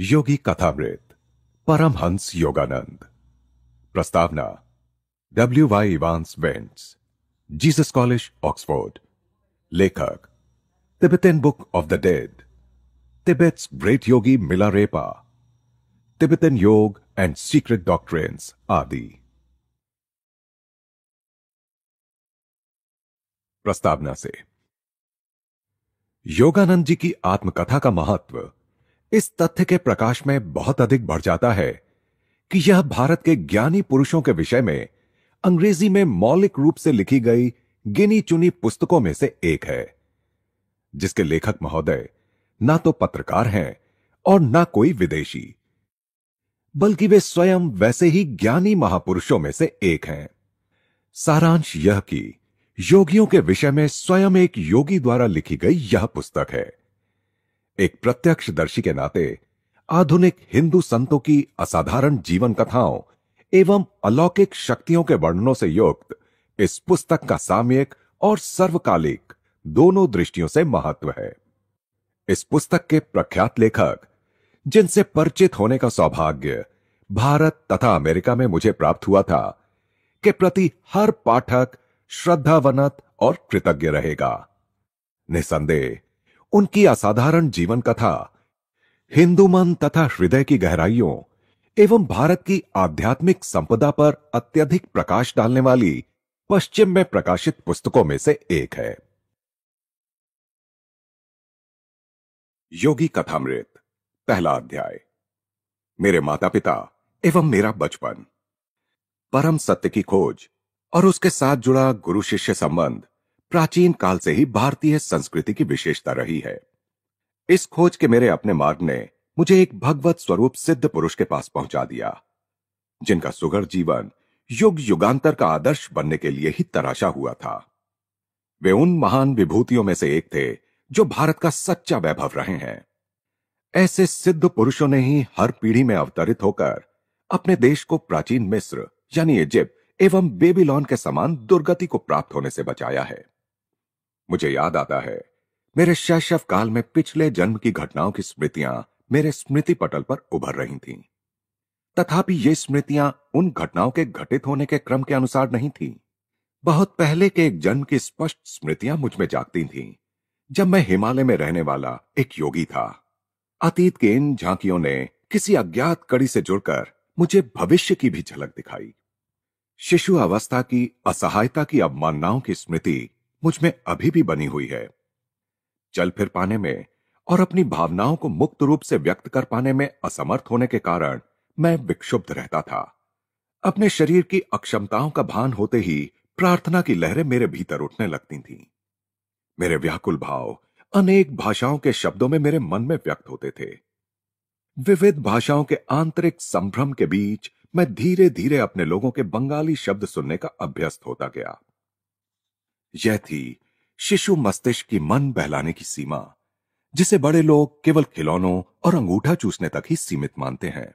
योगी कथामृत परमहंस योगानंद प्रस्तावना W Y Evans Wentz Jesus College Oxford लेखक Tibetan book of the dead Tibet's yogi Milarepa Tibetan yoga and secret Doctrines आदि प्रस्तावना से योगानंद जी की आत्मकथा का महत्व इस तथ्य के प्रकाश में बहुत अधिक बढ़ जाता है कि यह भारत के ज्ञानी पुरुषों के विषय में अंग्रेजी में मौलिक रूप से लिखी गई गिनी चुनी पुस्तकों में से एक है जिसके लेखक महोदय ना तो पत्रकार हैं और ना कोई विदेशी बल्कि वे स्वयं वैसे ही ज्ञानी महापुरुषों में से एक हैं सारांश यह कि योगियों के विषय में स्वयं एक योगी द्वारा लिखी गई यह पुस्तक है एक प्रत्यक्षदर्शी के नाते आधुनिक हिंदू संतों की असाधारण जीवन कथाओं एवं अलौकिक शक्तियों के वर्णनों से युक्त इस पुस्तक का सामयिक और सर्वकालिक दोनों दृष्टियों से महत्व है इस पुस्तक के प्रख्यात लेखक जिनसे परिचित होने का सौभाग्य भारत तथा अमेरिका में मुझे प्राप्त हुआ था के प्रति हर पाठक श्रद्धावनत और कृतज्ञ रहेगा निसंदेह उनकी असाधारण जीवन कथा हिंदू मन तथा हृदय की गहराइयों एवं भारत की आध्यात्मिक संपदा पर अत्यधिक प्रकाश डालने वाली पश्चिम में प्रकाशित पुस्तकों में से एक है योगी कथामृत पहला अध्याय मेरे माता पिता एवं मेरा बचपन परम सत्य की खोज और उसके साथ जुड़ा गुरु शिष्य संबंध प्राचीन काल से ही भारतीय संस्कृति की विशेषता रही है इस खोज के मेरे अपने मार्ग ने मुझे एक भगवत स्वरूप सिद्ध पुरुष के पास पहुंचा दिया जिनका सुगर जीवन युग युगांतर का आदर्श बनने के लिए ही तराशा हुआ था वे उन महान विभूतियों में से एक थे जो भारत का सच्चा वैभव रहे हैं ऐसे सिद्ध पुरुषों ने ही हर पीढ़ी में अवतरित होकर अपने देश को प्राचीन मिस्र यानी इजिप्ट एवं बेबीलोन के समान दुर्गति को प्राप्त होने से बचाया है मुझे याद आता है मेरे शैशव काल में पिछले जन्म की घटनाओं की स्मृतियां मेरे स्मृति पटल पर उभर रही थीं। तथापि ये स्मृतियां उन घटनाओं के घटित होने के क्रम के अनुसार नहीं थीं। बहुत पहले के एक जन्म की स्पष्ट स्मृतियां मुझ में जागती थीं, जब मैं हिमालय में रहने वाला एक योगी था अतीत के इन झांकियों ने किसी अज्ञात कड़ी से जुड़कर मुझे भविष्य की भी झलक दिखाई शिशु अवस्था की असहायता की अवमाननाओं की स्मृति मुझ में अभी भी बनी हुई है चल फिर पाने में और अपनी भावनाओं को मुक्त रूप से व्यक्त कर पाने में असमर्थ होने के कारण मैं विक्षुब्ध रहता था अपने शरीर की अक्षमताओं का भान होते ही प्रार्थना की लहरें मेरे भीतर उठने लगती थीं। मेरे व्याकुल भाव अनेक भाषाओं के शब्दों में मेरे मन में व्यक्त होते थे विविध भाषाओं के आंतरिक संभ्रम के बीच मैं धीरे धीरे अपने लोगों के बंगाली शब्द सुनने का अभ्यस्त होता गया यह थी शिशु मस्तिष्क की मन बहलाने की सीमा जिसे बड़े लोग केवल खिलौनों और अंगूठा चूसने तक ही सीमित मानते हैं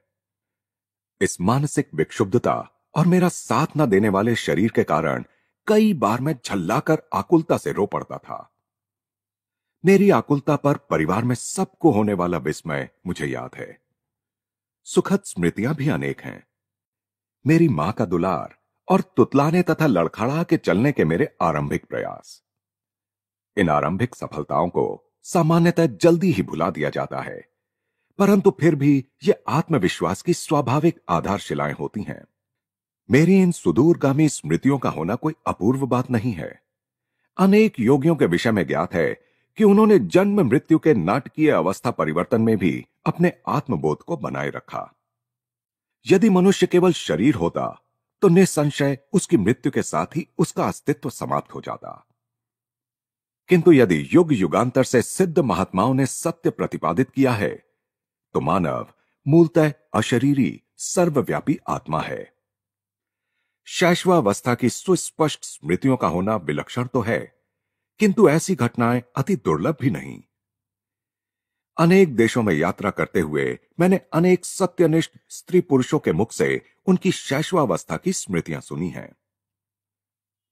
इस मानसिक विक्षुब्धता और मेरा साथ न देने वाले शरीर के कारण कई बार मैं झल्लाकर आकुलता से रो पड़ता था मेरी आकुलता पर परिवार में सबको होने वाला विस्मय मुझे याद है सुखद स्मृतियां भी अनेक हैं मेरी मां का दुलार और तुतलाने तथा लड़खड़ा के चलने के मेरे आरंभिक प्रयास इन आरंभिक सफलताओं को सामान्यतः जल्दी ही भुला दिया जाता है परंतु फिर भी ये आत्मविश्वास की स्वाभाविक आधारशिलाएं होती हैं मेरी इन सुदूरगामी स्मृतियों का होना कोई अपूर्व बात नहीं है अनेक योगियों के विषय में ज्ञात है कि उन्होंने जन्म मृत्यु के नाटकीय अवस्था परिवर्तन में भी अपने आत्मबोध को बनाए रखा यदि मनुष्य केवल शरीर होता तो निसंशय उसकी मृत्यु के साथ ही उसका अस्तित्व समाप्त हो जाता किंतु यदि युग युगांतर से सिद्ध महात्माओं ने सत्य प्रतिपादित किया है तो मानव मूलतः अशरीरी सर्वव्यापी आत्मा है शैश्वावस्था की सुस्पष्ट स्मृतियों का होना विलक्षण तो है किंतु ऐसी घटनाएं अति दुर्लभ भी नहीं अनेक देशों में यात्रा करते हुए मैंने अनेक सत्यनिष्ठ स्त्री पुरुषों के मुख से उनकी शैशवावस्था की स्मृतियां सुनी हैं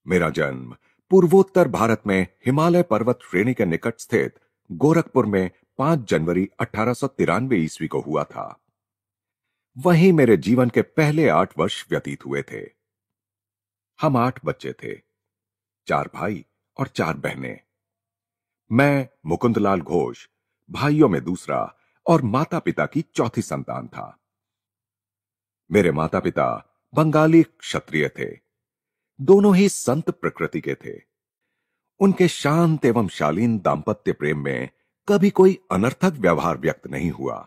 मेरा जन्म पूर्वोत्तर भारत में हिमालय पर्वत श्रेणी के निकट स्थित गोरखपुर में 5 जनवरी अठारह ईस्वी को हुआ था वहीं मेरे जीवन के पहले आठ वर्ष व्यतीत हुए थे हम आठ बच्चे थे चार भाई और चार बहनें मैं मुकुंदलाल घोष भाइयों में दूसरा और माता पिता की चौथी संतान था मेरे माता पिता बंगाली क्षत्रिय थे दोनों ही संत प्रकृति के थे उनके शांत एवं शालीन दाम्पत्य प्रेम में कभी कोई अनर्थक व्यवहार व्यक्त नहीं हुआ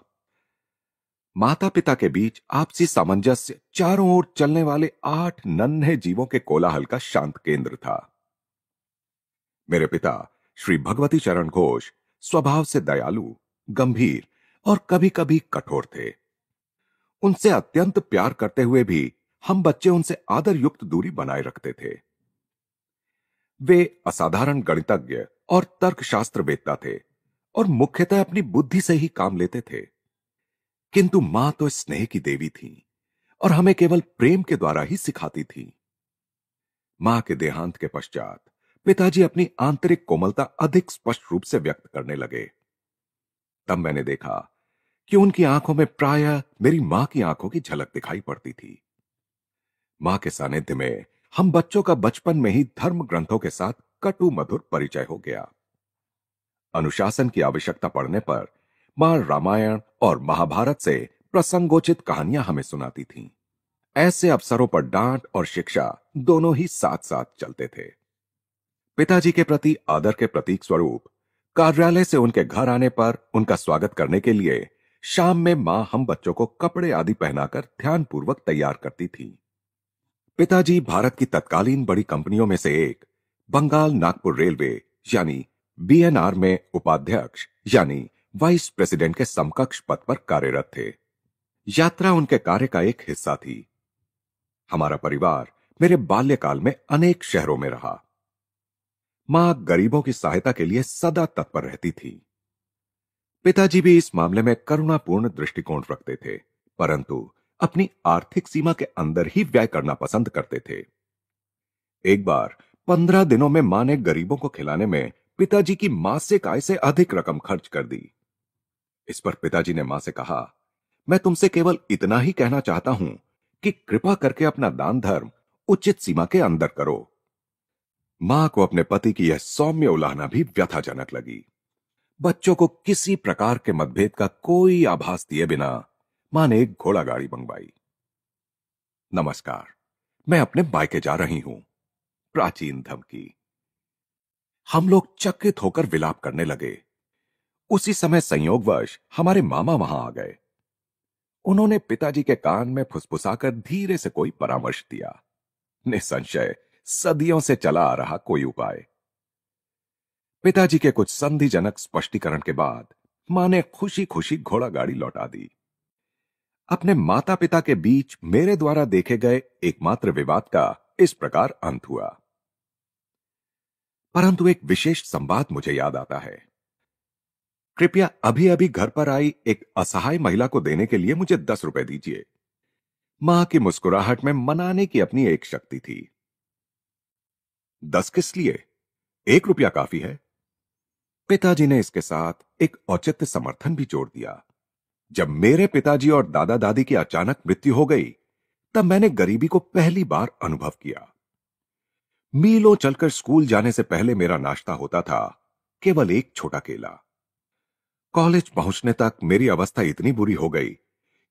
माता पिता के बीच आपसी सामंजस्य चारों ओर चलने वाले आठ नन्हे जीवों के कोलाहल का शांत केंद्र था मेरे पिता श्री भगवती चरण घोष स्वभाव से दयालु गंभीर और कभी कभी कठोर थे उनसे अत्यंत प्यार करते हुए भी हम बच्चे उनसे आदर युक्त दूरी बनाए रखते थे वे असाधारण गणितज्ञ और तर्कशास्त्र वेदता थे और मुख्यतः अपनी बुद्धि से ही काम लेते थे किंतु मां तो स्नेह की देवी थी और हमें केवल प्रेम के द्वारा ही सिखाती थी मां के देहांत के पश्चात पिताजी अपनी आंतरिक कोमलता अधिक स्पष्ट रूप से व्यक्त करने लगे तब मैंने देखा कि उनकी आंखों में प्राय मेरी मां की आंखों की झलक दिखाई पड़ती थी मां के सानिध्य में हम बच्चों का बचपन में ही धर्म ग्रंथों के साथ कटु मधुर परिचय हो गया अनुशासन की आवश्यकता पड़ने पर मां रामायण और महाभारत से प्रसंगोचित कहानियां हमें सुनाती थीं। ऐसे अवसरों पर डांट और शिक्षा दोनों ही साथ साथ चलते थे पिताजी के प्रति आदर के प्रतीक स्वरूप कार्यालय से उनके घर आने पर उनका स्वागत करने के लिए शाम में मां हम बच्चों को कपड़े आदि पहनाकर ध्यानपूर्वक तैयार करती थी पिताजी भारत की तत्कालीन बड़ी कंपनियों में से एक बंगाल नागपुर रेलवे यानी बीएनआर में उपाध्यक्ष यानी वाइस प्रेसिडेंट के समकक्ष पद पर कार्यरत थे यात्रा उनके कार्य का एक हिस्सा थी हमारा परिवार मेरे बाल्यकाल में अनेक शहरों में रहा मां गरीबों की सहायता के लिए सदा तत्पर रहती थी पिताजी भी इस मामले में करुणापूर्ण दृष्टिकोण रखते थे परंतु अपनी आर्थिक सीमा के अंदर ही व्यय करना पसंद करते थे एक बार पंद्रह दिनों में मां ने गरीबों को खिलाने में पिताजी की मासिक आय से अधिक रकम खर्च कर दी इस पर पिताजी ने मां से कहा मैं तुमसे केवल इतना ही कहना चाहता हूं कि कृपा करके अपना दान धर्म उचित सीमा के अंदर करो मां को अपने पति की यह सौम्य उलाहना भी व्यथाजनक लगी बच्चों को किसी प्रकार के मतभेद का कोई आभास दिए बिना मां ने एक घोड़ा गाड़ी मंगवाई नमस्कार मैं अपने बाइके जा रही हूं प्राचीन धमकी हम लोग चकित होकर विलाप करने लगे उसी समय संयोगवश हमारे मामा वहां आ गए उन्होंने पिताजी के कान में फुसफुसाकर धीरे से कोई परामर्श दिया निसंशय सदियों से चला आ रहा कोई उपाय पिताजी के कुछ संधिजनक स्पष्टीकरण के बाद मां ने खुशी खुशी घोड़ा गाड़ी लौटा दी अपने माता पिता के बीच मेरे द्वारा देखे गए एकमात्र विवाद का इस प्रकार अंत हुआ परंतु एक विशेष संवाद मुझे याद आता है कृपया अभी अभी घर पर आई एक असहाय महिला को देने के लिए मुझे दस रुपए दीजिए मां की मुस्कुराहट में मनाने की अपनी एक शक्ति थी दस किस लिए एक रुपया काफी है पिताजी ने इसके साथ एक औचित्य समर्थन भी जोड़ दिया जब मेरे पिताजी और दादा दादी की अचानक मृत्यु हो गई तब मैंने गरीबी को पहली बार अनुभव किया मीलों चलकर स्कूल जाने से पहले मेरा नाश्ता होता था केवल एक छोटा केला कॉलेज पहुंचने तक मेरी अवस्था इतनी बुरी हो गई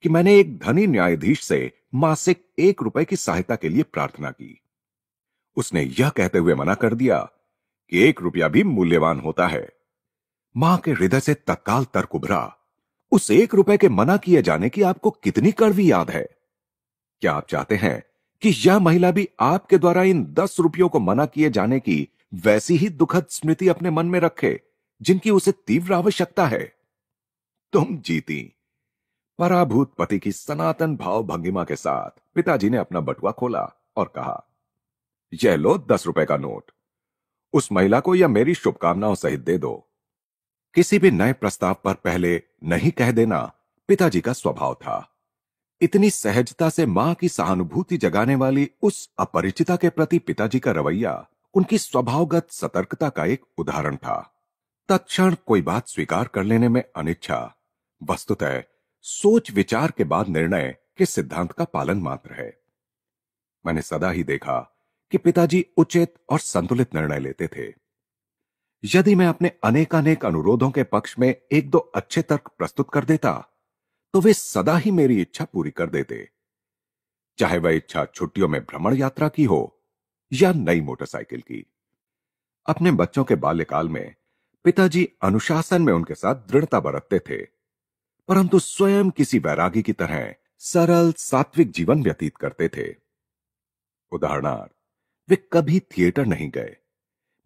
कि मैंने एक धनी न्यायाधीश से मासिक एक रुपए की सहायता के लिए प्रार्थना की उसने यह कहते हुए मना कर दिया कि एक रुपया भी मूल्यवान होता है मां के हृदय से तत्काल तर्क उभरा उस एक रुपए के मना किए जाने की आपको कितनी कड़वी याद है क्या आप चाहते हैं कि यह महिला भी आपके द्वारा इन दस रुपयों को मना किए जाने की वैसी ही दुखद स्मृति अपने मन में रखे जिनकी उसे तीव्र आवश्यकता है तुम जीती पराभूत पति की सनातन भाव भंगिमा के साथ पिताजी ने अपना बटुआ खोला और कहा यह लो दस रुपए का नोट उस महिला को यह मेरी शुभकामनाओं सहित दे दो किसी भी नए प्रस्ताव पर पहले नहीं कह देना पिताजी का स्वभाव था इतनी सहजता से मां की सहानुभूति जगाने वाली उस अपरिचिता के प्रति पिताजी का रवैया उनकी स्वभावगत सतर्कता का एक उदाहरण था तत्क्षण कोई बात स्वीकार कर लेने में अनिच्छा वस्तुतः सोच विचार के बाद निर्णय के सिद्धांत का पालन मात्र है मैंने सदा ही देखा कि पिताजी उचित और संतुलित निर्णय लेते थे यदि मैं अपने अनेकानेक अनुरोधों के पक्ष में एक दो अच्छे तर्क प्रस्तुत कर देता तो वे सदा ही मेरी इच्छा पूरी कर देते चाहे वह इच्छा छुट्टियों में भ्रमण यात्रा की हो या नई मोटरसाइकिल की अपने बच्चों के बाल्यकाल में पिताजी अनुशासन में उनके साथ दृढ़ता बरतते थे परंतु स्वयं किसी वैरागी की तरह सरल सात्विक जीवन व्यतीत करते थे उदाहरणार्थ वे कभी थिएटर नहीं गए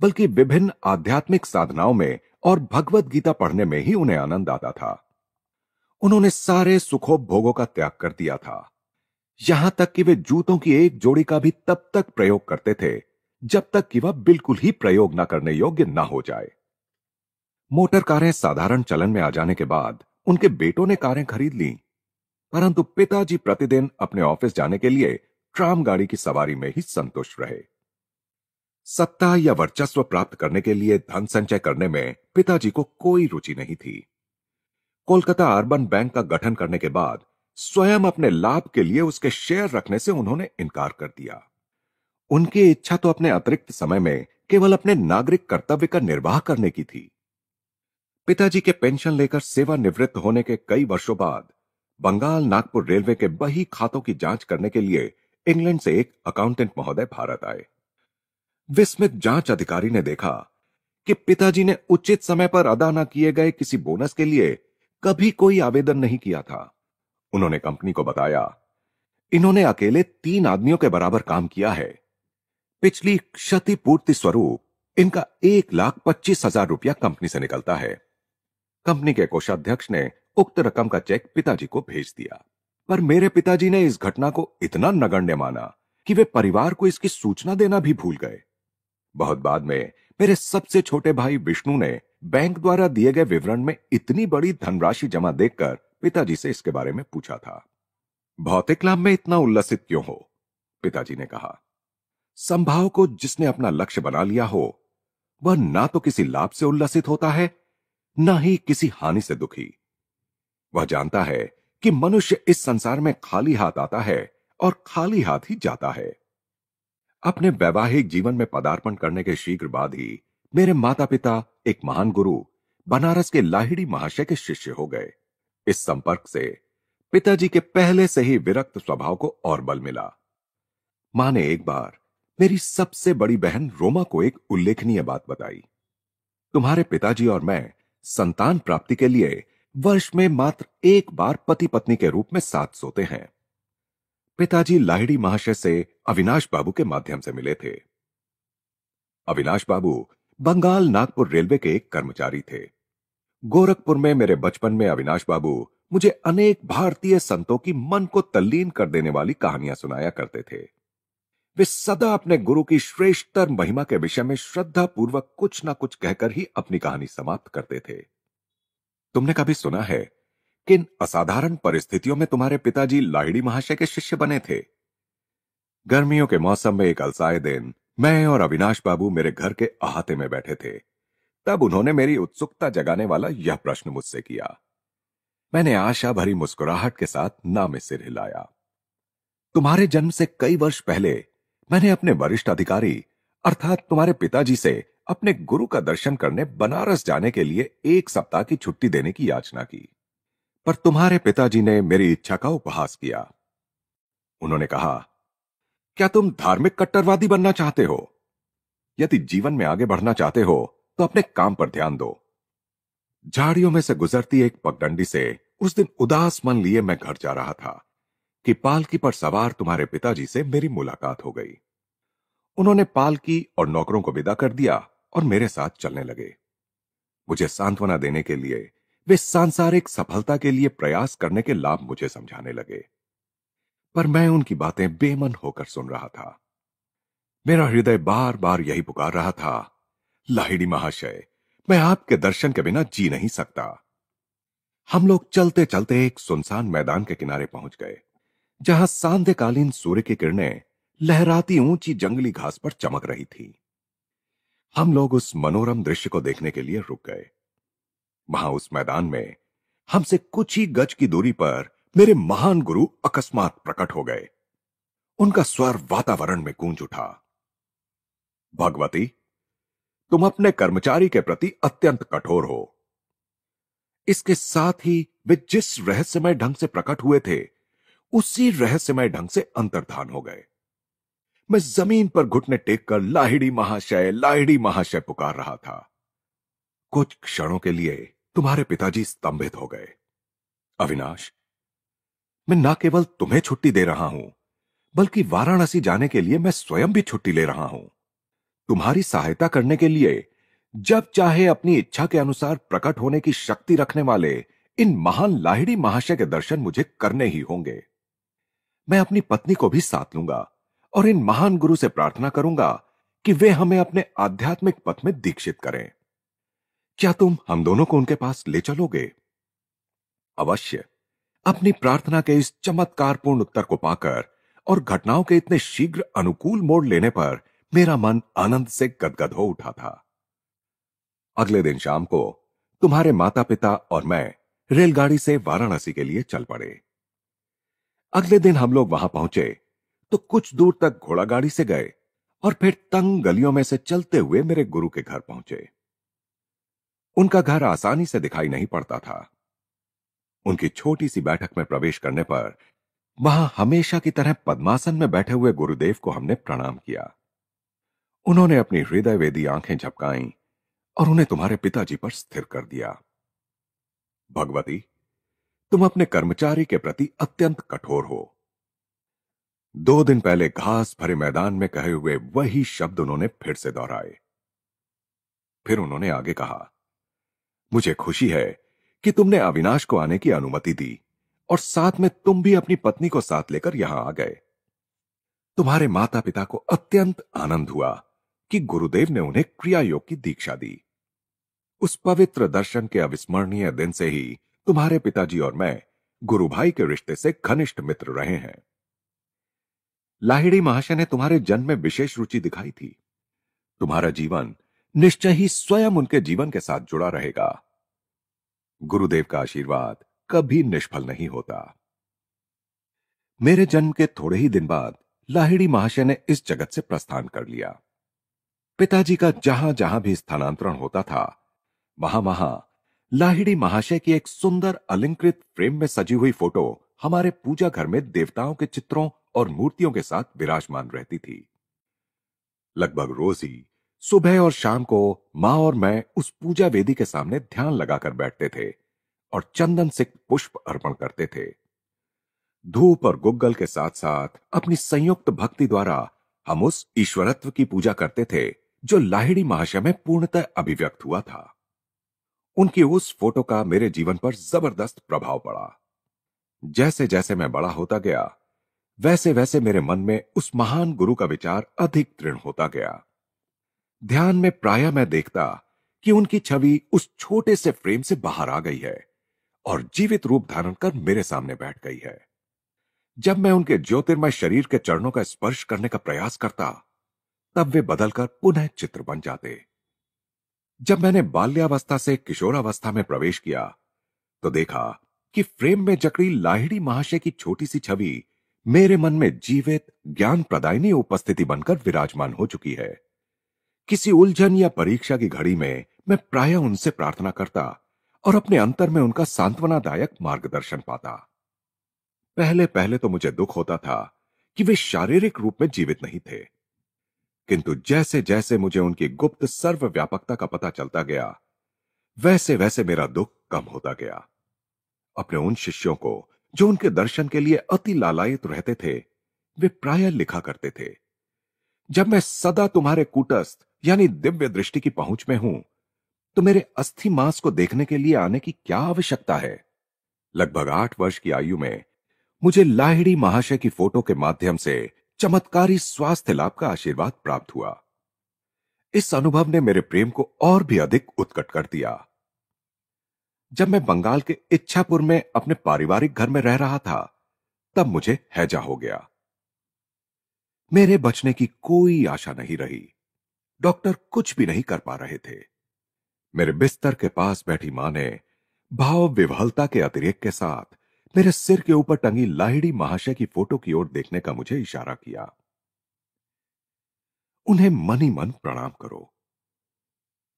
बल्कि विभिन्न आध्यात्मिक साधनाओं में और भगवत गीता पढ़ने में ही उन्हें आनंद आता था उन्होंने सारे सुखोभोगों का त्याग कर दिया था यहां तक कि वे जूतों की एक जोड़ी का भी तब तक प्रयोग करते थे जब तक कि वह बिल्कुल ही प्रयोग ना करने योग्य ना हो जाए मोटर कारें साधारण चलन में आ जाने के बाद उनके बेटों ने कारें खरीद ली परंतु पिताजी प्रतिदिन अपने ऑफिस जाने के लिए ट्राम गाड़ी की सवारी में ही संतुष्ट रहे सत्ता या वर्चस्व प्राप्त करने के लिए धन संचय करने में पिताजी को कोई रुचि नहीं थी कोलकाता अर्बन बैंक का गठन करने के बाद स्वयं अपने लाभ के लिए उसके शेयर रखने से उन्होंने इनकार कर दिया उनकी इच्छा तो अपने अतिरिक्त समय में केवल अपने नागरिक कर्तव्य का निर्वाह करने की थी पिताजी के पेंशन लेकर सेवानिवृत्त होने के कई वर्षों बाद बंगाल नागपुर रेलवे के बही खातों की जांच करने के लिए इंग्लैंड से एक अकाउंटेंट महोदय भारत आए विस्मित जांच अधिकारी ने देखा कि पिताजी ने उचित समय पर अदा न किए गए किसी बोनस के लिए कभी कोई आवेदन नहीं किया था उन्होंने कंपनी को बताया इन्होंने अकेले तीन आदमियों के बराबर काम किया है पिछली क्षतिपूर्ति स्वरूप इनका एक लाख पच्चीस हजार रुपया कंपनी से निकलता है कंपनी के कोषाध्यक्ष ने उक्त रकम का चेक पिताजी को भेज दिया पर मेरे पिताजी ने इस घटना को इतना नगण्य माना कि वे परिवार को इसकी सूचना देना भी भूल गए बहुत बाद में मेरे सबसे छोटे भाई विष्णु ने बैंक द्वारा दिए गए विवरण में इतनी बड़ी धनराशि जमा देखकर पिताजी से इसके बारे में पूछा था भौतिक लाभ में इतना उल्लसित क्यों हो पिताजी ने कहा संभाव को जिसने अपना लक्ष्य बना लिया हो वह ना तो किसी लाभ से उल्लसित होता है ना ही किसी हानि से दुखी वह जानता है कि मनुष्य इस संसार में खाली हाथ आता है और खाली हाथ ही जाता है अपने वैवाहिक जीवन में पदार्पण करने के शीघ्र बाद ही मेरे माता पिता एक महान गुरु बनारस के लाहिड़ी महाशय के शिष्य हो गए इस संपर्क से पिताजी के पहले से ही विरक्त स्वभाव को और बल मिला मां ने एक बार मेरी सबसे बड़ी बहन रोमा को एक उल्लेखनीय बात बताई तुम्हारे पिताजी और मैं संतान प्राप्ति के लिए वर्ष में मात्र एक बार पति पत्नी के रूप में साथ सोते हैं पिताजी लाहिड़ी महाशय से अविनाश बाबू के माध्यम से मिले थे अविनाश बाबू बंगाल नागपुर रेलवे के एक कर्मचारी थे गोरखपुर में मेरे बचपन में अविनाश बाबू मुझे अनेक भारतीय संतों की मन को तल्लीन कर देने वाली कहानियां सुनाया करते थे वे सदा अपने गुरु की श्रेष्ठतर महिमा के विषय में श्रद्धा पूर्वक कुछ ना कुछ कहकर ही अपनी कहानी समाप्त करते थे तुमने कभी सुना है किन असाधारण परिस्थितियों में तुम्हारे पिताजी लाहिड़ी महाशय के शिष्य बने थे गर्मियों के मौसम में एक अलसाए दिन मैं और अविनाश बाबू मेरे घर के अहाते में बैठे थे तब उन्होंने मेरी उत्सुकता जगाने वाला यह प्रश्न मुझसे किया मैंने आशा भरी मुस्कुराहट के साथ नाम में सिर हिलाया तुम्हारे जन्म से कई वर्ष पहले मैंने अपने वरिष्ठ अधिकारी अर्थात तुम्हारे पिताजी से अपने गुरु का दर्शन करने बनारस जाने के लिए एक सप्ताह की छुट्टी देने की याचना की पर तुम्हारे पिताजी ने मेरी इच्छा का उपहास किया उन्होंने कहा क्या तुम धार्मिक कट्टरवादी बनना चाहते हो यदि जीवन में आगे बढ़ना चाहते हो तो अपने काम पर ध्यान दो झाड़ियों में से गुजरती एक पगडंडी से उस दिन उदास मन लिए मैं घर जा रहा था कि पालकी पर सवार तुम्हारे पिताजी से मेरी मुलाकात हो गई उन्होंने पालकी और नौकरों को विदा कर दिया और मेरे साथ चलने लगे मुझे सांत्वना देने के लिए वे सांसारिक सफलता के लिए प्रयास करने के लाभ मुझे समझाने लगे पर मैं उनकी बातें बेमन होकर सुन रहा था मेरा हृदय बार बार यही पुकार रहा था लाहिड़ी महाशय मैं आपके दर्शन के बिना जी नहीं सकता हम लोग चलते चलते एक सुनसान मैदान के किनारे पहुंच गए जहां सांध्यकालीन सूर्य की किरणें लहराती ऊंची जंगली घास पर चमक रही थी हम लोग उस मनोरम दृश्य को देखने के लिए रुक गए वहां उस मैदान में हमसे कुछ ही गज की दूरी पर मेरे महान गुरु अकस्मात प्रकट हो गए उनका स्वर वातावरण में गूंज उठा भगवती तुम अपने कर्मचारी के प्रति अत्यंत कठोर हो इसके साथ ही वे जिस रहस्यमय ढंग से प्रकट हुए थे उसी रहस्यमय ढंग से अंतर्धान हो गए मैं जमीन पर घुटने टेक कर लाहिड़ी महाशय लाहिड़ी महाशय पुकार रहा था कुछ क्षणों के लिए तुम्हारे पिताजी स्तंभित हो गए अविनाश मैं ना केवल तुम्हें छुट्टी दे रहा हूं बल्कि वाराणसी जाने के लिए मैं स्वयं भी छुट्टी ले रहा हूं तुम्हारी सहायता करने के लिए जब चाहे अपनी इच्छा के अनुसार प्रकट होने की शक्ति रखने वाले इन महान लाहिड़ी महाशय के दर्शन मुझे करने ही होंगे मैं अपनी पत्नी को भी साथ लूंगा और इन महान गुरु से प्रार्थना करूंगा कि वे हमें अपने आध्यात्मिक पथ में दीक्षित करें क्या तुम हम दोनों को उनके पास ले चलोगे अवश्य अपनी प्रार्थना के इस चमत्कारपूर्ण उत्तर को पाकर और घटनाओं के इतने शीघ्र अनुकूल मोड़ लेने पर मेरा मन आनंद से गदगद हो उठा था अगले दिन शाम को तुम्हारे माता पिता और मैं रेलगाड़ी से वाराणसी के लिए चल पड़े अगले दिन हम लोग वहां पहुंचे तो कुछ दूर तक घोड़ा गाड़ी से गए और फिर तंग गलियों में से चलते हुए मेरे गुरु के घर पहुंचे उनका घर आसानी से दिखाई नहीं पड़ता था उनकी छोटी सी बैठक में प्रवेश करने पर वहां हमेशा की तरह पद्मासन में बैठे हुए गुरुदेव को हमने प्रणाम किया उन्होंने अपनी हृदय वेदी आंखें झपकाई और उन्हें तुम्हारे पिताजी पर स्थिर कर दिया भगवती तुम अपने कर्मचारी के प्रति अत्यंत कठोर हो दो दिन पहले घास भरे मैदान में कहे हुए वही शब्द उन्होंने फिर से दोहराए फिर उन्होंने आगे कहा मुझे खुशी है कि तुमने अविनाश को आने की अनुमति दी और साथ में तुम भी अपनी पत्नी को साथ लेकर यहां आ गए तुम्हारे माता पिता को अत्यंत आनंद हुआ कि गुरुदेव ने उन्हें क्रिया योग की दीक्षा दी उस पवित्र दर्शन के अविस्मरणीय दिन से ही तुम्हारे पिताजी और मैं गुरु भाई के रिश्ते से घनिष्ठ मित्र रहे हैं लाहिड़ी महाशय ने तुम्हारे जन्म में विशेष रुचि दिखाई थी तुम्हारा जीवन निश्चय ही स्वयं उनके जीवन के साथ जुड़ा रहेगा गुरुदेव का आशीर्वाद कभी निष्फल नहीं होता मेरे जन्म के थोड़े ही दिन बाद लाहिड़ी महाशय ने इस जगत से प्रस्थान कर लिया पिताजी का जहां जहां भी स्थानांतरण होता था वहां वहां लाहिड़ी महाशय की एक सुंदर अलंकृत फ्रेम में सजी हुई फोटो हमारे पूजा घर में देवताओं के चित्रों और मूर्तियों के साथ विराजमान रहती थी लगभग रोज ही सुबह और शाम को मां और मैं उस पूजा वेदी के सामने ध्यान लगाकर बैठते थे और चंदन सिख पुष्प अर्पण करते थे धूप और गुग्गल के साथ साथ अपनी संयुक्त भक्ति द्वारा हम उस ईश्वरत्व की पूजा करते थे जो लाहिड़ी महाशय में पूर्णतः अभिव्यक्त हुआ था उनकी उस फोटो का मेरे जीवन पर जबरदस्त प्रभाव पड़ा जैसे जैसे मैं बड़ा होता गया वैसे वैसे मेरे मन में उस महान गुरु का विचार अधिक दृढ़ होता गया ध्यान में प्राय मैं देखता कि उनकी छवि उस छोटे से फ्रेम से बाहर आ गई है और जीवित रूप धारण कर मेरे सामने बैठ गई है जब मैं उनके ज्योतिर्मय शरीर के चरणों का स्पर्श करने का प्रयास करता तब वे बदलकर पुनः चित्र बन जाते जब मैंने बाल्यावस्था से किशोरावस्था में प्रवेश किया तो देखा कि फ्रेम में जकड़ी लाहिड़ी महाशय की छोटी सी छवि मेरे मन में जीवित ज्ञान प्रदायनी उपस्थिति बनकर विराजमान हो चुकी है किसी उलझन या परीक्षा की घड़ी में मैं प्राय उनसे प्रार्थना करता और अपने अंतर में उनका सांत्वनादायक मार्गदर्शन पाता पहले पहले तो मुझे दुख होता था कि वे शारीरिक रूप में जीवित नहीं थे किंतु जैसे जैसे मुझे उनकी गुप्त सर्वव्यापकता का पता चलता गया वैसे वैसे मेरा दुख कम होता गया अपने उन शिष्यों को जो उनके दर्शन के लिए अति लालायित रहते थे वे प्राय लिखा करते थे जब मैं सदा तुम्हारे कूटस्थ यानी दिव्य दृष्टि की पहुंच में हूं तो मेरे अस्थि मास को देखने के लिए आने की क्या आवश्यकता है लगभग आठ वर्ष की आयु में मुझे लाहिड़ी महाशय की फोटो के माध्यम से चमत्कारी स्वास्थ्य लाभ का आशीर्वाद प्राप्त हुआ इस अनुभव ने मेरे प्रेम को और भी अधिक उत्कट कर दिया जब मैं बंगाल के इच्छापुर में अपने पारिवारिक घर में रह रहा था तब मुझे हैजा हो गया मेरे बचने की कोई आशा नहीं रही डॉक्टर कुछ भी नहीं कर पा रहे थे मेरे बिस्तर के पास बैठी मां ने भाव विवहलता के अतिरेक के साथ मेरे सिर के ऊपर टंगी लाहिड़ी महाशय की फोटो की ओर देखने का मुझे इशारा किया उन्हें मनी मन प्रणाम करो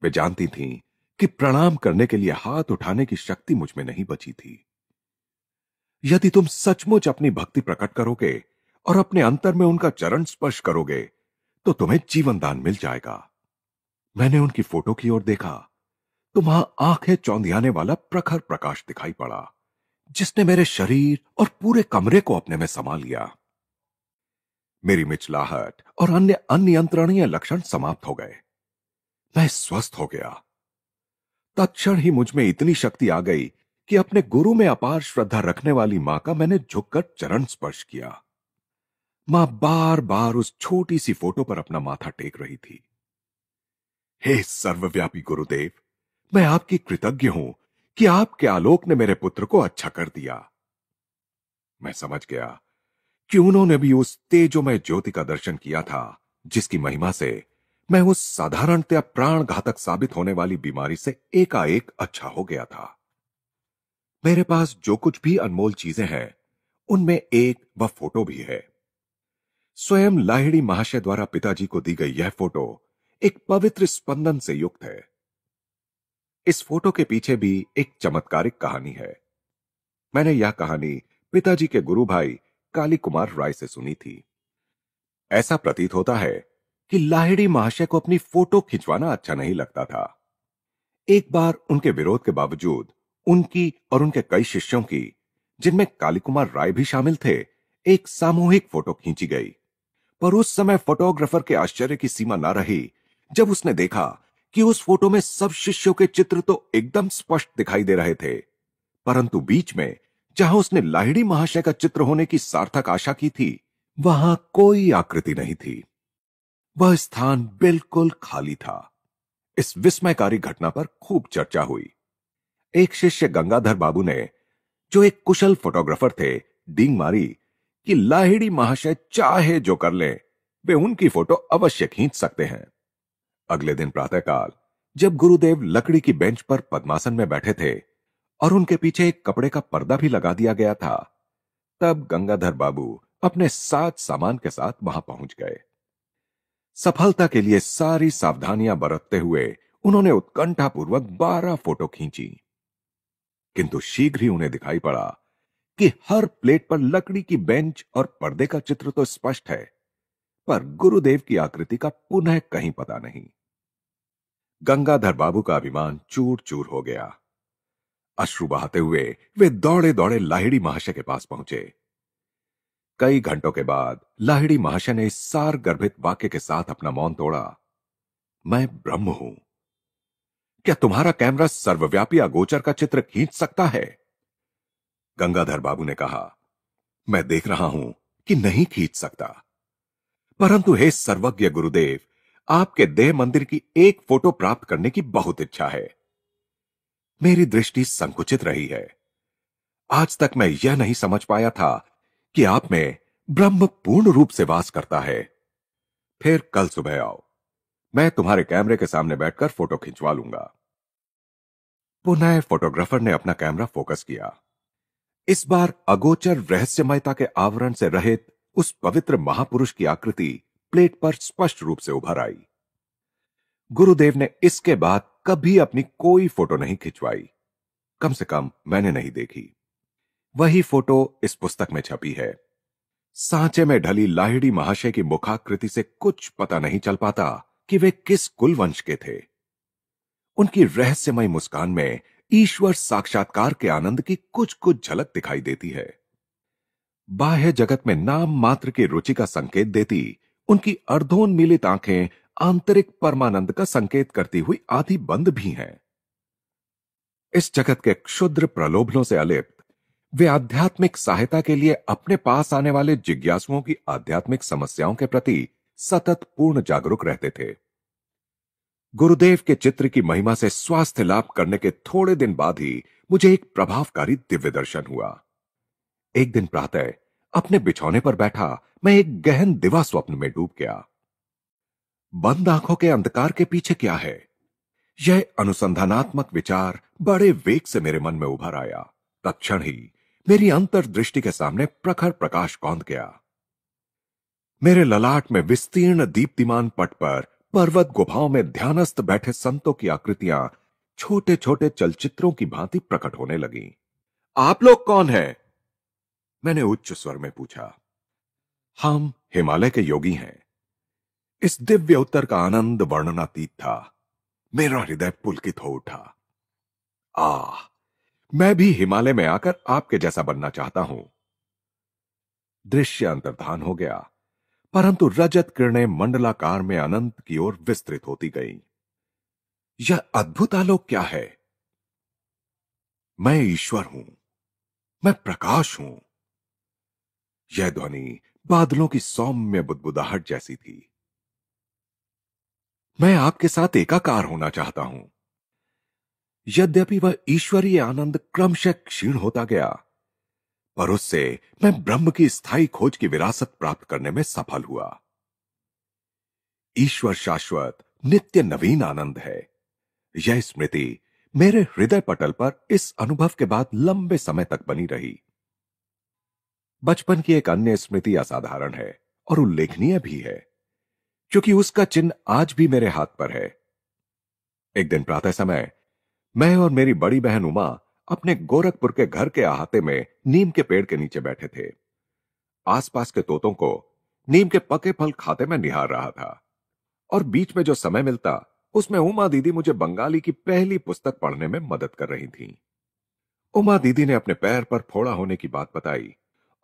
वे जानती थीं कि प्रणाम करने के लिए हाथ उठाने की शक्ति मुझ में नहीं बची थी यदि तुम सचमुच अपनी भक्ति प्रकट करोगे और अपने अंतर में उनका चरण स्पर्श करोगे तो तुम्हें जीवन दान मिल जाएगा मैंने उनकी फोटो की ओर देखा तो वहां आंखें चौंधियाने वाला प्रखर प्रकाश दिखाई पड़ा जिसने मेरे शरीर और पूरे कमरे को अपने में समा लिया मेरी मिचलाहट और अन्य अनियंत्रणीय लक्षण समाप्त हो गए मैं स्वस्थ हो गया तत्ण ही मुझ में इतनी शक्ति आ गई कि अपने गुरु में अपार श्रद्धा रखने वाली मां का मैंने झुककर चरण स्पर्श किया मां बार बार उस छोटी सी फोटो पर अपना माथा टेक रही थी हे सर्वव्यापी गुरुदेव मैं आपकी कृतज्ञ हूं कि आपके आलोक ने मेरे पुत्र को अच्छा कर दिया मैं समझ गया कि उन्होंने भी उस तेजोमय ज्योति का दर्शन किया था जिसकी महिमा से मैं उस साधारणतया प्राण घातक साबित होने वाली बीमारी से एकाएक अच्छा हो गया था मेरे पास जो कुछ भी अनमोल चीजें हैं उनमें एक व फोटो भी है स्वयं लाहिड़ी महाशय द्वारा पिताजी को दी गई यह फोटो एक पवित्र स्पंदन से युक्त है इस फोटो के पीछे भी एक चमत्कारिक कहानी है मैंने यह कहानी पिताजी के गुरु भाई काली कुमार राय से सुनी थी ऐसा प्रतीत होता है कि लाहिड़ी महाशय को अपनी फोटो खिंचवाना अच्छा नहीं लगता था एक बार उनके विरोध के बावजूद उनकी और उनके कई शिष्यों की जिनमें काली कुमार राय भी शामिल थे एक सामूहिक फोटो खींची गई पर उस समय फोटोग्राफर के आश्चर्य की सीमा ना रही जब उसने देखा कि उस फोटो में सब शिष्यों के चित्र तो एकदम स्पष्ट दिखाई दे रहे थे परंतु बीच में जहां उसने लाहिड़ी महाशय का चित्र होने की सार्थक आशा की थी वहां कोई आकृति नहीं थी वह स्थान बिल्कुल खाली था इस विस्मयकारी घटना पर खूब चर्चा हुई एक शिष्य गंगाधर बाबू ने जो एक कुशल फोटोग्राफर थे डींग मारी कि लाहिड़ी महाशय चाहे जो कर ले वे उनकी फोटो अवश्य खींच सकते हैं अगले दिन प्रातःकाल जब गुरुदेव लकड़ी की बेंच पर पद्मासन में बैठे थे और उनके पीछे एक कपड़े का पर्दा भी लगा दिया गया था तब गंगाधर बाबू अपने सात सामान के साथ वहां पहुंच गए सफलता के लिए सारी सावधानियां बरतते हुए उन्होंने उत्कंठापूर्वक बारह फोटो खींची किंतु शीघ्र ही उन्हें दिखाई पड़ा कि हर प्लेट पर लकड़ी की बेंच और पर्दे का चित्र तो स्पष्ट है पर गुरुदेव की आकृति का पुनः कहीं पता नहीं गंगाधर बाबू का अभिमान चूर चूर हो गया अश्रु बहाते हुए वे दौड़े दौड़े लाहिड़ी महाशय के पास पहुंचे कई घंटों के बाद लाहिड़ी महाशय ने इस सार गर्भित वाक्य के साथ अपना मौन तोड़ा मैं ब्रह्म हूं क्या तुम्हारा कैमरा सर्वव्यापी अगोचर का चित्र खींच सकता है गंगाधर बाबू ने कहा मैं देख रहा हूं कि नहीं खींच सकता परंतु हे सर्वज्ञ गुरुदेव आपके देह मंदिर की एक फोटो प्राप्त करने की बहुत इच्छा है मेरी दृष्टि संकुचित रही है आज तक मैं यह नहीं समझ पाया था कि आप में ब्रह्म पूर्ण रूप से वास करता है फिर कल सुबह आओ मैं तुम्हारे कैमरे के सामने बैठकर फोटो खिंचवा लूंगा पुनः फोटोग्राफर ने अपना कैमरा फोकस किया इस बार अगोचर रहस्यमयता के आवरण से रहित उस पवित्र महापुरुष की आकृति प्लेट पर स्पष्ट रूप से उभर आई गुरुदेव ने इसके बाद कभी अपनी कोई फोटो नहीं खिंचवाई कम से कम मैंने नहीं देखी वही फोटो इस पुस्तक में छपी है सांचे में ढली लाहिड़ी महाशय की मुखाकृति से कुछ पता नहीं चल पाता कि वे किस कुलवंश के थे उनकी रहस्यमय मुस्कान में ईश्वर साक्षात्कार के आनंद की कुछ कुछ झलक दिखाई देती है बाह्य जगत में नाम मात्र की रुचि का संकेत देती उनकी अर्धोन्मिलित आंखें आंतरिक परमानंद का संकेत करती हुई आधी बंद भी हैं इस जगत के क्षुद्र प्रलोभनों से अलिप्त वे आध्यात्मिक सहायता के लिए अपने पास आने वाले जिज्ञासुओं की आध्यात्मिक समस्याओं के प्रति सतत पूर्ण जागरूक रहते थे गुरुदेव के चित्र की महिमा से स्वास्थ्य लाभ करने के थोड़े दिन बाद ही मुझे एक प्रभावकारी दिव्य दर्शन हुआ एक दिन प्रातः अपने बिछौने पर बैठा मैं एक गहन दिवा स्वप्न में डूब गया बंद आंखों के अंधकार के पीछे क्या है यह अनुसंधानात्मक विचार बड़े वेग से मेरे मन में उभर आया तत्ण ही मेरी अंतर्दृष्टि के सामने प्रखर प्रकाश कौंध गया मेरे ललाट में विस्तीर्ण दीप्तिमान पट पर पर्वत गुफाओं में ध्यानस्थ बैठे संतों की आकृतियां छोटे छोटे चलचित्रों की भांति प्रकट होने लगी आप लोग कौन हैं? मैंने उच्च स्वर में पूछा हम हिमालय के योगी हैं इस दिव्य उत्तर का आनंद वर्णनातीत था मेरा हृदय पुलकित हो उठा आह मैं भी हिमालय में आकर आपके जैसा बनना चाहता हूं दृश्य अंतर्धान हो गया परंतु रजत किरणें मंडलाकार में अनंत की ओर विस्तृत होती गईं। यह अद्भुत आलोक क्या है मैं ईश्वर हूं मैं प्रकाश हूं यह ध्वनि बादलों की सौम्य बुदबुदाहट जैसी थी मैं आपके साथ एकाकार होना चाहता हूं यद्यपि वह ईश्वरीय आनंद क्रमशः क्षीण होता गया पर उससे मैं ब्रह्म की स्थायी खोज की विरासत प्राप्त करने में सफल हुआ ईश्वर शाश्वत नित्य नवीन आनंद है यह स्मृति मेरे हृदय पटल पर इस अनुभव के बाद लंबे समय तक बनी रही बचपन की एक अन्य स्मृति असाधारण है और उल्लेखनीय भी है क्योंकि उसका चिन्ह आज भी मेरे हाथ पर है एक दिन प्रातः समय मैं और मेरी बड़ी बहन उमा अपने गोरखपुर के घर के अहाते में नीम के पेड़ के नीचे बैठे थे आसपास के तोतों को नीम के पके फल खाते में निहार रहा था और बीच में जो समय मिलता उसमें उमा दीदी मुझे बंगाली की पहली पुस्तक पढ़ने में मदद कर रही थीं। उमा दीदी ने अपने पैर पर फोड़ा होने की बात बताई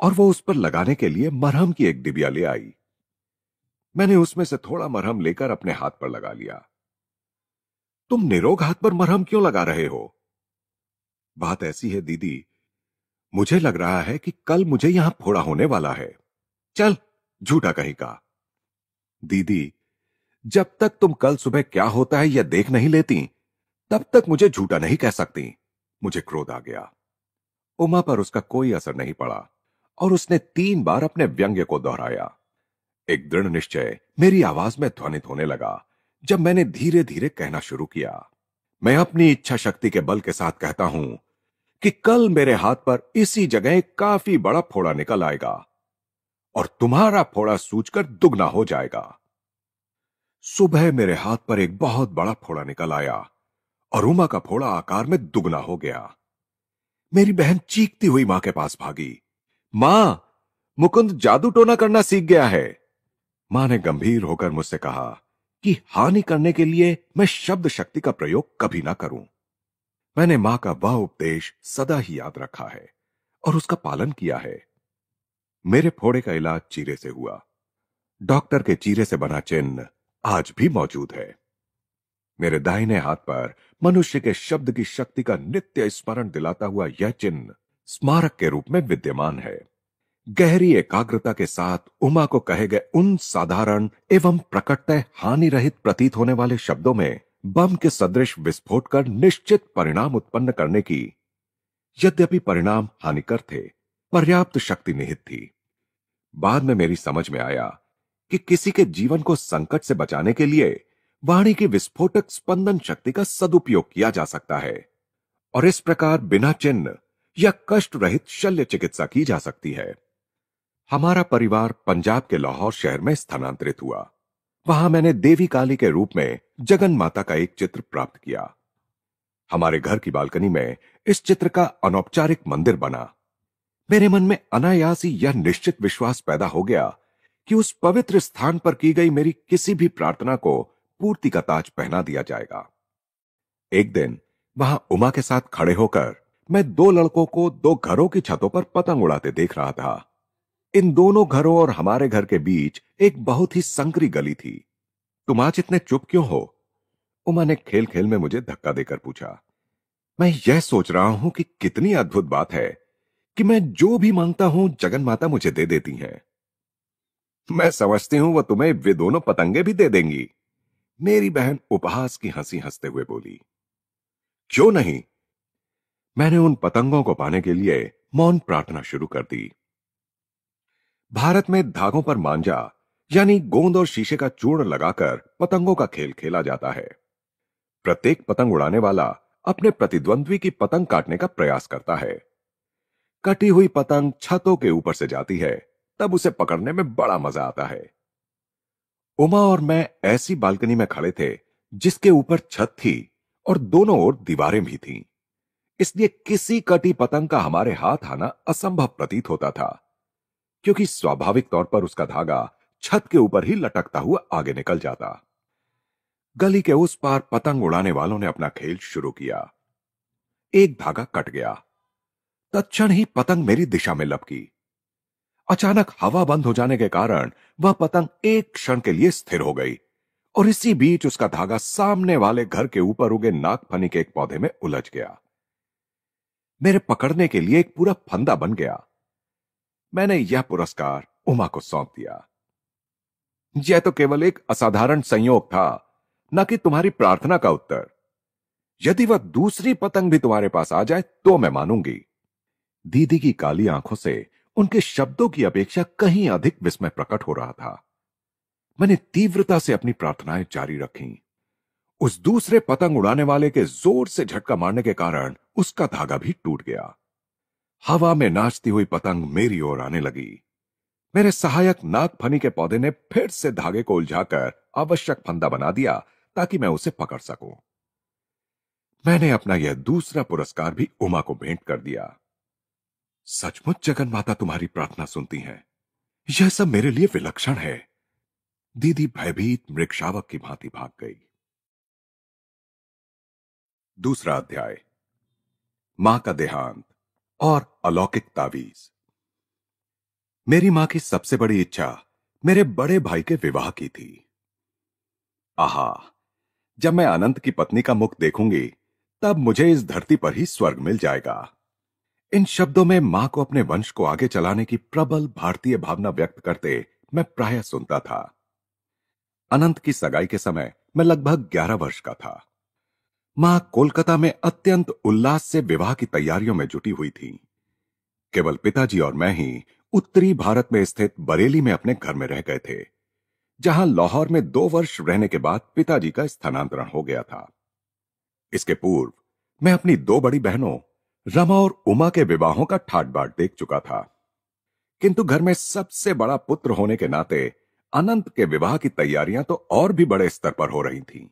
और वो उस पर लगाने के लिए मरहम की एक डिबिया ले आई मैंने उसमें से थोड़ा मरहम लेकर अपने हाथ पर लगा लिया तुम निरोग हाथ पर मरहम क्यों लगा रहे हो बात ऐसी है दीदी मुझे लग रहा है कि कल मुझे यहां फोड़ा होने वाला है चल झूठा कहीं का दीदी जब तक तुम कल सुबह क्या होता है यह देख नहीं लेती तब तक मुझे झूठा नहीं कह सकती मुझे क्रोध आ गया उमा पर उसका कोई असर नहीं पड़ा और उसने तीन बार अपने व्यंग्य को दोहराया एक दृढ़ निश्चय मेरी आवाज में ध्वनित होने लगा जब मैंने धीरे धीरे कहना शुरू किया मैं अपनी इच्छा शक्ति के बल के साथ कहता हूं कि कल मेरे हाथ पर इसी जगह काफी बड़ा फोड़ा निकल आएगा और तुम्हारा फोड़ा सूझकर दुगना हो जाएगा सुबह मेरे हाथ पर एक बहुत बड़ा फोड़ा निकल आया और उमा का फोड़ा आकार में दुगना हो गया मेरी बहन चीखती हुई मां के पास भागी मां मुकुंद जादू टोना करना सीख गया है मां ने गंभीर होकर मुझसे कहा कि हानि करने के लिए मैं शब्द शक्ति का प्रयोग कभी ना करूं मैंने मां का वह उपदेश सदा ही याद रखा है और उसका पालन किया है मेरे फोड़े का इलाज चीरे से हुआ डॉक्टर के चीरे से बना चिन्ह आज भी मौजूद है मेरे दाहिने हाथ पर मनुष्य के शब्द की शक्ति का नित्य स्मरण दिलाता हुआ यह चिन्ह स्मारक के रूप में विद्यमान है गहरी एकाग्रता के साथ उमा को कहे गए उन साधारण एवं प्रकटतः हानि रहित प्रतीत होने वाले शब्दों में बम के सदृश विस्फोट कर निश्चित परिणाम उत्पन्न करने की यद्यपि परिणाम हानिकर थे पर्याप्त शक्ति निहित थी बाद में मेरी समझ में आया कि किसी के जीवन को संकट से बचाने के लिए वाणी की विस्फोटक स्पंदन शक्ति का सदुपयोग किया जा सकता है और इस प्रकार बिना चिन्ह या कष्ट रहित शल्य चिकित्सा की जा सकती है हमारा परिवार पंजाब के लाहौर शहर में स्थानांतरित हुआ वहां मैंने देवी काली के रूप में जगन माता का एक चित्र प्राप्त किया हमारे घर की बालकनी में इस चित्र का अनौपचारिक मंदिर बना मेरे मन में अनायास ही यह निश्चित विश्वास पैदा हो गया कि उस पवित्र स्थान पर की गई मेरी किसी भी प्रार्थना को पूर्ति का ताज पहना दिया जाएगा एक दिन वहां उमा के साथ खड़े होकर मैं दो लड़कों को दो घरों की छतों पर पतंग उड़ाते देख रहा था इन दोनों घरों और हमारे घर के बीच एक बहुत ही संकरी गली थी तुम आज इतने चुप क्यों हो उमा ने खेल खेल में मुझे धक्का देकर पूछा मैं यह सोच रहा हूं कि कितनी अद्भुत बात है कि मैं जो भी मांगता हूं जगन माता मुझे दे देती हैं मैं समझती हूं वह तुम्हें वे दोनों पतंगे भी दे देंगी मेरी बहन उपहास की हंसी हंसते हुए बोली क्यों नहीं मैंने उन पतंगों को पाने के लिए मौन प्रार्थना शुरू कर दी भारत में धागों पर मांझा यानी गोंद और शीशे का चूर्ण लगाकर पतंगों का खेल खेला जाता है प्रत्येक पतंग उड़ाने वाला अपने प्रतिद्वंद्वी की पतंग काटने का प्रयास करता है कटी हुई पतंग छतों के ऊपर से जाती है तब उसे पकड़ने में बड़ा मजा आता है उमा और मैं ऐसी बालकनी में खड़े थे जिसके ऊपर छत थी और दोनों ओर दीवारें भी थीं। इसलिए किसी कटी पतंग का हमारे हाथ आना असंभव प्रतीत होता था क्योंकि स्वाभाविक तौर पर उसका धागा छत के ऊपर ही लटकता हुआ आगे निकल जाता गली के उस पार पतंग उड़ाने वालों ने अपना खेल शुरू किया एक धागा कट गया तत्ण ही पतंग मेरी दिशा में लपकी अचानक हवा बंद हो जाने के कारण वह पतंग एक क्षण के लिए स्थिर हो गई और इसी बीच उसका धागा सामने वाले घर के ऊपर उगे नागफनी के एक पौधे में उलझ गया मेरे पकड़ने के लिए एक पूरा फंदा बन गया मैंने यह पुरस्कार उमा को सौंप दिया यह तो केवल एक असाधारण संयोग था न कि तुम्हारी प्रार्थना का उत्तर यदि वह दूसरी पतंग भी तुम्हारे पास आ जाए तो मैं मानूंगी दीदी की काली आंखों से उनके शब्दों की अपेक्षा कहीं अधिक विस्मय प्रकट हो रहा था मैंने तीव्रता से अपनी प्रार्थनाएं जारी रखी उस दूसरे पतंग उड़ाने वाले के जोर से झटका मारने के कारण उसका धागा भी टूट गया हवा में नाचती हुई पतंग मेरी ओर आने लगी मेरे सहायक नाक फनी के पौधे ने फिर से धागे को उलझाकर आवश्यक फंदा बना दिया ताकि मैं उसे पकड़ सकूं मैंने अपना यह दूसरा पुरस्कार भी उमा को भेंट कर दिया सचमुच जगन माता तुम्हारी प्रार्थना सुनती हैं यह सब मेरे लिए विलक्षण है दीदी भयभीत मृक्षावक की भांति भाग गई दूसरा अध्याय मां का देहांत और अलौकिक तावीज मेरी मां की सबसे बड़ी इच्छा मेरे बड़े भाई के विवाह की थी आहा जब मैं अनंत की पत्नी का मुख देखूंगी तब मुझे इस धरती पर ही स्वर्ग मिल जाएगा इन शब्दों में मां को अपने वंश को आगे चलाने की प्रबल भारतीय भावना व्यक्त करते मैं प्राय सुनता था अनंत की सगाई के समय मैं लगभग ग्यारह वर्ष का था मां कोलकाता में अत्यंत उल्लास से विवाह की तैयारियों में जुटी हुई थी केवल पिताजी और मैं ही उत्तरी भारत में स्थित बरेली में अपने घर में रह गए थे जहां लाहौर में दो वर्ष रहने के बाद पिताजी का स्थानांतरण हो गया था इसके पूर्व मैं अपनी दो बड़ी बहनों रमा और उमा के विवाहों का ठाट बाट देख चुका था किंतु घर में सबसे बड़ा पुत्र होने के नाते अनंत के विवाह की तैयारियां तो और भी बड़े स्तर पर हो रही थीं।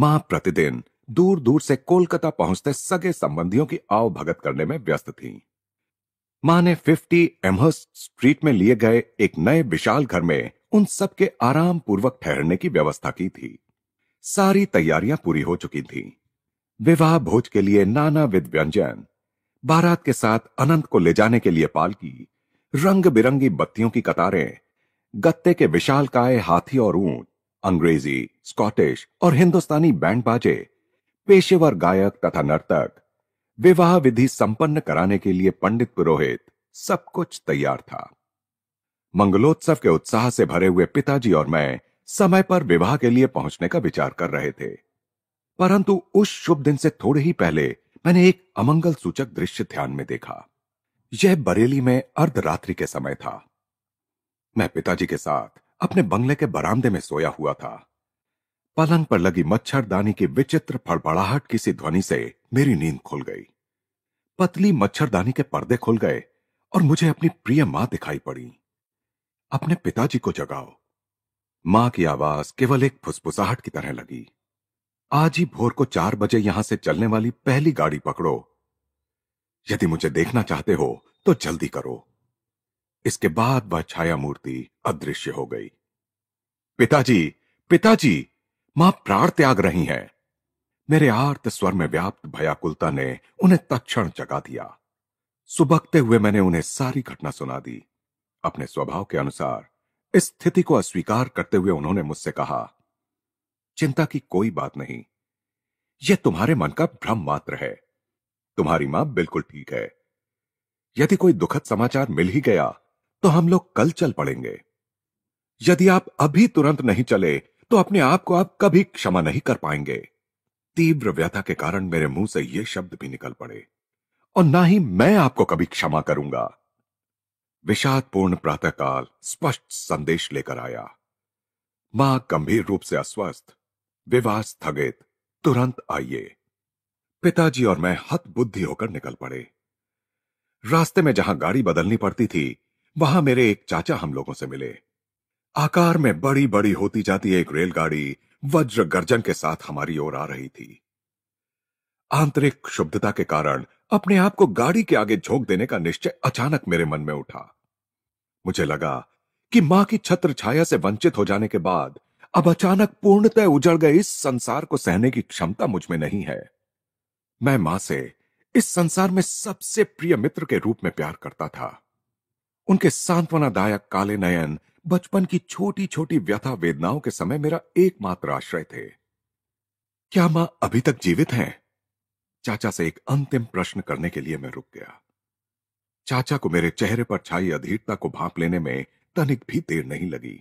मां प्रतिदिन दूर दूर से कोलकाता पहुंचते सगे संबंधियों की आवभगत करने में व्यस्त थी मां ने फिफ्टी एमहर्स स्ट्रीट में लिए गए एक नए विशाल घर में उन सबके आराम पूर्वक ठहरने की व्यवस्था की थी सारी तैयारियां पूरी हो चुकी थी विवाह भोज के लिए नाना विद व्यंजन बारात के साथ अनंत को ले जाने के लिए पालकी रंग बिरंगी बत्तियों की कतारें गत्ते के विशाल काय हाथी और ऊंट अंग्रेजी स्कॉटिश और हिंदुस्तानी बैंड बाजे पेशेवर गायक तथा नर्तक विवाह विधि संपन्न कराने के लिए पंडित पुरोहित सब कुछ तैयार था मंगलोत्सव के उत्साह से भरे हुए पिताजी और मैं समय पर विवाह के लिए पहुंचने का विचार कर रहे थे परंतु उस शुभ दिन से थोड़े ही पहले मैंने एक अमंगल सूचक दृश्य ध्यान में देखा यह बरेली में अर्धरात्रि के समय था मैं पिताजी के साथ अपने बंगले के बरामदे में सोया हुआ था पलंग पर लगी मच्छरदानी की विचित्र फड़फड़ाहट की सी ध्वनि से मेरी नींद खुल गई पतली मच्छरदानी के पर्दे खुल गए और मुझे अपनी प्रिय मां दिखाई पड़ी अपने पिताजी को जगाओ मां की आवाज केवल एक फुसफुसाहट की तरह लगी आज ही भोर को चार बजे यहां से चलने वाली पहली गाड़ी पकड़ो यदि मुझे देखना चाहते हो तो जल्दी करो इसके बाद वह छाया मूर्ति अदृश्य हो गई पिताजी पिताजी मां प्राण त्याग रही हैं मेरे आर्त स्वर में व्याप्त भयाकुलता ने उन्हें तत्ण जगा दिया सुबकते हुए मैंने उन्हें सारी घटना सुना दी अपने स्वभाव के अनुसार इस स्थिति को अस्वीकार करते हुए उन्होंने मुझसे कहा चिंता की कोई बात नहीं यह तुम्हारे मन का भ्रम मात्र है तुम्हारी मां बिल्कुल ठीक है यदि कोई दुखद समाचार मिल ही गया तो हम लोग कल चल पड़ेंगे यदि आप अभी तुरंत नहीं चले तो अपने आप को आप कभी क्षमा नहीं कर पाएंगे तीव्र व्यथा के कारण मेरे मुंह से यह शब्द भी निकल पड़े और ना ही मैं आपको कभी क्षमा करूंगा विषादपूर्ण प्रातःकाल स्पष्ट संदेश लेकर आया मां गंभीर रूप से अस्वस्थ विवाह स्थगित तुरंत आइए पिताजी और मैं हत बुद्धि होकर निकल पड़े रास्ते में जहां गाड़ी बदलनी पड़ती थी वहां मेरे एक चाचा हम लोगों से मिले आकार में बड़ी बड़ी होती जाती एक रेलगाड़ी वज्र गर्जन के साथ हमारी ओर आ रही थी आंतरिक शुद्धता के कारण अपने आप को गाड़ी के आगे झोंक देने का निश्चय अचानक मेरे मन में उठा मुझे लगा कि मां की छत्र छाया से वंचित हो जाने के बाद अब अचानक पूर्णतः उजड़ गए इस संसार को सहने की क्षमता मुझ में नहीं है मैं मां से इस संसार में सबसे प्रिय मित्र के रूप में प्यार करता था उनके सांत्वनादायक काले नयन बचपन की छोटी छोटी व्यथा वेदनाओं के समय मेरा एकमात्र आश्रय थे क्या मां अभी तक जीवित हैं चाचा से एक अंतिम प्रश्न करने के लिए मैं रुक गया चाचा को मेरे चेहरे पर छाई अधीरता को भाप लेने में तनिक भी देर नहीं लगी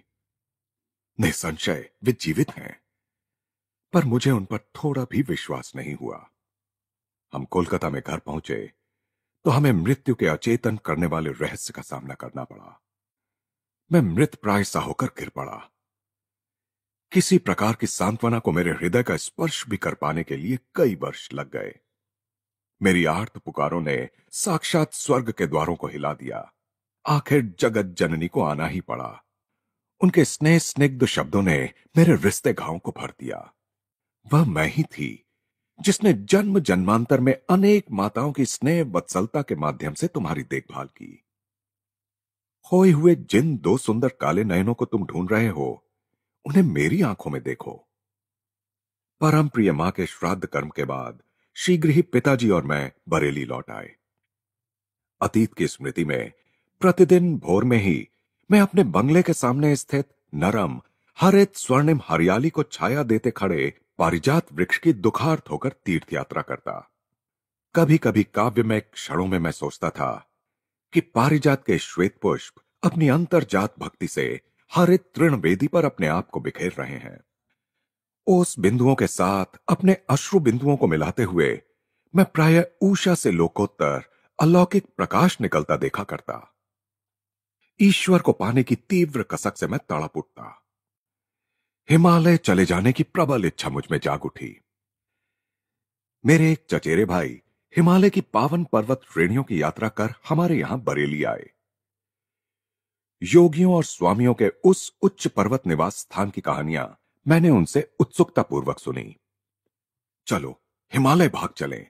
निसंशय वे जीवित हैं पर मुझे उन पर थोड़ा भी विश्वास नहीं हुआ हम कोलकाता में घर पहुंचे तो हमें मृत्यु के अचेतन करने वाले रहस्य का सामना करना पड़ा मैं मृत प्राय सा होकर गिर पड़ा किसी प्रकार की सांत्वना को मेरे हृदय का स्पर्श भी कर पाने के लिए कई वर्ष लग गए मेरी आर्त पुकारों ने साक्षात स्वर्ग के द्वारों को हिला दिया आखिर जगत जननी को आना ही पड़ा उनके स्नेह स्निग्ध शब्दों ने मेरे रिश्ते घाव को भर दिया वह मैं ही थी जिसने जन्म जन्मांतर में अनेक माताओं की स्नेह वत्सलता के माध्यम से तुम्हारी देखभाल की खोए हुए जिन दो सुंदर काले नयनों को तुम ढूंढ रहे हो उन्हें मेरी आंखों में देखो परम प्रिय मां के श्राद्ध कर्म के बाद शीघ्र ही पिताजी और मैं बरेली लौट आए अतीत की स्मृति में प्रतिदिन भोर में ही मैं अपने बंगले के सामने स्थित नरम हरित स्वर्णिम हरियाली को छाया देते खड़े पारिजात वृक्ष की दुखार्थ होकर तीर्थ यात्रा करता कभी कभी काव्य में क्षणों में मैं सोचता था कि पारिजात के श्वेत पुष्प अपनी जात भक्ति से हरित तृण वेदी पर अपने आप को बिखेर रहे हैं उस बिंदुओं के साथ अपने अश्रु बिंदुओं को मिलाते हुए मैं प्राय ऊषा से लोकोत्तर अलौकिक प्रकाश निकलता देखा करता ईश्वर को पाने की तीव्र कसक से मैं तड़प उठता हिमालय चले जाने की प्रबल इच्छा मुझ में जाग उठी मेरे एक चचेरे भाई हिमालय की पावन पर्वत श्रेणियों की यात्रा कर हमारे यहां बरेली आए योगियों और स्वामियों के उस उच्च पर्वत निवास स्थान की कहानियां मैंने उनसे उत्सुकतापूर्वक सुनी चलो हिमालय भाग चलें।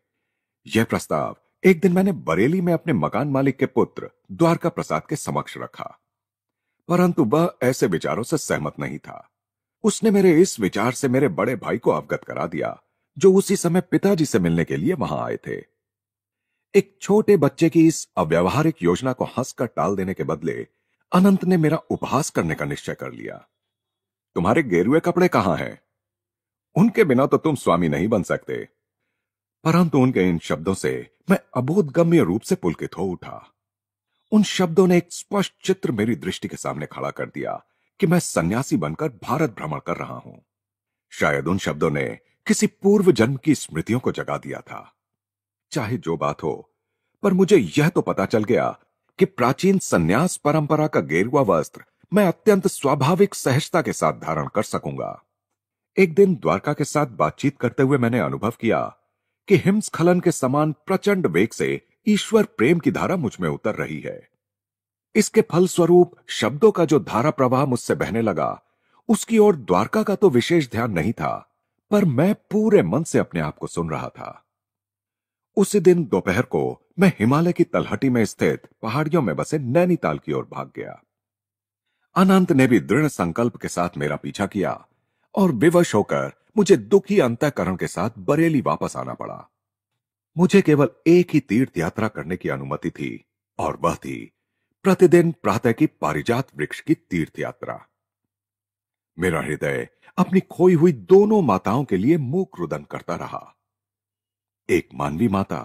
यह प्रस्ताव एक दिन मैंने बरेली में अपने मकान मालिक के पुत्र द्वारका प्रसाद के समक्ष रखा परंतु वह ऐसे विचारों से सहमत नहीं था उसने मेरे इस विचार से मेरे बड़े भाई को अवगत करा दिया जो उसी समय पिताजी से मिलने के लिए वहां आए थे एक छोटे बच्चे की इस अव्यवहारिक योजना को हंसकर टाल देने के बदले अनंत ने मेरा उपहास करने का निश्चय कर लिया तुम्हारे गेरुए कपड़े कहां हैं उनके बिना तो तुम स्वामी नहीं बन सकते परंतु उनके इन शब्दों से मैं अबोधगम्य रूप से पुलकित हो उठा उन शब्दों ने एक स्पष्ट चित्र मेरी दृष्टि के सामने खड़ा कर दिया कि मैं सन्यासी बनकर भारत भ्रमण कर रहा हूं शायद उन शब्दों ने किसी पूर्व जन्म की स्मृतियों को जगा दिया था चाहे जो बात हो पर मुझे यह तो पता चल गया कि प्राचीन संन्यास परंपरा का गेरुआ वस्त्र मैं अत्यंत स्वाभाविक सहजता के साथ धारण कर सकूंगा एक दिन द्वारका के साथ बातचीत करते हुए मैंने अनुभव किया कि हिमस्खलन के समान प्रचंड वेग से ईश्वर प्रेम की धारा मुझ में उतर रही है इसके फलस्वरूप शब्दों का जो धारा प्रवाह मुझसे बहने लगा उसकी ओर द्वारका का तो विशेष ध्यान नहीं था पर मैं पूरे मन से अपने आप को सुन रहा था उसी दिन दोपहर को मैं हिमालय की तलहटी में स्थित पहाड़ियों में बसे नैनीताल की ओर भाग गया अनंत ने भी दृढ़ संकल्प के साथ मेरा पीछा किया और विवश होकर मुझे दुखी अंतकरण के साथ बरेली वापस आना पड़ा मुझे केवल एक ही तीर्थ यात्रा करने की अनुमति थी और वह थी प्रतिदिन प्रातः की पारिजात वृक्ष की तीर्थ यात्रा मेरा हृदय अपनी खोई हुई दोनों माताओं के लिए मूक रुदन करता रहा एक मानवी माता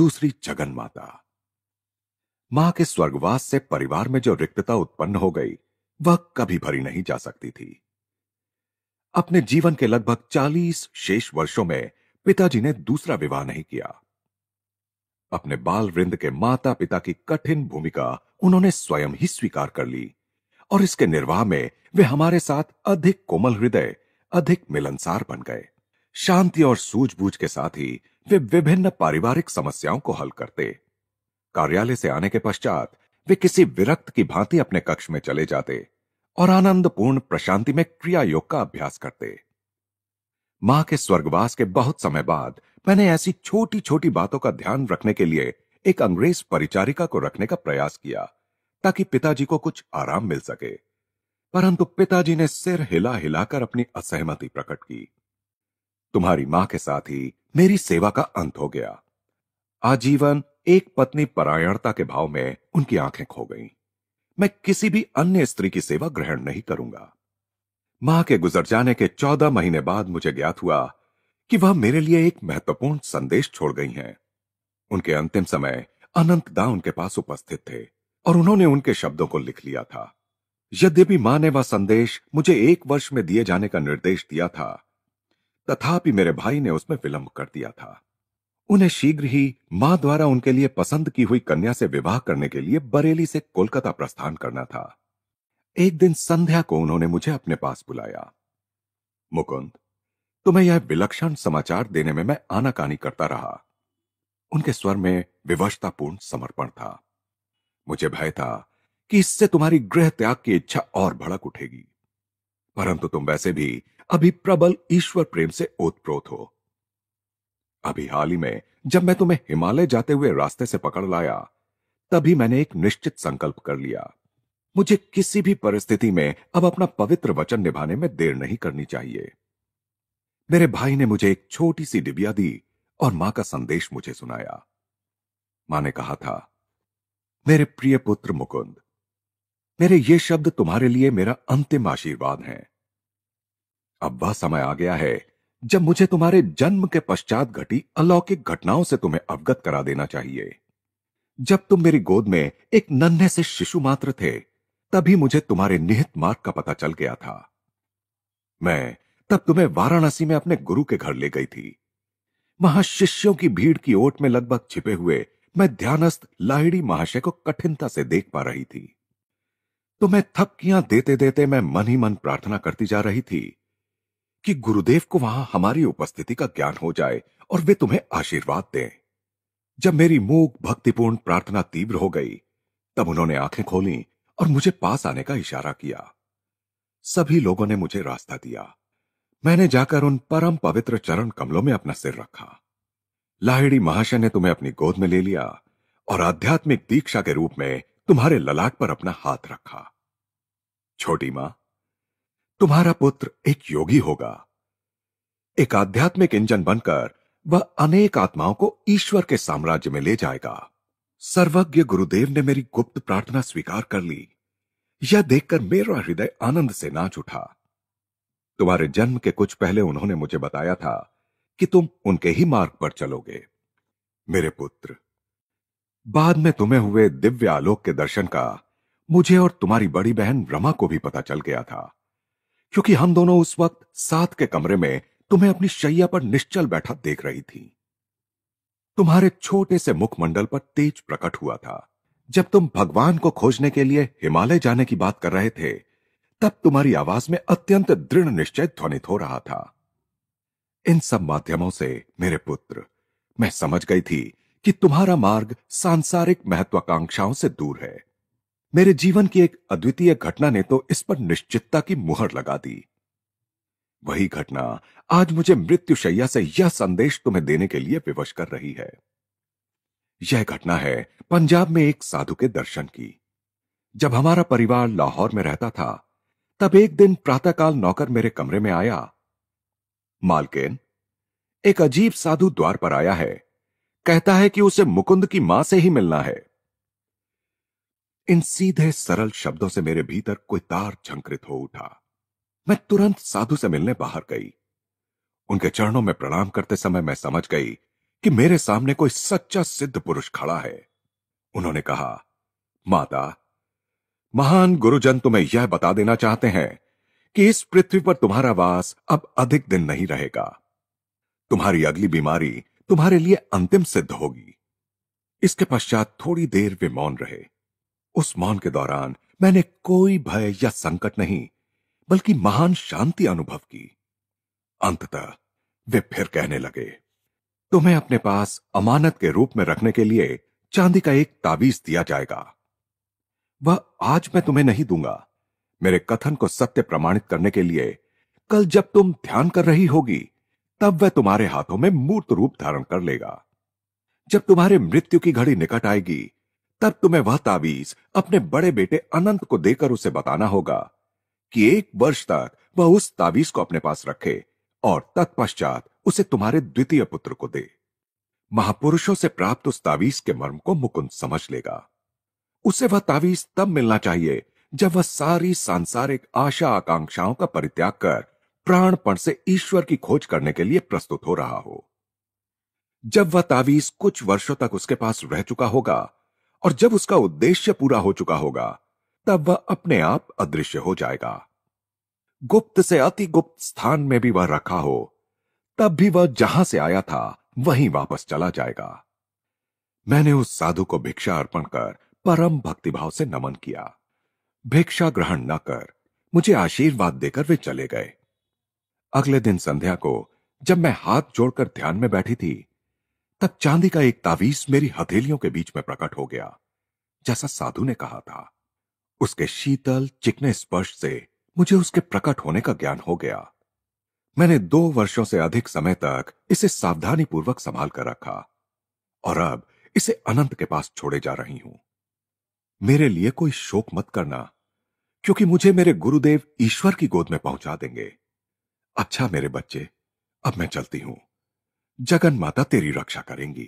दूसरी जगन माता मां के स्वर्गवास से परिवार में जो रिक्तता उत्पन्न हो गई वह कभी भरी नहीं जा सकती थी अपने जीवन के लगभग चालीस शेष वर्षों में पिताजी ने दूसरा विवाह नहीं किया अपने बाल वृंद के माता पिता की कठिन भूमिका उन्होंने स्वयं ही स्वीकार कर ली और इसके निर्वाह में वे हमारे साथ अधिक कोमल हृदय अधिक मिलनसार बन गए शांति और सूझबूझ के साथ ही वे विभिन्न पारिवारिक समस्याओं को हल करते कार्यालय से आने के पश्चात वे किसी विरक्त की भांति अपने कक्ष में चले जाते और आनंदपूर्ण प्रशांति में क्रिया योग का अभ्यास करते मां के स्वर्गवास के बहुत समय बाद मैंने ऐसी छोटी छोटी बातों का ध्यान रखने के लिए एक अंग्रेज परिचारिका को रखने का प्रयास किया ताकि पिताजी को कुछ आराम मिल सके परंतु पिताजी ने सिर हिला हिलाकर अपनी असहमति प्रकट की तुम्हारी मां के साथ ही मेरी सेवा का अंत हो गया आजीवन एक पत्नी परायणता के भाव में उनकी आंखें खो गईं। मैं किसी भी अन्य स्त्री की सेवा ग्रहण नहीं करूंगा मां के गुजर जाने के चौदह महीने बाद मुझे ज्ञात हुआ कि वह मेरे लिए एक महत्वपूर्ण संदेश छोड़ गई हैं उनके अंतिम समय अनंत दा उनके पास उपस्थित थे और उन्होंने उनके शब्दों को लिख लिया था यद्यपि मां ने वह संदेश मुझे एक वर्ष में दिए जाने का निर्देश दिया था तथापि मेरे भाई ने उसमें विलंब कर दिया था उन्हें शीघ्र ही मां द्वारा उनके लिए पसंद की हुई कन्या से विवाह करने के लिए बरेली से कोलकाता प्रस्थान करना था एक दिन संध्या को उन्होंने मुझे अपने पास बुलाया मुकुंद तुम्हें यह विलक्षण समाचार देने में मैं आनाकानी करता रहा उनके स्वर में विवशतापूर्ण समर्पण था मुझे भय था कि इससे तुम्हारी गृह त्याग की इच्छा और भड़क उठेगी परंतु तुम वैसे भी अभी प्रबल ईश्वर प्रेम से ओतप्रोत हो अभी हाल ही में जब मैं तुम्हें हिमालय जाते हुए रास्ते से पकड़ लाया तभी मैंने एक निश्चित संकल्प कर लिया मुझे किसी भी परिस्थिति में अब अपना पवित्र वचन निभाने में देर नहीं करनी चाहिए मेरे भाई ने मुझे एक छोटी सी डिबिया दी और मां का संदेश मुझे सुनाया मां ने कहा था मेरे प्रिय पुत्र मुकुंद मेरे ये शब्द तुम्हारे लिए मेरा अंतिम आशीर्वाद है अब वह समय आ गया है जब मुझे तुम्हारे जन्म के पश्चात घटी अलौकिक घटनाओं से तुम्हें अवगत करा देना चाहिए जब तुम मेरी गोद में एक नन्हे से शिशु मात्र थे तभी मुझे तुम्हारे निहित मार्ग का पता चल गया था मैं तब तुम्हें वाराणसी में अपने गुरु के घर ले गई थी वहां शिष्यों की भीड़ की ओट में लगभग छिपे हुए मैं ध्यानस्थ लाहिड़ी महाशय को कठिनता से देख पा रही थी तो मैं थपकियां देते देते मैं मन ही मन प्रार्थना करती जा रही थी कि गुरुदेव को वहां हमारी उपस्थिति का ज्ञान हो जाए और वे तुम्हें आशीर्वाद दें जब मेरी मूक भक्तिपूर्ण प्रार्थना तीव्र हो गई तब उन्होंने आंखें खोली और मुझे पास आने का इशारा किया सभी लोगों ने मुझे रास्ता दिया मैंने जाकर उन परम पवित्र चरण कमलों में अपना सिर रखा लाहिड़ी महाशय ने तुम्हें अपनी गोद में ले लिया और आध्यात्मिक दीक्षा के रूप में तुम्हारे ललाट पर अपना हाथ रखा छोटी मां तुम्हारा पुत्र एक योगी होगा एक आध्यात्मिक इंजन बनकर वह अनेक आत्माओं को ईश्वर के साम्राज्य में ले जाएगा सर्वज्ञ गुरुदेव ने मेरी गुप्त प्रार्थना स्वीकार कर ली यह देखकर मेरा हृदय आनंद से नाच उठा तुम्हारे जन्म के कुछ पहले उन्होंने मुझे बताया था कि तुम उनके ही मार्ग पर चलोगे मेरे पुत्र बाद में तुम्हें हुए दिव्य आलोक के दर्शन का मुझे और तुम्हारी बड़ी बहन रमा को भी पता चल गया था क्योंकि हम दोनों उस वक्त साथ के कमरे में तुम्हें अपनी शैया पर निश्चल बैठा देख रही थी तुम्हारे छोटे से मुखमंडल पर तेज प्रकट हुआ था जब तुम भगवान को खोजने के लिए हिमालय जाने की बात कर रहे थे तब तुम्हारी आवाज में अत्यंत दृढ़ निश्चय ध्वनित हो रहा था इन सब माध्यमों से मेरे पुत्र मैं समझ गई थी कि तुम्हारा मार्ग सांसारिक महत्वाकांक्षाओं से दूर है मेरे जीवन की एक अद्वितीय घटना ने तो इस पर निश्चितता की मुहर लगा दी वही घटना आज मुझे मृत्युशैया से यह संदेश तुम्हें देने के लिए विवश कर रही है यह घटना है पंजाब में एक साधु के दर्शन की जब हमारा परिवार लाहौर में रहता था तब एक दिन प्रातःकाल नौकर मेरे कमरे में आया मालकिन एक अजीब साधु द्वार पर आया है कहता है कि उसे मुकुंद की मां से ही मिलना है इन सीधे सरल शब्दों से मेरे भीतर कोई तार झंकृत हो उठा मैं तुरंत साधु से मिलने बाहर गई उनके चरणों में प्रणाम करते समय मैं समझ गई कि मेरे सामने कोई सच्चा सिद्ध पुरुष खड़ा है उन्होंने कहा माता महान गुरुजन तुम्हें यह बता देना चाहते हैं कि इस पृथ्वी पर तुम्हारा वास अब अधिक दिन नहीं रहेगा तुम्हारी अगली बीमारी तुम्हारे लिए अंतिम सिद्ध होगी इसके पश्चात थोड़ी देर वे मौन रहे उस मौन के दौरान मैंने कोई भय या संकट नहीं बल्कि महान शांति अनुभव की अंततः वे फिर कहने लगे तुम्हें अपने पास अमानत के रूप में रखने के लिए चांदी का एक ताबीज दिया जाएगा वह आज मैं तुम्हें नहीं दूंगा मेरे कथन को सत्य प्रमाणित करने के लिए कल जब तुम ध्यान कर रही होगी तब वह तुम्हारे हाथों में मूर्त रूप धारण कर लेगा जब तुम्हारे मृत्यु की घड़ी निकट आएगी तब तुम्हें वह तावीज अपने बड़े बेटे अनंत को देकर उसे बताना होगा कि एक वर्ष तक वह उस तावीज को अपने पास रखे और तत्पश्चात उसे तुम्हारे द्वितीय पुत्र को दे महापुरुषों से प्राप्त उस तावीज के मर्म को मुकुंद समझ लेगा उसे वह तावीज तब मिलना चाहिए जब वह सारी सांसारिक आशा आकांक्षाओं का परित्याग कर प्राणपण से ईश्वर की खोज करने के लिए प्रस्तुत हो रहा हो जब वह तावीज कुछ वर्षों तक उसके पास रह चुका होगा और जब उसका उद्देश्य पूरा हो चुका होगा तब वह अपने आप अदृश्य हो जाएगा गुप्त से अति गुप्त स्थान में भी वह रखा हो तब भी वह जहां से आया था वहीं वापस चला जाएगा मैंने उस साधु को भिक्षा अर्पण कर परम भक्तिभाव से नमन किया भिक्षा ग्रहण न कर मुझे आशीर्वाद देकर वे चले गए अगले दिन संध्या को जब मैं हाथ जोड़कर ध्यान में बैठी थी तब चांदी का एक तावीज मेरी हथेलियों के बीच में प्रकट हो गया जैसा साधु ने कहा था उसके शीतल चिकने स्पर्श से मुझे उसके प्रकट होने का ज्ञान हो गया मैंने दो वर्षों से अधिक समय तक इसे सावधानी पूर्वक संभाल कर रखा और अब इसे अनंत के पास छोड़े जा रही हूं मेरे लिए कोई शोक मत करना क्योंकि मुझे मेरे गुरुदेव ईश्वर की गोद में पहुंचा देंगे अच्छा मेरे बच्चे अब मैं चलती हूं जगन माता तेरी रक्षा करेंगी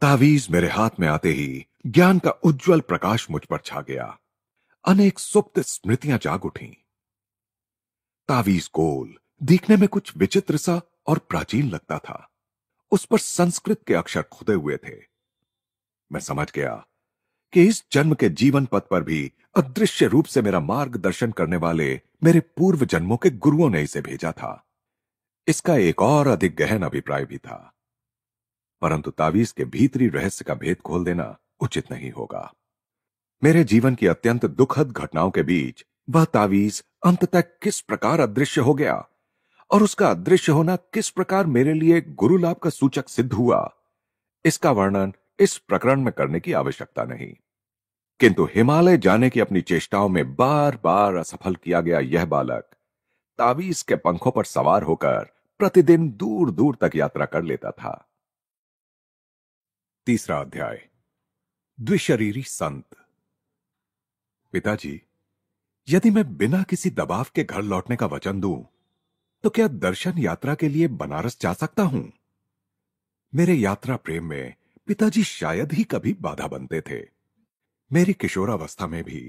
तावीज मेरे हाथ में आते ही ज्ञान का उज्जवल प्रकाश मुझ पर छा गया अनेक सुप्त स्मृतियां जाग उठी तावीज गोल दिखने में कुछ विचित्र सा और प्राचीन लगता था उस पर संस्कृत के अक्षर खुदे हुए थे मैं समझ गया कि इस जन्म के जीवन पथ पर भी अदृश्य रूप से मेरा मार्गदर्शन करने वाले मेरे पूर्व जन्मों के गुरुओं ने इसे भेजा था इसका एक और अधिक गहन अभिप्राय भी था परंतु तावीज के भीतरी रहस्य का भेद खोल देना उचित नहीं होगा मेरे जीवन की अत्यंत दुखद घटनाओं के बीच वह तावीज अंततः किस प्रकार अदृश्य हो गया और उसका अदृश्य होना किस प्रकार मेरे लिए गुरु लाभ का सूचक सिद्ध हुआ इसका वर्णन इस प्रकरण में करने की आवश्यकता नहीं किंतु हिमालय जाने की अपनी चेष्टाओं में बार बार असफल किया गया यह बालक तावीज के पंखों पर सवार होकर प्रतिदिन दूर दूर तक यात्रा कर लेता था तीसरा अध्याय द्विशरीरी संत पिताजी यदि मैं बिना किसी दबाव के घर लौटने का वचन दूं तो क्या दर्शन यात्रा के लिए बनारस जा सकता हूं मेरे यात्रा प्रेम में पिताजी शायद ही कभी बाधा बनते थे मेरी किशोरावस्था में भी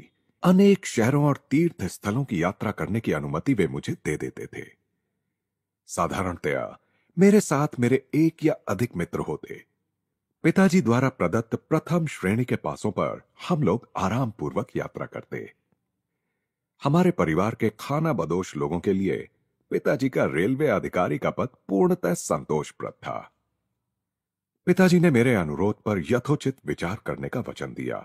अनेक शहरों और तीर्थ स्थलों की यात्रा करने की अनुमति वे मुझे दे देते थे साधारणतया मेरे साथ मेरे एक या अधिक मित्र होते पिताजी द्वारा प्रदत्त प्रथम श्रेणी के पासों पर हम लोग आराम पूर्वक यात्रा करते हमारे परिवार के खाना बदोश लोगों के लिए पिताजी का रेलवे अधिकारी का पद पूर्णतः संतोषप्रद था पिताजी ने मेरे अनुरोध पर यथोचित विचार करने का वचन दिया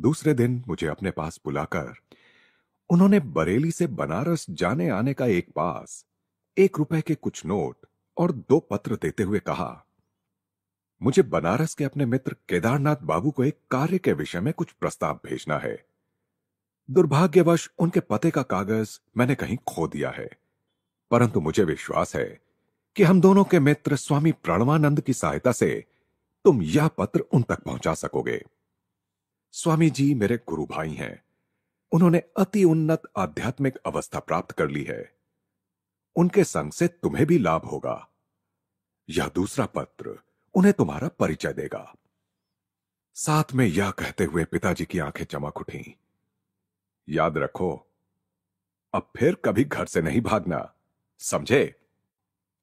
दूसरे दिन मुझे अपने पास बुलाकर उन्होंने बरेली से बनारस जाने आने का एक पास एक रुपए के कुछ नोट और दो पत्र देते हुए कहा मुझे बनारस के अपने मित्र केदारनाथ बाबू को एक कार्य के विषय में कुछ प्रस्ताव भेजना है दुर्भाग्यवश उनके पते का कागज मैंने कहीं खो दिया है परंतु मुझे विश्वास है कि हम दोनों के मित्र स्वामी प्रणवानंद की सहायता से तुम यह पत्र उन तक पहुंचा सकोगे स्वामी जी मेरे गुरु भाई हैं उन्होंने अति उन्नत आध्यात्मिक अवस्था प्राप्त कर ली है उनके संग से तुम्हें भी लाभ होगा यह दूसरा पत्र उन्हें तुम्हारा परिचय देगा साथ में यह कहते हुए पिताजी की आंखें चमक उठी याद रखो अब फिर कभी घर से नहीं भागना समझे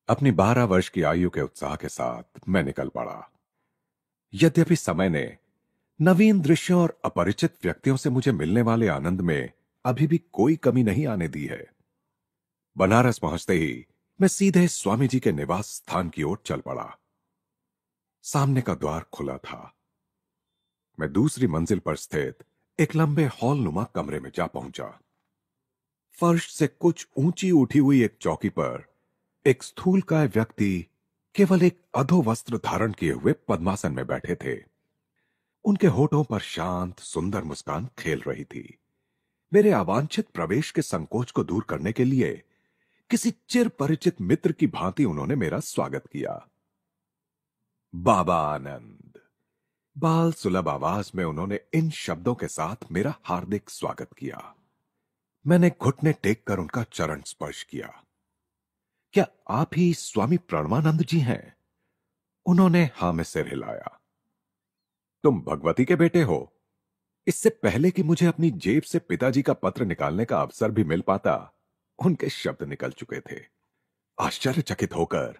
अपनी बारह वर्ष की आयु के उत्साह के साथ मैं निकल पड़ा यद्यपि समय ने नवीन दृश्यों और अपरिचित व्यक्तियों से मुझे मिलने वाले आनंद में अभी भी कोई कमी नहीं आने दी है बनारस पहुंचते ही मैं सीधे स्वामी जी के निवास स्थान की ओर चल पड़ा सामने का द्वार खुला था मैं दूसरी मंजिल पर स्थित एक लंबे हॉल नुमा कमरे में जा पहुंचा फर्श से कुछ ऊंची उठी हुई एक चौकी पर एक स्थूल का व्यक्ति केवल एक अधो वस्त्र धारण किए हुए पद्मासन में बैठे थे उनके होठों पर शांत सुंदर मुस्कान खेल रही थी मेरे अवांछित प्रवेश के संकोच को दूर करने के लिए किसी चिर परिचित मित्र की भांति उन्होंने मेरा स्वागत किया बाबा आनंद बाल सुलभ आवाज में उन्होंने इन शब्दों के साथ मेरा हार्दिक स्वागत किया मैंने घुटने टेक कर उनका चरण स्पर्श किया क्या आप ही स्वामी प्रणवानंद जी हैं उन्होंने हा में सिर हिलाया तुम भगवती के बेटे हो इससे पहले कि मुझे अपनी जेब से पिताजी का पत्र निकालने का अवसर भी मिल पाता उनके शब्द निकल चुके थे आश्चर्यचकित होकर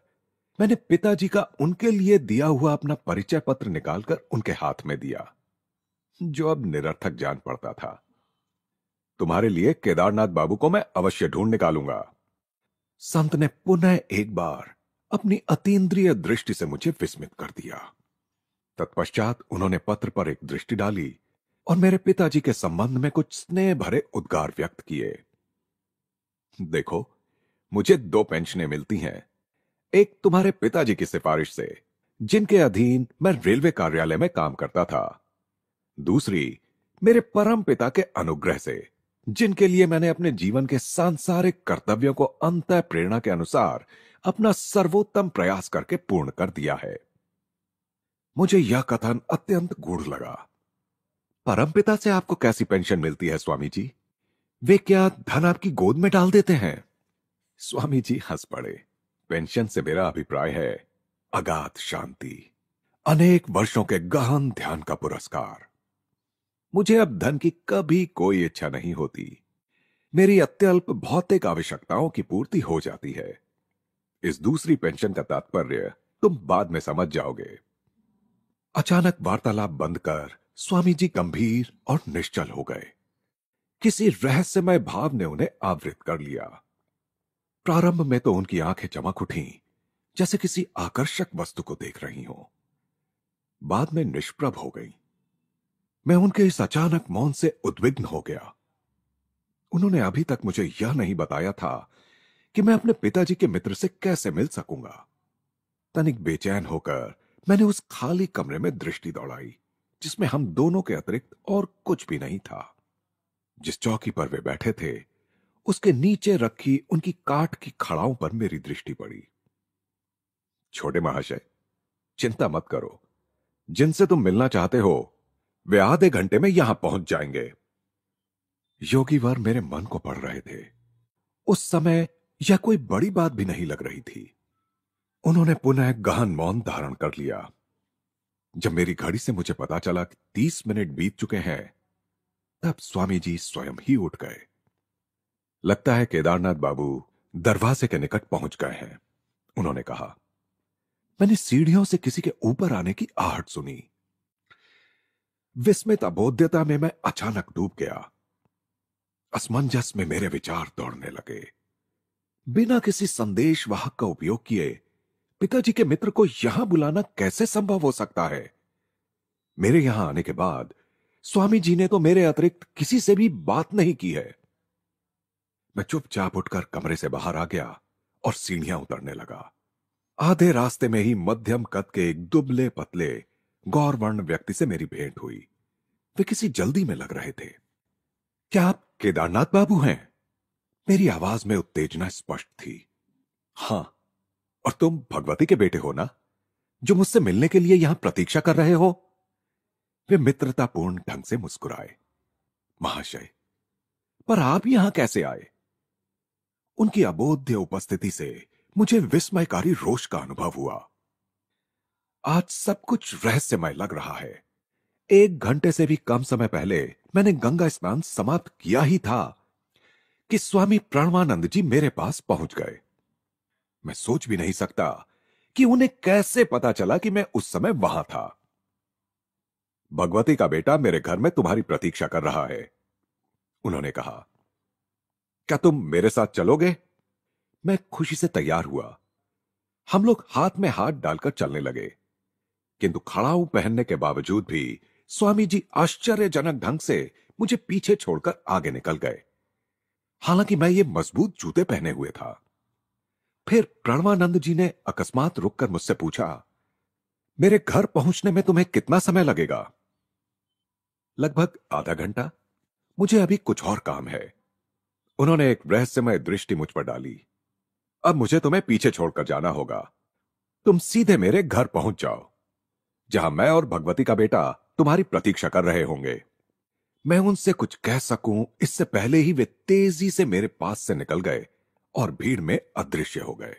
मैंने पिताजी का उनके लिए दिया हुआ अपना परिचय पत्र निकालकर उनके हाथ में दिया जो अब निरर्थक जान पड़ता था तुम्हारे लिए केदारनाथ बाबू को मैं अवश्य ढूंढ निकालूंगा संत ने पुनः एक बार अपनी अतीन्द्रिय दृष्टि से मुझे विस्मित कर दिया तत्पश्चात उन्होंने पत्र पर एक दृष्टि डाली और मेरे पिताजी के संबंध में कुछ स्नेह भरे उद्गार व्यक्त किए देखो मुझे दो पेंशनें मिलती हैं एक तुम्हारे पिताजी की सिफारिश से जिनके अधीन मैं रेलवे कार्यालय में काम करता था दूसरी मेरे परम पिता के अनुग्रह से जिनके लिए मैंने अपने जीवन के सांसारिक कर्तव्यों को अंत प्रेरणा के अनुसार अपना सर्वोत्तम प्रयास करके पूर्ण कर दिया है मुझे यह कथन अत्यंत गूढ़ लगा परमपिता से आपको कैसी पेंशन मिलती है स्वामी जी वे क्या धन आपकी गोद में डाल देते हैं स्वामी जी हंस पड़े पेंशन से मेरा अभिप्राय है अगाध शांति अनेक वर्षों के गहन ध्यान का पुरस्कार मुझे अब धन की कभी कोई इच्छा नहीं होती मेरी अत्यल्प भौतिक आवश्यकताओं की पूर्ति हो जाती है इस दूसरी पेंशन का तात्पर्य तुम बाद में समझ जाओगे अचानक वार्तालाप बंद कर स्वामी जी गंभीर और निश्चल हो गए किसी रहस्यमय भाव ने उन्हें आवृत कर लिया प्रारंभ में तो उनकी आंखें चमक उठी जैसे किसी आकर्षक वस्तु को देख रही हो बाद में निष्प्रभ हो गई मैं उनके इस अचानक मौन से उद्विग्न हो गया उन्होंने अभी तक मुझे यह नहीं बताया था कि मैं अपने पिताजी के मित्र से कैसे मिल सकूंगा तनिक बेचैन होकर मैंने उस खाली कमरे में दृष्टि दौड़ाई जिसमें हम दोनों के अतिरिक्त और कुछ भी नहीं था जिस चौकी पर वे बैठे थे उसके नीचे रखी उनकी काट की खड़ाओं पर मेरी दृष्टि पड़ी छोटे महाशय चिंता मत करो जिनसे तुम मिलना चाहते हो वे आधे घंटे में यहां पहुंच जाएंगे योगीवर मेरे मन को पढ़ रहे थे उस समय यह कोई बड़ी बात भी नहीं लग रही थी उन्होंने पुनः गहन मौन धारण कर लिया जब मेरी घड़ी से मुझे पता चला कि तीस मिनट बीत चुके हैं तब स्वामी जी स्वयं ही उठ गए लगता है केदारनाथ बाबू दरवाजे के निकट पहुंच गए हैं उन्होंने कहा मैंने सीढ़ियों से किसी के ऊपर आने की आहट सुनी विस्मित अबोध्यता में मैं अचानक डूब गया असमंजस में मेरे विचार दौड़ने लगे बिना किसी संदेश वाहक का उपयोग किए पिताजी के मित्र को यहां बुलाना कैसे संभव हो सकता है मेरे यहां आने के बाद स्वामी जी ने तो मेरे अतिरिक्त किसी से भी बात नहीं की है मैं चुपचाप उठकर कमरे से बाहर आ गया और सीढ़ियां उतरने लगा आधे रास्ते में ही मध्यम कद के एक दुबले पतले गौरवर्ण व्यक्ति से मेरी भेंट हुई वे किसी जल्दी में लग रहे थे क्या आप केदारनाथ बाबू हैं मेरी आवाज में उत्तेजना स्पष्ट थी हां और तुम भगवती के बेटे हो ना जो मुझसे मिलने के लिए यहां प्रतीक्षा कर रहे हो वे मित्रतापूर्ण ढंग से मुस्कुराए महाशय पर आप यहां कैसे आए उनकी अबोध्य उपस्थिति से मुझे विस्मयकारी रोष का अनुभव हुआ आज सब कुछ रहस्यमय लग रहा है एक घंटे से भी कम समय पहले मैंने गंगा स्नान समाप्त किया ही था कि स्वामी प्रणवानंद जी मेरे पास पहुंच गए मैं सोच भी नहीं सकता कि उन्हें कैसे पता चला कि मैं उस समय वहां था भगवती का बेटा मेरे घर में तुम्हारी प्रतीक्षा कर रहा है उन्होंने कहा क्या तुम मेरे साथ चलोगे मैं खुशी से तैयार हुआ हम लोग हाथ में हाथ डालकर चलने लगे किंतु खड़ाऊ पहनने के बावजूद भी स्वामी जी आश्चर्यजनक ढंग से मुझे पीछे छोड़कर आगे निकल गए हालांकि मैं ये मजबूत जूते पहने हुए था फिर प्रणवानंद जी ने अकस्मात रुककर मुझसे पूछा मेरे घर पहुंचने में तुम्हें कितना समय लगेगा लगभग आधा घंटा मुझे अभी कुछ और काम है उन्होंने एक रहस्यमय दृष्टि मुझ पर डाली अब मुझे तुम्हें पीछे छोड़कर जाना होगा तुम सीधे मेरे घर पहुंच जाओ जहां मैं और भगवती का बेटा तुम्हारी प्रतीक्षा कर रहे होंगे मैं उनसे कुछ कह सकूं इससे पहले ही वे तेजी से मेरे पास से निकल गए और भीड़ में अदृश्य हो गए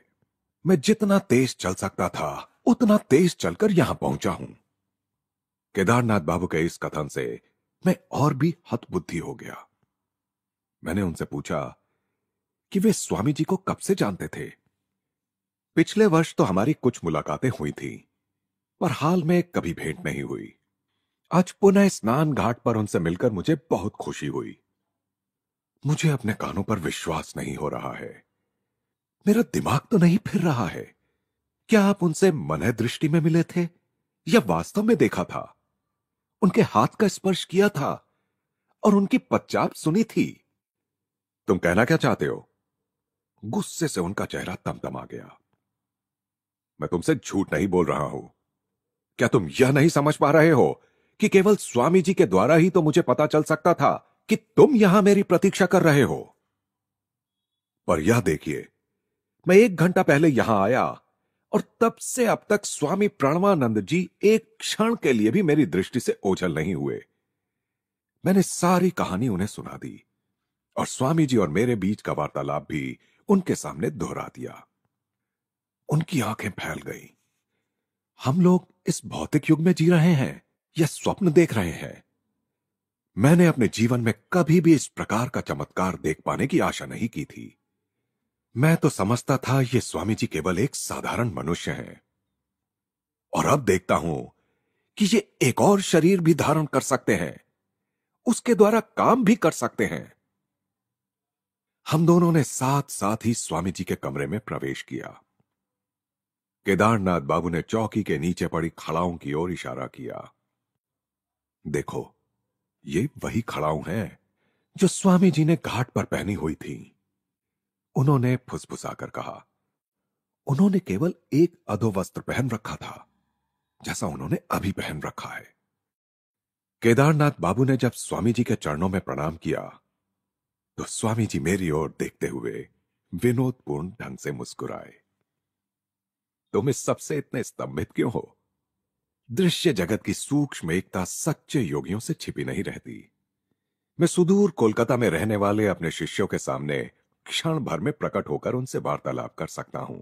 मैं जितना तेज चल सकता था उतना तेज चलकर यहां पहुंचा हूं केदारनाथ बाबू के इस कथन से मैं और भी हतबुद्धि हो गया मैंने उनसे पूछा कि वे स्वामी जी को कब से जानते थे पिछले वर्ष तो हमारी कुछ मुलाकातें हुई थीं। पर हाल में कभी भेंट नहीं हुई आज पुनः स्नान घाट पर उनसे मिलकर मुझे बहुत खुशी हुई मुझे अपने कानों पर विश्वास नहीं हो रहा है मेरा दिमाग तो नहीं फिर रहा है क्या आप उनसे मन दृष्टि में मिले थे या वास्तव में देखा था उनके हाथ का स्पर्श किया था और उनकी पच्चाप सुनी थी तुम कहना क्या चाहते हो गुस्से से उनका चेहरा तमतमा गया मैं तुमसे झूठ नहीं बोल रहा हूं क्या तुम यह नहीं समझ पा रहे हो कि केवल स्वामी जी के द्वारा ही तो मुझे पता चल सकता था कि तुम यहां मेरी प्रतीक्षा कर रहे हो पर यह देखिए मैं एक घंटा पहले यहां आया और तब से अब तक स्वामी प्रणवानंद जी एक क्षण के लिए भी मेरी दृष्टि से ओझल नहीं हुए मैंने सारी कहानी उन्हें सुना दी और स्वामी जी और मेरे बीच का वार्तालाप भी उनके सामने दोहरा दिया उनकी आंखें फैल गईं हम लोग इस भौतिक युग में जी रहे हैं या स्वप्न देख रहे हैं मैंने अपने जीवन में कभी भी इस प्रकार का चमत्कार देख पाने की आशा नहीं की थी मैं तो समझता था ये स्वामी जी केवल एक साधारण मनुष्य हैं और अब देखता हूं कि ये एक और शरीर भी धारण कर सकते हैं उसके द्वारा काम भी कर सकते हैं हम दोनों ने साथ साथ ही स्वामी जी के कमरे में प्रवेश किया केदारनाथ बाबू ने चौकी के नीचे पड़ी खड़ाओं की ओर इशारा किया देखो ये वही खड़ाऊ हैं जो स्वामी जी ने घाट पर पहनी हुई थी उन्होंने फुसफुसाकर कहा उन्होंने केवल एक अधो वस्त्र पहन रखा था जैसा उन्होंने अभी पहन रखा है केदारनाथ बाबू ने जब स्वामी जी के चरणों में प्रणाम किया तो स्वामी जी मेरी ओर देखते हुए विनोदपूर्ण ढंग से मुस्कुराए तुम इस सबसे इतने स्तंभित क्यों हो दृश्य जगत की सूक्ष्म एकता सच्चे योगियों से छिपी नहीं रहती मैं सुदूर कोलकाता में रहने वाले अपने शिष्यों के सामने क्षण भर में प्रकट होकर उनसे वार्तालाप कर सकता हूं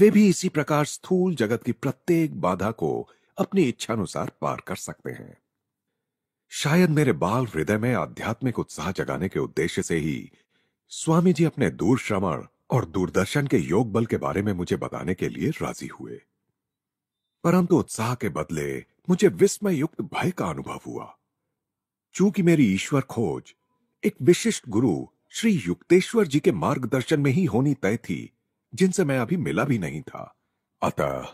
वे भी इसी प्रकार स्थूल जगत की प्रत्येक बाधा को अपनी इच्छानुसार पार कर सकते हैं शायद मेरे बाल हृदय में आध्यात्मिक उत्साह जगाने के उद्देश्य से ही स्वामी जी अपने दूर श्रवण और दूरदर्शन के योग बल के बारे में मुझे बताने के लिए राजी हुए परंतु उत्साह के बदले मुझे विस्मय युक्त भय का अनुभव हुआ चूंकि मेरी ईश्वर खोज एक विशिष्ट गुरु श्री युक्तेश्वर जी के मार्गदर्शन में ही होनी तय थी जिनसे मैं अभी मिला भी नहीं था अतः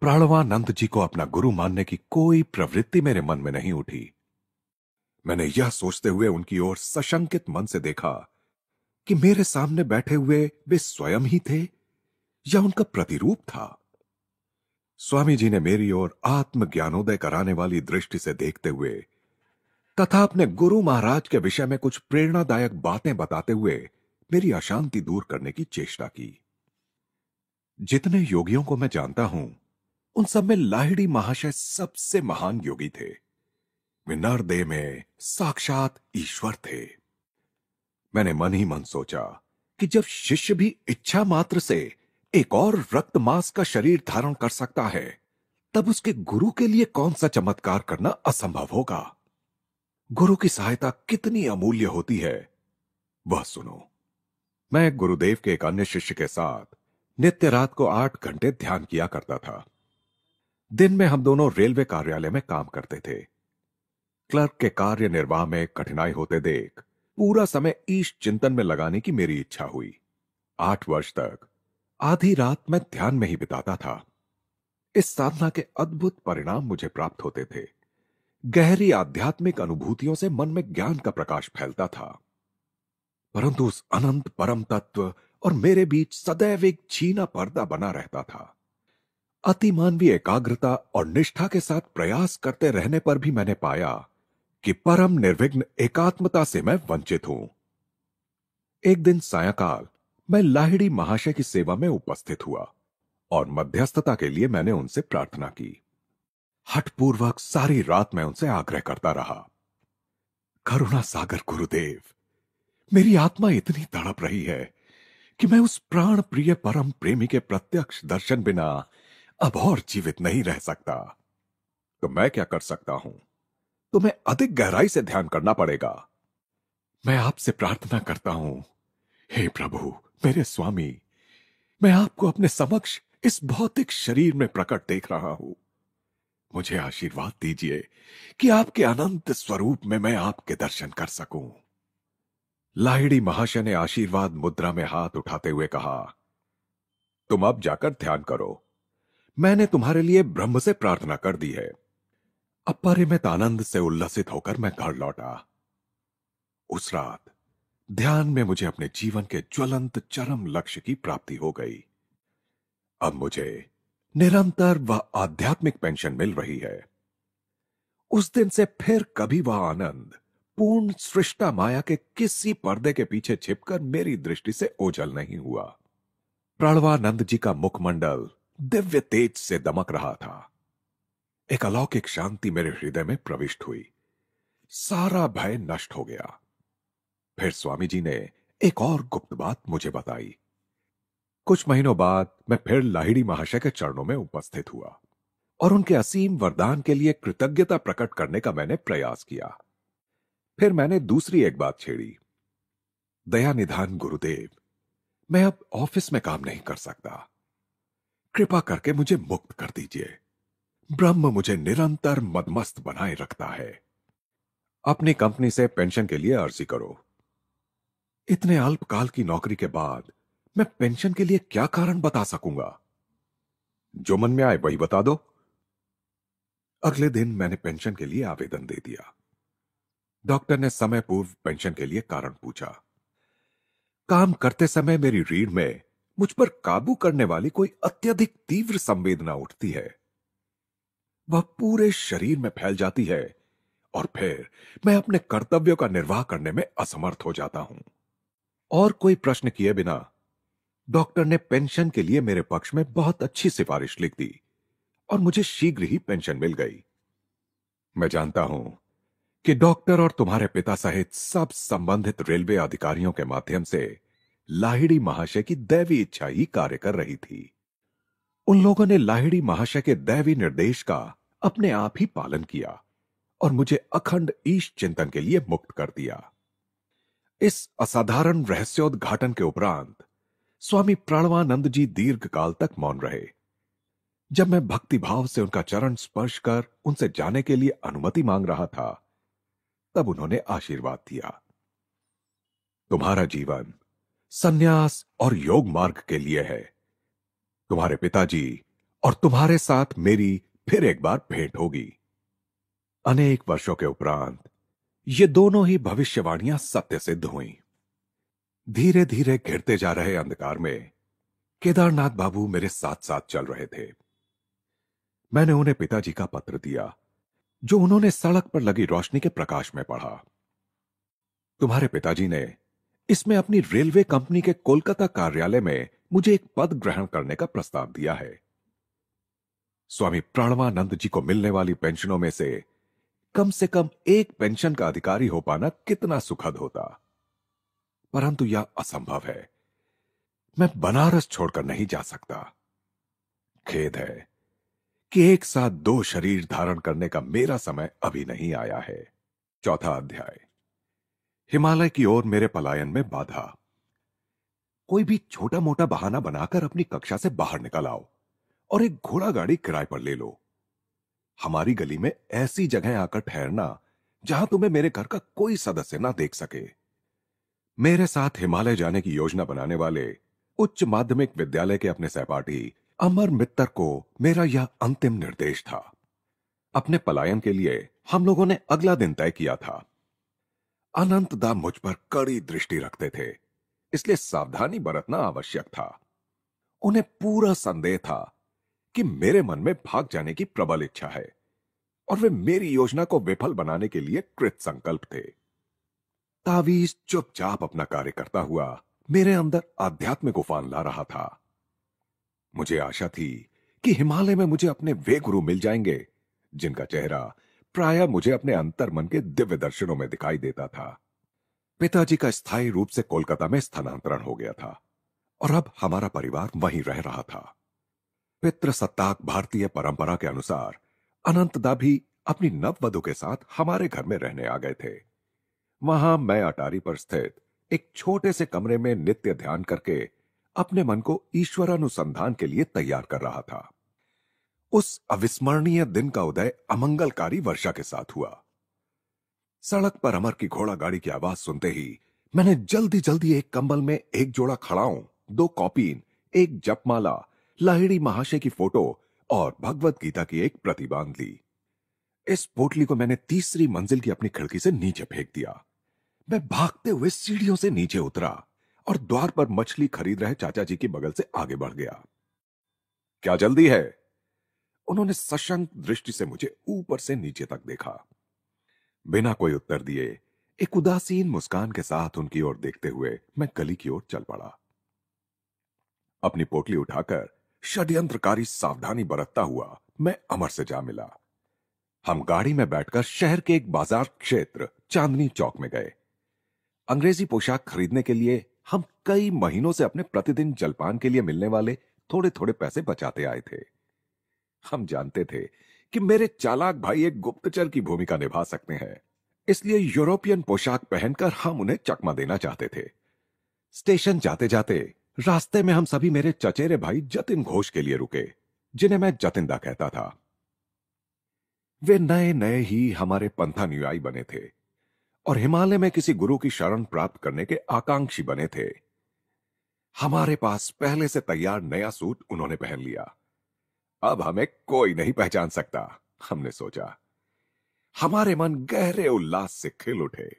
प्राणवानंद जी को अपना गुरु मानने की कोई प्रवृत्ति मेरे मन में नहीं उठी मैंने यह सोचते हुए उनकी ओर सशंकित मन से देखा कि मेरे सामने बैठे हुए वे स्वयं ही थे या उनका प्रतिरूप था स्वामी जी ने मेरी ओर आत्मज्ञानोदय कराने वाली दृष्टि से देखते हुए तथा अपने गुरु महाराज के विषय में कुछ प्रेरणादायक बातें बताते हुए मेरी अशांति दूर करने की चेष्टा की जितने योगियों को मैं जानता हूं उन सब में लाहिड़ी महाशय सबसे महान योगी थे वे में साक्षात ईश्वर थे मैंने मन ही मन सोचा कि जब शिष्य भी इच्छा मात्र से एक और रक्त मास का शरीर धारण कर सकता है तब उसके गुरु के लिए कौन सा चमत्कार करना असंभव होगा गुरु की सहायता कितनी अमूल्य होती है वह सुनो मैं गुरुदेव के एक अन्य शिष्य के साथ नित्य रात को आठ घंटे ध्यान किया करता था दिन में हम दोनों रेलवे कार्यालय में काम करते थे क्लर्क के कार्य निर्वाह में कठिनाई होते देख पूरा समय ईश चिंतन में लगाने की मेरी इच्छा हुई आठ वर्ष तक आधी रात मैं ध्यान में ही बिताता था इस साधना के अद्भुत परिणाम मुझे प्राप्त होते थे गहरी आध्यात्मिक अनुभूतियों से मन में ज्ञान का प्रकाश फैलता था परंतु उस अनंत परम तत्व और मेरे बीच सदैव एक छीना पर्दा बना रहता था अतिमानवीय एकाग्रता और निष्ठा के साथ प्रयास करते रहने पर भी मैंने पाया कि परम निर्विघ्न एकात्मता से मैं वंचित हूं एक दिन सायकाल मैं लाहिड़ी महाशय की सेवा में उपस्थित हुआ और मध्यस्थता के लिए मैंने उनसे प्रार्थना की हठपूर्वक सारी रात मैं उनसे आग्रह करता रहा करुणा सागर गुरुदेव मेरी आत्मा इतनी तड़प रही है कि मैं उस प्राण प्रिय परम प्रेमी के प्रत्यक्ष दर्शन बिना अब और जीवित नहीं रह सकता तो मैं क्या कर सकता हूं तुम्हें अधिक गहराई से ध्यान करना पड़ेगा मैं आपसे प्रार्थना करता हूं हे प्रभु मेरे स्वामी मैं आपको अपने समक्ष इस भौतिक शरीर में प्रकट देख रहा हूं मुझे आशीर्वाद दीजिए कि आपके अनंत स्वरूप में मैं आपके दर्शन कर सकूं लाहिड़ी महाशय ने आशीर्वाद मुद्रा में हाथ उठाते हुए कहा तुम अब जाकर ध्यान करो मैंने तुम्हारे लिए ब्रह्म से प्रार्थना कर दी है अपरिमित आनंद से उल्लसित होकर मैं घर लौटा उस रात ध्यान में मुझे अपने जीवन के ज्वलंत चरम लक्ष्य की प्राप्ति हो गई अब मुझे निरंतर वह आध्यात्मिक पेंशन मिल रही है उस दिन से फिर कभी वह आनंद पूर्ण सृष्टा माया के किसी पर्दे के पीछे छिपकर मेरी दृष्टि से ओझल नहीं हुआ प्रणवानंद जी का मुखमंडल दिव्य तेज से दमक रहा था एक अलौकिक शांति मेरे हृदय में प्रविष्ट हुई सारा भय नष्ट हो गया फिर स्वामी जी ने एक और गुप्त बात मुझे बताई कुछ महीनों बाद मैं फिर लाहिड़ी महाशय के चरणों में उपस्थित हुआ और उनके असीम वरदान के लिए कृतज्ञता प्रकट करने का मैंने प्रयास किया फिर मैंने दूसरी एक बात छेड़ी दया निधान गुरुदेव मैं अब ऑफिस में काम नहीं कर सकता कृपा करके मुझे मुक्त कर दीजिए ब्रह्म मुझे निरंतर मदमस्त बनाए रखता है अपनी कंपनी से पेंशन के लिए अर्जी करो इतने अल्पकाल की नौकरी के बाद मैं पेंशन के लिए क्या कारण बता सकूंगा जो मन में आए वही बता दो अगले दिन मैंने पेंशन के लिए आवेदन दे दिया डॉक्टर ने समय पूर्व पेंशन के लिए कारण पूछा काम करते समय मेरी रीढ़ में मुझ पर काबू करने वाली कोई अत्यधिक तीव्र संवेदना उठती है वह पूरे शरीर में फैल जाती है और फिर मैं अपने कर्तव्यों का निर्वाह करने में असमर्थ हो जाता हूं और कोई प्रश्न किए बिना डॉक्टर ने पेंशन के लिए मेरे पक्ष में बहुत अच्छी सिफारिश लिख दी और मुझे शीघ्र ही पेंशन मिल गई मैं जानता हूं कि डॉक्टर और तुम्हारे पिता सहित सब संबंधित रेलवे अधिकारियों के माध्यम से लाहिड़ी महाशय की दैवी इच्छा ही कार्य कर रही थी उन लोगों ने लाहिड़ी महाशय के दैवी निर्देश का अपने आप ही पालन किया और मुझे अखंड ईश चिंतन के लिए मुक्त कर दिया इस असाधारण रहस्योद्घाटन के उपरांत स्वामी प्राणवानंद जी दीर्घ काल तक मौन रहे जब मैं भक्ति भाव से उनका चरण स्पर्श कर उनसे जाने के लिए अनुमति मांग रहा था तब उन्होंने आशीर्वाद दिया तुम्हारा जीवन सन्यास और योग मार्ग के लिए है तुम्हारे पिताजी और तुम्हारे साथ मेरी फिर एक बार भेंट होगी अनेक वर्षों के उपरांत ये दोनों ही भविष्यवाणियां सत्य सिद्ध हुई धीरे धीरे घिरते जा रहे अंधकार में केदारनाथ बाबू मेरे साथ साथ चल रहे थे मैंने उन्हें पिताजी का पत्र दिया जो उन्होंने सड़क पर लगी रोशनी के प्रकाश में पढ़ा तुम्हारे पिताजी ने इसमें अपनी रेलवे कंपनी के कोलकाता कार्यालय में मुझे एक पद ग्रहण करने का प्रस्ताव दिया है स्वामी प्राणवानंद जी को मिलने वाली पेंशनों में से कम से कम एक पेंशन का अधिकारी हो पाना कितना सुखद होता परंतु यह असंभव है मैं बनारस छोड़कर नहीं जा सकता खेद है कि एक साथ दो शरीर धारण करने का मेरा समय अभी नहीं आया है चौथा अध्याय हिमालय की ओर मेरे पलायन में बाधा कोई भी छोटा मोटा बहाना बनाकर अपनी कक्षा से बाहर निकल आओ और एक घोड़ा गाड़ी किराए पर ले लो हमारी गली में ऐसी जगह आकर ठहरना जहां तुम्हें मेरे घर का कोई सदस्य ना देख सके मेरे साथ हिमालय जाने की योजना बनाने वाले उच्च माध्यमिक विद्यालय के अपने सहपाठी अमर मित्तर को मेरा यह अंतिम निर्देश था अपने पलायन के लिए हम लोगों ने अगला दिन तय किया था अनंत दा मुझ पर कड़ी दृष्टि रखते थे इसलिए सावधानी बरतना आवश्यक था उन्हें पूरा संदेह था कि मेरे मन में भाग जाने की प्रबल इच्छा है और वे मेरी योजना को विफल बनाने के लिए कृत संकल्प थे तावीज चुपचाप अपना कार्य करता हुआ मेरे अंदर आध्यात्मिक उफान ला रहा था मुझे आशा थी कि हिमालय में मुझे अपने वे गुरु मिल जाएंगे जिनका चेहरा प्राय मुझे अपने अंतर मन के दिव्य दर्शनों में दिखाई देता था पिताजी का स्थायी रूप से कोलकाता में स्थानांतरण हो गया था और अब हमारा परिवार वहीं रह रहा था पितृसत्ताक भारतीय परंपरा के अनुसार अनंतदा भी अपनी नववधु के साथ हमारे घर में रहने आ गए थे वहां मैं अटारी पर स्थित एक छोटे से कमरे में नित्य ध्यान करके अपने मन को ईश्वर अनुसंधान के लिए तैयार कर रहा था उस अविस्मरणीय दिन का उदय अमंगलकारी वर्षा के साथ हुआ सड़क पर अमर की घोड़ा गाड़ी की आवाज सुनते ही मैंने जल्दी जल्दी एक कंबल में एक जोड़ा खड़ाऊं दो कॉपीन एक जपमाला लाहिड़ी महाशय की फोटो और भगवत गीता की एक प्रति बांध ली इस पोटली को मैंने तीसरी मंजिल की अपनी खिड़की से नीचे फेंक दिया मैं भागते हुए सीढ़ियों से नीचे उतरा और द्वार पर मछली खरीद रहे चाचा जी के बगल से आगे बढ़ गया क्या जल्दी है उन्होंने सशंक दृष्टि से मुझे ऊपर से नीचे तक देखा बिना कोई उत्तर दिए एक उदासीन मुस्कान के साथ उनकी ओर देखते हुए मैं गली की ओर चल पड़ा अपनी पोटली उठाकर षड्यंत्रकारी सावधानी बरतता हुआ मैं अमर से जा मिला हम गाड़ी में बैठकर शहर के एक बाजार क्षेत्र चांदनी चौक में गए अंग्रेजी पोशाक खरीदने के लिए हम कई महीनों से अपने प्रतिदिन जलपान के लिए मिलने वाले थोड़े थोड़े पैसे बचाते आए थे हम जानते थे कि मेरे चालाक भाई एक गुप्तचर की भूमिका निभा सकते हैं इसलिए यूरोपियन पोशाक पहनकर हम उन्हें चकमा देना चाहते थे स्टेशन जाते जाते रास्ते में हम सभी मेरे चचेरे भाई जतिन घोष के लिए रुके जिन्हें मैं जतिंदा कहता था वे नए नए ही हमारे पंथानुयायी बने थे और हिमालय में किसी गुरु की शरण प्राप्त करने के आकांक्षी बने थे हमारे पास पहले से तैयार नया सूट उन्होंने पहन लिया अब हमें कोई नहीं पहचान सकता हमने सोचा हमारे मन गहरे उल्लास से खिल उठे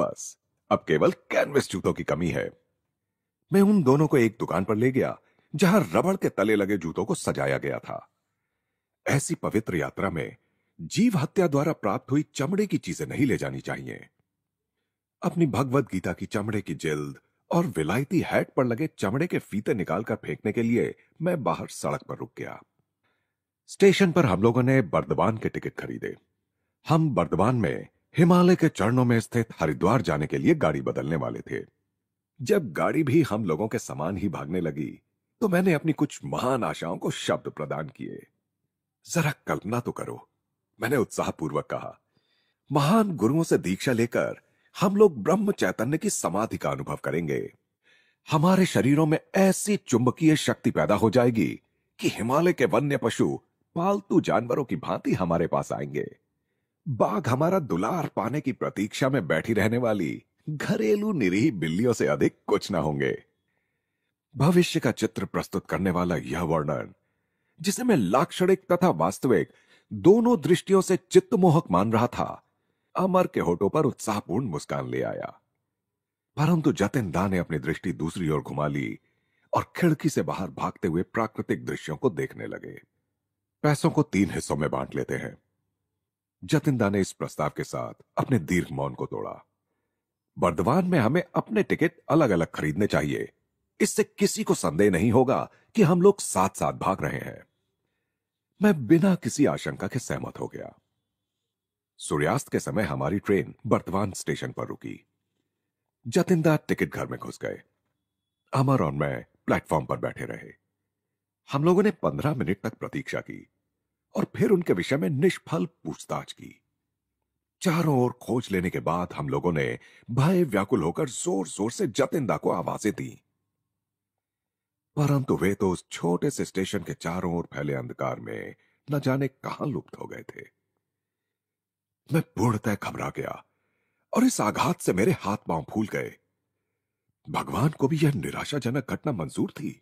बस अब केवल कैनवस जूतों की कमी है मैं उन दोनों को एक दुकान पर ले गया जहां रबड़ के तले लगे जूतों को सजाया गया था ऐसी पवित्र यात्रा में जीव हत्या द्वारा प्राप्त हुई चमड़े की चीजें नहीं ले जानी चाहिए अपनी भगवत गीता की चमड़े की जिल्द और विलायती हैट पर लगे चमड़े के फीते निकालकर फेंकने के लिए मैं बाहर सड़क पर रुक गया स्टेशन पर हम लोगों ने बर्दवान के टिकट खरीदे हम बर्दवान में हिमालय के चरणों में स्थित हरिद्वार जाने के लिए गाड़ी बदलने वाले थे जब गाड़ी भी हम लोगों के समान ही भागने लगी तो मैंने अपनी कुछ महान आशाओं को शब्द प्रदान किए जरा कल्पना तो करो मैंने उत्साहपूर्वक कहा महान गुरुओं से दीक्षा लेकर हम लोग ब्रह्म चैतन्य की समाधि का अनुभव करेंगे हमारे शरीरों में ऐसी चुंबकीय शक्ति पैदा हो जाएगी कि हिमालय के वन्य पशु पालतू जानवरों की भांति हमारे पास आएंगे बाघ हमारा दुलार पाने की प्रतीक्षा में बैठी रहने वाली घरेलू निरीह बिल्लियों से अधिक कुछ ना होंगे भविष्य का चित्र प्रस्तुत करने वाला यह वर्णन जिसे मैं लाक्षणिक तथा वास्तविक दोनों दृष्टियों से चित्तमोहक मान रहा था अमर के होठों पर उत्साहपूर्ण मुस्कान ले आया परंतु जतिन दा ने अपनी दृष्टि दूसरी ओर घुमा ली और खिड़की से बाहर भागते हुए प्राकृतिक दृश्यों को देखने लगे पैसों को तीन हिस्सों में बांट लेते हैं जतिन दा ने इस प्रस्ताव के साथ अपने दीर्घ मौन को तोड़ा बर्दवान में हमें अपने टिकट अलग अलग खरीदने चाहिए इससे किसी को संदेह नहीं होगा कि हम लोग साथ साथ भाग रहे हैं मैं बिना किसी आशंका के सहमत हो गया सूर्यास्त के समय हमारी ट्रेन बर्तवान स्टेशन पर रुकी जतिनदार टिकट घर में घुस गए अमर और मैं प्लेटफॉर्म पर बैठे रहे हम लोगों ने पंद्रह मिनट तक प्रतीक्षा की और फिर उनके विषय में निष्फल पूछताछ की चारों ओर खोज लेने के बाद हम लोगों ने भय व्याकुल होकर जोर जोर से जतिंदा को आवाजें दी परंतु वे तो उस छोटे से स्टेशन के चारों ओर फैले अंधकार में न जाने कहां लुप्त हो गए थे मैं पूर्णतः घबरा गया और इस आघात से मेरे हाथ पांव फूल गए भगवान को भी यह निराशाजनक घटना मंजूर थी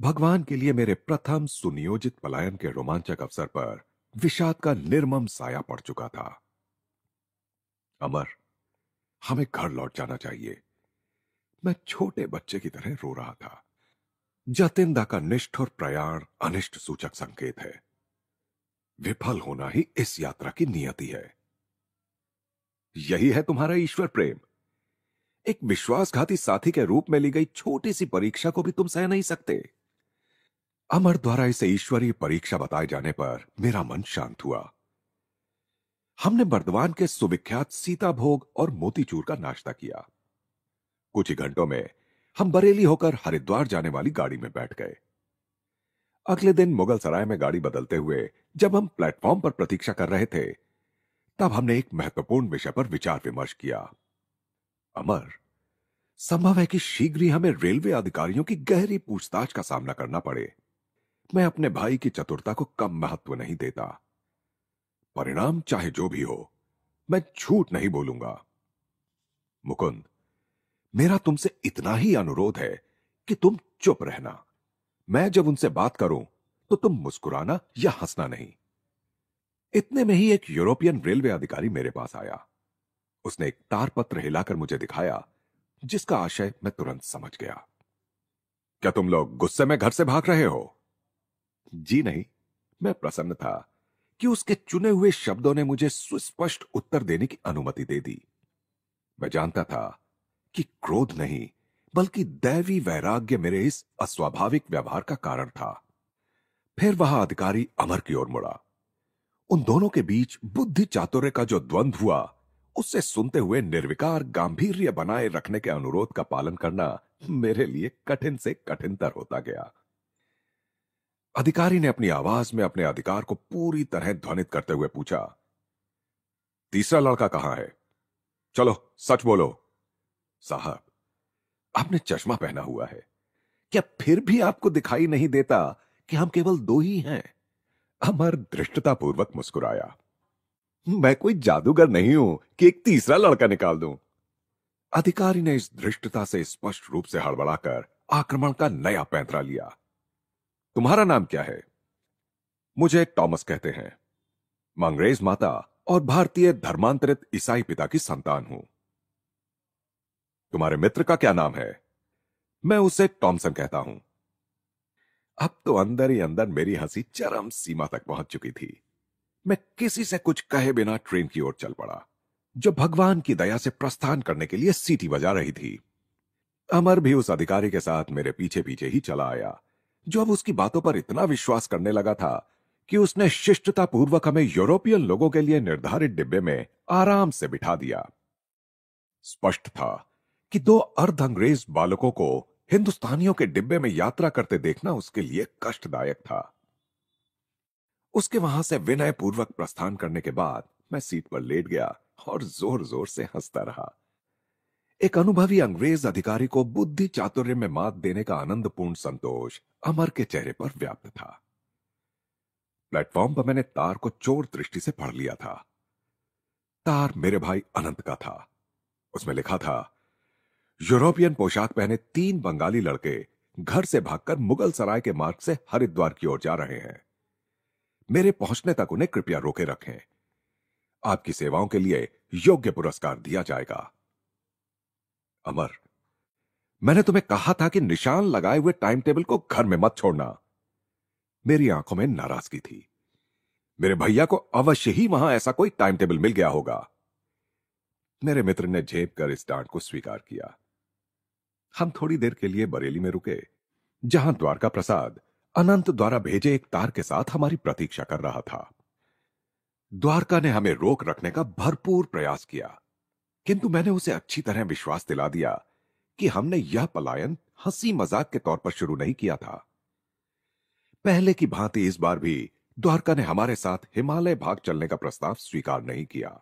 भगवान के लिए मेरे प्रथम सुनियोजित पलायन के रोमांचक अवसर पर विषाद का निर्मम साया पड़ चुका था अमर हमें घर लौट जाना चाहिए मैं छोटे बच्चे की तरह रो रहा था जतिंदा का निष्ठ और प्रयाण अनिष्ट सूचक संकेत है विफल होना ही इस यात्रा की नियति है यही है तुम्हारा ईश्वर प्रेम एक विश्वासघाती साथी के रूप में ली गई छोटी सी परीक्षा को भी तुम सह नहीं सकते अमर द्वारा इसे ईश्वरीय परीक्षा बताए जाने पर मेरा मन शांत हुआ हमने बर्दवान के सुविख्यात सीताभोग और मोतीचूर का नाश्ता किया कुछ ही घंटों में हम बरेली होकर हरिद्वार जाने वाली गाड़ी में बैठ गए अगले दिन मुगल सराय में गाड़ी बदलते हुए जब हम प्लेटफॉर्म पर प्रतीक्षा कर रहे थे तब हमने एक महत्वपूर्ण विषय पर विचार विमर्श किया अमर संभव है कि शीघ्र ही हमें रेलवे अधिकारियों की गहरी पूछताछ का सामना करना पड़े मैं अपने भाई की चतुरता को कम महत्व नहीं देता परिणाम चाहे जो भी हो मैं झूठ नहीं बोलूंगा मुकुंद मेरा तुमसे इतना ही अनुरोध है कि तुम चुप रहना मैं जब उनसे बात करूं तो तुम मुस्कुराना या हंसना नहीं इतने में ही एक यूरोपियन रेलवे अधिकारी मेरे पास आया उसने एक तार पत्र हिलाकर मुझे दिखाया जिसका आशय मैं तुरंत समझ गया क्या तुम लोग गुस्से में घर से भाग रहे हो जी नहीं मैं प्रसन्न था कि उसके चुने हुए शब्दों ने मुझे सुस्पष्ट उत्तर देने की अनुमति दे दी मैं जानता था कि क्रोध नहीं बल्कि दैवी वैराग्य मेरे इस अस्वाभाविक व्यवहार का कारण था फिर वह अधिकारी अमर की ओर मुड़ा उन दोनों के बीच बुद्धि चातुर्य का जो द्वंद हुआ उससे सुनते हुए निर्विकार गांधीर्य बनाए रखने के अनुरोध का पालन करना मेरे लिए कठिन से कठिनतर होता गया अधिकारी ने अपनी आवाज में अपने अधिकार को पूरी तरह ध्वनित करते हुए पूछा तीसरा लड़का कहां है चलो सच बोलो साहब आपने चश्मा पहना हुआ है क्या फिर भी आपको दिखाई नहीं देता कि हम केवल दो ही हैं अमर धृष्टतापूर्वक मुस्कुराया मैं कोई जादूगर नहीं हूं कि एक तीसरा लड़का निकाल दूं अधिकारी ने इस धृष्टता से स्पष्ट रूप से हड़बड़ाकर आक्रमण का नया पैंतरा लिया तुम्हारा नाम क्या है मुझे टॉमस कहते हैं मैं अंग्रेज माता और भारतीय धर्मांतरित ईसाई पिता की संतान हूं तुम्हारे मित्र का क्या नाम है मैं उसे टॉमसन कहता हूं अब तो अंदर ही अंदर मेरी हंसी चरम सीमा तक पहुंच चुकी थी मैं किसी से कुछ कहे बिना ट्रेन की ओर चल पड़ा जो भगवान की दया से प्रस्थान करने के लिए सीटी बजा रही थी अमर भी उस अधिकारी के साथ मेरे पीछे पीछे ही चला आया जो अब उसकी बातों पर इतना विश्वास करने लगा था कि उसने शिष्टता पूर्वक हमें यूरोपियन लोगों के लिए निर्धारित डिब्बे में आराम से बिठा दिया स्पष्ट था कि दो अर्ध अंग्रेज बालकों को हिंदुस्तानियों के डिब्बे में यात्रा करते देखना उसके लिए कष्टदायक था उसके वहां से विनय पूर्वक प्रस्थान करने के बाद मैं सीट पर लेट गया और जोर जोर से हंसता रहा एक अनुभवी अंग्रेज अधिकारी को बुद्धि चातुर्य में मात देने का आनंदपूर्ण संतोष अमर के चेहरे पर व्याप्त था प्लेटफॉर्म पर मैंने तार को चोर दृष्टि से पढ़ लिया था तार मेरे भाई अनंत का था उसमें लिखा था यूरोपियन पोशाक पहने तीन बंगाली लड़के घर से भागकर मुगल सराय के मार्ग से हरिद्वार की ओर जा रहे हैं मेरे पहुंचने तक उन्हें कृपया रोके रखें आपकी सेवाओं के लिए योग्य पुरस्कार दिया जाएगा अमर मैंने तुम्हें कहा था कि निशान लगाए हुए टाइम टेबल को घर में मत छोड़ना मेरी आंखों में नाराजगी थी मेरे भैया को अवश्य ही वहां ऐसा कोई टाइम टेबल मिल गया होगा मेरे मित्र ने झेप कर इस डांट को स्वीकार किया हम थोड़ी देर के लिए बरेली में रुके जहां द्वारका प्रसाद अनंत द्वारा भेजे एक तार के साथ हमारी प्रतीक्षा कर रहा था द्वारका ने हमें रोक रखने का भरपूर प्रयास किया किंतु मैंने उसे अच्छी तरह विश्वास दिला दिया कि हमने यह पलायन हंसी मजाक के तौर पर शुरू नहीं किया था पहले की भांति इस बार भी द्वारका ने हमारे साथ हिमालय भाग चलने का प्रस्ताव स्वीकार नहीं किया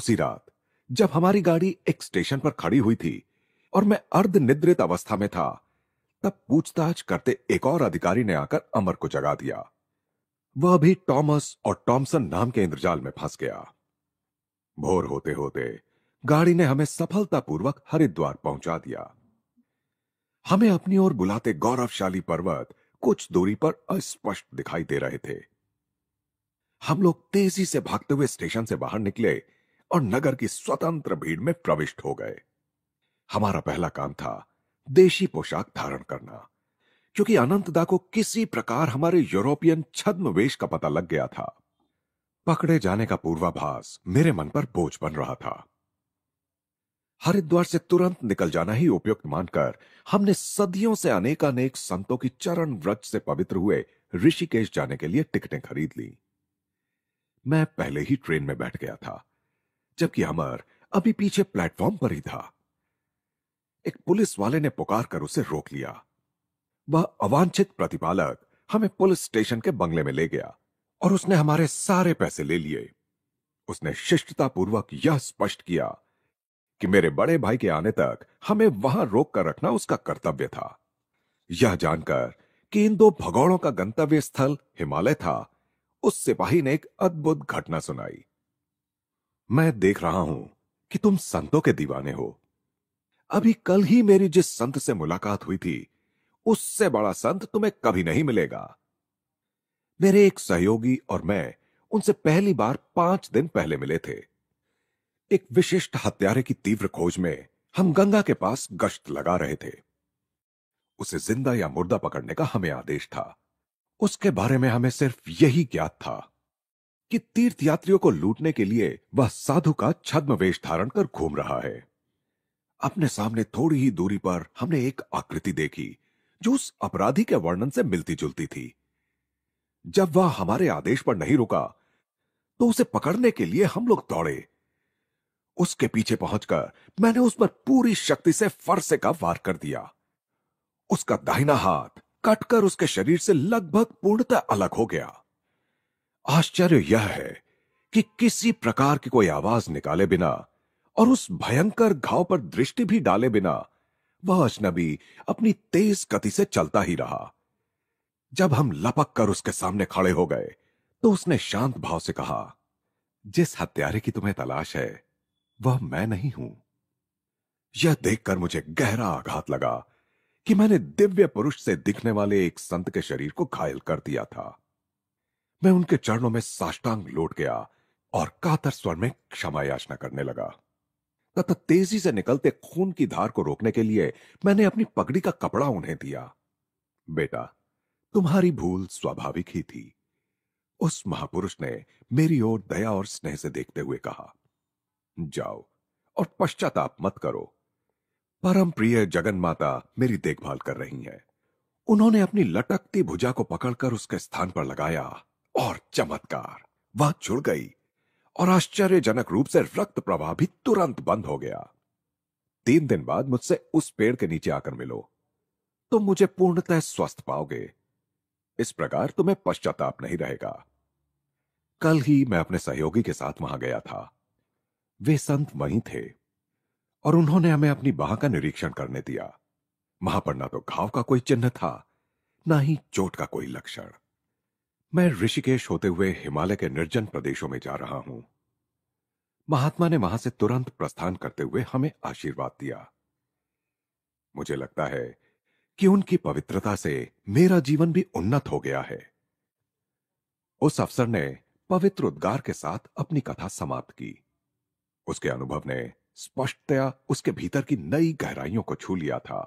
उसी रात जब हमारी गाड़ी एक स्टेशन पर खड़ी हुई थी और मैं अर्ध निद्रित अवस्था में था तब पूछताछ करते एक और अधिकारी ने आकर अमर को जगा दिया वह भी टॉमस और टॉमसन नाम के इंद्रजाल में फंस गया भोर होते होते गाड़ी ने हमें सफलतापूर्वक हरिद्वार पहुंचा दिया हमें अपनी ओर बुलाते गौरवशाली पर्वत कुछ दूरी पर अस्पष्ट दिखाई दे रहे थे हम लोग तेजी से भागते हुए स्टेशन से बाहर निकले और नगर की स्वतंत्र भीड़ में प्रविष्ट हो गए हमारा पहला काम था देशी पोशाक धारण करना क्योंकि अनंतदा को किसी प्रकार हमारे यूरोपियन वेश का पता लग गया था पकड़े जाने का पूर्वाभास मेरे मन पर बोझ बन रहा था हरिद्वार से तुरंत निकल जाना ही उपयुक्त मानकर हमने सदियों से अनेकानेक संतों की चरण व्रज से पवित्र हुए ऋषिकेश जाने के लिए टिकटें खरीद ली मैं पहले ही ट्रेन में बैठ गया था जबकि अमर अभी पीछे प्लेटफॉर्म पर ही था एक पुलिस वाले ने पुकार कर उसे रोक लिया वह अवांछित प्रतिपालक हमें पुलिस स्टेशन के बंगले में ले गया और उसने हमारे सारे पैसे ले लिए उसने शिष्टतापूर्वक यह स्पष्ट किया कि मेरे बड़े भाई के आने तक हमें वहां रोक कर रखना उसका कर्तव्य था यह जानकर कि इन दो भगौड़ों का गंतव्य स्थल हिमालय था उस सिपाही ने एक अद्भुत घटना सुनाई मैं देख रहा हूं कि तुम संतों के दीवाने हो अभी कल ही मेरी जिस संत से मुलाकात हुई थी उससे बड़ा संत तुम्हें कभी नहीं मिलेगा मेरे एक सहयोगी और मैं उनसे पहली बार पांच दिन पहले मिले थे एक विशिष्ट हत्यारे की तीव्र खोज में हम गंगा के पास गश्त लगा रहे थे उसे जिंदा या मुर्दा पकड़ने का हमें आदेश था उसके बारे में हमें सिर्फ यही ज्ञात था कि तीर्थयात्रियों को लूटने के लिए वह साधु का छद्म वेश धारण कर घूम रहा है अपने सामने थोड़ी ही दूरी पर हमने एक आकृति देखी जो उस अपराधी के वर्णन से मिलती जुलती थी जब वह हमारे आदेश पर नहीं रुका तो उसे पकड़ने के लिए हम लोग दौड़े उसके पीछे पहुंचकर मैंने उस पर पूरी शक्ति से फरसे का वार कर दिया उसका दाहिना हाथ कटकर उसके शरीर से लगभग पूर्णतः अलग हो गया आश्चर्य यह है कि किसी प्रकार की कोई आवाज निकाले बिना और उस भयंकर घाव पर दृष्टि भी डाले बिना वह अजनबी अपनी तेज गति से चलता ही रहा जब हम लपक कर उसके सामने खड़े हो गए तो उसने शांत भाव से कहा जिस हत्यारे की तुम्हें तलाश है वह मैं नहीं हूं यह देखकर मुझे गहरा आघात लगा कि मैंने दिव्य पुरुष से दिखने वाले एक संत के शरीर को घायल कर दिया था मैं उनके चरणों में साष्टांग लौट गया और कातर स्वर में क्षमा याचना करने लगा तथा तेजी से निकलते खून की धार को रोकने के लिए मैंने अपनी पगड़ी का कपड़ा उन्हें दिया बेटा तुम्हारी भूल स्वाभाविक ही थी उस महापुरुष ने मेरी ओर दया और स्नेह से देखते हुए कहा जाओ और पश्चाताप मत करो परम प्रिय जगन माता मेरी देखभाल कर रही हैं। उन्होंने अपनी लटकती भुजा को पकड़कर उसके स्थान पर लगाया और चमत्कार वह छुड़ गई और आश्चर्यजनक रूप से रक्त प्रवाह भी तुरंत बंद हो गया तीन दिन बाद मुझसे उस पेड़ के नीचे आकर मिलो तुम तो मुझे पूर्णतः स्वस्थ पाओगे इस प्रकार तुम्हें पश्चाताप नहीं रहेगा कल ही मैं अपने सहयोगी के साथ वहां गया था वे संत वहीं थे और उन्होंने हमें अपनी बाह का निरीक्षण करने दिया वहां पर ना तो घाव का कोई चिन्ह था ना ही चोट का कोई लक्षण मैं ऋषिकेश होते हुए हिमालय के निर्जन प्रदेशों में जा रहा हूं महात्मा ने वहां से तुरंत प्रस्थान करते हुए हमें आशीर्वाद दिया मुझे लगता है कि उनकी पवित्रता से मेरा जीवन भी उन्नत हो गया है उस अफसर ने पवित्र उद्गार के साथ अपनी कथा समाप्त की उसके अनुभव ने स्पष्टतया उसके भीतर की नई गहराइयों को छू लिया था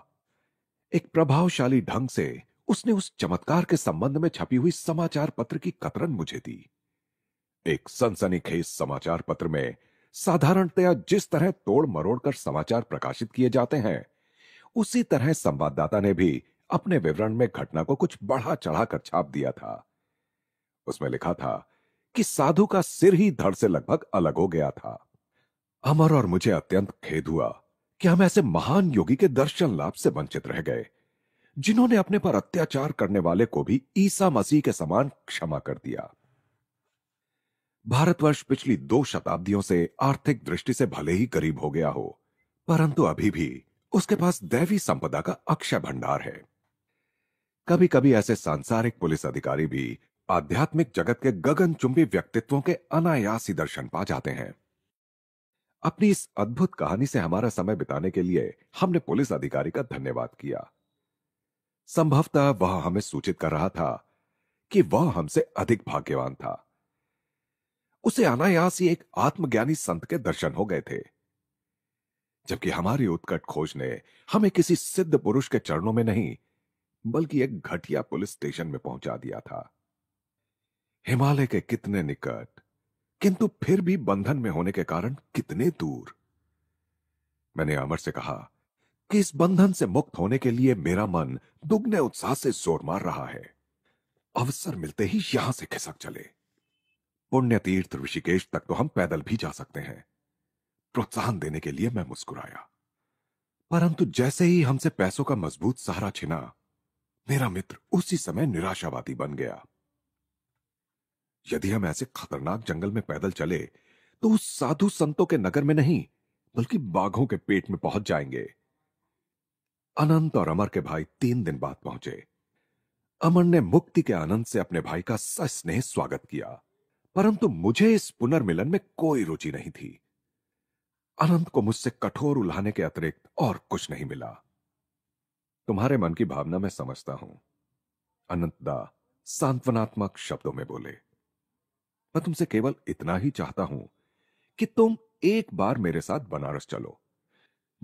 एक प्रभावशाली ढंग से उसने उस चमत्कार के संबंध में छपी हुई समाचार पत्र की कतरन मुझे दी एक सनसनीखेज समाचार पत्र में साधारणतया जिस तरह तोड़ मरोड़ कर समाचार प्रकाशित किए जाते हैं उसी तरह संवाददाता ने भी अपने विवरण में घटना को कुछ बढ़ा चढ़ाकर छाप दिया था उसमें लिखा था कि साधु का सिर ही धड़ से लगभग अलग हो गया था अमर और मुझे अत्यंत खेद हुआ कि हम ऐसे महान योगी के दर्शन लाभ से वंचित रह गए जिन्होंने अपने पर अत्याचार करने वाले को भी ईसा मसीह के समान क्षमा कर दिया भारतवर्ष पिछली दो शताब्दियों से आर्थिक दृष्टि से भले ही गरीब हो गया हो परंतु अभी भी उसके पास दैवी संपदा का अक्षय भंडार है कभी कभी ऐसे सांसारिक पुलिस अधिकारी भी आध्यात्मिक जगत के गगनचुंबी व्यक्तित्वों के अनायासी दर्शन पा जाते हैं अपनी इस अद्भुत कहानी से हमारा समय बिताने के लिए हमने पुलिस अधिकारी का धन्यवाद किया संभवतः वह हमें सूचित कर रहा था कि वह हमसे अधिक भाग्यवान था उसे अनायास ही एक आत्मज्ञानी संत के दर्शन हो गए थे जबकि हमारी उत्कट खोज ने हमें किसी सिद्ध पुरुष के चरणों में नहीं बल्कि एक घटिया पुलिस स्टेशन में पहुंचा दिया था हिमालय के कितने निकट किंतु फिर भी बंधन में होने के कारण कितने दूर मैंने अमर से कहा कि इस बंधन से मुक्त होने के लिए मेरा मन दुगने उत्साह से जोर मार रहा है अवसर मिलते ही यहां से खिसक चले पुण्यतीर्थ ऋषिकेश तक तो हम पैदल भी जा सकते हैं प्रोत्साहन देने के लिए मैं मुस्कुराया परंतु जैसे ही हमसे पैसों का मजबूत सहारा छिना मेरा मित्र उसी समय निराशावादी बन गया यदि हम ऐसे खतरनाक जंगल में पैदल चले तो उस साधु संतों के नगर में नहीं बल्कि बाघों के पेट में पहुंच जाएंगे अनंत और अमर के भाई तीन दिन बाद पहुंचे अमर ने मुक्ति के आनंद से अपने भाई का सस्नेह स्वागत किया परंतु मुझे इस पुनर्मिलन में कोई रुचि नहीं थी अनंत को मुझसे कठोर उल्हाने के अतिरिक्त और कुछ नहीं मिला तुम्हारे मन की भावना मैं समझता हूं अनंतदा सांत्वनात्मक शब्दों में बोले मैं तुमसे केवल इतना ही चाहता हूं कि तुम एक बार मेरे साथ बनारस चलो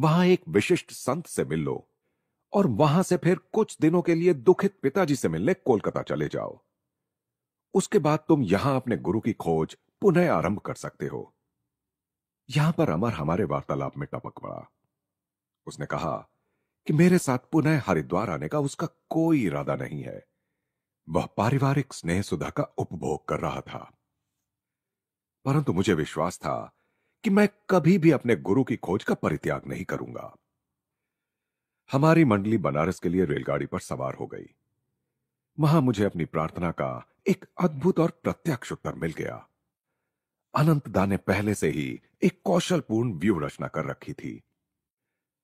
वहां एक विशिष्ट संत से मिल लो और वहां से फिर कुछ दिनों के लिए दुखित पिताजी से मिलने कोलकाता चले जाओ उसके बाद तुम यहां अपने गुरु की खोज पुनः आरंभ कर सकते हो यहां पर अमर हमारे वार्तालाप में टपक पड़ा उसने कहा कि मेरे साथ पुनः हरिद्वार आने का उसका कोई इरादा नहीं है वह पारिवारिक स्नेह सुधा का उपभोग कर रहा था परंतु मुझे विश्वास था कि मैं कभी भी अपने गुरु की खोज का परित्याग नहीं करूंगा हमारी मंडली बनारस के लिए रेलगाड़ी पर सवार हो गई वहां मुझे अपनी प्रार्थना का एक अद्भुत और प्रत्यक्ष उत्तर मिल गया अनंतदा ने पहले से ही एक कौशलपूर्ण व्यू रचना कर रखी थी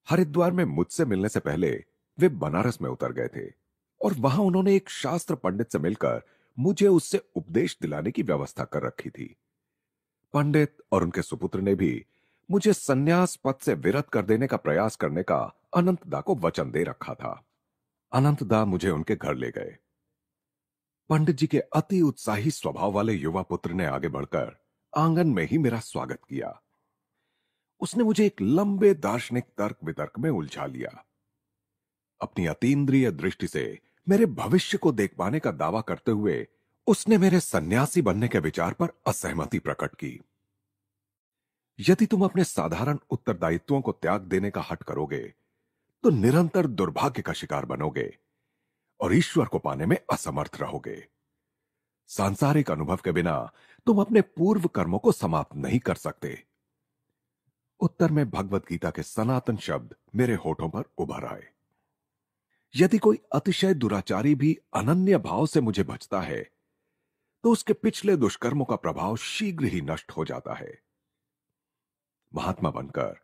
हरिद्वार में मुझसे मिलने से पहले वे बनारस में उतर गए थे और वहां उन्होंने एक शास्त्र पंडित से मिलकर मुझे उससे उपदेश दिलाने की व्यवस्था कर रखी थी पंडित और उनके सुपुत्र ने भी मुझे सन्यास पद से विरत कर देने का प्रयास करने का अनंतदा को वचन दे रखा था अनंतदा मुझे उनके घर ले गए पंडित जी के अति उत्साही स्वभाव वाले युवा पुत्र ने आगे बढ़कर आंगन में ही मेरा स्वागत किया उसने मुझे एक लंबे दार्शनिक तर्क वितर्क में उलझा लिया अपनी अतीन्द्रिय दृष्टि से मेरे भविष्य को देख पाने का दावा करते हुए उसने मेरे सन्यासी बनने के विचार पर असहमति प्रकट की यदि तुम अपने साधारण उत्तरदायित्वों को त्याग देने का हट करोगे तो निरंतर दुर्भाग्य का शिकार बनोगे और ईश्वर को पाने में असमर्थ रहोगे सांसारिक अनुभव के बिना तुम अपने पूर्व कर्मों को समाप्त नहीं कर सकते उत्तर में भगवत गीता के सनातन शब्द मेरे होठों पर उभर आए यदि कोई अतिशय दुराचारी भी अनन्य भाव से मुझे बचता है तो उसके पिछले दुष्कर्मों का प्रभाव शीघ्र ही नष्ट हो जाता है महात्मा बनकर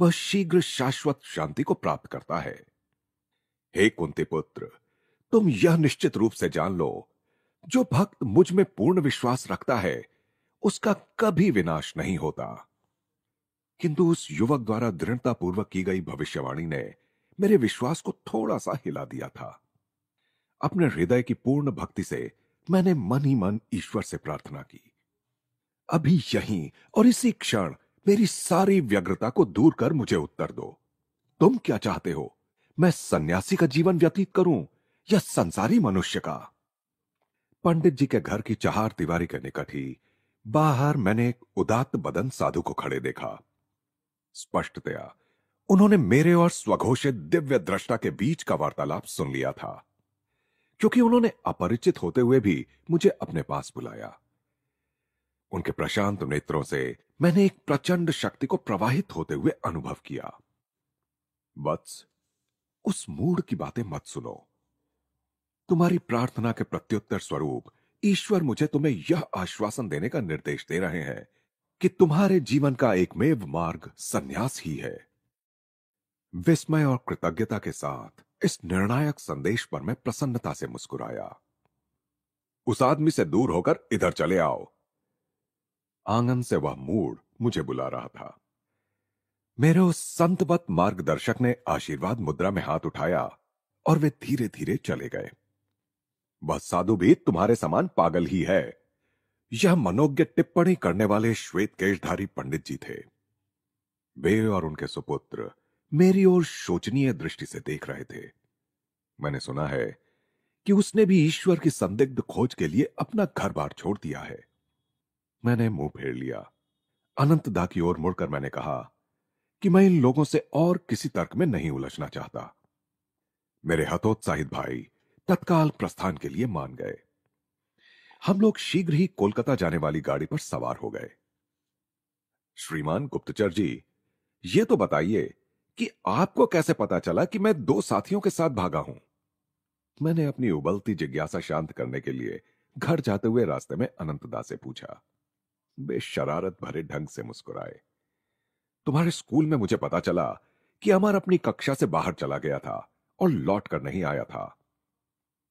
वह शीघ्र शाश्वत शांति को प्राप्त करता है हे कुंती पुत्र तुम यह निश्चित रूप से जान लो जो भक्त मुझ में पूर्ण विश्वास रखता है उसका कभी विनाश नहीं होता किंतु उस युवक द्वारा दृढ़ता पूर्वक की गई भविष्यवाणी ने मेरे विश्वास को थोड़ा सा हिला दिया था अपने हृदय की पूर्ण भक्ति से मैंने मन ही मन ईश्वर से प्रार्थना की अभी यहीं और इसी क्षण मेरी सारी व्यग्रता को दूर कर मुझे उत्तर दो तुम क्या चाहते हो मैं सन्यासी का जीवन व्यतीत करूं या संसारी मनुष्य का पंडित जी के घर की चार दीवारी के निकट ही बाहर मैंने एक उदात्त बदन साधु को खड़े देखा स्पष्टतया उन्होंने मेरे और स्वघोषित दिव्य दृष्टा के बीच का वार्तालाप सुन लिया था क्योंकि उन्होंने अपरिचित होते हुए भी मुझे अपने पास बुलाया उनके प्रशांत नेत्रों से मैंने एक प्रचंड शक्ति को प्रवाहित होते हुए अनुभव किया बस उस मूड की बातें मत सुनो तुम्हारी प्रार्थना के प्रत्युत्तर स्वरूप ईश्वर मुझे तुम्हें यह आश्वासन देने का निर्देश दे रहे हैं कि तुम्हारे जीवन का एकमेव मार्ग संन्यास ही है विस्मय और कृतज्ञता के साथ इस निर्णायक संदेश पर मैं प्रसन्नता से मुस्कुराया उस आदमी से दूर होकर इधर चले आओ आंगन से वह मूड मुझे बुला रहा था मेरे उस संतवत मार्गदर्शक ने आशीर्वाद मुद्रा में हाथ उठाया और वे धीरे धीरे चले गए वह साधु भी तुम्हारे समान पागल ही है यह मनोज्ञ टिप्पणी करने वाले श्वेत केशधारी पंडित जी थे वे और उनके सुपुत्र मेरी ओर शोचनीय दृष्टि से देख रहे थे मैंने सुना है कि उसने भी ईश्वर की संदिग्ध खोज के लिए अपना घर बार छोड़ दिया है मैंने मुंह फेर लिया अनंतदा की ओर मुड़कर मैंने कहा कि मैं इन लोगों से और किसी तर्क में नहीं उलझना चाहता मेरे हतोत्साहित भाई तत्काल प्रस्थान के लिए मान गए हम लोग शीघ्र ही कोलकाता जाने वाली गाड़ी पर सवार हो गए श्रीमान गुप्तचर जी ये तो बताइए कि आपको कैसे पता चला कि मैं दो साथियों के साथ भागा हूं मैंने अपनी उबलती जिज्ञासा शांत करने के लिए घर जाते हुए रास्ते में अनंतदा से पूछा वे शरारत भरे ढंग से मुस्कुराए तुम्हारे स्कूल में मुझे पता चला कि अमर अपनी कक्षा से बाहर चला गया था और लौट कर नहीं आया था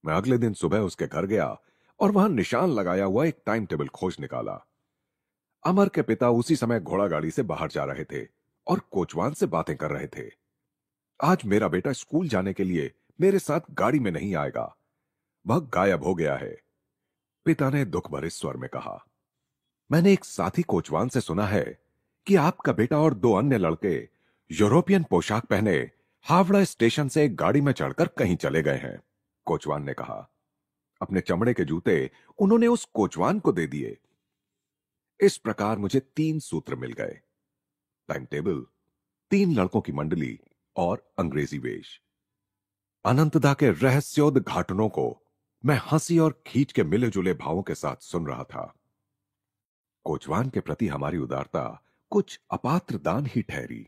मैं अगले दिन सुबह उसके घर गया और वहां निशान लगाया हुआ एक टाइम टेबल खोज निकाला अमर के पिता उसी समय घोड़ा गाड़ी से बाहर जा रहे थे और कोचवान से बातें कर रहे थे आज मेरा बेटा स्कूल जाने के लिए मेरे साथ गाड़ी में नहीं आएगा वह गायब हो गया है पिता ने दुख भरे स्वर में कहा मैंने एक साथी कोचवान से सुना है कि आपका बेटा और दो अन्य लड़के यूरोपियन पोशाक पहने हावड़ा स्टेशन से एक गाड़ी में चढ़कर कहीं चले गए हैं कोचवान ने कहा अपने चमड़े के जूते उन्होंने उस कोचवान को दे दिए इस प्रकार मुझे तीन सूत्र मिल गए टाइम टेबल तीन लड़कों की मंडली और अंग्रेजी वेश अनंतदा के रहस्योद घाटनों को मैं हंसी और खींच के मिले जुले भावों के साथ सुन रहा था कोचवान के प्रति हमारी उदारता कुछ अपात्र दान ही ठहरी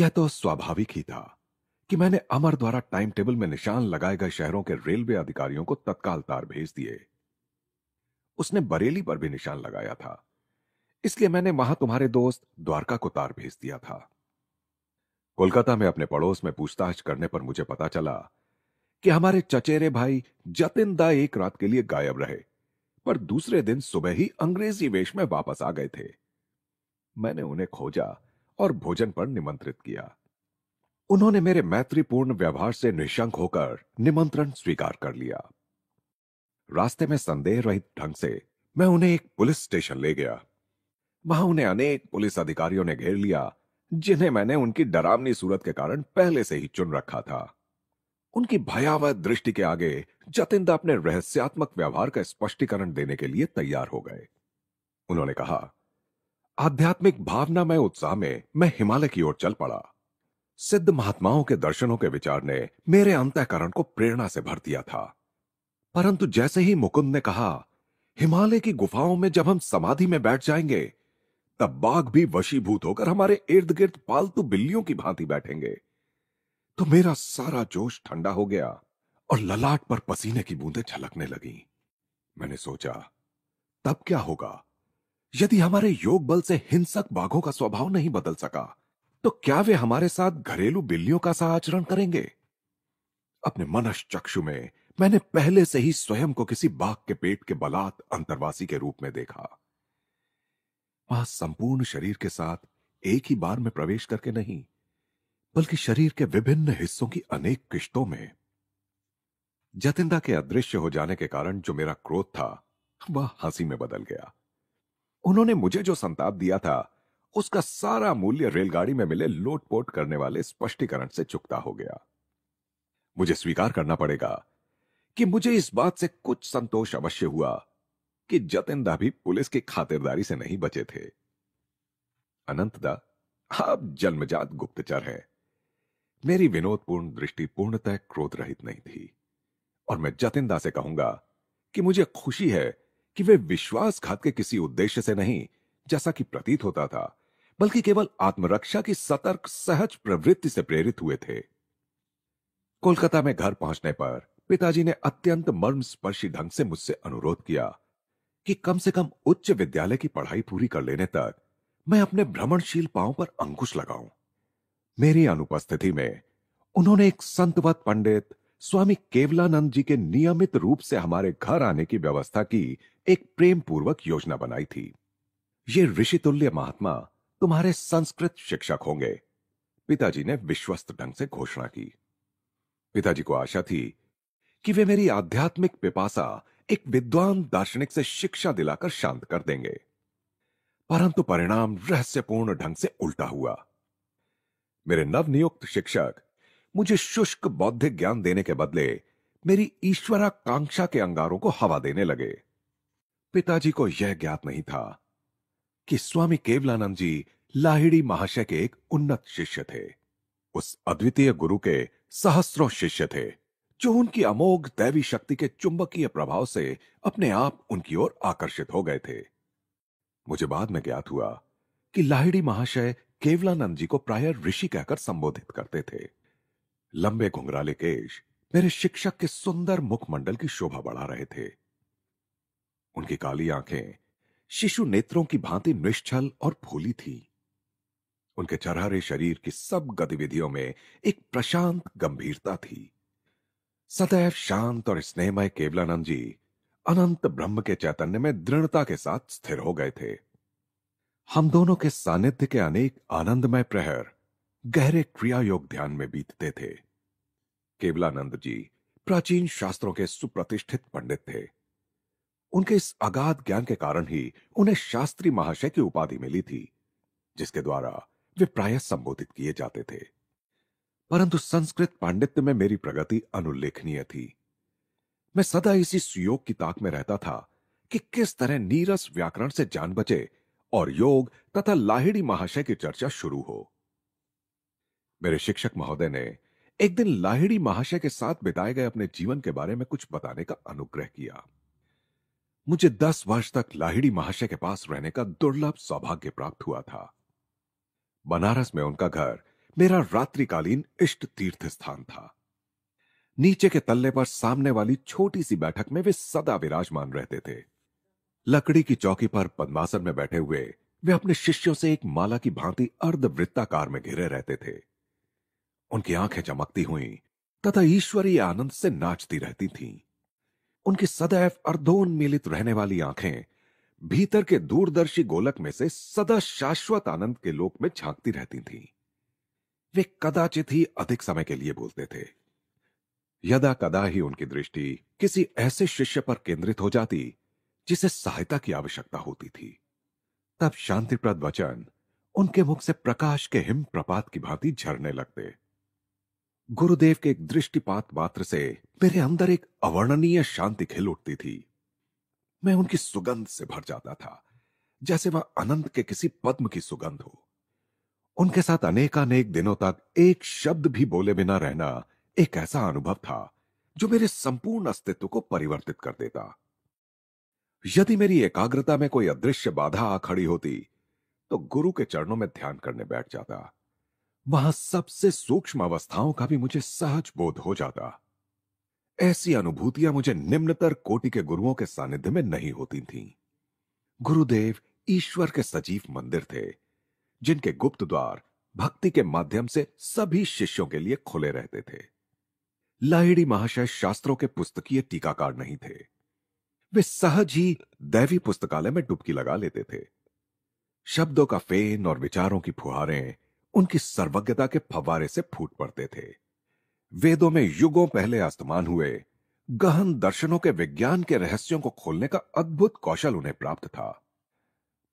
यह तो स्वाभाविक ही था कि मैंने अमर द्वारा टाइम टेबल में निशान लगाए गए शहरों के रेलवे अधिकारियों को तत्काल तार भेज दिए उसने बरेली पर भी निशान लगाया था इसलिए मैंने वहां तुम्हारे दोस्त द्वारका को तार भेज दिया था कोलकाता में अपने पड़ोस में पूछताछ करने पर मुझे पता चला कि हमारे चचेरे भाई जतिन दा एक रात के लिए गायब रहे पर दूसरे दिन सुबह ही अंग्रेजी वेश में वापस आ गए थे मैंने उन्हें खोजा और भोजन पर निमंत्रित किया उन्होंने मेरे मैत्रीपूर्ण व्यवहार से निशंक होकर निमंत्रण स्वीकार कर लिया रास्ते में संदेह रहित ढंग से मैं उन्हें एक पुलिस स्टेशन ले गया वहां उन्हें अनेक पुलिस अधिकारियों ने घेर लिया जिन्हें मैंने उनकी डरावनी सूरत के कारण पहले से ही चुन रखा था उनकी भयावह दृष्टि के आगे जतिन अपने रहस्यात्मक व्यवहार का स्पष्टीकरण देने के लिए तैयार हो गए उन्होंने कहा आध्यात्मिक भावना में उत्साह में मैं हिमालय की ओर चल पड़ा सिद्ध महात्माओं के दर्शनों के विचार ने मेरे अंतःकरण को प्रेरणा से भर दिया था परंतु जैसे ही मुकुंद ने कहा हिमालय की गुफाओं में जब हम समाधि में बैठ जाएंगे तब बाघ भी वशीभूत होकर हमारे इर्द गिर्द पालतू बिल्लियों की भांति बैठेंगे तो मेरा सारा जोश ठंडा हो गया और ललाट पर पसीने की बूंदें झलकने लगी मैंने सोचा तब क्या होगा यदि हमारे योग बल से हिंसक बाघों का स्वभाव नहीं बदल सका तो क्या वे हमारे साथ घरेलू बिल्लियों का सा आचरण करेंगे अपने मनस चक्षु में मैंने पहले से ही स्वयं को किसी बाघ के पेट के बलात् अंतरवासी के रूप में देखा वहां संपूर्ण शरीर के साथ एक ही बार में प्रवेश करके नहीं बल्कि शरीर के विभिन्न हिस्सों की अनेक किश्तों में जतिंदा के अदृश्य हो जाने के कारण जो मेरा क्रोध था वह हंसी में बदल गया उन्होंने मुझे जो संताप दिया था उसका सारा मूल्य रेलगाड़ी में मिले लोटपोट करने वाले स्पष्टीकरण से चुकता हो गया मुझे स्वीकार करना पड़ेगा कि मुझे इस बात से कुछ संतोष अवश्य हुआ कि जतिनदा भी पुलिस की खातिरदारी से नहीं बचे थे अनंतदा आप जन्मजात गुप्तचर हैं मेरी विनोदपूर्ण दृष्टि पूर्णतः क्रोध रहित नहीं थी और मैं जतिनदा से कहूंगा कि मुझे खुशी है कि वे विश्वासघात के किसी उद्देश्य से नहीं जैसा कि प्रतीत होता था बल्कि केवल आत्मरक्षा की सतर्क सहज प्रवृत्ति से प्रेरित हुए थे कोलकाता में घर पहुंचने पर पिताजी ने अत्यंत स्पर्शी ढंग से मुझसे अनुरोध किया कि कम से कम उच्च विद्यालय की पढ़ाई पूरी कर लेने तक मैं अपने भ्रमणशील पांव पर अंकुश लगाऊं मेरी अनुपस्थिति में उन्होंने एक संतवत पंडित स्वामी केवलानंद जी के नियमित रूप से हमारे घर आने की व्यवस्था की एक प्रेम पूर्वक योजना बनाई थी ये ऋषितुल्य महात्मा तुम्हारे संस्कृत शिक्षक होंगे पिताजी ने विश्वस्त ढंग से घोषणा की पिताजी को आशा थी कि वे मेरी आध्यात्मिक पिपासा एक विद्वान दार्शनिक से शिक्षा दिलाकर शांत कर देंगे परंतु परिणाम रहस्यपूर्ण ढंग से उल्टा हुआ मेरे नवनियुक्त शिक्षक मुझे शुष्क बौद्धिक ज्ञान देने के बदले मेरी ईश्वराकांक्षा के अंगारों को हवा देने लगे पिताजी को यह ज्ञात नहीं था कि स्वामी केवलानंद जी लाहिड़ी महाशय के एक उन्नत शिष्य थे उस अद्वितीय गुरु के सहस्रों शिष्य थे जो उनकी अमोघ दैवी शक्ति के चुंबकीय प्रभाव से अपने आप उनकी ओर आकर्षित हो गए थे मुझे बाद में ज्ञात हुआ कि लाहिड़ी महाशय केवलानंद जी को प्राय ऋषि कहकर संबोधित करते थे लंबे घुंघराले केश मेरे शिक्षक के सुंदर मुखमंडल की शोभा बढ़ा रहे थे उनकी काली आंखें शिशु नेत्रों की भांति निश्चल और भोली थी उनके चरहरे शरीर की सब गतिविधियों में एक प्रशांत गंभीरता थी सदैव शांत और स्नेहमय केवलानंद जी अनंत ब्रह्म के चैतन्य में दृढ़ता के साथ स्थिर हो गए थे हम दोनों के सानिध्य के अनेक आनंदमय प्रहर गहरे क्रिया योग ध्यान में बीतते थे केवलानंद जी प्राचीन शास्त्रों के सुप्रतिष्ठित पंडित थे उनके इस अगाध ज्ञान के कारण ही उन्हें शास्त्री महाशय की उपाधि मिली थी जिसके द्वारा वे प्राय संबोधित किए जाते थे परंतु संस्कृत पांडित्य में मेरी प्रगति अनुल्लेखनीय थी मैं सदा इसी सुयोग की ताक में रहता था कि किस तरह नीरस व्याकरण से जान बचे और योग तथा लाहिड़ी महाशय की चर्चा शुरू हो मेरे शिक्षक महोदय ने एक दिन लाहिड़ी महाशय के साथ बिताए गए अपने जीवन के बारे में कुछ बताने का अनुग्रह किया मुझे दस वर्ष तक लाहिड़ी महाशय के पास रहने का दुर्लभ सौभाग्य प्राप्त हुआ था बनारस में उनका घर मेरा रात्रिकालीन इष्ट तीर्थ स्थान था नीचे के तल्ले पर सामने वाली छोटी सी बैठक में वे सदा विराजमान रहते थे लकड़ी की चौकी पर पद्मासन में बैठे हुए वे अपने शिष्यों से एक माला की भांति अर्धवृत्ताकार में घिरे रहते थे उनकी आंखें चमकती हुई तथा ईश्वरीय आनंद से नाचती रहती थीं। उनकी सदैव अर्धोन्मीलित रहने वाली आंखें भीतर के दूरदर्शी गोलक में से सदा शाश्वत आनंद के लोक में झांकती रहती थीं। वे कदाचित ही अधिक समय के लिए बोलते थे यदा कदा ही उनकी दृष्टि किसी ऐसे शिष्य पर केंद्रित हो जाती जिसे सहायता की आवश्यकता होती थी तब शांतिप्रद वचन उनके मुख से प्रकाश के हिम प्रपात की भांति झरने लगते गुरुदेव के एक दृष्टिपात मात्र से मेरे अंदर एक अवर्णनीय शांति खिल उठती थी मैं उनकी सुगंध से भर जाता था जैसे वह अनंत के किसी पद्म की सुगंध हो उनके साथ अनेकानेक दिनों तक एक शब्द भी बोले बिना रहना एक ऐसा अनुभव था जो मेरे संपूर्ण अस्तित्व को परिवर्तित कर देता यदि मेरी एकाग्रता में कोई अदृश्य बाधा आ खड़ी होती तो गुरु के चरणों में ध्यान करने बैठ जाता वहां सबसे सूक्ष्म अवस्थाओं का भी मुझे सहज बोध हो जाता ऐसी अनुभूतियां मुझे निम्नतर कोटि के गुरुओं के सानिध्य में नहीं होती थीं। गुरुदेव ईश्वर के सजीव मंदिर थे जिनके गुप्त द्वार भक्ति के माध्यम से सभी शिष्यों के लिए खुले रहते थे लाहिड़ी महाशय शास्त्रों के पुस्तकीय टीकाकार नहीं थे वे सहज ही दैवी पुस्तकालय में डुबकी लगा लेते थे शब्दों का फेन और विचारों की फुहारें उनकी सर्वज्ञता के फवारे से फूट पड़ते थे वेदों में युगों पहले आस्तमान हुए गहन दर्शनों के विज्ञान के रहस्यों को खोलने का अद्भुत कौशल उन्हें प्राप्त था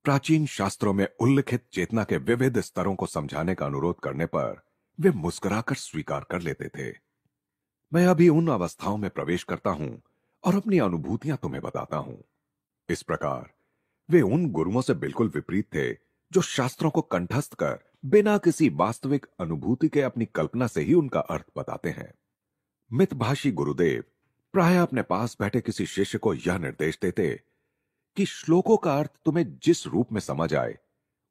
प्राचीन शास्त्रों में उल्लिखित चेतना के विविध स्तरों को समझाने का अनुरोध करने पर वे मुस्कुराकर स्वीकार कर लेते थे मैं अभी उन अवस्थाओं में प्रवेश करता हूं और अपनी अनुभूतियां तुम्हें बताता हूं इस प्रकार वे उन गुरुओं से बिल्कुल विपरीत थे जो शास्त्रों को कंठस्थ कर बिना किसी वास्तविक अनुभूति के अपनी कल्पना से ही उनका अर्थ बताते हैं मितभाषी गुरुदेव प्राय अपने पास बैठे किसी शिष्य को यह निर्देश देते कि श्लोकों का अर्थ तुम्हें जिस रूप में समझ आए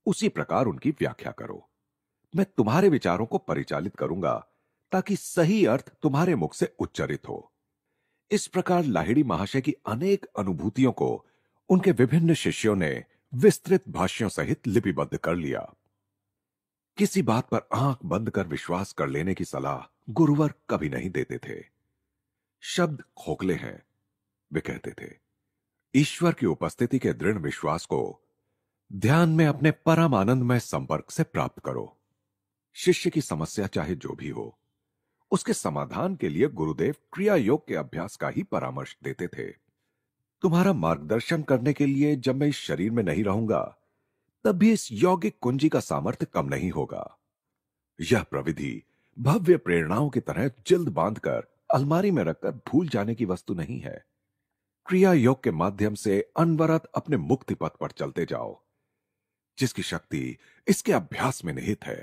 उसी प्रकार उनकी व्याख्या करो मैं तुम्हारे विचारों को परिचालित करूंगा ताकि सही अर्थ तुम्हारे मुख से उच्चरित हो इस प्रकार लाहिड़ी महाशय की अनेक अनुभूतियों को उनके विभिन्न शिष्यों ने विस्तृत भाष्यों सहित लिपिबद्ध कर लिया किसी बात पर आंख बंद कर विश्वास कर लेने की सलाह गुरुवर कभी नहीं देते थे शब्द खोखले हैं वे कहते थे ईश्वर की उपस्थिति के दृढ़ विश्वास को ध्यान में अपने परम आनंदमय संपर्क से प्राप्त करो शिष्य की समस्या चाहे जो भी हो उसके समाधान के लिए गुरुदेव क्रिया योग के अभ्यास का ही परामर्श देते थे तुम्हारा मार्गदर्शन करने के लिए जब मैं इस शरीर में नहीं रहूंगा तब भी इस यौगिक कुंजी का सामर्थ्य कम नहीं होगा यह प्रविधि भव्य प्रेरणाओं की तरह जल्द बांधकर अलमारी में रखकर भूल जाने की वस्तु नहीं है क्रिया योग के माध्यम से अनवरत अपने मुक्ति पथ पर चलते जाओ जिसकी शक्ति इसके अभ्यास में निहित है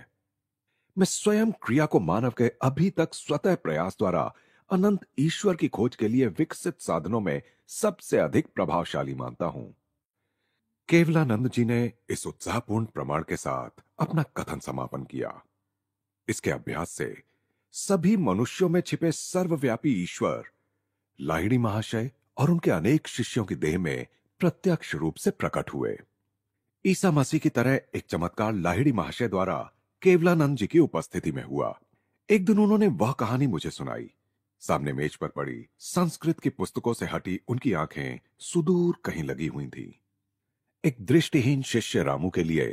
मैं स्वयं क्रिया को मानव के अभी तक स्वतः प्रयास द्वारा अनंत ईश्वर की खोज के लिए विकसित साधनों में सबसे अधिक प्रभावशाली मानता हूं केवलानंद जी ने इस उत्साहपूर्ण प्रमाण के साथ अपना कथन समापन किया इसके अभ्यास से सभी मनुष्यों में छिपे सर्वव्यापी ईश्वर लाहिड़ी महाशय और उनके अनेक शिष्यों के देह में प्रत्यक्ष रूप से प्रकट हुए ईसा मसीह की तरह एक चमत्कार लाहिड़ी महाशय द्वारा केवलानंद जी की उपस्थिति में हुआ एक दिन उन्होंने वह कहानी मुझे सुनाई सामने मेज पर पड़ी संस्कृत की पुस्तकों से हटी उनकी आंखें सुदूर कहीं लगी हुई थी एक दृष्टिहीन शिष्य रामू के लिए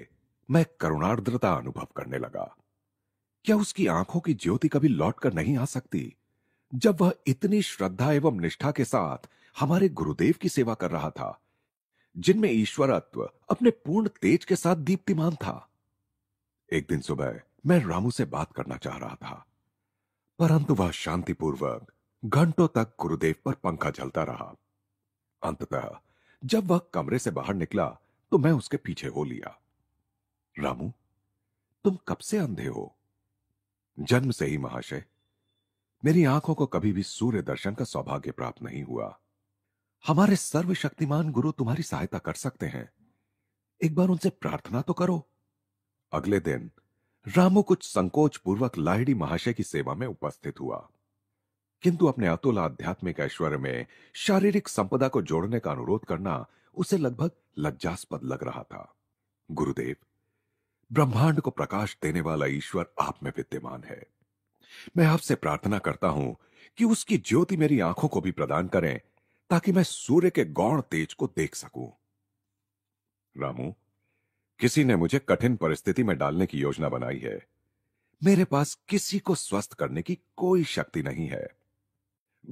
मैं करुणार्द्रता अनुभव करने लगा क्या उसकी आंखों की ज्योति कभी लौट कर नहीं आ सकती जब वह इतनी श्रद्धा एवं निष्ठा के साथ हमारे गुरुदेव की सेवा कर रहा था जिनमें ईश्वरत्व अपने पूर्ण तेज के साथ दीप्तिमान था एक दिन सुबह मैं रामू से बात करना चाह रहा था परंतु वह शांतिपूर्वक घंटों तक गुरुदेव पर पंखा चलता रहा अंततः जब वह कमरे से बाहर निकला तो मैं उसके पीछे हो लिया रामू तुम कब से अंधे हो जन्म से ही महाशय मेरी आंखों को कभी भी सूर्य दर्शन का सौभाग्य प्राप्त नहीं हुआ हमारे सर्वशक्तिमान गुरु तुम्हारी सहायता कर सकते हैं एक बार उनसे प्रार्थना तो करो अगले दिन रामू कुछ संकोच पूर्वक लाहिड़ी महाशय की सेवा में उपस्थित हुआ किंतु अपने अतुल आध्यात्मिक ऐश्वर्य में शारीरिक संपदा को जोड़ने का अनुरोध करना उसे लगभग लज्जास्पद लग रहा था गुरुदेव ब्रह्मांड को प्रकाश देने वाला ईश्वर आप में विद्यमान है मैं आपसे प्रार्थना करता हूं कि उसकी ज्योति मेरी आंखों को भी प्रदान करें ताकि मैं सूर्य के गौण तेज को देख सकूं रामू किसी ने मुझे कठिन परिस्थिति में डालने की योजना बनाई है मेरे पास किसी को स्वस्थ करने की कोई शक्ति नहीं है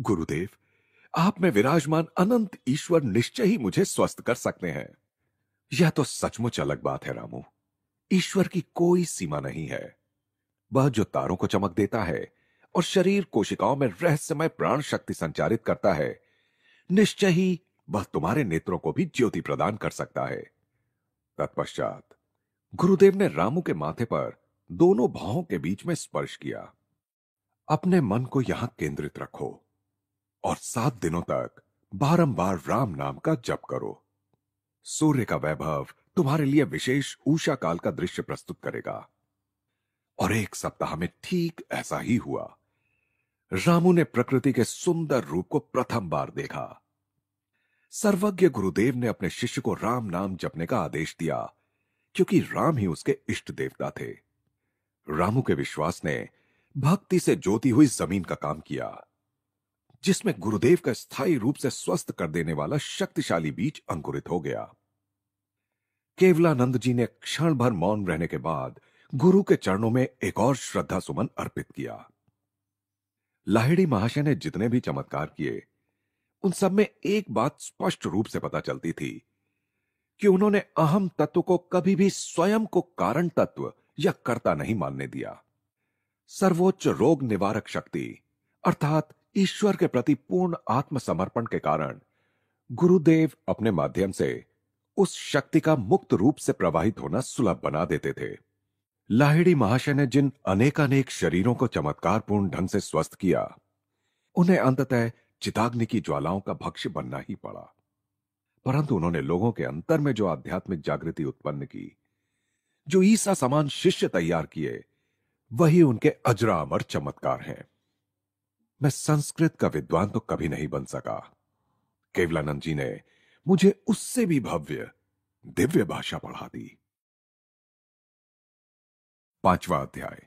गुरुदेव आप में विराजमान अनंत ईश्वर निश्चय ही मुझे स्वस्थ कर सकते हैं यह तो सचमुच अलग बात है रामू ईश्वर की कोई सीमा नहीं है वह जो तारों को चमक देता है और शरीर कोशिकाओं में रहस्यमय प्राण शक्ति संचारित करता है निश्चय ही वह तुम्हारे नेत्रों को भी ज्योति प्रदान कर सकता है तत्पश्चात गुरुदेव ने रामू के माथे पर दोनों भावों के बीच में स्पर्श किया अपने मन को यहां केंद्रित रखो और सात दिनों तक बारंबार राम नाम का जप करो सूर्य का वैभव तुम्हारे लिए विशेष ऊषा काल का दृश्य प्रस्तुत करेगा और एक सप्ताह में ठीक ऐसा ही हुआ रामू ने प्रकृति के सुंदर रूप को प्रथम बार देखा सर्वज्ञ गुरुदेव ने अपने शिष्य को राम नाम जपने का आदेश दिया क्योंकि राम ही उसके इष्ट देवता थे रामू के विश्वास ने भक्ति से जोती हुई जमीन का काम किया जिसमें गुरुदेव का स्थायी रूप से स्वस्थ कर देने वाला शक्तिशाली बीज अंकुरित हो गया केवलानंद जी ने क्षण भर मौन रहने के बाद गुरु के चरणों में एक और श्रद्धा सुमन अर्पित किया लाहिड़ी महाशय ने जितने भी चमत्कार किए उन सब में एक बात स्पष्ट रूप से पता चलती थी कि उन्होंने अहम तत्व को कभी भी स्वयं को कारण तत्व या कर्ता नहीं मानने दिया सर्वोच्च रोग निवारक शक्ति अर्थात ईश्वर के प्रति पूर्ण आत्मसमर्पण के कारण गुरुदेव अपने माध्यम से उस शक्ति का मुक्त रूप से प्रवाहित होना सुलभ बना देते थे लाहिड़ी महाशय ने जिन अनेकानेक शरीरों को चमत्कारपूर्ण ढंग से स्वस्थ किया उन्हें अंततः चिताग्नि की ज्वालाओं का भक्ष्य बनना ही पड़ा परंतु उन्होंने लोगों के अंतर में जो आध्यात्मिक जागृति उत्पन्न की जो ईसा समान शिष्य तैयार किए वही उनके अजरा अमर चमत्कार हैं मैं संस्कृत का विद्वान तो कभी नहीं बन सका केवलानंद जी ने मुझे उससे भी भव्य दिव्य भाषा पढ़ा दी पांचवा अध्याय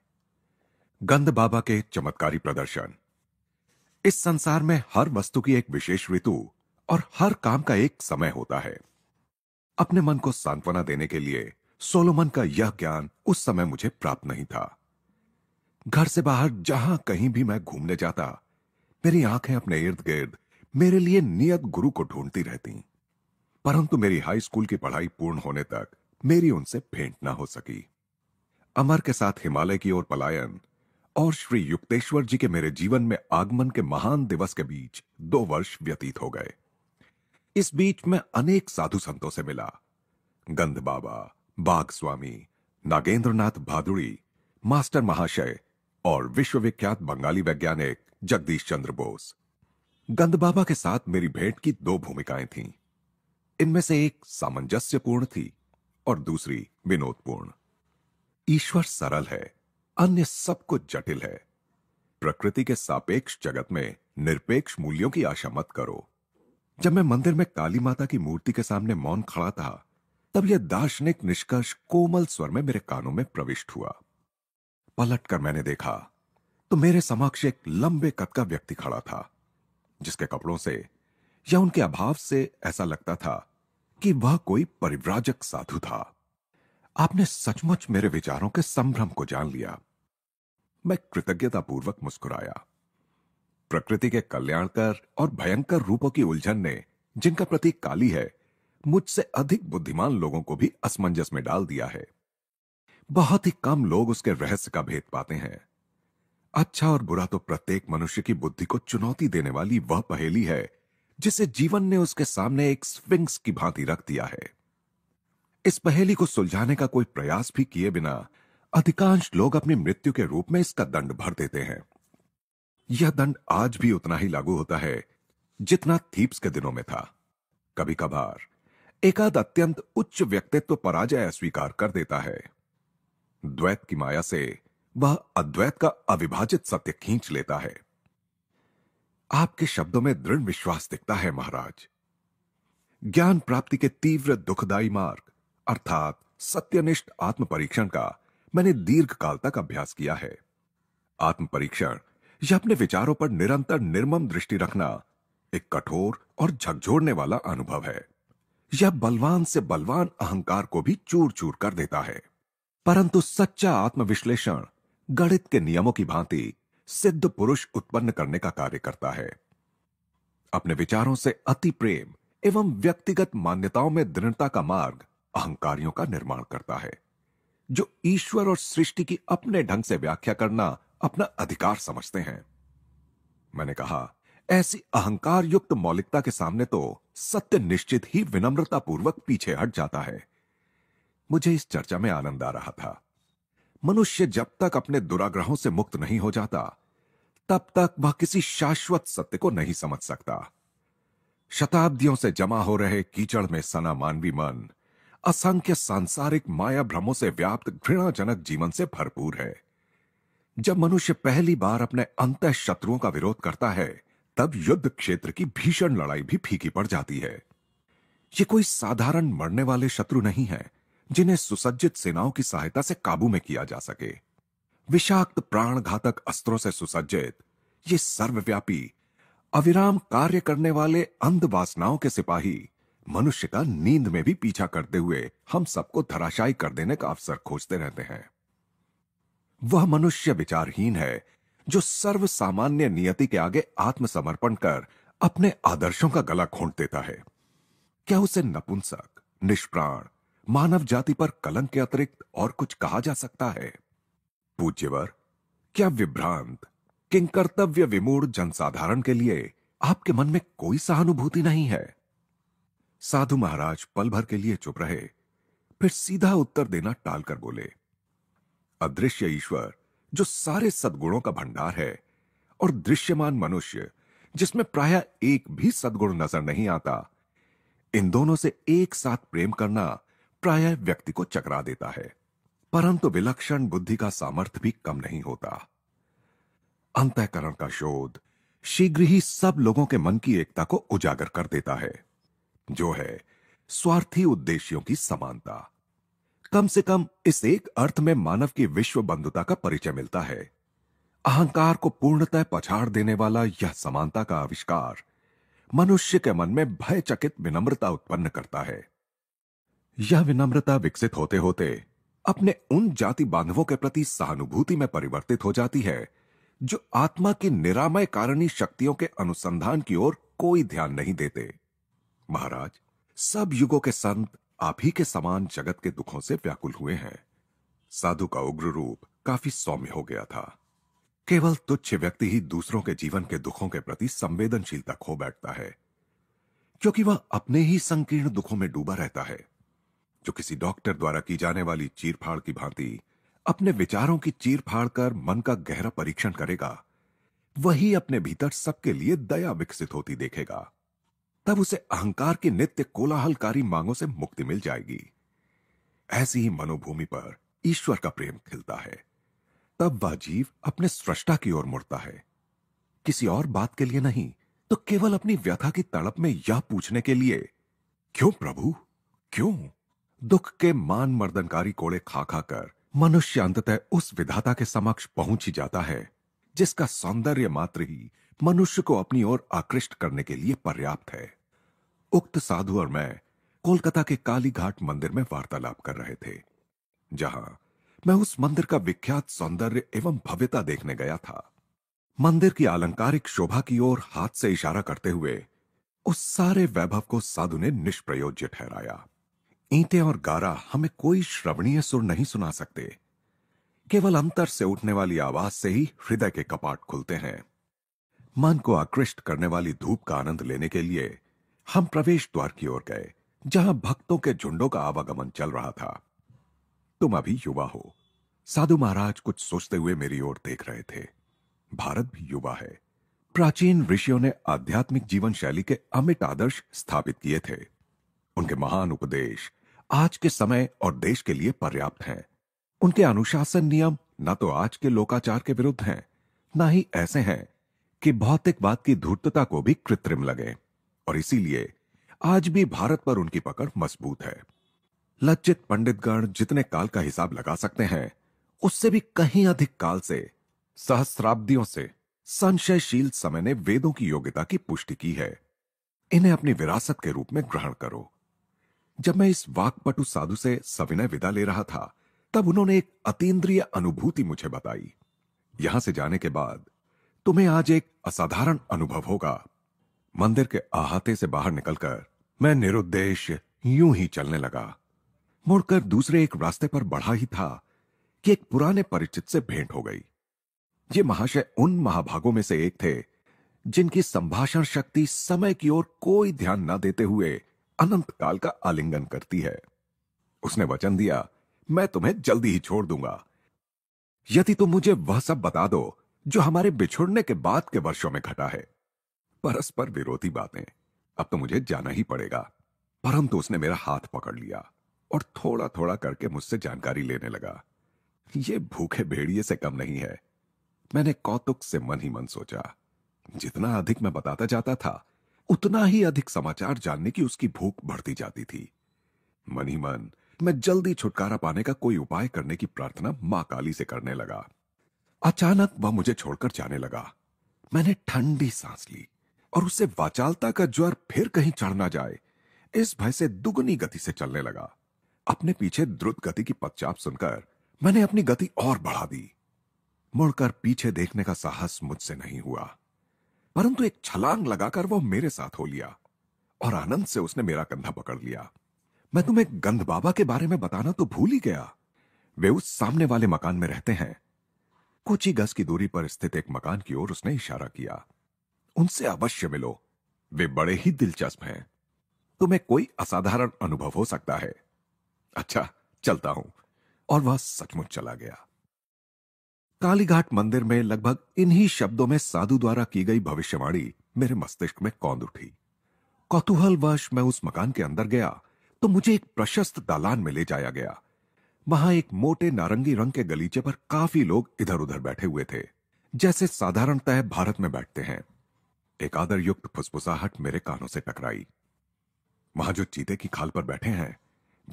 गंध बाबा के चमत्कारी प्रदर्शन इस संसार में हर वस्तु की एक विशेष ऋतु और हर काम का एक समय होता है अपने मन को सांत्वना देने के लिए सोलोमन का यह ज्ञान उस समय मुझे प्राप्त नहीं था घर से बाहर जहां कहीं भी मैं घूमने जाता मेरी आंखें अपने इर्द गिर्द मेरे लिए नियत गुरु को ढूंढती रहती परंतु मेरी हाई स्कूल की पढ़ाई पूर्ण होने तक मेरी उनसे भेंट ना हो सकी अमर के साथ हिमालय की ओर पलायन और श्री युक्तेश्वर जी के मेरे जीवन में आगमन के महान दिवस के बीच दो वर्ष व्यतीत हो गए इस बीच में अनेक साधु संतों से मिला गंध बाबा बाघ स्वामी नागेंद्रनाथ भादुड़ी मास्टर महाशय और विश्वविख्यात बंगाली वैज्ञानिक जगदीश चंद्र बोस गंद बाबा के साथ मेरी भेंट की दो भूमिकाएं थीं इनमें से एक सामंजस्यपूर्ण थी और दूसरी विनोदपूर्ण ईश्वर सरल है अन्य सब कुछ जटिल है प्रकृति के सापेक्ष जगत में निरपेक्ष मूल्यों की आशा मत करो जब मैं मंदिर में काली माता की मूर्ति के सामने मौन खड़ा था तब यह दार्शनिक निष्कर्ष कोमल स्वर में मेरे कानों में प्रविष्ट हुआ पलट कर मैंने देखा तो मेरे समक्ष एक लंबे कद का व्यक्ति खड़ा था जिसके कपड़ों से या उनके अभाव से ऐसा लगता था कि वह कोई परिव्राजक साधु था आपने सचमुच मेरे विचारों के संभ्रम को जान लिया मैं कृतज्ञता पूर्वक मुस्कुराया प्रकृति के कल्याणकर और भयंकर रूपों की उलझन ने जिनका प्रतीक काली है मुझसे अधिक बुद्धिमान लोगों को भी असमंजस में डाल दिया है बहुत ही कम लोग उसके रहस्य का भेद पाते हैं अच्छा और बुरा तो प्रत्येक मनुष्य की बुद्धि को चुनौती देने वाली वह पहेली है जिसे जीवन ने उसके सामने एक स्विंग्स की भांति रख दिया है इस पहेली को सुलझाने का कोई प्रयास भी किए बिना अधिकांश लोग अपनी मृत्यु के रूप में इसका दंड भर देते हैं यह दंड आज भी उतना ही लागू होता है जितना थीप्स के दिनों में था कभी कभार एकाद अत्यंत उच्च व्यक्तित्व पराजय अस्वीकार कर देता है द्वैत की माया से वह अद्वैत का अविभाजित सत्य खींच लेता है आपके शब्दों में दृढ़ विश्वास दिखता है महाराज ज्ञान प्राप्ति के तीव्र दुखदायी मार्ग अर्थात सत्यनिष्ठ आत्म परीक्षण का मैंने दीर्घ काल तक अभ्यास किया है आत्म परीक्षण या अपने विचारों पर निरंतर निर्मम दृष्टि रखना एक कठोर और झकझोड़ने वाला अनुभव है यह बलवान से बलवान अहंकार को भी चूर चूर कर देता है परंतु सच्चा आत्मविश्लेषण गणित के नियमों की भांति सिद्ध पुरुष उत्पन्न करने का कार्य करता है अपने विचारों से अति प्रेम एवं व्यक्तिगत मान्यताओं में दृढ़ता का मार्ग अहंकारियों का निर्माण करता है जो ईश्वर और सृष्टि की अपने ढंग से व्याख्या करना अपना अधिकार समझते हैं मैंने कहा ऐसी अहंकार युक्त मौलिकता के सामने तो सत्य निश्चित ही विनम्रता पूर्वक पीछे हट जाता है मुझे इस चर्चा में आनंद आ रहा था मनुष्य जब तक अपने दुराग्रहों से मुक्त नहीं हो जाता तब तक वह किसी शाश्वत सत्य को नहीं समझ सकता शताब्दियों से जमा हो रहे कीचड़ में सना मानवी मन असंख्य सांसारिक माया भ्रमों से व्याप्त घृणाजनक जीवन से भरपूर है जब मनुष्य पहली बार अपने अंत शत्रुओं का विरोध करता है तब युद्ध क्षेत्र की भीषण लड़ाई भी फीकी पड़ जाती है ये कोई साधारण मरने वाले शत्रु नहीं है जिन्हें सुसज्जित सेनाओं की सहायता से काबू में किया जा सके विषाक्त प्राण घातक अस्त्रों से सुसज्जित ये सर्वव्यापी अविराम कार्य करने वाले अंध वासनाओं के सिपाही मनुष्य का नींद में भी पीछा करते हुए हम सबको धराशायी कर देने का अवसर खोजते रहते हैं वह मनुष्य विचारहीन है जो सर्व सामान्य नियति के आगे आत्मसमर्पण कर अपने आदर्शों का गला घोंट देता है क्या उसे नपुंसक निष्प्राण मानव जाति पर कलंक के अतिरिक्त और कुछ कहा जा सकता है पूज्यवर क्या विभ्रांत किंग कर्तव्य विमूढ़ जनसाधारण के लिए आपके मन में कोई सहानुभूति नहीं है साधु महाराज पल भर के लिए चुप रहे फिर सीधा उत्तर देना टालकर बोले अदृश्य ईश्वर जो सारे सदगुणों का भंडार है और दृश्यमान मनुष्य जिसमें प्राय एक भी सदगुण नजर नहीं आता इन दोनों से एक साथ प्रेम करना प्रायः व्यक्ति को चकरा देता है परंतु विलक्षण बुद्धि का सामर्थ्य भी कम नहीं होता अंतःकरण का शोध शीघ्र ही सब लोगों के मन की एकता को उजागर कर देता है जो है स्वार्थी उद्देश्यों की समानता कम से कम इस एक अर्थ में मानव की विश्व बंधुता का परिचय मिलता है अहंकार को पूर्णतः पछाड़ देने वाला यह समानता का आविष्कार मनुष्य के मन में भयचकित विनम्रता उत्पन्न करता है यह विनम्रता विकसित होते होते अपने उन जाति बांधवों के प्रति सहानुभूति में परिवर्तित हो जाती है जो आत्मा की निरामय कारणी शक्तियों के अनुसंधान की ओर कोई ध्यान नहीं देते महाराज सब युगों के संत आप ही के समान जगत के दुखों से व्याकुल हुए हैं साधु का उग्र रूप काफी सौम्य हो गया था केवल तुच्छ व्यक्ति ही दूसरों के जीवन के दुखों के प्रति संवेदनशीलता खो बैठता है क्योंकि वह अपने ही संकीर्ण दुखों में डूबा रहता है जो किसी डॉक्टर द्वारा की जाने वाली चीरफाड़ की भांति अपने विचारों की चीर फाड़ कर मन का गहरा परीक्षण करेगा वही अपने भीतर सबके लिए दया विकसित होती देखेगा तब उसे अहंकार की नित्य कोलाहलकारी मांगों से मुक्ति मिल जाएगी ऐसी ही मनोभूमि पर ईश्वर का प्रेम खिलता है तब वह जीव अपने सृष्टा की ओर मुड़ता है किसी और बात के लिए नहीं तो केवल अपनी व्यथा की तड़प में यह पूछने के लिए क्यों प्रभु क्यों दुख के मान मर्दनकारी कोड़े खा खा कर मनुष्य अंततः उस विधाता के समक्ष पहुंच ही जाता है जिसका सौंदर्य मात्र ही मनुष्य को अपनी ओर आकृष्ट करने के लिए पर्याप्त है उक्त साधु और मैं कोलकाता के कालीघाट मंदिर में वार्तालाप कर रहे थे जहां मैं उस मंदिर का विख्यात सौंदर्य एवं भव्यता देखने गया था मंदिर की आलंकारिक शोभा की ओर हाथ से इशारा करते हुए उस सारे वैभव को साधु ने निष्प्रयोज्य ठहराया ईंटे और गारा हमें कोई श्रवणीय सुर नहीं सुना सकते केवल अंतर से उठने वाली आवाज से ही हृदय के कपाट खुलते हैं मन को आकृष्ट करने वाली धूप का आनंद लेने के लिए हम प्रवेश द्वार की ओर गए जहां भक्तों के झुंडों का आवागमन चल रहा था तुम अभी युवा हो साधु महाराज कुछ सोचते हुए मेरी ओर देख रहे थे भारत भी युवा है प्राचीन ऋषियों ने आध्यात्मिक जीवन शैली के अमिट आदर्श स्थापित किए थे उनके महान उपदेश आज के समय और देश के लिए पर्याप्त हैं उनके अनुशासन नियम न तो आज के लोकाचार के विरुद्ध हैं ना ही ऐसे हैं कि भौतिकवाद की धूर्तता को भी कृत्रिम लगे और इसीलिए आज भी भारत पर उनकी पकड़ मजबूत है लज्जित पंडितगण जितने काल का हिसाब लगा सकते हैं उससे भी कहीं अधिक काल से सहस्राब्दियों से संशयशील समय ने वेदों की योग्यता की पुष्टि की है इन्हें अपनी विरासत के रूप में ग्रहण करो जब मैं इस वाकपटु साधु से सविनय विदा ले रहा था तब उन्होंने एक अतीन्द्रिय अनुभूति मुझे बताई यहां से जाने के बाद तुम्हें आज एक असाधारण अनुभव होगा मंदिर के अहाते से बाहर निकलकर मैं निरुद्देश यूं ही चलने लगा मुड़कर दूसरे एक रास्ते पर बढ़ा ही था कि एक पुराने परिचित से भेंट हो गई ये महाशय उन महाभागों में से एक थे जिनकी संभाषण शक्ति समय की ओर कोई ध्यान न देते हुए अनंत काल का आलिंगन करती है उसने वचन दिया मैं तुम्हें जल्दी ही छोड़ दूंगा यदि तुम मुझे वह सब बता दो जो हमारे बिछुड़ने के बाद के वर्षों में घटा है परस्पर विरोधी बातें अब तो मुझे जाना ही पड़ेगा परंतु उसने मेरा हाथ पकड़ लिया और थोड़ा थोड़ा करके मुझसे जानकारी लेने लगा ये भूखे भेड़िए से कम नहीं है मैंने कौतुक से मन ही मन सोचा जितना अधिक मैं बताता जाता था उतना ही अधिक समाचार जानने की उसकी भूख बढ़ती जाती थी मन ही मन मैं जल्दी छुटकारा पाने का कोई उपाय करने की प्रार्थना मां काली से करने लगा अचानक वह मुझे छोड़कर जाने लगा मैंने ठंडी सांस ली और उससे वाचालता का ज्वर फिर कहीं चढ़ ना जाए इस भय से दुगनी गति से चलने लगा अपने पीछे द्रुत गति की पदचाप सुनकर मैंने अपनी गति और बढ़ा दी मुड़कर पीछे देखने का साहस मुझसे नहीं हुआ परंतु एक छलांग लगाकर वह मेरे साथ हो लिया और आनंद से उसने मेरा कंधा पकड़ लिया मैं तुम्हें गंध बाबा के बारे में बताना तो भूल ही गया वे उस सामने वाले मकान में रहते हैं कुछ ही गज की दूरी पर स्थित एक मकान की ओर उसने इशारा किया उनसे अवश्य मिलो वे बड़े ही दिलचस्प हैं तुम्हें कोई असाधारण अनुभव हो सकता है अच्छा चलता हूं और वह सचमुच चला गया कालीघाट मंदिर में लगभग इन्हीं शब्दों में साधु द्वारा की गई भविष्यवाणी मेरे मस्तिष्क में कौंद उठी वश मैं उस मकान के अंदर गया तो मुझे एक प्रशस्त दालान में ले जाया गया वहां एक मोटे नारंगी रंग के गलीचे पर काफी लोग इधर उधर बैठे हुए थे जैसे साधारणतः भारत में बैठते हैं एक आदर युक्त फुसफुसाहट मेरे कानों से टकराई वहां जो चीते की खाल पर बैठे हैं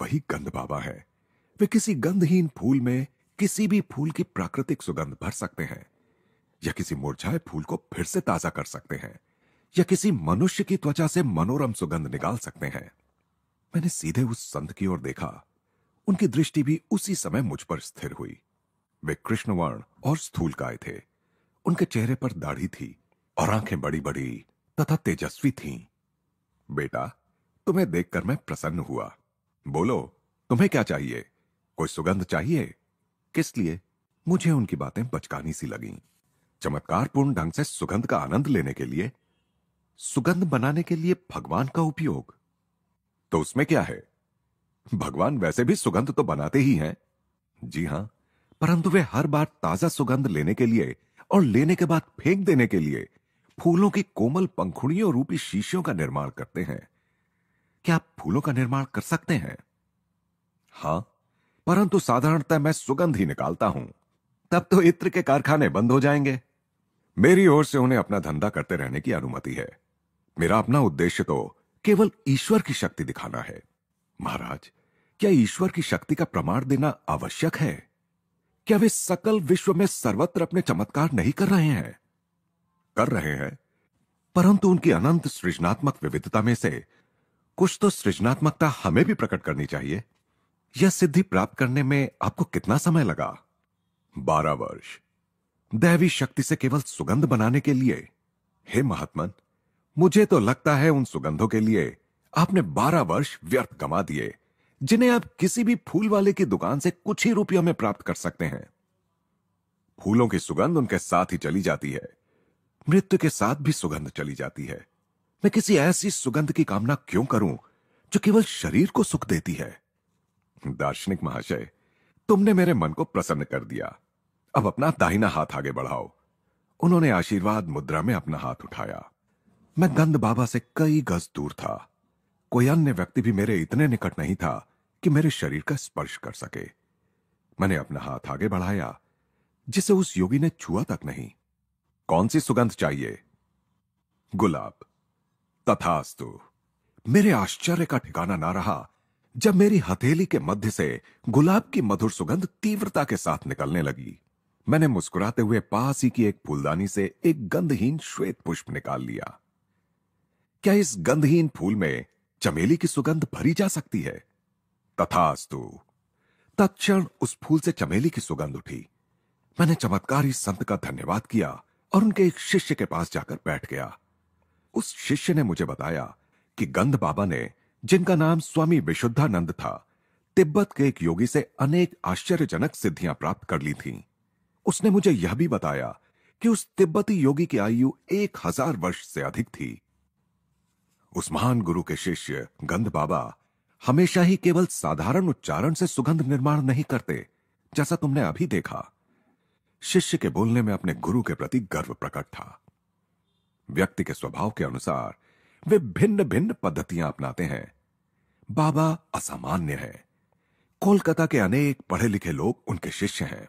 वही गंध बाबा है वे किसी गंधहीन फूल में किसी भी फूल की प्राकृतिक सुगंध भर सकते हैं या किसी मुरझाए फूल को फिर से ताजा कर सकते हैं या किसी मनुष्य की त्वचा से मनोरम सुगंध निकाल सकते हैं मैंने सीधे उस संत की ओर देखा उनकी दृष्टि भी उसी समय मुझ पर स्थिर हुई वे कृष्णवर्ण और स्थूल काय थे उनके चेहरे पर दाढ़ी थी और आंखें बड़ी बड़ी तथा तेजस्वी थीं। बेटा तुम्हें देखकर मैं प्रसन्न हुआ बोलो तुम्हें क्या चाहिए कोई सुगंध चाहिए किस लिए मुझे उनकी बातें बचकानी सी लगी चमत्कारपूर्ण ढंग से सुगंध का आनंद लेने के लिए सुगंध बनाने के लिए भगवान का उपयोग तो उसमें क्या है भगवान वैसे भी सुगंध तो बनाते ही हैं जी हां परंतु वे हर बार ताजा सुगंध लेने के लिए और लेने के बाद फेंक देने के लिए फूलों की कोमल पंखुड़ियों रूपी शीशियों का निर्माण करते हैं क्या आप फूलों का निर्माण कर सकते हैं हाँ परंतु साधारणतः मैं सुगंध ही निकालता हूं तब तो इत्र के कारखाने बंद हो जाएंगे मेरी ओर से उन्हें अपना धंधा करते रहने की अनुमति है मेरा अपना उद्देश्य तो केवल ईश्वर की शक्ति दिखाना है महाराज क्या ईश्वर की शक्ति का प्रमाण देना आवश्यक है क्या वे सकल विश्व में सर्वत्र अपने चमत्कार नहीं कर रहे हैं कर रहे हैं परंतु उनकी अनंत सृजनात्मक विविधता में से कुछ तो सृजनात्मकता हमें भी प्रकट करनी चाहिए यह सिद्धि प्राप्त करने में आपको कितना समय लगा बारह वर्ष दैवी शक्ति से केवल सुगंध बनाने के लिए हे महात्मन मुझे तो लगता है उन सुगंधों के लिए आपने बारह वर्ष व्यर्थ गमा दिए जिन्हें आप किसी भी फूल वाले की दुकान से कुछ ही रुपयों में प्राप्त कर सकते हैं फूलों की सुगंध उनके साथ ही चली जाती है मृत्यु के साथ भी सुगंध चली जाती है मैं किसी ऐसी सुगंध की कामना क्यों करूं जो केवल शरीर को सुख देती है दार्शनिक महाशय तुमने मेरे मन को प्रसन्न कर दिया अब अपना दाहिना हाथ आगे बढ़ाओ उन्होंने आशीर्वाद मुद्रा में अपना हाथ उठाया मैं गंद बाबा से कई गज दूर था कोई अन्य व्यक्ति भी मेरे इतने निकट नहीं था कि मेरे शरीर का स्पर्श कर सके मैंने अपना हाथ आगे बढ़ाया जिसे उस योगी ने छुआ तक नहीं कौन सी सुगंध चाहिए गुलाब तथास्तु मेरे आश्चर्य का ठिकाना ना रहा जब मेरी हथेली के मध्य से गुलाब की मधुर सुगंध तीव्रता के साथ निकलने लगी मैंने मुस्कुराते हुए पास ही की एक फूलदानी से एक गंधहीन श्वेत पुष्प निकाल लिया क्या इस गंधहीन फूल में चमेली की सुगंध भरी जा सकती है तथास्तु तत्क्षण उस फूल से चमेली की सुगंध उठी मैंने चमत्कारी संत का धन्यवाद किया और उनके एक शिष्य के पास जाकर बैठ गया उस शिष्य ने मुझे बताया कि गंध बाबा ने जिनका नाम स्वामी विशुद्धानंद था तिब्बत के एक योगी से अनेक आश्चर्यजनक सिद्धियां प्राप्त कर ली थीं। उसने मुझे यह भी बताया कि उस तिब्बती योगी की आयु एक हजार वर्ष से अधिक थी उस महान गुरु के शिष्य गंध बाबा हमेशा ही केवल साधारण उच्चारण से सुगंध निर्माण नहीं करते जैसा तुमने अभी देखा शिष्य के बोलने में अपने गुरु के प्रति गर्व प्रकट था व्यक्ति के स्वभाव के अनुसार वे भिन्न भिन्न पद्धतियां अपनाते हैं बाबा असामान्य है कोलकाता के अनेक पढ़े लिखे लोग उनके शिष्य हैं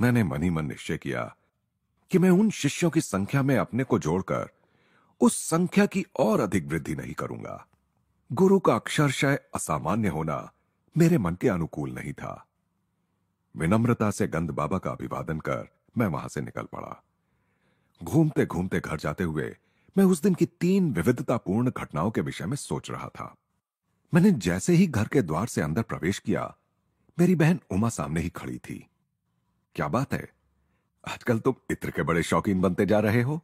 मैंने मन ही मन निश्चय किया कि मैं उन शिष्यों की संख्या में अपने को जोड़कर उस संख्या की और अधिक वृद्धि नहीं करूंगा गुरु का अक्षरशय असामान्य होना मेरे मन के अनुकूल नहीं था विनम्रता से गंद बाबा का अभिवादन कर मैं वहां से निकल पड़ा घूमते घूमते घर जाते हुए मैं उस दिन की तीन विविधतापूर्ण घटनाओं के विषय में सोच रहा था मैंने जैसे ही घर के द्वार से अंदर प्रवेश किया मेरी बहन उमा सामने ही खड़ी थी क्या बात है आजकल तुम इत्र के बड़े शौकीन बनते जा रहे हो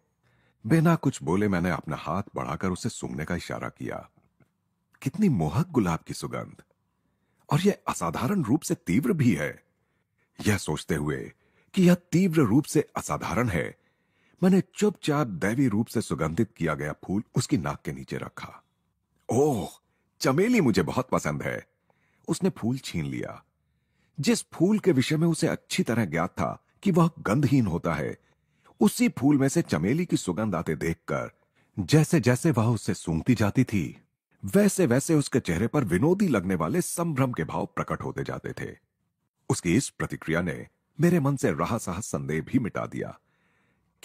बिना कुछ बोले मैंने अपना हाथ बढ़ाकर उसे सूंघने का इशारा किया कितनी मोहक गुलाब की सुगंध और यह असाधारण रूप से तीव्र भी है यह सोचते हुए कि यह तीव्र रूप से असाधारण है मैंने चुपचाप दैवी रूप से सुगंधित किया गया फूल उसकी नाक के नीचे रखा ओह चमेली मुझे बहुत पसंद है उसने फूल छीन लिया जिस फूल के विषय में उसे अच्छी तरह ज्ञात था कि वह गंधहीन होता है उसी फूल में से चमेली की सुगंध आते देखकर जैसे जैसे वह उससे सूंघती जाती थी वैसे वैसे उसके चेहरे पर विनोदी लगने वाले संभ्रम के भाव प्रकट होते जाते थे उसकी इस प्रतिक्रिया ने मेरे मन से राह साहस संदेह भी मिटा दिया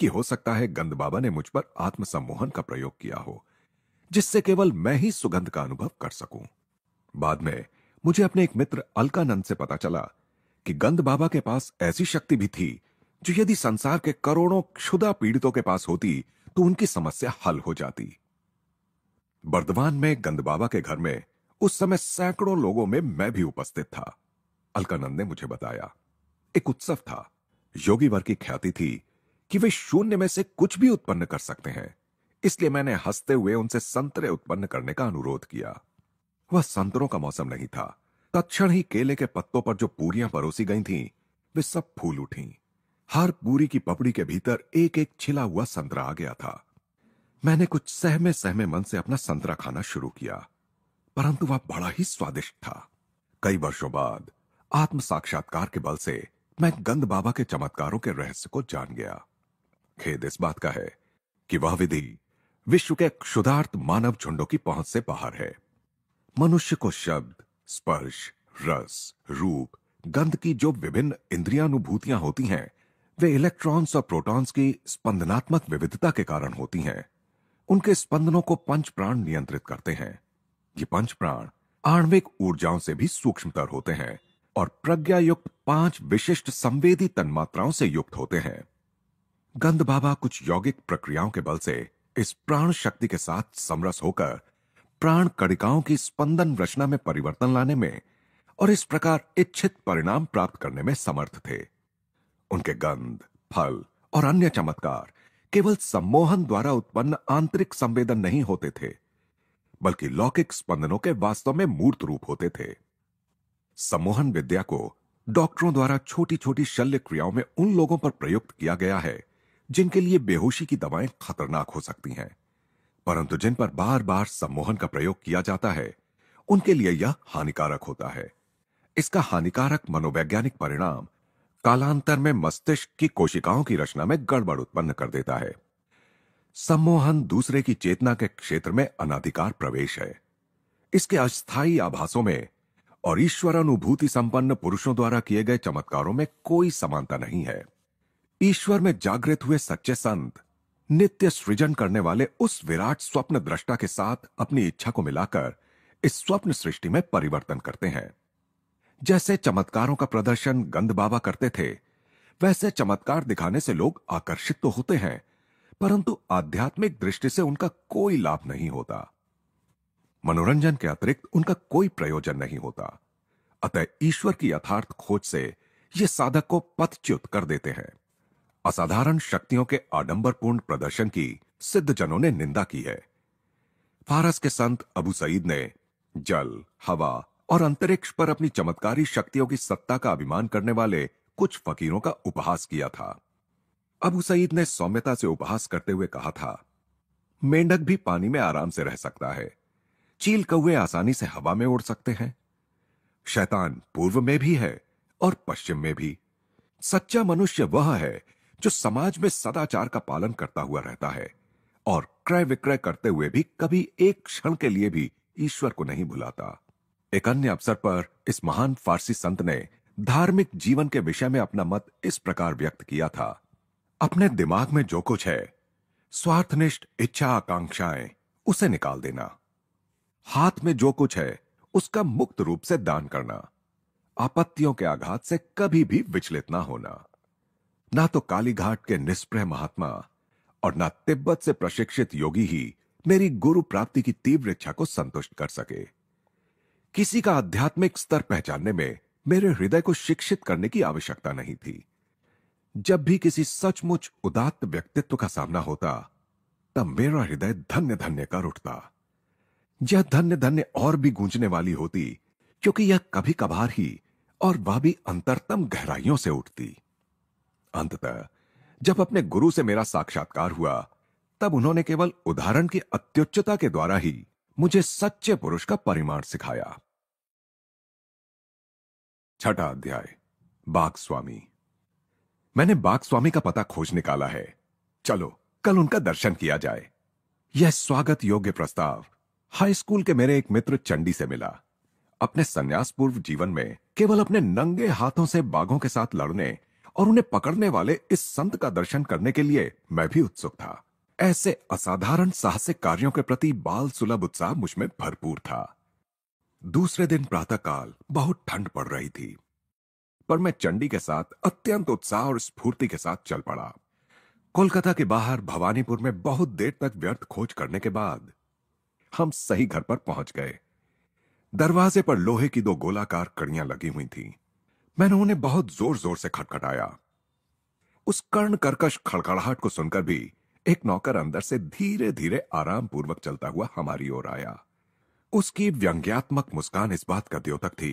कि हो सकता है गंध बाबा ने मुझ पर आत्मसम्मोहन का प्रयोग किया हो जिससे केवल मैं ही सुगंध का अनुभव कर सकूं बाद में मुझे अपने एक मित्र अलकानंद से पता चला कि गंध बाबा के पास ऐसी शक्ति भी थी जो यदि संसार के करोड़ों क्षुदा पीड़ितों के पास होती तो उनकी समस्या हल हो जाती बर्दवान में गंध बाबा के घर में उस समय सैकड़ों लोगों में मैं भी उपस्थित था अलकानंद ने मुझे बताया एक उत्सव था योगी की ख्याति थी कि वे शून्य में से कुछ भी उत्पन्न कर सकते हैं इसलिए मैंने हंसते हुए उनसे संतरे उत्पन्न करने का अनुरोध किया वह संतरों का मौसम नहीं था तत्ण ही केले के पत्तों पर जो पूरियां परोसी गई थीं, वे सब फूल उठी हर पूरी की पपड़ी के भीतर एक एक छिला हुआ संतरा आ गया था मैंने कुछ सहमे सहमे मन से अपना संतरा खाना शुरू किया परंतु वह बड़ा ही स्वादिष्ट था कई वर्षों बाद आत्म साक्षात्कार के बल से मैं गंध बाबा के चमत्कारों के रहस्य को जान गया खेद इस बात का है कि वह विधि विश्व के क्षुधार्थ मानव झुंडों की पहुंच से बाहर है मनुष्य को शब्द स्पर्श रस रूप गंध की जो विभिन्न इंद्रियानुभूतियां होती हैं वे इलेक्ट्रॉन्स और प्रोटॉन्स की स्पंदनात्मक विविधता के कारण होती हैं उनके स्पंदनों को पंच प्राण नियंत्रित करते हैं ये पंच प्राण आणविक ऊर्जाओं से भी सूक्ष्मतर होते हैं और प्रज्ञा युक्त पांच विशिष्ट संवेदी तन्मात्राओं से युक्त होते हैं गंध बाबा कुछ यौगिक प्रक्रियाओं के बल से इस प्राण शक्ति के साथ समरस होकर प्राण कणिकाओं की स्पंदन रचना में परिवर्तन लाने में और इस प्रकार इच्छित परिणाम प्राप्त करने में समर्थ थे उनके गंध फल और अन्य चमत्कार केवल सम्मोहन द्वारा उत्पन्न आंतरिक संवेदन नहीं होते थे बल्कि लौकिक स्पंदनों के वास्तव में मूर्त रूप होते थे सम्मोहन विद्या को डॉक्टरों द्वारा छोटी छोटी शल्य क्रियाओं में उन लोगों पर प्रयुक्त किया गया है जिनके लिए बेहोशी की दवाएं खतरनाक हो सकती हैं परंतु जिन पर बार बार सम्मोहन का प्रयोग किया जाता है उनके लिए यह हानिकारक होता है इसका हानिकारक मनोवैज्ञानिक परिणाम कालांतर में मस्तिष्क की कोशिकाओं की रचना में गड़बड़ उत्पन्न कर देता है सम्मोहन दूसरे की चेतना के क्षेत्र में अनाधिकार प्रवेश है इसके अस्थायी आभासों में और ईश्वर अनुभूति संपन्न पुरुषों द्वारा किए गए चमत्कारों में कोई समानता नहीं है ईश्वर में जागृत हुए सच्चे संत नित्य सृजन करने वाले उस विराट स्वप्न दृष्टा के साथ अपनी इच्छा को मिलाकर इस स्वप्न सृष्टि में परिवर्तन करते हैं जैसे चमत्कारों का प्रदर्शन गंध बाबा करते थे वैसे चमत्कार दिखाने से लोग आकर्षित तो होते हैं परंतु आध्यात्मिक दृष्टि से उनका कोई लाभ नहीं होता मनोरंजन के अतिरिक्त उनका कोई प्रयोजन नहीं होता अतः ईश्वर की यथार्थ खोज से ये साधक को पथच्युत कर देते हैं असाधारण शक्तियों के आडंबरपूर्ण प्रदर्शन की सिद्धजनों ने निंदा की है फारस के संत अबू सईद ने जल हवा और अंतरिक्ष पर अपनी चमत्कारी शक्तियों की सत्ता का अभिमान करने वाले कुछ फकीरों का उपहास किया था अबू सईद ने सौम्यता से उपहास करते हुए कहा था मेंढक भी पानी में आराम से रह सकता है चील कौए आसानी से हवा में उड़ सकते हैं शैतान पूर्व में भी है और पश्चिम में भी सच्चा मनुष्य वह है जो समाज में सदाचार का पालन करता हुआ रहता है और क्रय विक्रय करते हुए भी कभी एक क्षण के लिए भी ईश्वर को नहीं भुलाता एक अन्य अवसर पर इस महान फारसी संत ने धार्मिक जीवन के विषय में अपना मत इस प्रकार व्यक्त किया था अपने दिमाग में जो कुछ है स्वार्थनिष्ठ इच्छा आकांक्षाएं उसे निकाल देना हाथ में जो कुछ है उसका मुक्त रूप से दान करना आपत्तियों के आघात से कभी भी विचलित ना होना ना तो कालीघाट के निष्प्रह महात्मा और ना तिब्बत से प्रशिक्षित योगी ही मेरी गुरु प्राप्ति की तीव्र इच्छा को संतुष्ट कर सके किसी का आध्यात्मिक स्तर पहचानने में मेरे हृदय को शिक्षित करने की आवश्यकता नहीं थी जब भी किसी सचमुच उदात्त व्यक्तित्व का सामना होता तब मेरा हृदय धन्य धन्य कर उठता यह धन्य धन्य और भी गूंजने वाली होती क्योंकि यह कभी कभार ही और वह भी अंतरतम गहराइयों से उठती अंततः जब अपने गुरु से मेरा साक्षात्कार हुआ तब उन्होंने केवल उदाहरण की अत्युच्चता के द्वारा ही मुझे सच्चे पुरुष का परिमाण सिखाया छठा अध्याय बाग स्वामी मैंने बाग स्वामी का पता खोज निकाला है चलो कल उनका दर्शन किया जाए यह स्वागत योग्य प्रस्ताव हाई स्कूल के मेरे एक मित्र चंडी से मिला अपने संन्यास पूर्व जीवन में केवल अपने नंगे हाथों से बाघों के साथ लड़ने और उन्हें पकड़ने वाले इस संत का दर्शन करने के लिए मैं भी उत्सुक था ऐसे असाधारण साहसिक कार्यों के प्रति बाल सुलभ उत्साह मुझमें भरपूर था दूसरे दिन प्रातःकाल बहुत ठंड पड़ रही थी पर मैं चंडी के साथ अत्यंत उत्साह और स्फूर्ति के साथ चल पड़ा कोलकाता के बाहर भवानीपुर में बहुत देर तक व्यर्थ खोज करने के बाद हम सही घर पर पहुंच गए दरवाजे पर लोहे की दो गोलाकार कड़ियां लगी हुई थीं। मैंने उन्हें बहुत जोर जोर से खटखटाया उस कर्ण कर्कश खड़खड़ाहट को सुनकर भी एक नौकर अंदर से धीरे धीरे आराम पूर्वक चलता हुआ हमारी ओर आया उसकी व्यंग्यात्मक मुस्कान इस बात का द्योतक थी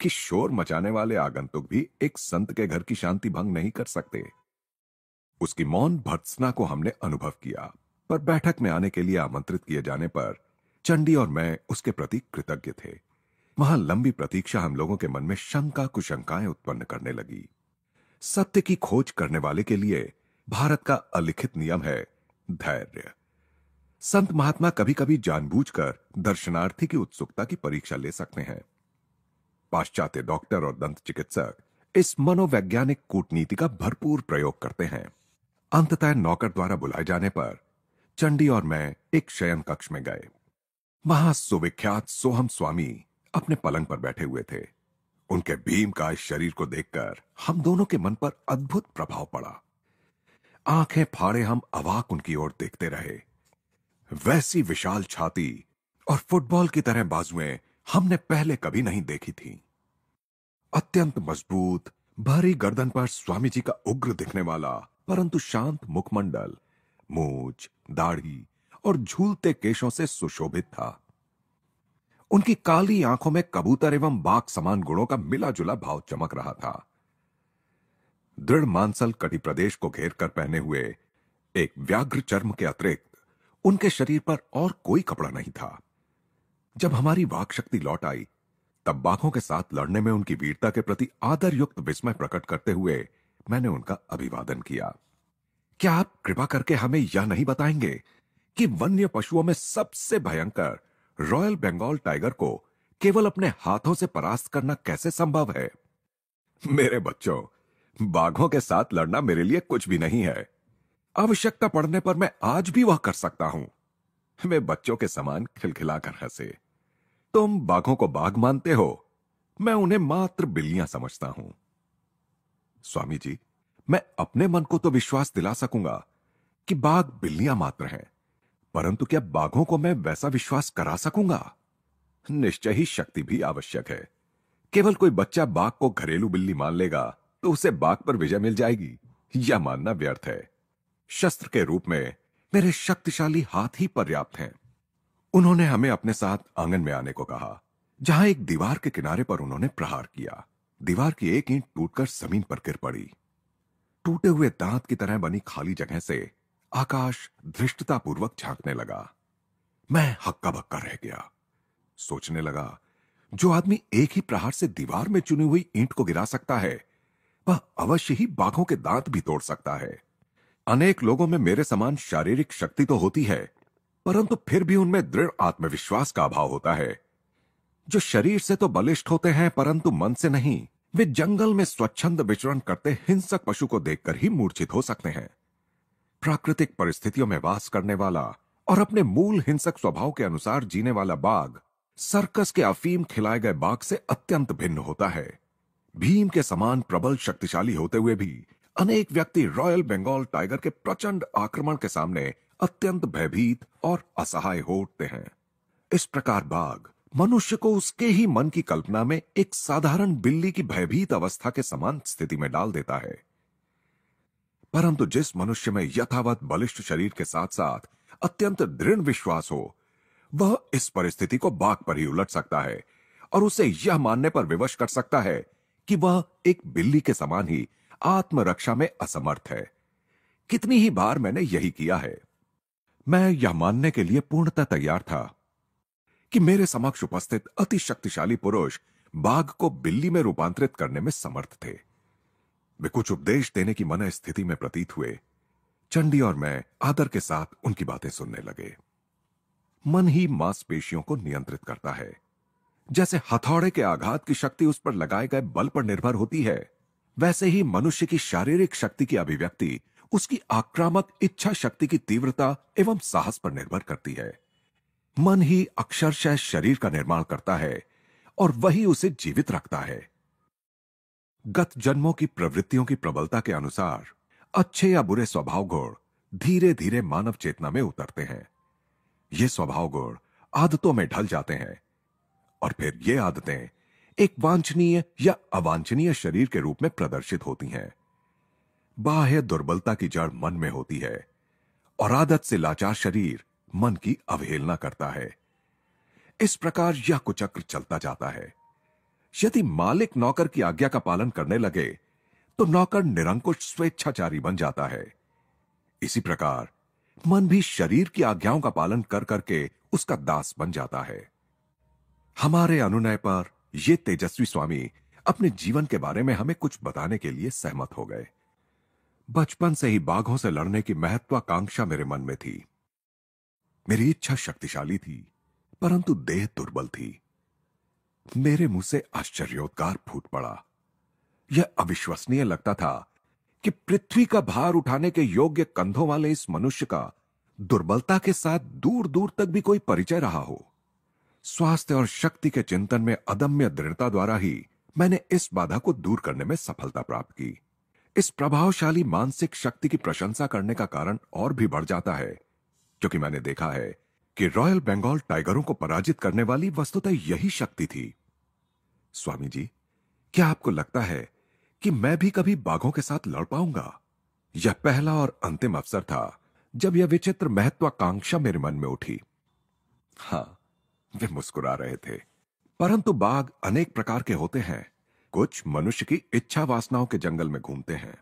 कि शोर मचाने वाले आगंतुक भी एक संत के घर की शांति भंग नहीं कर सकते उसकी मौन भर्त्सना को हमने अनुभव किया पर बैठक में आने के लिए आमंत्रित किए जाने पर चंडी और मैं उसके प्रति कृतज्ञ थे वहां लंबी प्रतीक्षा हम लोगों के मन में शंका कुशंकाएं उत्पन्न करने लगी सत्य की खोज करने वाले के लिए भारत का अलिखित नियम है धैर्य संत महात्मा कभी कभी जानबूझकर दर्शनार्थी की उत्सुकता की परीक्षा ले सकते हैं पाश्चात्य डॉक्टर और दंत चिकित्सक इस मनोवैज्ञानिक कूटनीति का भरपूर प्रयोग करते हैं अंततः नौकर द्वारा बुलाए जाने पर चंडी और मैं एक शयन कक्ष में गए वहां सुविख्यात सोहम स्वामी अपने पलंग पर बैठे हुए थे उनके भीम का इस शरीर को देखकर हम दोनों के मन पर अद्भुत प्रभाव पड़ा आंखें फाड़े हम अवाक उनकी ओर देखते रहे वैसी विशाल छाती और फुटबॉल की तरह बाजुएं हमने पहले कभी नहीं देखी थी अत्यंत मजबूत भारी गर्दन पर स्वामी जी का उग्र दिखने वाला परंतु शांत मुखमंडल मूछ दाढ़ी और झूलते केशों से सुशोभित था उनकी काली आंखों में कबूतर एवं बाघ समान गुणों का मिला जुला भाव चमक रहा था दृढ़ मानसल कटी प्रदेश को घेर कर पहने हुए एक व्याघ्र चर्म के अतिरिक्त उनके शरीर पर और कोई कपड़ा नहीं था जब हमारी वाक शक्ति लौट आई तब बाघों के साथ लड़ने में उनकी वीरता के प्रति आदर युक्त विस्मय प्रकट करते हुए मैंने उनका अभिवादन किया क्या आप कृपा करके हमें यह नहीं बताएंगे कि वन्य पशुओं में सबसे भयंकर रॉयल बंगाल टाइगर को केवल अपने हाथों से परास्त करना कैसे संभव है मेरे बच्चों बाघों के साथ लड़ना मेरे लिए कुछ भी नहीं है आवश्यकता पड़ने पर मैं आज भी वह कर सकता हूं मैं बच्चों के समान खिलखिलाकर हंसे तुम बाघों को बाघ मानते हो मैं उन्हें मात्र बिल्लियां समझता हूं स्वामी जी मैं अपने मन को तो विश्वास दिला सकूंगा कि बाघ बिल्लियां मात्र हैं परंतु क्या बाघों को मैं वैसा विश्वास करा सकूंगा निश्चय ही शक्ति भी आवश्यक है केवल कोई बच्चा बाघ को घरेलू बिल्ली मान लेगा तो उसे बाघ पर विजय मिल जाएगी यह मानना व्यर्थ है शस्त्र के रूप में मेरे शक्तिशाली हाथ ही पर्याप्त हैं उन्होंने हमें अपने साथ आंगन में आने को कहा जहां एक दीवार के किनारे पर उन्होंने प्रहार किया दीवार की एक ईंट टूटकर जमीन पर गिर पड़ी टूटे हुए दांत की तरह बनी खाली जगह से आकाश धृष्टतापूर्वक झांकने लगा मैं हक्का बक्का रह गया सोचने लगा जो आदमी एक ही प्रहार से दीवार में चुनी हुई ईंट को गिरा सकता है वह अवश्य ही बाघों के दांत भी तोड़ सकता है अनेक लोगों में मेरे समान शारीरिक शक्ति तो होती है परंतु फिर भी उनमें दृढ़ आत्मविश्वास का अभाव होता है जो शरीर से तो बलिष्ठ होते हैं परंतु मन से नहीं वे जंगल में स्वच्छंद विचरण करते हिंसक पशु को देखकर ही मूर्छित हो सकते हैं प्राकृतिक परिस्थितियों में वास करने वाला और अपने मूल हिंसक स्वभाव के अनुसार जीने वाला बाघ सर्कस के अफीम खिलाए गए बाघ से अत्यंत भिन्न होता है भीम के समान प्रबल शक्तिशाली होते हुए भी अनेक व्यक्ति रॉयल बंगाल टाइगर के प्रचंड आक्रमण के सामने अत्यंत भयभीत और असहाय हो उठते हैं इस प्रकार बाघ मनुष्य को उसके ही मन की कल्पना में एक साधारण बिल्ली की भयभीत अवस्था के समान स्थिति में डाल देता है परंतु जिस मनुष्य में यथावत बलिष्ठ शरीर के साथ साथ अत्यंत दृढ़ विश्वास हो वह इस परिस्थिति को बाघ पर ही उलट सकता है और उसे यह मानने पर विवश कर सकता है कि वह एक बिल्ली के समान ही आत्मरक्षा में असमर्थ है कितनी ही बार मैंने यही किया है मैं यह मानने के लिए पूर्णतः तैयार था कि मेरे समक्ष उपस्थित अति शक्तिशाली पुरुष बाघ को बिल्ली में रूपांतरित करने में समर्थ थे वे कुछ उपदेश देने की मन स्थिति में प्रतीत हुए चंडी और मैं आदर के साथ उनकी बातें सुनने लगे मन ही मांसपेशियों को नियंत्रित करता है जैसे हथौड़े के आघात की शक्ति उस पर लगाए गए बल पर निर्भर होती है वैसे ही मनुष्य की शारीरिक शक्ति की अभिव्यक्ति उसकी आक्रामक इच्छा शक्ति की तीव्रता एवं साहस पर निर्भर करती है मन ही अक्षरशः शरीर का निर्माण करता है और वही उसे जीवित रखता है गत जन्मों की प्रवृत्तियों की प्रबलता के अनुसार अच्छे या बुरे स्वभाव गुण धीरे धीरे मानव चेतना में उतरते हैं ये स्वभाव गुण आदतों में ढल जाते हैं और फिर ये आदतें एक वांछनीय या अवांछनीय शरीर के रूप में प्रदर्शित होती हैं बाह्य दुर्बलता की जड़ मन में होती है और आदत से लाचार शरीर मन की अवहेलना करता है इस प्रकार यह कुचक्र चलता जाता है यदि मालिक नौकर की आज्ञा का पालन करने लगे तो नौकर निरंकुश स्वेच्छाचारी बन जाता है इसी प्रकार मन भी शरीर की आज्ञाओं का पालन कर करके उसका दास बन जाता है हमारे अनुनय पर यह तेजस्वी स्वामी अपने जीवन के बारे में हमें कुछ बताने के लिए सहमत हो गए बचपन से ही बाघों से लड़ने की महत्वाकांक्षा मेरे मन में थी मेरी इच्छा शक्तिशाली थी परंतु देह दुर्बल थी मेरे मुंह से आश्चर्योद्गार फूट पड़ा यह अविश्वसनीय लगता था कि पृथ्वी का भार उठाने के योग्य कंधों वाले इस मनुष्य का दुर्बलता के साथ दूर दूर तक भी कोई परिचय रहा हो स्वास्थ्य और शक्ति के चिंतन में अदम्य दृढ़ता द्वारा ही मैंने इस बाधा को दूर करने में सफलता प्राप्त की इस प्रभावशाली मानसिक शक्ति की प्रशंसा करने का कारण और भी बढ़ जाता है क्योंकि मैंने देखा है कि रॉयल बंगाल टाइगरों को पराजित करने वाली वस्तुतः यही शक्ति थी स्वामी जी क्या आपको लगता है कि मैं भी कभी बाघों के साथ लड़ पाऊंगा यह पहला और अंतिम अवसर था जब यह विचित्र महत्वाकांक्षा मेरे मन में उठी हां वे मुस्कुरा रहे थे परंतु बाघ अनेक प्रकार के होते हैं कुछ मनुष्य की इच्छा वासनाओं के जंगल में घूमते हैं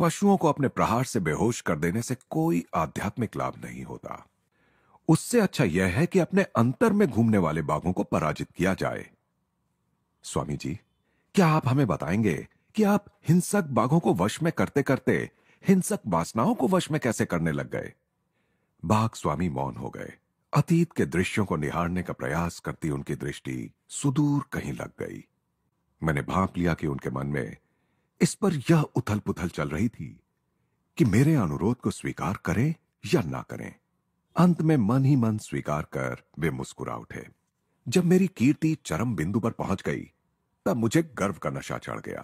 पशुओं को अपने प्रहार से बेहोश कर देने से कोई आध्यात्मिक लाभ नहीं होता उससे अच्छा यह है कि अपने अंतर में घूमने वाले बाघों को पराजित किया जाए स्वामी जी क्या आप हमें बताएंगे कि आप हिंसक बाघों को वश में करते करते हिंसक वासनाओं को वश में कैसे करने लग गए बाघ स्वामी मौन हो गए अतीत के दृश्यों को निहारने का प्रयास करती उनकी दृष्टि सुदूर कहीं लग गई मैंने भाप लिया कि उनके मन में इस पर यह उथल पुथल चल रही थी कि मेरे अनुरोध को स्वीकार करें या ना करें अंत में मन ही मन स्वीकार कर वे मुस्कुरा उठे जब मेरी कीर्ति चरम बिंदु पर पहुंच गई तब मुझे गर्व का नशा चढ़ गया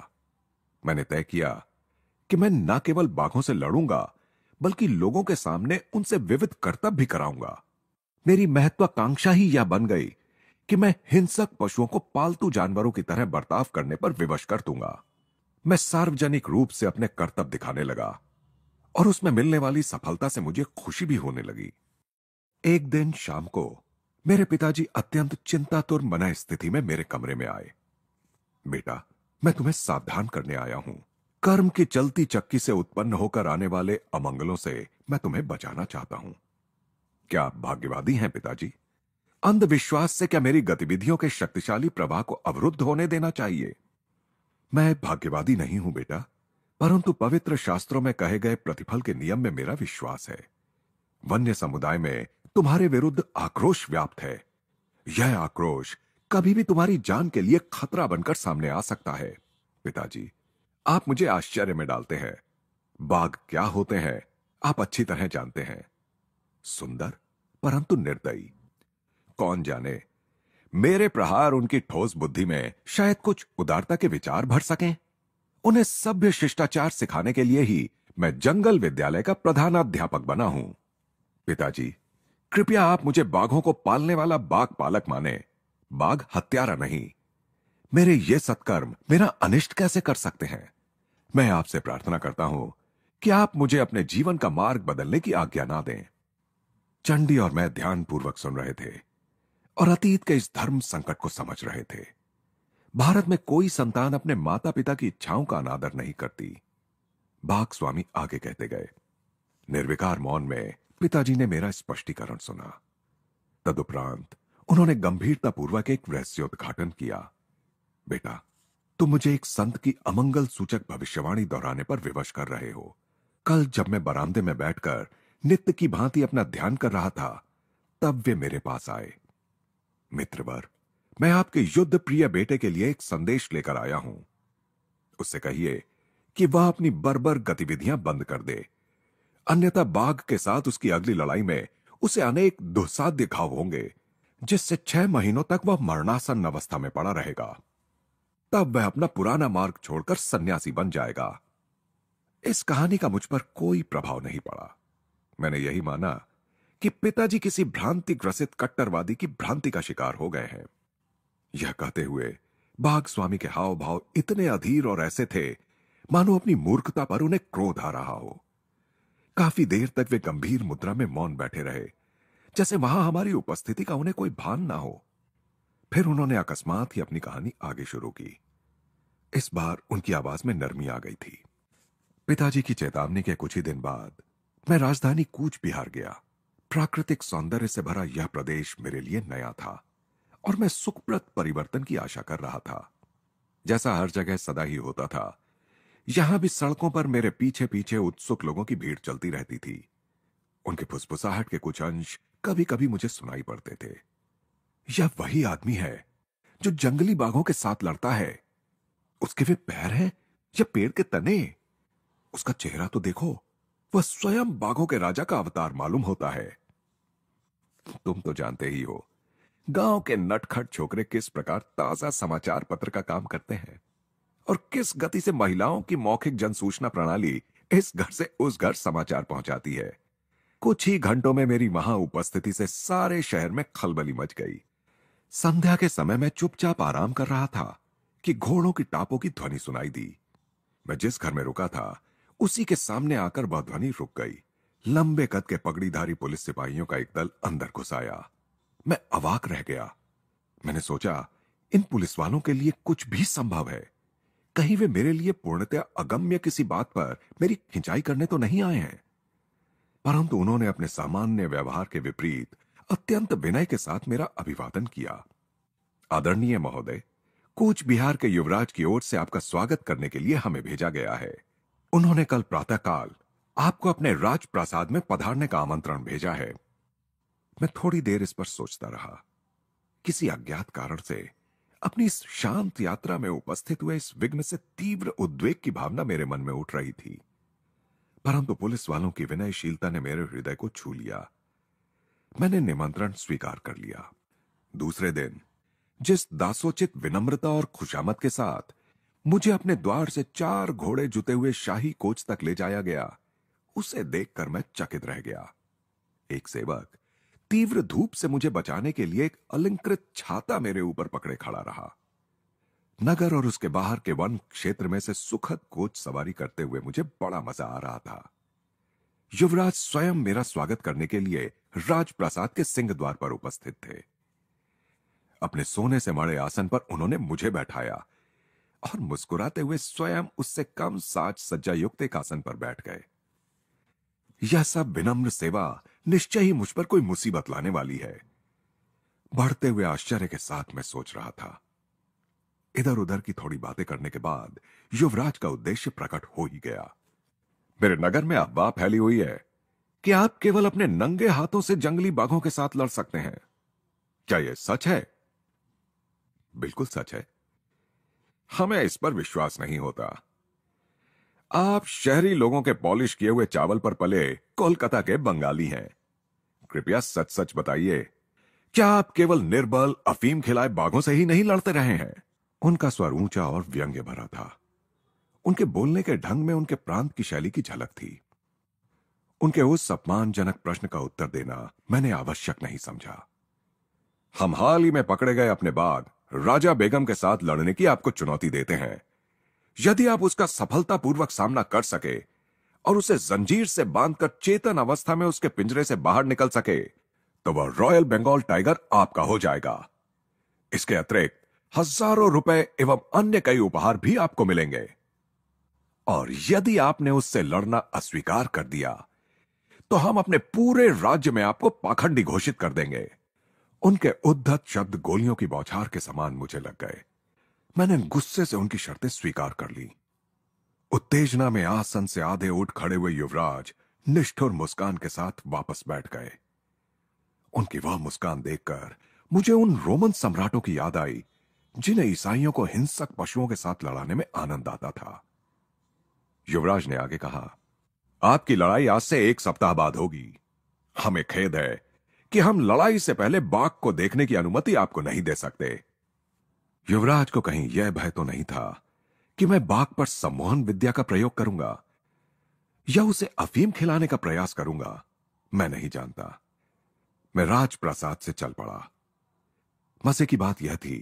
मैंने तय किया कि मैं न केवल बाघों से लड़ूंगा बल्कि लोगों के सामने उनसे विविध कर्तव्य भी कराऊंगा मेरी महत्वाकांक्षा ही यह बन गई कि मैं हिंसक पशुओं को पालतू जानवरों की तरह बर्ताव करने पर विवश कर दूंगा मैं सार्वजनिक रूप से अपने कर्तव्य दिखाने लगा और उसमें मिलने वाली सफलता से मुझे खुशी भी होने लगी एक दिन शाम को मेरे पिताजी अत्यंत चिंतातुर मना स्थिति में मेरे कमरे में आए बेटा मैं तुम्हें सावधान करने आया हूं कर्म की चलती चक्की से उत्पन्न होकर आने वाले अमंगलों से मैं तुम्हें बचाना चाहता हूं क्या आप भाग्यवादी हैं पिताजी अंधविश्वास से क्या मेरी गतिविधियों के शक्तिशाली प्रवाह को अवरुद्ध होने देना चाहिए मैं भाग्यवादी नहीं हूं बेटा परंतु पवित्र शास्त्रों में कहे गए प्रतिफल के नियम में मेरा विश्वास है वन्य समुदाय में तुम्हारे विरुद्ध आक्रोश व्याप्त है यह आक्रोश कभी भी तुम्हारी जान के लिए खतरा बनकर सामने आ सकता है पिताजी आप मुझे आश्चर्य में डालते हैं बाघ क्या होते हैं आप अच्छी तरह जानते हैं सुंदर परंतु निर्दयी कौन जाने मेरे प्रहार उनकी ठोस बुद्धि में शायद कुछ उदारता के विचार भर सकें उन्हें सभ्य शिष्टाचार सिखाने के लिए ही मैं जंगल विद्यालय का प्रधानाध्यापक बना हूं पिताजी कृपया आप मुझे बाघों को पालने वाला बाघ पालक माने बाघ हत्यारा नहीं मेरे ये सत्कर्म मेरा अनिष्ट कैसे कर सकते हैं मैं आपसे प्रार्थना करता हूं कि आप मुझे अपने जीवन का मार्ग बदलने की आज्ञा ना दें चंडी और मैं ध्यानपूर्वक सुन रहे थे और अतीत के इस धर्म संकट को समझ रहे थे भारत में कोई संतान अपने माता पिता की इच्छाओं का अनादर नहीं करती बाघ स्वामी आगे कहते गए निर्विकार मौन में पिताजी ने मेरा स्पष्टीकरण सुना तदुपरांत उन्होंने गंभीरतापूर्वक एक रहस्योद्घाटन किया बेटा तुम मुझे एक संत की अमंगल सूचक भविष्यवाणी दोहराने पर विवश कर रहे हो कल जब मैं बरामदे में बैठकर नित्य की भांति अपना ध्यान कर रहा था तब वे मेरे पास आए मित्रवर मैं आपके युद्ध प्रिय बेटे के लिए एक संदेश लेकर आया हूं उससे कहिए कि वह अपनी बर्बर गतिविधियां बंद कर दे अन्यथा बाघ के साथ उसकी अगली लड़ाई में उसे अनेक दुस्साध्य घाव होंगे जिससे छह महीनों तक वह मरणासन अवस्था में पड़ा रहेगा तब वह अपना पुराना मार्ग छोड़कर सन्यासी बन जाएगा इस कहानी का मुझ पर कोई प्रभाव नहीं पड़ा मैंने यही माना कि पिताजी किसी भ्रांति ग्रसित कट्टरवादी की भ्रांति का शिकार हो गए हैं यह कहते हुए बाघ स्वामी के हाव भाव इतने अधीर और ऐसे थे मानो अपनी मूर्खता पर उन्हें क्रोध आ रहा हो काफी देर तक वे गंभीर मुद्रा में मौन बैठे रहे जैसे वहां हमारी उपस्थिति का उन्हें कोई भान ना हो फिर उन्होंने अकस्मात ही अपनी कहानी आगे शुरू की इस बार उनकी आवाज में नरमी आ गई थी पिताजी की चेतावनी के कुछ ही दिन बाद मैं राजधानी कूच बिहार गया प्राकृतिक सौंदर्य से भरा यह प्रदेश मेरे लिए नया था और मैं सुखप्रद परिवर्तन की आशा कर रहा था जैसा हर जगह सदा ही होता था यहां भी सड़कों पर मेरे पीछे पीछे उत्सुक लोगों की भीड़ चलती रहती थी उनके फुसफुसाहट के कुछ अंश कभी कभी मुझे सुनाई पड़ते थे यह वही आदमी है जो जंगली बाघों के साथ लड़ता है उसके वे पैर हैं या पेड़ के तने उसका चेहरा तो देखो वह स्वयं बाघों के राजा का अवतार मालूम होता है तुम तो जानते ही हो गांव के नटखट छोकरे किस प्रकार ताजा समाचार पत्र का काम करते हैं और किस गति से महिलाओं की मौखिक जनसूचना प्रणाली इस घर से उस घर समाचार पहुंचाती है कुछ ही घंटों में मेरी वहां उपस्थिति से सारे शहर में खलबली मच गई संध्या के समय मैं चुपचाप आराम कर रहा था कि घोड़ों की टापों की ध्वनि सुनाई दी मैं जिस घर में रुका था उसी के सामने आकर वह ध्वनि रुक गई लंबे कद के पगड़ीधारी पुलिस सिपाहियों का एक दल अंदर घुस आया मैं अवाक रह गया मैंने सोचा इन पुलिस वालों के लिए कुछ भी संभव है कहीं वे मेरे लिए पूर्णतया अगम्य किसी बात पर मेरी खिंचाई करने तो नहीं आए हैं परंतु उन्होंने अपने सामान्य व्यवहार के विपरीत अत्यंत विनय के साथ मेरा अभिवादन किया आदरणीय महोदय कूच बिहार के युवराज की ओर से आपका स्वागत करने के लिए हमें भेजा गया है उन्होंने कल प्रातःकाल आपको अपने राजप्रासाद में पधारने का आमंत्रण भेजा है मैं थोड़ी देर इस पर सोचता रहा किसी अज्ञात कारण से अपनी इस शांत यात्रा में उपस्थित हुए इस विघ्न से तीव्र उद्वेग की भावना मेरे मन में उठ रही थी परंतु पुलिस वालों की विनयशीलता ने मेरे हृदय को छू लिया मैंने निमंत्रण स्वीकार कर लिया दूसरे दिन जिस दासोचित विनम्रता और खुशामद के साथ मुझे अपने द्वार से चार घोड़े जुते हुए शाही कोच तक ले जाया गया उसे देखकर मैं चकित रह गया एक सेवक तीव्र धूप से मुझे बचाने के लिए एक अलंकृत छाता मेरे ऊपर पकड़े खड़ा रहा नगर और उसके बाहर के वन क्षेत्र में से सुखद कोच सवारी करते हुए मुझे बड़ा मजा आ रहा था युवराज स्वयं मेरा स्वागत करने के लिए राजप्रसाद के सिंह द्वार पर उपस्थित थे अपने सोने से मड़े आसन पर उन्होंने मुझे बैठाया और मुस्कुराते हुए स्वयं उससे कम साज सज्जा युक्त एक आसन पर बैठ गए यह सब विनम्र सेवा निश्चय ही मुझ पर कोई मुसीबत लाने वाली है बढ़ते हुए आश्चर्य के साथ मैं सोच रहा था इधर उधर की थोड़ी बातें करने के बाद युवराज का उद्देश्य प्रकट हो ही गया मेरे नगर में अफवाह फैली हुई है कि आप केवल अपने नंगे हाथों से जंगली बाघों के साथ लड़ सकते हैं क्या यह सच है बिल्कुल सच है हमें इस पर विश्वास नहीं होता आप शहरी लोगों के पॉलिश किए हुए चावल पर पले कोलकाता के बंगाली हैं कृपया सच सच बताइए क्या आप केवल निर्बल अफीम खिलाए बाघों से ही नहीं लड़ते रहे हैं उनका स्वर ऊंचा और व्यंग्य भरा था उनके बोलने के ढंग में उनके प्रांत की शैली की झलक थी उनके उस सम्मानजनक प्रश्न का उत्तर देना मैंने आवश्यक नहीं समझा हम हाल ही में पकड़े गए अपने बाघ राजा बेगम के साथ लड़ने की आपको चुनौती देते हैं यदि आप उसका सफलतापूर्वक सामना कर सके और उसे जंजीर से बांधकर चेतन अवस्था में उसके पिंजरे से बाहर निकल सके तो वह रॉयल बंगाल टाइगर आपका हो जाएगा इसके अतिरिक्त हजारों रुपए एवं अन्य कई उपहार भी आपको मिलेंगे और यदि आपने उससे लड़ना अस्वीकार कर दिया तो हम अपने पूरे राज्य में आपको पाखंडी घोषित कर देंगे उनके उद्धत शब्द गोलियों की बौछार के समान मुझे लग गए मैंने गुस्से से उनकी शर्तें स्वीकार कर ली उत्तेजना में आसन से आधे उठ खड़े हुए युवराज निष्ठुर मुस्कान के साथ वापस बैठ गए उनकी वह मुस्कान देखकर मुझे उन रोमन सम्राटों की याद आई जिन्हें ईसाइयों को हिंसक पशुओं के साथ लड़ाने में आनंद आता था युवराज ने आगे कहा आपकी लड़ाई आज से एक सप्ताह बाद होगी हमें खेद है कि हम लड़ाई से पहले बाघ को देखने की अनुमति आपको नहीं दे सकते युवराज को कहीं यह भय तो नहीं था कि मैं बाघ पर सम्मोहन विद्या का प्रयोग करूंगा या उसे अफीम खिलाने का प्रयास करूंगा मैं नहीं जानता मैं राजप्रसाद से चल पड़ा मसे की बात यह थी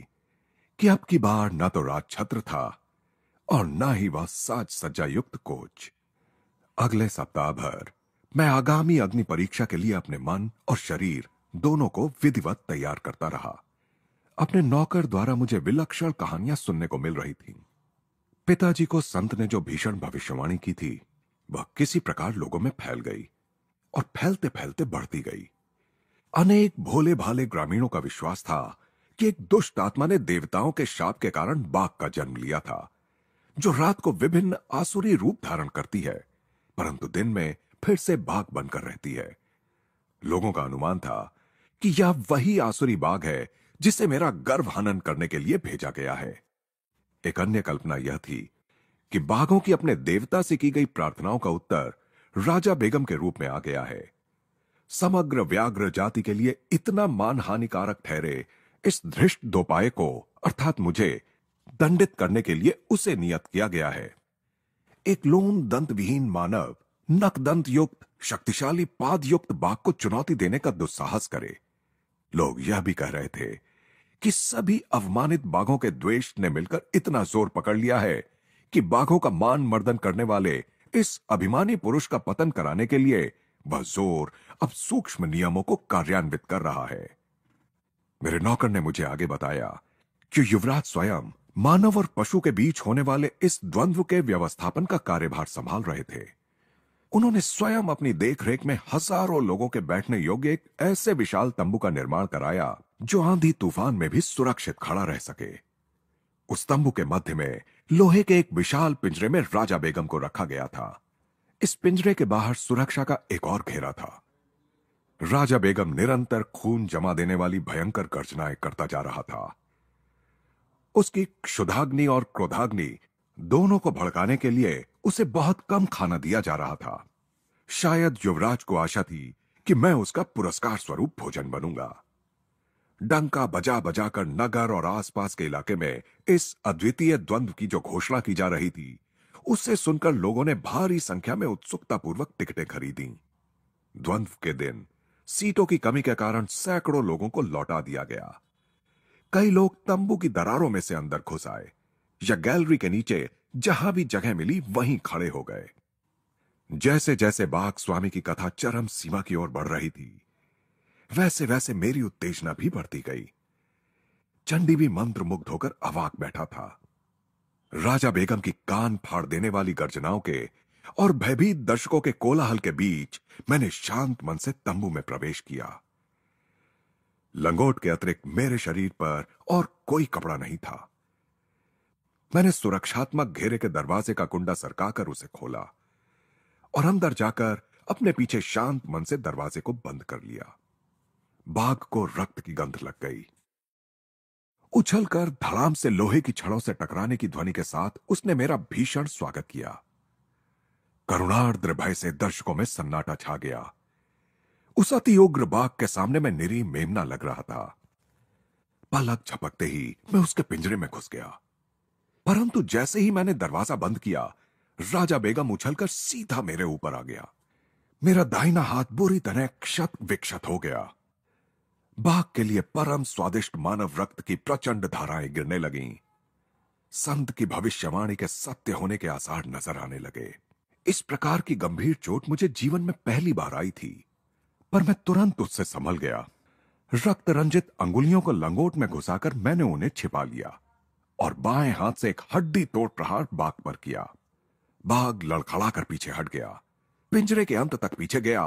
कि अब की बार न तो राज छत्र था और न ही वह साज सज्जा युक्त कोच अगले सप्ताह भर मैं आगामी अग्नि परीक्षा के लिए अपने मन और शरीर दोनों को विधिवत तैयार करता रहा अपने नौकर द्वारा मुझे विलक्षण कहानियां सुनने को मिल रही थी पिताजी को संत ने जो भीषण भविष्यवाणी की थी वह किसी प्रकार लोगों में फैल गई और फैलते फैलते बढ़ती गई अनेक भोले भाले ग्रामीणों का विश्वास था कि एक दुष्ट आत्मा ने देवताओं के शाप के कारण बाघ का जन्म लिया था जो रात को विभिन्न आसुरी रूप धारण करती है परंतु दिन में फिर से बाघ बनकर रहती है लोगों का अनुमान था कि यह वही आसुरी बाघ है जिसे मेरा गर्व हनन करने के लिए भेजा गया है एक अन्य कल्पना यह थी कि बाघों की अपने देवता से की गई प्रार्थनाओं का उत्तर राजा बेगम के रूप में आ गया है समग्र व्याघ्र जाति के लिए इतना मान हानिकारक ठहरे इस धृष्ट दोपाय को अर्थात मुझे दंडित करने के लिए उसे नियत किया गया है एक दंत विहीन मानव नकदंत युक्त शक्तिशाली पाद युक्त बाघ को चुनौती देने का दुस्साहस करे लोग यह भी कह रहे थे कि सभी अवमानित बाघों के द्वेष ने मिलकर इतना जोर पकड़ लिया है कि बाघों का मान मर्दन करने वाले इस अभिमानी पुरुष का पतन कराने के लिए वह जोर अब सूक्ष्म नियमों को कार्यान्वित कर रहा है मेरे नौकर ने मुझे आगे बताया कि युवराज स्वयं मानव और पशु के बीच होने वाले इस द्वंद्व के व्यवस्थापन का कार्यभार संभाल रहे थे उन्होंने स्वयं अपनी देखरेख में हजारों लोगों के बैठने योग्य एक ऐसे विशाल तंबू का निर्माण कराया जो आंधी तूफान में भी सुरक्षित खड़ा रह सके उस तंबू के मध्य में लोहे के एक विशाल पिंजरे में राजा बेगम को रखा गया था इस पिंजरे के बाहर सुरक्षा का एक और घेरा था राजा बेगम निरंतर खून जमा देने वाली भयंकर गर्जनाएं करता जा रहा था उसकी क्षुधाग्नि और क्रोधाग्नि दोनों को भड़काने के लिए उसे बहुत कम खाना दिया जा रहा था शायद युवराज को आशा थी कि मैं उसका पुरस्कार स्वरूप भोजन बनूंगा डंका बजा बजा कर नगर और आसपास के इलाके में इस अद्वितीय द्वंद्व की जो घोषणा की जा रही थी उससे सुनकर लोगों ने भारी संख्या में उत्सुकतापूर्वक टिकटें खरीदी द्वंद्व के दिन सीटों की कमी के कारण सैकड़ों लोगों को लौटा दिया गया कई लोग तंबू की दरारों में से अंदर घुस आए या गैलरी के नीचे जहां भी जगह मिली वहीं खड़े हो गए जैसे जैसे बाघ स्वामी की कथा चरम सीमा की ओर बढ़ रही थी वैसे वैसे मेरी उत्तेजना भी बढ़ती गई चंडी भी मंत्रमुग्ध होकर अवाक बैठा था राजा बेगम की कान फाड़ देने वाली गर्जनाओं के और भयभीत दर्शकों के कोलाहल के बीच मैंने शांत मन से तंबू में प्रवेश किया लंगोट के अतिरिक्त मेरे शरीर पर और कोई कपड़ा नहीं था मैंने सुरक्षात्मक घेरे के दरवाजे का कुंडा सरकाकर उसे खोला और अंदर जाकर अपने पीछे शांत मन से दरवाजे को बंद कर लिया बाघ को रक्त की गंध लग गई उछलकर धड़ाम से लोहे की छड़ों से टकराने की ध्वनि के साथ उसने मेरा भीषण स्वागत किया करुणार्द्र भय से दर्शकों में सन्नाटा छा गया उस अति उग्र बाघ के सामने में निरी मेमना लग रहा था पलक झपकते ही मैं उसके पिंजरे में घुस गया परंतु जैसे ही मैंने दरवाजा बंद किया राजा बेगम उछलकर सीधा मेरे ऊपर आ गया मेरा दाहिना हाथ बुरी तरह क्षत विक्षत हो गया बाघ के लिए परम स्वादिष्ट मानव रक्त की प्रचंड धाराएं गिरने लगीं संत की भविष्यवाणी के सत्य होने के आसार नजर आने लगे इस प्रकार की गंभीर चोट मुझे जीवन में पहली बार आई थी पर मैं तुरंत उससे संभल गया रक्त रंजित अंगुलियों को लंगोट में घुसाकर मैंने उन्हें छिपा लिया और बाएं हाथ से एक हड्डी तोड़ प्रहार बाघ पर किया बाघ लड़खड़ाकर पीछे हट गया पिंजरे के अंत तक पीछे गया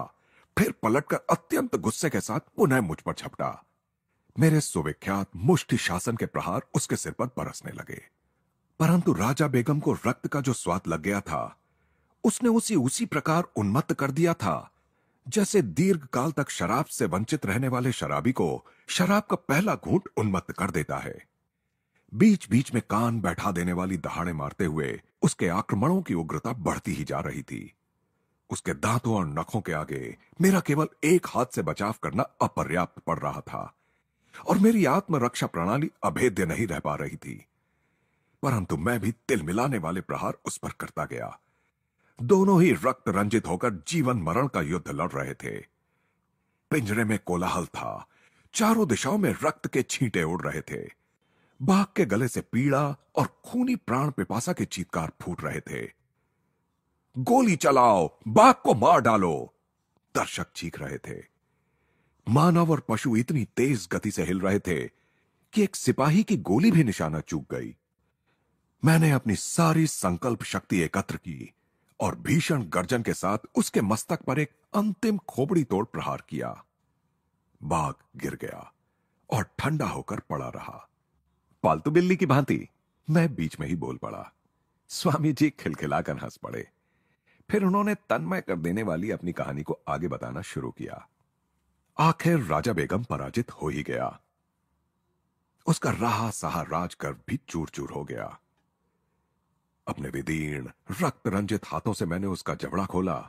फिर पलटकर अत्यंत गुस्से के साथ पुनः मुझ पर झपटा मेरे सुविख्यात मुष्टि शासन के प्रहार उसके सिर पर बरसने लगे परंतु राजा बेगम को रक्त का जो स्वाद लग गया था उसने उसी उसी प्रकार उन्मत्त कर दिया था जैसे दीर्घ काल तक शराब से वंचित रहने वाले शराबी को शराब का पहला घूंट उन्मत्त कर देता है बीच बीच में कान बैठा देने वाली दहाड़े मारते हुए उसके आक्रमणों की उग्रता बढ़ती ही जा रही थी उसके दांतों और नखों के आगे मेरा केवल एक हाथ से बचाव करना अपर्याप्त पड़ रहा था और मेरी आत्मरक्षा प्रणाली अभेद्य नहीं रह पा रही थी परंतु मैं भी तिल मिलाने वाले प्रहार उस पर करता गया दोनों ही रक्त रंजित होकर जीवन मरण का युद्ध लड़ रहे थे पिंजरे में कोलाहल था चारों दिशाओं में रक्त के छींटे उड़ रहे थे बाघ के गले से पीड़ा और खूनी प्राण पिपासा के चीतकार फूट रहे थे गोली चलाओ बाघ को मार डालो दर्शक चीख रहे थे मानव और पशु इतनी तेज गति से हिल रहे थे कि एक सिपाही की गोली भी निशाना चूक गई मैंने अपनी सारी संकल्प शक्ति एकत्र की और भीषण गर्जन के साथ उसके मस्तक पर एक अंतिम खोपड़ी तोड़ प्रहार किया बाघ गिर गया और ठंडा होकर पड़ा रहा पालतू बिल्ली की भांति मैं बीच में ही बोल पड़ा स्वामी जी खिलखिलाकर हंस पड़े फिर उन्होंने तन्मय कर देने वाली अपनी कहानी को आगे बताना शुरू किया आखिर राजा बेगम पराजित हो ही गया उसका रहा सहा राजकर भी चूर चूर हो गया अपने विदीर्ण रक्त रंजित हाथों से मैंने उसका जबड़ा खोला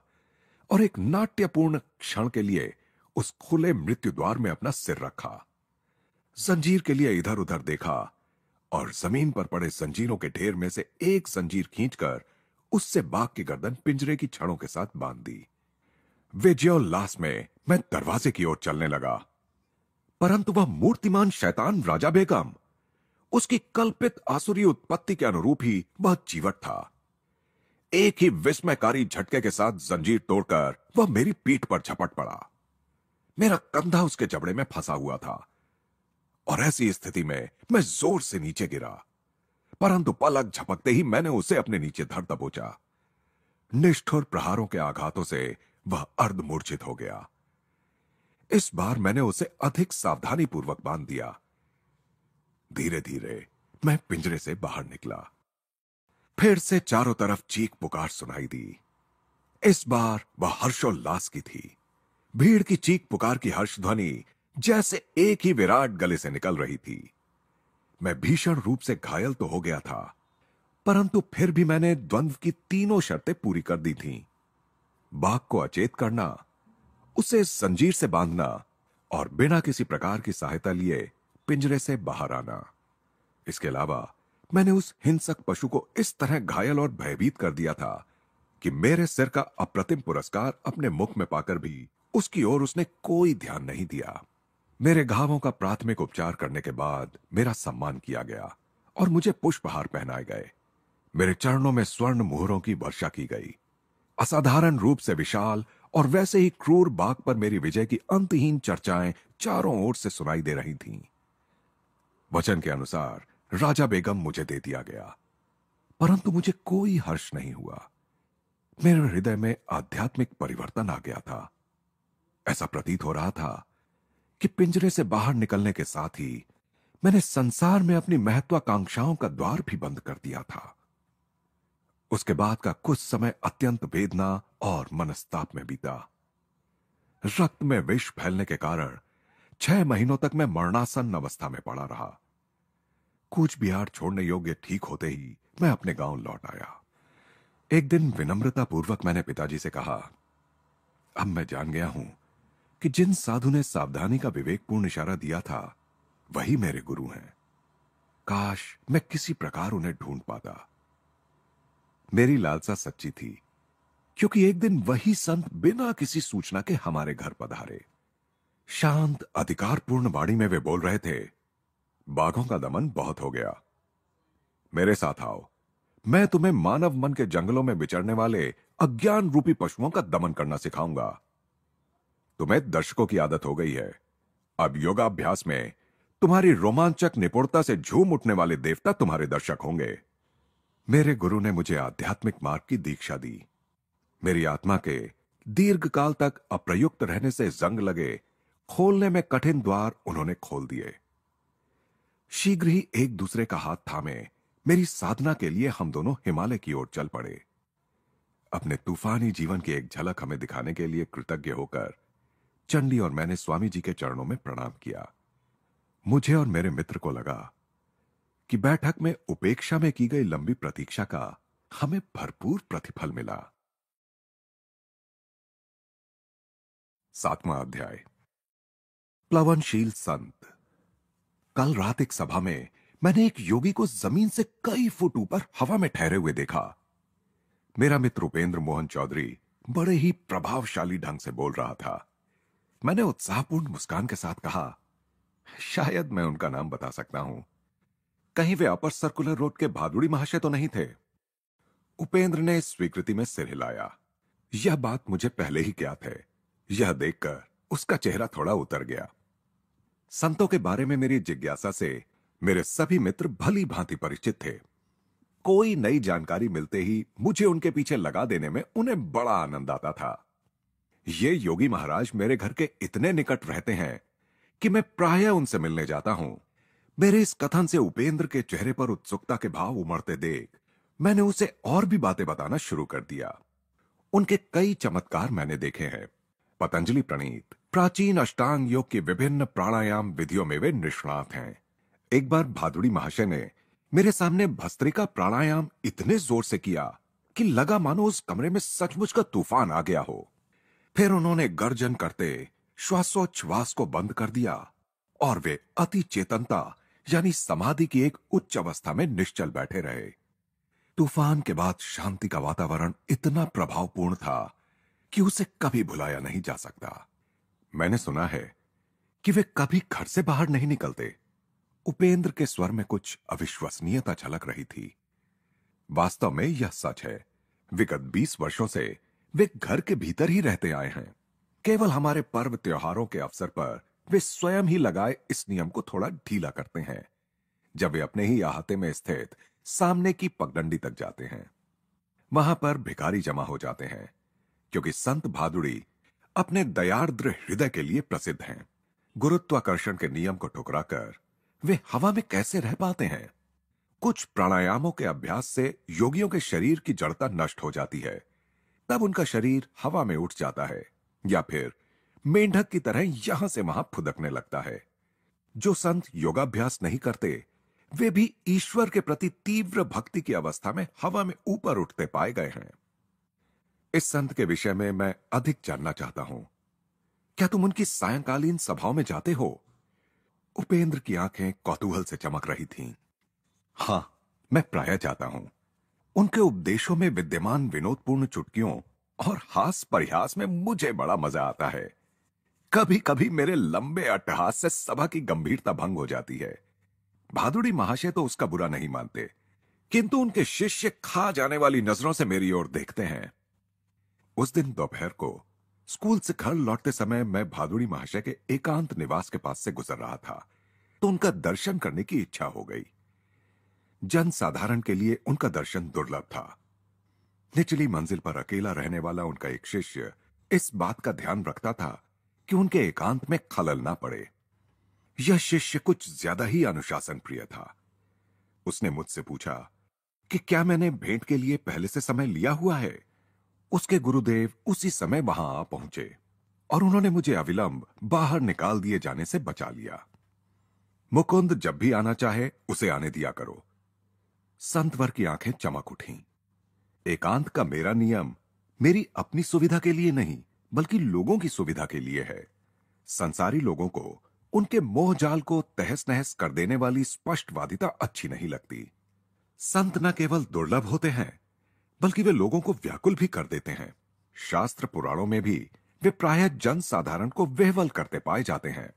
और एक नाट्यपूर्ण क्षण के लिए उस खुले मृत्यु द्वार में अपना सिर रखा जंजीर के लिए इधर उधर देखा और जमीन पर पड़े जंजीरों के ढेर में से एक जंजीर खींचकर उससे बाघ की गर्दन पिंजरे की छड़ों के साथ बांध दी वेजयोल्लास में मैं दरवाजे की ओर चलने लगा परंतु वह मूर्तिमान शैतान राजा बेगम उसकी कल्पित आसुरी उत्पत्ति के अनुरूप ही वह जीवट था एक ही विस्मयकारी झटके के साथ जंजीर तोड़कर वह मेरी पीठ पर झपट पड़ा मेरा कंधा उसके जबड़े में फंसा हुआ था और ऐसी स्थिति में मैं जोर से नीचे गिरा परंतु पलक झपकते ही मैंने उसे अपने नीचे धर दबोचा निष्ठुर प्रहारों के आघातों से वह अर्धमूर्छित हो गया इस बार मैंने उसे अधिक सावधानी पूर्वक बांध दिया धीरे धीरे मैं पिंजरे से बाहर निकला फिर से चारों तरफ चीख पुकार सुनाई दी इस बार वह हर्षोल्लास की थी भीड़ की चीख पुकार की हर्ष ध्वनि जैसे एक ही विराट गले से निकल रही थी मैं भीषण रूप से घायल तो हो गया था परंतु फिर भी मैंने द्वंद्व की तीनों शर्तें पूरी कर दी थीं। बाघ को अचेत करना उसे संजीर से बांधना और बिना किसी प्रकार की सहायता लिए पिंजरे से बाहर आना इसके अलावा मैंने उस हिंसक पशु को इस तरह घायल और भयभीत कर दिया था कि मेरे सिर का अप्रतिम पुरस्कार अपने मुख में पाकर भी उसकी ओर उसने कोई ध्यान नहीं दिया मेरे घावों का प्राथमिक उपचार करने के बाद मेरा सम्मान किया गया और मुझे पुष्पहार पहनाए गए मेरे चरणों में स्वर्ण मोहरों की वर्षा की गई असाधारण रूप से विशाल और वैसे ही क्रूर बाग पर मेरी विजय की अंतहीन चर्चाएं चारों ओर से सुनाई दे रही थीं। वचन के अनुसार राजा बेगम मुझे दे दिया गया परंतु मुझे कोई हर्ष नहीं हुआ मेरे हृदय में आध्यात्मिक परिवर्तन आ गया था ऐसा प्रतीत हो रहा था कि पिंजरे से बाहर निकलने के साथ ही मैंने संसार में अपनी महत्वाकांक्षाओं का द्वार भी बंद कर दिया था उसके बाद का कुछ समय अत्यंत वेदना और मनस्ताप में बीता रक्त में विष फैलने के कारण छह महीनों तक मैं मरणासन अवस्था में पड़ा रहा कुछ बिहार छोड़ने योग्य ठीक होते ही मैं अपने गांव लौट आया एक दिन विनम्रता पूर्वक मैंने पिताजी से कहा अब मैं जान गया हूं कि जिन साधु ने सावधानी का विवेकपूर्ण इशारा दिया था वही मेरे गुरु हैं काश मैं किसी प्रकार उन्हें ढूंढ पाता मेरी लालसा सच्ची थी क्योंकि एक दिन वही संत बिना किसी सूचना के हमारे घर पधारे शांत अधिकारपूर्ण वाणी में वे बोल रहे थे बाघों का दमन बहुत हो गया मेरे साथ आओ मैं तुम्हें मानव मन के जंगलों में बिचरने वाले अज्ञान रूपी पशुओं का दमन करना सिखाऊंगा तुम्हें दर्शकों की आदत हो गई है अब योगाभ्यास में तुम्हारी रोमांचक निपुणता से झूम उठने वाले देवता तुम्हारे दर्शक होंगे मेरे गुरु ने मुझे आध्यात्मिक मार्ग की दीक्षा दी मेरी आत्मा के दीर्घ काल तक अप्रयुक्त रहने से जंग लगे खोलने में कठिन द्वार उन्होंने खोल दिए शीघ्र ही एक दूसरे का हाथ थामे मेरी साधना के लिए हम दोनों हिमालय की ओर चल पड़े अपने तूफानी जीवन की एक झलक हमें दिखाने के लिए कृतज्ञ होकर चंडी और मैंने स्वामी जी के चरणों में प्रणाम किया मुझे और मेरे मित्र को लगा कि बैठक में उपेक्षा में की गई लंबी प्रतीक्षा का हमें भरपूर प्रतिफल मिला सातवां अध्याय प्लवनशील संत कल रात एक सभा में मैंने एक योगी को जमीन से कई फुट ऊपर हवा में ठहरे हुए देखा मेरा मित्र उपेंद्र मोहन चौधरी बड़े ही प्रभावशाली ढंग से बोल रहा था मैंने उत्साहपूर्ण मुस्कान के साथ कहा शायद मैं उनका नाम बता सकता हूं कहीं वे अपर सर्कुलर रोड के भादुड़ी महाशय तो नहीं थे उपेंद्र ने स्वीकृति में सिर हिलाया यह बात मुझे पहले ही क्या थे यह देखकर उसका चेहरा थोड़ा उतर गया संतों के बारे में मेरी जिज्ञासा से मेरे सभी मित्र भली भांति परिचित थे कोई नई जानकारी मिलते ही मुझे उनके पीछे लगा देने में उन्हें बड़ा आनंद आता था ये योगी महाराज मेरे घर के इतने निकट रहते हैं कि मैं प्राय उनसे मिलने जाता हूं मेरे इस कथन से उपेंद्र के चेहरे पर उत्सुकता के भाव उमड़ते देख मैंने उसे और भी बातें बताना शुरू कर दिया उनके कई चमत्कार मैंने देखे हैं पतंजलि प्रणीत प्राचीन अष्टांग योग के विभिन्न प्राणायाम विधियों में वे निष्णात हैं एक बार भादुड़ी महाशय ने मेरे सामने भस्त्रिका प्राणायाम इतने जोर से किया कि लगा मानो उस कमरे में सचमुच का तूफान आ गया हो फिर उन्होंने गर्जन करते श्वासोच्छ्वास को बंद कर दिया और वे अति चेतनता यानी समाधि की एक उच्च अवस्था में निश्चल बैठे रहे तूफान के बाद शांति का वातावरण इतना प्रभावपूर्ण था कि उसे कभी भुलाया नहीं जा सकता मैंने सुना है कि वे कभी घर से बाहर नहीं निकलते उपेंद्र के स्वर में कुछ अविश्वसनीयता झलक रही थी वास्तव में यह सच है विगत बीस वर्षों से वे घर के भीतर ही रहते आए हैं केवल हमारे पर्व त्योहारों के अवसर पर वे स्वयं ही लगाए इस नियम को थोड़ा ढीला करते हैं जब वे अपने ही अहाते में स्थित सामने की पगडंडी तक जाते हैं वहां पर भिखारी जमा हो जाते हैं क्योंकि संत भादुड़ी अपने दयाद्र हृदय के लिए प्रसिद्ध हैं गुरुत्वाकर्षण के नियम को ठुकराकर वे हवा में कैसे रह पाते हैं कुछ प्राणायामों के अभ्यास से योगियों के शरीर की जड़ता नष्ट हो जाती है तब उनका शरीर हवा में उठ जाता है या फिर मेंढक की तरह यहां से वहां फुदकने लगता है जो संत योगाभ्यास नहीं करते वे भी ईश्वर के प्रति तीव्र भक्ति की अवस्था में हवा में ऊपर उठते पाए गए हैं इस संत के विषय में मैं अधिक जानना चाहता हूं क्या तुम उनकी सायंकालीन सभाओं में जाते हो उपेंद्र की आंखें कौतूहल से चमक रही थीं। हां मैं प्राय जाता हूं उनके उपदेशों में विद्यमान विनोदपूर्ण चुटकियों और हास परिहास में मुझे बड़ा मजा आता है कभी कभी मेरे लंबे अट्टहास से सभा की गंभीरता भंग हो जाती है भादुड़ी महाशय तो उसका बुरा नहीं मानते किंतु उनके शिष्य खा जाने वाली नजरों से मेरी ओर देखते हैं उस दिन दोपहर को स्कूल से घर लौटते समय मैं भादुड़ी महाशय के एकांत निवास के पास से गुजर रहा था तो उनका दर्शन करने की इच्छा हो गई जन साधारण के लिए उनका दर्शन दुर्लभ था निचली मंजिल पर अकेला रहने वाला उनका एक शिष्य इस बात का ध्यान रखता था कि उनके एकांत में खलल ना पड़े यह शिष्य कुछ ज्यादा ही अनुशासन प्रिय था उसने मुझसे पूछा कि क्या मैंने भेंट के लिए पहले से समय लिया हुआ है उसके गुरुदेव उसी समय वहां आ पहुंचे और उन्होंने मुझे अविलंब बाहर निकाल दिए जाने से बचा लिया मुकुंद जब भी आना चाहे उसे आने दिया करो संतवर की आंखें चमक उठी एकांत का मेरा नियम मेरी अपनी सुविधा के लिए नहीं बल्कि लोगों की सुविधा के लिए है संसारी लोगों को उनके मोह जाल को तहस नहस कर देने वाली स्पष्टवादिता अच्छी नहीं लगती संत न केवल दुर्लभ होते हैं बल्कि वे लोगों को व्याकुल भी कर देते हैं शास्त्र पुराणों में भी वे प्रायः जन साधारण को वेहवल करते पाए जाते हैं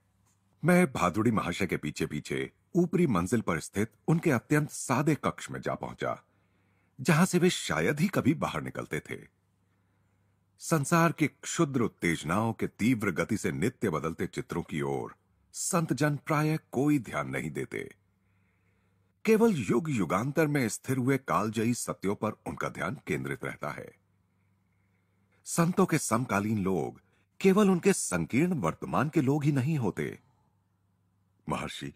मैं भादुड़ी महाशय के पीछे पीछे ऊपरी मंजिल पर स्थित उनके अत्यंत सादे कक्ष में जा पहुंचा जहां से वे शायद ही कभी बाहर निकलते थे संसार की क्षुद्र उत्तेजनाओं के तीव्र गति से नित्य बदलते चित्रों की ओर संत जन प्राय कोई ध्यान नहीं देते केवल युग युगांतर में स्थिर हुए कालजयी सत्यों पर उनका ध्यान केंद्रित रहता है संतों के समकालीन लोग केवल उनके संकीर्ण वर्तमान के लोग ही नहीं होते महर्षि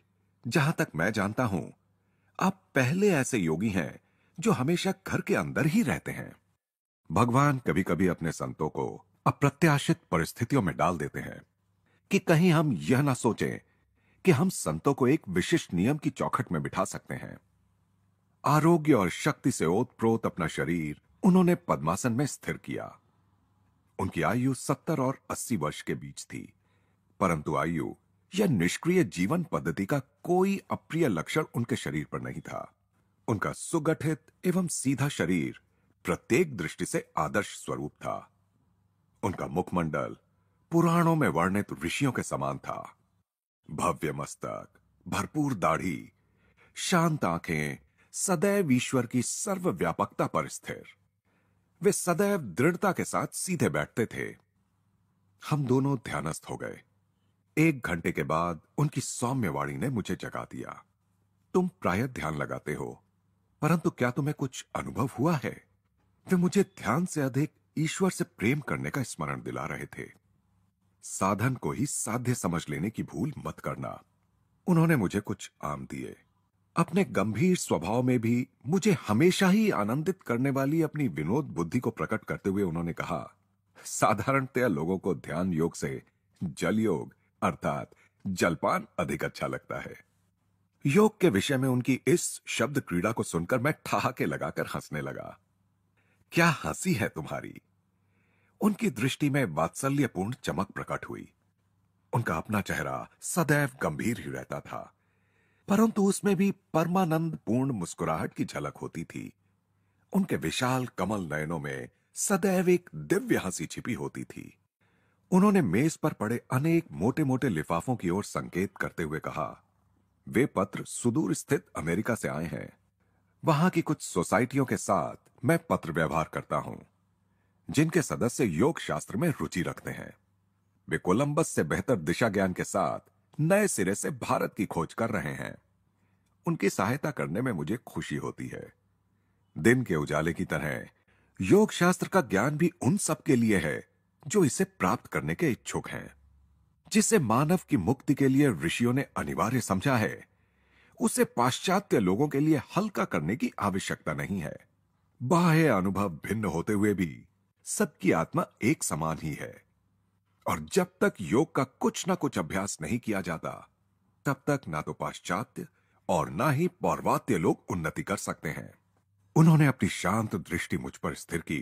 जहां तक मैं जानता हूं आप पहले ऐसे योगी हैं जो हमेशा घर के अंदर ही रहते हैं भगवान कभी कभी अपने संतों को अप्रत्याशित परिस्थितियों में डाल देते हैं कि कहीं हम यह ना सोचें कि हम संतों को एक विशिष्ट नियम की चौखट में बिठा सकते हैं आरोग्य और शक्ति से ओतप्रोत अपना शरीर उन्होंने पद्मासन में स्थिर किया उनकी आयु सत्तर और अस्सी वर्ष के बीच थी परंतु आयु या निष्क्रिय जीवन पद्धति का कोई अप्रिय लक्षण उनके शरीर पर नहीं था उनका सुगठित एवं सीधा शरीर प्रत्येक दृष्टि से आदर्श स्वरूप था उनका मुखमंडल पुराणों में वर्णित ऋषियों के समान था भव्य मस्तक भरपूर दाढ़ी शांत आंखें सदैव ईश्वर की सर्वव्यापकता पर स्थिर वे सदैव दृढ़ता के साथ सीधे बैठते थे हम दोनों ध्यानस्थ हो गए एक घंटे के बाद उनकी सौम्यवाणी ने मुझे जगा दिया तुम प्राय ध्यान लगाते हो परंतु क्या तुम्हें कुछ अनुभव हुआ है वे मुझे ध्यान से अधिक ईश्वर से प्रेम करने का स्मरण दिला रहे थे साधन को ही साध्य समझ लेने की भूल मत करना उन्होंने मुझे कुछ आम दिए अपने गंभीर स्वभाव में भी मुझे हमेशा ही आनंदित करने वाली अपनी विनोद बुद्धि को प्रकट करते हुए उन्होंने कहा साधारणतया लोगों को ध्यान योग से जल योग अर्थात जलपान अधिक अच्छा लगता है योग के विषय में उनकी इस शब्द क्रीड़ा को सुनकर मैं ठहाके लगाकर हंसने लगा क्या हंसी है तुम्हारी उनकी दृष्टि में वात्सल्यपूर्ण चमक प्रकट हुई उनका अपना चेहरा सदैव गंभीर ही रहता था परंतु उसमें भी परमानंद पूर्ण मुस्कुराहट की झलक होती थी उनके विशाल कमल नयनों में सदैव एक दिव्य हंसी छिपी होती थी उन्होंने मेज पर पड़े अनेक मोटे मोटे लिफाफों की ओर संकेत करते हुए कहा वे पत्र सुदूर स्थित अमेरिका से आए हैं वहां की कुछ सोसाइटियों के साथ मैं पत्र व्यवहार करता हूं जिनके सदस्य योग शास्त्र में रुचि रखते हैं वे कोलंबस से बेहतर दिशा ज्ञान के साथ नए सिरे से भारत की खोज कर रहे हैं उनकी सहायता करने में मुझे खुशी होती है दिन के उजाले की तरह योग शास्त्र का ज्ञान भी उन सब के लिए है जो इसे प्राप्त करने के इच्छुक हैं जिसे मानव की मुक्ति के लिए ऋषियों ने अनिवार्य समझा है उसे पाश्चात्य लोगों के लिए हल्का करने की आवश्यकता नहीं है बाह्य अनुभव भिन्न होते हुए भी सबकी आत्मा एक समान ही है और जब तक योग का कुछ ना कुछ अभ्यास नहीं किया जाता तब तक ना तो पाश्चात्य और ना ही पौर्वात्य लोग उन्नति कर सकते हैं उन्होंने अपनी शांत दृष्टि मुझ पर स्थिर की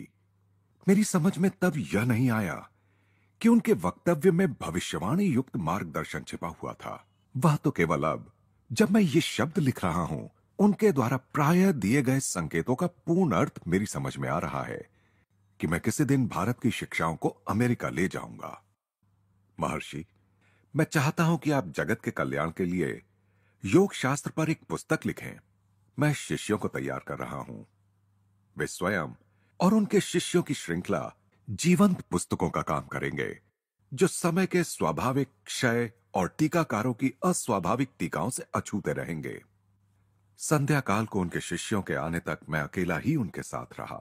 मेरी समझ में तब यह नहीं आया कि उनके वक्तव्य में भविष्यवाणी युक्त मार्गदर्शन छिपा हुआ था वह तो केवल अब जब मैं ये शब्द लिख रहा हूं उनके द्वारा प्राय दिए गए संकेतों का पूर्ण अर्थ मेरी समझ में आ रहा है कि मैं किसी दिन भारत की शिक्षाओं को अमेरिका ले जाऊंगा महर्षि मैं चाहता हूं कि आप जगत के कल्याण के लिए योग शास्त्र पर एक पुस्तक लिखें मैं शिष्यों को तैयार कर रहा हूं वे स्वयं और उनके शिष्यों की श्रृंखला जीवंत पुस्तकों का काम करेंगे जो समय के स्वाभाविक क्षय और टीकाकारों की अस्वाभाविक टीकाओं से अछूते रहेंगे संध्या काल को उनके शिष्यों के आने तक मैं अकेला ही उनके साथ रहा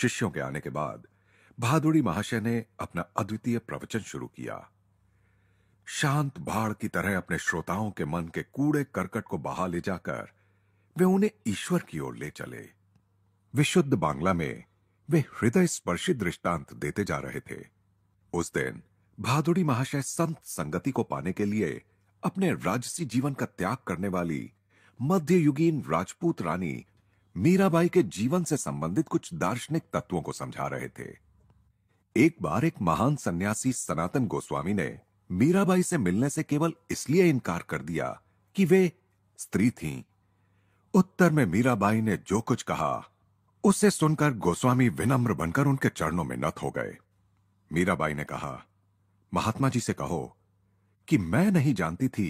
शिष्यों के आने के बाद भादुड़ी महाशय ने अपना अद्वितीय प्रवचन शुरू किया शांत भाड़ की तरह अपने श्रोताओं के मन के कूड़े करकट को बहा ले जाकर वे उन्हें ईश्वर की ओर ले चले विशुद्ध बांग्ला में वे हृदय स्पर्शी दृष्टांत देते जा रहे थे उस दिन भादुड़ी महाशय संत संगति को पाने के लिए अपने राजसी जीवन का त्याग करने वाली मध्ययुगीन राजपूत रानी मीराबाई के जीवन से संबंधित कुछ दार्शनिक तत्वों को समझा रहे थे एक बार एक महान सन्यासी सनातन गोस्वामी ने मीराबाई से मिलने से केवल इसलिए इनकार कर दिया कि वे स्त्री थीं। उत्तर में मीराबाई ने जो कुछ कहा उससे सुनकर गोस्वामी विनम्र बनकर उनके चरणों में नत हो गए मीराबाई ने कहा महात्मा जी से कहो कि मैं नहीं जानती थी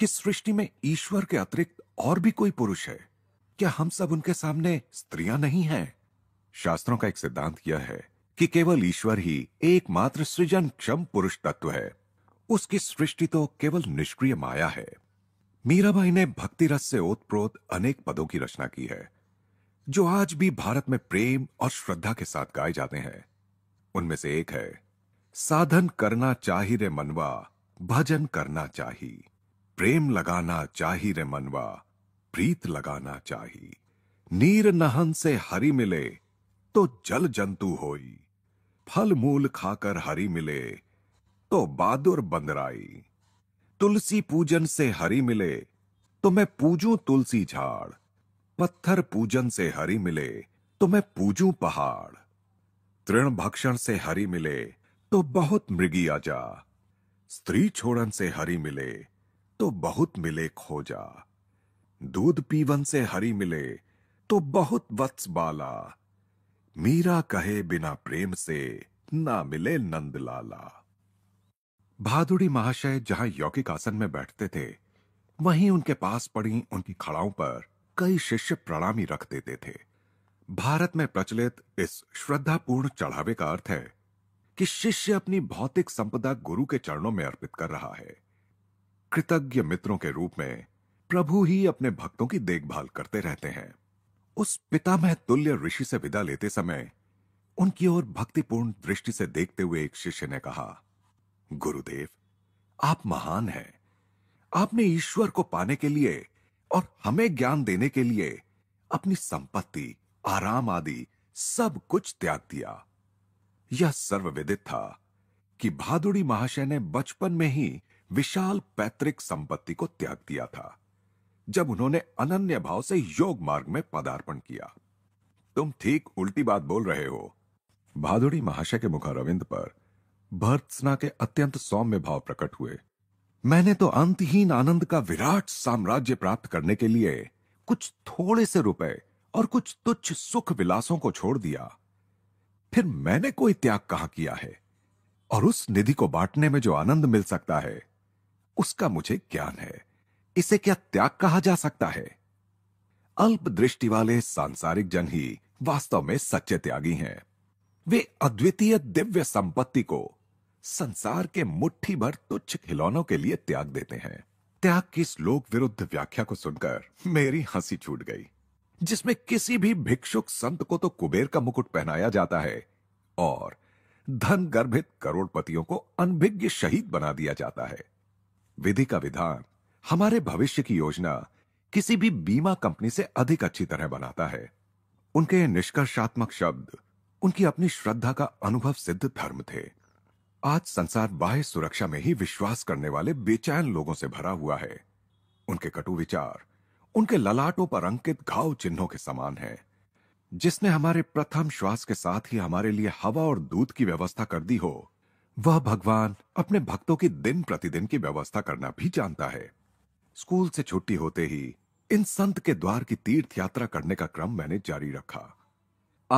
कि सृष्टि में ईश्वर के अतिरिक्त और भी कोई पुरुष है क्या हम सब उनके सामने स्त्रियां नहीं हैं? शास्त्रों का एक सिद्धांत यह है कि केवल ईश्वर ही एकमात्र सृजन क्षम पुरुष तत्व है उसकी सृष्टि तो केवल निष्क्रिय माया है मीराबाई ने भक्ति रस से ओतप्रोत अनेक पदों की रचना की है जो आज भी भारत में प्रेम और श्रद्धा के साथ गाए जाते हैं उनमें से एक है साधन करना चाही रे मनवा भजन करना चाही प्रेम लगाना चाही रे मनवा प्रीत लगाना चाही नीर नहन से हरी मिले तो जल जंतु होई फल मूल खाकर हरी मिले तो बादुर बंदराई तुलसी पूजन से हरी मिले तो मैं पूजू तुलसी झाड़ पत्थर पूजन से हरि मिले तो मैं पूजू पहाड़ तृण भक्षण से हरि मिले तो बहुत मृगी आजा स्त्री छोड़न से हरि मिले तो बहुत मिले खोजा दूध पीवन से हरि मिले तो बहुत वत्स बाला मीरा कहे बिना प्रेम से ना मिले नंदलाला भादुड़ी महाशय जहां यौकिक आसन में बैठते थे वहीं उनके पास पड़ी उनकी खड़ाओं पर कई शिष्य प्रणामी रख देते थे भारत में प्रचलित इस श्रद्धापूर्ण चढ़ावे का अर्थ है कि शिष्य अपनी भौतिक संपदा गुरु के चरणों में अर्पित कर रहा है कृतज्ञ मित्रों के रूप में प्रभु ही अपने भक्तों की देखभाल करते रहते हैं उस पितामह तुल्य ऋषि से विदा लेते समय उनकी ओर भक्तिपूर्ण दृष्टि से देखते हुए एक शिष्य ने कहा गुरुदेव आप महान हैं आपने ईश्वर को पाने के लिए और हमें ज्ञान देने के लिए अपनी संपत्ति आराम आदि सब कुछ त्याग दिया यह सर्वविदित था कि भादुड़ी महाशय ने बचपन में ही विशाल पैतृक संपत्ति को त्याग दिया था जब उन्होंने अनन्य भाव से योग मार्ग में पदार्पण किया तुम ठीक उल्टी बात बोल रहे हो भादुड़ी महाशय के मुखारविंद पर भर्त्सना के अत्यंत सौम्य भाव प्रकट हुए मैंने तो अंतहीन आनंद का विराट साम्राज्य प्राप्त करने के लिए कुछ थोड़े से रुपए और कुछ तुच्छ सुख विलासों को छोड़ दिया फिर मैंने कोई त्याग कहा किया है और उस निधि को बांटने में जो आनंद मिल सकता है उसका मुझे ज्ञान है इसे क्या त्याग कहा जा सकता है अल्प दृष्टि वाले सांसारिक जन ही वास्तव में सच्चे त्यागी हैं वे अद्वितीय दिव्य संपत्ति को संसार के मुट्ठी भर तुच्छ खिलौनों के लिए त्याग देते हैं त्याग की श्लोक विरुद्ध व्याख्या को सुनकर मेरी हंसी छूट गई जिसमें किसी भी भिक्षुक संत को तो कुबेर का मुकुट पहनाया जाता है और धन गर्भित करोड़पतियों को अनभिज्ञ शहीद बना दिया जाता है विधि का विधान हमारे भविष्य की योजना किसी भी बीमा कंपनी से अधिक अच्छी तरह बनाता है उनके निष्कर्षात्मक शब्द उनकी अपनी श्रद्धा का अनुभव सिद्ध धर्म थे आज संसार बाह्य सुरक्षा में ही विश्वास करने वाले बेचैन लोगों से भरा हुआ है उनके कटु विचार उनके ललाटों पर अंकित घाव चिन्हों के समान है जिसने हमारे प्रथम श्वास के साथ ही हमारे लिए हवा और दूध की व्यवस्था कर दी हो वह भगवान अपने भक्तों की दिन प्रतिदिन की व्यवस्था करना भी जानता है स्कूल से छुट्टी होते ही इन संत के द्वार की तीर्थ यात्रा करने का क्रम मैंने जारी रखा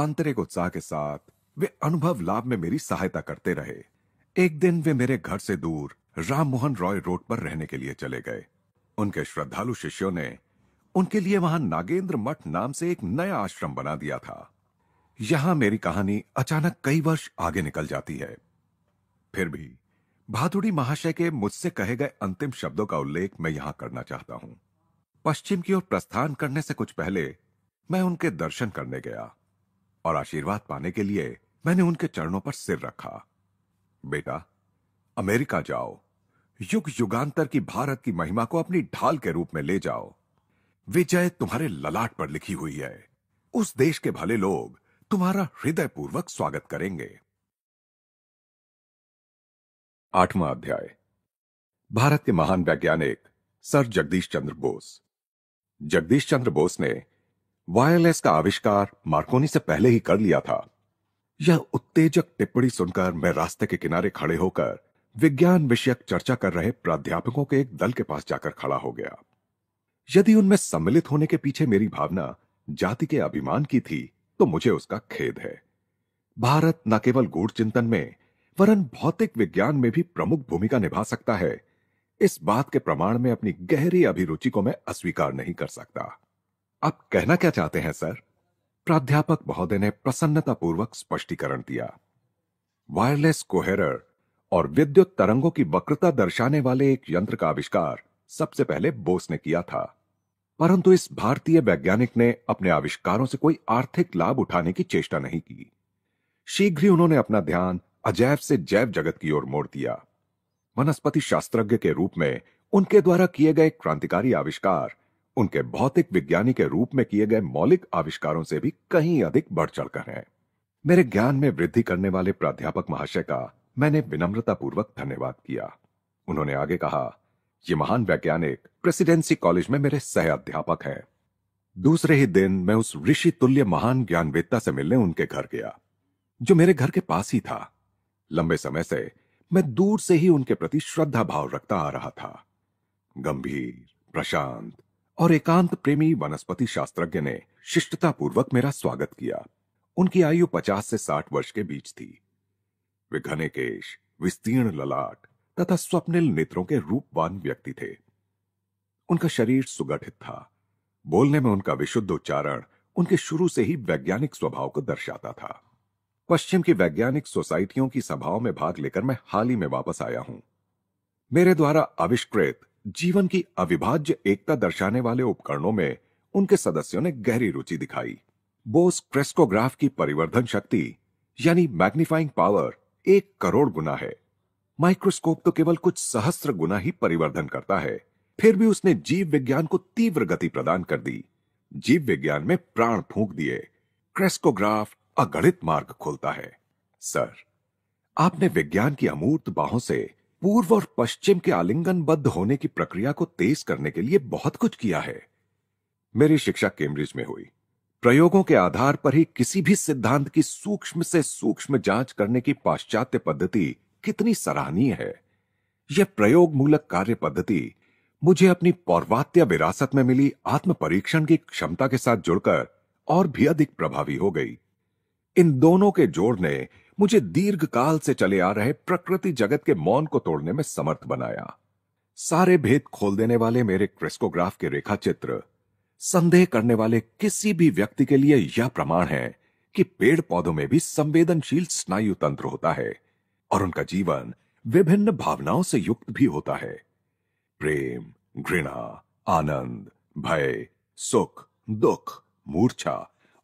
आंतरिक उत्साह के साथ वे अनुभव लाभ में मेरी सहायता करते रहे एक दिन वे मेरे घर से दूर राममोहन रॉय रोड पर रहने के लिए चले गए उनके श्रद्धालु शिष्यों ने उनके लिए वहां नागेंद्र मठ नाम से एक नया आश्रम बना दिया था यहां मेरी कहानी अचानक कई वर्ष आगे निकल जाती है फिर भी भादुड़ी महाशय के मुझसे कहे गए अंतिम शब्दों का उल्लेख मैं यहां करना चाहता हूं पश्चिम की ओर प्रस्थान करने से कुछ पहले मैं उनके दर्शन करने गया और आशीर्वाद पाने के लिए मैंने उनके चरणों पर सिर रखा बेटा अमेरिका जाओ युग युगांतर की भारत की महिमा को अपनी ढाल के रूप में ले जाओ विजय तुम्हारे ललाट पर लिखी हुई है उस देश के भले लोग तुम्हारा हृदयपूर्वक स्वागत करेंगे आठवां अध्याय भारत के महान वैज्ञानिक सर जगदीश चंद्र बोस जगदीश चंद्र बोस ने वायरलेस का आविष्कार मार्कोनी से पहले ही कर लिया था यह उत्तेजक टिप्पणी सुनकर मैं रास्ते के किनारे खड़े होकर विज्ञान विषयक चर्चा कर रहे प्राध्यापकों के एक दल के पास जाकर खड़ा हो गया यदि उनमें सम्मिलित होने के पीछे मेरी भावना जाति के अभिमान की थी तो मुझे उसका खेद है भारत न केवल गूढ़ चिंतन में वरन भौतिक विज्ञान में भी प्रमुख भूमिका निभा सकता है इस बात के प्रमाण में अपनी गहरी अभिरुचि को मैं अस्वीकार नहीं कर सकता आप कहना क्या चाहते हैं सर प्राध्यापक महोदय ने प्रसन्नतापूर्वक स्पष्टीकरण दिया वायरलेस कोहेरर और विद्युत तरंगों की वक्रता दर्शाने वाले एक यंत्र का आविष्कार सबसे पहले बोस ने किया था परंतु इस भारतीय वैज्ञानिक ने अपने आविष्कारों से कोई आर्थिक लाभ उठाने की चेष्टा नहीं की शीघ्र ही उन्होंने अपना ध्यान अजैव से जैव जगत की ओर मोड़ दिया वनस्पति शास्त्रज्ञ के रूप में उनके द्वारा किए गए क्रांतिकारी आविष्कार उनके भौतिक विज्ञानी के रूप में किए गए मौलिक आविष्कारों से भी कहीं अधिक बढ़ चढ़कर हैं मेरे ज्ञान में वृद्धि करने वाले प्राध्यापक महाशय का मैंने विनम्रतापूर्वक धन्यवाद किया उन्होंने आगे कहा ये महान वैज्ञानिक प्रेसिडेंसी कॉलेज में मेरे सह अध्यापक हैं दूसरे ही दिन मैं उस ऋषि तुल्य महान ज्ञानवेत्ता से मिलने उनके घर गया जो मेरे घर के पास ही था लंबे समय से मैं दूर से ही उनके प्रति श्रद्धा भाव रखता आ रहा था गंभीर प्रशांत और एकांत प्रेमी वनस्पति शास्त्रज्ञ ने शिष्टतापूर्वक मेरा स्वागत किया उनकी आयु पचास से साठ वर्ष के बीच थी वे घने केश विस्तीर्ण ललाट तथा स्वप्निल नेत्रों के रूपवान व्यक्ति थे उनका शरीर सुगठित था बोलने में उनका विशुद्ध उच्चारण उनके शुरू से ही वैज्ञानिक स्वभाव को दर्शाता था पश्चिम की वैज्ञानिक सोसाइटियों की सभाओं में भाग लेकर मैं हाल ही में वापस आया हूं मेरे द्वारा आविष्कृत जीवन की अविभाज्य एकता दर्शाने वाले उपकरणों में उनके सदस्यों ने गहरी रुचि दिखाई बोस क्रेस्कोग्राफ की परिवर्धन शक्ति यानी मैग्निफाइंग पावर एक करोड़ गुना है माइक्रोस्कोप तो केवल कुछ सहस्त्र गुना ही परिवर्धन करता है फिर भी उसने जीव विज्ञान को तीव्र गति प्रदान कर दी जीव विज्ञान में प्राण फूंक दिए क्रेस्कोग्राफ अगणित मार्ग खोलता है सर आपने विज्ञान की अमूर्त बाहों से पूर्व और पश्चिम के आलिंगनबद्ध होने की प्रक्रिया को तेज करने के लिए बहुत कुछ किया है मेरी शिक्षा कैम्ब्रिज में हुई प्रयोगों के आधार पर ही किसी भी सिद्धांत की सूक्ष्म से सूक्ष्म जांच करने की पाश्चात्य पद्धति कितनी सराहनीय है यह प्रयोग मूलक कार्य पद्धति मुझे अपनी पौर्वात्य विरासत में मिली आत्म परीक्षण की क्षमता के साथ जुड़कर और भी अधिक प्रभावी हो गई इन दोनों के जोड़ ने मुझे दीर्घ काल से चले आ रहे प्रकृति जगत के मौन को तोड़ने में समर्थ बनाया सारे भेद खोल देने वाले मेरे क्रिस्कोग्राफ के रेखा चित्र संदेह करने वाले किसी भी व्यक्ति के लिए यह प्रमाण है कि पेड़ पौधों में भी संवेदनशील स्नायु तंत्र होता है और उनका जीवन विभिन्न भावनाओं से युक्त भी होता है प्रेम घृणा आनंद भय सुख दुख मूर्छा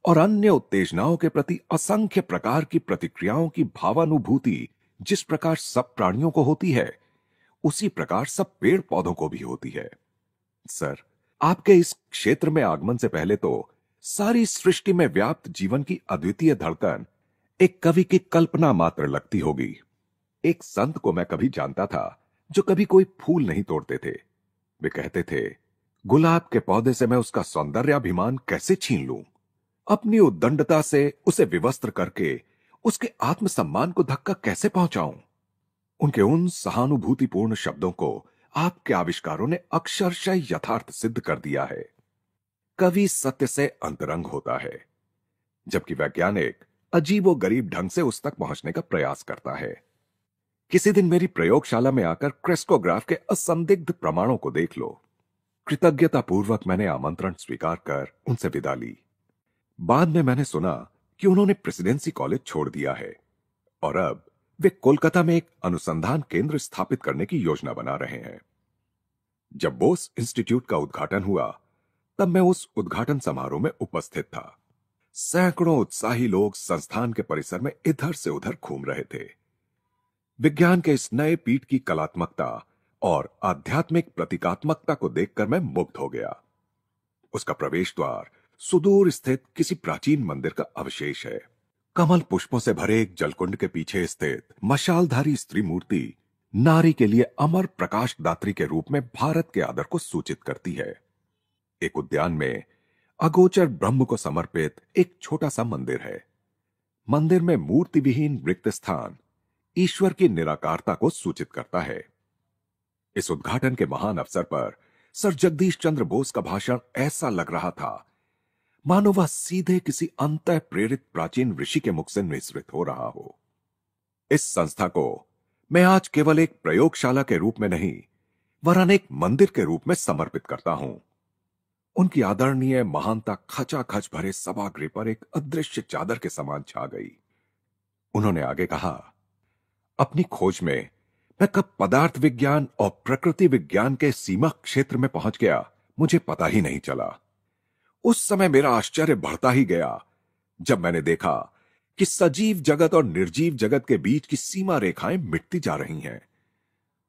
और अन्य उत्तेजनाओं के प्रति असंख्य प्रकार की प्रतिक्रियाओं की भावानुभूति जिस प्रकार सब प्राणियों को होती है उसी प्रकार सब पेड़ पौधों को भी होती है सर आपके इस क्षेत्र में आगमन से पहले तो सारी सृष्टि में व्याप्त जीवन की अद्वितीय धड़कन एक कवि की कल्पना मात्र लगती होगी एक संत को मैं कभी जानता था जो कभी कोई फूल नहीं तोड़ते थे वे कहते थे गुलाब के पौधे से मैं उसका सौंदर्याभिमान कैसे छीन लूं अपनी उद्दंडता से उसे विवस्त्र करके उसके आत्मसम्मान को धक्का कैसे पहुंचाऊं उनके उन सहानुभूतिपूर्ण शब्दों को आपके आविष्कारों ने अक्षरशय यथार्थ सिद्ध कर दिया है कवि सत्य से अंतरंग होता है जबकि वैज्ञानिक अजीबो गरीब ढंग से उस तक पहुंचने का प्रयास करता है किसी दिन मेरी प्रयोगशाला में आकर क्रेस्कोग्राफ के असंदिग्ध प्रमाणों को देख लो कृतज्ञता पूर्वक मैंने आमंत्रण स्वीकार कर उनसे विदा ली बाद में मैंने सुना कि उन्होंने प्रेसिडेंसी कॉलेज छोड़ दिया है और अब वे कोलकाता में एक अनुसंधान केंद्र स्थापित करने की योजना बना रहे हैं जब बोस इंस्टीट्यूट का उद्घाटन हुआ तब मैं उस उद्घाटन समारोह में उपस्थित था सैकड़ों उत्साही लोग संस्थान के परिसर में इधर से उधर घूम रहे थे विज्ञान के इस नए पीठ की कलात्मकता और आध्यात्मिक प्रतीकात्मकता को देखकर मैं मुग्ध हो गया उसका प्रवेश द्वार सुदूर स्थित किसी प्राचीन मंदिर का अवशेष है कमल पुष्पों से भरे एक जलकुंड के पीछे स्थित मशालधारी स्त्री मूर्ति नारी के लिए अमर प्रकाश दात्री के रूप में भारत के आदर को सूचित करती है एक उद्यान में अगोचर ब्रह्म को समर्पित एक छोटा सा मंदिर है मंदिर में मूर्ति विहीन रिक्त स्थान ईश्वर की निराकारता को सूचित करता है इस उद्घाटन के महान अवसर पर सर जगदीश चंद्र बोस का भाषण ऐसा लग रहा था मानो वह सीधे किसी अंत प्रेरित प्राचीन ऋषि के मुख से निश्रित हो रहा हो इस संस्था को मैं आज केवल एक प्रयोगशाला के रूप में नहीं वरन एक मंदिर के रूप में समर्पित करता हूं उनकी आदरणीय महानता खचा खच भरे सभागृह पर एक अदृश्य चादर के समान छा गई उन्होंने आगे कहा अपनी खोज में मैं कब पदार्थ विज्ञान और प्रकृति विज्ञान के सीमा क्षेत्र में पहुंच गया मुझे पता ही नहीं चला उस समय मेरा आश्चर्य बढ़ता ही गया जब मैंने देखा कि सजीव जगत और निर्जीव जगत के बीच की सीमा रेखाएं मिटती जा रही हैं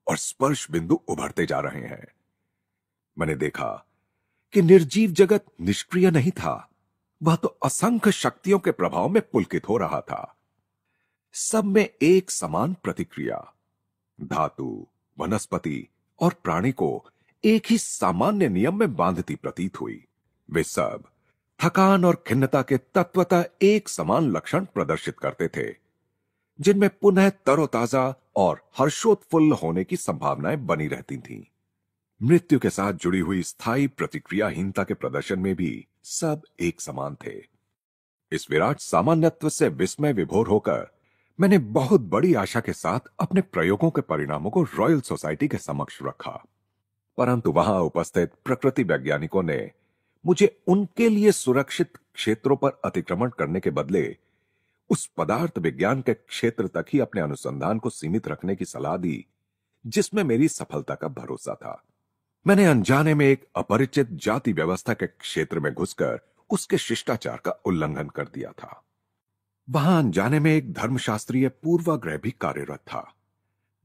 और स्पर्श बिंदु उभरते जा रहे हैं मैंने देखा कि निर्जीव जगत निष्क्रिय नहीं था वह तो असंख्य शक्तियों के प्रभाव में पुलकित हो रहा था सब में एक समान प्रतिक्रिया धातु वनस्पति और प्राणी को एक ही सामान्य नियम में बांधती प्रतीत हुई वे सब थकान और खिन्नता के तत्वता एक समान लक्षण प्रदर्शित करते थे जिनमें पुनः तरोताजा और हर्षोत्फुल्ल होने की संभावनाएं बनी रहती थीं। मृत्यु के साथ जुड़ी हुई स्थायी प्रतिक्रियाहीनता के प्रदर्शन में भी सब एक समान थे इस विराट सामान्यत्व से विस्मय विभोर होकर मैंने बहुत बड़ी आशा के साथ अपने प्रयोगों के परिणामों को रॉयल सोसाइटी के समक्ष रखा परंतु वहां उपस्थित प्रकृति वैज्ञानिकों ने मुझे उनके लिए सुरक्षित क्षेत्रों पर अतिक्रमण करने के बदले उस पदार्थ विज्ञान के क्षेत्र तक ही अपने अनुसंधान को सीमित रखने की सलाह दी जिसमें मेरी सफलता का भरोसा था मैंने अनजाने में एक अपरिचित जाति व्यवस्था के क्षेत्र में घुसकर उसके शिष्टाचार का उल्लंघन कर दिया था वहां अनजाने में एक धर्मशास्त्रीय पूर्वाग्रह भी कार्यरत था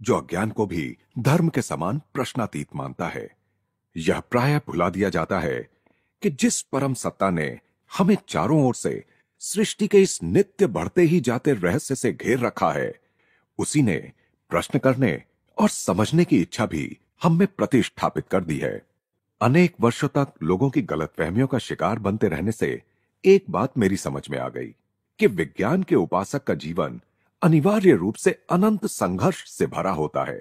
जो अज्ञान को भी धर्म के समान प्रश्नातीत मानता है यह प्राय भुला दिया जाता है कि जिस परम सत्ता ने हमें चारों ओर से सृष्टि के इस नित्य बढ़ते ही जाते रहस्य से घेर रखा है उसी ने प्रश्न करने और समझने की इच्छा भी हम में प्रतिष्ठापित कर दी है अनेक वर्षों तक लोगों की गलतफहमियों का शिकार बनते रहने से एक बात मेरी समझ में आ गई कि विज्ञान के उपासक का जीवन अनिवार्य रूप से अनंत संघर्ष से भरा होता है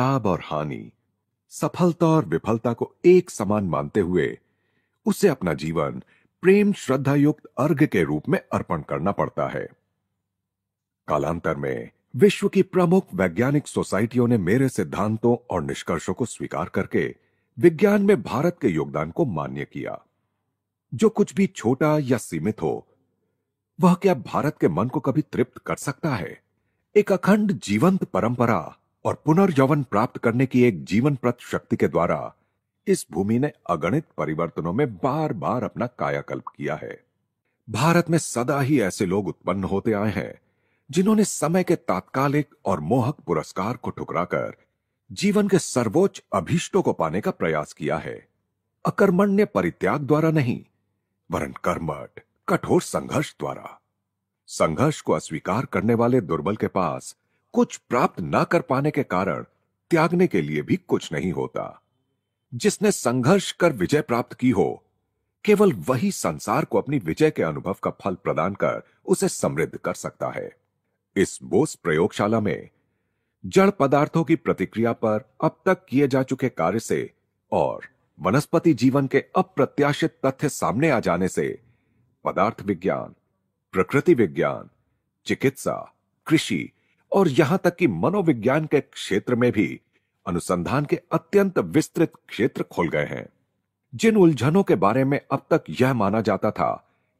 लाभ और हानि सफलता और विफलता को एक समान मानते हुए उसे अपना जीवन प्रेम श्रद्धा युक्त अर्घ के रूप में अर्पण करना पड़ता है कालांतर में विश्व की प्रमुख वैज्ञानिक सोसाइटियों ने मेरे सिद्धांतों और निष्कर्षों को स्वीकार करके विज्ञान में भारत के योगदान को मान्य किया जो कुछ भी छोटा या सीमित हो वह क्या भारत के मन को कभी तृप्त कर सकता है एक अखंड जीवंत परंपरा और पुनर्यौवन प्राप्त करने की एक जीवन प्रत शक्ति के द्वारा इस भूमि ने अगणित परिवर्तनों में बार बार अपना कायाकल्प किया है भारत में सदा ही ऐसे लोग उत्पन्न होते आए हैं जिन्होंने समय के तात्कालिक और मोहक पुरस्कार को ठुकराकर जीवन के सर्वोच्च अभिष्टों को पाने का प्रयास किया है अकर्मण्य परित्याग द्वारा नहीं वरण कर्मठ कठोर संघर्ष द्वारा संघर्ष को अस्वीकार करने वाले दुर्बल के पास कुछ प्राप्त न कर पाने के कारण त्यागने के लिए भी कुछ नहीं होता जिसने संघर्ष कर विजय प्राप्त की हो केवल वही संसार को अपनी विजय के अनुभव का फल प्रदान कर उसे समृद्ध कर सकता है इस बोस प्रयोगशाला में जड़ पदार्थों की प्रतिक्रिया पर अब तक किए जा चुके कार्य से और वनस्पति जीवन के अप्रत्याशित तथ्य सामने आ जाने से पदार्थ विज्ञान प्रकृति विज्ञान चिकित्सा कृषि और यहां तक कि मनोविज्ञान के क्षेत्र में भी अनुसंधान के अत्यंत विस्तृत क्षेत्र खोल गए हैं जिन उलझनों के बारे में अब तक यह माना जाता था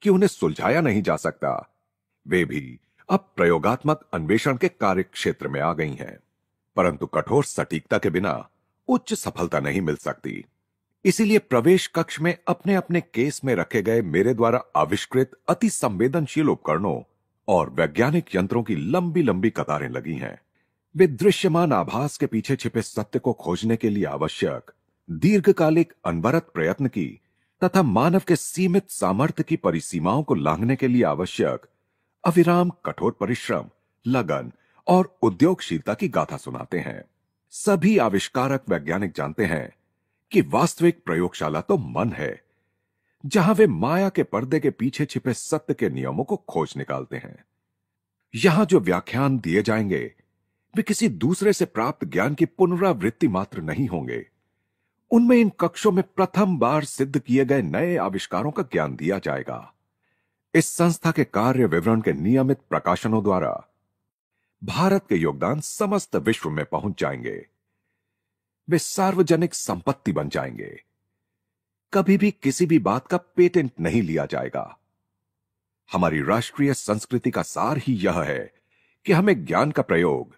कि उन्हें सुलझाया नहीं जा सकता वे भी अब प्रयोगात्मक अन्वेषण के कार्य क्षेत्र में आ गई हैं परंतु कठोर सटीकता के बिना उच्च सफलता नहीं मिल सकती इसीलिए प्रवेश कक्ष में अपने अपने केस में रखे गए मेरे द्वारा आविष्कृत अति संवेदनशील उपकरणों और वैज्ञानिक यंत्रों की लंबी लंबी कतारें लगी हैं वे दृश्यमान आभास के पीछे छिपे सत्य को खोजने के लिए आवश्यक दीर्घकालिक अनवरत प्रयत्न की तथा मानव के सीमित सामर्थ्य की परिसीमाओं को लांघने के लिए आवश्यक अविराम कठोर परिश्रम लगन और उद्योगशीलता की गाथा सुनाते हैं सभी आविष्कारक वैज्ञानिक जानते हैं कि वास्तविक प्रयोगशाला तो मन है जहां वे माया के पर्दे के पीछे छिपे सत्य के नियमों को खोज निकालते हैं यहां जो व्याख्यान दिए जाएंगे वे किसी दूसरे से प्राप्त ज्ञान की पुनरावृत्ति मात्र नहीं होंगे उनमें इन कक्षों में प्रथम बार सिद्ध किए गए नए आविष्कारों का ज्ञान दिया जाएगा इस संस्था के कार्य विवरण के नियमित प्रकाशनों द्वारा भारत के योगदान समस्त विश्व में पहुंच जाएंगे वे सार्वजनिक संपत्ति बन जाएंगे कभी भी किसी भी बात का पेटेंट नहीं लिया जाएगा हमारी राष्ट्रीय संस्कृति का सार ही यह है कि हमें ज्ञान का प्रयोग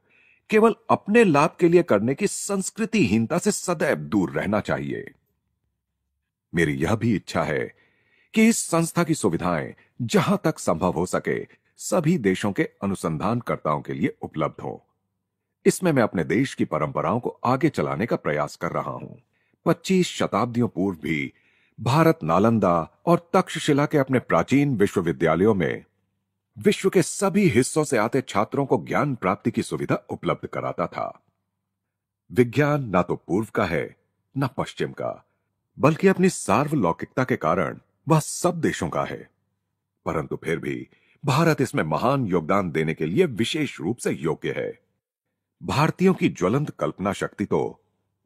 केवल अपने लाभ के लिए करने की संस्कृतिहीनता से सदैव दूर रहना चाहिए मेरी यह भी इच्छा है कि इस संस्था की सुविधाएं जहां तक संभव हो सके सभी देशों के अनुसंधानकर्ताओं के लिए उपलब्ध हो इसमें मैं अपने देश की परंपराओं को आगे चलाने का प्रयास कर रहा हूं पच्चीस शताब्दियों पूर्व भी भारत नालंदा और तक्षशिला के अपने प्राचीन विश्वविद्यालयों में विश्व के सभी हिस्सों से आते छात्रों को ज्ञान प्राप्ति की सुविधा उपलब्ध कराता था विज्ञान ना तो पूर्व का है ना पश्चिम का बल्कि अपनी सार्वलौकिकता के कारण वह सब देशों का है परंतु फिर भी भारत इसमें महान योगदान देने के लिए विशेष रूप से योग्य है भारतीयों की ज्वलंत कल्पना शक्ति तो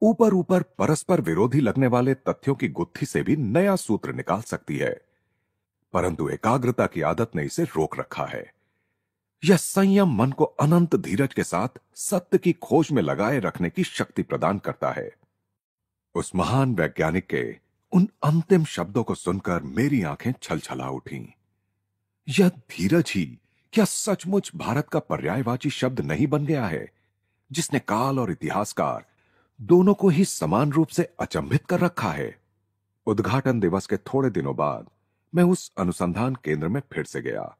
ऊपर ऊपर परस्पर विरोधी लगने वाले तथ्यों की गुत्थी से भी नया सूत्र निकाल सकती है परंतु एकाग्रता की आदत ने इसे रोक रखा है यह संयम मन को अनंत धीरज के साथ सत्य की खोज में लगाए रखने की शक्ति प्रदान करता है उस महान वैज्ञानिक के उन अंतिम शब्दों को सुनकर मेरी आंखें छलछला उठी यह धीरज ही क्या सचमुच भारत का पर्यायवाची शब्द नहीं बन गया है जिसने काल और इतिहासकार दोनों को ही समान रूप से अचंभित कर रखा है उद्घाटन दिवस के थोड़े दिनों बाद मैं उस अनुसंधान केंद्र में फिर से गया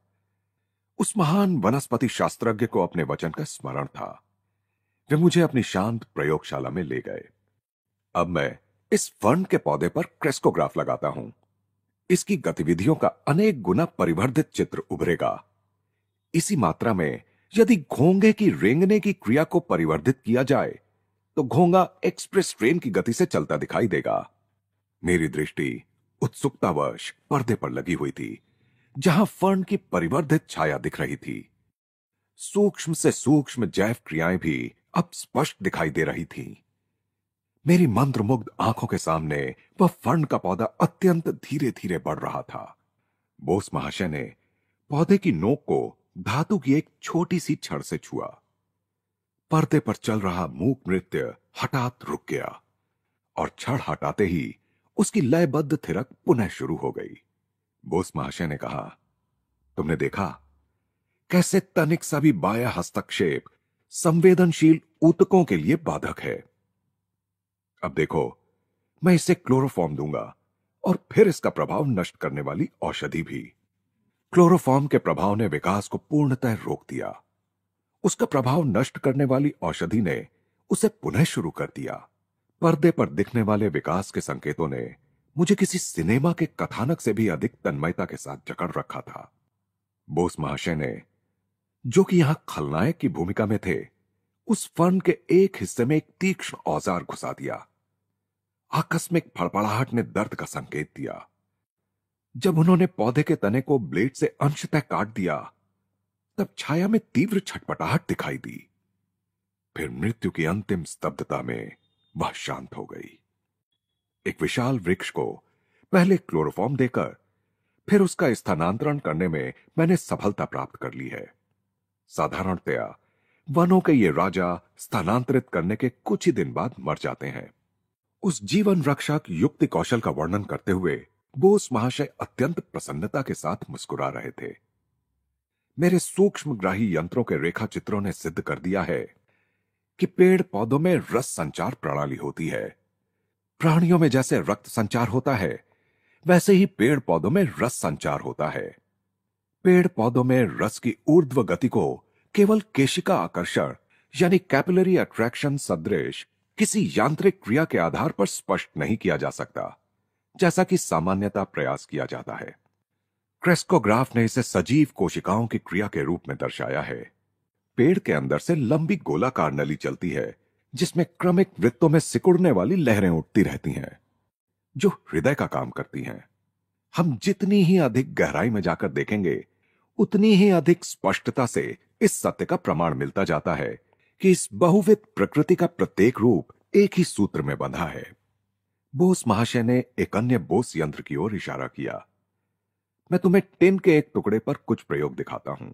उस महान वनस्पति शास्त्रज्ञ को अपने वचन का स्मरण था वे मुझे अपनी शांत प्रयोगशाला में ले गए अब मैं इस फर्न के पौधे पर क्रेस्कोग्राफ लगाता हूं इसकी गतिविधियों का अनेक गुना परिवर्धित चित्र उभरेगा इसी मात्रा में यदि घोंगे की रेंगने की क्रिया को परिवर्धित किया जाए तो घोंगा एक्सप्रेस ट्रेन की गति से चलता दिखाई देगा मेरी दृष्टि उत्सुकतावश पर्दे पर लगी हुई थी जहां फर्न की परिवर्धित छाया दिख रही थी सूक्ष्म से सूक्ष्म जैव क्रियाएं भी अब स्पष्ट दिखाई दे रही थीं। मेरी मंत्रमुग्ध आंखों के सामने वह फर्न का पौधा अत्यंत धीरे धीरे बढ़ रहा था बोस महाशय ने पौधे की नोक को धातु की एक छोटी सी छड़ से छुआ पर्दे पर चल रहा मूक नृत्य हठात रुक गया और छड़ हटाते ही उसकी लयबद्ध थिरक पुनः शुरू हो गई बोस महाशय ने कहा तुमने देखा कैसे तनिक सा भी बाया हस्तक्षेप संवेदनशील ऊतकों के लिए बाधक है अब देखो मैं इसे क्लोरोफॉर्म दूंगा और फिर इसका प्रभाव नष्ट करने वाली औषधि भी क्लोरोफॉर्म के प्रभाव ने विकास को पूर्णतः रोक दिया उसका प्रभाव नष्ट करने वाली औषधि ने उसे पुनः शुरू कर दिया पर्दे पर दिखने वाले विकास के संकेतों ने मुझे किसी सिनेमा के कथानक से भी अधिक तन्मयता के साथ जकड़ रखा था बोस महाशय ने जो कि यहां खलनायक की भूमिका में थे उस फर्न के एक हिस्से में एक तीक्ष्ण औजार घुसा दिया आकस्मिक फड़फड़ाहट ने दर्द का संकेत दिया जब उन्होंने पौधे के तने को ब्लेड से अंशतः काट दिया तब छाया में तीव्र छटपटाहट दिखाई दी फिर मृत्यु की अंतिम स्तब्धता में वह शांत हो गई एक विशाल वृक्ष को पहले क्लोरोफॉर्म देकर फिर उसका स्थानांतरण करने में मैंने सफलता प्राप्त कर ली है साधारणतया वनों के ये राजा स्थानांतरित करने के कुछ ही दिन बाद मर जाते हैं उस जीवन रक्षक युक्ति कौशल का वर्णन करते हुए बोस महाशय अत्यंत प्रसन्नता के साथ मुस्कुरा रहे थे मेरे सूक्ष्म ग्राही यंत्रों के रेखा चित्रों ने सिद्ध कर दिया है कि पेड़ पौधों में रस संचार प्रणाली होती है प्राणियों में जैसे रक्त संचार होता है वैसे ही पेड़ पौधों में रस संचार होता है पेड़ पौधों में रस की ऊर्ध्व गति को केवल केशिका आकर्षण यानी कैपिलरी अट्रैक्शन सदृश किसी यांत्रिक क्रिया के आधार पर स्पष्ट नहीं किया जा सकता जैसा कि सामान्यता प्रयास किया जाता है क्रेस्कोग्राफ ने इसे सजीव कोशिकाओं की क्रिया के रूप में दर्शाया है पेड़ के अंदर से लंबी गोलाकार नली चलती है जिसमें क्रमिक वृत्तों में सिकुड़ने वाली लहरें उठती रहती हैं जो हृदय का काम करती हैं हम जितनी ही अधिक गहराई में जाकर देखेंगे उतनी ही अधिक स्पष्टता से इस सत्य का प्रमाण मिलता जाता है कि इस बहुविध प्रकृति का प्रत्येक रूप एक ही सूत्र में बंधा है बोस महाशय ने एक अन्य बोस यंत्र की ओर इशारा किया मैं तुम्हें टिन के एक टुकड़े पर कुछ प्रयोग दिखाता हूं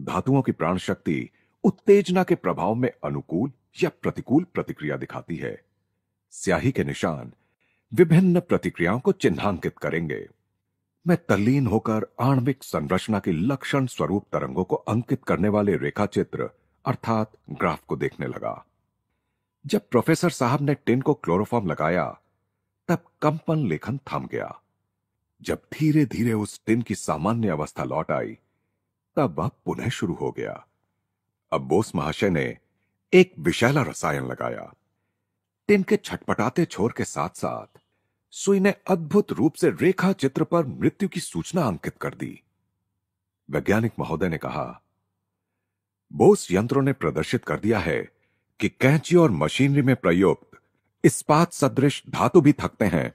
धातुओं की प्राण शक्ति उत्तेजना के प्रभाव में अनुकूल या प्रतिकूल प्रतिक्रिया दिखाती है स्याही के निशान विभिन्न प्रतिक्रियाओं को चिन्हांकित करेंगे मैं तल्लीन होकर आणविक संरचना के लक्षण स्वरूप तरंगों को अंकित करने वाले रेखाचित्र अर्थात ग्राफ को देखने लगा जब प्रोफेसर साहब ने टिन को क्लोरोफॉर्म लगाया तब कंपन लेखन थम गया जब धीरे धीरे उस टिन की सामान्य अवस्था लौट आई तब वह पुनः शुरू हो गया अब बोस महाशय ने एक विशैला रसायन लगाया टिन के छटपटाते छोर के साथ साथ सुई ने अद्भुत रूप से रेखा चित्र पर मृत्यु की सूचना अंकित कर दी वैज्ञानिक महोदय ने कहा बोस यंत्रों ने प्रदर्शित कर दिया है कि कैंची और मशीनरी में प्रयुक्त इस्पात सदृश धातु भी थकते हैं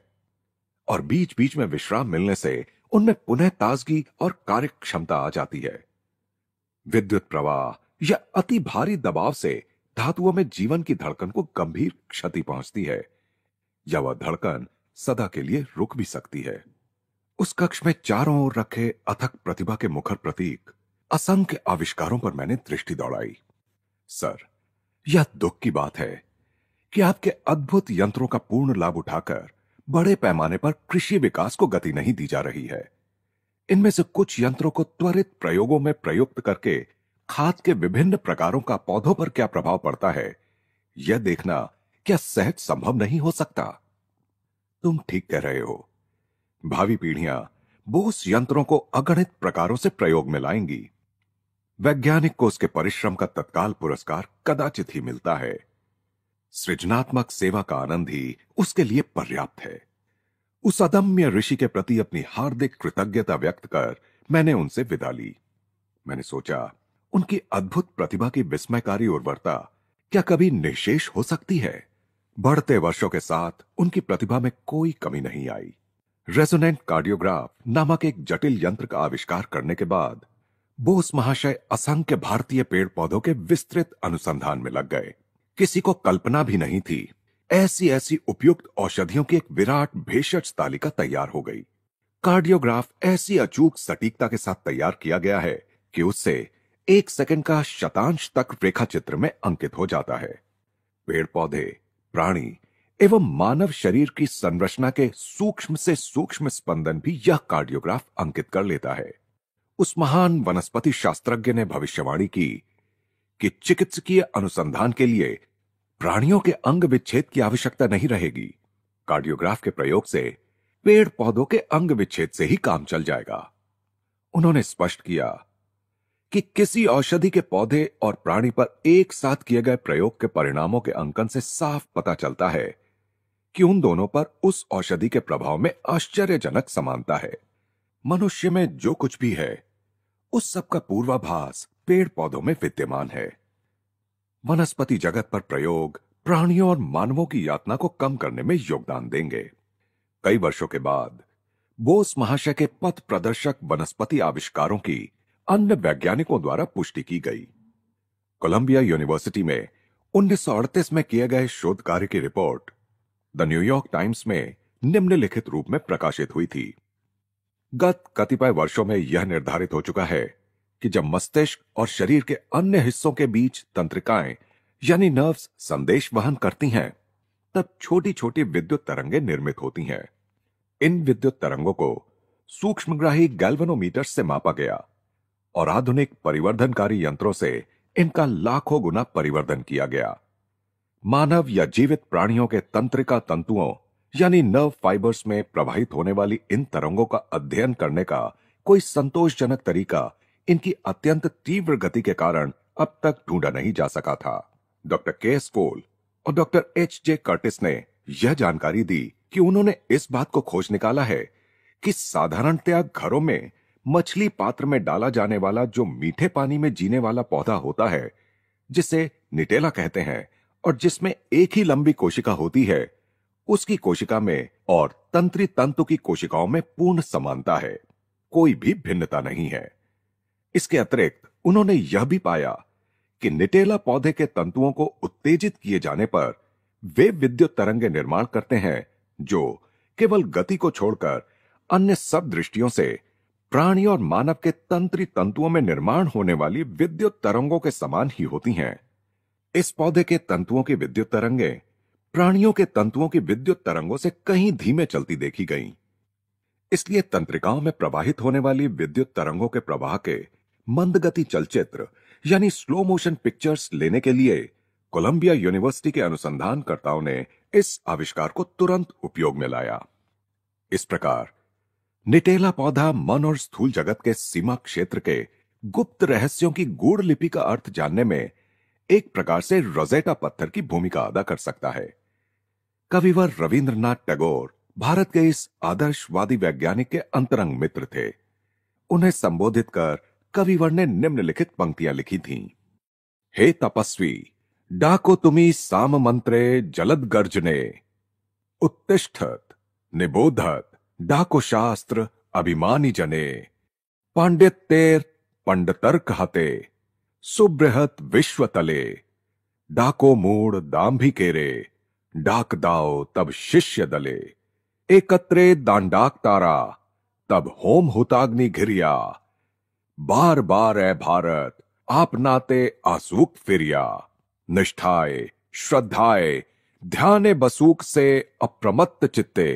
और बीच बीच में विश्राम मिलने से उनमें पुनः ताजगी और कार्य क्षमता आ जाती है विद्युत प्रवाह या अति भारी दबाव से धातुओं में जीवन की धड़कन को गंभीर क्षति पहुंचती है या वह धड़कन सदा के लिए रुक भी सकती है उस कक्ष में चारों ओर रखे अथक प्रतिभा के मुखर प्रतीक असंख्य आविष्कारों पर मैंने दृष्टि दौड़ाई सर यह दुख की बात है कि आपके अद्भुत यंत्रों का पूर्ण लाभ उठाकर बड़े पैमाने पर कृषि विकास को गति नहीं दी जा रही है इनमें से कुछ यंत्रों को त्वरित प्रयोगों में प्रयुक्त करके खाद के विभिन्न प्रकारों का पौधों पर क्या प्रभाव पड़ता है यह देखना क्या सहज संभव नहीं हो सकता तुम ठीक कह रहे हो भावी पीढ़ियां बोस यंत्रों को अगणित प्रकारों से प्रयोग में लाएंगी वैज्ञानिक को उसके परिश्रम का तत्काल पुरस्कार कदाचित ही मिलता है सृजनात्मक सेवा का आनंद ही उसके लिए पर्याप्त है उस अदम्य ऋषि के प्रति अपनी हार्दिक कृतज्ञता व्यक्त कर मैंने उनसे विदा ली मैंने सोचा उनकी अद्भुत प्रतिभा की विस्मयकारी उर्वरता क्या कभी निशेष हो सकती है बढ़ते वर्षों के साथ उनकी प्रतिभा में कोई कमी नहीं आई रेजोनेंट कार्डियोग्राफ नामक एक जटिल यंत्र का आविष्कार करने के बाद बोस महाशय असंख्य भारतीय पेड़ पौधों के विस्तृत अनुसंधान में लग गए किसी को कल्पना भी नहीं थी ऐसी ऐसी उपयुक्त औषधियों की एक विराट भेषज तालिका तैयार हो गई कार्डियोग्राफ ऐसी अचूक सटीकता के साथ तैयार किया गया है कि उससे एक सेकंड का शतांश तक रेखा चित्र में अंकित हो जाता है पेड़ पौधे प्राणी एवं मानव शरीर की संरचना के सूक्ष्म से सूक्ष्म स्पंदन भी यह कार्डियोग्राफ अंकित कर लेता है उस महान वनस्पति शास्त्रज्ञ ने भविष्यवाणी की कि चिकित्सकीय अनुसंधान के लिए प्राणियों के अंग विच्छेद की आवश्यकता नहीं रहेगी कार्डियोग्राफ के प्रयोग से पेड़ पौधों के अंग विच्छेद से ही काम चल जाएगा उन्होंने स्पष्ट किया कि किसी औषधि के पौधे और प्राणी पर एक साथ किए गए प्रयोग के परिणामों के अंकन से साफ पता चलता है कि उन दोनों पर उस औषधि के प्रभाव में आश्चर्यजनक समानता है मनुष्य में जो कुछ भी है उस सबका पूर्वाभास पेड़ पौधों में विद्यमान है वनस्पति जगत पर प्रयोग प्राणियों और मानवों की यातना को कम करने में योगदान देंगे कई वर्षों के बाद बोस महाशय के पथ प्रदर्शक वनस्पति आविष्कारों की अन्य वैज्ञानिकों द्वारा पुष्टि की गई कोलंबिया यूनिवर्सिटी में उन्नीस में किए गए शोध कार्य की रिपोर्ट द न्यूयॉर्क टाइम्स में निम्नलिखित रूप में प्रकाशित हुई थी गत कतिपय वर्षों में यह निर्धारित हो चुका है कि जब मस्तिष्क और शरीर के अन्य हिस्सों के बीच तंत्रिकाएं यानी नर्व्स संदेश वहन करती हैं तब छोटी छोटी विद्युत तरंगे निर्मित होती हैं इन विद्युत तरंगों को सूक्ष्मग्राही गैल्वेनोमीटर से मापा गया और आधुनिक परिवर्धनकारी यंत्रों से इनका लाखों गुना परिवर्धन किया गया मानव या जीवित प्राणियों के तंत्रिका तंतुओं यानी नर्व फाइबर्स में प्रवाहित होने वाली इन तरंगों का अध्ययन करने का कोई संतोषजनक तरीका इनकी अत्यंत तीव्र गति के कारण अब तक ढूंढा नहीं जा सका था डॉक्टर के एस कोल और डॉक्टर एच जे कर्टिस ने यह जानकारी दी कि उन्होंने इस बात को खोज निकाला है कि साधारणतया घरों में मछली पात्र में डाला जाने वाला जो मीठे पानी में जीने वाला पौधा होता है जिसे निटेला कहते हैं और जिसमें एक ही लंबी कोशिका होती है उसकी कोशिका में और तंत्री तंतु की कोशिकाओं में पूर्ण समानता है कोई भी भिन्नता नहीं है इसके अतिरिक्त उन्होंने यह भी पाया कि निटेला पौधे के तंतुओं को उत्तेजित किए जाने पर वे विद्युत तरंगे निर्माण करते हैं जो केवल गति को छोड़कर अन्य सब दृष्टियों से प्राणी और मानव के तंत्री तंतुओं में निर्माण होने वाली विद्युत तरंगों के समान ही होती हैं इस पौधे के तंतुओं की विद्युत तरंगे प्राणियों के तंतुओं की विद्युत तरंगों से कहीं धीमे चलती देखी गईं। इसलिए तंत्रिकाओं में प्रवाहित होने वाली विद्युत तरंगों के प्रवाह के मंदगति चलचित्र यानी स्लो मोशन पिक्चर्स लेने के लिए कोलंबिया यूनिवर्सिटी के अनुसंधानकर्ताओं ने इस आविष्कार को तुरंत उपयोग में लाया इस प्रकार निटेला पौधा मन और स्थूल जगत के सीमा क्षेत्र के गुप्त रहस्यों की गूढ़ लिपि का अर्थ जानने में एक प्रकार से रोजेटा पत्थर की भूमिका अदा कर सकता है कविवर रविंद्रनाथ टैगोर भारत के इस आदर्शवादी वैज्ञानिक के अंतरंग मित्र थे उन्हें संबोधित कर कविवर ने निम्नलिखित पंक्तियां लिखी थीं हे तपस्वी डाको तुमी साम मंत्रे जलद गर्जने उत्तिष्ठत निबोधत डाको शास्त्र अभिमानी जने पांडितेर पंडतर कहते सुबृहत विश्व तले डाको मूड दाम्भी केरे डाक दाओ तब शिष्य दले एकत्रे दांडाक तारा तब होम हुताग्नि घिरिया बार बार है भारत आप नाते आसूक फिरिया निष्ठाए श्रद्धाए ध्यान बसूक से अप्रमत्त चित्ते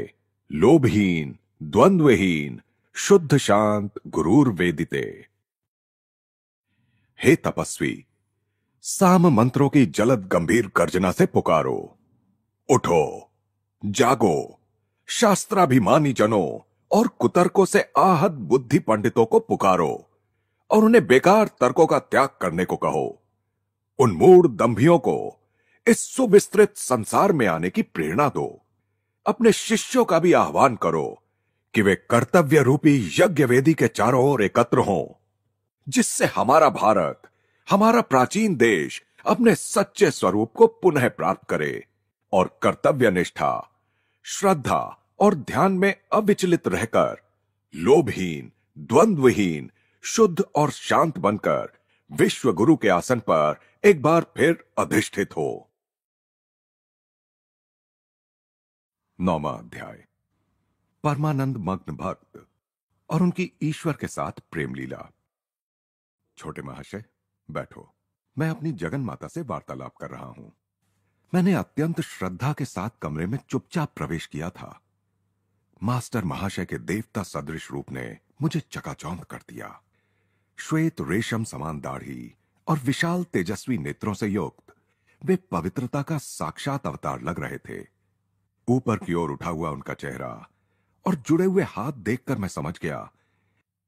लोभहीन द्वंद्वहीन शुद्ध शांत गुरूर वेदिते हे तपस्वी साम मंत्रों की जलद गंभीर गर्जना से पुकारो उठो जागो शास्त्राभिमानी जनों और कुतर्कों से आहत बुद्धि पंडितों को पुकारो और उन्हें बेकार तर्कों का त्याग करने को कहो उन मूड दंभियों को इस सुविस्तृत संसार में आने की प्रेरणा दो अपने शिष्यों का भी आह्वान करो कि वे कर्तव्य रूपी यज्ञ वेदी के चारों ओर एकत्र हों जिससे हमारा भारत हमारा प्राचीन देश अपने सच्चे स्वरूप को पुनः प्राप्त करे और कर्तव्य निष्ठा श्रद्धा और ध्यान में अविचलित रहकर लोभहीन द्वंद्वहीन शुद्ध और शांत बनकर विश्व गुरु के आसन पर एक बार फिर अधिष्ठित हो नौवा अध्याय परमानंद मग्न भक्त और उनकी ईश्वर के साथ प्रेम लीला छोटे महाशय बैठो मैं अपनी जगन माता से वार्तालाप कर रहा हूं मैंने अत्यंत श्रद्धा के साथ कमरे में चुपचाप प्रवेश किया था मास्टर महाशय के देवता सदृश रूप ने मुझे चकाचौंध कर दिया श्वेत रेशम समान दाढ़ी और विशाल तेजस्वी नेत्रों से युक्त वे पवित्रता का साक्षात अवतार लग रहे थे ऊपर की ओर उठा हुआ उनका चेहरा और जुड़े हुए हाथ देखकर मैं समझ गया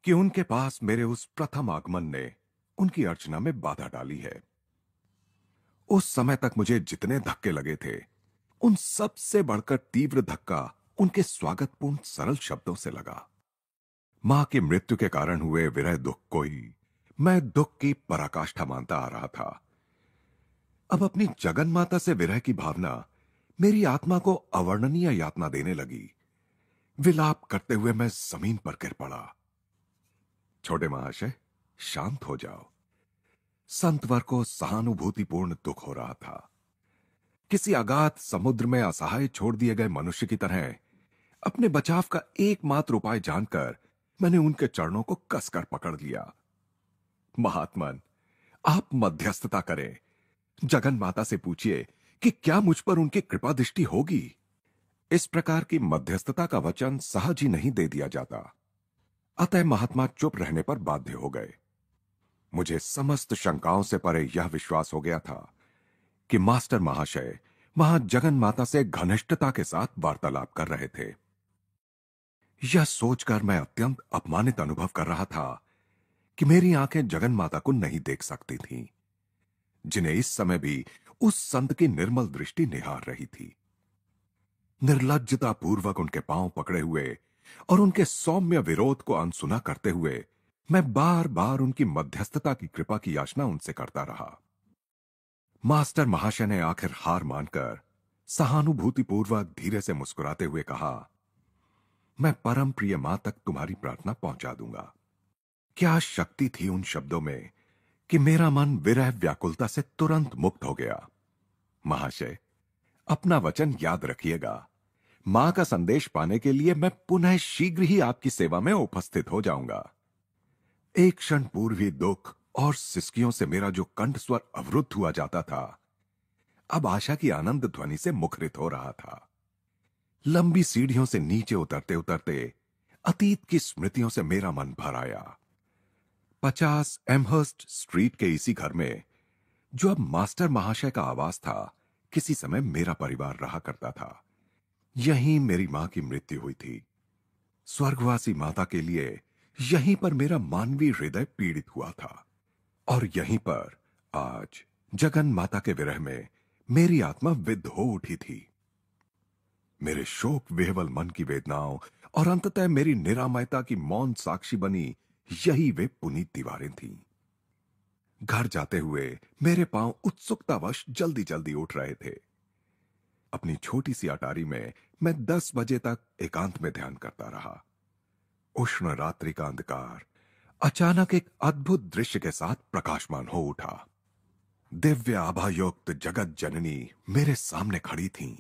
कि उनके पास मेरे उस प्रथम आगमन ने उनकी अर्चना में बाधा डाली है उस समय तक मुझे जितने धक्के लगे थे उन सबसे बढ़कर तीव्र धक्का उनके स्वागतपूर्ण सरल शब्दों से लगा मां की मृत्यु के कारण हुए विरह दुख को ही मैं दुख की पराकाष्ठा मानता आ रहा था अब अपनी जगन माता से विरह की भावना मेरी आत्मा को अवर्णनीय यातना देने लगी विलाप करते हुए मैं जमीन पर गिर पड़ा छोटे महाशय शांत हो जाओ संतवर को सहानुभूतिपूर्ण दुख हो रहा था किसी अगाध समुद्र में असहाय छोड़ दिए गए मनुष्य की तरह अपने बचाव का एकमात्र उपाय जानकर मैंने उनके चरणों को कसकर पकड़ लिया महात्मन आप मध्यस्थता करें जगन माता से पूछिए कि क्या मुझ पर उनकी कृपा दृष्टि होगी इस प्रकार की मध्यस्थता का वचन सहज ही नहीं दे दिया जाता अतः महात्मा चुप रहने पर बाध्य हो गए मुझे समस्त शंकाओं से परे यह विश्वास हो गया था कि मास्टर महाशय वहां जगन माता से घनिष्ठता के साथ वार्तालाप कर रहे थे यह सोचकर मैं अत्यंत अपमानित अनुभव कर रहा था कि मेरी आंखें जगन माता को नहीं देख सकती थीं, जिन्हें इस समय भी उस संत की निर्मल दृष्टि निहार रही थी निर्लजता पूर्वक उनके पांव पकड़े हुए और उनके सौम्य विरोध को अनसुना करते हुए मैं बार बार उनकी मध्यस्थता की कृपा की याचना उनसे करता रहा मास्टर महाशय ने आखिर हार मानकर सहानुभूतिपूर्वक धीरे से मुस्कुराते हुए कहा मैं परम प्रिय मां तक तुम्हारी प्रार्थना पहुंचा दूंगा क्या शक्ति थी उन शब्दों में कि मेरा मन विरह व्याकुलता से तुरंत मुक्त हो गया महाशय अपना वचन याद रखिएगा मां का संदेश पाने के लिए मैं पुनः शीघ्र ही आपकी सेवा में उपस्थित हो जाऊंगा एक क्षण पूर्व ही दुख और सिस्कियों से मेरा जो कंठ स्वर अवरुद्ध हुआ जाता था अब आशा की आनंद ध्वनि से मुखरित हो रहा था लंबी सीढ़ियों से नीचे उतरते उतरते अतीत की स्मृतियों से मेरा मन भर आया पचास एमहर्स्ट स्ट्रीट के इसी घर में जो अब मास्टर महाशय का आवास था किसी समय मेरा परिवार रहा करता था यहीं मेरी मां की मृत्यु हुई थी स्वर्गवासी माता के लिए यहीं पर मेरा मानवीय हृदय पीड़ित हुआ था और यहीं पर आज जगन माता के विरह में मेरी आत्मा विद्ध हो उठी थी मेरे शोक विहवल मन की वेदनाओं और अंततः मेरी निरामयता की मौन साक्षी बनी यही वे पुनीत दीवारें थीं। घर जाते हुए मेरे पांव उत्सुकतावश जल्दी जल्दी उठ रहे थे अपनी छोटी सी अटारी में मैं दस बजे तक एकांत में ध्यान करता रहा उष्ण रात्रि का अंधकार अचानक एक अद्भुत दृश्य के साथ प्रकाशमान हो उठा दिव्य आभायुक्त जगत जननी मेरे सामने खड़ी थीं।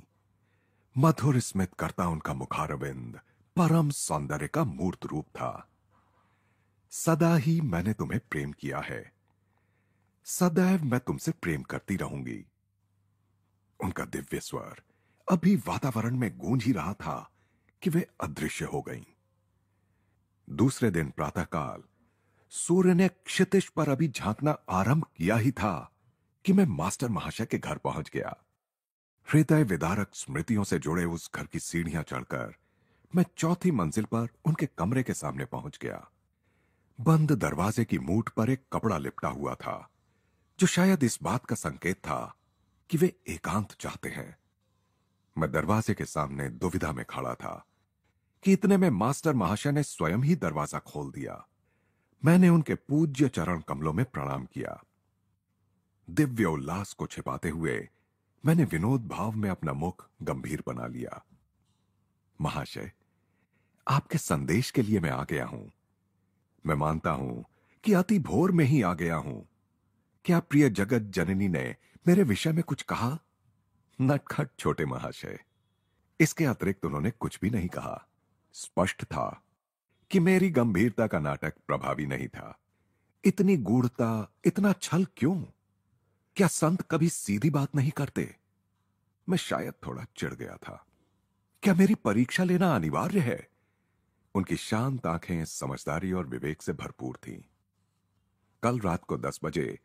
मधुर स्मित करता उनका मुखारविंद परम सौंदर्य का मूर्त रूप था सदा ही मैंने तुम्हें प्रेम किया है सदैव मैं तुमसे प्रेम करती रहूंगी उनका दिव्य स्वर अभी वातावरण में गूंज ही रहा था कि वे अदृश्य हो गईं। दूसरे दिन प्रातःकाल सूर्य ने क्षितिश पर अभी झांकना आरंभ किया ही था कि मैं मास्टर महाशय के घर पहुंच गया हृदय विदारक स्मृतियों से जुड़े उस घर की सीढ़ियां चढ़कर मैं चौथी मंजिल पर उनके कमरे के सामने पहुंच गया बंद दरवाजे की मूठ पर एक कपड़ा लिपटा हुआ था जो शायद इस बात का संकेत था कि वे एकांत चाहते हैं मैं दरवाजे के सामने दुविधा में खड़ा था कि इतने में मास्टर महाशय ने स्वयं ही दरवाजा खोल दिया मैंने उनके पूज्य चरण कमलों में प्रणाम किया दिव्य उल्लास को छिपाते हुए मैंने विनोद भाव में अपना मुख गंभीर बना लिया महाशय आपके संदेश के लिए मैं आ गया हूं मैं मानता हूं कि अति भोर में ही आ गया हूं क्या प्रिय जगत जननी ने मेरे विषय में कुछ कहा नटखट छोटे महाशय इसके अतिरिक्त उन्होंने कुछ भी नहीं कहा स्पष्ट था कि मेरी गंभीरता का नाटक प्रभावी नहीं था इतनी गूढ़ता इतना छल क्यों क्या संत कभी सीधी बात नहीं करते मैं शायद थोड़ा चिढ़ गया था क्या मेरी परीक्षा लेना अनिवार्य है उनकी शांत आंखें समझदारी और विवेक से भरपूर थीं। कल रात को दस बजे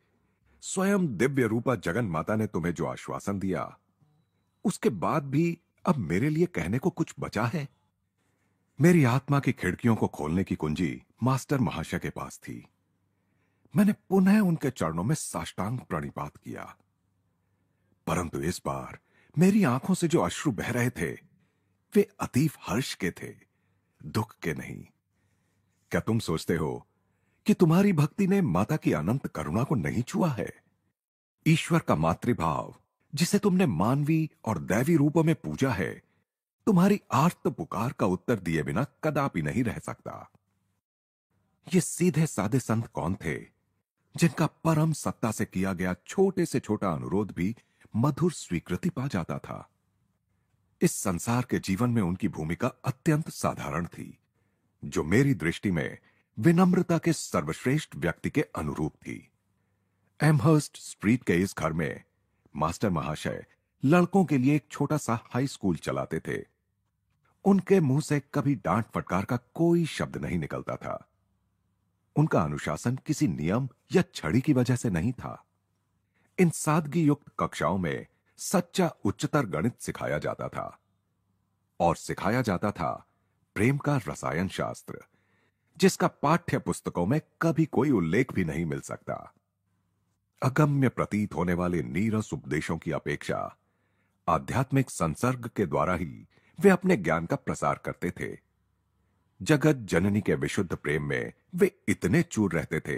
स्वयं दिव्य रूपा जगन माता ने तुम्हें जो आश्वासन दिया उसके बाद भी अब मेरे लिए कहने को कुछ बचा है मेरी आत्मा की खिड़कियों को खोलने की कुंजी मास्टर महाशय के पास थी मैंने पुनः उनके चरणों में साष्टांग प्रणिपात किया परंतु इस बार मेरी आंखों से जो अश्रु बह रहे थे वे अतीफ हर्ष के थे दुख के नहीं क्या तुम सोचते हो कि तुम्हारी भक्ति ने माता की अनंत करुणा को नहीं छुआ है ईश्वर का मातृभाव जिसे तुमने मानवी और दैवी रूपों में पूजा है तुम्हारी आर्त पुकार का उत्तर दिए बिना कदापि नहीं रह सकता ये सीधे साधे संत कौन थे जिनका परम सत्ता से किया गया छोटे से छोटा अनुरोध भी मधुर स्वीकृति पा जाता था इस संसार के जीवन में उनकी भूमिका अत्यंत साधारण थी जो मेरी दृष्टि में विनम्रता के सर्वश्रेष्ठ व्यक्ति के अनुरूप थी एमहर्स्ट स्ट्रीट के इस घर में मास्टर महाशय लड़कों के लिए एक छोटा सा हाई स्कूल चलाते थे उनके मुंह से कभी डांट फटकार का कोई शब्द नहीं निकलता था उनका अनुशासन किसी नियम या छड़ी की वजह से नहीं था इन सादगी युक्त कक्षाओं में सच्चा उच्चतर गणित सिखाया जाता था और सिखाया जाता था प्रेम का रसायन शास्त्र जिसका पाठ्य पुस्तकों में कभी कोई उल्लेख भी नहीं मिल सकता अगम्य प्रतीत होने वाले नीरस उपदेशों की अपेक्षा आध्यात्मिक संसर्ग के द्वारा ही वे अपने ज्ञान का प्रसार करते थे जगत जननी के विशुद्ध प्रेम में वे इतने चूर रहते थे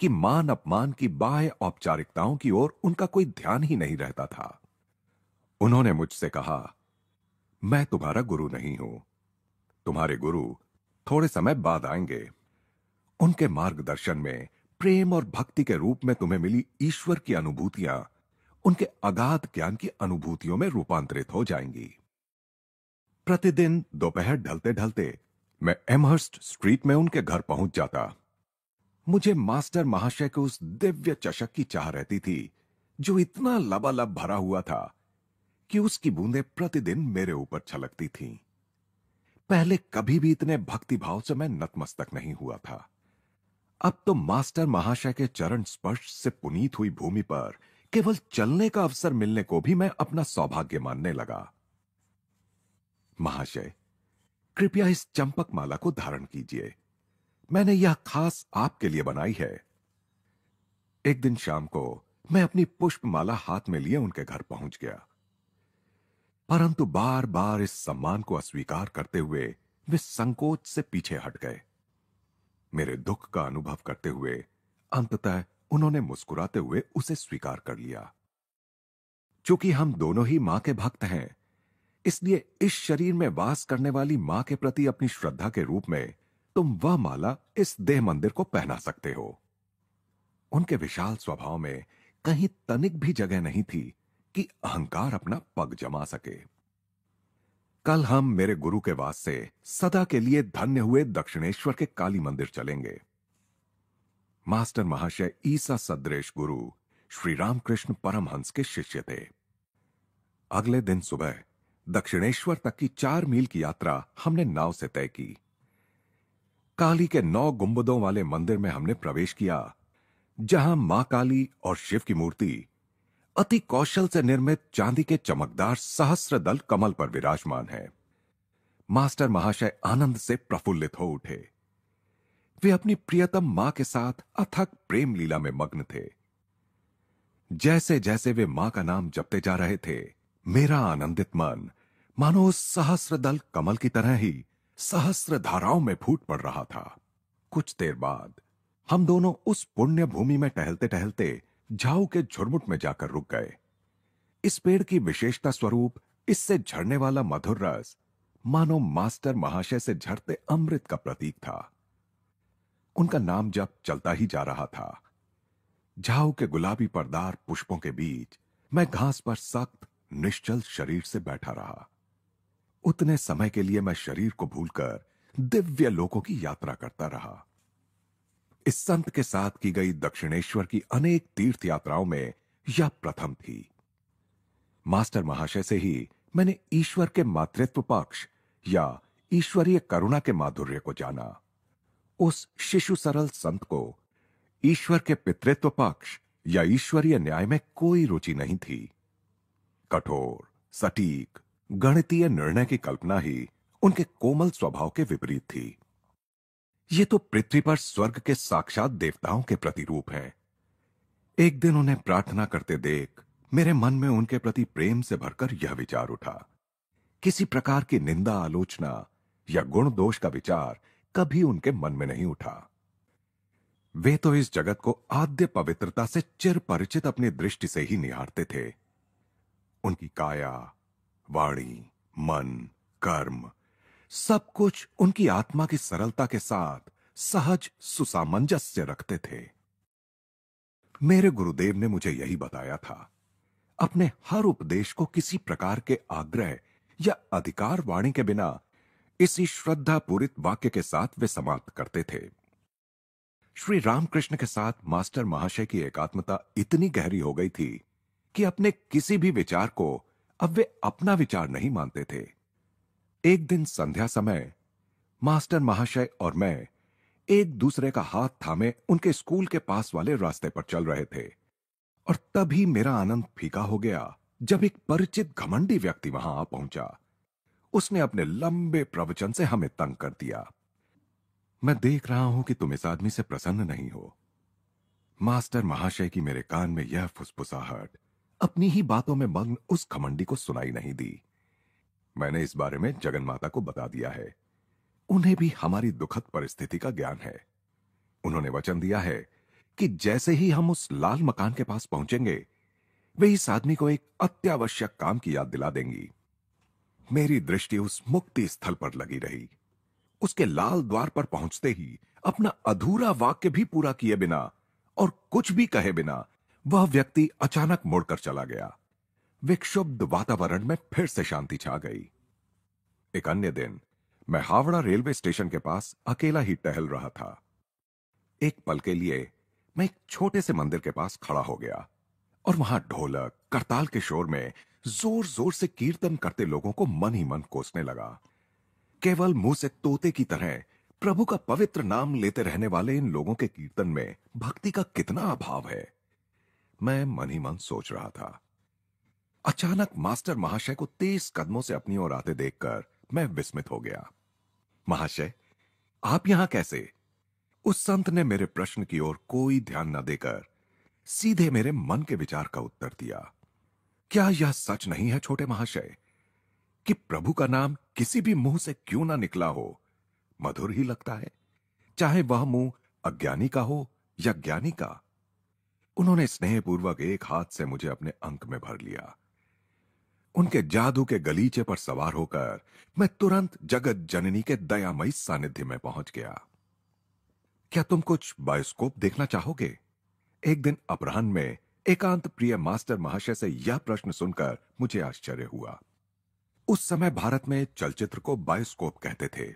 कि मान अपमान की बाह्य औपचारिकताओं की ओर उनका कोई ध्यान ही नहीं रहता था उन्होंने मुझसे कहा मैं तुम्हारा गुरु नहीं हूं तुम्हारे गुरु थोड़े समय बाद आएंगे उनके मार्गदर्शन में प्रेम और भक्ति के रूप में तुम्हें मिली ईश्वर की अनुभूतियां उनके अगाध ज्ञान की अनुभूतियों में रूपांतरित हो जाएंगी प्रतिदिन दोपहर ढलते ढलते मैं एमहर्स्ट स्ट्रीट में उनके घर पहुंच जाता मुझे मास्टर महाशय के उस दिव्य चषक की चाह रहती थी जो इतना लबालब भरा हुआ था कि उसकी बूंदें प्रतिदिन मेरे ऊपर छलकती थीं। पहले कभी भी इतने भक्तिभाव से मैं नतमस्तक नहीं हुआ था अब तो मास्टर महाशय के चरण स्पर्श से पुनीत हुई भूमि पर केवल चलने का अवसर मिलने को भी मैं अपना सौभाग्य मानने लगा महाशय कृपया इस चंपक माला को धारण कीजिए मैंने यह खास आपके लिए बनाई है एक दिन शाम को मैं अपनी पुष्प माला हाथ में लिए उनके घर पहुंच गया परंतु बार बार इस सम्मान को अस्वीकार करते हुए वे संकोच से पीछे हट गए मेरे दुख का अनुभव करते हुए अंततः उन्होंने मुस्कुराते हुए उसे स्वीकार कर लिया चूंकि हम दोनों ही मां के भक्त हैं इसलिए इस शरीर में वास करने वाली मां के प्रति अपनी श्रद्धा के रूप में तुम वह माला इस देह मंदिर को पहना सकते हो उनके विशाल स्वभाव में कहीं तनिक भी जगह नहीं थी कि अहंकार अपना पग जमा सके कल हम मेरे गुरु के वास से सदा के लिए धन्य हुए दक्षिणेश्वर के काली मंदिर चलेंगे मास्टर महाशय ईसा सदरेश गुरु श्री रामकृष्ण परमहंस के शिष्य थे अगले दिन सुबह दक्षिणेश्वर तक की चार मील की यात्रा हमने नाव से तय की काली के नौ गुंबदों वाले मंदिर में हमने प्रवेश किया जहां मां काली और शिव की मूर्ति अति कौशल से निर्मित चांदी के चमकदार सहस्र दल कमल पर विराजमान है मास्टर महाशय आनंद से प्रफुल्लित हो उठे वे अपनी प्रियतम मां के साथ अथक प्रेम लीला में मग्न थे जैसे जैसे वे मां का नाम जपते जा रहे थे मेरा आनंदित मन मानो उस सहस्र दल कमल की तरह ही सहस्र धाराओं में फूट पड़ रहा था कुछ देर बाद हम दोनों उस पुण्य भूमि में टहलते टहलते झाऊ के झुरमुट में जाकर रुक गए इस पेड़ की विशेषता स्वरूप इससे झरने वाला मधुर रस मानो मास्टर महाशय से झरते अमृत का प्रतीक था उनका नाम जब चलता ही जा रहा था झाऊ के गुलाबी परदार पुष्पों के बीच मैं घास पर सख्त निश्चल शरीर से बैठा रहा उतने समय के लिए मैं शरीर को भूलकर दिव्य लोकों की यात्रा करता रहा इस संत के साथ की गई दक्षिणेश्वर की अनेक तीर्थ यात्राओं में यह प्रथम थी मास्टर महाशय से ही मैंने ईश्वर के मातृत्व पक्ष या ईश्वरीय करुणा के माधुर्य को जाना उस शिशु सरल संत को ईश्वर के पितृत्व पक्ष या ईश्वरीय न्याय में कोई रुचि नहीं थी कठोर सटीक गणितीय निर्णय की कल्पना ही उनके कोमल स्वभाव के विपरीत थी ये तो पृथ्वी पर स्वर्ग के साक्षात देवताओं के प्रतिरूप हैं एक दिन उन्हें प्रार्थना करते देख मेरे मन में उनके प्रति प्रेम से भरकर यह विचार उठा किसी प्रकार की निंदा आलोचना या गुण दोष का विचार कभी उनके मन में नहीं उठा वे तो इस जगत को आद्य पवित्रता से चिर परिचित अपनी दृष्टि से ही निहारते थे उनकी काया वाणी मन कर्म सब कुछ उनकी आत्मा की सरलता के साथ सहज सुसामंजस्य रखते थे मेरे गुरुदेव ने मुझे यही बताया था अपने हर उपदेश को किसी प्रकार के आग्रह या अधिकार वाणी के बिना इसी श्रद्धा पूरित वाक्य के साथ वे समाप्त करते थे श्री रामकृष्ण के साथ मास्टर महाशय की एकात्मता इतनी गहरी हो गई थी कि अपने किसी भी विचार को अब वे अपना विचार नहीं मानते थे एक दिन संध्या समय मास्टर महाशय और मैं एक दूसरे का हाथ थामे उनके स्कूल के पास वाले रास्ते पर चल रहे थे और तभी मेरा आनंद फीका हो गया जब एक परिचित घमंडी व्यक्ति वहां आ पहुंचा उसने अपने लंबे प्रवचन से हमें तंग कर दिया मैं देख रहा हूं कि तुम इस आदमी से प्रसन्न नहीं हो मास्टर महाशय की मेरे कान में यह फुसफुसाहट अपनी ही बातों में मग्न उस खमंडी को सुनाई नहीं दी मैंने इस बारे में जगन माता को बता दिया है उन्हें भी हमारी दुखद परिस्थिति का ज्ञान है उन्होंने वचन दिया है कि जैसे ही हम उस लाल मकान के पास पहुंचेंगे वे इस आदमी को एक अत्यावश्यक काम की याद दिला देंगी मेरी दृष्टि उस मुक्ति स्थल पर लगी रही उसके लाल द्वार पर पहुंचते ही अपना अधूरा वाक्य भी पूरा किए बिना और कुछ भी कहे बिना वह व्यक्ति अचानक मुड़कर चला गया विक्षुब्ध वातावरण में फिर से शांति छा गई एक अन्य दिन मैं हावड़ा रेलवे स्टेशन के पास अकेला ही टहल रहा था एक पल के लिए मैं एक छोटे से मंदिर के पास खड़ा हो गया और वहां ढोलक करताल के शोर में जोर जोर से कीर्तन करते लोगों को मन ही मन कोसने लगा केवल मुंह से तोते की तरह प्रभु का पवित्र नाम लेते रहने वाले इन लोगों के कीर्तन में भक्ति का कितना अभाव है मैं मन ही मन सोच रहा था अचानक मास्टर महाशय को तेज कदमों से अपनी ओर आते देखकर मैं विस्मित हो गया महाशय आप यहां कैसे उस संत ने मेरे प्रश्न की ओर कोई ध्यान न देकर सीधे मेरे मन के विचार का उत्तर दिया क्या यह सच नहीं है छोटे महाशय कि प्रभु का नाम किसी भी मुंह से क्यों ना निकला हो मधुर ही लगता है चाहे वह मुंह अज्ञानी का हो या ज्ञानी का उन्होंने स्नेहपूर्वक एक हाथ से मुझे अपने अंक में भर लिया उनके जादू के गलीचे पर सवार होकर मैं तुरंत जगत जननी के दयामयी सानिध्य में पहुंच गया क्या तुम कुछ बायोस्कोप देखना चाहोगे एक दिन अपराह्न में एकांत प्रिय मास्टर महाशय से यह प्रश्न सुनकर मुझे आश्चर्य हुआ उस समय भारत में चलचित्र को बायोस्कोप कहते थे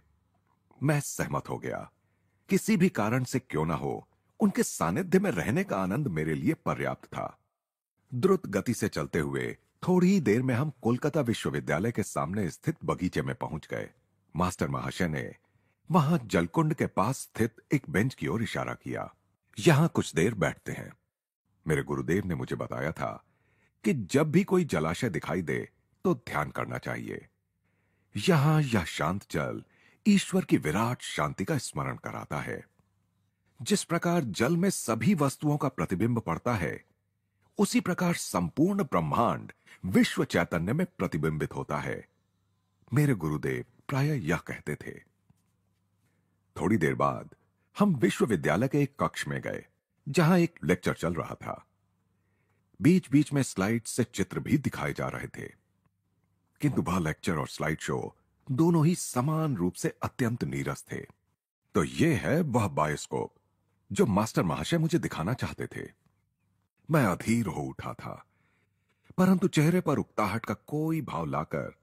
मैं सहमत हो गया किसी भी कारण से क्यों ना हो उनके सानिध्य में रहने का आनंद मेरे लिए पर्याप्त था द्रुत गति से चलते हुए थोड़ी ही देर में हम कोलकाता विश्वविद्यालय के सामने स्थित बगीचे में पहुंच गए मास्टर महाशय ने वहां जलकुंड के पास स्थित एक बेंच की ओर इशारा किया यहां कुछ देर बैठते हैं मेरे गुरुदेव ने मुझे बताया था कि जब भी कोई जलाशय दिखाई दे तो ध्यान करना चाहिए यहां यह शांत जल ईश्वर की विराट शांति का स्मरण कराता है जिस प्रकार जल में सभी वस्तुओं का प्रतिबिंब पड़ता है उसी प्रकार संपूर्ण ब्रह्मांड विश्व चैतन्य में प्रतिबिंबित होता है मेरे गुरुदेव प्राय यह कहते थे थोड़ी देर बाद हम विश्वविद्यालय के एक कक्ष में गए जहां एक लेक्चर चल रहा था बीच बीच में स्लाइड से चित्र भी दिखाए जा रहे थे किंतु वह लेक्चर और स्लाइड शो दोनों ही समान रूप से अत्यंत नीरस थे तो यह है वह बायोस्कोप जो मास्टर महाशय मुझे दिखाना चाहते थे मैं अधीर हो उठा था परंतु चेहरे पर उकताहट का कोई भाव लाकर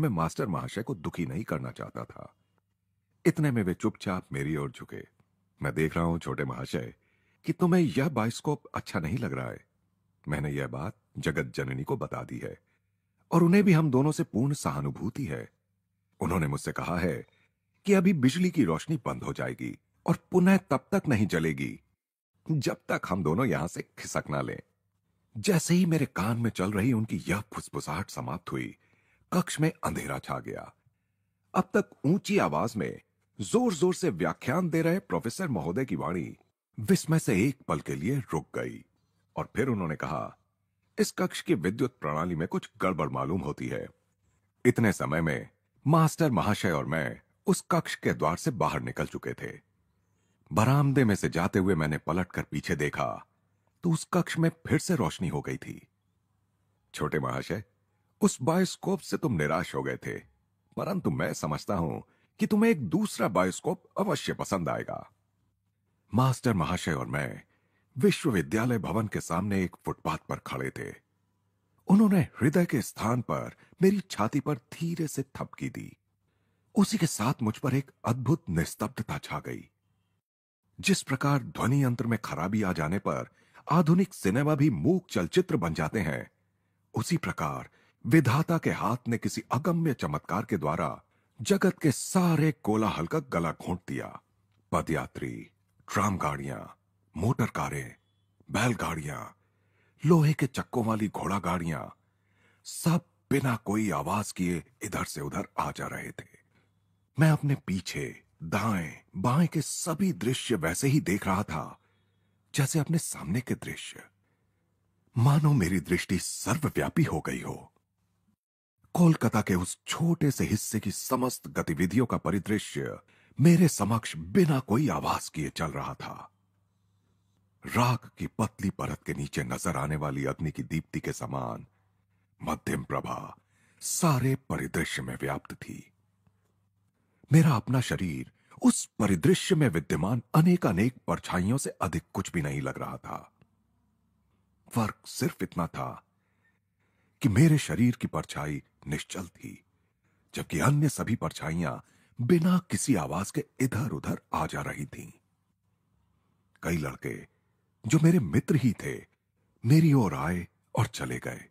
मैं मास्टर महाशय को दुखी नहीं करना चाहता था इतने में वे चुपचाप मेरी ओर झुके मैं देख रहा हूं छोटे महाशय कि तुम्हें यह बायोस्कोप अच्छा नहीं लग रहा है मैंने यह बात जगत जननी को बता दी है और उन्हें भी हम दोनों से पूर्ण सहानुभूति है उन्होंने मुझसे कहा है कि अभी बिजली की रोशनी बंद हो जाएगी और पुनः तब तक नहीं जलेगी जब तक हम दोनों यहां से खिसक ना लें जैसे ही मेरे कान में चल रही उनकी यह फुसफुसाहट समाप्त हुई कक्ष में अंधेरा छा गया अब तक ऊंची आवाज में जोर जोर से व्याख्यान दे रहे प्रोफेसर महोदय की वाणी विस्मय से एक पल के लिए रुक गई और फिर उन्होंने कहा इस कक्ष की विद्युत प्रणाली में कुछ गड़बड़ मालूम होती है इतने समय में मास्टर महाशय और मैं उस कक्ष के द्वार से बाहर निकल चुके थे बरामदे में से जाते हुए मैंने पलटकर पीछे देखा तो उस कक्ष में फिर से रोशनी हो गई थी छोटे महाशय उस बायोस्कोप से तुम निराश हो गए थे परंतु मैं समझता हूं कि तुम्हें एक दूसरा बायोस्कोप अवश्य पसंद आएगा मास्टर महाशय और मैं विश्वविद्यालय भवन के सामने एक फुटपाथ पर खड़े थे उन्होंने हृदय के स्थान पर मेरी छाती पर धीरे से थपकी दी उसी के साथ मुझ पर एक अद्भुत निस्तब्धता छा गई जिस प्रकार ध्वनि यंत्र में खराबी आ जाने पर आधुनिक सिनेमा भी मूक चलचित्र बन जाते हैं उसी प्रकार विधाता के हाथ ने किसी अगम्य चमत्कार के द्वारा जगत के सारे कोलाहल का गला घोंट दिया पदयात्री ट्राम गाड़ियां मोटर कारें बैलगाड़ियां लोहे के चक्कों वाली घोड़ा गाड़ियां सब बिना कोई आवाज किए इधर से उधर आ जा रहे थे मैं अपने पीछे दाएं बाएं के सभी दृश्य वैसे ही देख रहा था जैसे अपने सामने के दृश्य मानो मेरी दृष्टि सर्वव्यापी हो गई हो कोलकाता के उस छोटे से हिस्से की समस्त गतिविधियों का परिदृश्य मेरे समक्ष बिना कोई आवाज किए चल रहा था राख की पतली परत के नीचे नजर आने वाली अग्नि की दीप्ति के समान मध्यम प्रभा सारे परिदृश्य में व्याप्त थी मेरा अपना शरीर उस परिदृश्य में विद्यमान अनेक अनेक परछाइयों से अधिक कुछ भी नहीं लग रहा था फर्क सिर्फ इतना था कि मेरे शरीर की परछाई निश्चल थी जबकि अन्य सभी परछाइयां बिना किसी आवाज के इधर उधर आ जा रही थीं। कई लड़के जो मेरे मित्र ही थे मेरी ओर आए और चले गए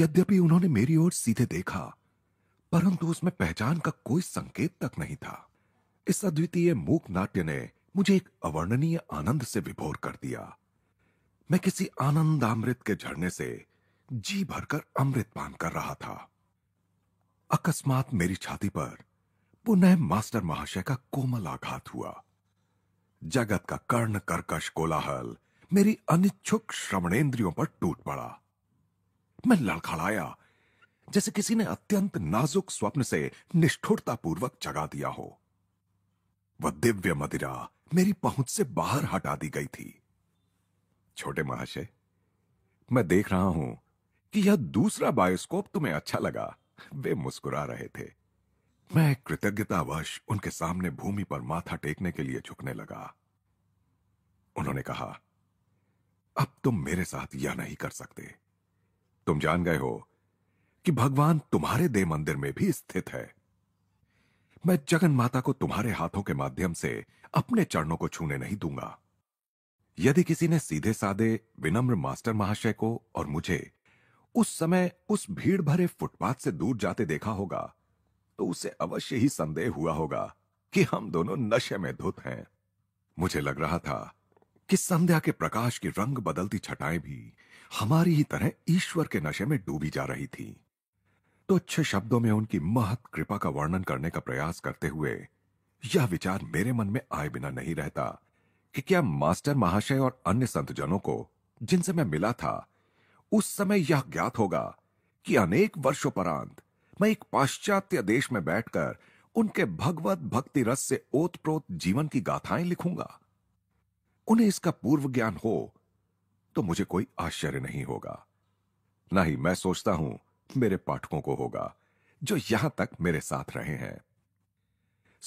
यद्यपि उन्होंने मेरी ओर सीधे देखा परंतु उसमें पहचान का कोई संकेत तक नहीं था इस अद्वितीय मूक नाट्य ने मुझे एक अवर्णनीय आनंद से विभोर कर दिया मैं किसी आनंद अमृत के झरने से जी भरकर अमृत पान कर रहा था अकस्मात मेरी छाती पर पुनः मास्टर महाशय का कोमल आघात हुआ जगत का कर्ण कर्कश कोलाहल मेरी अनिच्छुक श्रवणेन्द्रियों पर टूट पड़ा मैं लड़खड़ाया जैसे किसी ने अत्यंत नाजुक स्वप्न से निष्ठुरतापूर्वक जगा दिया हो वह दिव्य मदिरा मेरी पहुंच से बाहर हटा दी गई थी छोटे महाशय मैं देख रहा हूं कि यह दूसरा बायोस्कोप तुम्हें अच्छा लगा वे मुस्कुरा रहे थे मैं कृतज्ञतावश उनके सामने भूमि पर माथा टेकने के लिए झुकने लगा उन्होंने कहा अब तुम मेरे साथ यह नहीं कर सकते तुम जान गए हो कि भगवान तुम्हारे देव मंदिर में भी स्थित है मैं जगन माता को तुम्हारे हाथों के माध्यम से अपने चरणों को छूने नहीं दूंगा यदि किसी ने सीधे साधे विनम्र मास्टर महाशय को और मुझे उस समय उस भीड़ भरे फुटपाथ से दूर जाते देखा होगा तो उसे अवश्य ही संदेह हुआ होगा कि हम दोनों नशे में धुत हैं मुझे लग रहा था कि संध्या के प्रकाश की रंग बदलती छटाएं भी हमारी ही तरह ईश्वर के नशे में डूबी जा रही थी तो शब्दों में उनकी महत कृपा का वर्णन करने का प्रयास करते हुए यह विचार मेरे मन में आए बिना नहीं रहता कि क्या मास्टर महाशय और अन्य संतजनों को जिनसे मैं मिला था उस समय यह ज्ञात होगा कि अनेक वर्षों परांत मैं एक पाश्चात्य देश में बैठकर उनके भगवत भक्ति रस से ओतप्रोत जीवन की गाथाएं लिखूंगा उन्हें इसका पूर्व ज्ञान हो तो मुझे कोई आश्चर्य नहीं होगा नहीं ही मैं सोचता हूं मेरे पाठकों को होगा जो यहां तक मेरे साथ रहे हैं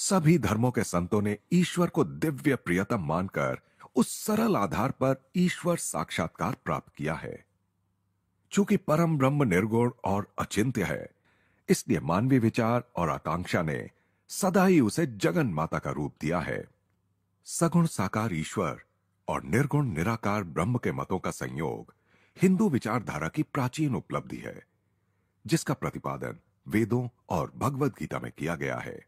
सभी धर्मों के संतों ने ईश्वर को दिव्य प्रियतम मानकर उस सरल आधार पर ईश्वर साक्षात्कार प्राप्त किया है चूंकि परम ब्रह्म निर्गुण और अचिंत्य है इसलिए मानवीय विचार और आकांक्षा ने सदा ही उसे जगन माता का रूप दिया है सगुण साकार ईश्वर और निर्गुण निराकार ब्रह्म के मतों का संयोग हिंदू विचारधारा की प्राचीन उपलब्धि है जिसका प्रतिपादन वेदों और भगवद गीता में किया गया है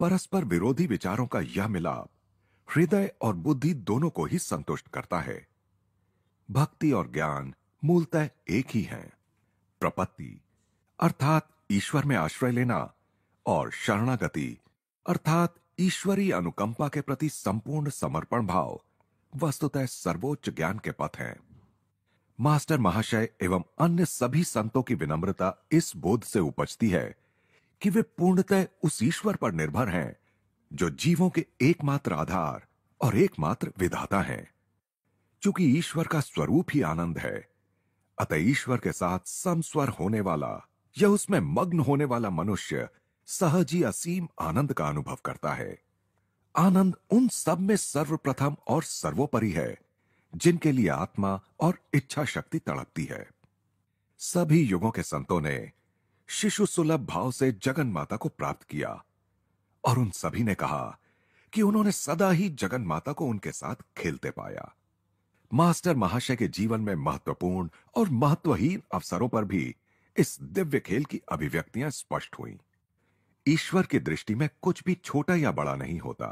परस्पर विरोधी विचारों का यह मिलाप हृदय और बुद्धि दोनों को ही संतुष्ट करता है भक्ति और ज्ञान मूलतः एक ही हैं। प्रपत्ति अर्थात ईश्वर में आश्रय लेना और शरणागति अर्थात ईश्वरीय अनुकंपा के प्रति संपूर्ण समर्पण भाव वस्तुतः सर्वोच्च ज्ञान के पथ हैं मास्टर महाशय एवं अन्य सभी संतों की विनम्रता इस बोध से उपजती है कि वे पूर्णतः उस ईश्वर पर निर्भर हैं जो जीवों के एकमात्र आधार और एकमात्र विधाता हैं क्योंकि ईश्वर का स्वरूप ही आनंद है अतः ईश्वर के साथ समस्वर होने वाला या उसमें मग्न होने वाला मनुष्य सहज ही असीम आनंद का अनुभव करता है आनंद उन सब में सर्वप्रथम और सर्वोपरि है जिनके लिए आत्मा और इच्छा शक्ति तड़पती है सभी युगों के संतों ने शिशु सुलभ भाव से जगन माता को प्राप्त किया और उन सभी ने कहा कि उन्होंने सदा ही जगन माता को उनके साथ खेलते पाया मास्टर महाशय के जीवन में महत्वपूर्ण और महत्वहीन अवसरों पर भी इस दिव्य खेल की अभिव्यक्तियां स्पष्ट हुई ईश्वर की दृष्टि में कुछ भी छोटा या बड़ा नहीं होता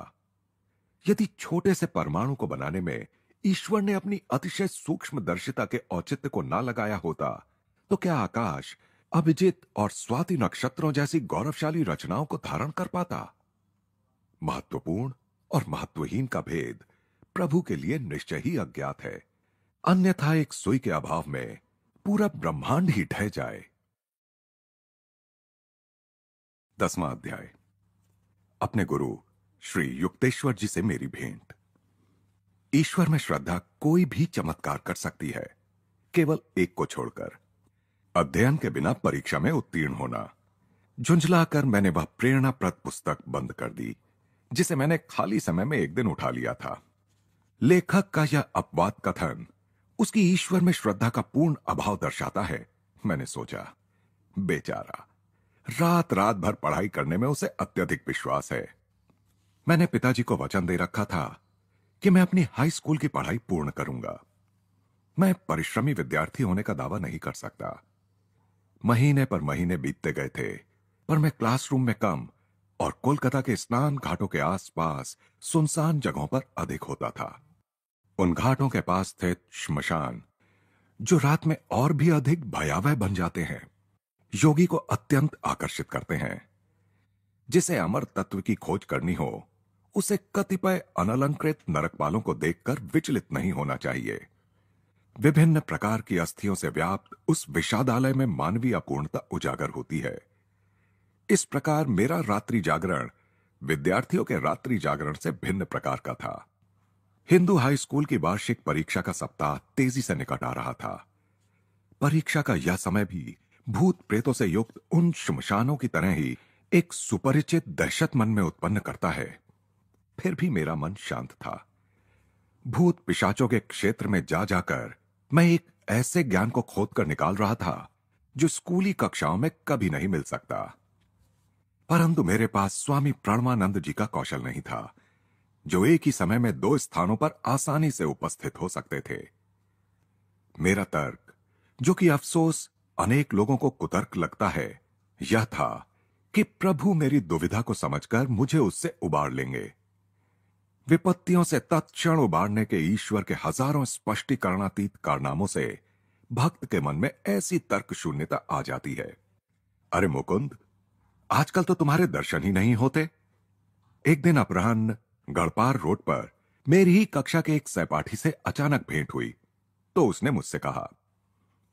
यदि छोटे से परमाणु को बनाने में ईश्वर ने अपनी अतिशय सूक्ष्म दर्शिता के औचित्य को ना लगाया होता तो क्या आकाश अभिजित और स्वाति नक्षत्रों जैसी गौरवशाली रचनाओं को धारण कर पाता महत्वपूर्ण और महत्वहीन का भेद प्रभु के लिए निश्चय ही अज्ञात है अन्यथा एक सुई के अभाव में पूरा ब्रह्मांड ही ढह जाए दसवां अध्याय अपने गुरु श्री युक्तेश्वर जी से मेरी भेंट ईश्वर में श्रद्धा कोई भी चमत्कार कर सकती है केवल एक को छोड़कर अध्ययन के बिना परीक्षा में उत्तीर्ण होना झुंझलाकर मैंने वह प्रेरणाप्रद पुस्तक बंद कर दी जिसे मैंने खाली समय में एक दिन उठा लिया था लेखक का यह अपवाद कथन उसकी ईश्वर में श्रद्धा का पूर्ण अभाव दर्शाता है मैंने सोचा बेचारा रात रात भर पढ़ाई करने में उसे अत्यधिक विश्वास है मैंने पिताजी को वचन दे रखा था कि मैं अपनी हाई स्कूल की पढ़ाई पूर्ण करूंगा मैं परिश्रमी विद्यार्थी होने का दावा नहीं कर सकता महीने पर महीने बीतते गए थे पर मैं क्लासरूम में कम और कोलकाता के स्नान घाटों के आसपास सुनसान जगहों पर अधिक होता था उन घाटों के पास थे शमशान जो रात में और भी अधिक भयावह बन जाते हैं योगी को अत्यंत आकर्षित करते हैं जिसे अमर तत्व की खोज करनी हो उसे कतिपय अनलंकृत नरकपालों को देखकर विचलित नहीं होना चाहिए विभिन्न प्रकार की अस्थियों से व्याप्त उस विषादालय में मानवीय अपूर्णता उजागर होती है इस प्रकार मेरा रात्रि जागरण विद्यार्थियों के रात्रि जागरण से भिन्न प्रकार का था हिंदू हाई स्कूल की वार्षिक परीक्षा का सप्ताह तेजी से निकट आ रहा था परीक्षा का यह समय भी भूत प्रेतों से युक्त उन शमशानों की तरह ही एक सुपरिचित दहशत मन में उत्पन्न करता है फिर भी मेरा मन शांत था भूत पिशाचों के क्षेत्र में जा जाकर मैं एक ऐसे ज्ञान को खोद कर निकाल रहा था जो स्कूली कक्षाओं में कभी नहीं मिल सकता परंतु मेरे पास स्वामी प्रणवानंद जी का कौशल नहीं था जो एक ही समय में दो स्थानों पर आसानी से उपस्थित हो सकते थे मेरा तर्क जो कि अफसोस अनेक लोगों को कुतर्क लगता है यह था कि प्रभु मेरी दुविधा को समझकर मुझे उससे उबार लेंगे विपत्तियों से तत्क्षण उबारने के ईश्वर के हजारों स्पष्टीकरणातीत कारनामों से भक्त के मन में ऐसी तर्क शून्यता आ जाती है अरे मुकुंद आजकल तो तुम्हारे दर्शन ही नहीं होते एक दिन अपराह्न गढ़पार रोड पर मेरी ही कक्षा के एक सहपाठी से अचानक भेंट हुई तो उसने मुझसे कहा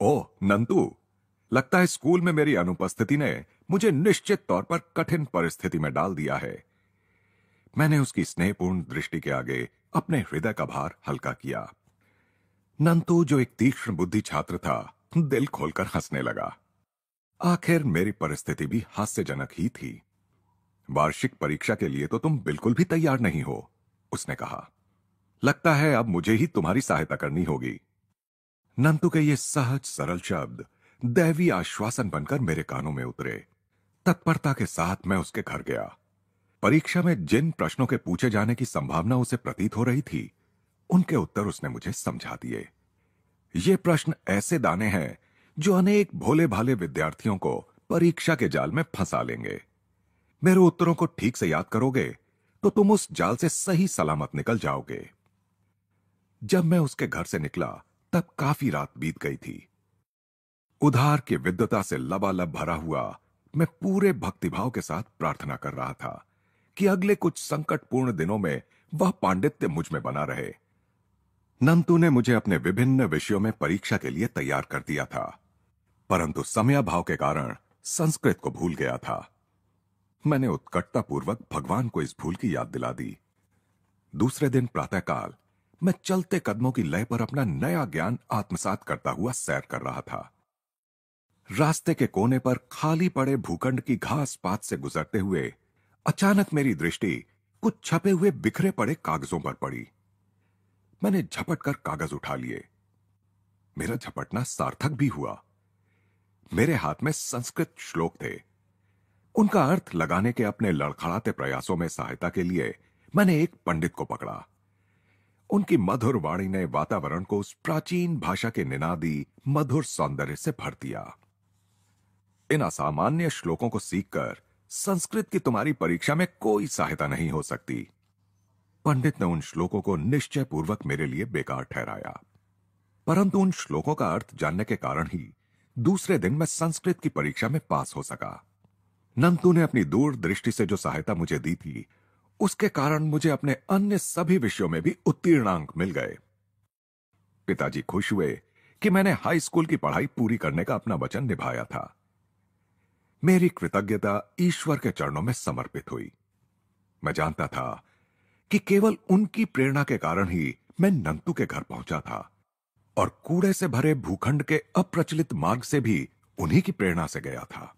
ओ नंतु लगता है स्कूल में मेरी अनुपस्थिति ने मुझे निश्चित तौर पर कठिन परिस्थिति में डाल दिया है मैंने उसकी स्नेहपूर्ण दृष्टि के आगे अपने हृदय का भार हल्का किया नंतू जो एक तीक्ष्ण बुद्धि छात्र था दिल खोलकर हंसने लगा आखिर मेरी परिस्थिति भी हास्यजनक ही थी वार्षिक परीक्षा के लिए तो तुम बिल्कुल भी तैयार नहीं हो उसने कहा लगता है अब मुझे ही तुम्हारी सहायता करनी होगी नंतु के ये सहज सरल शब्द दैवी आश्वासन बनकर मेरे कानों में उतरे तत्परता के साथ मैं उसके घर गया परीक्षा में जिन प्रश्नों के पूछे जाने की संभावना उसे प्रतीत हो रही थी उनके उत्तर उसने मुझे समझा दिए ये प्रश्न ऐसे दाने हैं जो अनेक भोले भाले विद्यार्थियों को परीक्षा के जाल में फंसा लेंगे मेरे उत्तरों को ठीक से याद करोगे तो तुम उस जाल से सही सलामत निकल जाओगे जब मैं उसके घर से निकला तब काफी रात बीत गई थी उधार की विद्वता से लबालब भरा हुआ मैं पूरे भक्तिभाव के साथ प्रार्थना कर रहा था कि अगले कुछ संकटपूर्ण दिनों में वह पांडित्य मुझ में बना रहे नंतु ने मुझे अपने विभिन्न विषयों में परीक्षा के लिए तैयार कर दिया था परंतु भाव के कारण संस्कृत को भूल गया था मैंने उत्कटतापूर्वक भगवान को इस भूल की याद दिला दी दूसरे दिन प्रातःकाल मैं चलते कदमों की लय पर अपना नया ज्ञान आत्मसात करता हुआ सैर कर रहा था रास्ते के कोने पर खाली पड़े भूखंड की घास पात से गुजरते हुए अचानक मेरी दृष्टि कुछ छपे हुए बिखरे पड़े कागजों पर पड़ी मैंने झपट कर कागज उठा लिए मेरा झपटना सार्थक भी हुआ मेरे हाथ में संस्कृत श्लोक थे उनका अर्थ लगाने के अपने लड़खड़ाते प्रयासों में सहायता के लिए मैंने एक पंडित को पकड़ा उनकी मधुर वाणी ने वातावरण को उस प्राचीन भाषा के निनादी मधुर सौंदर्य से भर दिया इन असामान्य श्लोकों को सीखकर संस्कृत की तुम्हारी परीक्षा में कोई सहायता नहीं हो सकती पंडित ने उन श्लोकों को निश्चय पूर्वक मेरे लिए बेकार ठहराया परंतु उन श्लोकों का अर्थ जानने के कारण ही दूसरे दिन मैं संस्कृत की परीक्षा में पास हो सका नंतु ने अपनी दूर दृष्टि से जो सहायता मुझे दी थी उसके कारण मुझे अपने अन्य सभी विषयों में भी उत्तीर्ण अंक मिल गए पिताजी खुश हुए कि मैंने हाई स्कूल की पढ़ाई पूरी करने का अपना वचन निभाया था मेरी कृतज्ञता ईश्वर के चरणों में समर्पित हुई मैं जानता था कि केवल उनकी प्रेरणा के कारण ही मैं नंतु के घर पहुंचा था और कूड़े से भरे भूखंड के अप्रचलित मार्ग से भी उन्हीं की प्रेरणा से गया था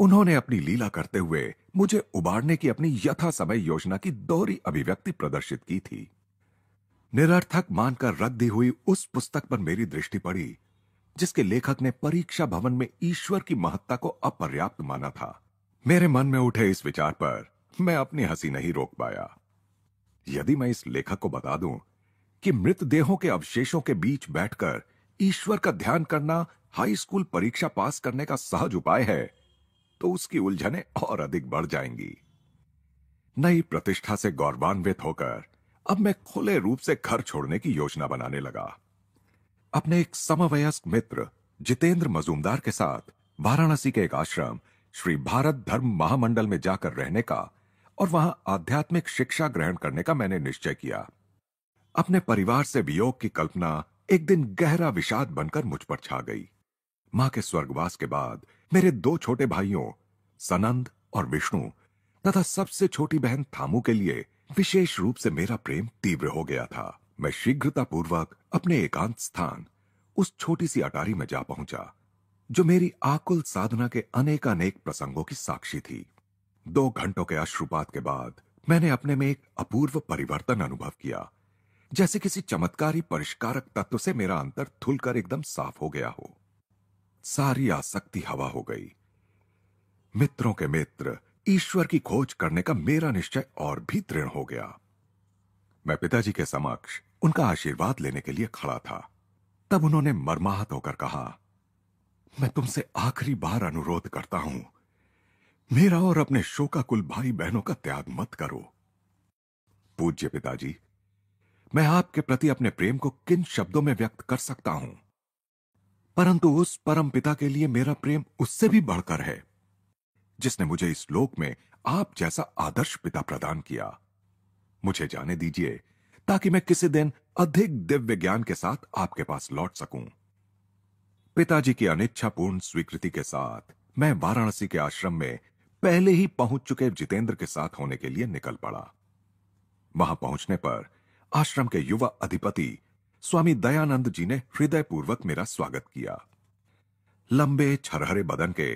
उन्होंने अपनी लीला करते हुए मुझे उबारने की अपनी यथा समय योजना की दोहरी अभिव्यक्ति प्रदर्शित की थी निरर्थक मानकर रख दी हुई उस पुस्तक पर मेरी दृष्टि पड़ी जिसके लेखक ने परीक्षा भवन में ईश्वर की महत्ता को अपर्याप्त माना था मेरे मन में उठे इस विचार पर मैं अपनी हंसी नहीं रोक पाया यदि मैं इस लेखक को बता दूं कि मृतदेहों के अवशेषों के बीच बैठकर ईश्वर का ध्यान करना हाई स्कूल परीक्षा पास करने का सहज उपाय है तो उसकी उलझने और अधिक बढ़ जाएंगी नई प्रतिष्ठा से गौरवान्वित होकर अब मैं खुले रूप से घर छोड़ने की योजना बनाने लगा अपने एक समवयस्क मित्र जितेंद्र मजूमदार के साथ वाराणसी के एक आश्रम श्री भारत धर्म महामंडल में जाकर रहने का और वहां आध्यात्मिक शिक्षा ग्रहण करने का मैंने निश्चय किया अपने परिवार से वियोग की कल्पना एक दिन गहरा विषाद बनकर मुझ पर छा गई मां के स्वर्गवास के बाद मेरे दो छोटे भाइयों सनंद और विष्णु तथा सबसे छोटी बहन थामू के लिए विशेष रूप से मेरा प्रेम तीव्र हो गया था मैं शीघ्रतापूर्वक अपने एकांत स्थान उस छोटी सी अटारी में जा पहुंचा जो मेरी आकुल साधना के अनेकानेक प्रसंगों की साक्षी थी दो घंटों के अश्रुपात के बाद मैंने अपने में एक अपूर्व परिवर्तन अनुभव किया जैसे किसी चमत्कारी परिष्कारक तत्व से मेरा अंतर थुलकर एकदम साफ हो गया हो सारी आसक्ति हवा हो गई मित्रों के मित्र ईश्वर की खोज करने का मेरा निश्चय और भी दृढ़ हो गया मैं पिताजी के समक्ष उनका आशीर्वाद लेने के लिए खड़ा था तब उन्होंने मरमाहत होकर कहा मैं तुमसे आखिरी बार अनुरोध करता हूं मेरा और अपने शोका कुल भाई बहनों का त्याग मत करो पूज्य पिताजी मैं आपके प्रति अपने प्रेम को किन शब्दों में व्यक्त कर सकता हूं परंतु उस परम पिता के लिए मेरा प्रेम उससे भी बढ़कर है जिसने मुझे इस लोक में आप जैसा आदर्श पिता प्रदान किया मुझे जाने दीजिए ताकि मैं किसी दिन अधिक दिव्य ज्ञान के साथ आपके पास लौट सकूं पिताजी की अनिच्छापूर्ण स्वीकृति के साथ मैं वाराणसी के आश्रम में पहले ही पहुंच चुके जितेंद्र के साथ होने के लिए निकल पड़ा वहां पहुंचने पर आश्रम के युवा अधिपति स्वामी दयानंद जी ने हृदय पूर्वक मेरा स्वागत किया लंबे छरहरे बदन के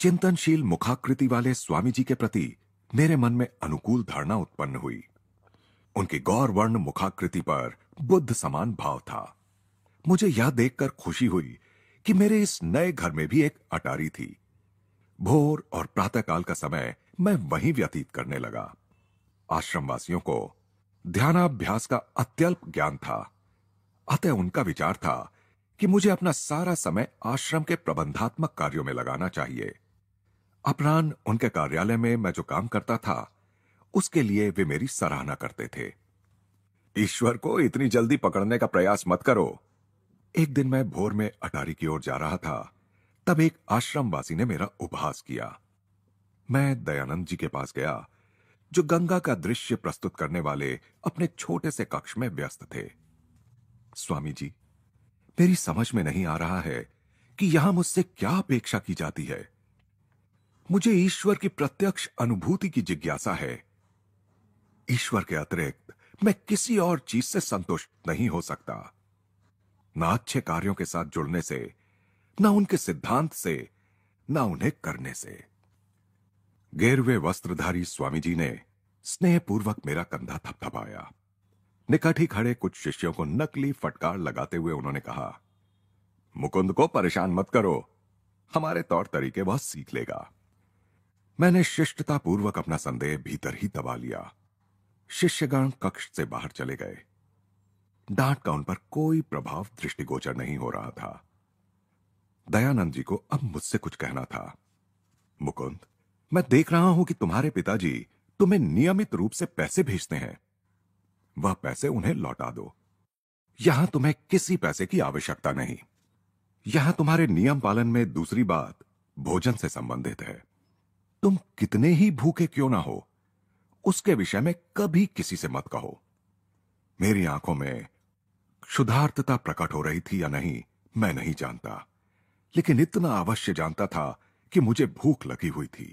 चिंतनशील मुखाकृति वाले स्वामी जी के प्रति मेरे मन में अनुकूल धारणा उत्पन्न हुई उनके गौरवर्ण मुखाकृति पर बुद्ध समान भाव था मुझे यह देखकर खुशी हुई कि मेरे इस नए घर में भी एक अटारी थी भोर और प्रातःकाल का समय मैं वहीं व्यतीत करने लगा आश्रमवासियों को ध्यानाभ्यास का अत्यल्प ज्ञान था अतः उनका विचार था कि मुझे अपना सारा समय आश्रम के प्रबंधात्मक कार्यों में लगाना चाहिए अपराह उनके कार्यालय में मैं जो काम करता था उसके लिए वे मेरी सराहना करते थे ईश्वर को इतनी जल्दी पकड़ने का प्रयास मत करो एक दिन मैं भोर में अटारी की ओर जा रहा था तब एक आश्रमवासी ने मेरा उपहास किया मैं दयानंद जी के पास गया जो गंगा का दृश्य प्रस्तुत करने वाले अपने छोटे से कक्ष में व्यस्त थे स्वामी जी मेरी समझ में नहीं आ रहा है कि यहां मुझसे क्या अपेक्षा की जाती है मुझे ईश्वर की प्रत्यक्ष अनुभूति की जिज्ञासा है ईश्वर के अतिरिक्त मैं किसी और चीज से संतुष्ट नहीं हो सकता ना अच्छे कार्यों के साथ जुड़ने से ना उनके सिद्धांत से ना उन्हें करने से गेरवे वस्त्रधारी स्वामी जी ने स्नेहपूर्वक मेरा कंधा थपथपाया निकट ही खड़े कुछ शिष्यों को नकली फटकार लगाते हुए उन्होंने कहा मुकुंद को परेशान मत करो हमारे तौर तरीके वह सीख लेगा मैंने शिष्टतापूर्वक अपना संदेह भीतर ही दबा लिया शिष्यगण कक्ष से बाहर चले गए डांट का उन पर कोई प्रभाव दृष्टिगोचर नहीं हो रहा था दयानंद जी को अब मुझसे कुछ कहना था मुकुंद मैं देख रहा हूं कि तुम्हारे पिताजी तुम्हें नियमित रूप से पैसे भेजते हैं वह पैसे उन्हें लौटा दो यहां तुम्हें किसी पैसे की आवश्यकता नहीं यहां तुम्हारे नियम पालन में दूसरी बात भोजन से संबंधित है तुम कितने ही भूखे क्यों ना हो उसके विषय में कभी किसी से मत कहो मेरी आंखों में क्षुधार्थता प्रकट हो रही थी या नहीं मैं नहीं जानता लेकिन इतना अवश्य जानता था कि मुझे भूख लगी हुई थी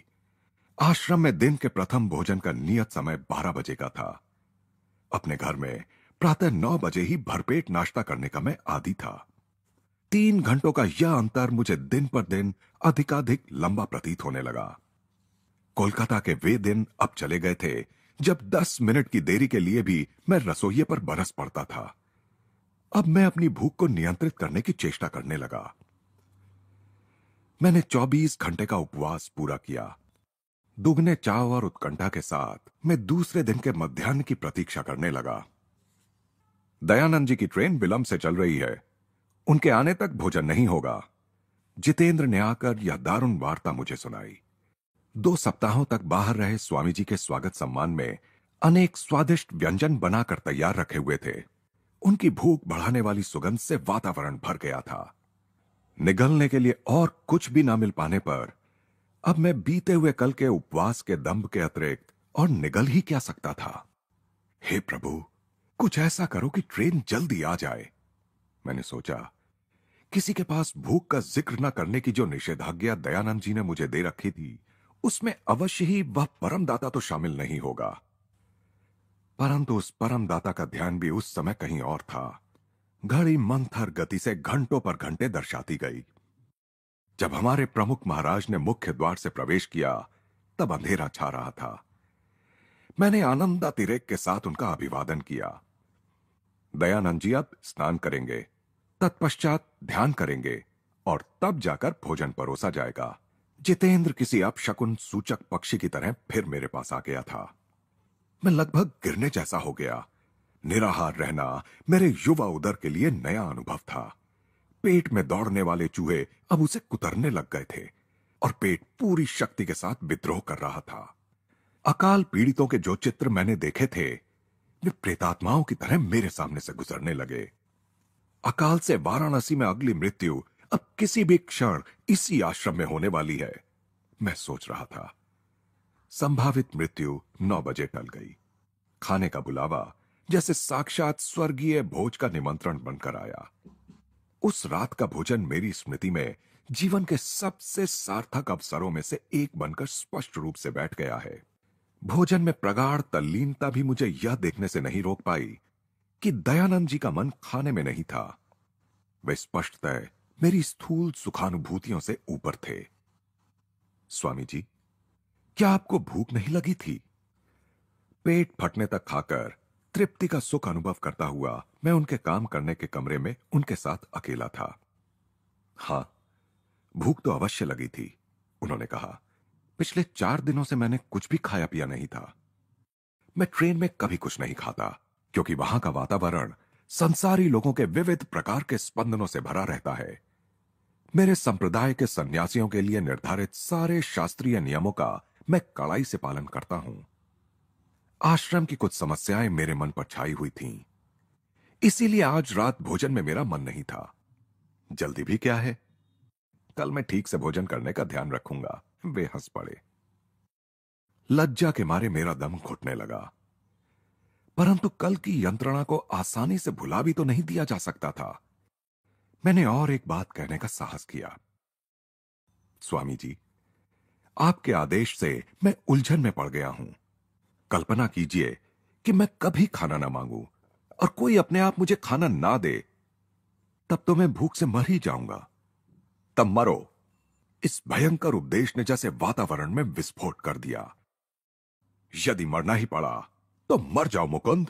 आश्रम में दिन के प्रथम भोजन का नियत समय बारह बजे का था अपने घर में प्रातः नौ बजे ही भरपेट नाश्ता करने का मैं आदि था तीन घंटों का यह अंतर मुझे दिन पर दिन अधिकाधिक लंबा प्रतीत होने लगा कोलकाता के वे दिन अब चले गए थे जब दस मिनट की देरी के लिए भी मैं रसोइये पर बरस पड़ता था अब मैं अपनी भूख को नियंत्रित करने की चेष्टा करने लगा मैंने 24 घंटे का उपवास पूरा किया दुगने चाव और उत्कंठा के साथ मैं दूसरे दिन के मध्यान्ह की प्रतीक्षा करने लगा दयानंद जी की ट्रेन विलंब से चल रही है उनके आने तक भोजन नहीं होगा जितेंद्र ने आकर यह दारुण वार्ता मुझे सुनाई दो सप्ताहों तक बाहर रहे स्वामी जी के स्वागत सम्मान में अनेक स्वादिष्ट व्यंजन बनाकर तैयार रखे हुए थे उनकी भूख बढ़ाने वाली सुगंध से वातावरण भर गया था निगलने के लिए और कुछ भी ना मिल पाने पर अब मैं बीते हुए कल के उपवास के दम्भ के अतिरिक्त और निगल ही क्या सकता था हे प्रभु कुछ ऐसा करो कि ट्रेन जल्दी आ जाए मैंने सोचा किसी के पास भूख का जिक्र न करने की जो निषेधाज्ञा दयानंद जी ने मुझे दे रखी थी उसमें अवश्य ही वह परमदाता तो शामिल नहीं होगा परंतु उस परमदाता का ध्यान भी उस समय कहीं और था घड़ी मंथर गति से घंटों पर घंटे दर्शाती गई जब हमारे प्रमुख महाराज ने मुख्य द्वार से प्रवेश किया तब अंधेरा छा रहा था मैंने आनंदा तिरेक के साथ उनका अभिवादन किया दयानंद जी अब स्नान करेंगे तत्पश्चात ध्यान करेंगे और तब जाकर भोजन परोसा जाएगा जितेंद्र किसी अपशकुन सूचक पक्षी की तरह फिर मेरे पास आ गया था मैं लगभग गिरने जैसा हो गया निराहार रहना मेरे युवा उदर के लिए नया अनुभव था पेट में दौड़ने वाले चूहे अब उसे कुतरने लग गए थे और पेट पूरी शक्ति के साथ विद्रोह कर रहा था अकाल पीड़ितों के जो चित्र मैंने देखे थे वे प्रेतात्माओं की तरह मेरे सामने से गुजरने लगे अकाल से वाराणसी में अगली मृत्यु अब किसी भी क्षण इसी आश्रम में होने वाली है मैं सोच रहा था संभावित मृत्यु नौ बजे टल गई खाने का बुलावा जैसे साक्षात स्वर्गीय भोज का निमंत्रण बनकर आया उस रात का भोजन मेरी स्मृति में जीवन के सबसे सार्थक अवसरों में से एक बनकर स्पष्ट रूप से बैठ गया है भोजन में प्रगाढ़ तल्लीनता भी मुझे यह देखने से नहीं रोक पाई कि दयानंद जी का मन खाने में नहीं था वे स्पष्टतः मेरी स्थूल सुखानुभूतियों से ऊपर थे स्वामी जी क्या आपको भूख नहीं लगी थी पेट फटने तक खाकर तृप्ति का सुख अनुभव करता हुआ मैं उनके काम करने के कमरे में उनके साथ अकेला था हां भूख तो अवश्य लगी थी उन्होंने कहा पिछले चार दिनों से मैंने कुछ भी खाया पिया नहीं था मैं ट्रेन में कभी कुछ नहीं खाता क्योंकि वहां का वातावरण संसारी लोगों के विविध प्रकार के स्पंदनों से भरा रहता है मेरे संप्रदाय के सन्यासियों के लिए निर्धारित सारे शास्त्रीय नियमों का मैं कड़ाई से पालन करता हूं आश्रम की कुछ समस्याएं मेरे मन पर छाई हुई थीं। इसीलिए आज रात भोजन में मेरा मन नहीं था जल्दी भी क्या है कल मैं ठीक से भोजन करने का ध्यान रखूंगा वे हंस पड़े लज्जा के मारे मेरा दम घुटने लगा परंतु कल की यंत्रणा को आसानी से भुला भी तो नहीं दिया जा सकता था मैंने और एक बात कहने का साहस किया स्वामी जी आपके आदेश से मैं उलझन में पड़ गया हूं कल्पना कीजिए कि मैं कभी खाना ना मांगू और कोई अपने आप मुझे खाना ना दे तब तो मैं भूख से मर ही जाऊंगा तब मरो इस भयंकर उपदेश ने जैसे वातावरण में विस्फोट कर दिया यदि मरना ही पड़ा तो मर जाओ मुकुंद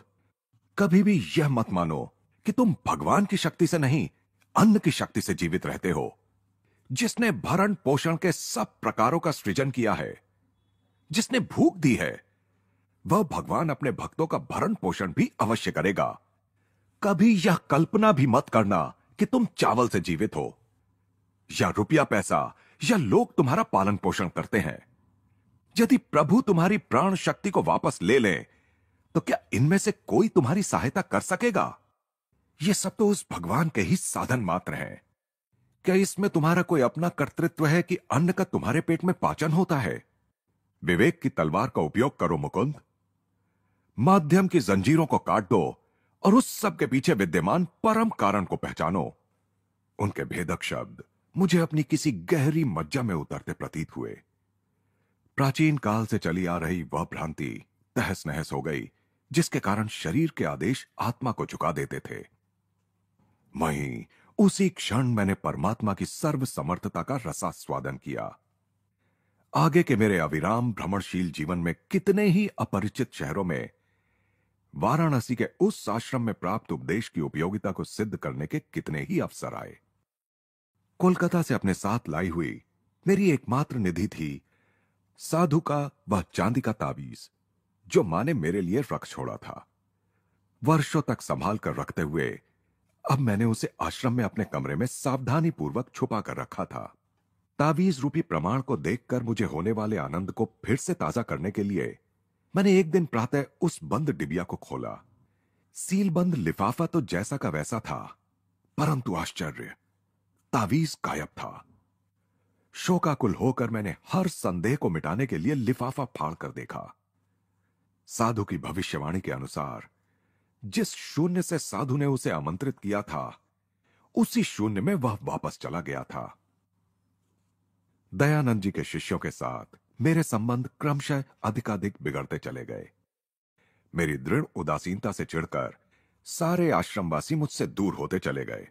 कभी भी यह मत मानो कि तुम भगवान की शक्ति से नहीं अन्न की शक्ति से जीवित रहते हो जिसने भरण पोषण के सब प्रकारों का सृजन किया है जिसने भूख दी है वह भगवान अपने भक्तों का भरण पोषण भी अवश्य करेगा कभी यह कल्पना भी मत करना कि तुम चावल से जीवित हो या रुपया पैसा या लोग तुम्हारा पालन पोषण करते हैं यदि प्रभु तुम्हारी प्राण शक्ति को वापस ले लें तो क्या इनमें से कोई तुम्हारी सहायता कर सकेगा ये सब तो उस भगवान के ही साधन मात्र हैं। क्या इसमें तुम्हारा कोई अपना कर्तृत्व है कि अन्न का तुम्हारे पेट में पाचन होता है विवेक की तलवार का उपयोग करो मुकुंद माध्यम की जंजीरों को काट दो और उस सब के पीछे विद्यमान परम कारण को पहचानो उनके भेदक शब्द मुझे अपनी किसी गहरी मज्जा में उतरते प्रतीत हुए प्राचीन काल से चली आ रही वह भ्रांति तहस नहस हो गई जिसके कारण शरीर के आदेश आत्मा को चुका देते थे वहीं उसी क्षण मैंने परमात्मा की सर्व समर्थता का रसास्वादन किया आगे के मेरे अविराम भ्रमणशील जीवन में कितने ही अपरिचित शहरों में वाराणसी के उस आश्रम में प्राप्त उपदेश की उपयोगिता को सिद्ध करने के कितने ही अवसर आए कोलकाता से अपने साथ लाई हुई मेरी एकमात्र निधि थी साधु का वह चांदी का ताबीज जो मां ने मेरे लिए रख छोड़ा था वर्षों तक संभाल कर रखते हुए अब मैंने उसे आश्रम में अपने कमरे में सावधानी पूर्वक छुपा कर रखा था तावीज रूपी प्रमाण को देखकर मुझे होने वाले आनंद को फिर से ताजा करने के लिए मैंने एक दिन प्रातः उस बंद डिबिया को खोला सील बंद लिफाफा तो जैसा का वैसा था परंतु आश्चर्य तावीज गायब था शोकाकुल होकर मैंने हर संदेह को मिटाने के लिए लिफाफा फाड़ कर देखा साधु की भविष्यवाणी के अनुसार जिस शून्य से साधु ने उसे आमंत्रित किया था उसी शून्य में वह वापस चला गया था दयानंद जी के शिष्यों के साथ मेरे संबंध क्रमशः अधिकाधिक बिगड़ते चले गए मेरी दृढ़ उदासीनता से चिढ़कर सारे आश्रमवासी मुझसे दूर होते चले गए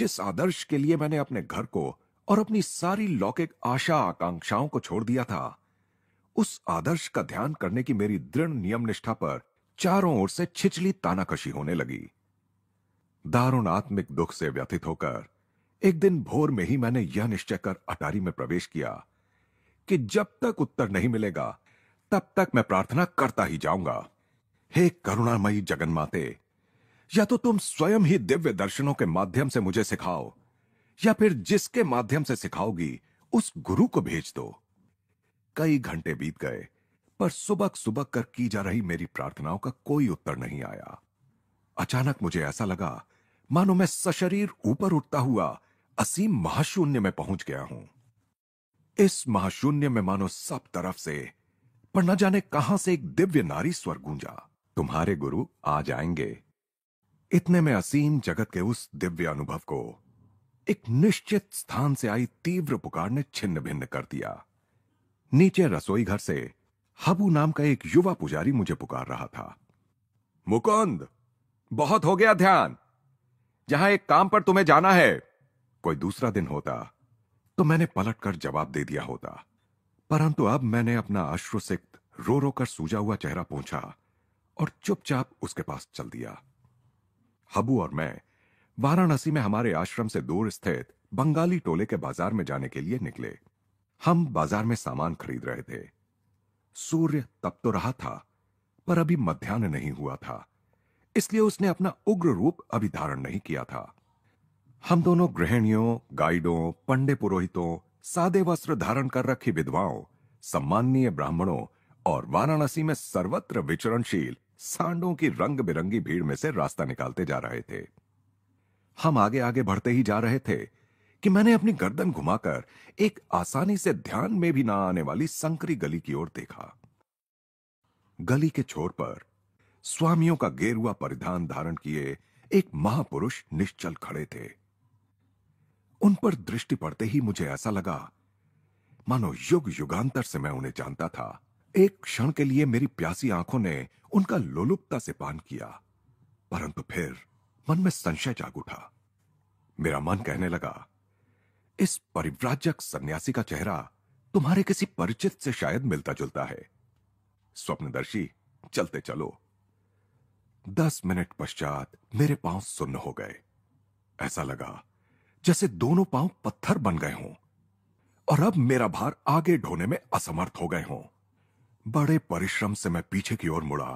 जिस आदर्श के लिए मैंने अपने घर को और अपनी सारी लौकिक आशा आकांक्षाओं को छोड़ दिया था उस आदर्श का ध्यान करने की मेरी दृढ़ नियम निष्ठा पर चारों ओर से छिचली तानाकशी होने लगी दारुण आत्मिक दुख से व्यथित होकर एक दिन भोर में ही मैंने यह निश्चय कर अटारी में प्रवेश किया कि जब तक उत्तर नहीं मिलेगा तब तक मैं प्रार्थना करता ही जाऊंगा हे करुणामयी जगन्माते या तो तुम स्वयं ही दिव्य दर्शनों के माध्यम से मुझे सिखाओ या फिर जिसके माध्यम से सिखाओगी उस गुरु को भेज दो कई घंटे बीत गए पर सुबक सुबह कर की जा रही मेरी प्रार्थनाओं का कोई उत्तर नहीं आया अचानक मुझे ऐसा लगा मानो मैं सशरीर ऊपर उठता हुआ असीम महाशून्य में पहुंच गया हूं इस महाशून्य में मानो सब तरफ से पर न जाने कहां से एक दिव्य नारी स्वर गूंजा तुम्हारे गुरु आ जाएंगे इतने में असीम जगत के उस दिव्य अनुभव को एक निश्चित स्थान से आई तीव्र पुकार ने छिन्न भिन्न कर दिया नीचे रसोई घर से हबू नाम का एक युवा पुजारी मुझे पुकार रहा था मुकुंद बहुत हो गया ध्यान जहां एक काम पर तुम्हें जाना है कोई दूसरा दिन होता तो मैंने पलट कर जवाब दे दिया होता परंतु अब मैंने अपना अश्रुसिक्त रो रो कर सूजा हुआ चेहरा पहुंचा और चुपचाप उसके पास चल दिया हबू और मैं वाराणसी में हमारे आश्रम से दूर स्थित बंगाली टोले के बाजार में जाने के लिए निकले हम बाजार में सामान खरीद रहे थे सूर्य तप तो रहा था पर अभी मध्यान्ह नहीं हुआ था इसलिए उसने अपना उग्र रूप अभी धारण नहीं किया था हम दोनों गृहणियों गाइडों पंडे पुरोहितों सादे वस्त्र धारण कर रखी विधवाओं सम्माननीय ब्राह्मणों और वाराणसी में सर्वत्र विचरणशील सांडों की रंग बिरंगी भीड़ में से रास्ता निकालते जा रहे थे हम आगे आगे बढ़ते ही जा रहे थे कि मैंने अपनी गर्दन घुमाकर एक आसानी से ध्यान में भी ना आने वाली संकरी गली की ओर देखा गली के छोर पर स्वामियों का गेरुआ परिधान धारण किए एक महापुरुष निश्चल खड़े थे उन पर दृष्टि पड़ते ही मुझे ऐसा लगा मानो युग युगांतर से मैं उन्हें जानता था एक क्षण के लिए मेरी प्यासी आंखों ने उनका लोलुपता से पान किया परंतु फिर मन में संशय जाग उठा मेरा मन कहने लगा इस परिव्राजक सन्यासी का चेहरा तुम्हारे किसी परिचित से शायद मिलता जुलता है स्वप्नदर्शी चलते चलो दस मिनट पश्चात मेरे पांव सुन्न हो गए ऐसा लगा जैसे दोनों पांव पत्थर बन गए हों और अब मेरा भार आगे ढोने में असमर्थ हो गए हों बड़े परिश्रम से मैं पीछे की ओर मुड़ा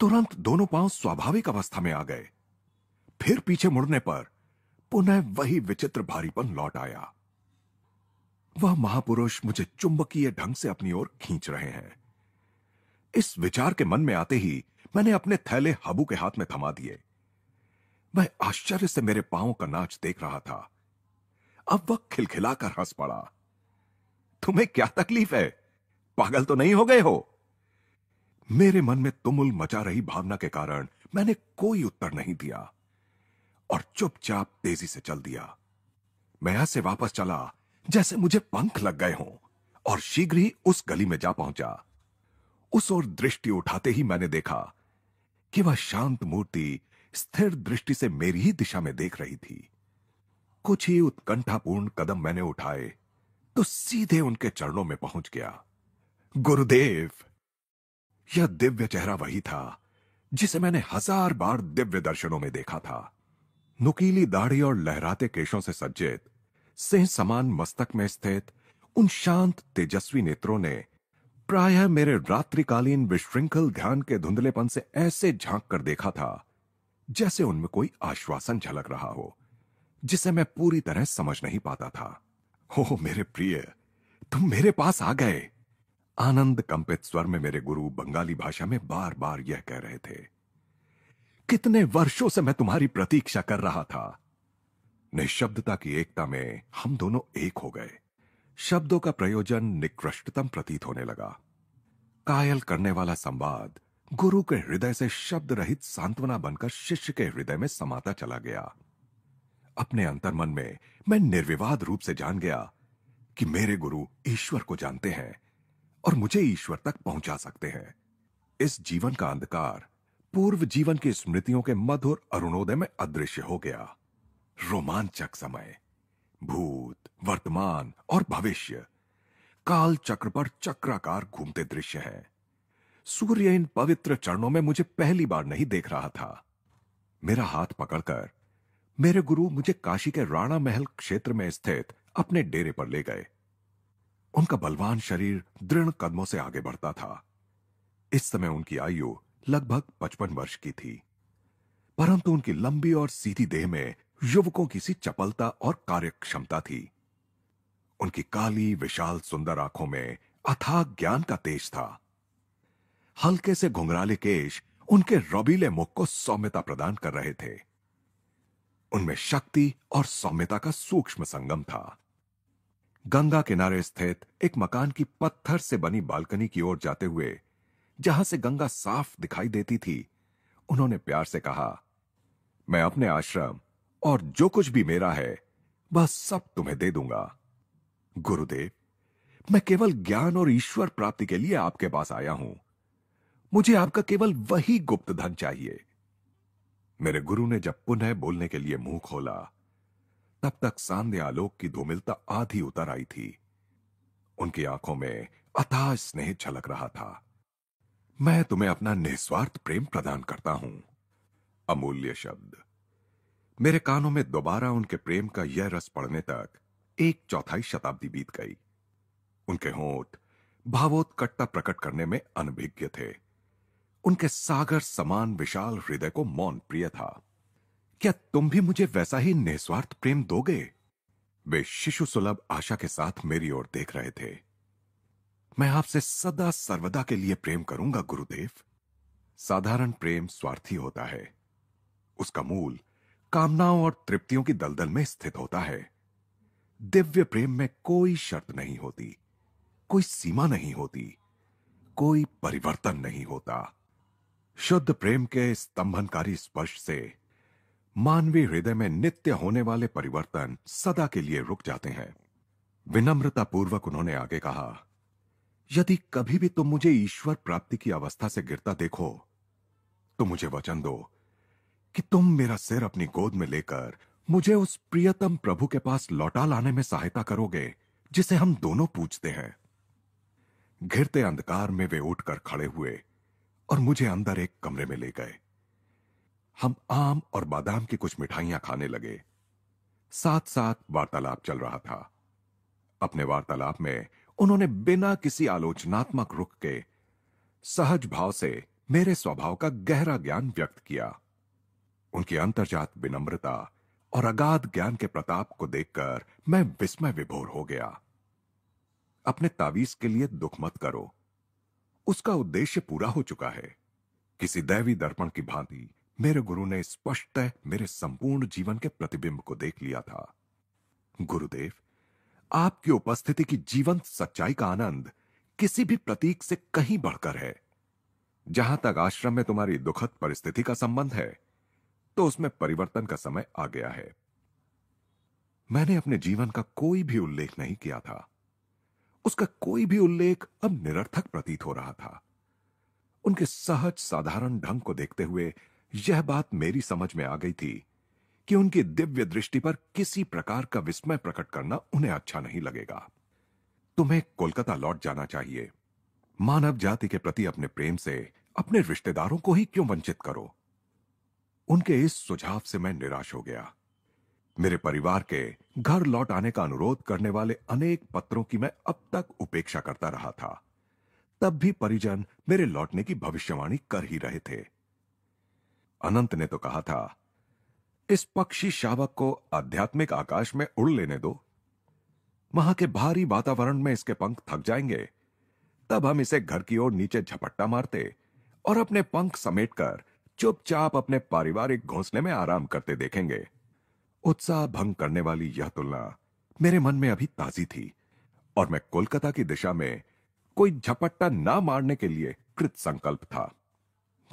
तुरंत दोनों पांव स्वाभाविक अवस्था में आ गए फिर पीछे मुड़ने पर पुनः वही विचित्र भारीपन लौट आया वह महापुरुष मुझे चुंबकीय ढंग से अपनी ओर खींच रहे हैं इस विचार के मन में आते ही मैंने अपने थैले हबू के हाथ में थमा दिए मैं आश्चर्य से मेरे पांव का नाच देख रहा था अब वह खिलखिलाकर हंस पड़ा तुम्हें क्या तकलीफ है पागल तो नहीं हो गए हो मेरे मन में तुमुल मचा रही भावना के कारण मैंने कोई उत्तर नहीं दिया और चुपचाप तेजी से चल दिया मैं यहां से वापस चला जैसे मुझे पंख लग गए हों और शीघ्र ही उस गली में जा पहुंचा उस ओर दृष्टि उठाते ही मैंने देखा कि वह शांत मूर्ति स्थिर दृष्टि से मेरी ही दिशा में देख रही थी कुछ ही उत्कंठापूर्ण कदम मैंने उठाए तो सीधे उनके चरणों में पहुंच गया गुरुदेव यह दिव्य चेहरा वही था जिसे मैंने हजार बार दिव्य दर्शनों में देखा था नुकीली दाढ़ी और लहराते केशों से सज्जित सिंह समान मस्तक में स्थित उन शांत तेजस्वी नेत्रों ने प्रायः मेरे रात्रिकालीन विश्रृंखल ध्यान के धुंधलेपन से ऐसे झांक कर देखा था जैसे उनमें कोई आश्वासन झलक रहा हो जिसे मैं पूरी तरह समझ नहीं पाता था हो मेरे प्रिय तुम मेरे पास आ गए आनंद कंपित स्वर में मेरे गुरु बंगाली भाषा में बार बार यह कह रहे थे कितने वर्षों से मैं तुम्हारी प्रतीक्षा कर रहा था निःशब्दता की एकता में हम दोनों एक हो गए शब्दों का प्रयोजन निकृष्टतम प्रतीत होने लगा कायल करने वाला संवाद गुरु के हृदय से शब्द रहित सांत्वना बनकर शिष्य के हृदय में समाता चला गया अपने अंतर्मन में मैं निर्विवाद रूप से जान गया कि मेरे गुरु ईश्वर को जानते हैं और मुझे ईश्वर तक पहुंचा सकते हैं इस जीवन का अंधकार पूर्व जीवन की स्मृतियों के मधुर अरुणोदय में अदृश्य हो गया रोमांचक समय भूत वर्तमान और भविष्य काल चक्र पर चक्राकार घूमते दृश्य है सूर्य इन पवित्र चरणों में मुझे पहली बार नहीं देख रहा था मेरा हाथ पकड़कर मेरे गुरु मुझे काशी के राणा महल क्षेत्र में स्थित अपने डेरे पर ले गए उनका बलवान शरीर दृढ़ कदमों से आगे बढ़ता था इस समय उनकी आयु लगभग पचपन वर्ष की थी परंतु उनकी लंबी और सीधी देह में युवकों की सी चपलता और कार्यक्षमता थी उनकी काली विशाल सुंदर आंखों में अथाग ज्ञान का तेज था हल्के से घुंघराले केश उनके रबीले मुख को सौम्यता प्रदान कर रहे थे उनमें शक्ति और सौम्यता का सूक्ष्म संगम था गंगा किनारे स्थित एक मकान की पत्थर से बनी बालकनी की ओर जाते हुए जहां से गंगा साफ दिखाई देती थी उन्होंने प्यार से कहा मैं अपने आश्रम और जो कुछ भी मेरा है वह सब तुम्हें दे दूंगा गुरुदेव मैं केवल ज्ञान और ईश्वर प्राप्ति के लिए आपके पास आया हूं मुझे आपका केवल वही गुप्त धन चाहिए मेरे गुरु ने जब पुनः बोलने के लिए मुंह खोला तब तक सांध्य आलोक की धूमिलता आधी उतर आई थी उनकी आंखों में अथाह स्नेह झलक रहा था मैं तुम्हें अपना निस्वार्थ प्रेम प्रदान करता हूं अमूल्य शब्द मेरे कानों में दोबारा उनके प्रेम का यह रस पड़ने तक एक चौथाई शताब्दी बीत गई उनके होठ भावोत्कटता प्रकट करने में अनभिज्ञ थे उनके सागर समान विशाल हृदय को मौन प्रिय था क्या तुम भी मुझे वैसा ही निस्वार्थ प्रेम दोगे वे शिशु सुलभ आशा के साथ मेरी ओर देख रहे थे मैं आपसे सदा सर्वदा के लिए प्रेम करूंगा गुरुदेव साधारण प्रेम स्वार्थी होता है उसका मूल कामनाओं और तृप्तियों की दलदल में स्थित होता है दिव्य प्रेम में कोई शर्त नहीं होती कोई सीमा नहीं होती कोई परिवर्तन नहीं होता शुद्ध प्रेम के स्तंभनकारी स्पर्श से मानवीय हृदय में नित्य होने वाले परिवर्तन सदा के लिए रुक जाते हैं विनम्रतापूर्वक उन्होंने आगे कहा यदि कभी भी तुम मुझे ईश्वर प्राप्ति की अवस्था से गिरता देखो तो मुझे वचन दो कि तुम मेरा सिर अपनी गोद में लेकर मुझे उस प्रियतम प्रभु के पास लौटा लाने में सहायता करोगे जिसे हम दोनों पूछते हैं घिरते अंधकार में वे उठकर खड़े हुए और मुझे अंदर एक कमरे में ले गए हम आम और बादाम की कुछ मिठाइयां खाने लगे साथ साथ वार्तालाप चल रहा था अपने वार्तालाप में उन्होंने बिना किसी आलोचनात्मक रुख के सहज भाव से मेरे स्वभाव का गहरा ज्ञान व्यक्त किया उनकी अंतर्जात विनम्रता और अगाध ज्ञान के प्रताप को देखकर मैं विस्मय विभोर हो गया अपने तावीज के लिए दुख मत करो उसका उद्देश्य पूरा हो चुका है किसी दैवी दर्पण की भांति मेरे गुरु ने स्पष्टतः मेरे संपूर्ण जीवन के प्रतिबिंब को देख लिया था गुरुदेव आपकी उपस्थिति की जीवंत सच्चाई का आनंद किसी भी प्रतीक से कहीं बढ़कर है जहां तक आश्रम में तुम्हारी दुखद परिस्थिति का संबंध है तो उसमें परिवर्तन का समय आ गया है मैंने अपने जीवन का कोई भी उल्लेख नहीं किया था उसका कोई भी उल्लेख अब निरर्थक प्रतीत हो रहा था उनके सहज साधारण ढंग को देखते हुए यह बात मेरी समझ में आ गई थी कि उनकी दिव्य दृष्टि पर किसी प्रकार का विस्मय प्रकट करना उन्हें अच्छा नहीं लगेगा तुम्हें कोलकाता लौट जाना चाहिए मानव जाति के प्रति अपने प्रेम से अपने रिश्तेदारों को ही क्यों वंचित करो उनके इस सुझाव से मैं निराश हो गया मेरे परिवार के घर लौट आने का अनुरोध करने वाले अनेक पत्रों की मैं अब तक उपेक्षा करता रहा था तब भी परिजन मेरे लौटने की भविष्यवाणी कर ही रहे थे अनंत ने तो कहा था इस पक्षी शावक को आध्यात्मिक आकाश में उड़ लेने दो वहां के भारी वातावरण में इसके पंख थक जाएंगे तब हम इसे घर की ओर नीचे झपट्टा मारते और अपने पंख समेटकर चुपचाप अपने पारिवारिक घोंसले में आराम करते देखेंगे उत्साह भंग करने वाली यह तुलना मेरे मन में अभी ताजी थी और मैं कोलकाता की दिशा में कोई झपट्टा ना मारने के लिए कृत संकल्प था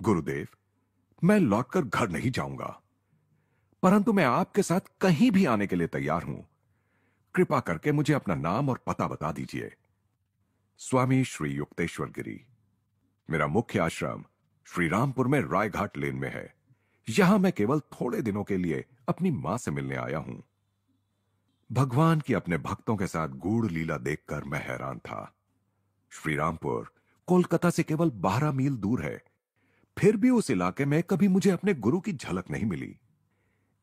गुरुदेव मैं लौटकर घर नहीं जाऊंगा परंतु मैं आपके साथ कहीं भी आने के लिए तैयार हूं कृपा करके मुझे अपना नाम और पता बता दीजिए स्वामी श्री युक्तेश्वर गिरी मेरा मुख्य आश्रम श्री रामपुर में रायघाट लेन में है यहां मैं केवल थोड़े दिनों के लिए अपनी मां से मिलने आया हूं भगवान की अपने भक्तों के साथ गूढ़ लीला देखकर मैं हैरान था श्री रामपुर कोलकाता से केवल बारह मील दूर है फिर भी उस इलाके में कभी मुझे अपने गुरु की झलक नहीं मिली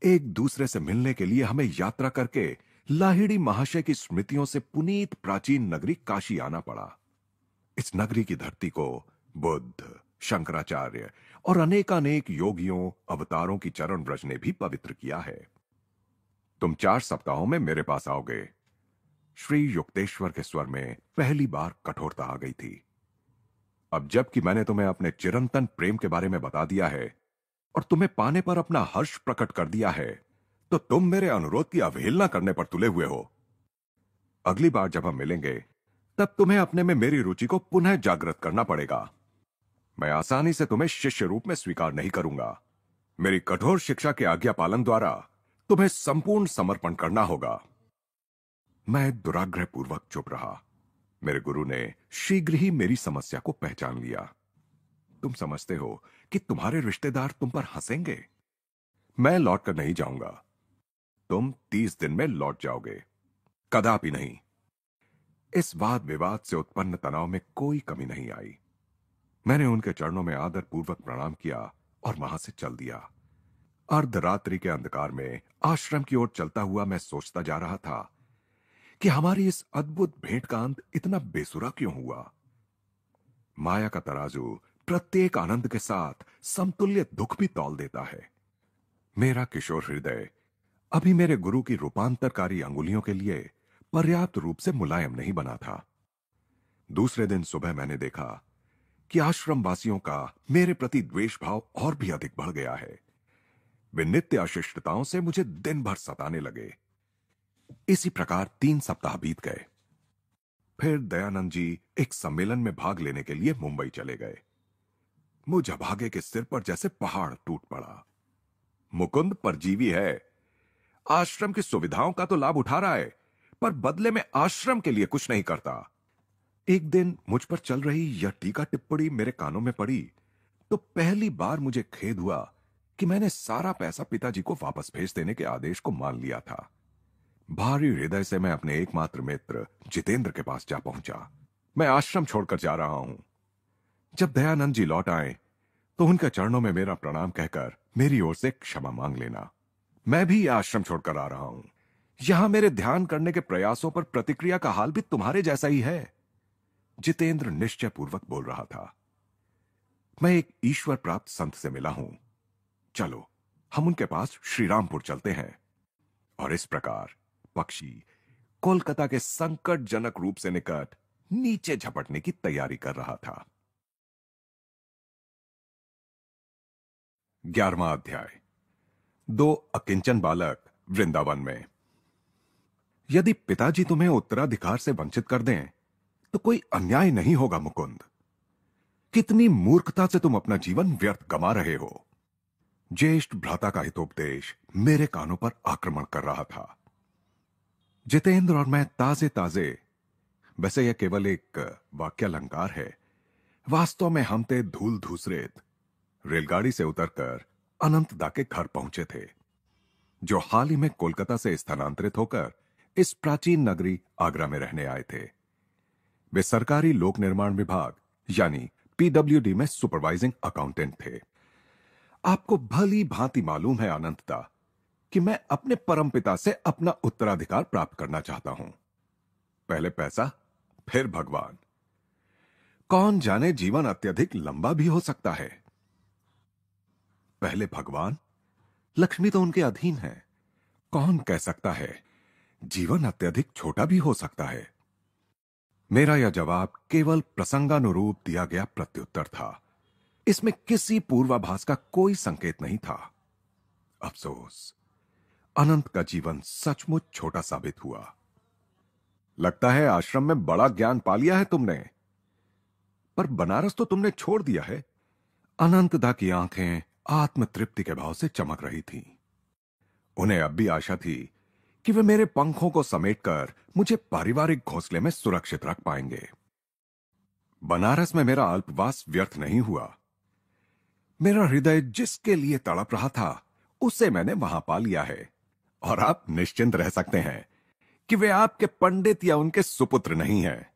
एक दूसरे से मिलने के लिए हमें यात्रा करके लाहिड़ी महाशय की स्मृतियों से पुनीत प्राचीन नगरी काशी आना पड़ा इस नगरी की धरती को बुद्ध शंकराचार्य और अनेकानेक योगियों अवतारों की चरण व्रज ने भी पवित्र किया है तुम चार सप्ताहों में मेरे पास आओगे श्री युक्तेश्वर के स्वर में पहली बार कठोरता आ गई थी अब जबकि मैंने तुम्हें अपने चिरंतन प्रेम के बारे में बता दिया है और तुम्हें पाने पर अपना हर्ष प्रकट कर दिया है तो तुम मेरे अनुरोध की अवहेलना करने पर तुले हुए हो अगली बार जब हम मिलेंगे तब तुम्हें अपने में मेरी रुचि को पुनः जागृत करना पड़ेगा मैं आसानी से तुम्हें शिष्य रूप में स्वीकार नहीं करूंगा मेरी कठोर शिक्षा के आज्ञा पालन द्वारा तुम्हें संपूर्ण समर्पण करना होगा मैं दुराग्रह पूर्वक चुप रहा मेरे गुरु ने शीघ्र ही मेरी समस्या को पहचान लिया तुम समझते हो कि तुम्हारे रिश्तेदार तुम पर हंसेंगे मैं लौट कर नहीं जाऊंगा तुम तीस दिन में लौट जाओगे कदापि नहीं इस वाद विवाद से उत्पन्न तनाव में कोई कमी नहीं आई मैंने उनके चरणों में आदर पूर्वक प्रणाम किया और वहां से चल दिया अर्धरात्रि के अंधकार में आश्रम की ओर चलता हुआ मैं सोचता जा रहा था कि हमारी इस अद्भुत भेंट का अंत इतना बेसुरा क्यों हुआ माया का तराजू प्रत्येक आनंद के साथ समतुल्य दुख भी तौल देता है मेरा किशोर हृदय अभी मेरे गुरु की रूपांतरकारी अंगुलियों के लिए पर्याप्त रूप से मुलायम नहीं बना था दूसरे दिन सुबह मैंने देखा कि आश्रम वासियों का मेरे प्रति द्वेष भाव और भी अधिक बढ़ गया है वे नित्य अशिष्टताओं से मुझे दिन भर सताने लगे इसी प्रकार तीन सप्ताह बीत गए फिर दयानंद जी एक सम्मेलन में भाग लेने के लिए मुंबई चले गए मुझ अभागे के सिर पर जैसे पहाड़ टूट पड़ा मुकुंद परजीवी है आश्रम की सुविधाओं का तो लाभ उठा रहा है पर बदले में आश्रम के लिए कुछ नहीं करता एक दिन मुझ पर चल रही यह टीका टिप्पणी मेरे कानों में पड़ी तो पहली बार मुझे खेद हुआ कि मैंने सारा पैसा पिताजी को वापस भेज देने के आदेश को मान लिया था भारी हृदय से मैं अपने एकमात्र मित्र जितेंद्र के पास जा पहुंचा मैं आश्रम छोड़कर जा रहा हूं जब दयानंद जी लौट आए तो उनके चरणों में मेरा प्रणाम कहकर मेरी ओर से क्षमा मांग लेना मैं भी यह आश्रम छोड़कर आ रहा हूं यहां मेरे ध्यान करने के प्रयासों पर प्रतिक्रिया का हाल भी तुम्हारे जैसा ही है जितेंद्र निश्चय पूर्वक बोल रहा था मैं एक ईश्वर प्राप्त संत से मिला हूं चलो हम उनके पास श्रीरामपुर चलते हैं और इस प्रकार पक्षी कोलकाता के संकटजनक रूप से निकट नीचे झपटने की तैयारी कर रहा था ग्यारवा अध्याय दो अकिंचन बालक वृंदावन में यदि पिताजी तुम्हें उत्तराधिकार से वंचित कर दें तो कोई अन्याय नहीं होगा मुकुंद कितनी मूर्खता से तुम अपना जीवन व्यर्थ गमा रहे हो ज्येष्ठ भ्राता का हितोपदेश मेरे कानों पर आक्रमण कर रहा था जितेंद्र और मैं ताजे ताजे वैसे यह केवल एक वाक्यालंकार है वास्तव में हमते धूल धूसरेत रेलगाड़ी से उतरकर अनंतदा के घर पहुंचे थे जो हाल ही में कोलकाता से स्थानांतरित होकर इस प्राचीन नगरी आगरा में रहने आए थे वे सरकारी लोक निर्माण विभाग यानी पीडब्ल्यूडी में सुपरवाइजिंग अकाउंटेंट थे आपको भली भांति मालूम है अनंतता कि मैं अपने परम पिता से अपना उत्तराधिकार प्राप्त करना चाहता हूं पहले पैसा फिर भगवान कौन जाने जीवन अत्यधिक लंबा भी हो सकता है पहले भगवान लक्ष्मी तो उनके अधीन है कौन कह सकता है जीवन अत्यधिक छोटा भी हो सकता है मेरा यह जवाब केवल प्रसंगानुरूप दिया गया प्रत्युत्तर था इसमें किसी पूर्वाभास का कोई संकेत नहीं था अफसोस अनंत का जीवन सचमुच छोटा साबित हुआ लगता है आश्रम में बड़ा ज्ञान पा लिया है तुमने पर बनारस तो तुमने छोड़ दिया है अनंतदा की आंखें आत्मतृप्ति के भाव से चमक रही थी उन्हें अब भी आशा थी कि वे मेरे पंखों को समेटकर मुझे पारिवारिक घोंसले में सुरक्षित रख पाएंगे बनारस में मेरा अल्पवास व्यर्थ नहीं हुआ मेरा हृदय जिसके लिए तड़प रहा था उसे मैंने वहां पा लिया है और आप निश्चिंत रह सकते हैं कि वे आपके पंडित या उनके सुपुत्र नहीं हैं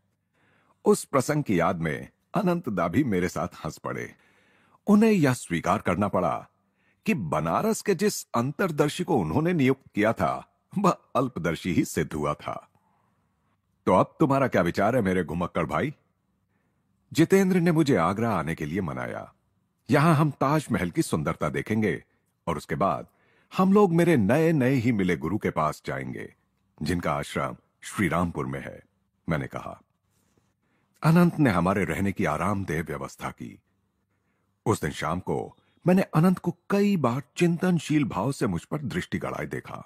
उस प्रसंग की याद में अनंतदा भी मेरे साथ हंस पड़े उन्हें यह स्वीकार करना पड़ा कि बनारस के जिस अंतरदर्शी को उन्होंने नियुक्त किया था वह अल्पदर्शी ही सिद्ध हुआ था तो अब तुम्हारा क्या विचार है मेरे घुमक्कड़ भाई जितेंद्र ने मुझे आगरा आने के लिए मनाया यहां हम ताजमहल की सुंदरता देखेंगे और उसके बाद हम लोग मेरे नए नए ही मिले गुरु के पास जाएंगे जिनका आश्रम श्रीरामपुर में है मैंने कहा अनंत ने हमारे रहने की आरामदेह व्यवस्था की उस दिन शाम को मैंने अनंत को कई बार चिंतनशील भाव से मुझ पर दृष्टि गड़ाए देखा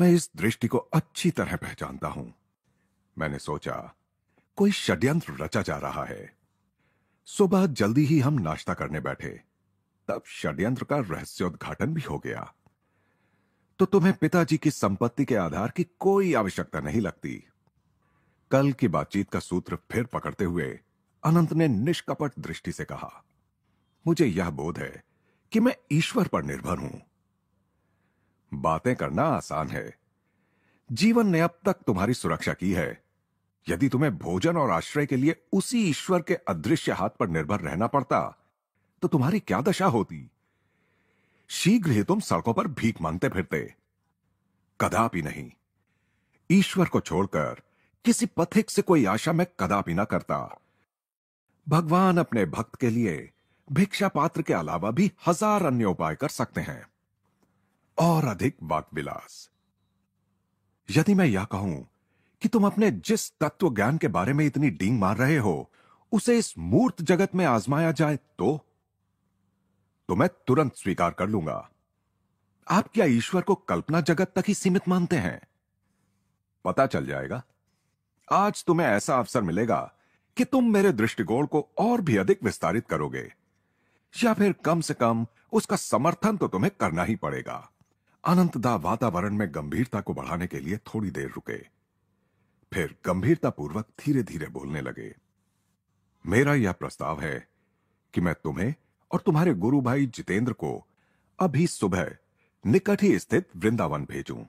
मैं इस दृष्टि को अच्छी तरह पहचानता हूं मैंने सोचा कोई षड्यंत्र रचा जा रहा है सुबह जल्दी ही हम नाश्ता करने बैठे तब षड्यंत्र का रहस्योद्घाटन भी हो गया तो तुम्हें पिताजी की संपत्ति के आधार की कोई आवश्यकता नहीं लगती कल की बातचीत का सूत्र फिर पकड़ते हुए अनंत ने निष्कपट दृष्टि से कहा मुझे यह बोध है कि मैं ईश्वर पर निर्भर हूं बातें करना आसान है जीवन ने अब तक तुम्हारी सुरक्षा की है यदि तुम्हें भोजन और आश्रय के लिए उसी ईश्वर के अदृश्य हाथ पर निर्भर रहना पड़ता तो तुम्हारी क्या दशा होती शीघ्र ही तुम सड़कों पर भीख मांगते फिरते कदापि नहीं ईश्वर को छोड़कर किसी पथिक से कोई आशा मैं कदापि ना करता भगवान अपने भक्त के लिए भिक्षा पात्र के अलावा भी हजार अन्य उपाय कर सकते हैं और अधिक बात विलास यदि मैं यह कहूं कि तुम अपने जिस तत्व ज्ञान के बारे में इतनी डींग मार रहे हो उसे इस मूर्त जगत में आजमाया जाए तो तो मैं तुरंत स्वीकार कर लूंगा आप क्या ईश्वर को कल्पना जगत तक ही सीमित मानते हैं पता चल जाएगा आज तुम्हें ऐसा अवसर मिलेगा कि तुम मेरे दृष्टिकोण को और भी अधिक विस्तारित करोगे या फिर कम से कम उसका समर्थन तो तुम्हें करना ही पड़ेगा अनंतदा वातावरण में गंभीरता को बढ़ाने के लिए थोड़ी देर रुके फिर गंभीरता पूर्वक धीरे धीरे बोलने लगे मेरा यह प्रस्ताव है कि मैं तुम्हें और तुम्हारे गुरु भाई जितेंद्र को अभी सुबह निकट ही स्थित वृंदावन भेजूं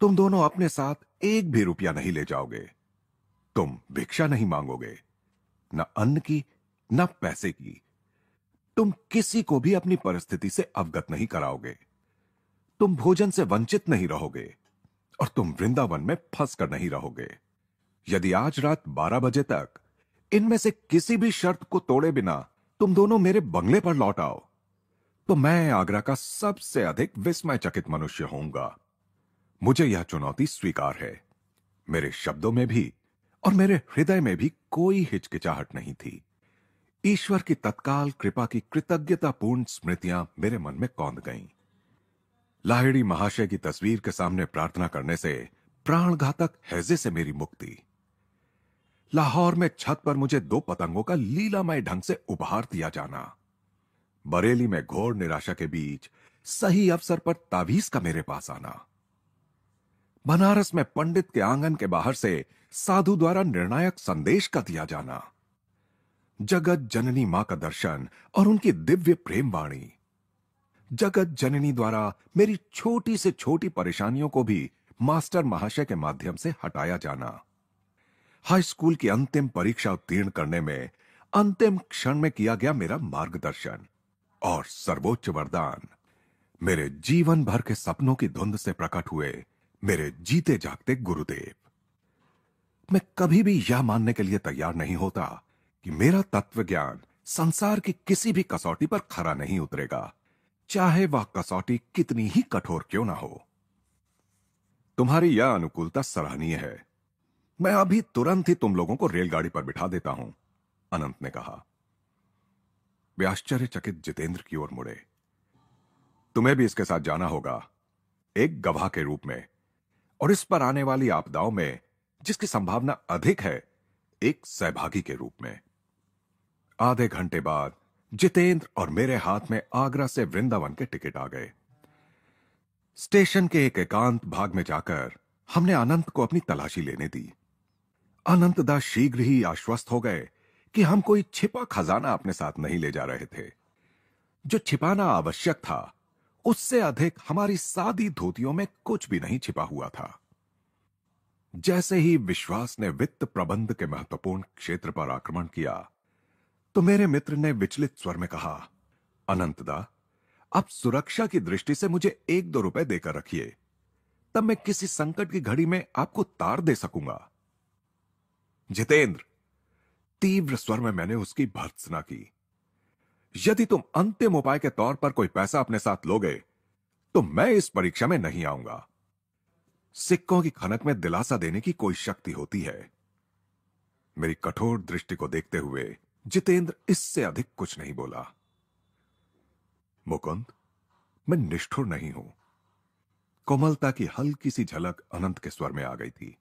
तुम दोनों अपने साथ एक भी रुपया नहीं ले जाओगे तुम भिक्षा नहीं मांगोगे न अन्न की न पैसे की तुम किसी को भी अपनी परिस्थिति से अवगत नहीं कराओगे तुम भोजन से वंचित नहीं रहोगे और तुम वृंदावन में फंस कर नहीं रहोगे यदि आज रात 12 बजे तक इनमें से किसी भी शर्त को तोड़े बिना तुम दोनों मेरे बंगले पर लौट आओ तो मैं आगरा का सबसे अधिक विस्मय चकित मनुष्य होऊंगा मुझे यह चुनौती स्वीकार है मेरे शब्दों में भी और मेरे हृदय में भी कोई हिचकिचाहट नहीं थी ईश्वर की तत्काल कृपा की कृतज्ञतापूर्ण स्मृतियां मेरे मन में कौंद गईं। लाहिड़ी महाशय की तस्वीर के सामने प्रार्थना करने से प्राणघातक हैजे से मेरी मुक्ति लाहौर में छत पर मुझे दो पतंगों का लीलामय ढंग से उभार दिया जाना बरेली में घोर निराशा के बीच सही अवसर पर तावीज का मेरे पास आना बनारस में पंडित के आंगन के बाहर से साधु द्वारा निर्णायक संदेश का दिया जाना जगत जननी मां का दर्शन और उनकी दिव्य प्रेम वाणी जगत जननी द्वारा मेरी छोटी से छोटी परेशानियों को भी मास्टर महाशय के माध्यम से हटाया जाना हाई स्कूल की अंतिम परीक्षा उत्तीर्ण करने में अंतिम क्षण में किया गया मेरा मार्गदर्शन और सर्वोच्च वरदान मेरे जीवन भर के सपनों की धुंध से प्रकट हुए मेरे जीते जागते गुरुदेव मैं कभी भी यह मानने के लिए तैयार नहीं होता कि मेरा तत्व ज्ञान संसार की किसी भी कसौटी पर खरा नहीं उतरेगा चाहे वह कसौटी कितनी ही कठोर क्यों ना हो तुम्हारी यह अनुकूलता सराहनीय है मैं अभी तुरंत ही तुम लोगों को रेलगाड़ी पर बिठा देता हूं अनंत ने कहा वे आश्चर्यचकित जितेंद्र की ओर मुड़े तुम्हें भी इसके साथ जाना होगा एक गवाह के रूप में और इस पर आने वाली आपदाओं में जिसकी संभावना अधिक है एक सहभागी के रूप में आधे घंटे बाद जितेंद्र और मेरे हाथ में आगरा से वृंदावन के टिकट आ गए स्टेशन के एक एकांत भाग में जाकर हमने अनंत को अपनी तलाशी लेने दी अनंत दास शीघ्र ही आश्वस्त हो गए कि हम कोई छिपा खजाना अपने साथ नहीं ले जा रहे थे जो छिपाना आवश्यक था उससे अधिक हमारी सादी धोतियों में कुछ भी नहीं छिपा हुआ था जैसे ही विश्वास ने वित्त प्रबंध के महत्वपूर्ण क्षेत्र पर आक्रमण किया तो मेरे मित्र ने विचलित स्वर में कहा अनंतदा आप सुरक्षा की दृष्टि से मुझे एक दो रुपए देकर रखिए तब मैं किसी संकट की घड़ी में आपको तार दे सकूंगा जितेंद्र तीव्र स्वर में मैंने उसकी भर्त्सना की यदि तुम अंतिम उपाय के तौर पर कोई पैसा अपने साथ लोगे तो मैं इस परीक्षा में नहीं आऊंगा सिक्कों की खनक में दिलासा देने की कोई शक्ति होती है मेरी कठोर दृष्टि को देखते हुए जितेंद्र इससे अधिक कुछ नहीं बोला मुकुंद मैं निष्ठुर नहीं हूं कोमलता की हल्की सी झलक अनंत के स्वर में आ गई थी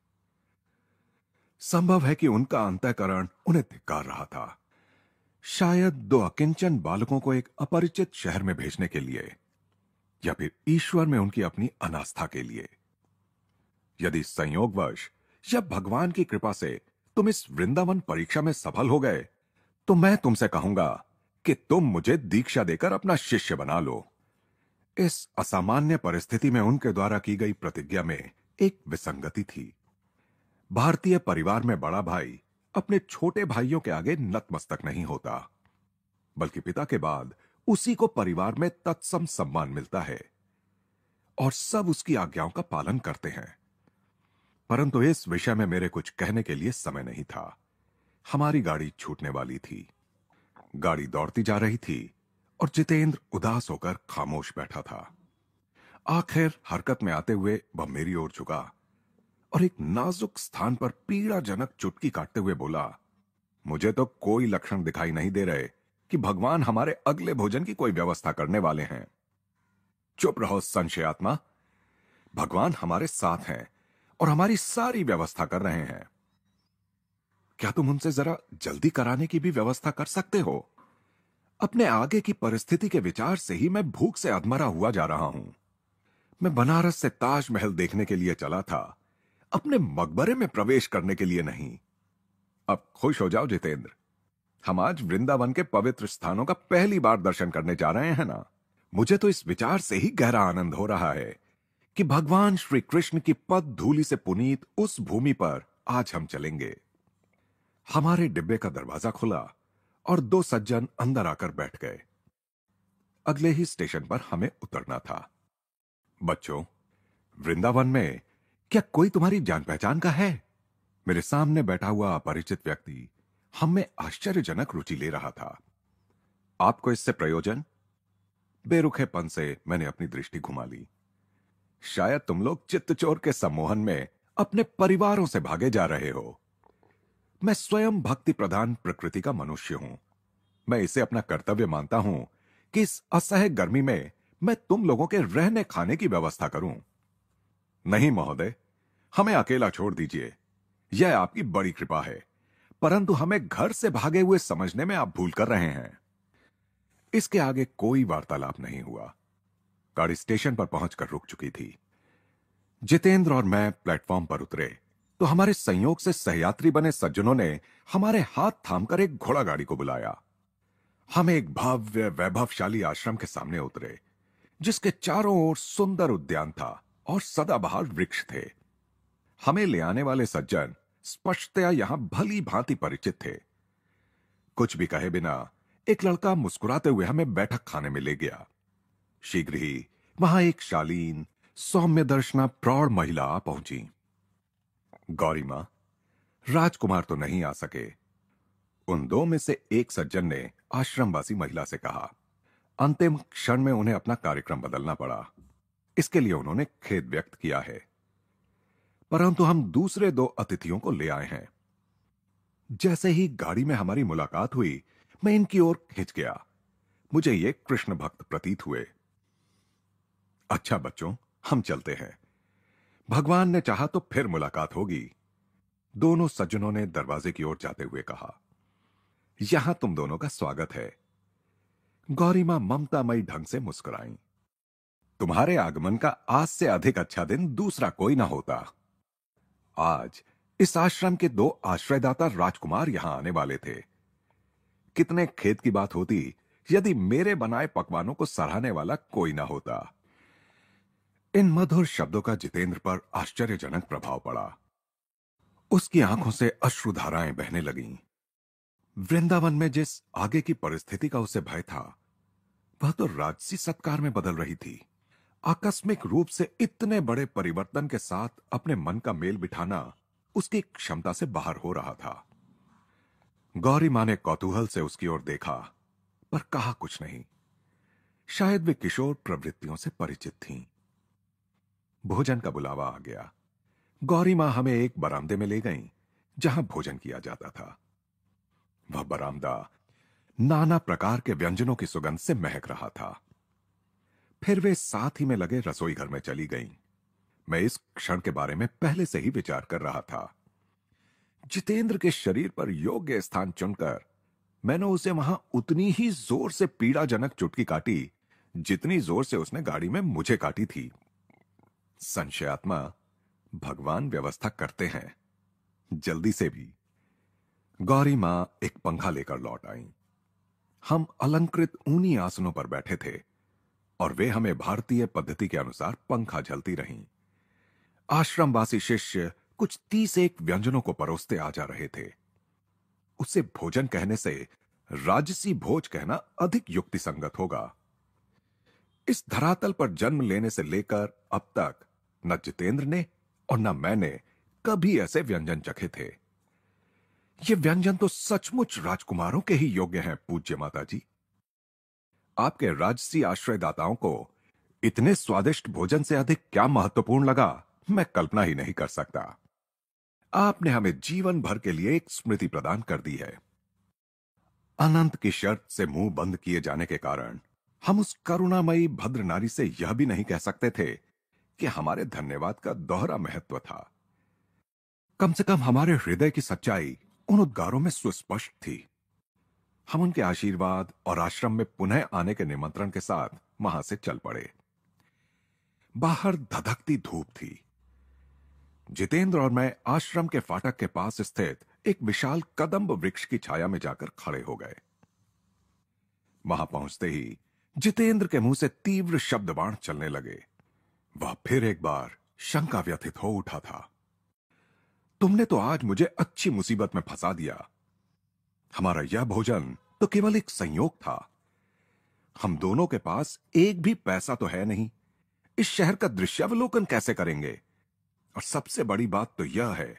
संभव है कि उनका अंतकरण उन्हें धिकार रहा था शायद दो अकिंचन बालकों को एक अपरिचित शहर में भेजने के लिए या फिर ईश्वर में उनकी अपनी अनास्था के लिए यदि संयोगवश या भगवान की कृपा से तुम इस वृंदावन परीक्षा में सफल हो गए तो मैं तुमसे कहूंगा कि तुम मुझे दीक्षा देकर अपना शिष्य बना लो इस असामान्य परिस्थिति में उनके द्वारा की गई प्रतिज्ञा में एक विसंगति थी भारतीय परिवार में बड़ा भाई अपने छोटे भाइयों के आगे नतमस्तक नहीं होता बल्कि पिता के बाद उसी को परिवार में तत्सम सम्मान मिलता है और सब उसकी आज्ञाओं का पालन करते हैं परंतु इस विषय में मेरे कुछ कहने के लिए समय नहीं था हमारी गाड़ी छूटने वाली थी गाड़ी दौड़ती जा रही थी और जितेंद्र उदास होकर खामोश बैठा था आखिर हरकत में आते हुए वह मेरी ओर झुका और एक नाजुक स्थान पर पीड़ाजनक चुटकी काटते हुए बोला मुझे तो कोई लक्षण दिखाई नहीं दे रहे कि भगवान हमारे अगले भोजन की कोई व्यवस्था करने वाले हैं चुप रहो संशयात्मा भगवान हमारे साथ हैं और हमारी सारी व्यवस्था कर रहे हैं क्या तुम उनसे जरा जल्दी कराने की भी व्यवस्था कर सकते हो अपने आगे की परिस्थिति के विचार से ही मैं भूख से अधमरा हुआ जा रहा हूं मैं बनारस से ताजमहल देखने के लिए चला था अपने मकबरे में प्रवेश करने के लिए नहीं अब खुश हो जाओ जितेंद्र हम आज वृंदावन के पवित्र स्थानों का पहली बार दर्शन करने जा रहे हैं ना मुझे तो इस विचार से ही गहरा आनंद हो रहा है कि भगवान श्री कृष्ण की पद धूली से पुनीत उस भूमि पर आज हम चलेंगे हमारे डिब्बे का दरवाजा खुला और दो सज्जन अंदर आकर बैठ गए अगले ही स्टेशन पर हमें उतरना था बच्चों वृंदावन में क्या कोई तुम्हारी जान पहचान का है मेरे सामने बैठा हुआ अपरिचित व्यक्ति हमें आश्चर्यजनक रुचि ले रहा था आपको इससे प्रयोजन बेरुखेपन से मैंने अपनी दृष्टि घुमा ली शायद तुम लोग चित्तचोर के सम्मोहन में अपने परिवारों से भागे जा रहे हो मैं स्वयं भक्ति प्रधान प्रकृति का मनुष्य हूं मैं इसे अपना कर्तव्य मानता हूं कि इस असह्य गर्मी में मैं तुम लोगों के रहने खाने की व्यवस्था करूं नहीं महोदय हमें अकेला छोड़ दीजिए यह आपकी बड़ी कृपा है परंतु हमें घर से भागे हुए समझने में आप भूल कर रहे हैं इसके आगे कोई वार्तालाप नहीं हुआ गाड़ी स्टेशन पर पहुंचकर रुक चुकी थी जितेंद्र और मैं प्लेटफॉर्म पर उतरे तो हमारे संयोग से सहयात्री बने सज्जनों ने हमारे हाथ थामकर एक घोड़ा गाड़ी को बुलाया हम एक भव्य वैभवशाली आश्रम के सामने उतरे जिसके चारों ओर सुंदर उद्यान था और सदाबहार वृक्ष थे हमें ले आने वाले सज्जन स्पष्टतया यहां भली भांति परिचित थे कुछ भी कहे बिना एक लड़का मुस्कुराते हुए हमें बैठक खाने में ले गया शीघ्र ही वहां एक शालीन सौम्य दर्शना प्रौढ़ महिला पहुंची गौरी मां राजकुमार तो नहीं आ सके उन दो में से एक सज्जन ने आश्रमवासी महिला से कहा अंतिम क्षण में उन्हें अपना कार्यक्रम बदलना पड़ा इसके लिए उन्होंने खेद व्यक्त किया है परंतु हम दूसरे दो अतिथियों को ले आए हैं जैसे ही गाड़ी में हमारी मुलाकात हुई मैं इनकी ओर खिंच गया मुझे ये कृष्ण भक्त प्रतीत हुए अच्छा बच्चों हम चलते हैं भगवान ने चाहा तो फिर मुलाकात होगी दोनों सज्जनों ने दरवाजे की ओर जाते हुए कहा यहां तुम दोनों का स्वागत है गौरी मां ममतामयी ढंग से मुस्कुराई तुम्हारे आगमन का आज से अधिक अच्छा दिन दूसरा कोई ना होता आज इस आश्रम के दो आश्रयदाता राजकुमार यहां आने वाले थे कितने खेत की बात होती यदि मेरे बनाए पकवानों को सराहने वाला कोई ना होता इन मधुर शब्दों का जितेंद्र पर आश्चर्यजनक प्रभाव पड़ा उसकी आंखों से अश्रुधाराएं बहने लगीं। वृंदावन में जिस आगे की परिस्थिति का उसे भय था वह तो राजसी सत्कार में बदल रही थी आकस्मिक रूप से इतने बड़े परिवर्तन के साथ अपने मन का मेल बिठाना उसकी क्षमता से बाहर हो रहा था गौरी मां ने कौतूहल से उसकी ओर देखा पर कहा कुछ नहीं शायद वे किशोर प्रवृत्तियों से परिचित थीं। भोजन का बुलावा आ गया गौरी मां हमें एक बरामदे में ले गईं, जहां भोजन किया जाता था वह बरामदा नाना प्रकार के व्यंजनों की सुगंध से महक रहा था फिर वे साथ ही में लगे रसोई घर में चली गईं। मैं इस क्षण के बारे में पहले से ही विचार कर रहा था जितेंद्र के शरीर पर योग्य स्थान चुनकर मैंने उसे वहां उतनी ही जोर से पीड़ाजनक चुटकी काटी जितनी जोर से उसने गाड़ी में मुझे काटी थी संशयात्मा भगवान व्यवस्था करते हैं जल्दी से भी गौरी मां एक पंखा लेकर लौट आई हम अलंकृत ऊनी आसनों पर बैठे थे और वे हमें भारतीय पद्धति के अनुसार पंखा झलती रहीं आश्रमवासी शिष्य कुछ तीस एक व्यंजनों को परोसते आ जा रहे थे उसे भोजन कहने से राजसी भोज कहना अधिक युक्ति संगत होगा इस धरातल पर जन्म लेने से लेकर अब तक न जितेंद्र ने और न मैंने कभी ऐसे व्यंजन चखे थे ये व्यंजन तो सचमुच राजकुमारों के ही योग्य हैं पूज्य माता जी आपके राजसी आश्रयदाताओं को इतने स्वादिष्ट भोजन से अधिक क्या महत्वपूर्ण लगा मैं कल्पना ही नहीं कर सकता आपने हमें जीवन भर के लिए एक स्मृति प्रदान कर दी है अनंत की शर्त से मुंह बंद किए जाने के कारण हम उस करुणामयी भद्र नारी से यह भी नहीं कह सकते थे कि हमारे धन्यवाद का दोहरा महत्व था कम से कम हमारे हृदय की सच्चाई उन उद्गारों में सुस्पष्ट थी हम उनके आशीर्वाद और आश्रम में पुनः आने के निमंत्रण के साथ वहां से चल पड़े बाहर धधकती धूप थी जितेंद्र और मैं आश्रम के फाटक के पास स्थित एक विशाल कदम्ब वृक्ष की छाया में जाकर खड़े हो गए वहां पहुंचते ही जितेंद्र के मुंह से तीव्र बाण चलने लगे वह फिर एक बार शंका व्यथित हो उठा था तुमने तो आज मुझे अच्छी मुसीबत में फंसा दिया हमारा यह भोजन तो केवल एक संयोग था हम दोनों के पास एक भी पैसा तो है नहीं इस शहर का दृश्यावलोकन कैसे करेंगे और सबसे बड़ी बात तो यह है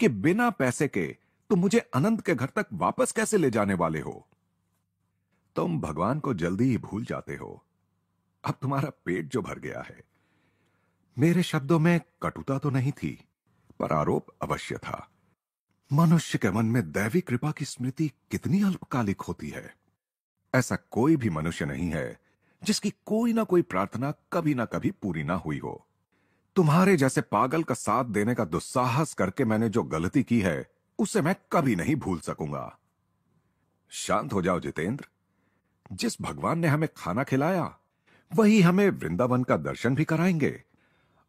कि बिना पैसे के तुम मुझे अनंत के घर तक वापस कैसे ले जाने वाले हो तुम भगवान को जल्दी ही भूल जाते हो अब तुम्हारा पेट जो भर गया है मेरे शब्दों में कटुता तो नहीं थी पर आरोप अवश्य था मनुष्य के मन में दैवी कृपा की स्मृति कितनी अल्पकालिक होती है ऐसा कोई भी मनुष्य नहीं है जिसकी कोई ना कोई प्रार्थना कभी ना कभी पूरी ना हुई हो तुम्हारे जैसे पागल का साथ देने का दुस्साहस करके मैंने जो गलती की है उसे मैं कभी नहीं भूल सकूंगा शांत हो जाओ जितेंद्र जिस भगवान ने हमें खाना खिलाया वही हमें वृंदावन का दर्शन भी कराएंगे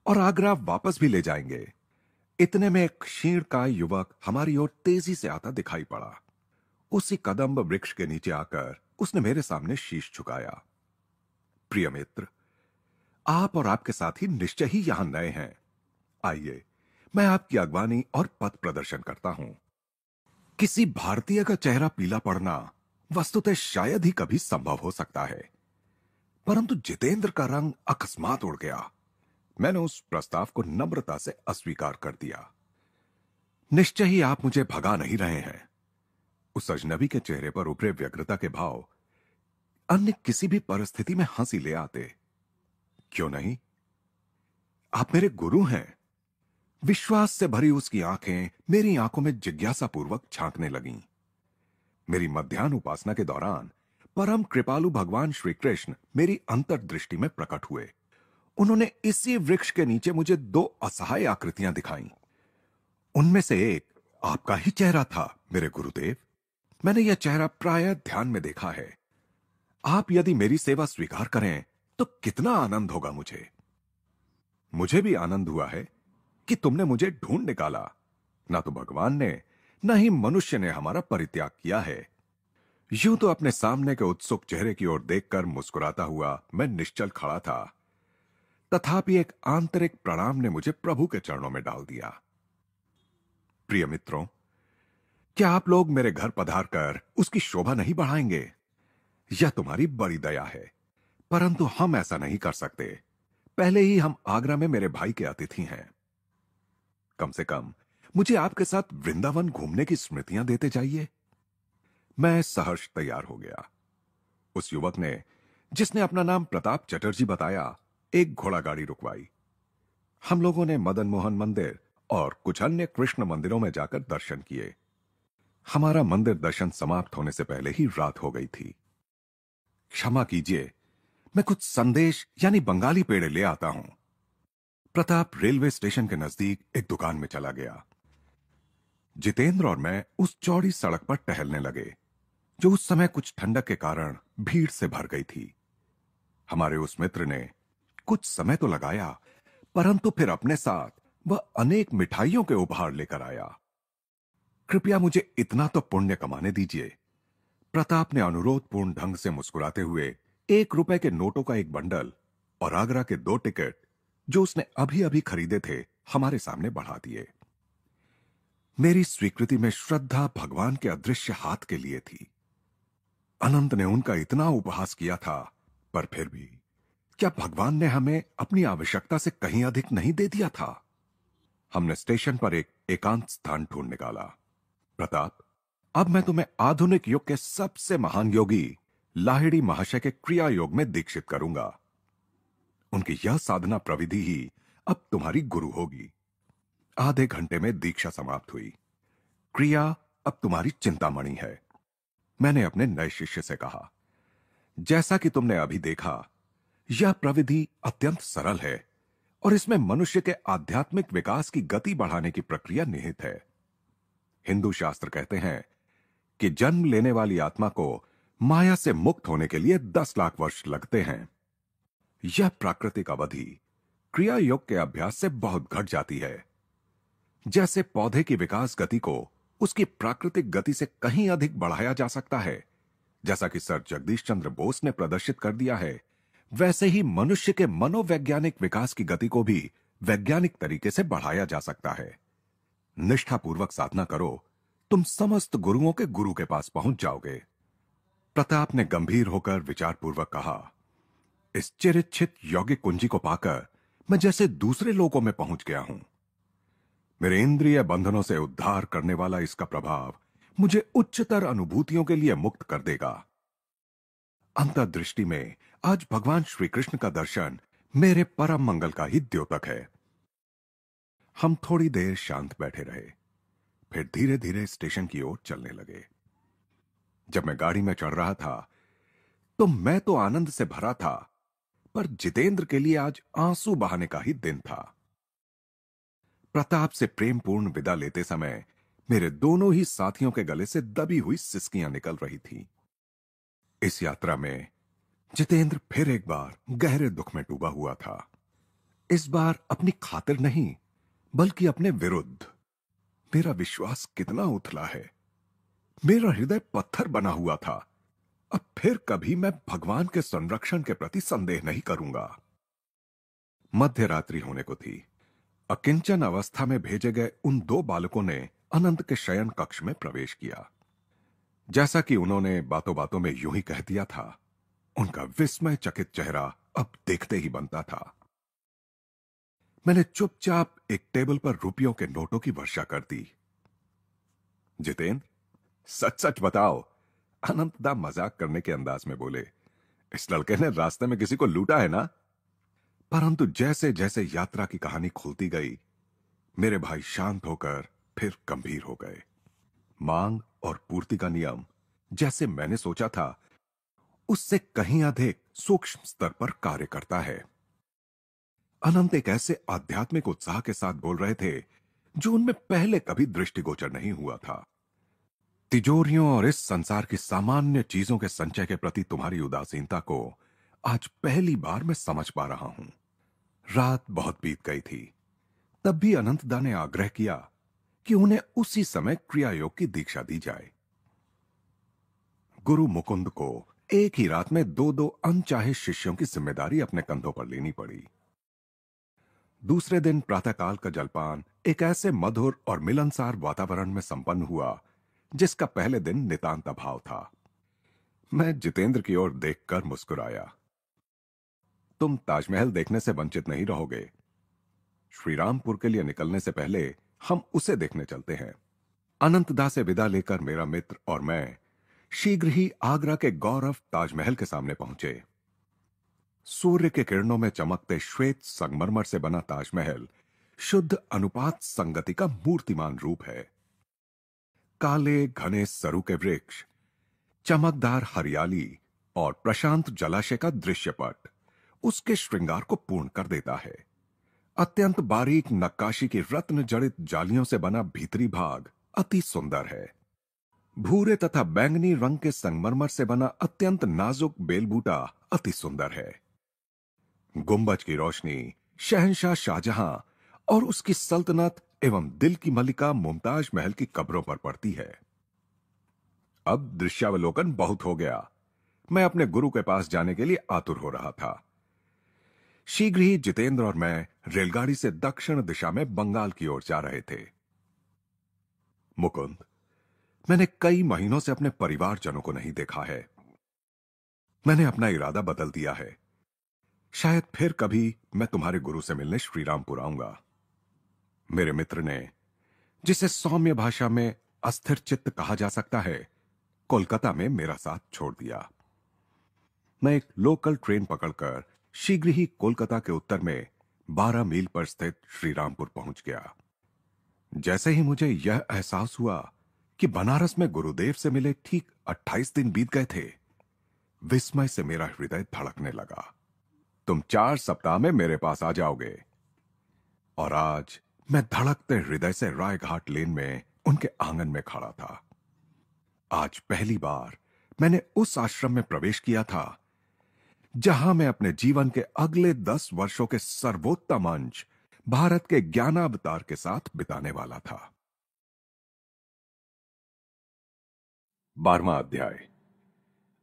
और आगरा वापस भी ले जाएंगे इतने में एक क्षीण का युवक हमारी ओर तेजी से आता दिखाई पड़ा उसी कदम्ब वृक्ष के नीचे आकर उसने मेरे सामने शीश झुकाया प्रिय मित्र आप और आपके साथी निश्चय ही यहां नए हैं आइए मैं आपकी अगवानी और पथ प्रदर्शन करता हूं किसी भारतीय का चेहरा पीला पड़ना वस्तुतः शायद ही कभी संभव हो सकता है परंतु जितेंद्र का रंग अकस्मात उड़ गया मैंने उस प्रस्ताव को नम्रता से अस्वीकार कर दिया निश्चय ही आप मुझे भगा नहीं रहे हैं उस अजनबी के चेहरे पर उभरे व्यग्रता के भाव अन्य किसी भी परिस्थिति में हंसी ले आते क्यों नहीं आप मेरे गुरु हैं विश्वास से भरी उसकी आंखें मेरी आंखों में जिज्ञासा पूर्वक झांकने लगीं मेरी मध्यान्ह उपासना के दौरान परम कृपालु भगवान श्री कृष्ण मेरी अंतर्दृष्टि में प्रकट हुए उन्होंने इसी वृक्ष के नीचे मुझे दो असहाय आकृतियां दिखाई उनमें से एक आपका ही चेहरा था मेरे गुरुदेव मैंने यह चेहरा प्राय ध्यान में देखा है आप यदि मेरी सेवा स्वीकार करें तो कितना आनंद होगा मुझे मुझे भी आनंद हुआ है कि तुमने मुझे ढूंढ निकाला ना तो भगवान ने न ही मनुष्य ने हमारा परित्याग किया है यूं तो अपने सामने के उत्सुक चेहरे की ओर देखकर मुस्कुराता हुआ मैं निश्चल खड़ा था तथापि एक आंतरिक प्रणाम ने मुझे प्रभु के चरणों में डाल दिया प्रिय मित्रों क्या आप लोग मेरे घर पधारकर उसकी शोभा नहीं बढ़ाएंगे यह तुम्हारी बड़ी दया है परंतु हम ऐसा नहीं कर सकते पहले ही हम आगरा में मेरे भाई के अतिथि हैं कम से कम मुझे आपके साथ वृंदावन घूमने की स्मृतियां देते जाइए मैं सहर्ष तैयार हो गया उस युवक ने जिसने अपना नाम प्रताप चटर्जी बताया एक घोड़ा गाड़ी रुकवाई हम लोगों ने मदन मोहन मंदिर और कुछ अन्य कृष्ण मंदिरों में जाकर दर्शन किए हमारा मंदिर दर्शन समाप्त होने से पहले ही रात हो गई थी क्षमा कीजिए मैं कुछ संदेश यानी बंगाली पेड़े ले आता हूं प्रताप रेलवे स्टेशन के नजदीक एक दुकान में चला गया जितेंद्र और मैं उस चौड़ी सड़क पर टहलने लगे जो उस समय कुछ ठंडक के कारण भीड़ से भर गई थी हमारे उस मित्र ने कुछ समय तो लगाया परंतु फिर अपने साथ वह अनेक मिठाइयों के उपहार लेकर आया कृपया मुझे इतना तो पुण्य कमाने दीजिए प्रताप ने अनुरोधपूर्ण ढंग से मुस्कुराते हुए एक रुपए के नोटों का एक बंडल और आगरा के दो टिकट जो उसने अभी अभी खरीदे थे हमारे सामने बढ़ा दिए मेरी स्वीकृति में श्रद्धा भगवान के अदृश्य हाथ के लिए थी अनंत ने उनका इतना उपहास किया था पर फिर भी क्या भगवान ने हमें अपनी आवश्यकता से कहीं अधिक नहीं दे दिया था हमने स्टेशन पर एक एकांत स्थान ढूंढ निकाला प्रताप अब मैं तुम्हें आधुनिक युग के सबसे महान योगी लाहिड़ी महाशय के क्रिया योग में दीक्षित करूंगा उनकी यह साधना प्रविधि ही अब तुम्हारी गुरु होगी आधे घंटे में दीक्षा समाप्त हुई क्रिया अब तुम्हारी चिंतामणि है मैंने अपने नए शिष्य से कहा जैसा कि तुमने अभी देखा यह प्रविधि अत्यंत सरल है और इसमें मनुष्य के आध्यात्मिक विकास की गति बढ़ाने की प्रक्रिया निहित है हिंदू शास्त्र कहते हैं कि जन्म लेने वाली आत्मा को माया से मुक्त होने के लिए दस लाख वर्ष लगते हैं यह प्राकृतिक अवधि क्रिया योग के अभ्यास से बहुत घट जाती है जैसे पौधे की विकास गति को उसकी प्राकृतिक गति से कहीं अधिक बढ़ाया जा सकता है जैसा कि सर जगदीश चंद्र बोस ने प्रदर्शित कर दिया है वैसे ही मनुष्य के मनोवैज्ञानिक विकास की गति को भी वैज्ञानिक तरीके से बढ़ाया जा सकता है निष्ठापूर्वक साधना करो तुम समस्त गुरुओं के गुरु के पास पहुंच जाओगे प्रताप ने गंभीर होकर विचारपूर्वक कहा इस चिरिच्छित यौगिक कुंजी को पाकर मैं जैसे दूसरे लोगों में पहुंच गया हूं मेरे इंद्रिय बंधनों से उद्धार करने वाला इसका प्रभाव मुझे उच्चतर अनुभूतियों के लिए मुक्त कर देगा अंतर्दृष्टि में आज भगवान श्री कृष्ण का दर्शन मेरे परम मंगल का ही द्योतक है हम थोड़ी देर शांत बैठे रहे फिर धीरे धीरे स्टेशन की ओर चलने लगे जब मैं गाड़ी में चढ़ रहा था तो मैं तो आनंद से भरा था पर जितेंद्र के लिए आज आंसू बहाने का ही दिन था प्रताप से प्रेमपूर्ण विदा लेते समय मेरे दोनों ही साथियों के गले से दबी हुई सिस्कियां निकल रही थी इस यात्रा में जितेंद्र फिर एक बार गहरे दुख में डूबा हुआ था इस बार अपनी खातिर नहीं बल्कि अपने विरुद्ध मेरा विश्वास कितना उथला है मेरा हृदय पत्थर बना हुआ था अब फिर कभी मैं भगवान के संरक्षण के प्रति संदेह नहीं करूंगा मध्य रात्रि होने को थी अकिंचन अवस्था में भेजे गए उन दो बालकों ने अनंत के शयन कक्ष में प्रवेश किया जैसा कि उन्होंने बातों बातों में यूं ही कह दिया था उनका विस्मय चकित चेहरा अब देखते ही बनता था मैंने चुपचाप एक टेबल पर रुपयों के नोटों की वर्षा कर दी जितेंद्र सच सच बताओ अनंतदा मजाक करने के अंदाज में बोले इस लड़के ने रास्ते में किसी को लूटा है ना परंतु जैसे जैसे यात्रा की कहानी खुलती गई मेरे भाई शांत होकर फिर गंभीर हो गए मांग और पूर्ति का नियम जैसे मैंने सोचा था उससे कहीं अधिक सूक्ष्म स्तर पर कार्य करता है अनंत एक ऐसे आध्यात्मिक उत्साह के साथ बोल रहे थे जो उनमें पहले कभी दृष्टिगोचर नहीं हुआ था तिजोरियों और इस संसार की सामान्य चीजों के संचय के प्रति तुम्हारी उदासीनता को आज पहली बार मैं समझ पा रहा हूं रात बहुत बीत गई थी तब भी अनंतदा ने आग्रह किया कि उन्हें उसी समय क्रियायोग की दीक्षा दी जाए गुरु मुकुंद को एक ही रात में दो दो अनचाहे शिष्यों की जिम्मेदारी अपने कंधों पर लेनी पड़ी दूसरे दिन प्रातःकाल का जलपान एक ऐसे मधुर और मिलनसार वातावरण में संपन्न हुआ जिसका पहले दिन नितांत अभाव था मैं जितेंद्र की ओर देखकर मुस्कुराया तुम ताजमहल देखने से वंचित नहीं रहोगे श्रीरामपुर के लिए निकलने से पहले हम उसे देखने चलते हैं अनंतदा से विदा लेकर मेरा मित्र और मैं शीघ्र ही आगरा के गौरव ताजमहल के सामने पहुंचे सूर्य के किरणों में चमकते श्वेत संगमरमर से बना ताजमहल शुद्ध अनुपात संगति का मूर्तिमान रूप है काले घने सरु के वृक्ष चमकदार हरियाली और प्रशांत जलाशय का दृश्यपट उसके श्रृंगार को पूर्ण कर देता है अत्यंत बारीक नक्काशी की रत्न जड़ित जालियों से बना भीतरी भाग अति सुंदर है भूरे तथा बैंगनी रंग के संगमरमर से बना अत्यंत नाजुक बेलबूटा अति सुंदर है गुंबज की रोशनी शहनशाह शाहजहां और उसकी सल्तनत एवं दिल की मलिका मुमताज महल की कब्रों पर पड़ती है अब दृश्यावलोकन बहुत हो गया मैं अपने गुरु के पास जाने के लिए आतुर हो रहा था शीघ्र ही जितेंद्र और मैं रेलगाड़ी से दक्षिण दिशा में बंगाल की ओर जा रहे थे मुकुंद मैंने कई महीनों से अपने परिवारजनों को नहीं देखा है मैंने अपना इरादा बदल दिया है शायद फिर कभी मैं तुम्हारे गुरु से मिलने श्रीरामपुर आऊंगा मेरे मित्र ने जिसे सौम्य भाषा में अस्थिर चित्त कहा जा सकता है कोलकाता में मेरा साथ छोड़ दिया मैं एक लोकल ट्रेन पकड़कर शीघ्र ही कोलकाता के उत्तर में बारह मील पर स्थित श्रीरामपुर पहुंच गया जैसे ही मुझे यह एहसास हुआ कि बनारस में गुरुदेव से मिले ठीक 28 दिन बीत गए थे विस्मय से मेरा हृदय धड़कने लगा तुम चार सप्ताह में मेरे पास आ जाओगे और आज मैं धड़कते हृदय से रायघाट लेन में उनके आंगन में खड़ा था आज पहली बार मैंने उस आश्रम में प्रवेश किया था जहां मैं अपने जीवन के अगले दस वर्षों के सर्वोत्तम अंश भारत के ज्ञानावतार के साथ बिताने वाला था बारवा अध्याय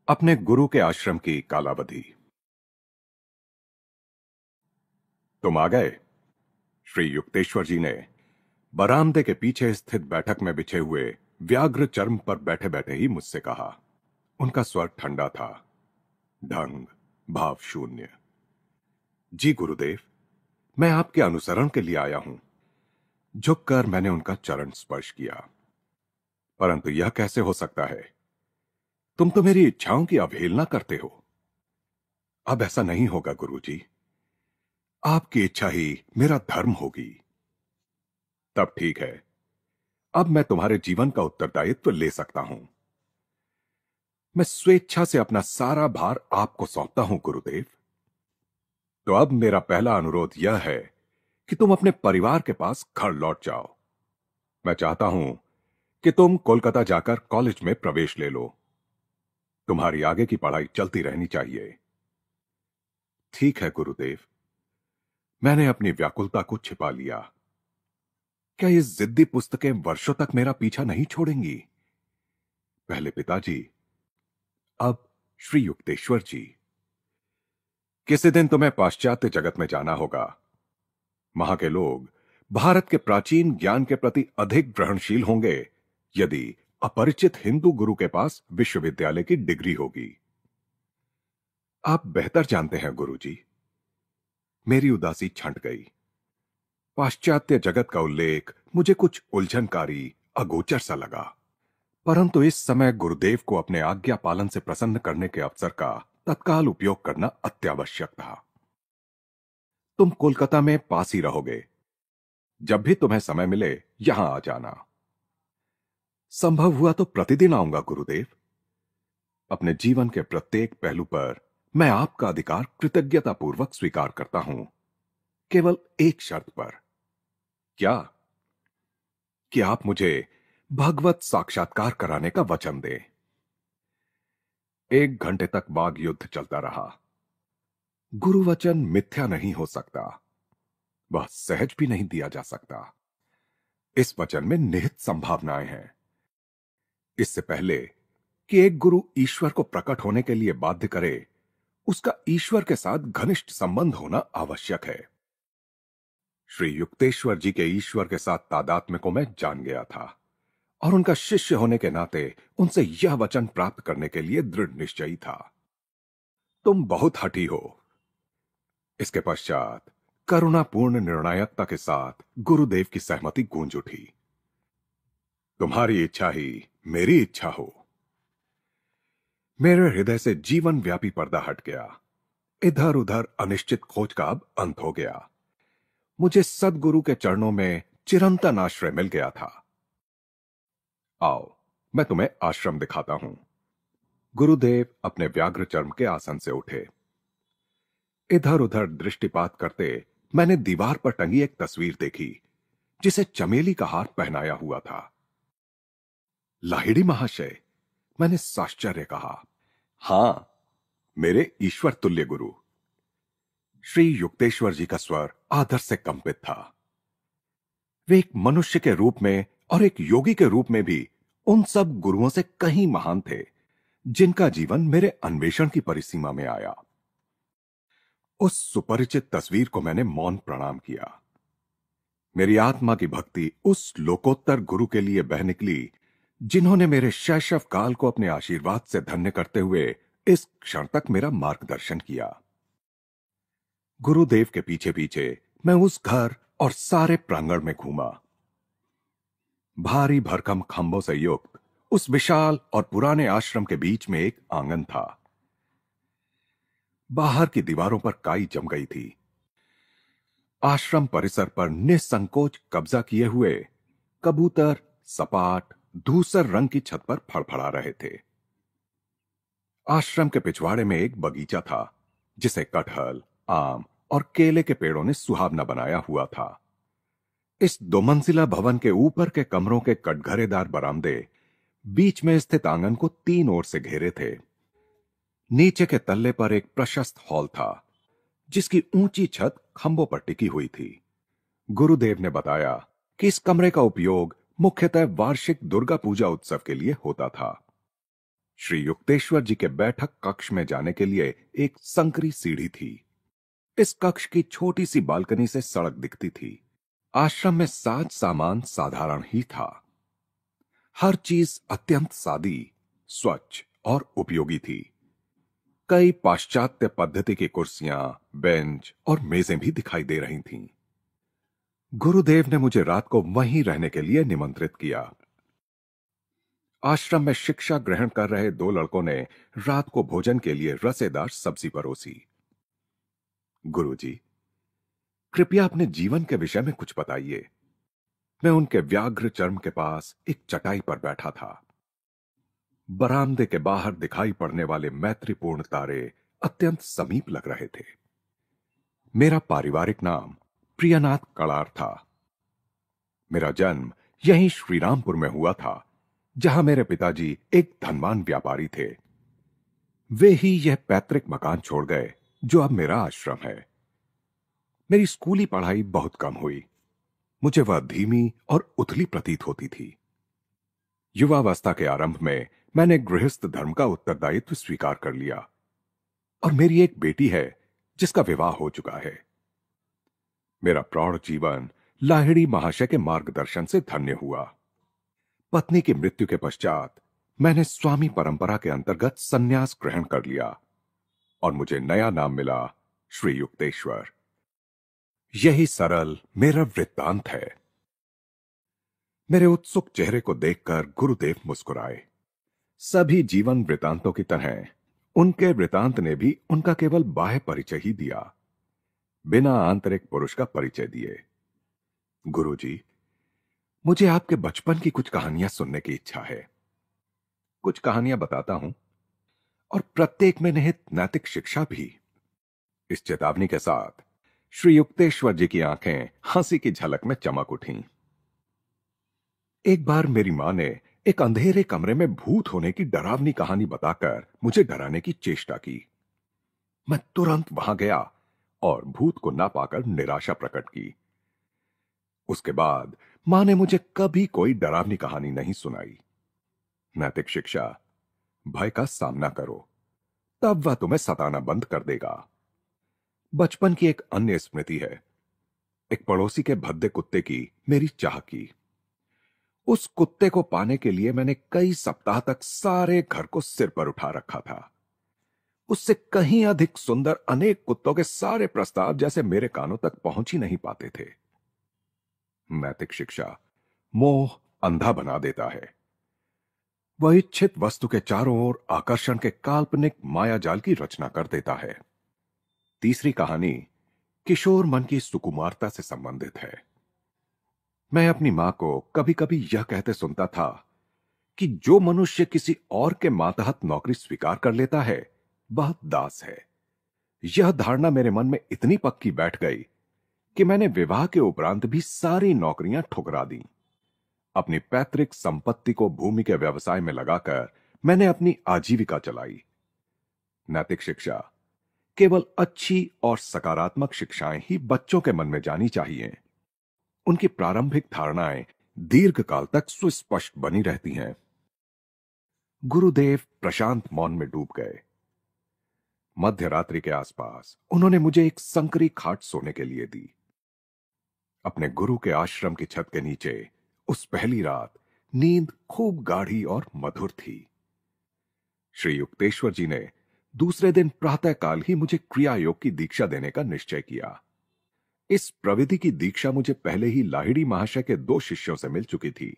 अपने गुरु के आश्रम की कालावधि तुम आ गए श्री युक्तेश्वर जी ने बरामदे के पीछे स्थित बैठक में बिछे हुए व्याघ्र चर्म पर बैठे बैठे ही मुझसे कहा उनका स्वर ठंडा था ढंग भाव शून्य जी गुरुदेव मैं आपके अनुसरण के लिए आया हूं झुककर मैंने उनका चरण स्पर्श किया परंतु यह कैसे हो सकता है तुम तो मेरी इच्छाओं की अवहेलना करते हो अब ऐसा नहीं होगा गुरुजी। आपकी इच्छा ही मेरा धर्म होगी तब ठीक है अब मैं तुम्हारे जीवन का उत्तरदायित्व ले सकता हूं मैं स्वेच्छा से अपना सारा भार आपको सौंपता हूं गुरुदेव तो अब मेरा पहला अनुरोध यह है कि तुम अपने परिवार के पास घर लौट जाओ मैं चाहता हूं कि तुम कोलकाता जाकर कॉलेज में प्रवेश ले लो तुम्हारी आगे की पढ़ाई चलती रहनी चाहिए ठीक है गुरुदेव मैंने अपनी व्याकुलता को छिपा लिया क्या ये जिद्दी पुस्तकें वर्षों तक मेरा पीछा नहीं छोड़ेंगी पहले पिताजी अब श्री युक्तेश्वर जी किसी दिन तुम्हें पाश्चात्य जगत में जाना होगा वहां के लोग भारत के प्राचीन ज्ञान के प्रति अधिक ग्रहणशील होंगे यदि अपरिचित हिंदू गुरु के पास विश्वविद्यालय की डिग्री होगी आप बेहतर जानते हैं गुरुजी। मेरी उदासी छंट गई पाश्चात्य जगत का उल्लेख मुझे कुछ उलझनकारी अगोचर सा लगा परंतु इस समय गुरुदेव को अपने आज्ञा पालन से प्रसन्न करने के अवसर का तत्काल उपयोग करना अत्यावश्यक था तुम कोलकाता में पास ही रहोगे जब भी तुम्हें समय मिले यहां आ जाना संभव हुआ तो प्रतिदिन आऊंगा गुरुदेव अपने जीवन के प्रत्येक पहलू पर मैं आपका अधिकार कृतज्ञतापूर्वक स्वीकार करता हूं केवल एक शर्त पर क्या कि आप मुझे भगवत साक्षात्कार कराने का वचन दें एक घंटे तक बाघ युद्ध चलता रहा गुरुवचन मिथ्या नहीं हो सकता वह सहज भी नहीं दिया जा सकता इस वचन में निहित संभावनाएं हैं इससे पहले कि एक गुरु ईश्वर को प्रकट होने के लिए बाध्य करे उसका ईश्वर के साथ घनिष्ठ संबंध होना आवश्यक है श्री युक्तेश्वर जी के ईश्वर के साथ तादात्म्य को मैं जान गया था और उनका शिष्य होने के नाते उनसे यह वचन प्राप्त करने के लिए दृढ़ निश्चयी था तुम बहुत हठी हो इसके पश्चात करुणापूर्ण निर्णायकता के साथ गुरुदेव की सहमति गूंज उठी तुम्हारी इच्छा ही मेरी इच्छा हो मेरे हृदय से जीवन व्यापी पर्दा हट गया इधर उधर अनिश्चित खोज का अब अंत हो गया मुझे सदगुरु के चरणों में चिरंतन आश्रय मिल गया था आओ मैं तुम्हें आश्रम दिखाता हूं गुरुदेव अपने व्याघ्र चर्म के आसन से उठे इधर उधर दृष्टिपात करते मैंने दीवार पर टंगी एक तस्वीर देखी जिसे चमेली का हार पहनाया हुआ था लाहिड़ी महाशय मैंने साश्चर्य कहा हां मेरे ईश्वर तुल्य गुरु श्री युक्तेश्वर जी का स्वर आदर से कंपित था वे एक मनुष्य के रूप में और एक योगी के रूप में भी उन सब गुरुओं से कहीं महान थे जिनका जीवन मेरे अन्वेषण की परिसीमा में आया उस सुपरिचित तस्वीर को मैंने मौन प्रणाम किया मेरी आत्मा की भक्ति उस लोकोत्तर गुरु के लिए बह निकली जिन्होंने मेरे शैशव काल को अपने आशीर्वाद से धन्य करते हुए इस क्षण तक मेरा मार्गदर्शन किया गुरुदेव के पीछे पीछे मैं उस घर और सारे प्रांगण में घूमा भारी भरकम खंभों से युक्त उस विशाल और पुराने आश्रम के बीच में एक आंगन था बाहर की दीवारों पर काई जम गई थी आश्रम परिसर पर निसंकोच कब्जा किए हुए कबूतर सपाट धूसर रंग की छत पर फड़फड़ा रहे थे आश्रम के पिछवाड़े में एक बगीचा था जिसे कटहल आम और केले के पेड़ों ने सुहावना बनाया हुआ था इस दो मंजिला भवन के ऊपर के कमरों के कटघरेदार बरामदे बीच में स्थित आंगन को तीन ओर से घेरे थे नीचे के तल्ले पर एक प्रशस्त हॉल था जिसकी ऊंची छत खंभों पर टिकी हुई थी गुरुदेव ने बताया कि इस कमरे का उपयोग मुख्यतः वार्षिक दुर्गा पूजा उत्सव के लिए होता था श्री युक्तेश्वर जी के बैठक कक्ष में जाने के लिए एक संकरी सीढ़ी थी इस कक्ष की छोटी सी बालकनी से सड़क दिखती थी आश्रम में साज सामान साधारण ही था हर चीज अत्यंत सादी स्वच्छ और उपयोगी थी कई पाश्चात्य पद्धति की कुर्सियां बेंच और मेजें भी दिखाई दे रही थीं। गुरुदेव ने मुझे रात को वहीं रहने के लिए निमंत्रित किया आश्रम में शिक्षा ग्रहण कर रहे दो लड़कों ने रात को भोजन के लिए रसेदार सब्जी परोसी गुरुजी, कृपया अपने जीवन के विषय में कुछ बताइए मैं उनके व्याघ्र चर्म के पास एक चटाई पर बैठा था बरामदे के बाहर दिखाई पड़ने वाले मैत्रीपूर्ण तारे अत्यंत समीप लग रहे थे मेरा पारिवारिक नाम प्रियनाथ कड़ार था मेरा जन्म यहीं श्रीरामपुर में हुआ था जहां मेरे पिताजी एक धनवान व्यापारी थे वे ही यह पैतृक मकान छोड़ गए जो अब मेरा आश्रम है मेरी स्कूली पढ़ाई बहुत कम हुई मुझे वह धीमी और उथली प्रतीत होती थी युवावस्था के आरंभ में मैंने गृहस्थ धर्म का उत्तरदायित्व स्वीकार कर लिया और मेरी एक बेटी है जिसका विवाह हो चुका है मेरा प्रौढ़ जीवन लाहिड़ी महाशय के मार्गदर्शन से धन्य हुआ पत्नी की मृत्यु के पश्चात मैंने स्वामी परंपरा के अंतर्गत संन्यास ग्रहण कर लिया और मुझे नया नाम मिला श्री युक्तेश्वर यही सरल मेरा वृत्तांत है मेरे उत्सुक चेहरे को देखकर गुरुदेव मुस्कुराए सभी जीवन वृतांतों की तरह उनके वृतांत ने भी उनका केवल बाह्य परिचय ही दिया बिना आंतरिक पुरुष का परिचय दिए गुरुजी, मुझे आपके बचपन की कुछ कहानियां सुनने की इच्छा है कुछ कहानियां बताता हूं और प्रत्येक में निहित नैतिक शिक्षा भी इस चेतावनी के साथ श्री युक्तेश्वर जी की आंखें हंसी की झलक में चमक उठी एक बार मेरी मां ने एक अंधेरे कमरे में भूत होने की डरावनी कहानी बताकर मुझे डराने की चेष्टा की मैं तुरंत वहां गया और भूत को ना पाकर निराशा प्रकट की उसके बाद मां ने मुझे कभी कोई डरावनी कहानी नहीं सुनाई नैतिक शिक्षा भय का सामना करो तब वह तुम्हें सताना बंद कर देगा बचपन की एक अन्य स्मृति है एक पड़ोसी के भद्दे कुत्ते की मेरी चाह की उस कुत्ते को पाने के लिए मैंने कई सप्ताह तक सारे घर को सिर पर उठा रखा था उससे कहीं अधिक सुंदर अनेक कुत्तों के सारे प्रस्ताव जैसे मेरे कानों तक पहुंच ही नहीं पाते थे नैतिक शिक्षा मोह अंधा बना देता है वह इच्छित वस्तु के चारों ओर आकर्षण के काल्पनिक माया जाल की रचना कर देता है तीसरी कहानी किशोर मन की सुकुमारता से संबंधित है मैं अपनी मां को कभी कभी यह कहते सुनता था कि जो मनुष्य किसी और के मातहत नौकरी स्वीकार कर लेता है बहुत दास है यह धारणा मेरे मन में इतनी पक्की बैठ गई कि मैंने विवाह के उपरांत भी सारी नौकरियां ठुकरा दी अपनी पैतृक संपत्ति को भूमि के व्यवसाय में लगाकर मैंने अपनी आजीविका चलाई नैतिक शिक्षा केवल अच्छी और सकारात्मक शिक्षाएं ही बच्चों के मन में जानी चाहिए उनकी प्रारंभिक धारणाएं दीर्घ काल तक सुस्पष्ट बनी रहती हैं गुरुदेव प्रशांत मौन में डूब गए मध्य रात्रि के आसपास उन्होंने मुझे एक संकरी खाट सोने के लिए दी अपने गुरु के आश्रम की छत के नीचे उस पहली रात नींद खूब गाढ़ी और मधुर थी श्री युक्तेश्वर जी ने दूसरे दिन प्रातःकाल ही मुझे क्रिया योग की दीक्षा देने का निश्चय किया इस प्रविधि की दीक्षा मुझे पहले ही लाहिड़ी महाशय के दो शिष्यों से मिल चुकी थी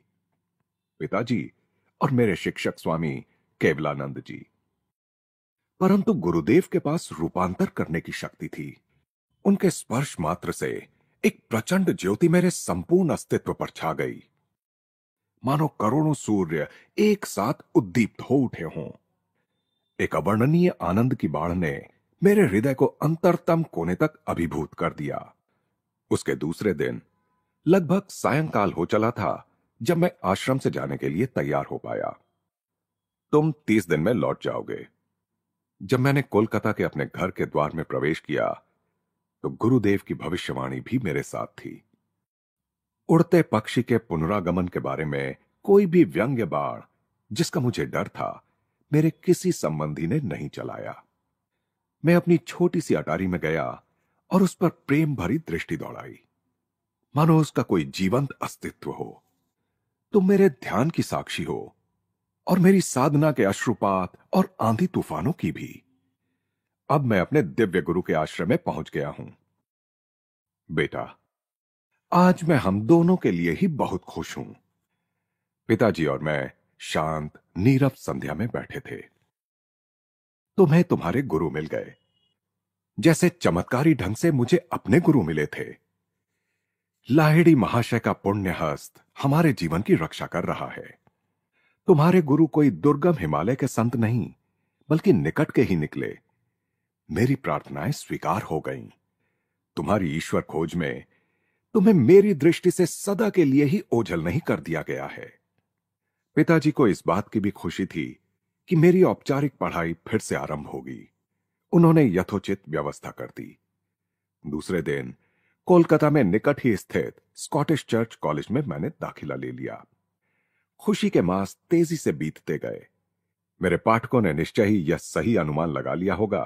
पिताजी और मेरे शिक्षक स्वामी केवलानंद जी परंतु गुरुदेव के पास रूपांतर करने की शक्ति थी उनके स्पर्श मात्र से एक प्रचंड ज्योति मेरे संपूर्ण अस्तित्व पर छा गई मानो करोड़ों सूर्य एक साथ उद्दीप्त हो उठे हों एक अवर्णनीय आनंद की बाढ़ ने मेरे हृदय को अंतरतम कोने तक अभिभूत कर दिया उसके दूसरे दिन लगभग सायंकाल हो चला था जब मैं आश्रम से जाने के लिए तैयार हो पाया तुम तीस दिन में लौट जाओगे जब मैंने कोलकाता के अपने घर के द्वार में प्रवेश किया तो गुरुदेव की भविष्यवाणी भी मेरे साथ थी उड़ते पक्षी के पुनरागमन के बारे में कोई भी व्यंग्य बाण जिसका मुझे डर था मेरे किसी संबंधी ने नहीं चलाया मैं अपनी छोटी सी अटारी में गया और उस पर प्रेम भरी दृष्टि दौड़ाई मानो उसका कोई जीवंत अस्तित्व हो तुम मेरे ध्यान की साक्षी हो और मेरी साधना के अश्रुपात और आंधी तूफानों की भी अब मैं अपने दिव्य गुरु के आश्रम में पहुंच गया हूं बेटा आज मैं हम दोनों के लिए ही बहुत खुश हूं पिताजी और मैं शांत नीरव संध्या में बैठे थे तुम्हें तुम्हारे गुरु मिल गए जैसे चमत्कारी ढंग से मुझे अपने गुरु मिले थे लाहिड़ी महाशय का पुण्य हस्त हमारे जीवन की रक्षा कर रहा है तुम्हारे गुरु कोई दुर्गम हिमालय के संत नहीं बल्कि निकट के ही निकले मेरी प्रार्थनाएं स्वीकार हो गईं। तुम्हारी ईश्वर खोज में तुम्हें मेरी दृष्टि से सदा के लिए ही ओझल नहीं कर दिया गया है पिताजी को इस बात की भी खुशी थी कि मेरी औपचारिक पढ़ाई फिर से आरंभ होगी उन्होंने यथोचित व्यवस्था कर दी दूसरे दिन कोलकाता में निकट ही स्थित स्कॉटिश चर्च कॉलेज में मैंने दाखिला ले लिया खुशी के मास तेजी से बीतते गए मेरे पाठकों ने निश्चय ही यह सही अनुमान लगा लिया होगा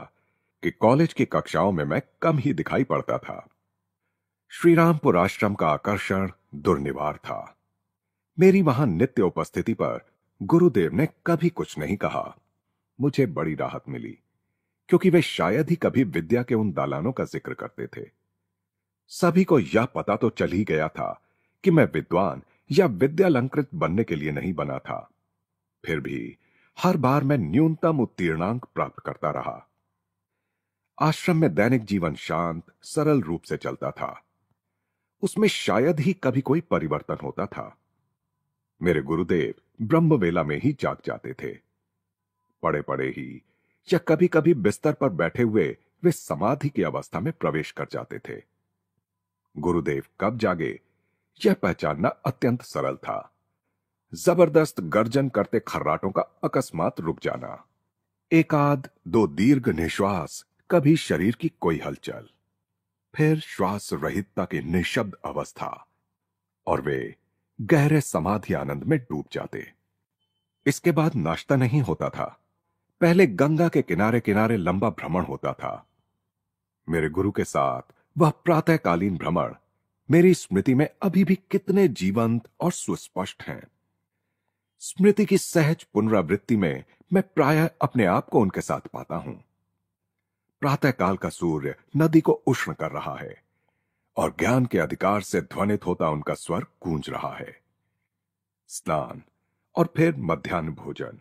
कि कॉलेज की कक्षाओं में मैं कम ही दिखाई पड़ता था श्रीरामपुर आश्रम का आकर्षण दुर्निवार था मेरी वहां नित्य उपस्थिति पर गुरुदेव ने कभी कुछ नहीं कहा मुझे बड़ी राहत मिली क्योंकि वे शायद ही कभी विद्या के उन दालानों का जिक्र करते थे सभी को यह पता तो चल ही गया था कि मैं विद्वान या विद्यालंकृत बनने के लिए नहीं बना था फिर भी हर बार मैं न्यूनतम उत्तीर्णांक प्राप्त करता रहा आश्रम में दैनिक जीवन शांत सरल रूप से चलता था उसमें शायद ही कभी कोई परिवर्तन होता था मेरे गुरुदेव ब्रह्मवेला में ही जाग जाते थे पड़े पड़े ही या कभी कभी बिस्तर पर बैठे हुए वे समाधि की अवस्था में प्रवेश कर जाते थे गुरुदेव कब जागे यह पहचानना अत्यंत सरल था जबरदस्त गर्जन करते खर्राटों का अकस्मात रुक जाना एकाध दो दीर्घ निश्वास कभी शरीर की कोई हलचल फिर श्वास रहितता की निशब्द अवस्था और वे गहरे समाधि आनंद में डूब जाते इसके बाद नाश्ता नहीं होता था पहले गंगा के किनारे किनारे लंबा भ्रमण होता था मेरे गुरु के साथ वह प्रातःकालीन भ्रमण मेरी स्मृति में अभी भी कितने जीवंत और सुस्पष्ट हैं स्मृति की सहज पुनरावृत्ति में मैं प्राय अपने आप को उनके साथ पाता हूं प्रातःकाल का सूर्य नदी को उष्ण कर रहा है और ज्ञान के अधिकार से ध्वनित होता उनका स्वर गूंज रहा है स्नान और फिर मध्यान्ह भोजन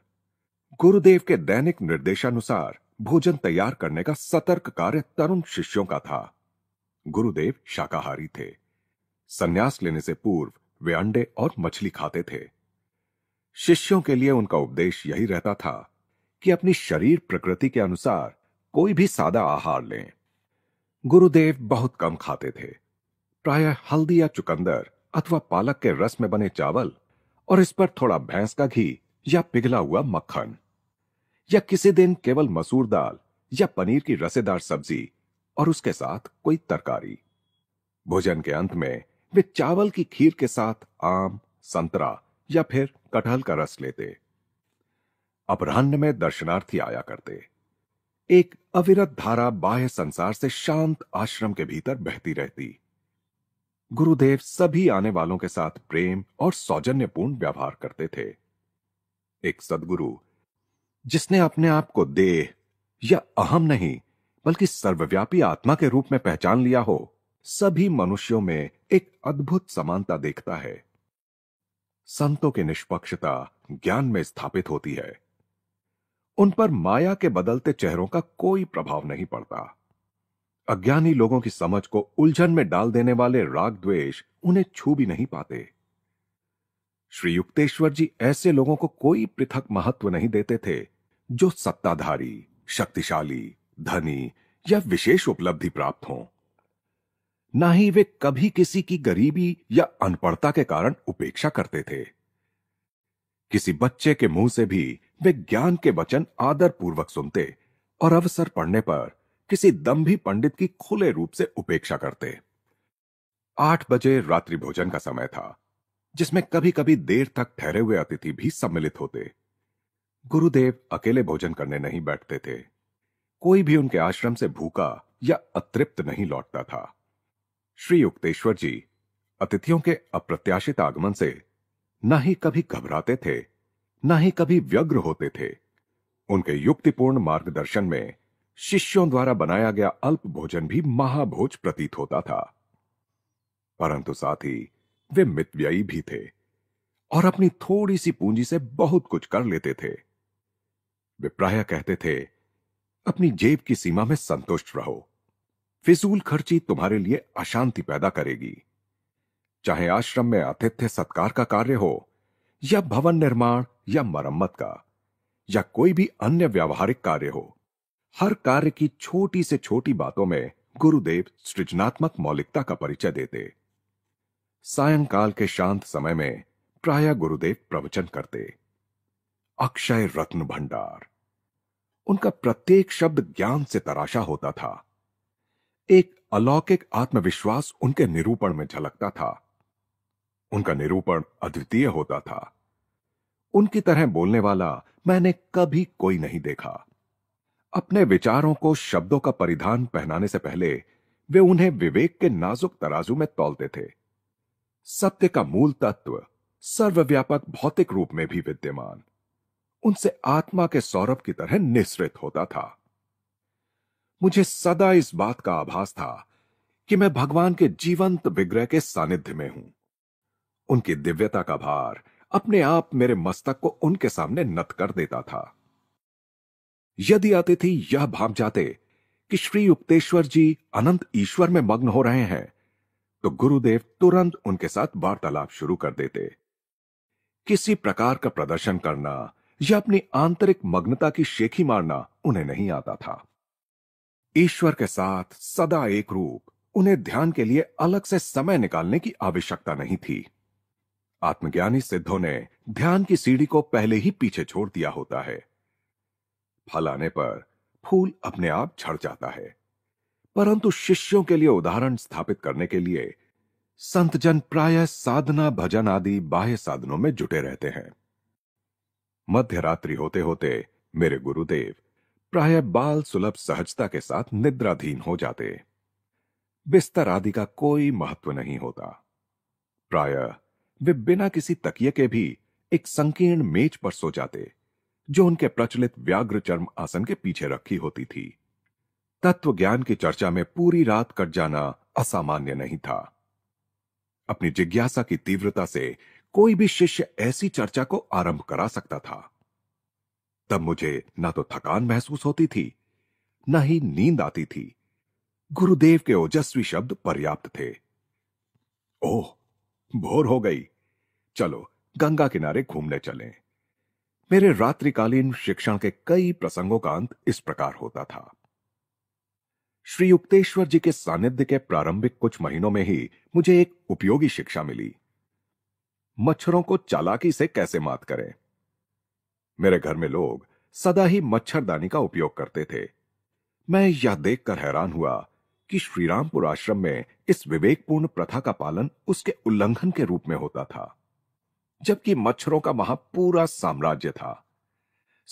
गुरुदेव के दैनिक निर्देशानुसार भोजन तैयार करने का सतर्क कार्य तरुण शिष्यों का था गुरुदेव शाकाहारी थे संन्यास लेने से पूर्व वे अंडे और मछली खाते थे शिष्यों के लिए उनका उपदेश यही रहता था कि अपनी शरीर प्रकृति के अनुसार कोई भी सादा आहार लें गुरुदेव बहुत कम खाते थे प्रायः हल्दी या चुकंदर अथवा पालक के रस में बने चावल और इस पर थोड़ा भैंस का घी या पिघला हुआ मक्खन या किसी दिन केवल मसूर दाल या पनीर की रसेदार सब्जी और उसके साथ कोई तरकारी भोजन के अंत में वे चावल की खीर के साथ आम संतरा या फिर कटहल का रस लेते अपराह में दर्शनार्थी आया करते एक अविरत धारा बाह्य संसार से शांत आश्रम के भीतर बहती रहती गुरुदेव सभी आने वालों के साथ प्रेम और सौजन्यपूर्ण व्यवहार करते थे एक सदगुरु जिसने अपने आप को देह या अहम नहीं बल्कि सर्वव्यापी आत्मा के रूप में पहचान लिया हो सभी मनुष्यों में एक अद्भुत समानता देखता है संतों की निष्पक्षता ज्ञान में स्थापित होती है उन पर माया के बदलते चेहरों का कोई प्रभाव नहीं पड़ता अज्ञानी लोगों की समझ को उलझन में डाल देने वाले राग द्वेष उन्हें छू भी नहीं पाते श्री युक्तेश्वर जी ऐसे लोगों को कोई पृथक महत्व नहीं देते थे जो सत्ताधारी शक्तिशाली धनी या विशेष उपलब्धि प्राप्त हों ना ही वे कभी किसी की गरीबी या अनपढ़ता के कारण उपेक्षा करते थे किसी बच्चे के मुंह से भी वे ज्ञान के वचन आदर पूर्वक सुनते और अवसर पड़ने पर किसी दम्भी पंडित की खुले रूप से उपेक्षा करते आठ बजे रात्रि भोजन का समय था जिसमें कभी कभी देर तक ठहरे हुए अतिथि भी सम्मिलित होते गुरुदेव अकेले भोजन करने नहीं बैठते थे कोई भी उनके आश्रम से भूखा या अतृप्त नहीं लौटता था श्री युक्तेश्वर जी अतिथियों के अप्रत्याशित आगमन से न ही कभी घबराते थे न ही कभी व्यग्र होते थे उनके युक्तिपूर्ण मार्गदर्शन में शिष्यों द्वारा बनाया गया अल्प भोजन भी महाभोज प्रतीत होता था परंतु साथ ही वे मितव्ययी भी थे और अपनी थोड़ी सी पूंजी से बहुत कुछ कर लेते थे वे प्राय कहते थे अपनी जेब की सीमा में संतुष्ट रहो फिजूल खर्ची तुम्हारे लिए अशांति पैदा करेगी चाहे आश्रम में आतिथ्य सत्कार का कार्य हो या भवन निर्माण या मरम्मत का या कोई भी अन्य व्यावहारिक कार्य हो हर कार्य की छोटी से छोटी बातों में गुरुदेव सृजनात्मक मौलिकता का परिचय देते सायंकाल के शांत समय में प्राय गुरुदेव प्रवचन करते अक्षय रत्न भंडार उनका प्रत्येक शब्द ज्ञान से तराशा होता था एक अलौकिक आत्मविश्वास उनके निरूपण में झलकता था उनका निरूपण अद्वितीय होता था उनकी तरह बोलने वाला मैंने कभी कोई नहीं देखा अपने विचारों को शब्दों का परिधान पहनाने से पहले वे उन्हें विवेक के नाजुक तराजू में तौलते थे सत्य का मूल तत्व सर्वव्यापक भौतिक रूप में भी विद्यमान उनसे आत्मा के सौरभ की तरह निश्रित होता था मुझे सदा इस बात का आभास था कि मैं भगवान के जीवंत विग्रह के सानिध्य में हूं उनकी दिव्यता का भार अपने आप मेरे मस्तक को उनके सामने नत कर देता था यदि अतिथि यह भाव जाते कि श्री उपतेश्वर जी अनंत ईश्वर में मग्न हो रहे हैं तो गुरुदेव तुरंत उनके साथ वार्तालाप शुरू कर देते किसी प्रकार का प्रदर्शन करना या अपनी आंतरिक मग्नता की शेखी मारना उन्हें नहीं आता था ईश्वर के साथ सदा एक रूप उन्हें ध्यान के लिए अलग से समय निकालने की आवश्यकता नहीं थी आत्मज्ञानी सिद्धों ने ध्यान की सीढ़ी को पहले ही पीछे छोड़ दिया होता है फल आने पर फूल अपने आप झड़ जाता है परंतु शिष्यों के लिए उदाहरण स्थापित करने के लिए संतजन प्राय साधना भजन आदि बाह्य साधनों में जुटे रहते हैं मध्य रात्रि होते होते मेरे गुरुदेव प्राय बाल सुलभ सहजता के साथ निद्राधीन हो जाते बिस्तर आदि का कोई महत्व नहीं होता प्राय वे बिना किसी तकिये के भी एक संकीर्ण मेज पर सो जाते जो उनके प्रचलित व्याग्र चर्म आसन के पीछे रखी होती थी तत्व ज्ञान की चर्चा में पूरी रात कट जाना असामान्य नहीं था अपनी जिज्ञासा की तीव्रता से कोई भी शिष्य ऐसी चर्चा को आरंभ करा सकता था तब मुझे ना तो थकान महसूस होती थी न ही नींद आती थी गुरुदेव के ओजस्वी शब्द पर्याप्त थे ओह भोर हो गई चलो गंगा किनारे घूमने चलें। मेरे रात्रिकालीन शिक्षण के कई प्रसंगों का अंत इस प्रकार होता था श्री युक्तेश्वर जी के सानिध्य के प्रारंभिक कुछ महीनों में ही मुझे एक उपयोगी शिक्षा मिली मच्छरों को चालाकी से कैसे मात करें मेरे घर में लोग सदा ही मच्छरदानी का उपयोग करते थे मैं यह देखकर हैरान हुआ कि श्रीरामपुर आश्रम में इस विवेकपूर्ण प्रथा का पालन उसके उल्लंघन के रूप में होता था जबकि मच्छरों का वहां पूरा साम्राज्य था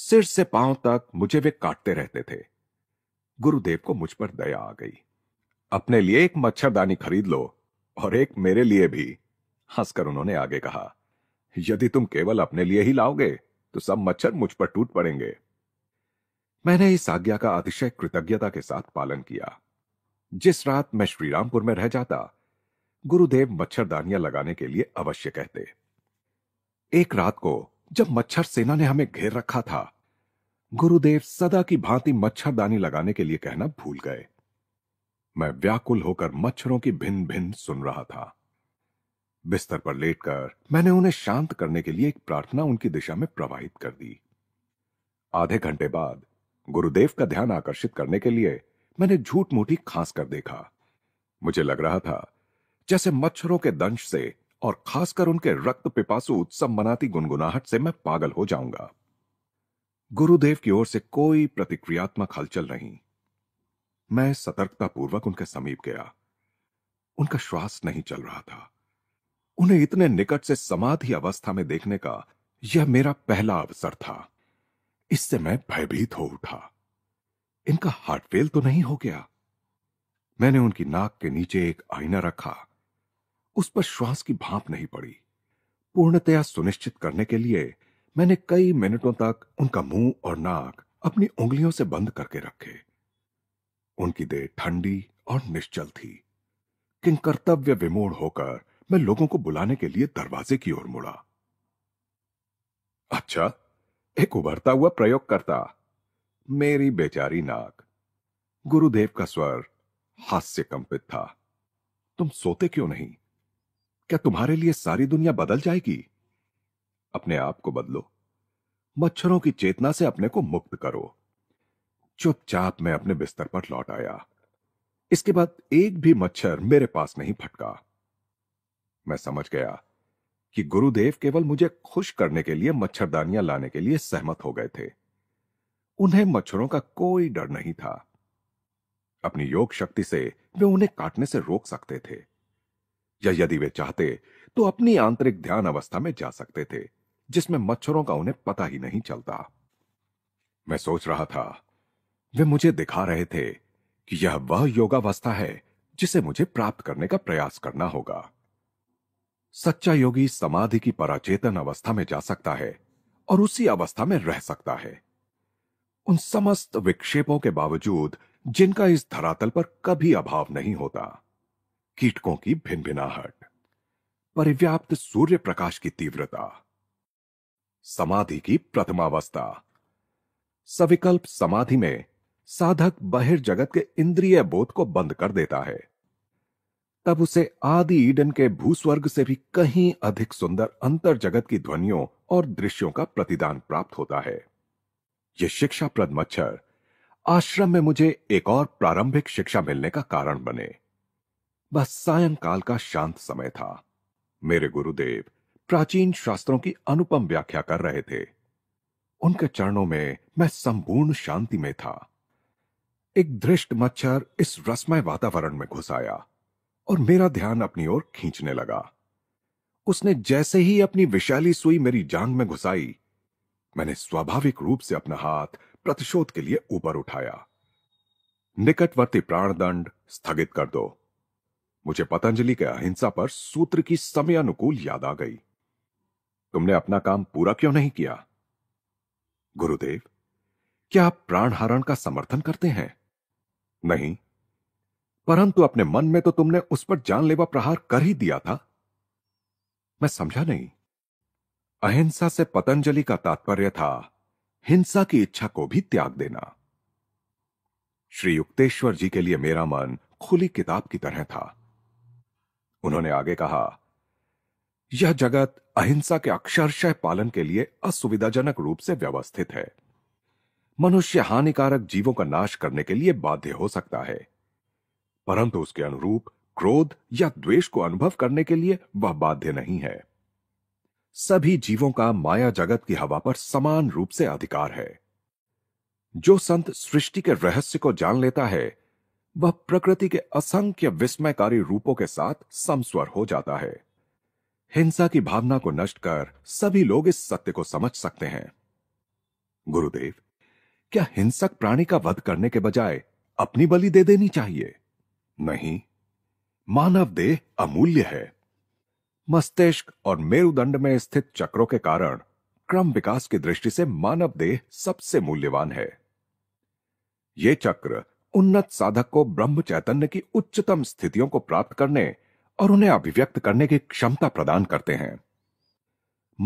सिर से पांव तक मुझे वे काटते रहते थे गुरुदेव को मुझ पर दया आ गई अपने लिए एक मच्छरदानी खरीद लो और एक मेरे लिए भी हंसकर उन्होंने आगे कहा यदि तुम केवल अपने लिए ही लाओगे तो सब मच्छर मुझ पर टूट पड़ेंगे मैंने इस आज्ञा का अतिशय कृतज्ञता के साथ पालन किया जिस रात मैं श्रीरामपुर में रह जाता गुरुदेव मच्छरदानियां लगाने के लिए अवश्य कहते एक रात को जब मच्छर सेना ने हमें घेर रखा था गुरुदेव सदा की भांति मच्छरदानी लगाने के लिए कहना भूल गए मैं व्याकुल होकर मच्छरों की भिन्न भिन्न सुन रहा था बिस्तर पर लेटकर मैंने उन्हें शांत करने के लिए एक प्रार्थना उनकी दिशा में प्रवाहित कर दी आधे घंटे बाद गुरुदेव का ध्यान आकर्षित करने के लिए मैंने झूठ मूठी खांस कर देखा मुझे लग रहा था जैसे मच्छरों के दंश से और खासकर उनके रक्त पिपासु उत्सव मनाती गुनगुनाहट से मैं पागल हो जाऊंगा गुरुदेव की ओर से कोई प्रतिक्रियात्मक हलचल नहीं मैं सतर्कतापूर्वक उनके समीप गया उनका श्वास नहीं चल रहा था उन्हें इतने निकट से समाधि अवस्था में देखने का यह मेरा पहला अवसर था इससे मैं भयभीत हो उठा इनका हार्ट फेल तो नहीं हो गया मैंने उनकी नाक के नीचे एक आईना रखा उस पर श्वास की भाप नहीं पड़ी पूर्णतया सुनिश्चित करने के लिए मैंने कई मिनटों तक उनका मुंह और नाक अपनी उंगलियों से बंद करके रखे उनकी देह ठंडी और निश्चल थी किंकर्तव्य विमोड़ होकर मैं लोगों को बुलाने के लिए दरवाजे की ओर मुड़ा अच्छा एक उभरता हुआ प्रयोग करता मेरी बेचारी नाक गुरुदेव का स्वर हास्य कंपित था तुम सोते क्यों नहीं क्या तुम्हारे लिए सारी दुनिया बदल जाएगी अपने आप को बदलो मच्छरों की चेतना से अपने को मुक्त करो चुपचाप मैं अपने बिस्तर पर लौट आया इसके बाद एक भी मच्छर मेरे पास नहीं फटका मैं समझ गया कि गुरुदेव केवल मुझे खुश करने के लिए मच्छरदानियां लाने के लिए सहमत हो गए थे उन्हें मच्छरों का कोई डर नहीं था अपनी योग शक्ति से वे उन्हें काटने से रोक सकते थे या यदि वे चाहते तो अपनी आंतरिक ध्यान अवस्था में जा सकते थे जिसमें मच्छरों का उन्हें पता ही नहीं चलता मैं सोच रहा था वे मुझे दिखा रहे थे कि यह वह योगावस्था है जिसे मुझे प्राप्त करने का प्रयास करना होगा सच्चा योगी समाधि की पराचेतन अवस्था में जा सकता है और उसी अवस्था में रह सकता है उन समस्त विक्षेपों के बावजूद जिनका इस धरातल पर कभी अभाव नहीं होता कीटकों की भिनाहट परिव्याप्त सूर्य प्रकाश की तीव्रता समाधि की प्रथमावस्था सविकल्प समाधि में साधक बहिर्जगत के इंद्रिय बोध को बंद कर देता है तब उसे आदि ईडन के भूस्वर्ग से भी कहीं अधिक सुंदर अंतर जगत की ध्वनियों और दृश्यों का प्रतिदान प्राप्त होता है यह शिक्षाप्रद मच्छर आश्रम में मुझे एक और प्रारंभिक शिक्षा मिलने का कारण बने बस सायंकाल का शांत समय था मेरे गुरुदेव प्राचीन शास्त्रों की अनुपम व्याख्या कर रहे थे उनके चरणों में मैं संपूर्ण शांति में था एक दृष्ट मच्छर इस रसमय वातावरण में घुस आया और मेरा ध्यान अपनी ओर खींचने लगा उसने जैसे ही अपनी विशाली सुई मेरी जांग में घुसाई मैंने स्वाभाविक रूप से अपना हाथ प्रतिशोध के लिए ऊपर उठाया निकटवर्ती प्राणदंड स्थगित कर दो मुझे पतंजलि के अहिंसा पर सूत्र की समय अनुकूल याद आ गई तुमने अपना काम पूरा क्यों नहीं किया गुरुदेव क्या आप प्राणहरण का समर्थन करते हैं नहीं परंतु अपने मन में तो तुमने उस पर जानलेवा प्रहार कर ही दिया था मैं समझा नहीं अहिंसा से पतंजलि का तात्पर्य था हिंसा की इच्छा को भी त्याग देना श्री युक्तेश्वर जी के लिए मेरा मन खुली किताब की तरह था उन्होंने आगे कहा यह जगत अहिंसा के अक्षरशय पालन के लिए असुविधाजनक रूप से व्यवस्थित है मनुष्य हानिकारक जीवों का नाश करने के लिए बाध्य हो सकता है परंतु उसके अनुरूप क्रोध या द्वेष को अनुभव करने के लिए वह बाध्य नहीं है सभी जीवों का माया जगत की हवा पर समान रूप से अधिकार है जो संत सृष्टि के रहस्य को जान लेता है वह प्रकृति के असंख्य विस्मयकारी रूपों के साथ समस्वर हो जाता है हिंसा की भावना को नष्ट कर सभी लोग इस सत्य को समझ सकते हैं गुरुदेव क्या हिंसक प्राणी का वध करने के बजाय अपनी बलि दे देनी चाहिए नहीं मानव देह अमूल्य है मस्तिष्क और मेरुदंड में स्थित चक्रों के कारण क्रम विकास की दृष्टि से मानव देह सबसे मूल्यवान है यह चक्र उन्नत साधक को ब्रह्म चैतन्य की उच्चतम स्थितियों को प्राप्त करने और उन्हें अभिव्यक्त करने की क्षमता प्रदान करते हैं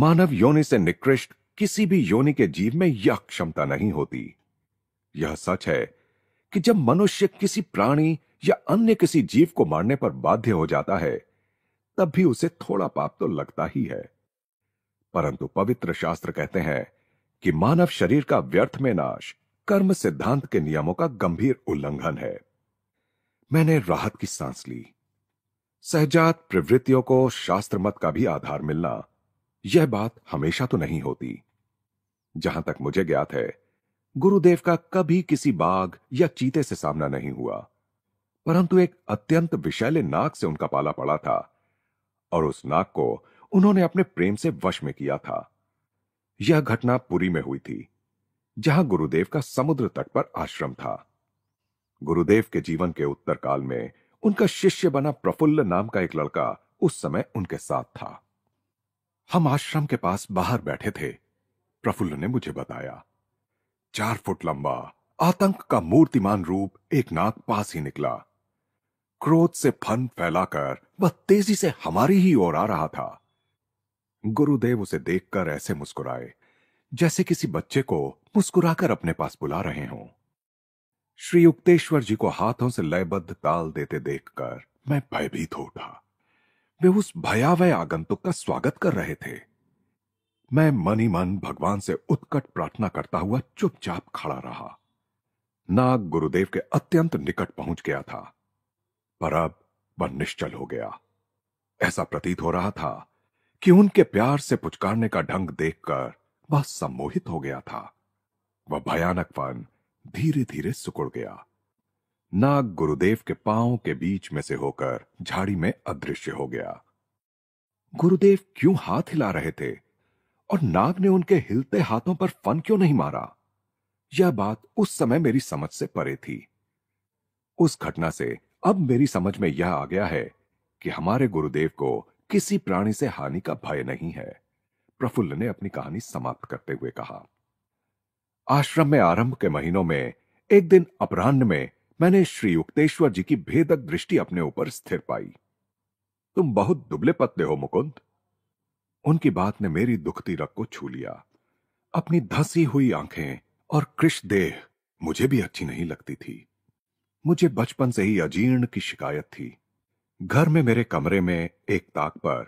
मानव योनि से निकृष्ट किसी भी योनि के जीव में यह क्षमता नहीं होती यह सच है कि जब मनुष्य किसी प्राणी या अन्य किसी जीव को मारने पर बाध्य हो जाता है तब भी उसे थोड़ा पाप तो लगता ही है परंतु पवित्र शास्त्र कहते हैं कि मानव शरीर का व्यर्थ में नाश कर्म सिद्धांत के नियमों का गंभीर उल्लंघन है मैंने राहत की सांस ली सहजात प्रवृत्तियों को शास्त्र मत का भी आधार मिलना यह बात हमेशा तो नहीं होती जहां तक मुझे ज्ञात है गुरुदेव का कभी किसी बाघ या चीते से सामना नहीं हुआ परंतु एक अत्यंत विषैले नाक से उनका पाला पड़ा था और उस नाक को उन्होंने अपने प्रेम से वश में किया था यह घटना पुरी में हुई थी जहां गुरुदेव का समुद्र तट पर आश्रम था गुरुदेव के जीवन के उत्तर काल में उनका शिष्य बना प्रफुल्ल नाम का एक लड़का उस समय उनके साथ था हम आश्रम के पास बाहर बैठे थे प्रफुल्ल ने मुझे बताया चार फुट लंबा आतंक का मूर्तिमान रूप एक नाक पास ही निकला क्रोध से फन फैलाकर वह तेजी से हमारी ही ओर आ रहा था गुरुदेव उसे देखकर ऐसे मुस्कुराए जैसे किसी बच्चे को मुस्कुराकर अपने पास बुला रहे हों श्री उक्तेश्वर जी को हाथों से लयबद्ध ताल देते देखकर मैं भयभीत हो उठा वे उस भयावह आगंतुक का स्वागत कर रहे थे मैं मन ही मन भगवान से उत्कट प्रार्थना करता हुआ चुपचाप खड़ा रहा नाग गुरुदेव के अत्यंत निकट पहुंच गया था पर अब वह निश्चल हो गया ऐसा प्रतीत हो रहा था कि उनके प्यार से पुचकारने का ढंग देखकर वह सम्मोहित हो गया था वह भयानक पन धीरे धीरे सुकुड़ गया नाग गुरुदेव के पांव के बीच में से होकर झाड़ी में अदृश्य हो गया गुरुदेव क्यों हाथ हिला रहे थे और नाग ने उनके हिलते हाथों पर फन क्यों नहीं मारा यह बात उस समय मेरी समझ से परे थी उस घटना से अब मेरी समझ में यह आ गया है कि हमारे गुरुदेव को किसी प्राणी से हानि का भय नहीं है प्रफुल्ल ने अपनी कहानी समाप्त करते हुए कहा आश्रम में आरंभ के महीनों में एक दिन अपराह्न में मैंने श्री युक्तेश्वर जी की भेदक दृष्टि अपने ऊपर स्थिर पाई तुम बहुत दुबले पतले हो मुकुंद उनकी बात ने मेरी दुखती रख को छू लिया अपनी धसी हुई आंखें और कृष्ण देह मुझे भी अच्छी नहीं लगती थी मुझे बचपन से ही अजीर्ण की शिकायत थी घर में मेरे कमरे में एक ताक पर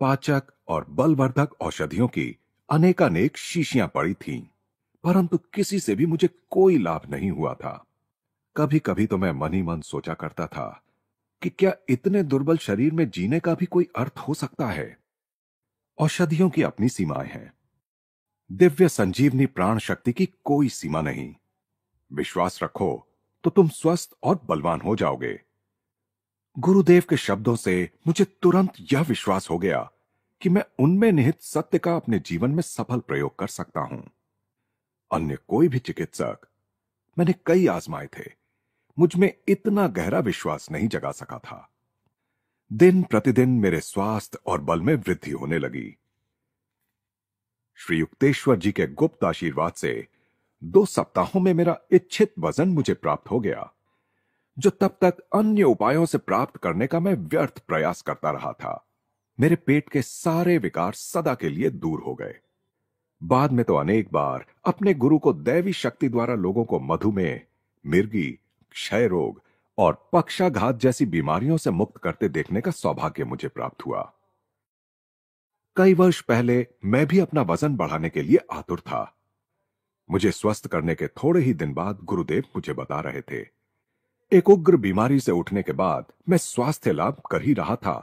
पाचक और बलवर्धक औषधियों की अनेकानेक शीशियां पड़ी थीं, परंतु किसी से भी मुझे कोई लाभ नहीं हुआ था कभी कभी तो मैं मन ही मन सोचा करता था कि क्या इतने दुर्बल शरीर में जीने का भी कोई अर्थ हो सकता है औषधियों की अपनी सीमाएं हैं दिव्य संजीवनी प्राण शक्ति की कोई सीमा नहीं विश्वास रखो तो तुम स्वस्थ और बलवान हो जाओगे गुरुदेव के शब्दों से मुझे तुरंत यह विश्वास हो गया कि मैं उनमें निहित सत्य का अपने जीवन में सफल प्रयोग कर सकता हूं अन्य कोई भी चिकित्सक मैंने कई आजमाए थे मुझ में इतना गहरा विश्वास नहीं जगा सका था दिन प्रतिदिन मेरे स्वास्थ्य और बल में वृद्धि होने लगी श्री युक्तेश्वर जी के गुप्त आशीर्वाद से दो सप्ताहों में मेरा इच्छित वजन मुझे प्राप्त हो गया जो तब तक अन्य उपायों से प्राप्त करने का मैं व्यर्थ प्रयास करता रहा था मेरे पेट के सारे विकार सदा के लिए दूर हो गए बाद में तो अनेक बार अपने गुरु को दैवी शक्ति द्वारा लोगों को मधुमेह मिर्गी क्षय रोग और पक्षाघात जैसी बीमारियों से मुक्त करते देखने का सौभाग्य मुझे प्राप्त हुआ कई वर्ष पहले मैं भी अपना वजन बढ़ाने के लिए आतुर था मुझे स्वस्थ करने के थोड़े ही दिन बाद गुरुदेव मुझे बता रहे थे एक उग्र बीमारी से उठने के बाद मैं स्वास्थ्य लाभ कर ही रहा था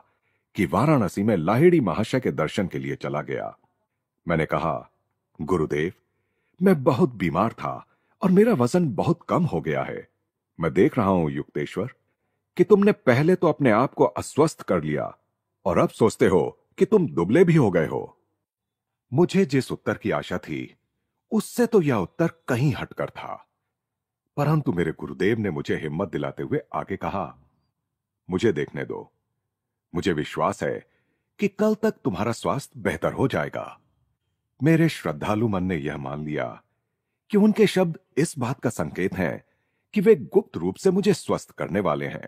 कि वाराणसी में लाहिड़ी महाशय के दर्शन के लिए चला गया मैंने कहा गुरुदेव मैं बहुत बीमार था और मेरा वजन बहुत कम हो गया है मैं देख रहा हूं युक्तेश्वर कि तुमने पहले तो अपने आप को अस्वस्थ कर लिया और अब सोचते हो कि तुम दुबले भी हो गए हो मुझे जिस उत्तर की आशा थी उससे तो यह उत्तर कहीं हटकर था परंतु मेरे गुरुदेव ने मुझे हिम्मत दिलाते हुए आगे कहा मुझे देखने दो मुझे विश्वास है कि कल तक तुम्हारा स्वास्थ्य बेहतर हो जाएगा मेरे श्रद्धालु मन ने यह मान लिया कि उनके शब्द इस बात का संकेत हैं कि वे गुप्त रूप से मुझे स्वस्थ करने वाले हैं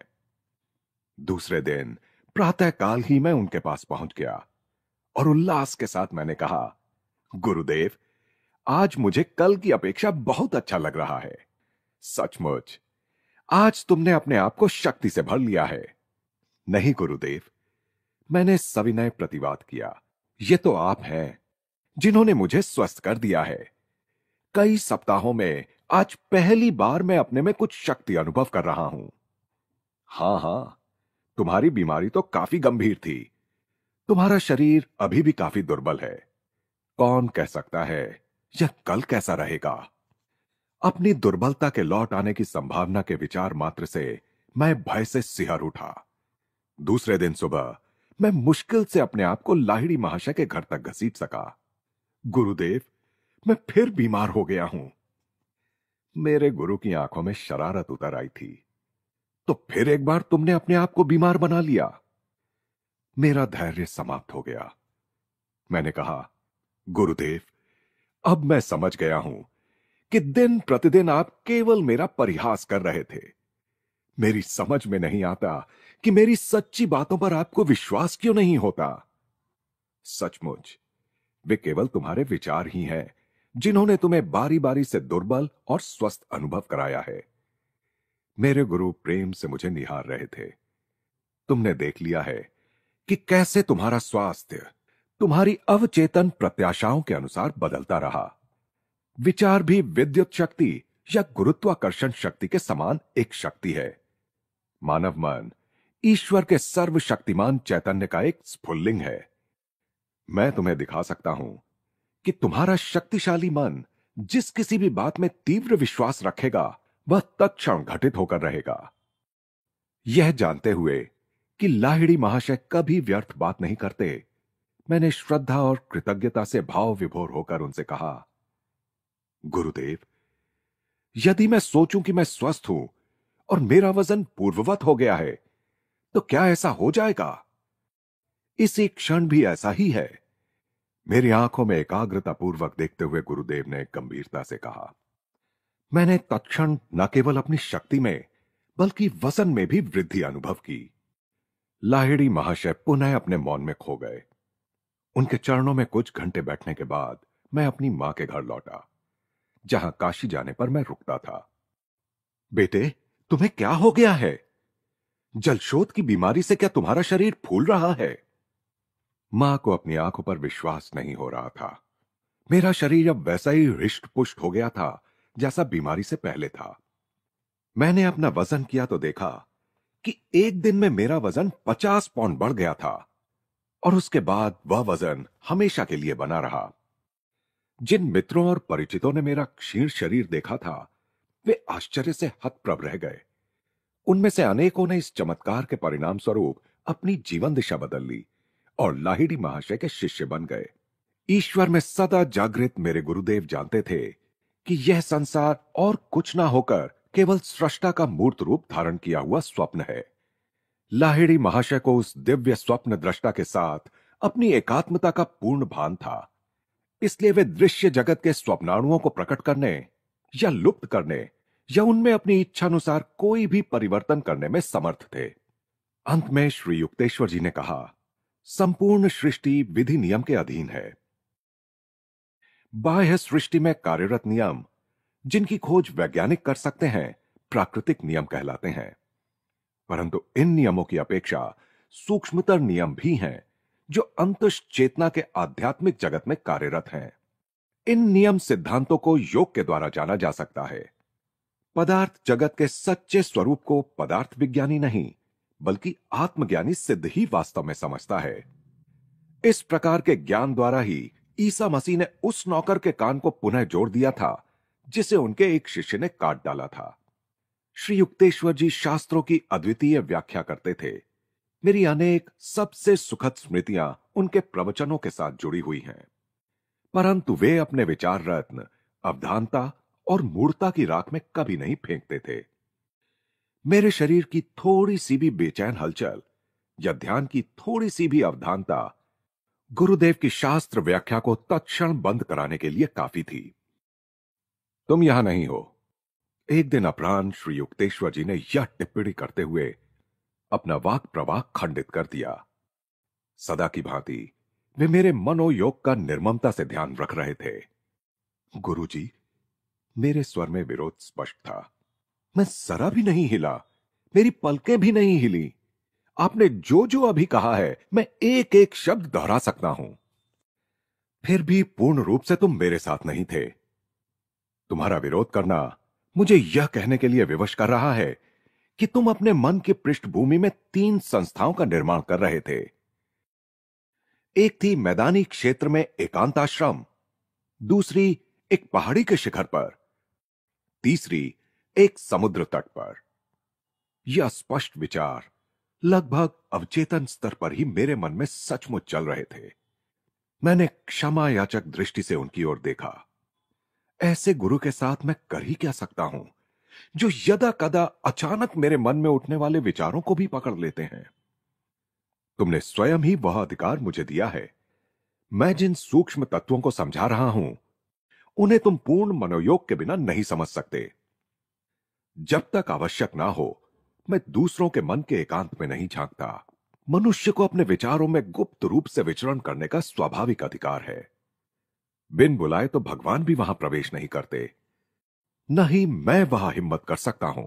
दूसरे दिन प्रातःकाल ही मैं उनके पास पहुंच गया और उल्लास के साथ मैंने कहा गुरुदेव आज मुझे कल की अपेक्षा बहुत अच्छा लग रहा है सचमुच आज तुमने अपने आप को शक्ति से भर लिया है नहीं गुरुदेव मैंने सविनय प्रतिवाद किया ये तो आप हैं जिन्होंने मुझे स्वस्थ कर दिया है कई सप्ताहों में आज पहली बार मैं अपने में कुछ शक्ति अनुभव कर रहा हूं हां हां तुम्हारी बीमारी तो काफी गंभीर थी तुम्हारा शरीर अभी भी काफी दुर्बल है कौन कह सकता है यह कल कैसा रहेगा अपनी दुर्बलता के लौट आने की संभावना के विचार मात्र से मैं भय से सिहर उठा दूसरे दिन सुबह मैं मुश्किल से अपने आप को लाहिड़ी महाशय के घर तक घसीट सका गुरुदेव मैं फिर बीमार हो गया हूं मेरे गुरु की आंखों में शरारत उतर आई थी तो फिर एक बार तुमने अपने आप को बीमार बना लिया मेरा धैर्य समाप्त हो गया मैंने कहा गुरुदेव अब मैं समझ गया हूं कि दिन प्रतिदिन आप केवल मेरा परिहास कर रहे थे मेरी समझ में नहीं आता कि मेरी सच्ची बातों पर आपको विश्वास क्यों नहीं होता सचमुच वे केवल तुम्हारे विचार ही हैं जिन्होंने तुम्हें बारी बारी से दुर्बल और स्वस्थ अनुभव कराया है मेरे गुरु प्रेम से मुझे निहार रहे थे तुमने देख लिया है कि कैसे तुम्हारा स्वास्थ्य तुम्हारी अवचेतन प्रत्याशाओं के अनुसार बदलता रहा विचार भी विद्युत शक्ति या गुरुत्वाकर्षण शक्ति के समान एक शक्ति है मानव मन ईश्वर के सर्वशक्तिमान चैतन्य का एक स्फुल्लिंग है मैं तुम्हें दिखा सकता हूं कि तुम्हारा शक्तिशाली मन जिस किसी भी बात में तीव्र विश्वास रखेगा वह तत्क्षण घटित होकर रहेगा यह जानते हुए कि लाहिड़ी महाशय कभी व्यर्थ बात नहीं करते मैंने श्रद्धा और कृतज्ञता से भाव विभोर होकर उनसे कहा गुरुदेव यदि मैं सोचूं कि मैं स्वस्थ हूं और मेरा वजन पूर्ववत हो गया है तो क्या ऐसा हो जाएगा इसी क्षण भी ऐसा ही है मेरी आंखों में एकाग्रता पूर्वक देखते हुए गुरुदेव ने गंभीरता से कहा मैंने तत्क्षण न केवल अपनी शक्ति में बल्कि वजन में भी वृद्धि अनुभव की लाहिड़ी महाशय पुनः अपने मौन में खो गए उनके चरणों में कुछ घंटे बैठने के बाद मैं अपनी मां के घर लौटा जहां काशी जाने पर मैं रुकता था बेटे तुम्हें क्या हो गया है जलशोध की बीमारी से क्या तुम्हारा शरीर फूल रहा है मां को अपनी आंखों पर विश्वास नहीं हो रहा था मेरा शरीर अब वैसा ही हृष्ट पुष्ट हो गया था जैसा बीमारी से पहले था मैंने अपना वजन किया तो देखा कि एक दिन में मेरा वजन पचास पौंड बढ़ गया था और उसके बाद वह वजन हमेशा के लिए बना रहा जिन मित्रों और परिचितों ने मेरा क्षीण शरीर देखा था वे आश्चर्य से हतप्रभ रह गए उनमें से अनेकों ने इस चमत्कार के परिणाम स्वरूप अपनी जीवन दिशा बदल ली और लाहिड़ी महाशय के शिष्य बन गए ईश्वर में सदा जागृत मेरे गुरुदेव जानते थे कि यह संसार और कुछ ना होकर केवल सृष्टा का मूर्त रूप धारण किया हुआ स्वप्न है लाहिड़ी महाशय को उस दिव्य स्वप्न दृष्टा के साथ अपनी एकात्मता का पूर्ण भान था इसलिए वे दृश्य जगत के स्वप्नाणुओं को प्रकट करने या लुप्त करने या उनमें अपनी इच्छानुसार कोई भी परिवर्तन करने में समर्थ थे अंत में श्री युक्तेश्वर जी ने कहा संपूर्ण सृष्टि विधि नियम के अधीन है बाह्य सृष्टि में कार्यरत नियम जिनकी खोज वैज्ञानिक कर सकते हैं प्राकृतिक नियम कहलाते हैं परंतु इन नियमों की अपेक्षा सूक्ष्मतर नियम भी हैं जो अंत चेतना के आध्यात्मिक जगत में कार्यरत हैं इन नियम सिद्धांतों को योग के द्वारा जाना जा सकता है पदार्थ जगत के सच्चे स्वरूप को पदार्थ विज्ञानी नहीं बल्कि आत्मज्ञानी सिद्ध ही वास्तव में समझता है इस प्रकार के ज्ञान द्वारा ही ईसा मसीह ने उस नौकर के कान को पुनः जोड़ दिया था जिसे उनके एक शिष्य ने काट डाला था श्री युक्तेश्वर जी शास्त्रों की अद्वितीय व्याख्या करते थे मेरी अनेक सबसे सुखद स्मृतियां उनके प्रवचनों के साथ जुड़ी हुई हैं परंतु वे अपने विचार रत्न अवधानता और मूर्ता की राख में कभी नहीं फेंकते थे मेरे शरीर की थोड़ी सी भी बेचैन हलचल या ध्यान की थोड़ी सी भी अवधानता गुरुदेव की शास्त्र व्याख्या को तत्क्षण बंद कराने के लिए काफी थी तुम यहां नहीं हो एक दिन अपराह्न श्री युक्तेश्वर जी ने यह टिप्पणी करते हुए अपना वाक प्रवाह खंडित कर दिया सदा की भांति वे मेरे मनोयोग का निर्ममता से ध्यान रख रहे थे गुरुजी, मेरे स्वर में विरोध स्पष्ट था मैं जरा भी नहीं हिला मेरी पलकें भी नहीं हिली आपने जो जो अभी कहा है मैं एक एक शब्द दोहरा सकता हूं फिर भी पूर्ण रूप से तुम मेरे साथ नहीं थे तुम्हारा विरोध करना मुझे यह कहने के लिए विवश कर रहा है कि तुम अपने मन की पृष्ठभूमि में तीन संस्थाओं का निर्माण कर रहे थे एक थी मैदानी क्षेत्र में एकांत आश्रम दूसरी एक पहाड़ी के शिखर पर तीसरी एक समुद्र तट पर यह स्पष्ट विचार लगभग अवचेतन स्तर पर ही मेरे मन में सचमुच चल रहे थे मैंने क्षमा याचक दृष्टि से उनकी ओर देखा ऐसे गुरु के साथ मैं कर ही क्या सकता हूं जो यदा कदा अचानक मेरे मन में उठने वाले विचारों को भी पकड़ लेते हैं तुमने स्वयं ही वह अधिकार मुझे दिया है मैं जिन सूक्ष्म तत्वों को समझा रहा हूं उन्हें तुम पूर्ण मनोयोग के बिना नहीं समझ सकते जब तक आवश्यक ना हो मैं दूसरों के मन के एकांत में नहीं झांकता मनुष्य को अपने विचारों में गुप्त रूप से विचरण करने का स्वाभाविक अधिकार है बिन बुलाए तो भगवान भी वहां प्रवेश नहीं करते नहीं मैं वहां हिम्मत कर सकता हूं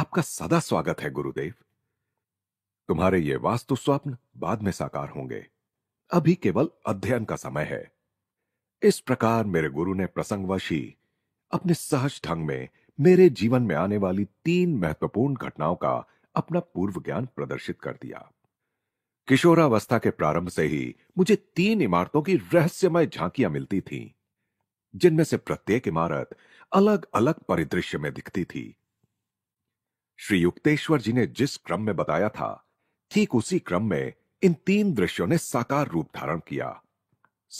आपका सदा स्वागत है गुरुदेव तुम्हारे ये वास्तु स्वप्न बाद में साकार होंगे अभी केवल अध्ययन का समय है इस प्रकार मेरे गुरु ने प्रसंगवशी अपने सहज ढंग में मेरे जीवन में आने वाली तीन महत्वपूर्ण घटनाओं का अपना पूर्व ज्ञान प्रदर्शित कर दिया किशोरावस्था के प्रारंभ से ही मुझे तीन इमारतों की रहस्यमय झांकियां मिलती थीं, जिनमें से प्रत्येक इमारत अलग अलग परिदृश्य में दिखती थी श्री युक्तेश्वर जी ने जिस क्रम में बताया था ठीक उसी क्रम में इन तीन दृश्यों ने साकार रूप धारण किया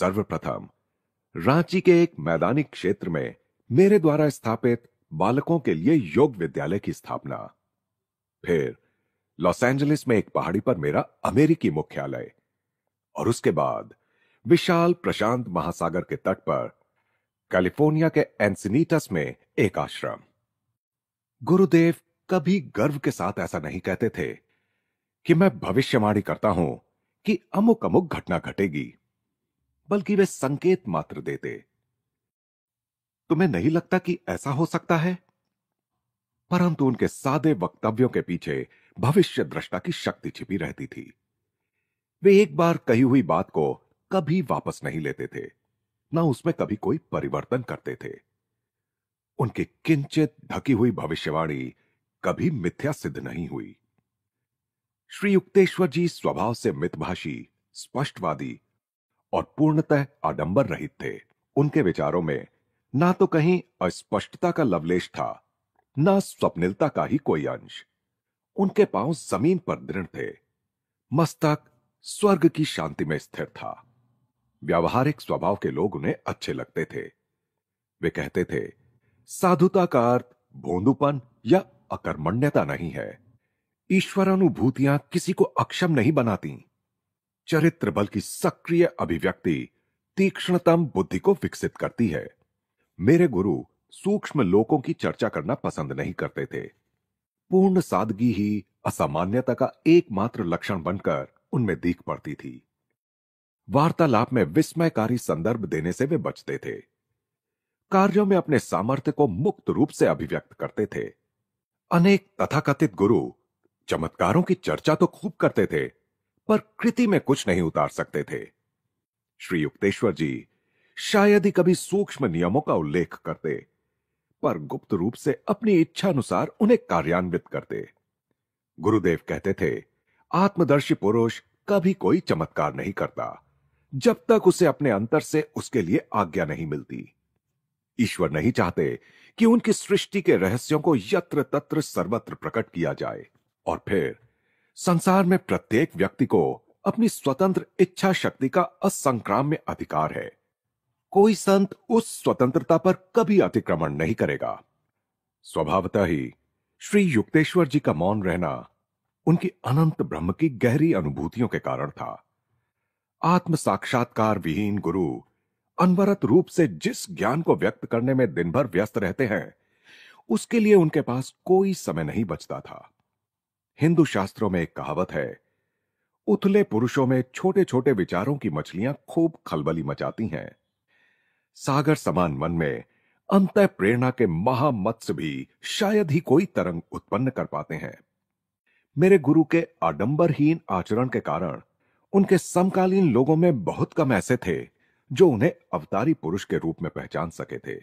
सर्वप्रथम रांची के एक मैदानी क्षेत्र में मेरे द्वारा स्थापित बालकों के लिए योग विद्यालय की स्थापना फिर लॉस एंजलिस में एक पहाड़ी पर मेरा अमेरिकी मुख्यालय और उसके बाद विशाल प्रशांत महासागर के तट पर कैलिफोर्निया के एंसिनीटस में एक आश्रम गुरुदेव कभी गर्व के साथ ऐसा नहीं कहते थे कि मैं भविष्यवाणी करता हूं कि अमुक अमुक घटना घटेगी बल्कि वे संकेत मात्र देते तुम्हें नहीं लगता कि ऐसा हो सकता है परंतु उनके सादे वक्तव्यों के पीछे भविष्य दृष्टा की शक्ति छिपी रहती थी वे एक बार कही हुई बात को कभी वापस नहीं लेते थे ना उसमें कभी कोई परिवर्तन करते थे उनकी किंचित ढकी हुई भविष्यवाणी कभी मिथ्या सिद्ध नहीं हुई श्री युक्तेश्वर जी स्वभाव से मितभाषी स्पष्टवादी और पूर्णतः आडंबर रहित थे उनके विचारों में ना तो कहीं अस्पष्टता का लवलेश था ना स्वप्निलता का ही कोई अंश उनके पांव जमीन पर दृढ़ थे मस्तक स्वर्ग की शांति में स्थिर था व्यावहारिक स्वभाव के लोग उन्हें अच्छे लगते थे वे कहते थे साधुता का अर्थ भोंदुपन या अकर्मण्यता नहीं है ईश्वरानुभूतियां किसी को अक्षम नहीं बनाती चरित्र बल की सक्रिय अभिव्यक्ति तीक्ष्णतम बुद्धि को विकसित करती है मेरे गुरु सूक्ष्म लोकों की चर्चा करना पसंद नहीं करते थे पूर्ण सादगी ही असामान्यता का एकमात्र लक्षण बनकर उनमें दीख पड़ती थी वार्तालाप में विस्मयकारी संदर्भ देने से वे बचते थे कार्यों में अपने सामर्थ्य को मुक्त रूप से अभिव्यक्त करते थे अनेक तथाकथित गुरु चमत्कारों की चर्चा तो खूब करते थे पर कृति में कुछ नहीं उतार सकते थे श्री युक्तेश्वर जी शायद ही कभी सूक्ष्म नियमों का उल्लेख करते पर गुप्त रूप से अपनी इच्छा अनुसार उन्हें कार्यान्वित करते गुरुदेव कहते थे आत्मदर्शी पुरुष कभी कोई चमत्कार नहीं करता जब तक उसे अपने अंतर से उसके लिए आज्ञा नहीं मिलती ईश्वर नहीं चाहते कि उनकी सृष्टि के रहस्यों को यत्र तत्र सर्वत्र प्रकट किया जाए और फिर संसार में प्रत्येक व्यक्ति को अपनी स्वतंत्र इच्छा शक्ति का असंक्राम्य अधिकार है कोई संत उस स्वतंत्रता पर कभी अतिक्रमण नहीं करेगा स्वभावतः ही श्री युक्तेश्वर जी का मौन रहना उनकी अनंत ब्रह्म की गहरी अनुभूतियों के कारण था आत्म साक्षात्कार विहीन गुरु अनवरत रूप से जिस ज्ञान को व्यक्त करने में दिन भर व्यस्त रहते हैं उसके लिए उनके पास कोई समय नहीं बचता था हिंदू शास्त्रों में एक कहावत है उथले पुरुषों में छोटे छोटे विचारों की मछलियां खूब खलबली मचाती हैं सागर समान मन में अंत प्रेरणा के महामत्स भी शायद ही कोई तरंग उत्पन्न कर पाते हैं मेरे गुरु के आडंबरहीन आचरण के कारण उनके समकालीन लोगों में बहुत कम ऐसे थे जो उन्हें अवतारी पुरुष के रूप में पहचान सके थे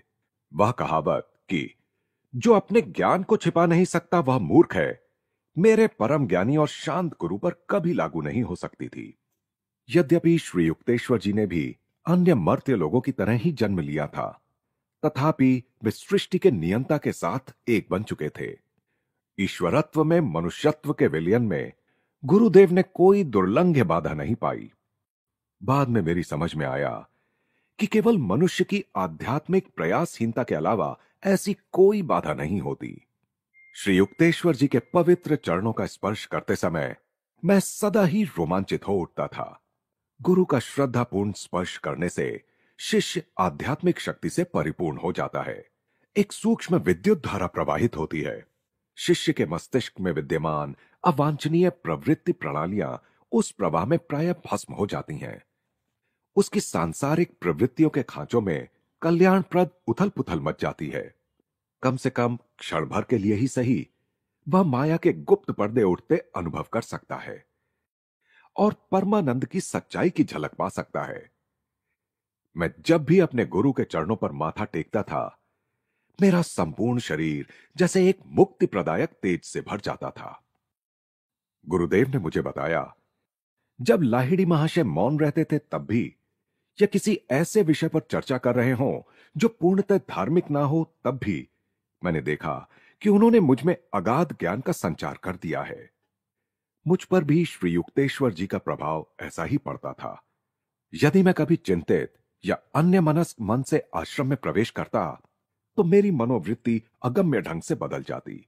वह कहावत कि जो अपने ज्ञान को छिपा नहीं सकता वह मूर्ख है मेरे परम ज्ञानी और शांत गुरु पर कभी लागू नहीं हो सकती थी यद्यपि श्री युक्तेश्वर जी ने भी अन्य मर्त्य लोगों की तरह ही जन्म लिया था तथापि वे सृष्टि के नियंता के साथ एक बन चुके थे ईश्वरत्व में मनुष्यत्व के विलयन में गुरुदेव ने कोई दुर्लंघ्य बाधा नहीं पाई बाद में मेरी समझ में आया कि केवल मनुष्य की आध्यात्मिक प्रयासहीनता के अलावा ऐसी कोई बाधा नहीं होती श्री युक्तेश्वर जी के पवित्र चरणों का स्पर्श करते समय मैं सदा ही रोमांचित हो उठता था गुरु का श्रद्धापूर्ण स्पर्श करने से शिष्य आध्यात्मिक शक्ति से परिपूर्ण हो जाता है एक सूक्ष्म विद्युत धारा प्रवाहित होती है शिष्य के मस्तिष्क में विद्यमान अवांछनीय प्रवृत्ति प्रणालियां उस प्रवाह में प्राय भस्म हो जाती हैं उसकी सांसारिक प्रवृत्तियों के खांचों में कल्याणप्रद उथल पुथल मच जाती है कम से कम क्षण भर के लिए ही सही वह माया के गुप्त पर्दे उठते अनुभव कर सकता है और परमानंद की सच्चाई की झलक पा सकता है मैं जब भी अपने गुरु के चरणों पर माथा टेकता था मेरा संपूर्ण शरीर जैसे एक मुक्ति प्रदायक तेज से भर जाता था गुरुदेव ने मुझे बताया जब लाहिड़ी महाशय मौन रहते थे तब भी या किसी ऐसे विषय पर चर्चा कर रहे हों जो पूर्णतः धार्मिक ना हो तब भी मैंने देखा कि उन्होंने मुझमें अगाध ज्ञान का संचार कर दिया है मुझ पर भी श्री युक्तेश्वर जी का प्रभाव ऐसा ही पड़ता था यदि मैं कभी चिंतित या अन्य मनस्क मन से आश्रम में प्रवेश करता तो मेरी मनोवृत्ति अगम्य ढंग से बदल जाती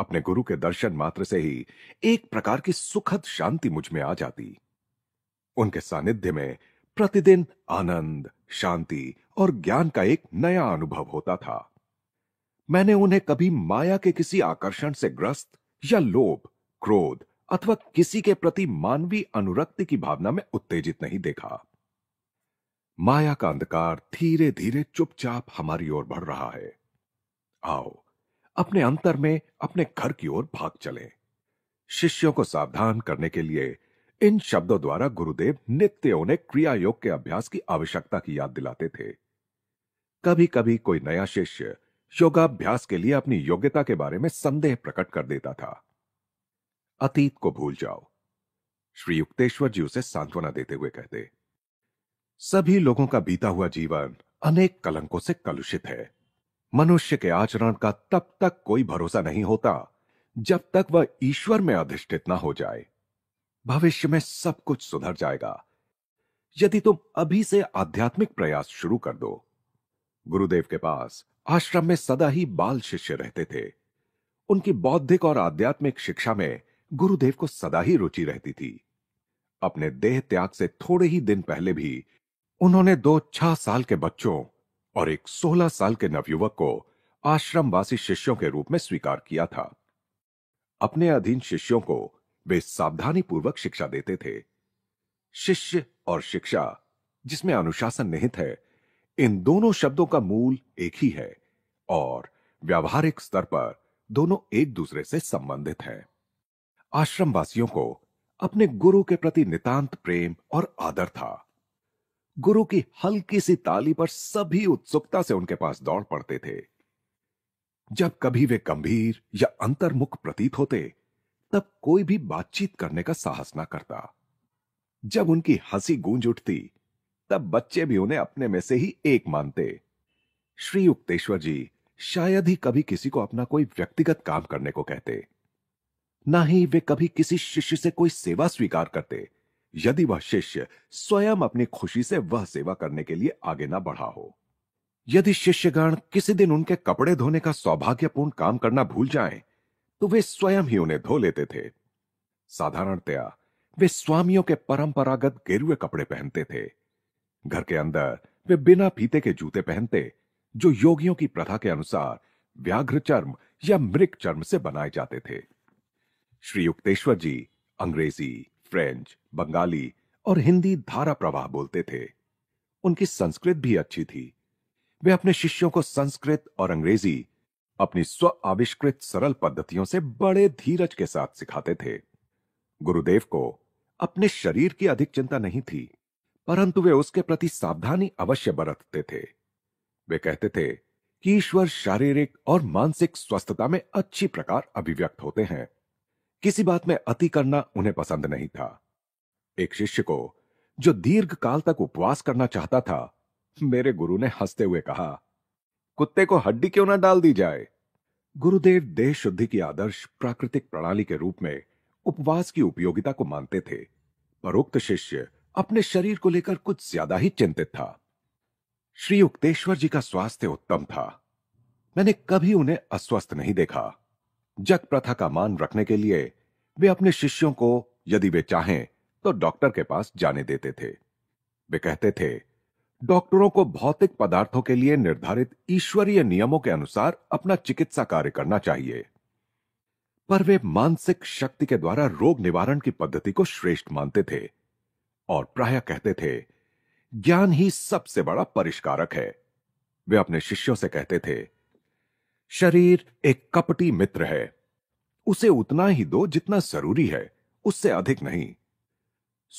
अपने गुरु के दर्शन मात्र से ही एक प्रकार की सुखद शांति मुझ में आ जाती उनके सानिध्य में प्रतिदिन आनंद शांति और ज्ञान का एक नया अनुभव होता था मैंने उन्हें कभी माया के किसी आकर्षण से ग्रस्त या लोभ क्रोध अथवा किसी के प्रति मानवीय अनुरक्ति की भावना में उत्तेजित नहीं देखा माया का अंधकार धीरे धीरे चुपचाप हमारी ओर बढ़ रहा है आओ अपने अंतर में अपने घर की ओर भाग चलें। शिष्यों को सावधान करने के लिए इन शब्दों द्वारा गुरुदेव नित्य उन्हें क्रिया योग के अभ्यास की आवश्यकता की याद दिलाते थे कभी कभी कोई नया शिष्य योगाभ्यास के लिए अपनी योग्यता के बारे में संदेह प्रकट कर देता था अतीत को भूल जाओ श्री युक्तेश्वर जी उसे सांत्वना देते हुए कहते सभी लोगों का बीता हुआ जीवन अनेक कलंकों से कलुषित है मनुष्य के आचरण का तब तक कोई भरोसा नहीं होता जब तक वह ईश्वर में अधिष्ठित ना हो जाए भविष्य में सब कुछ सुधर जाएगा यदि तुम अभी से आध्यात्मिक प्रयास शुरू कर दो गुरुदेव के पास आश्रम में सदा ही बाल शिष्य रहते थे उनकी बौद्धिक और आध्यात्मिक शिक्षा में गुरुदेव को सदा ही रुचि रहती थी अपने देह त्याग से थोड़े ही दिन पहले भी उन्होंने दो छह साल के बच्चों और एक सोलह साल के नवयुवक को आश्रमवासी शिष्यों के रूप में स्वीकार किया था अपने अधीन शिष्यों को वे सावधानी पूर्वक शिक्षा देते थे शिष्य और शिक्षा जिसमें अनुशासन निहित है इन दोनों शब्दों का मूल एक ही है और व्यावहारिक स्तर पर दोनों एक दूसरे से संबंधित हैं आश्रम वासियों को अपने गुरु के प्रति नितांत प्रेम और आदर था गुरु की हल्की सी ताली पर सभी उत्सुकता से उनके पास दौड़ पड़ते थे जब कभी वे गंभीर या अंतर्मुख प्रतीत होते तब कोई भी बातचीत करने का साहस ना करता जब उनकी हंसी गूंज उठती तब बच्चे भी उन्हें अपने में से ही एक मानते श्री युक्तेश्वर जी शायद ही कभी किसी को अपना कोई व्यक्तिगत काम करने को कहते ना ही वे कभी किसी शिष्य से कोई सेवा स्वीकार करते यदि वह शिष्य स्वयं अपनी खुशी से वह सेवा करने के लिए आगे ना बढ़ा हो यदि शिष्यगण किसी दिन उनके कपड़े धोने का सौभाग्यपूर्ण काम करना भूल जाएं, तो वे स्वयं ही उन्हें धो लेते थे साधारणतया वे स्वामियों के परंपरागत गेरुए कपड़े पहनते थे घर के अंदर वे बिना फीते के जूते पहनते जो योगियों की प्रथा के अनुसार व्याघ्र चर्म या मृग चर्म से बनाए जाते थे श्री युक्तेश्वर जी अंग्रेजी फ्रेंच बंगाली और हिंदी धारा प्रवाह बोलते थे उनकी संस्कृत भी अच्छी थी वे अपने शिष्यों को संस्कृत और अंग्रेजी अपनी स्व आविष्कृत सरल पद्धतियों से बड़े धीरज के साथ सिखाते थे गुरुदेव को अपने शरीर की अधिक चिंता नहीं थी परंतु वे उसके प्रति सावधानी अवश्य बरतते थे वे कहते थे कि ईश्वर शारीरिक और मानसिक स्वस्थता में अच्छी प्रकार अभिव्यक्त होते हैं किसी बात में अति करना उन्हें पसंद नहीं था एक शिष्य को जो दीर्घ काल तक उपवास करना चाहता था मेरे गुरु ने हंसते हुए कहा कुत्ते को हड्डी क्यों ना डाल दी जाए गुरुदेव देह शुद्धि की आदर्श प्राकृतिक प्रणाली के रूप में उपवास की उपयोगिता को मानते थे पर उक्त शिष्य अपने शरीर को लेकर कुछ ज्यादा ही चिंतित था श्री उक्तेश्वर जी का स्वास्थ्य उत्तम था मैंने कभी उन्हें अस्वस्थ नहीं देखा जग प्रथा का मान रखने के लिए वे अपने शिष्यों को यदि वे चाहें तो डॉक्टर के पास जाने देते थे वे कहते थे डॉक्टरों को भौतिक पदार्थों के लिए निर्धारित ईश्वरीय नियमों के अनुसार अपना चिकित्सा कार्य करना चाहिए पर वे मानसिक शक्ति के द्वारा रोग निवारण की पद्धति को श्रेष्ठ मानते थे और प्राय कहते थे ज्ञान ही सबसे बड़ा परिष्कारक है वे अपने शिष्यों से कहते थे शरीर एक कपटी मित्र है उसे उतना ही दो जितना जरूरी है उससे अधिक नहीं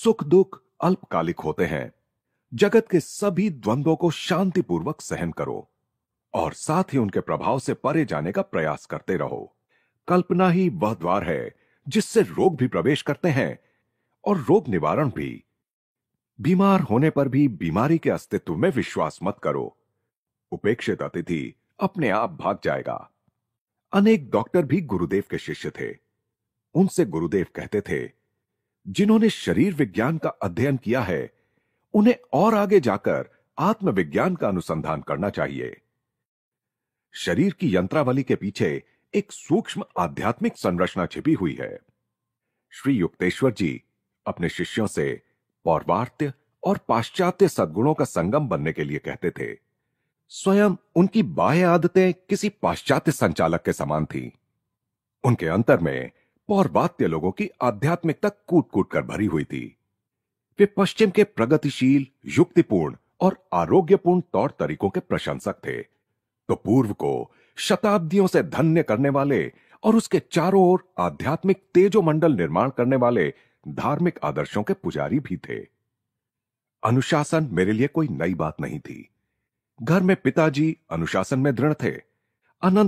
सुख दुख अल्पकालिक होते हैं जगत के सभी द्वंद्वों को शांतिपूर्वक सहन करो और साथ ही उनके प्रभाव से परे जाने का प्रयास करते रहो कल्पना ही वह द्वार है जिससे रोग भी प्रवेश करते हैं और रोग निवारण भी बीमार होने पर भी बीमारी के अस्तित्व में विश्वास मत करो उपेक्षित अतिथि अपने आप भाग जाएगा अनेक डॉक्टर भी गुरुदेव के शिष्य थे उनसे गुरुदेव कहते थे जिन्होंने शरीर विज्ञान का अध्ययन किया है उन्हें और आगे जाकर आत्मविज्ञान का अनुसंधान करना चाहिए शरीर की यंत्रावली के पीछे एक सूक्ष्म आध्यात्मिक संरचना छिपी हुई है श्री युक्तेश्वर जी अपने शिष्यों से पौर्वात्य और पाश्चात्य सद्गुणों का संगम बनने के लिए कहते थे स्वयं उनकी बाह्य आदतें किसी पाश्चात्य संचालक के समान थी उनके अंतर में पौरवात्य लोगों की आध्यात्मिकता कूट कूट कर भरी हुई थी वे पश्चिम के प्रगतिशील युक्तिपूर्ण और आरोग्यपूर्ण तौर तरीकों के प्रशंसक थे तो पूर्व को शताब्दियों से धन्य करने वाले और उसके चारों ओर आध्यात्मिक तेजो मंडल निर्माण करने वाले धार्मिक आदर्शों के पुजारी भी थे अनुशासन मेरे लिए कोई नई बात नहीं थी घर में पिताजी अनुशासन में दृढ़ थे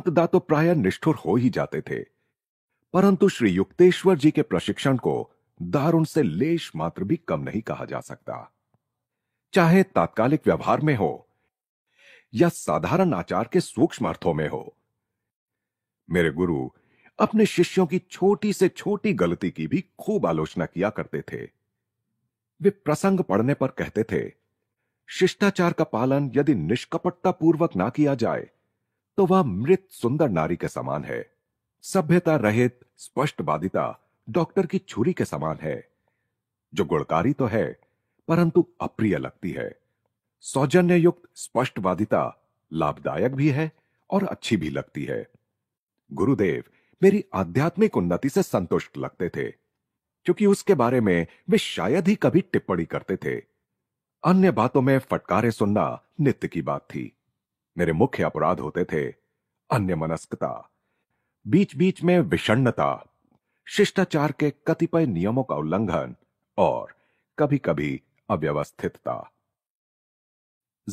दा तो प्राय निष्ठुर हो ही जाते थे परंतु श्री युक्तेश्वर जी के प्रशिक्षण को दारुण से लेश मात्र भी कम नहीं कहा जा सकता चाहे तात्कालिक व्यवहार में हो या साधारण आचार के सूक्ष्म अर्थों में हो मेरे गुरु अपने शिष्यों की छोटी से छोटी गलती की भी खूब आलोचना किया करते थे वे प्रसंग पढ़ने पर कहते थे शिष्टाचार का पालन यदि निष्कपटता पूर्वक ना किया जाए तो वह मृत सुंदर नारी के समान है सभ्यता रहित स्पष्ट बाधिता डॉक्टर की छुरी के समान है जो गुड़कारी तो है परंतु अप्रिय लगती है सौजन्य युक्त स्पष्ट बाधिता लाभदायक भी है और अच्छी भी लगती है गुरुदेव मेरी आध्यात्मिक उन्नति से संतुष्ट लगते थे क्योंकि उसके बारे में वे शायद ही कभी टिप्पणी करते थे अन्य बातों में फटकारे सुनना नित्य की बात थी मेरे मुख्य अपराध होते थे अन्य मनस्कता बीच बीच में विषणता शिष्टाचार के कतिपय नियमों का उल्लंघन और कभी कभी अव्यवस्थितता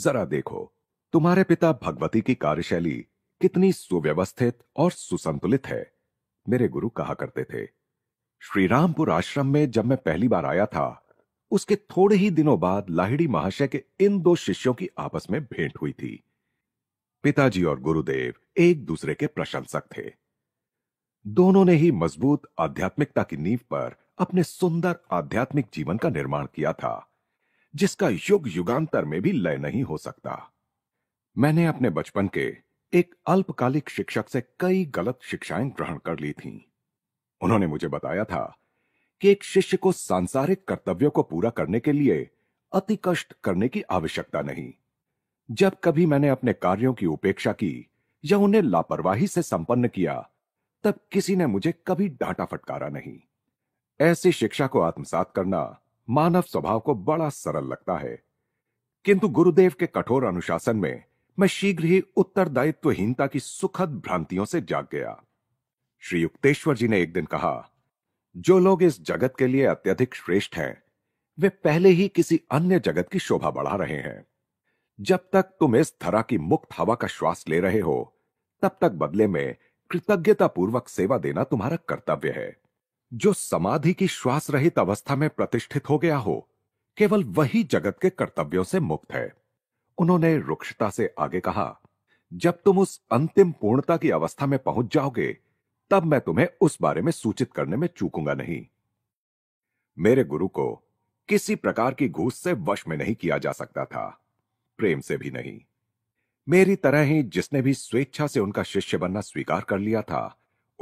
जरा देखो तुम्हारे पिता भगवती की कार्यशैली कितनी सुव्यवस्थित और सुसंतुलित है मेरे गुरु कहा करते थे श्रीरामपुर आश्रम में जब मैं पहली बार आया था उसके थोड़े ही दिनों बाद लाहिड़ी महाशय के इन दो शिष्यों की आपस में भेंट हुई थी पिताजी और गुरुदेव एक दूसरे के प्रशंसक थे दोनों ने ही मजबूत आध्यात्मिकता की नींव पर अपने सुंदर आध्यात्मिक जीवन का निर्माण किया था जिसका युग युगांतर में भी लय नहीं हो सकता मैंने अपने बचपन के एक अल्पकालिक शिक्षक से कई गलत शिक्षाएं ग्रहण कर ली थीं। उन्होंने मुझे बताया था कि एक शिष्य को सांसारिक कर्तव्यों को पूरा करने के लिए अति कष्ट करने की आवश्यकता नहीं जब कभी मैंने अपने कार्यों की उपेक्षा की या उन्हें लापरवाही से संपन्न किया तब किसी ने मुझे कभी डांटा फटकारा नहीं ऐसी शिक्षा को आत्मसात करना मानव स्वभाव को बड़ा सरल लगता है किंतु गुरुदेव के कठोर अनुशासन में मैं शीघ्र ही उत्तरदायित्वहीनता की सुखद भ्रांतियों से जाग गया श्री युक्तेश्वर जी ने एक दिन कहा जो लोग इस जगत के लिए अत्यधिक श्रेष्ठ हैं वे पहले ही किसी अन्य जगत की शोभा बढ़ा रहे हैं जब तक तुम इस धरा की मुक्त हवा का श्वास ले रहे हो तब तक बदले में कृतज्ञता पूर्वक सेवा देना तुम्हारा कर्तव्य है जो समाधि की श्वास रहित अवस्था में प्रतिष्ठित हो गया हो केवल वही जगत के कर्तव्यों से मुक्त है उन्होंने रुक्षता से आगे कहा जब तुम उस अंतिम पूर्णता की अवस्था में पहुंच जाओगे तब मैं तुम्हें उस बारे में सूचित करने में चूकूंगा नहीं मेरे गुरु को किसी प्रकार की घूस से वश में नहीं किया जा सकता था प्रेम से भी नहीं मेरी तरह ही जिसने भी स्वेच्छा से उनका शिष्य बनना स्वीकार कर लिया था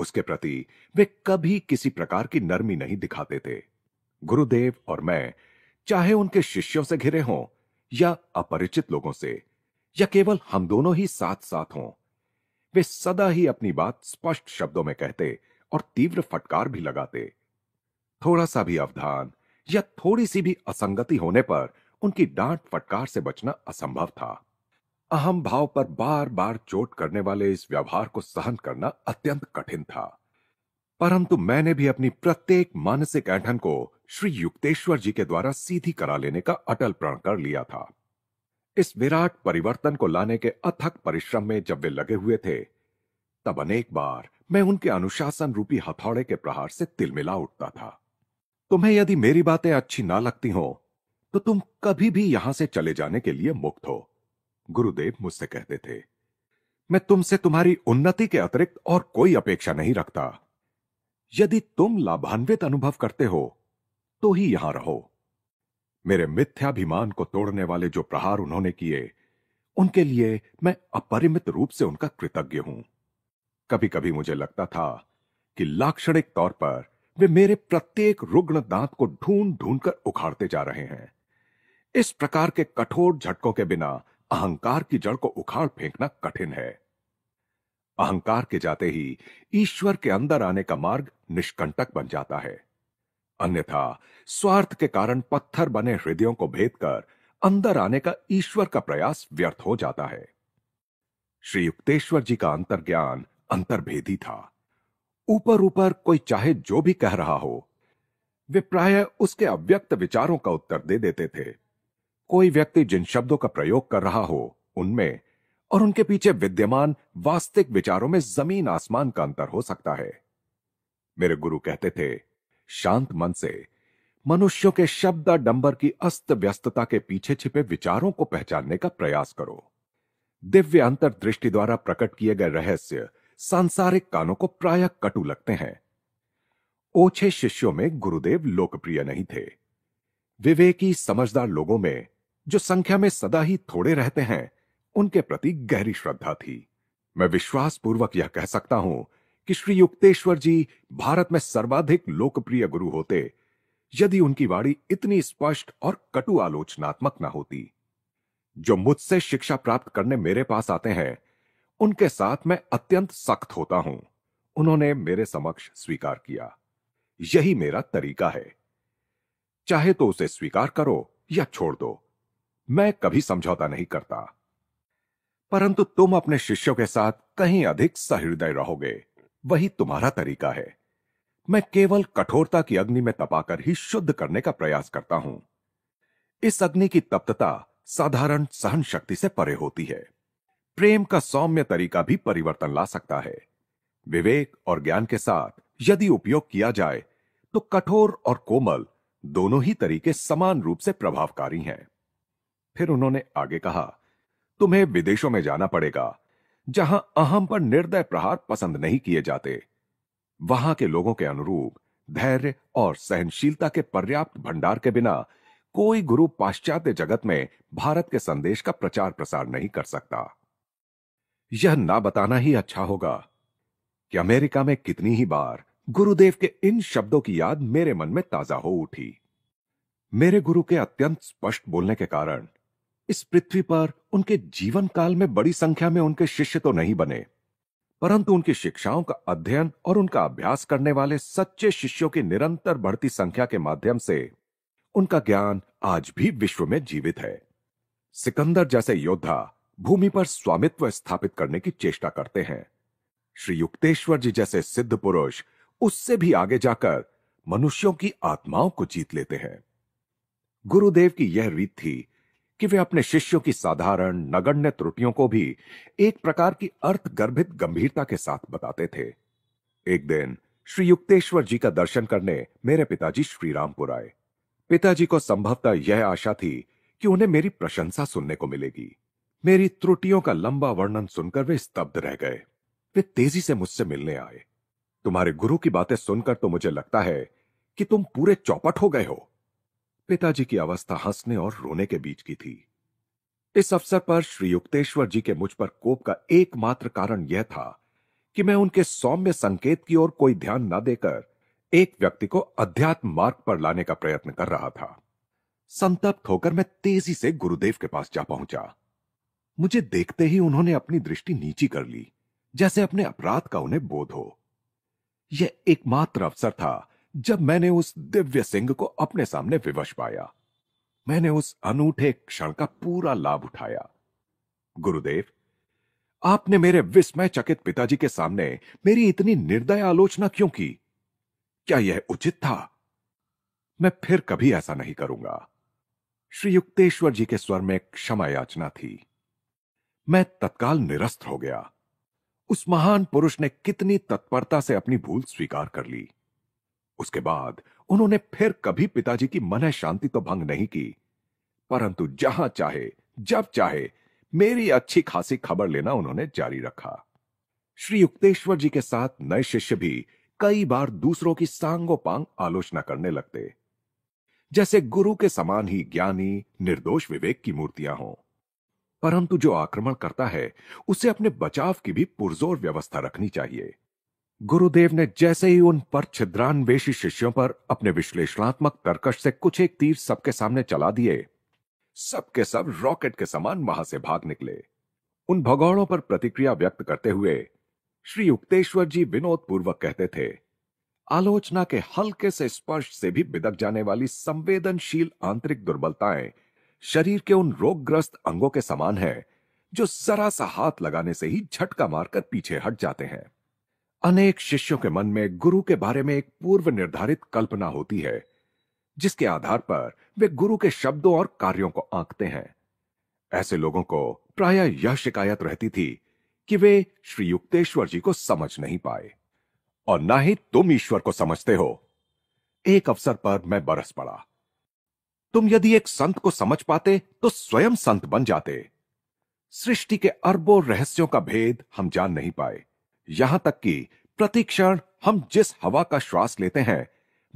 उसके प्रति वे कभी किसी प्रकार की नरमी नहीं दिखाते थे गुरुदेव और मैं चाहे उनके शिष्यों से घिरे हों या अपरिचित लोगों से या केवल हम दोनों ही साथ साथ हों वे सदा ही अपनी बात स्पष्ट शब्दों में कहते और तीव्र फटकार भी लगाते थोड़ा सा भी अवधान या थोड़ी सी भी असंगति होने पर उनकी डांट फटकार से बचना असंभव था अहम भाव पर बार बार चोट करने वाले इस व्यवहार को सहन करना अत्यंत कठिन था परंतु मैंने भी अपनी प्रत्येक मानसिक ऐठन को श्री युक्तेश्वर जी के द्वारा सीधी करा लेने का अटल प्रण कर लिया था इस विराट परिवर्तन को लाने के अथक परिश्रम में जब वे लगे हुए थे तब अनेक बार मैं उनके अनुशासन रूपी हथौड़े के प्रहार से तिलमिला उठता था तुम्हें यदि मेरी बातें अच्छी ना लगती हो तो तुम कभी भी यहां से चले जाने के लिए मुक्त हो गुरुदेव मुझसे कहते थे मैं तुमसे तुम्हारी उन्नति के अतिरिक्त और कोई अपेक्षा नहीं रखता यदि तुम लाभान्वित अनुभव करते हो तो ही यहां रहो मेरे मिथ्याभिमान को तोड़ने वाले जो प्रहार उन्होंने किए उनके लिए मैं अपरिमित रूप से उनका कृतज्ञ हूं कभी कभी मुझे लगता था कि लाक्षणिक तौर पर वे मेरे प्रत्येक रुग्ण दांत को ढूंढ ढूंढ कर उखाड़ते जा रहे हैं इस प्रकार के कठोर झटकों के बिना अहंकार की जड़ को उखाड़ फेंकना कठिन है अहंकार के जाते ही ईश्वर के अंदर आने का मार्ग निष्कंटक बन जाता है अन्यथा स्वार्थ के कारण पत्थर बने हृदयों को भेद कर अंदर आने का ईश्वर का प्रयास व्यर्थ हो जाता है श्री युक्तेश्वर जी का अंतर्ज्ञान अंतर्भेदी था ऊपर ऊपर कोई चाहे जो भी कह रहा हो वे प्राय उसके अव्यक्त विचारों का उत्तर दे देते थे कोई व्यक्ति जिन शब्दों का प्रयोग कर रहा हो उनमें और उनके पीछे विद्यमान वास्तविक विचारों में जमीन आसमान का अंतर हो सकता है मेरे गुरु कहते थे शांत मन से मनुष्यों के शब्द डंबर की अस्त व्यस्तता के पीछे छिपे विचारों को पहचानने का प्रयास करो दिव्य अंतर्दृष्टि द्वारा प्रकट किए गए रहस्य सांसारिक कानों को प्राय कटु लगते हैं ओछे शिष्यों में गुरुदेव लोकप्रिय नहीं थे विवेकी समझदार लोगों में जो संख्या में सदा ही थोड़े रहते हैं उनके प्रति गहरी श्रद्धा थी मैं विश्वासपूर्वक यह कह सकता हूं कि श्री युक्तेश्वर जी भारत में सर्वाधिक लोकप्रिय गुरु होते यदि उनकी वाणी इतनी स्पष्ट और कटु आलोचनात्मक न होती जो मुझसे शिक्षा प्राप्त करने मेरे पास आते हैं उनके साथ मैं अत्यंत सख्त होता हूं उन्होंने मेरे समक्ष स्वीकार किया यही मेरा तरीका है चाहे तो उसे स्वीकार करो या छोड़ दो मैं कभी समझौता नहीं करता परंतु तुम अपने शिष्यों के साथ कहीं अधिक सहृदय रहोगे वही तुम्हारा तरीका है मैं केवल कठोरता की अग्नि में तपाकर ही शुद्ध करने का प्रयास करता हूं इस अग्नि की तप्तता साधारण सहन शक्ति से परे होती है प्रेम का सौम्य तरीका भी परिवर्तन ला सकता है विवेक और ज्ञान के साथ यदि उपयोग किया जाए तो कठोर और कोमल दोनों ही तरीके समान रूप से प्रभावकारी हैं फिर उन्होंने आगे कहा तुम्हें विदेशों में जाना पड़ेगा जहां अहम पर निर्दय प्रहार पसंद नहीं किए जाते वहां के लोगों के अनुरूप धैर्य और सहनशीलता के पर्याप्त भंडार के बिना कोई गुरु पाश्चात्य जगत में भारत के संदेश का प्रचार प्रसार नहीं कर सकता यह ना बताना ही अच्छा होगा कि अमेरिका में कितनी ही बार गुरुदेव के इन शब्दों की याद मेरे मन में ताजा हो उठी मेरे गुरु के अत्यंत स्पष्ट बोलने के कारण इस पृथ्वी पर उनके जीवन काल में बड़ी संख्या में उनके शिष्य तो नहीं बने परंतु उनकी शिक्षाओं का अध्ययन और उनका अभ्यास करने वाले सच्चे शिष्यों की निरंतर बढ़ती संख्या के माध्यम से उनका ज्ञान आज भी विश्व में जीवित है सिकंदर जैसे योद्धा भूमि पर स्वामित्व स्थापित करने की चेष्टा करते हैं श्री युक्तेश्वर जी जैसे सिद्ध पुरुष उससे भी आगे जाकर मनुष्यों की आत्माओं को जीत लेते हैं गुरुदेव की यह रीत थी कि वे अपने शिष्यों की साधारण नगण्य त्रुटियों को भी एक प्रकार की अर्थ गर्भित गंभीरता के साथ बताते थे एक दिन श्री युक्तेश्वर जी का दर्शन करने मेरे पिताजी श्रीरामपुर आए पिताजी को संभवतः यह आशा थी कि उन्हें मेरी प्रशंसा सुनने को मिलेगी मेरी त्रुटियों का लंबा वर्णन सुनकर वे स्तब्ध रह गए वे तेजी से मुझसे मिलने आए तुम्हारे गुरु की बातें सुनकर तो मुझे लगता है कि तुम पूरे चौपट हो गए हो पिताजी की अवस्था हंसने और रोने के बीच की थी इस अवसर पर श्री युक्तेश्वर जी के मुझ पर कोप का एकमात्र कारण यह था कि मैं उनके सौम्य संकेत की ओर कोई ध्यान न देकर एक व्यक्ति को अध्यात्म मार्ग पर लाने का प्रयत्न कर रहा था संतप्त होकर मैं तेजी से गुरुदेव के पास जा पहुंचा मुझे देखते ही उन्होंने अपनी दृष्टि नीची कर ली जैसे अपने अपराध का उन्हें बोध हो यह एकमात्र अवसर था जब मैंने उस दिव्य सिंह को अपने सामने विवश पाया मैंने उस अनूठे क्षण का पूरा लाभ उठाया गुरुदेव आपने मेरे विस्मय चकित पिताजी के सामने मेरी इतनी निर्दय आलोचना क्यों की क्या यह उचित था मैं फिर कभी ऐसा नहीं करूंगा श्री युक्तेश्वर जी के स्वर में क्षमा याचना थी मैं तत्काल निरस्त हो गया उस महान पुरुष ने कितनी तत्परता से अपनी भूल स्वीकार कर ली उसके बाद उन्होंने फिर कभी पिताजी की मन शांति तो भंग नहीं की परंतु जहां चाहे जब चाहे मेरी अच्छी खासी खबर लेना उन्होंने जारी रखा श्री युक्तेश्वर जी के साथ नए शिष्य भी कई बार दूसरों की सांगो पांग आलोचना करने लगते जैसे गुरु के समान ही ज्ञानी निर्दोष विवेक की मूर्तियां हों परंतु जो आक्रमण करता है उसे अपने बचाव की भी पुरजोर व्यवस्था रखनी चाहिए गुरुदेव ने जैसे ही उन पर छिद्रान्वेषी शिष्यों पर अपने विश्लेषणात्मक तर्कश से कुछ एक तीर सबके सामने चला दिए सबके सब रॉकेट के समान वहां से भाग निकले उन भगौड़ों पर प्रतिक्रिया व्यक्त करते हुए श्री उक्तेश्वर जी विनोद पूर्वक कहते थे आलोचना के हल्के से स्पर्श से भी बिदक जाने वाली संवेदनशील आंतरिक दुर्बलताएं शरीर के उन रोगग्रस्त अंगों के समान है जो जरा सा हाथ लगाने से ही झटका मारकर पीछे हट जाते हैं अनेक शिष्यों के मन में गुरु के बारे में एक पूर्व निर्धारित कल्पना होती है जिसके आधार पर वे गुरु के शब्दों और कार्यों को आंकते हैं ऐसे लोगों को प्राय यह शिकायत रहती थी कि वे श्री युक्तेश्वर जी को समझ नहीं पाए और ना ही तुम ईश्वर को समझते हो एक अवसर पर मैं बरस पड़ा तुम यदि एक संत को समझ पाते तो स्वयं संत बन जाते सृष्टि के अरबों रहस्यों का भेद हम जान नहीं पाए यहां तक कि प्रतिक्षण हम जिस हवा का श्वास लेते हैं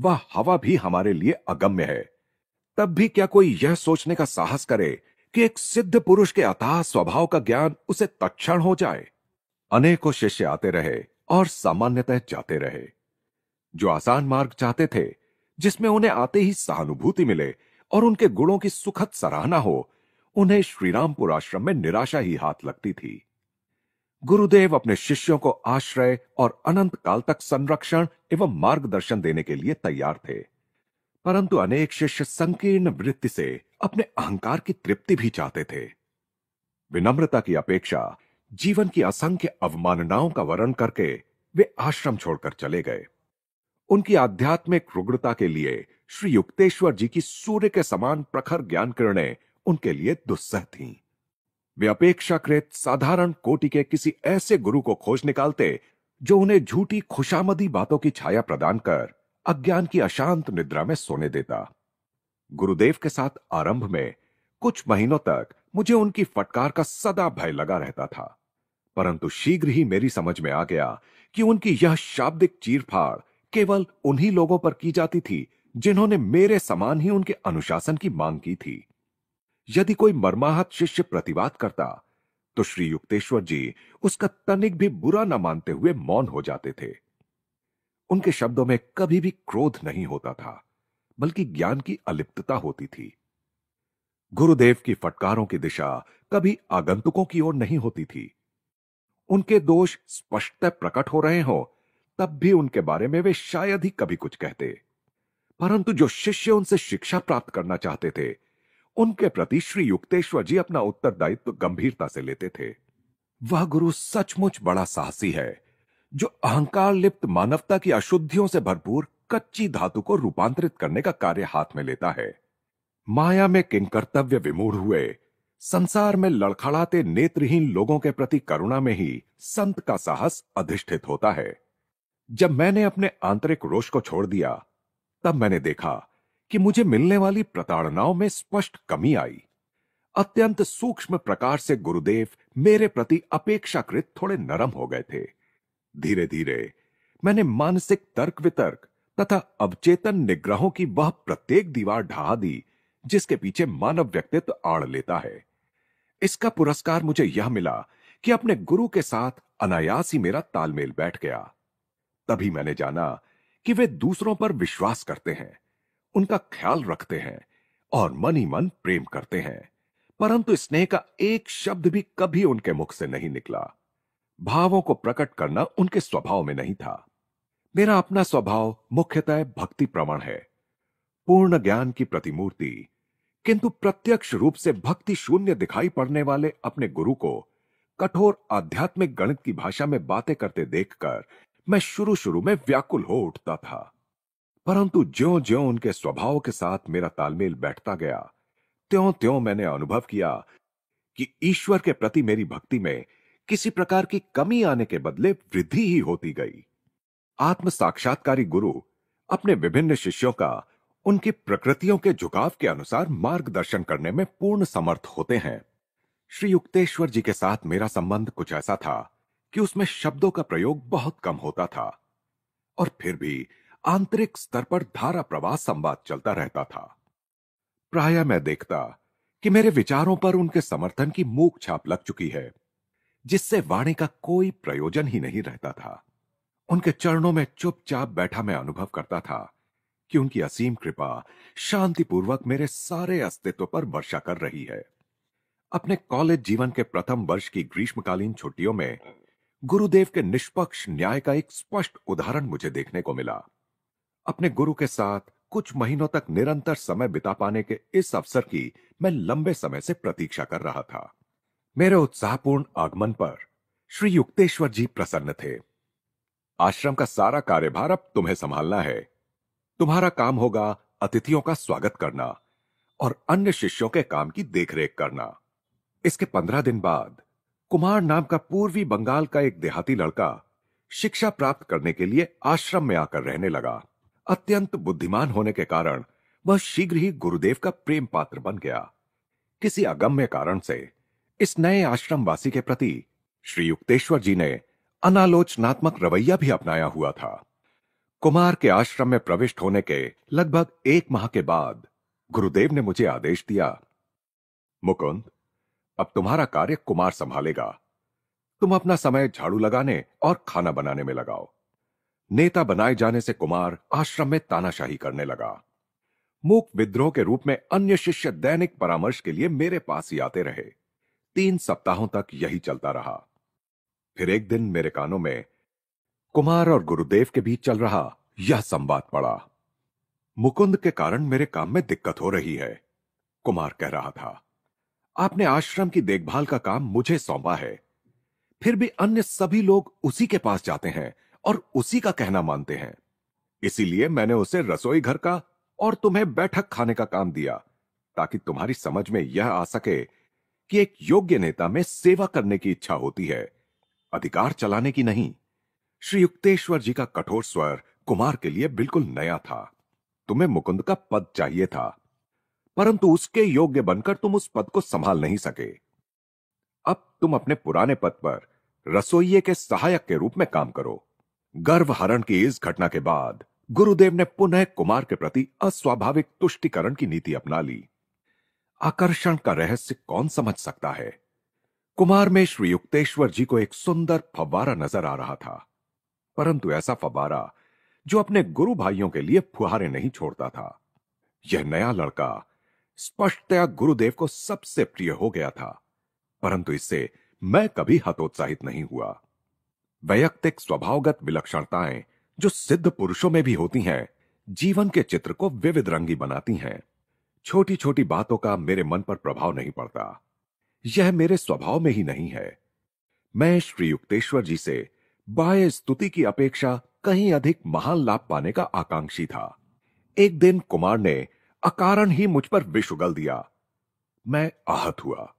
वह हवा भी हमारे लिए अगम्य है तब भी क्या कोई यह सोचने का साहस करे कि एक सिद्ध पुरुष के अथाह स्वभाव का ज्ञान उसे तत्ण हो जाए अनेकों शिष्य आते रहे और सामान्यतः जाते रहे जो आसान मार्ग चाहते थे जिसमें उन्हें आते ही सहानुभूति मिले और उनके गुणों की सुखद सराहना हो उन्हें श्रीरामपुर आश्रम में निराशा ही हाथ लगती थी गुरुदेव अपने शिष्यों को आश्रय और अनंत काल तक संरक्षण एवं मार्गदर्शन देने के लिए तैयार थे परंतु अनेक शिष्य संकीर्ण वृत्ति से अपने अहंकार की तृप्ति भी चाहते थे विनम्रता की अपेक्षा जीवन की असंख्य अवमाननाओं का वर्ण करके वे आश्रम छोड़कर चले गए उनकी आध्यात्मिक रुग्णता के लिए श्री युक्तेश्वर जी की सूर्य के समान प्रखर ज्ञान किरणें उनके लिए दुस्सह थीं। वे अपेक्षाकृत साधारण कोटि के किसी ऐसे गुरु को खोज निकालते जो उन्हें झूठी खुशामदी बातों की छाया प्रदान कर अज्ञान की अशांत निद्रा में सोने देता गुरुदेव के साथ आरंभ में कुछ महीनों तक मुझे उनकी फटकार का सदा भय लगा रहता था परंतु शीघ्र ही मेरी समझ में आ गया कि उनकी यह शाब्दिक चीरफाड़ केवल उन्हीं लोगों पर की जाती थी जिन्होंने मेरे समान ही उनके अनुशासन की मांग की थी यदि कोई मर्माहत शिष्य प्रतिवाद करता तो श्री युक्तेश्वर जी उसका तनिक भी बुरा न मानते हुए मौन हो जाते थे उनके शब्दों में कभी भी क्रोध नहीं होता था बल्कि ज्ञान की अलिप्तता होती थी गुरुदेव की फटकारों की दिशा कभी आगंतुकों की ओर नहीं होती थी उनके दोष स्पष्ट प्रकट हो रहे हो तब भी उनके बारे में वे शायद ही कभी कुछ कहते परंतु जो शिष्य उनसे शिक्षा प्राप्त करना चाहते थे उनके प्रति श्री युक्तेश्वर जी अपना उत्तरदायित्व गंभीरता से लेते थे वह गुरु सचमुच बड़ा साहसी है जो अहंकार लिप्त मानवता की अशुद्धियों से भरपूर कच्ची धातु को रूपांतरित करने का कार्य हाथ में लेता है माया में किन कर्तव्य विमूढ़ हुए संसार में लड़खड़ाते नेत्रहीन लोगों के प्रति करुणा में ही संत का साहस अधिष्ठित होता है जब मैंने अपने आंतरिक रोष को छोड़ दिया तब मैंने देखा कि मुझे मिलने वाली प्रताड़नाओं में स्पष्ट कमी आई अत्यंत सूक्ष्म प्रकार से गुरुदेव मेरे प्रति अपेक्षाकृत थोड़े नरम हो गए थे धीरे धीरे मैंने मानसिक तर्क वितर्क तथा अवचेतन निग्रहों की वह प्रत्येक दीवार ढहा दी जिसके पीछे मानव व्यक्तित्व आड़ लेता है इसका पुरस्कार मुझे यह मिला कि अपने गुरु के साथ अनायास ही मेरा तालमेल बैठ गया तभी मैंने जाना कि वे दूसरों पर विश्वास करते हैं उनका ख्याल रखते हैं और मन ही मन प्रेम करते हैं परंतु स्नेह का एक शब्द भी कभी उनके मुख से नहीं निकला भावों को प्रकट करना उनके स्वभाव में नहीं था मेरा अपना स्वभाव मुख्यतः भक्ति प्रवण है पूर्ण ज्ञान की प्रतिमूर्ति किंतु प्रत्यक्ष रूप से भक्ति शून्य दिखाई पड़ने वाले अपने गुरु को कठोर आध्यात्मिक गणित की भाषा में बातें करते देखकर मैं शुरू शुरू में व्याकुल हो उठता था परंतु ज्यो ज्यो उनके स्वभाव के साथ मेरा तालमेल बैठता गया त्यों त्यों मैंने अनुभव किया कि ईश्वर के प्रति मेरी भक्ति में किसी प्रकार की कमी आने के बदले वृद्धि ही होती गई आत्म साक्षात्कारी गुरु अपने विभिन्न शिष्यों का उनकी प्रकृतियों के झुकाव के अनुसार मार्गदर्शन करने में पूर्ण समर्थ होते हैं श्री युक्तेश्वर जी के साथ मेरा संबंध कुछ ऐसा था कि उसमें शब्दों का प्रयोग बहुत कम होता था और फिर भी आंतरिक स्तर पर धारा प्रवाह संवाद चलता रहता था प्राय मैं देखता कि मेरे विचारों पर उनके समर्थन की मूक छाप लग चुकी है जिससे वाणी का कोई प्रयोजन ही नहीं रहता था उनके चरणों में चुपचाप बैठा मैं अनुभव करता था कि उनकी असीम कृपा शांतिपूर्वक मेरे सारे अस्तित्व पर वर्षा कर रही है अपने कॉलेज जीवन के प्रथम वर्ष की ग्रीष्मकालीन छुट्टियों में गुरुदेव के निष्पक्ष न्याय का एक स्पष्ट उदाहरण मुझे देखने को मिला अपने गुरु के साथ कुछ महीनों तक निरंतर समय बिता पाने के इस अवसर की मैं लंबे समय से प्रतीक्षा कर रहा था मेरे उत्साहपूर्ण आगमन पर श्री युक्तेश्वर जी प्रसन्न थे आश्रम का सारा कार्यभार अब तुम्हें संभालना है तुम्हारा काम होगा अतिथियों का स्वागत करना और अन्य शिष्यों के काम की देखरेख करना इसके पंद्रह दिन बाद कुमार नाम का पूर्वी बंगाल का एक देहाती लड़का शिक्षा प्राप्त करने के लिए आश्रम में आकर रहने लगा अत्यंत बुद्धिमान होने के कारण वह शीघ्र ही गुरुदेव का प्रेम पात्र बन गया किसी अगम्य कारण से इस नए आश्रमवासी के प्रति श्री युक्तेश्वर जी ने अनालोचनात्मक रवैया भी अपनाया हुआ था कुमार के आश्रम में प्रविष्ट होने के लगभग एक माह के बाद गुरुदेव ने मुझे आदेश दिया मुकुंद अब तुम्हारा कार्य कुमार संभालेगा तुम अपना समय झाड़ू लगाने और खाना बनाने में लगाओ नेता बनाए जाने से कुमार आश्रम में तानाशाही करने लगा मूक विद्रोह के रूप में अन्य शिष्य दैनिक परामर्श के लिए मेरे पास ही आते रहे तीन सप्ताहों तक यही चलता रहा फिर एक दिन मेरे कानों में कुमार और गुरुदेव के बीच चल रहा यह संवाद पड़ा मुकुंद के कारण मेरे काम में दिक्कत हो रही है कुमार कह रहा था आपने आश्रम की देखभाल का काम मुझे सौंपा है फिर भी अन्य सभी लोग उसी के पास जाते हैं और उसी का कहना मानते हैं इसीलिए मैंने उसे रसोई घर का और तुम्हें बैठक खाने का काम दिया ताकि तुम्हारी समझ में यह आ सके कि एक योग्य नेता में सेवा करने की इच्छा होती है अधिकार चलाने की नहीं श्री युक्तेश्वर जी का कठोर स्वर कुमार के लिए बिल्कुल नया था तुम्हें मुकुंद का पद चाहिए था परंतु उसके योग्य बनकर तुम उस पद को संभाल नहीं सके अब तुम अपने पुराने पद पर रसोइये के सहायक के रूप में काम करो गर्भ हरण की इस घटना के बाद गुरुदेव ने पुनः कुमार के प्रति अस्वाभाविक तुष्टिकरण की नीति अपना ली आकर्षण का रहस्य कौन समझ सकता है कुमार में श्री युक्तेश्वर जी को एक सुंदर फव्वारा नजर आ रहा था परंतु ऐसा फव्वारा जो अपने गुरु भाइयों के लिए फुहारे नहीं छोड़ता था यह नया लड़का स्पष्टतया गुरुदेव को सबसे प्रिय हो गया था परंतु इससे मैं कभी हतोत्साहित नहीं हुआ वैयक्तिक स्वभावगत विलक्षणताएं जो सिद्ध पुरुषों में भी होती हैं जीवन के चित्र को विविध रंगी बनाती हैं छोटी छोटी बातों का मेरे मन पर प्रभाव नहीं पड़ता यह मेरे स्वभाव में ही नहीं है मैं श्री युक्तेश्वर जी से बाह्य स्तुति की अपेक्षा कहीं अधिक महान लाभ पाने का आकांक्षी था एक दिन कुमार ने अकारण ही मुझ पर विष उगल दिया मैं आहत हुआ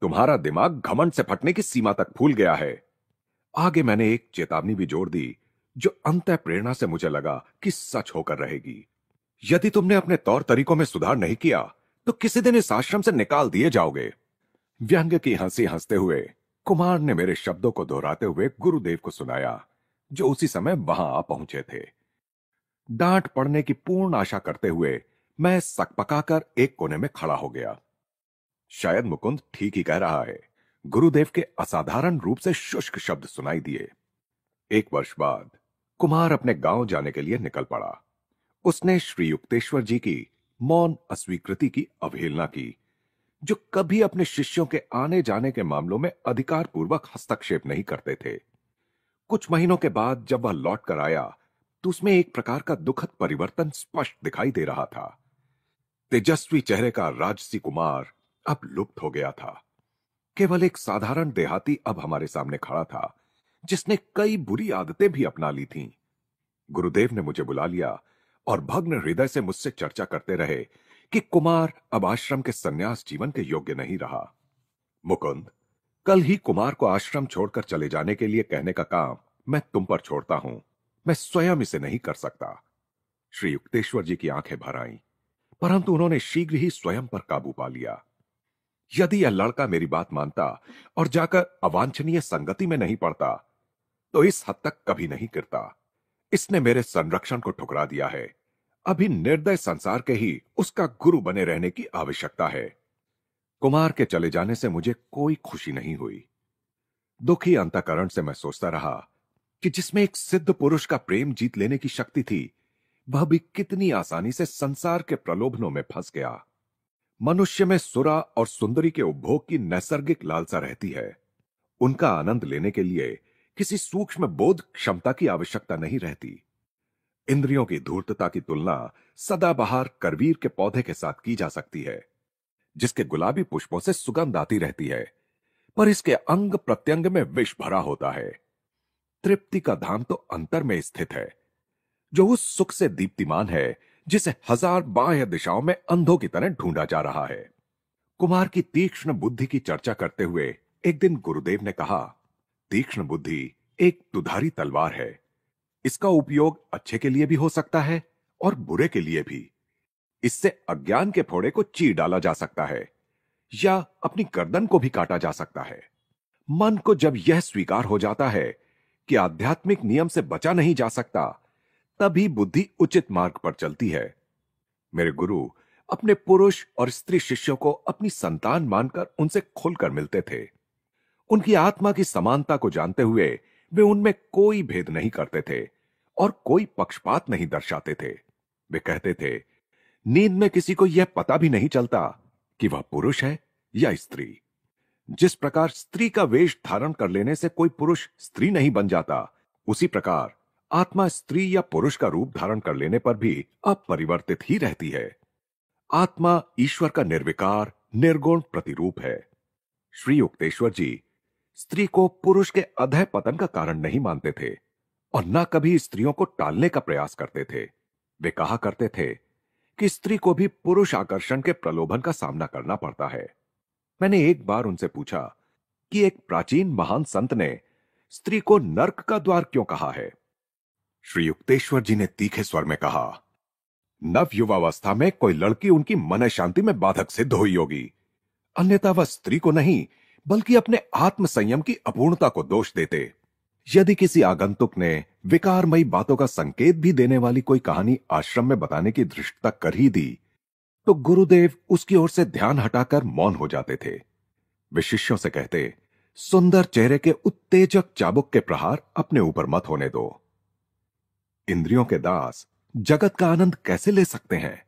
तुम्हारा दिमाग घमंड से फटने की सीमा तक फूल गया है आगे मैंने एक चेतावनी भी जोड़ दी जो अंत प्रेरणा से मुझे लगा कि सच होकर रहेगी यदि तुमने अपने तौर तरीकों में सुधार नहीं किया तो किसी दिन इस आश्रम से निकाल दिए जाओगे व्यंग की हंसी हंसते हुए कुमार ने मेरे शब्दों को दोहराते हुए गुरुदेव को सुनाया जो उसी समय वहां आ पहुंचे थे डांट पड़ने की पूर्ण आशा करते हुए मैं सकपकाकर एक कोने में खड़ा हो गया शायद मुकुंद ठीक ही कह रहा है गुरुदेव के असाधारण रूप से शुष्क शब्द सुनाई दिए एक वर्ष बाद कुमार अपने गांव जाने के लिए निकल पड़ा उसने श्री युक्तेश्वर जी की मौन अस्वीकृति की अवहेलना की जो कभी अपने शिष्यों के आने जाने के मामलों में अधिकार पूर्वक हस्तक्षेप नहीं करते थे कुछ महीनों के बाद जब वह लौट कर आया तो उसमें एक प्रकार का दुखद परिवर्तन स्पष्ट दिखाई दे रहा था तेजस्वी चेहरे का राजसी कुमार अब लुप्त हो गया था केवल एक साधारण देहाती अब हमारे सामने खड़ा था जिसने कई बुरी आदतें भी अपना ली थीं। गुरुदेव ने मुझे बुला लिया और भग्न हृदय से मुझसे चर्चा करते रहे कि कुमार अब आश्रम के संन्यास जीवन के योग्य नहीं रहा मुकुंद कल ही कुमार को आश्रम छोड़कर चले जाने के लिए कहने का काम मैं तुम पर छोड़ता हूं मैं स्वयं इसे नहीं कर सकता श्री युक्तेश्वर जी की आंखें भर आई परंतु उन्होंने शीघ्र ही स्वयं पर काबू पा लिया यदि यह लड़का मेरी बात मानता और जाकर अवांछनीय संगति में नहीं पड़ता तो इस हद तक कभी नहीं गिरता इसने मेरे संरक्षण को ठुकरा दिया है अभी निर्दय संसार के ही उसका गुरु बने रहने की आवश्यकता है कुमार के चले जाने से मुझे कोई खुशी नहीं हुई दुखी अंतकरण से मैं सोचता रहा कि जिसमें एक सिद्ध पुरुष का प्रेम जीत लेने की शक्ति थी वह भी कितनी आसानी से संसार के प्रलोभनों में फंस गया मनुष्य में सुरा और सुंदरी के उपभोग की नैसर्गिक लालसा रहती है उनका आनंद लेने के लिए किसी सूक्ष्म बोध क्षमता की आवश्यकता नहीं रहती इंद्रियों की धूर्तता की तुलना सदाबहार करवीर के पौधे के साथ की जा सकती है जिसके गुलाबी पुष्पों से सुगंध आती रहती है पर इसके अंग प्रत्यंग में विष भरा होता है तृप्ति का धाम तो अंतर में स्थित है जो उस सुख से दीप्तिमान है जिसे हजार बाह्य दिशाओं में अंधों की तरह ढूंढा जा रहा है कुमार की तीक्ष्ण बुद्धि की चर्चा करते हुए एक दिन गुरुदेव ने कहा तीक्ष्ण बुद्धि एक दुधारी तलवार है इसका उपयोग अच्छे के लिए भी हो सकता है और बुरे के लिए भी इससे अज्ञान के फोड़े को चीर डाला जा सकता है या अपनी गर्दन को भी काटा जा सकता है मन को जब यह स्वीकार हो जाता है कि आध्यात्मिक नियम से बचा नहीं जा सकता तभी बुद्धि उचित मार्ग पर चलती है मेरे गुरु अपने पुरुष और स्त्री शिष्यों को अपनी संतान मानकर उनसे खुलकर मिलते थे उनकी आत्मा की समानता को जानते हुए वे उनमें कोई भेद नहीं करते थे और कोई पक्षपात नहीं दर्शाते थे वे कहते थे नींद में किसी को यह पता भी नहीं चलता कि वह पुरुष है या स्त्री जिस प्रकार स्त्री का वेश धारण कर लेने से कोई पुरुष स्त्री नहीं बन जाता उसी प्रकार आत्मा स्त्री या पुरुष का रूप धारण कर लेने पर भी अपरिवर्तित ही रहती है आत्मा ईश्वर का निर्विकार निर्गुण प्रतिरूप है श्री युक्तेश्वर जी स्त्री को पुरुष के अधय पतन का कारण नहीं मानते थे और न कभी स्त्रियों को टालने का प्रयास करते थे वे कहा करते थे कि स्त्री को भी पुरुष आकर्षण के प्रलोभन का सामना करना पड़ता है मैंने एक बार उनसे पूछा कि एक प्राचीन महान संत ने स्त्री को नर्क का द्वार क्यों कहा है श्री युक्तेश्वर जी ने तीखे स्वर में कहा नव युवावस्था में कोई लड़की उनकी मन शांति में बाधक सिद्ध हुई होगी अन्यथा वह स्त्री को नहीं बल्कि अपने आत्म संयम की अपूर्णता को दोष देते यदि किसी आगंतुक ने विकारमयी बातों का संकेत भी देने वाली कोई कहानी आश्रम में बताने की धृष्टता कर ही दी तो गुरुदेव उसकी ओर से ध्यान हटाकर मौन हो जाते थे विशिष्यों से कहते सुंदर चेहरे के उत्तेजक चाबुक के प्रहार अपने ऊपर मत होने दो इंद्रियों के दास जगत का आनंद कैसे ले सकते हैं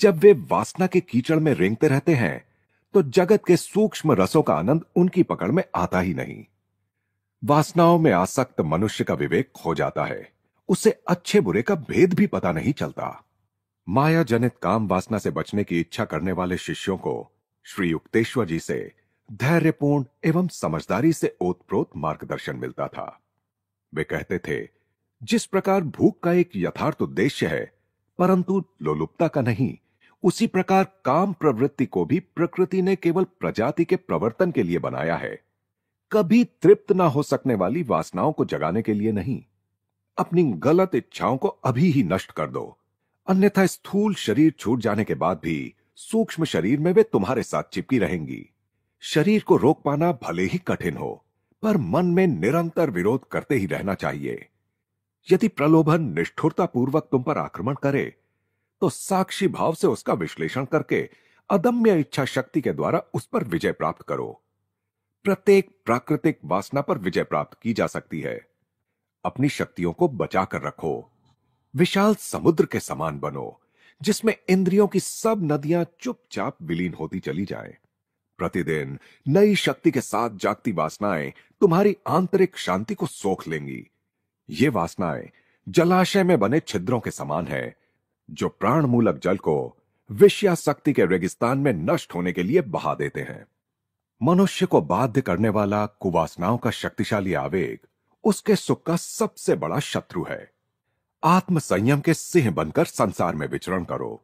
जब वे वासना के कीचड़ में रेंगते रहते हैं तो जगत के सूक्ष्म रसों का आनंद उनकी पकड़ में आता ही नहीं वासनाओं में आसक्त मनुष्य का विवेक खो जाता है उसे अच्छे बुरे का भेद भी पता नहीं चलता माया जनित काम वासना से बचने की इच्छा करने वाले शिष्यों को श्री युक्तेश्वर जी से धैर्यपूर्ण एवं समझदारी से ओतप्रोत मार्गदर्शन मिलता था वे कहते थे जिस प्रकार भूख का एक यथार्थ उद्देश्य है परंतु लोलुपता का नहीं उसी प्रकार काम प्रवृत्ति को भी प्रकृति ने केवल प्रजाति के प्रवर्तन के लिए बनाया है कभी तृप्त ना हो सकने वाली वासनाओं को जगाने के लिए नहीं अपनी गलत इच्छाओं को अभी ही नष्ट कर दो अन्यथा स्थूल शरीर छूट जाने के बाद भी सूक्ष्म शरीर में वे तुम्हारे साथ चिपकी रहेंगी शरीर को रोक पाना भले ही कठिन हो पर मन में निरंतर विरोध करते ही रहना चाहिए यदि प्रलोभन निष्ठुरता पूर्वक तुम पर आक्रमण करे तो साक्षी भाव से उसका विश्लेषण करके अदम्य इच्छा शक्ति के द्वारा उस पर विजय प्राप्त करो प्रत्येक प्राकृतिक वासना पर विजय प्राप्त की जा सकती है अपनी शक्तियों को बचा कर रखो विशाल समुद्र के समान बनो जिसमें इंद्रियों की सब नदियां चुपचाप विलीन होती चली जाए प्रतिदिन नई शक्ति के साथ जागती वासनाएं तुम्हारी आंतरिक शांति को सोख लेंगी ये वासनाएं जलाशय में बने छिद्रों के समान है जो प्राण मूलक जल को विषया शक्ति के रेगिस्तान में नष्ट होने के लिए बहा देते हैं मनुष्य को बाध्य करने वाला कुवासनाओं का शक्तिशाली आवेग उसके सुख का सबसे बड़ा शत्रु है आत्मसंयम के सिंह बनकर संसार में विचरण करो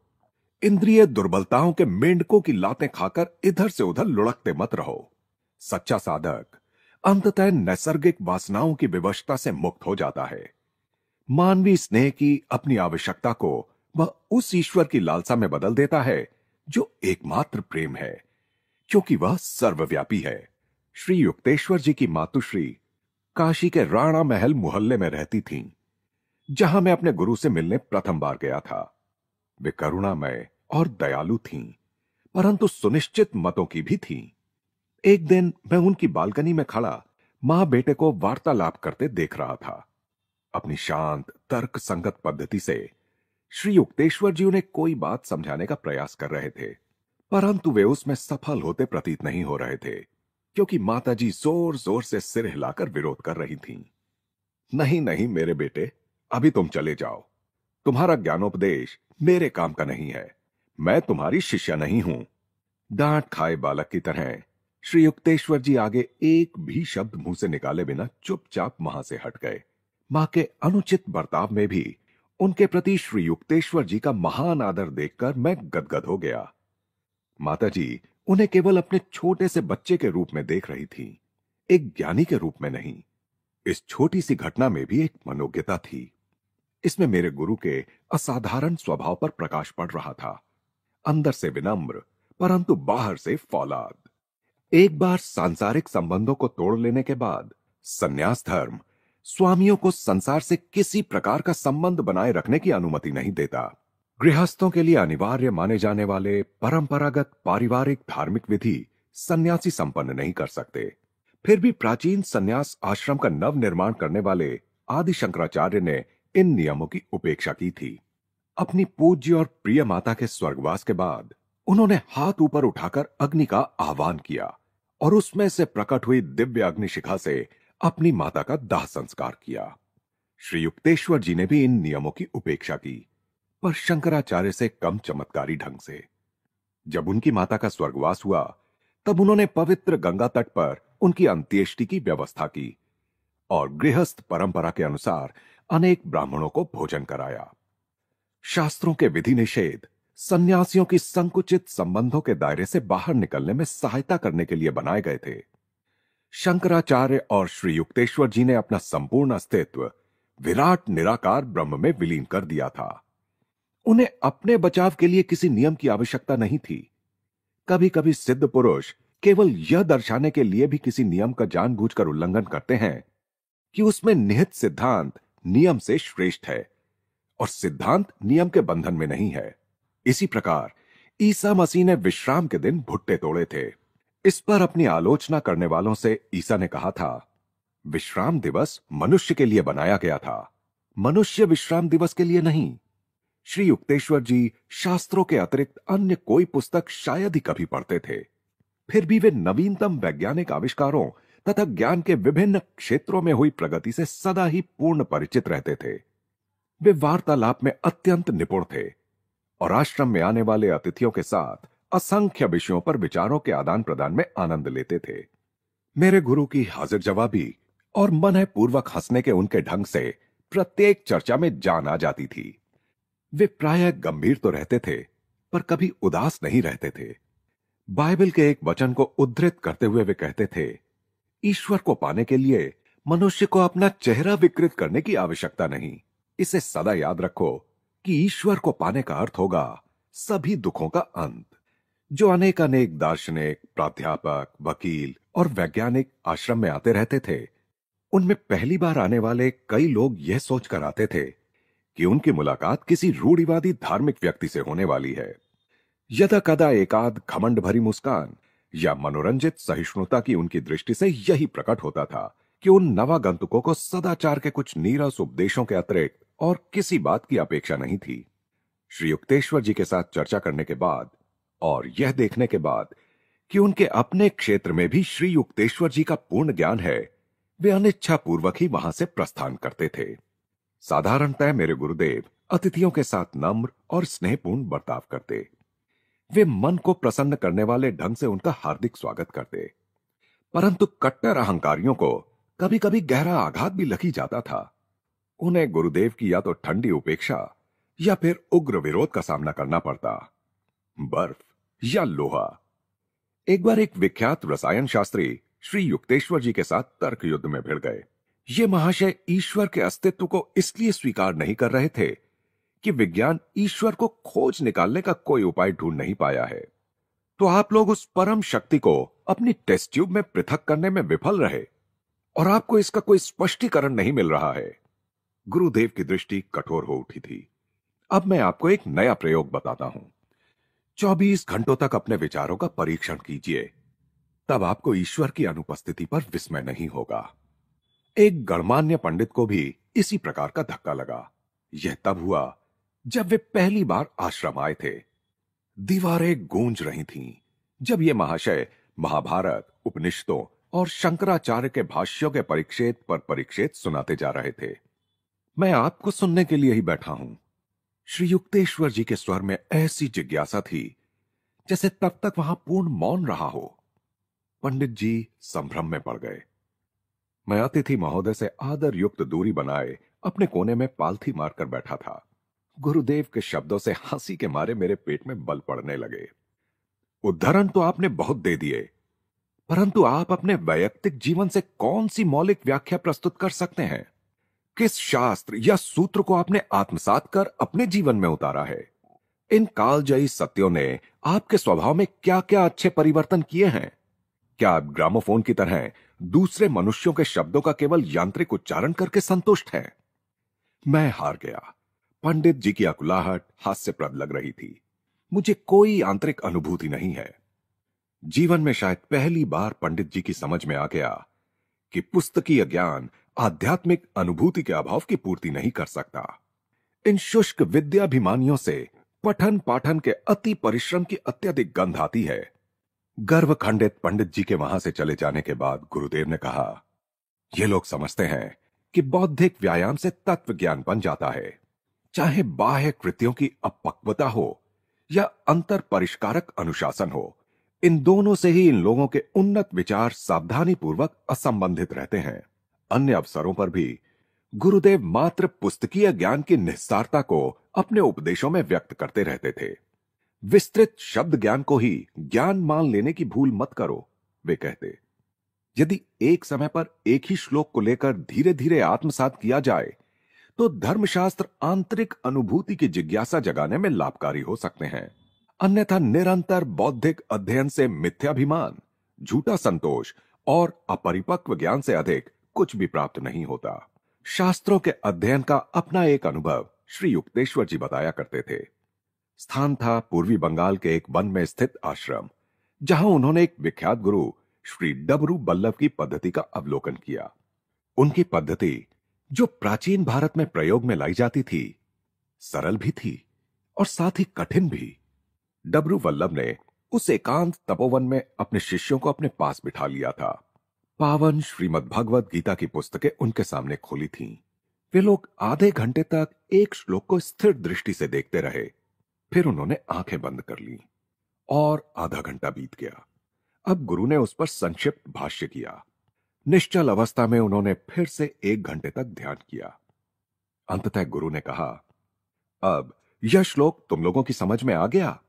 इंद्रिय दुर्बलताओं के मेंढकों की लातें खाकर इधर से उधर लुढ़कते मत रहो सच्चा साधक अंततः नैसर्गिक वासनाओं की विवशता से मुक्त हो जाता है मानवीय स्नेह की अपनी आवश्यकता को वह उस ईश्वर की लालसा में बदल देता है जो एकमात्र प्रेम है क्योंकि वह सर्वव्यापी है श्री युक्तेश्वर जी की मातुश्री काशी के राणा महल मोहल्ले में रहती थीं, जहां मैं अपने गुरु से मिलने प्रथम बार गया था वे करुणामय और दयालु थीं, परंतु सुनिश्चित मतों की भी थीं। एक दिन मैं उनकी बालकनी में खड़ा मां बेटे को वार्तालाप करते देख रहा था अपनी शांत तर्क संगत पद्धति से श्री युक्तेश्वर जी उन्हें कोई बात समझाने का प्रयास कर रहे थे परंतु वे उसमें सफल होते प्रतीत नहीं हो रहे थे क्योंकि माताजी जोर जोर से सिर हिलाकर विरोध कर रही थीं। नहीं नहीं मेरे बेटे अभी तुम चले जाओ तुम्हारा ज्ञानोपदेश मेरे काम का नहीं है मैं तुम्हारी शिष्या नहीं हूं डांट खाए बालक की तरह श्री युक्तेश्वर जी आगे एक भी शब्द मुंह से निकाले बिना चुपचाप वहां से हट गए मां के अनुचित बर्ताव में भी उनके प्रति श्री युक्तेश्वर जी का महान आदर देखकर मैं गदगद हो गया माता जी उन्हें केवल अपने छोटे से बच्चे के रूप में देख रही थी एक ज्ञानी के रूप में नहीं इस छोटी सी घटना में भी एक मनोज्ञता थी इसमें मेरे गुरु के असाधारण स्वभाव पर प्रकाश पड़ रहा था अंदर से विनम्र परंतु बाहर से फौलाद एक बार सांसारिक संबंधों को तोड़ लेने के बाद संन्यास धर्म स्वामियों को संसार से किसी प्रकार का संबंध बनाए रखने की अनुमति नहीं देता गृहस्थों के लिए अनिवार्य माने जाने वाले परंपरागत पारिवारिक धार्मिक विधि सन्यासी संपन्न नहीं कर सकते फिर भी प्राचीन सन्यास आश्रम का नव निर्माण करने वाले आदि शंकराचार्य ने इन नियमों की उपेक्षा की थी अपनी पूज्य और प्रिय माता के स्वर्गवास के बाद उन्होंने हाथ ऊपर उठाकर अग्नि का आह्वान किया और उसमें से प्रकट हुई दिव्य अग्निशिखा से अपनी माता का दाह संस्कार किया श्री युक्तेश्वर जी ने भी इन नियमों की उपेक्षा की पर शंकराचार्य से कम चमत्कारी ढंग से जब उनकी माता का स्वर्गवास हुआ तब उन्होंने पवित्र गंगा तट पर उनकी अंत्येष्टि की व्यवस्था की और गृहस्थ परंपरा के अनुसार अनेक ब्राह्मणों को भोजन कराया शास्त्रों के विधि निषेध सन्यासियों की संकुचित संबंधों के दायरे से बाहर निकलने में सहायता करने के लिए बनाए गए थे शंकराचार्य और श्री युक्तेश्वर जी ने अपना संपूर्ण अस्तित्व विराट निराकार ब्रह्म में विलीन कर दिया था उन्हें अपने बचाव के लिए किसी नियम की आवश्यकता नहीं थी कभी कभी सिद्ध पुरुष केवल यह दर्शाने के लिए भी किसी नियम का जानबूझकर उल्लंघन करते हैं कि उसमें निहित सिद्धांत नियम से श्रेष्ठ है और सिद्धांत नियम के बंधन में नहीं है इसी प्रकार ईसा मसीह ने विश्राम के दिन भुट्टे तोड़े थे इस पर अपनी आलोचना करने वालों से ईसा ने कहा था विश्राम दिवस मनुष्य के लिए बनाया गया था मनुष्य विश्राम दिवस के लिए नहीं श्री युक्तेश्वर जी शास्त्रों के अतिरिक्त अन्य कोई पुस्तक शायद ही कभी पढ़ते थे फिर भी वे नवीनतम वैज्ञानिक आविष्कारों तथा ज्ञान के विभिन्न क्षेत्रों में हुई प्रगति से सदा ही पूर्ण परिचित रहते थे वे वार्तालाप में अत्यंत निपुण थे और आश्रम में आने वाले अतिथियों के साथ असंख्य विषयों पर विचारों के आदान प्रदान में आनंद लेते थे मेरे गुरु की हाजिर जवाबी और मन है पूर्वक हंसने के उनके ढंग से प्रत्येक चर्चा में जान आ जाती थी वे प्राय गंभीर तो रहते थे पर कभी उदास नहीं रहते थे बाइबल के एक वचन को उद्धृत करते हुए वे कहते थे ईश्वर को पाने के लिए मनुष्य को अपना चेहरा विकृत करने की आवश्यकता नहीं इसे सदा याद रखो कि ईश्वर को पाने का अर्थ होगा सभी दुखों का अंत जो अनेक अनेक दार्शनिक प्राध्यापक वकील और वैज्ञानिक आश्रम में आते रहते थे उनमें पहली बार आने वाले कई लोग यह सोचकर आते थे कि उनकी मुलाकात किसी रूढ़िवादी धार्मिक व्यक्ति से होने वाली है यदा कदा एकाध घमंड भरी मुस्कान या मनोरंजित सहिष्णुता की उनकी दृष्टि से यही प्रकट होता था कि उन नवागंतुकों को सदाचार के कुछ नीरस उपदेशों के अतिरिक्त और किसी बात की अपेक्षा नहीं थी श्री युक्तेश्वर जी के साथ चर्चा करने के बाद और यह देखने के बाद कि उनके अपने क्षेत्र में भी श्री युक्तेश्वर जी का पूर्ण ज्ञान है वे अनिच्छा पूर्वक ही वहां से प्रस्थान करते थे साधारणतः मेरे गुरुदेव अतिथियों के साथ नम्र और स्नेहपूर्ण बर्ताव करते वे मन को प्रसन्न करने वाले ढंग से उनका हार्दिक स्वागत करते परंतु कट्टर अहंकारियों को कभी कभी गहरा आघात भी लगी जाता था उन्हें गुरुदेव की या तो ठंडी उपेक्षा या फिर उग्र विरोध का सामना करना पड़ता बर्फ या लोहा एक बार एक विख्यात रसायन शास्त्री श्री युक्तेश्वर जी के साथ तर्क युद्ध में भिड़ गए ये महाशय ईश्वर के अस्तित्व को इसलिए स्वीकार नहीं कर रहे थे कि विज्ञान ईश्वर को खोज निकालने का कोई उपाय ढूंढ नहीं पाया है तो आप लोग उस परम शक्ति को अपनी टेस्ट ट्यूब में पृथक करने में विफल रहे और आपको इसका कोई स्पष्टीकरण नहीं मिल रहा है गुरुदेव की दृष्टि कठोर हो उठी थी अब मैं आपको एक नया प्रयोग बताता हूं चौबीस घंटों तक अपने विचारों का परीक्षण कीजिए तब आपको ईश्वर की अनुपस्थिति पर विस्मय नहीं होगा एक गणमान्य पंडित को भी इसी प्रकार का धक्का लगा यह तब हुआ जब वे पहली बार आश्रम आए थे दीवारें गूंज रही थीं जब ये महाशय महाभारत उपनिषदों और शंकराचार्य के भाष्यों के परिक्षेत पर परिक्षेत सुनाते जा रहे थे मैं आपको सुनने के लिए ही बैठा हूं श्री युक्तेश्वर जी के स्वर में ऐसी जिज्ञासा थी जैसे तब तक वहां पूर्ण मौन रहा हो पंडित जी संभ्रम में पड़ गए मैं अतिथि महोदय से आदर युक्त दूरी बनाए अपने कोने में पालथी मारकर बैठा था गुरुदेव के शब्दों से हंसी के मारे मेरे पेट में बल पड़ने लगे उद्धरण तो आपने बहुत दे दिए परंतु आप अपने वैयक्तिक जीवन से कौन सी मौलिक व्याख्या प्रस्तुत कर सकते हैं किस शास्त्र या सूत्र को आपने आत्मसात कर अपने जीवन में उतारा है इन कालजयी सत्यों ने आपके स्वभाव में क्या क्या अच्छे परिवर्तन किए हैं क्या आप ग्रामोफोन की तरह दूसरे मनुष्यों के शब्दों का केवल यांत्रिक उच्चारण करके संतुष्ट हैं मैं हार गया पंडित जी की अकुलाहट हास्यप्रद लग रही थी मुझे कोई आंतरिक अनुभूति नहीं है जीवन में शायद पहली बार पंडित जी की समझ में आ गया कि पुस्तकीय ज्ञान आध्यात्मिक अनुभूति के अभाव की पूर्ति नहीं कर सकता इन शुष्क विद्याभिमानियों से पठन पाठन के अति परिश्रम की अत्यधिक गंध आती है गर्व खंडित पंडित जी के वहां से चले जाने के बाद गुरुदेव ने कहा ये लोग समझते हैं कि बौद्धिक व्यायाम से तत्व ज्ञान बन जाता है चाहे बाह्य कृतियों की अपक्वता हो या अंतर परिष्कारक अनुशासन हो इन दोनों से ही इन लोगों के उन्नत विचार सावधानी पूर्वक असंबंधित रहते हैं अन्य अवसरों पर भी गुरुदेव मात्र पुस्तकीय ज्ञान की निस्तारता को अपने उपदेशों में व्यक्त करते रहते थे विस्तृत शब्द ज्ञान को ही ज्ञान मान लेने की भूल मत करो वे कहते यदि एक समय पर एक ही श्लोक को लेकर धीरे धीरे आत्मसात किया जाए तो धर्मशास्त्र आंतरिक अनुभूति की जिज्ञासा जगाने में लाभकारी हो सकते हैं अन्यथा निरंतर बौद्धिक अध्ययन से मिथ्याभिमान झूठा संतोष और अपरिपक्व ज्ञान से अधिक कुछ भी प्राप्त नहीं होता शास्त्रों के अध्ययन का अपना एक अनुभव श्री युक्तेश्वर जी बताया करते थे स्थान था पूर्वी बंगाल के एक वन में स्थित आश्रम जहां उन्होंने एक विख्यात गुरु श्री डबरू बल्लभ की पद्धति का अवलोकन किया उनकी पद्धति जो प्राचीन भारत में प्रयोग में लाई जाती थी सरल भी थी और साथ ही कठिन भी डबरू वल्लभ ने उस एकांत तपोवन में अपने शिष्यों को अपने पास बिठा लिया था पावन श्रीमद भगवत गीता की पुस्तकें उनके सामने खोली थीं। वे लोग आधे घंटे तक एक श्लोक को स्थिर दृष्टि से देखते रहे फिर उन्होंने आंखें बंद कर ली और आधा घंटा बीत गया अब गुरु ने उस पर संक्षिप्त भाष्य किया निश्चल अवस्था में उन्होंने फिर से एक घंटे तक ध्यान किया अंततः गुरु ने कहा अब यह श्लोक तुम लोगों की समझ में आ गया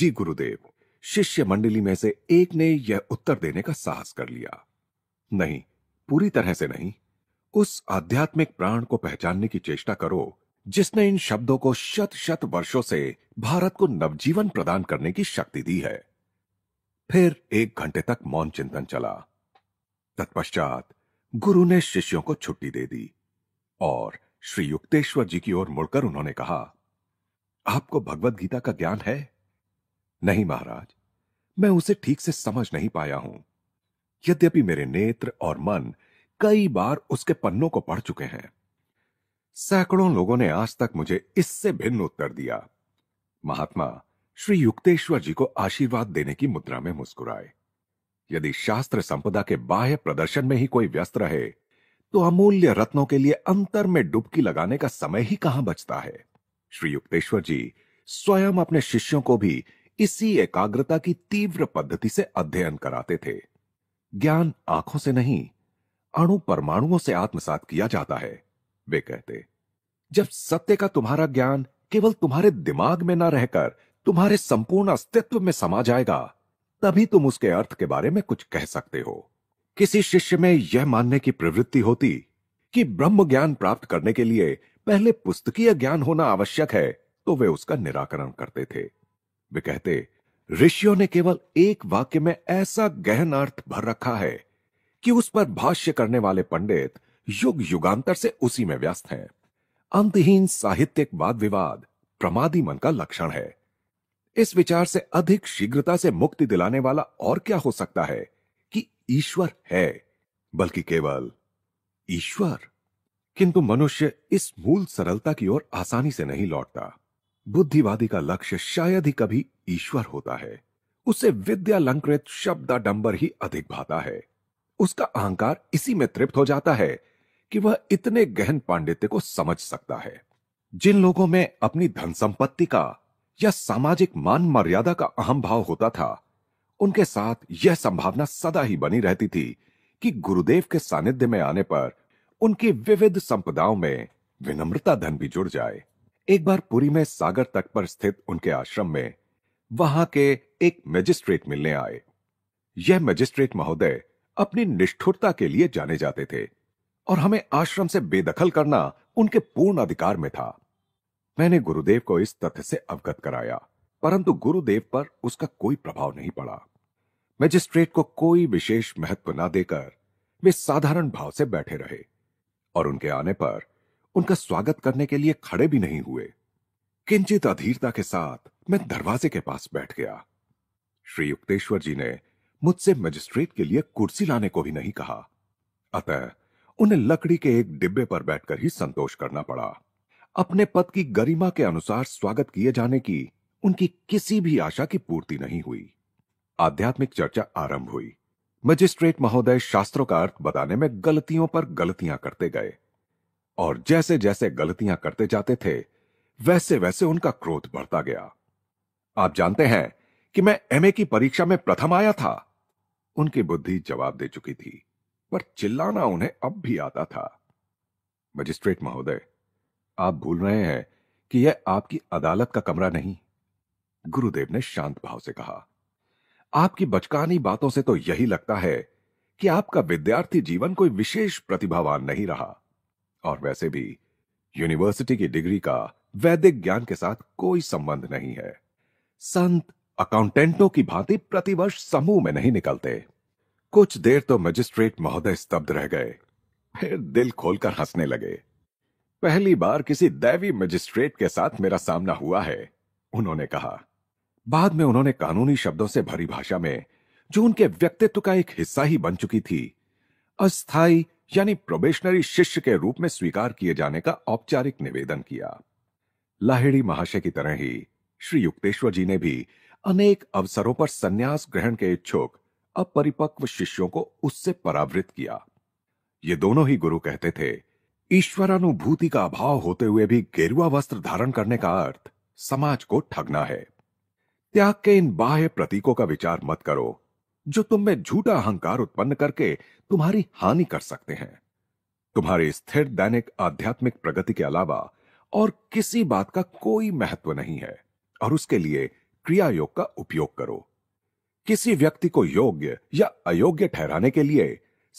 जी गुरुदेव शिष्य मंडली में से एक ने यह उत्तर देने का साहस कर लिया नहीं पूरी तरह से नहीं उस आध्यात्मिक प्राण को पहचानने की चेष्टा करो जिसने इन शब्दों को शत शत वर्षों से भारत को नवजीवन प्रदान करने की शक्ति दी है फिर एक घंटे तक मौन चिंतन चला तत्पश्चात गुरु ने शिष्यों को छुट्टी दे दी और श्री युक्तेश्वर जी की ओर मुड़कर उन्होंने कहा आपको भगवत गीता का ज्ञान है नहीं महाराज मैं उसे ठीक से समझ नहीं पाया हूं यद्यपि मेरे नेत्र और मन कई बार उसके पन्नों को पढ़ चुके हैं सैकड़ों लोगों ने आज तक मुझे इससे भिन्न उत्तर दिया महात्मा श्री युक्तेश्वर जी को आशीर्वाद देने की मुद्रा में मुस्कुराए यदि शास्त्र संपदा के बाह्य प्रदर्शन में ही कोई व्यस्त रहे तो अमूल्य रत्नों के लिए अंतर में डुबकी लगाने का समय ही कहां बचता है श्री युक्तेश्वर जी स्वयं अपने शिष्यों को भी इसी एकाग्रता की तीव्र पद्धति से अध्ययन कराते थे ज्ञान आंखों से नहीं अणु परमाणुओं से आत्मसात किया जाता है वे कहते जब सत्य का तुम्हारा ज्ञान केवल तुम्हारे दिमाग में न रहकर तुम्हारे संपूर्ण अस्तित्व में समा जाएगा तभी तुम उसके अर्थ के बारे में कुछ कह सकते हो किसी शिष्य में यह मानने की प्रवृत्ति होती कि ब्रह्म ज्ञान प्राप्त करने के लिए पहले पुस्तकीय ज्ञान होना आवश्यक है तो वे उसका निराकरण करते थे वे कहते ऋषियों ने केवल एक वाक्य में ऐसा गहन अर्थ भर रखा है कि उस पर भाष्य करने वाले पंडित युग युगांतर से उसी में व्यस्त हैं अंतहीन साहित्यिक वाद विवाद प्रमादी मन का लक्षण है इस विचार से अधिक शीघ्रता से मुक्ति दिलाने वाला और क्या हो सकता है कि ईश्वर है बल्कि केवल ईश्वर किंतु मनुष्य इस मूल सरलता की ओर आसानी से नहीं लौटता बुद्धिवादी का लक्ष्य शायद ही कभी ईश्वर होता है उसे विद्यालंकृत शब्द डंबर ही अधिक भाता है उसका अहंकार इसी में तृप्त हो जाता है कि वह इतने गहन पांडित्य को समझ सकता है जिन लोगों में अपनी धन संपत्ति का या सामाजिक मान मर्यादा का अहम भाव होता था उनके साथ यह संभावना सदा ही बनी रहती थी कि गुरुदेव के सानिध्य में आने पर उनकी विविध संपदाओं में विनम्रता धन भी जुड़ जाए एक बार पुरी में सागर तट पर स्थित उनके आश्रम में वहां के एक मजिस्ट्रेट मिलने आए यह मजिस्ट्रेट महोदय अपनी निष्ठुरता के लिए जाने जाते थे और हमें आश्रम से बेदखल करना उनके पूर्ण अधिकार में था मैंने गुरुदेव को इस तथ्य से अवगत कराया परंतु गुरुदेव पर उसका कोई प्रभाव नहीं पड़ा मजिस्ट्रेट को कोई विशेष महत्व न देकर वे साधारण भाव से बैठे रहे और उनके आने पर उनका स्वागत करने के लिए खड़े भी नहीं हुए किंचित अधीरता के साथ मैं दरवाजे के पास बैठ गया श्री युक्तेश्वर जी ने मुझसे मजिस्ट्रेट के लिए कुर्सी लाने को भी नहीं कहा अतः उन्हें लकड़ी के एक डिब्बे पर बैठकर ही संतोष करना पड़ा अपने पद की गरिमा के अनुसार स्वागत किए जाने की उनकी किसी भी आशा की पूर्ति नहीं हुई आध्यात्मिक चर्चा आरंभ हुई मजिस्ट्रेट महोदय शास्त्रों का अर्थ बताने में गलतियों पर गलतियां करते गए और जैसे जैसे गलतियां करते जाते थे वैसे वैसे उनका क्रोध बढ़ता गया आप जानते हैं कि मैं एमए की परीक्षा में प्रथम आया था उनकी बुद्धि जवाब दे चुकी थी पर चिल्लाना उन्हें अब भी आता था मजिस्ट्रेट महोदय आप भूल रहे हैं कि यह आपकी अदालत का कमरा नहीं गुरुदेव ने शांत भाव से कहा आपकी बचकानी बातों से तो यही लगता है कि आपका विद्यार्थी जीवन कोई विशेष प्रतिभावान नहीं रहा और वैसे भी यूनिवर्सिटी की डिग्री का वैदिक ज्ञान के साथ कोई संबंध नहीं है संत अकाउंटेंटों की भांति प्रतिवर्ष समूह में नहीं निकलते कुछ देर तो मजिस्ट्रेट महोदय स्तब्ध रह गए फिर दिल खोलकर हंसने लगे पहली बार किसी दैवी मजिस्ट्रेट के साथ मेरा सामना हुआ है उन्होंने कहा बाद में उन्होंने कानूनी शब्दों से भरी भाषा में जो उनके व्यक्तित्व का एक हिस्सा ही बन चुकी थी अस्थाई यानी प्रोबेशनरी शिष्य के रूप में स्वीकार किए जाने का औपचारिक निवेदन किया लाहिड़ी महाशय की तरह ही श्री युक्तेश्वर जी ने भी अनेक अवसरों पर संन्यास ग्रहण के इच्छुक अपरिपक्व शिष्यों को उससे परावृत किया ये दोनों ही गुरु कहते थे ईश्वरानुभूति का अभाव होते हुए भी गेरुआ वस्त्र धारण करने का अर्थ समाज को ठगना है त्याग के इन बाह्य प्रतीकों का विचार मत करो जो तुम में झूठा अहंकार उत्पन्न करके तुम्हारी हानि कर सकते हैं तुम्हारी स्थिर दैनिक आध्यात्मिक प्रगति के अलावा और किसी बात का कोई महत्व नहीं है और उसके लिए क्रिया योग का उपयोग करो किसी व्यक्ति को योग्य या अयोग्य ठहराने के लिए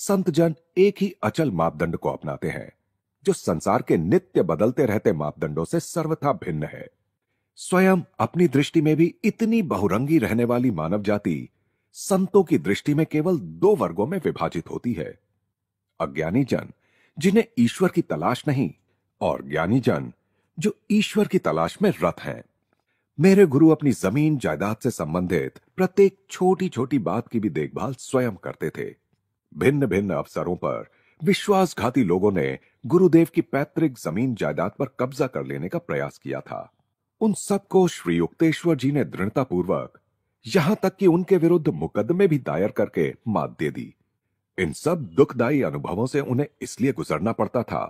संतजन एक ही अचल मापदंड को अपनाते हैं जो संसार के नित्य बदलते रहते मापदंडों से सर्वथा भिन्न है स्वयं अपनी दृष्टि में भी इतनी बहुरंगी रहने वाली मानव जाति संतों की दृष्टि में केवल दो वर्गों में विभाजित होती है अज्ञानी जन जिन्हें ईश्वर की तलाश नहीं और ज्ञानी जन जो ईश्वर की तलाश में रत हैं मेरे गुरु अपनी जमीन जायदाद से संबंधित प्रत्येक छोटी छोटी बात की भी देखभाल स्वयं करते थे भिन्न भिन्न अवसरों पर विश्वासघाती लोगों ने गुरुदेव की पैतृक जमीन जायदाद पर कब्जा कर लेने का प्रयास किया था उन सबको श्री युक्तेश्वर जी ने दृढ़तापूर्वक यहां तक कि उनके विरुद्ध मुकदमे भी दायर करके मात दे दी इन सब दुखदायी अनुभवों से उन्हें इसलिए गुजरना पड़ता था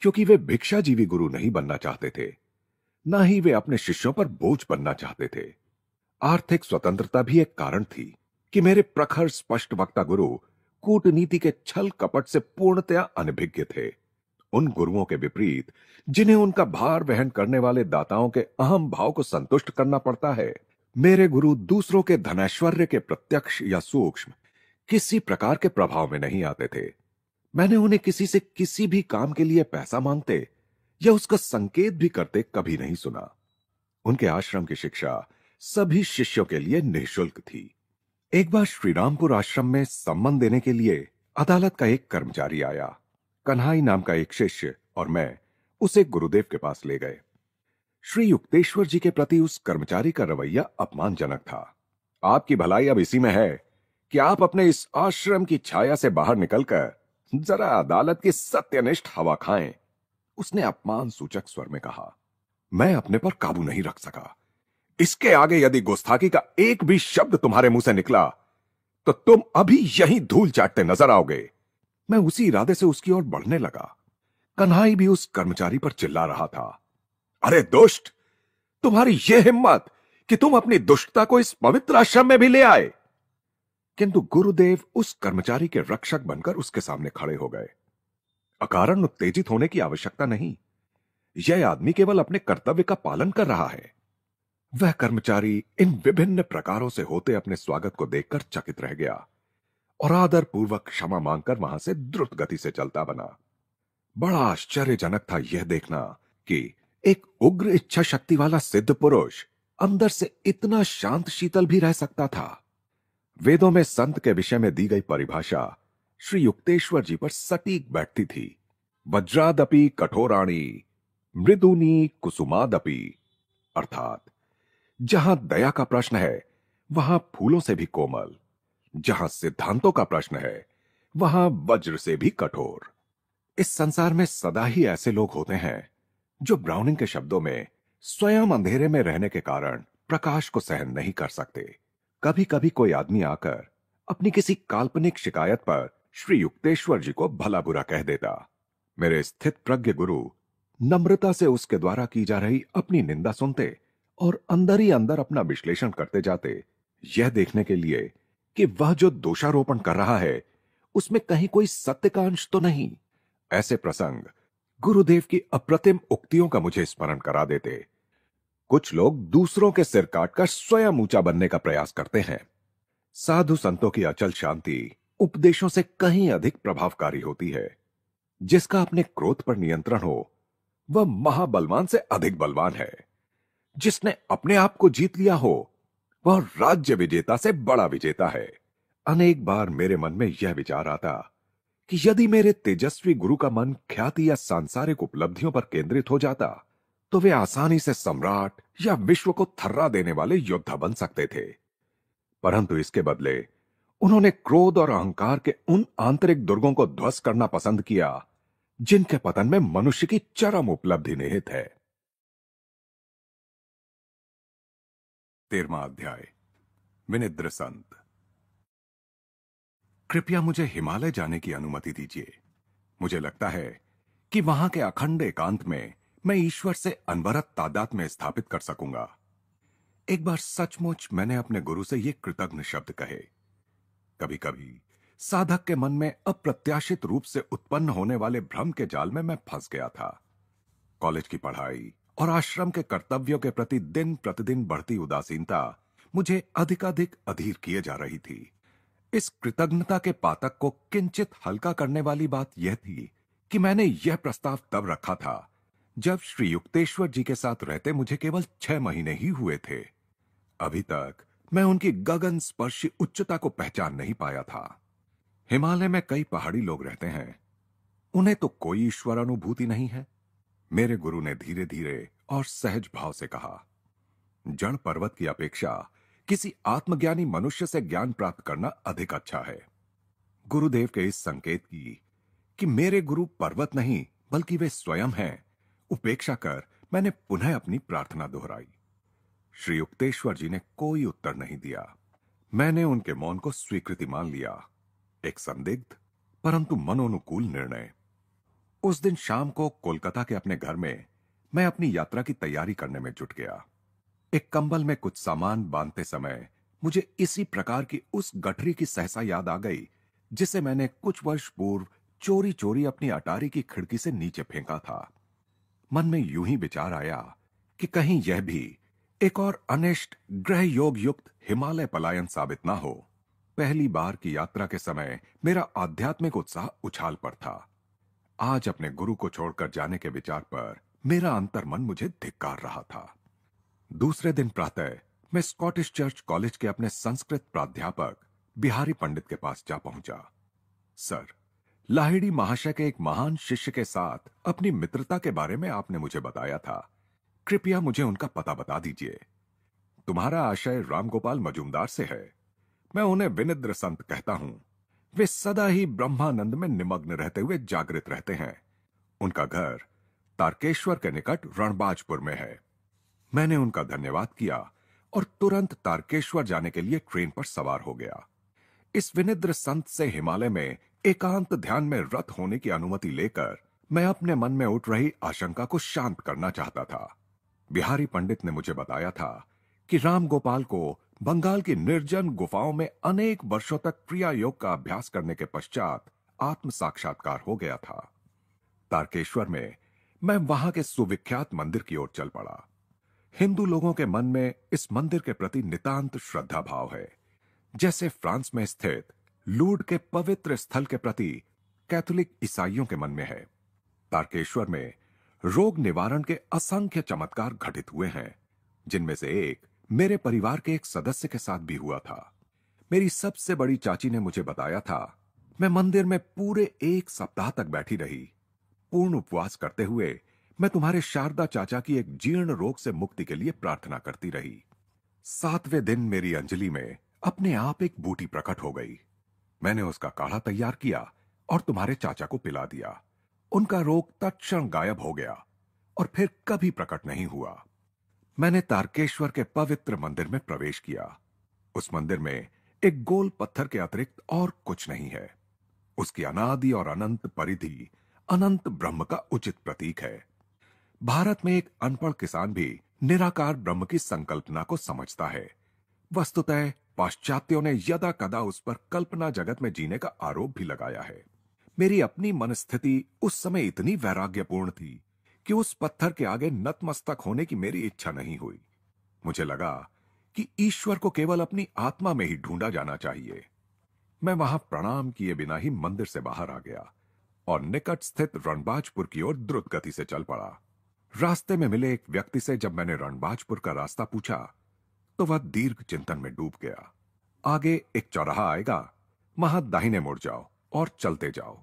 क्योंकि वे भिक्षा जीवी गुरु नहीं बनना चाहते थे ना ही वे अपने शिष्यों पर बोझ बनना चाहते थे आर्थिक स्वतंत्रता भी एक कारण थी कि मेरे प्रखर स्पष्ट वक्ता गुरु कूटनीति के छल कपट से पूर्णतया अनभिज्ञ थे उन गुरुओं के विपरीत जिन्हें उनका भार वहन करने वाले दाताओं के अहम भाव को संतुष्ट करना पड़ता है मेरे गुरु दूसरों के धनैश्वर्य के प्रत्यक्ष या सूक्ष्म किसी प्रकार के प्रभाव में नहीं आते थे मैंने उन्हें किसी से किसी भी काम के लिए पैसा मांगते या उसका संकेत भी करते कभी नहीं सुना उनके आश्रम की शिक्षा सभी शिष्यों के लिए निःशुल्क थी एक बार श्रीरामपुर आश्रम में सम्मान देने के लिए अदालत का एक कर्मचारी आया कन्हई नाम का एक शिष्य और मैं उसे गुरुदेव के पास ले गए श्री युक्तेश्वर जी के प्रति उस कर्मचारी का रवैया अपमानजनक था आपकी भलाई अब इसी में है कि आप अपने इस आश्रम की छाया से बाहर निकलकर जरा अदालत की सत्यनिष्ठ हवा खाएं उसने अपमान सूचक स्वर में कहा मैं अपने पर काबू नहीं रख सका इसके आगे यदि गुस्ताखी का एक भी शब्द तुम्हारे मुंह से निकला तो तुम अभी यही धूल चाटते नजर आओगे मैं उसी इरादे से उसकी ओर बढ़ने लगा कन्हाई भी उस कर्मचारी पर चिल्ला रहा था अरे दुष्ट तुम्हारी यह हिम्मत कि तुम अपनी दुष्टता को इस पवित्र आश्रम में भी ले आए किंतु गुरुदेव उस कर्मचारी के रक्षक बनकर उसके सामने खड़े हो गए अकारण उत्तेजित होने की आवश्यकता नहीं यह आदमी केवल अपने कर्तव्य का पालन कर रहा है वह कर्मचारी इन विभिन्न प्रकारों से होते अपने स्वागत को देखकर चकित रह गया और आदर पूर्वक क्षमा मांगकर वहां से द्रुत गति से चलता बना बड़ा आश्चर्यजनक था यह देखना कि एक उग्र इच्छा शक्ति वाला सिद्ध पुरुष अंदर से इतना शांत शीतल भी रह सकता था वेदों में संत के विषय में दी गई परिभाषा श्री युक्तेश्वर जी पर सटीक बैठती थी वज्रादपि कठोराणी मृदुनी कुसुमादपि अर्थात जहां दया का प्रश्न है वहां फूलों से भी कोमल जहां सिद्धांतों का प्रश्न है वहां वज्र से भी कठोर इस संसार में सदा ही ऐसे लोग होते हैं जो ब्राउनिंग के शब्दों में स्वयं अंधेरे में रहने के कारण प्रकाश को सहन नहीं कर सकते कभी कभी कोई आदमी आकर अपनी किसी काल्पनिक शिकायत पर श्री युक्तेश्वर जी को भला बुरा कह देता मेरे स्थित प्रज्ञ गुरु नम्रता से उसके द्वारा की जा रही अपनी निंदा सुनते और अंदर ही अंदर अपना विश्लेषण करते जाते यह देखने के लिए कि वह जो दोषारोपण कर रहा है उसमें कहीं कोई सत्य तो नहीं ऐसे प्रसंग गुरुदेव की अप्रतिम उक्तियों का मुझे स्मरण करा देते कुछ लोग दूसरों के सिर काटकर स्वयं ऊंचा बनने का प्रयास करते हैं साधु संतों की अचल शांति उपदेशों से कहीं अधिक प्रभावकारी होती है जिसका अपने क्रोध पर नियंत्रण हो वह महाबलवान से अधिक बलवान है जिसने अपने आप को जीत लिया हो वह राज्य विजेता से बड़ा विजेता है अनेक बार मेरे मन में यह विचार आता कि यदि मेरे तेजस्वी गुरु का मन ख्याति या सांसारिक उपलब्धियों पर केंद्रित हो जाता तो वे आसानी से सम्राट या विश्व को थर्रा देने वाले योद्धा बन सकते थे परंतु इसके बदले उन्होंने क्रोध और अहंकार के उन आंतरिक दुर्गों को ध्वस्त करना पसंद किया जिनके पतन में मनुष्य की चरम उपलब्धि निहित है तेरवा अध्याय विनिद्र संत कृपया मुझे हिमालय जाने की अनुमति दीजिए मुझे लगता है कि वहां के अखंड एकांत में मैं ईश्वर से अनवरत तादात में स्थापित कर सकूंगा एक बार सचमुच मैंने अपने गुरु से ये कृतज्ञ शब्द कहे कभी कभी साधक के मन में अप्रत्याशित रूप से उत्पन्न होने वाले भ्रम के जाल में मैं फंस गया था कॉलेज की पढ़ाई और आश्रम के कर्तव्यों के प्रति दिन प्रतिदिन बढ़ती उदासीनता मुझे अधिकाधिक अधीर किए जा रही थी इस कृतज्ञता के पातक को किंचित हल्का करने वाली बात यह थी कि मैंने यह प्रस्ताव तब रखा था जब श्री युक्तेश्वर जी के साथ रहते मुझे केवल छह महीने ही हुए थे अभी तक मैं उनकी गगन स्पर्शी उच्चता को पहचान नहीं पाया था हिमालय में कई पहाड़ी लोग रहते हैं उन्हें तो कोई ईश्वर अनुभूति नहीं है मेरे गुरु ने धीरे धीरे और सहज भाव से कहा जड़ पर्वत की अपेक्षा किसी आत्मज्ञानी मनुष्य से ज्ञान प्राप्त करना अधिक अच्छा है गुरुदेव के इस संकेत की कि मेरे गुरु पर्वत नहीं बल्कि वे स्वयं हैं उपेक्षा कर मैंने पुनः अपनी प्रार्थना दोहराई श्री युक्तेश्वर जी ने कोई उत्तर नहीं दिया मैंने उनके मौन को स्वीकृति मान लिया एक संदिग्ध परंतु मनोनुकूल निर्णय उस दिन शाम को कोलकाता के अपने घर में मैं अपनी यात्रा की तैयारी करने में जुट गया एक कंबल में कुछ सामान बांधते समय मुझे इसी प्रकार की उस गठरी की सहसा याद आ गई जिसे मैंने कुछ वर्ष पूर्व चोरी चोरी अपनी अटारी की खिड़की से नीचे फेंका था मन में यूं ही विचार आया कि कहीं यह भी एक और अनिष्ट ग्रह योग युक्त हिमालय पलायन साबित ना हो पहली बार की यात्रा के समय मेरा आध्यात्मिक उत्साह उछाल पर था आज अपने गुरु को छोड़कर जाने के विचार पर मेरा अंतर मन मुझे धिक्कार रहा था दूसरे दिन प्रातः मैं स्कॉटिश चर्च कॉलेज के अपने संस्कृत प्राध्यापक बिहारी पंडित के पास जा पहुंचा सर लाहिड़ी महाशय के एक महान शिष्य के साथ अपनी मित्रता के बारे में आपने मुझे बताया था कृपया मुझे उनका पता बता दीजिए तुम्हारा आशय रामगोपाल मजूमदार से है मैं उन्हें विनिद्र संत कहता हूं वे सदा ही ब्रह्मानंद में निमग्न रहते हुए जागृत रहते हैं उनका घर तारकेश्वर के निकट रणबाजपुर में है मैंने उनका धन्यवाद किया और तुरंत तारकेश्वर जाने के लिए ट्रेन पर सवार हो गया इस विनिद्र संत से हिमालय में एकांत ध्यान में रत होने की अनुमति लेकर मैं अपने मन में उठ रही आशंका को शांत करना चाहता था बिहारी पंडित ने मुझे बताया था कि राम गोपाल को बंगाल की निर्जन गुफाओं में अनेक वर्षों तक क्रिया योग का अभ्यास करने के पश्चात आत्म साक्षात्कार हो गया था तारकेश्वर में मैं वहां के सुविख्यात मंदिर की ओर चल पड़ा हिंदू लोगों के मन में इस मंदिर के प्रति नितांत श्रद्धा भाव है जैसे फ्रांस में स्थित लूड के पवित्र स्थल के प्रति कैथोलिक ईसाइयों के मन में है तारकेश्वर में रोग निवारण के असंख्य चमत्कार घटित हुए हैं जिनमें से एक मेरे परिवार के एक सदस्य के साथ भी हुआ था मेरी सबसे बड़ी चाची ने मुझे बताया था मैं मंदिर में पूरे एक सप्ताह तक बैठी रही पूर्ण उपवास करते हुए मैं तुम्हारे शारदा चाचा की एक जीर्ण रोग से मुक्ति के लिए प्रार्थना करती रही सातवें दिन मेरी अंजलि में अपने आप एक बूटी प्रकट हो गई मैंने उसका काढ़ा तैयार किया और तुम्हारे चाचा को पिला दिया उनका रोग तत्ण गायब हो गया और फिर कभी प्रकट नहीं हुआ मैंने तारकेश्वर के पवित्र मंदिर में प्रवेश किया उस मंदिर में एक गोल पत्थर के अतिरिक्त और कुछ नहीं है उसकी अनादि और अनंत परिधि अनंत ब्रह्म का उचित प्रतीक है भारत में एक अनपढ़ किसान भी निराकार ब्रह्म की संकल्पना को समझता है वस्तुतः पाश्चात्यों ने यदा कदा उस पर कल्पना जगत में जीने का आरोप भी लगाया है मेरी अपनी मनस्थिति उस समय इतनी वैराग्यपूर्ण थी कि उस पत्थर के आगे नतमस्तक होने की मेरी इच्छा नहीं हुई मुझे लगा कि ईश्वर को केवल अपनी आत्मा में ही ढूंढा जाना चाहिए मैं वहां प्रणाम किए बिना ही मंदिर से बाहर आ गया और निकट स्थित रणबाजपुर की ओर द्रुत गति से चल पड़ा रास्ते में मिले एक व्यक्ति से जब मैंने रणबाजपुर का रास्ता पूछा तो वह दीर्घ चिंतन में डूब गया आगे एक चौराहा आएगा वहां दाहिने मुड़ जाओ और चलते जाओ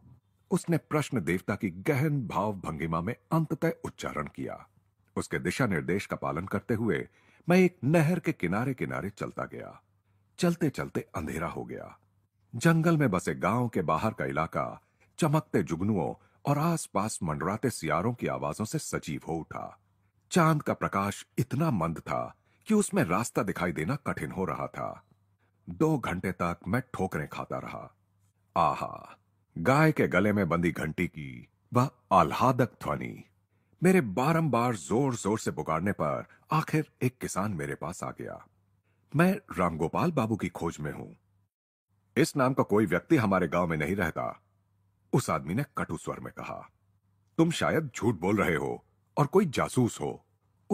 उसने प्रश्न देवता की गहन भाव भंगिमा में अंततः उच्चारण किया उसके दिशा निर्देश का पालन करते हुए मैं एक नहर के किनारे किनारे चलता गया चलते चलते अंधेरा हो गया जंगल में बसे गांव के बाहर का इलाका चमकते जुगनुओं और आसपास मंडराते सियारों की आवाजों से सजीव हो उठा चांद का प्रकाश इतना मंद था कि उसमें रास्ता दिखाई देना कठिन हो रहा था दो घंटे तक मैं ठोकरें खाता रहा आहा गाय के गले में बंदी घंटी की वह आह्लादक ध्वनि मेरे बारंबार जोर जोर से पुकारने पर आखिर एक किसान मेरे पास आ गया मैं रामगोपाल बाबू की खोज में हूं इस नाम का कोई व्यक्ति हमारे गांव में नहीं रहता उस आदमी ने कटु स्वर में कहा तुम शायद झूठ बोल रहे हो और कोई जासूस हो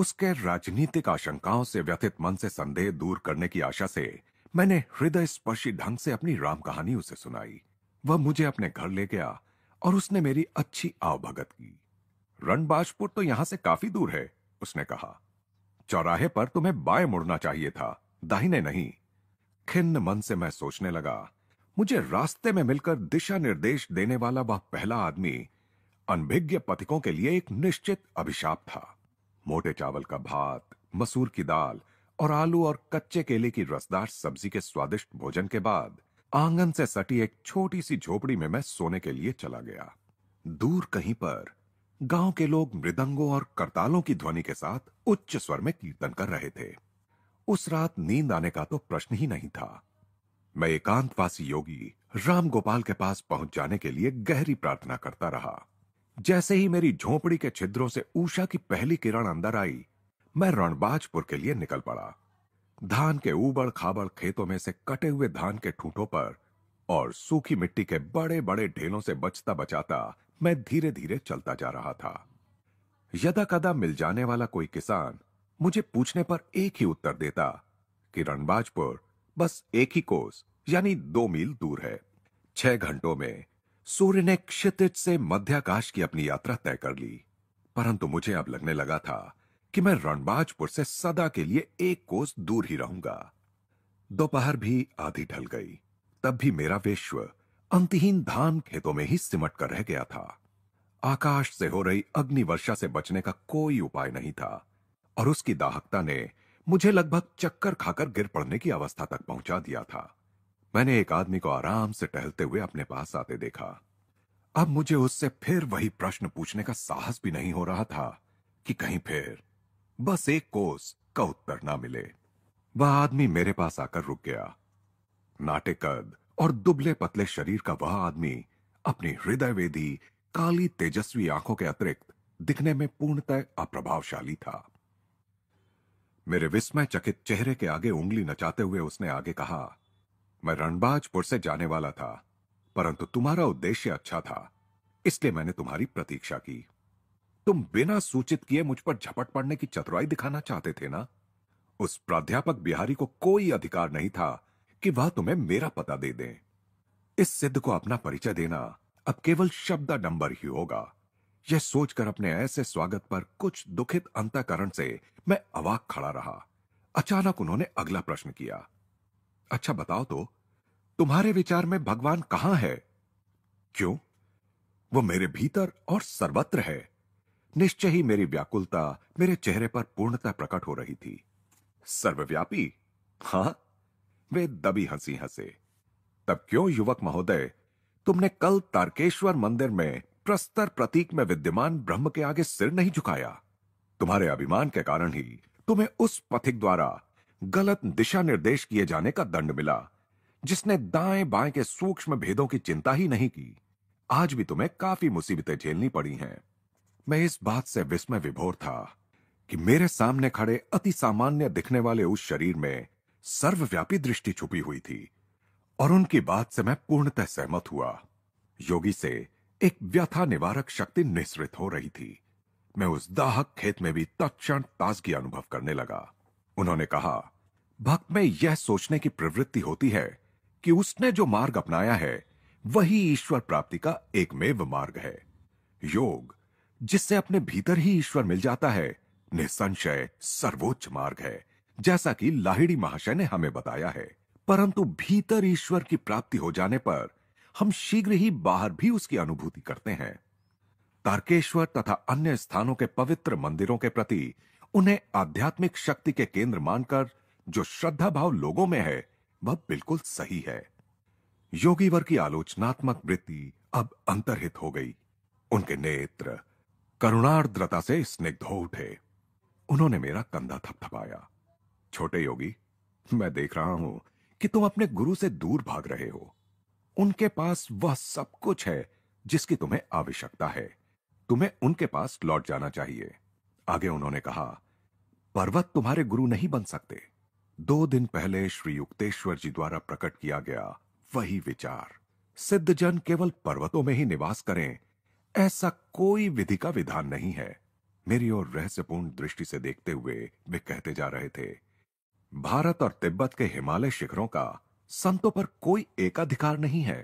उसके राजनीतिक आशंकाओं से व्यथित मन से संदेह दूर करने की आशा से मैंने हृदय स्पर्शी ढंग से अपनी राम कहानी उसे सुनाई वह मुझे अपने घर ले गया और उसने मेरी अच्छी आवभगत की रणबाजपुर तो यहां से काफी दूर है उसने कहा चौराहे पर तुम्हें बाएं मुड़ना चाहिए था दाहिने नहीं खिन्न मन से मैं सोचने लगा मुझे रास्ते में मिलकर दिशा निर्देश देने वाला वह पहला आदमी अनभिज्ञ पथिकों के लिए एक निश्चित अभिशाप था मोटे चावल का भात मसूर की दाल और आलू और कच्चे केले की रसदार सब्जी के स्वादिष्ट भोजन के बाद आंगन से सटी एक छोटी सी झोपड़ी में मैं सोने के लिए चला गया दूर कहीं पर गांव के लोग मृदंगों और करतालों की ध्वनि के साथ उच्च स्वर में कीर्तन कर रहे थे उस रात नींद आने का तो प्रश्न ही नहीं था मैं एकांतवासी योगी राम गोपाल के पास पहुंच जाने के लिए गहरी प्रार्थना करता रहा जैसे ही मेरी झोपड़ी के छिद्रों से ऊषा की पहली किरण अंदर आई मैं रणबाजपुर के लिए निकल पड़ा धान के उबड़ खाबड़ खेतों में से कटे हुए धान के ठूठों पर और सूखी मिट्टी के बड़े बड़े ढेलों से बचता बचाता मैं धीरे धीरे चलता जा रहा था यदा कदा मिल जाने वाला कोई किसान मुझे पूछने पर एक ही उत्तर देता कि रणबाजपुर बस एक ही कोस यानी दो मील दूर है छह घंटों में सूर्य ने क्षितिज से मध्याकाश की अपनी यात्रा तय कर ली परंतु मुझे अब लगने लगा था कि मैं रणबाजपुर से सदा के लिए एक कोस दूर ही रहूंगा दोपहर भी आधी ढल गई तब भी मेरा विश्व अंतहीन धान खेतों में ही सिमट कर रह गया था आकाश से हो रही अग्नि वर्षा से बचने का कोई उपाय नहीं था और उसकी दाहकता ने मुझे लगभग चक्कर खाकर गिर पड़ने की अवस्था तक पहुंचा दिया था मैंने एक आदमी को आराम से टहलते हुए अपने पास आते देखा अब मुझे उससे फिर वही प्रश्न पूछने का साहस भी नहीं हो रहा था कि कहीं फिर बस एक कोस का उत्तर ना मिले वह आदमी मेरे पास आकर रुक गया नाटे कद और दुबले पतले शरीर का वह आदमी अपनी हृदय वेदी काली तेजस्वी आंखों के अतिरिक्त दिखने में पूर्णतः अप्रभावशाली था मेरे विस्मय चकित चेहरे के आगे उंगली नचाते हुए उसने आगे कहा मैं रणबाजपुर से जाने वाला था परंतु तुम्हारा उद्देश्य अच्छा था इसलिए मैंने तुम्हारी प्रतीक्षा की तुम बिना सूचित किए मुझ पर झपट पड़ने की चतुराई दिखाना चाहते थे ना उस प्राध्यापक बिहारी को कोई अधिकार नहीं था कि वह तुम्हें मेरा पता दे दे इस सिद्ध को अपना परिचय देना अब केवल शब्द नंबर ही होगा यह सोचकर अपने ऐसे स्वागत पर कुछ दुखित अंतकरण से मैं अवाक खड़ा रहा अचानक उन्होंने अगला प्रश्न किया अच्छा बताओ तो तुम्हारे विचार में भगवान कहां है क्यों वो मेरे भीतर और सर्वत्र है निश्चय ही मेरी व्याकुलता मेरे चेहरे पर पूर्णतः प्रकट हो रही थी सर्वव्यापी हाँ वे दबी हंसी हंसे तब क्यों युवक महोदय तुमने कल तारकेश्वर मंदिर में प्रस्तर प्रतीक में विद्यमान ब्रह्म के आगे सिर नहीं झुकाया तुम्हारे अभिमान के कारण ही तुम्हें उस पथिक द्वारा गलत दिशा निर्देश किए जाने का दंड मिला जिसने दाएं बाएं के सूक्ष्म भेदों की चिंता ही नहीं की आज भी तुम्हें काफी मुसीबतें झेलनी पड़ी हैं मैं इस बात से विस्मय विभोर था कि मेरे सामने खड़े अति सामान्य दिखने वाले उस शरीर में सर्वव्यापी दृष्टि छुपी हुई थी और उनकी बात से मैं पूर्णतः सहमत हुआ योगी से एक व्यथा निवारक शक्ति निश्रित हो रही थी मैं उस दाहक खेत में भी तत्ण ताजगी अनुभव करने लगा उन्होंने कहा भक्त में यह सोचने की प्रवृत्ति होती है कि उसने जो मार्ग अपनाया है वही ईश्वर प्राप्ति का एकमेव मार्ग है योग जिससे अपने भीतर ही ईश्वर मिल जाता है निसंशय सर्वोच्च मार्ग है जैसा कि लाहिड़ी महाशय ने हमें बताया है परंतु भीतर ईश्वर की प्राप्ति हो जाने पर हम शीघ्र ही बाहर भी उसकी अनुभूति करते हैं तारकेश्वर तथा अन्य स्थानों के पवित्र मंदिरों के प्रति उन्हें आध्यात्मिक शक्ति के केंद्र मानकर जो श्रद्धा भाव लोगों में है वह बिल्कुल सही है योगीवर की आलोचनात्मक वृत्ति अब अंतरहित हो गई उनके नेत्र करुणार्द्रता से स्निग्ध हो उठे उन्होंने मेरा कंधा थपथपाया छोटे योगी मैं देख रहा हूं कि तुम अपने गुरु से दूर भाग रहे हो उनके पास वह सब कुछ है जिसकी तुम्हें आवश्यकता है तुम्हें उनके पास लौट जाना चाहिए आगे उन्होंने कहा पर्वत तुम्हारे गुरु नहीं बन सकते दो दिन पहले श्री युक्तेश्वर जी द्वारा प्रकट किया गया वही विचार सिद्ध जन केवल पर्वतों में ही निवास करें ऐसा कोई विधि का विधान नहीं है मेरी ओर रहस्यपूर्ण दृष्टि से देखते हुए वे कहते जा रहे थे भारत और तिब्बत के हिमालय शिखरों का संतों पर कोई एकाधिकार नहीं है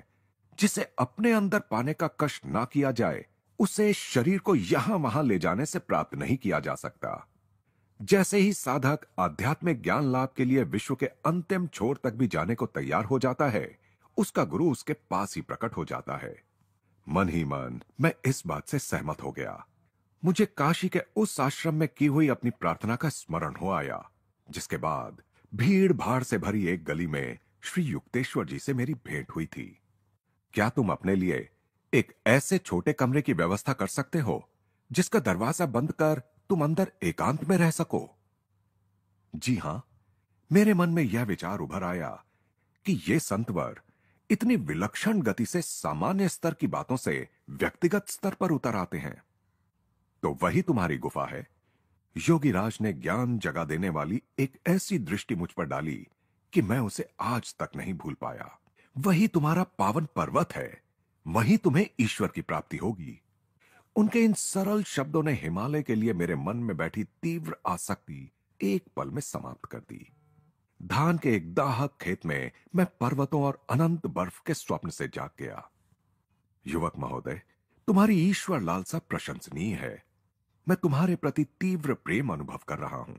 जिसे अपने अंदर पाने का कष्ट ना किया जाए उसे शरीर को यहां वहां ले जाने से प्राप्त नहीं किया जा सकता जैसे ही साधक आध्यात्मिक ज्ञान लाभ के लिए विश्व के अंतिम छोर तक भी जाने को तैयार हो जाता है उसका गुरु उसके पास ही प्रकट हो जाता है मन ही मन मैं इस बात से सहमत हो गया मुझे काशी के उस आश्रम में की हुई अपनी प्रार्थना का स्मरण हो आया जिसके बाद भीड़ भाड़ से भरी एक गली में श्री युक्तेश्वर जी से मेरी भेंट हुई थी क्या तुम अपने लिए एक ऐसे छोटे कमरे की व्यवस्था कर सकते हो जिसका दरवाजा बंद कर तुम अंदर एकांत में रह सको जी हां मेरे मन में यह विचार उभर आया कि यह संतवर इतनी विलक्षण गति से सामान्य स्तर की बातों से व्यक्तिगत स्तर पर उतर आते हैं तो वही तुम्हारी गुफा है योगीराज ने ज्ञान जगा देने वाली एक ऐसी दृष्टि मुझ पर डाली कि मैं उसे आज तक नहीं भूल पाया वही तुम्हारा पावन पर्वत है वही तुम्हें ईश्वर की प्राप्ति होगी उनके इन सरल शब्दों ने हिमालय के लिए मेरे मन में बैठी तीव्र आसक्ति एक पल में समाप्त कर दी धान के एक दाहक खेत में मैं पर्वतों और अनंत बर्फ के स्वप्न से जाग गया युवक महोदय तुम्हारी ईश्वर लालसा प्रशंसनीय है मैं तुम्हारे प्रति तीव्र प्रेम अनुभव कर रहा हूं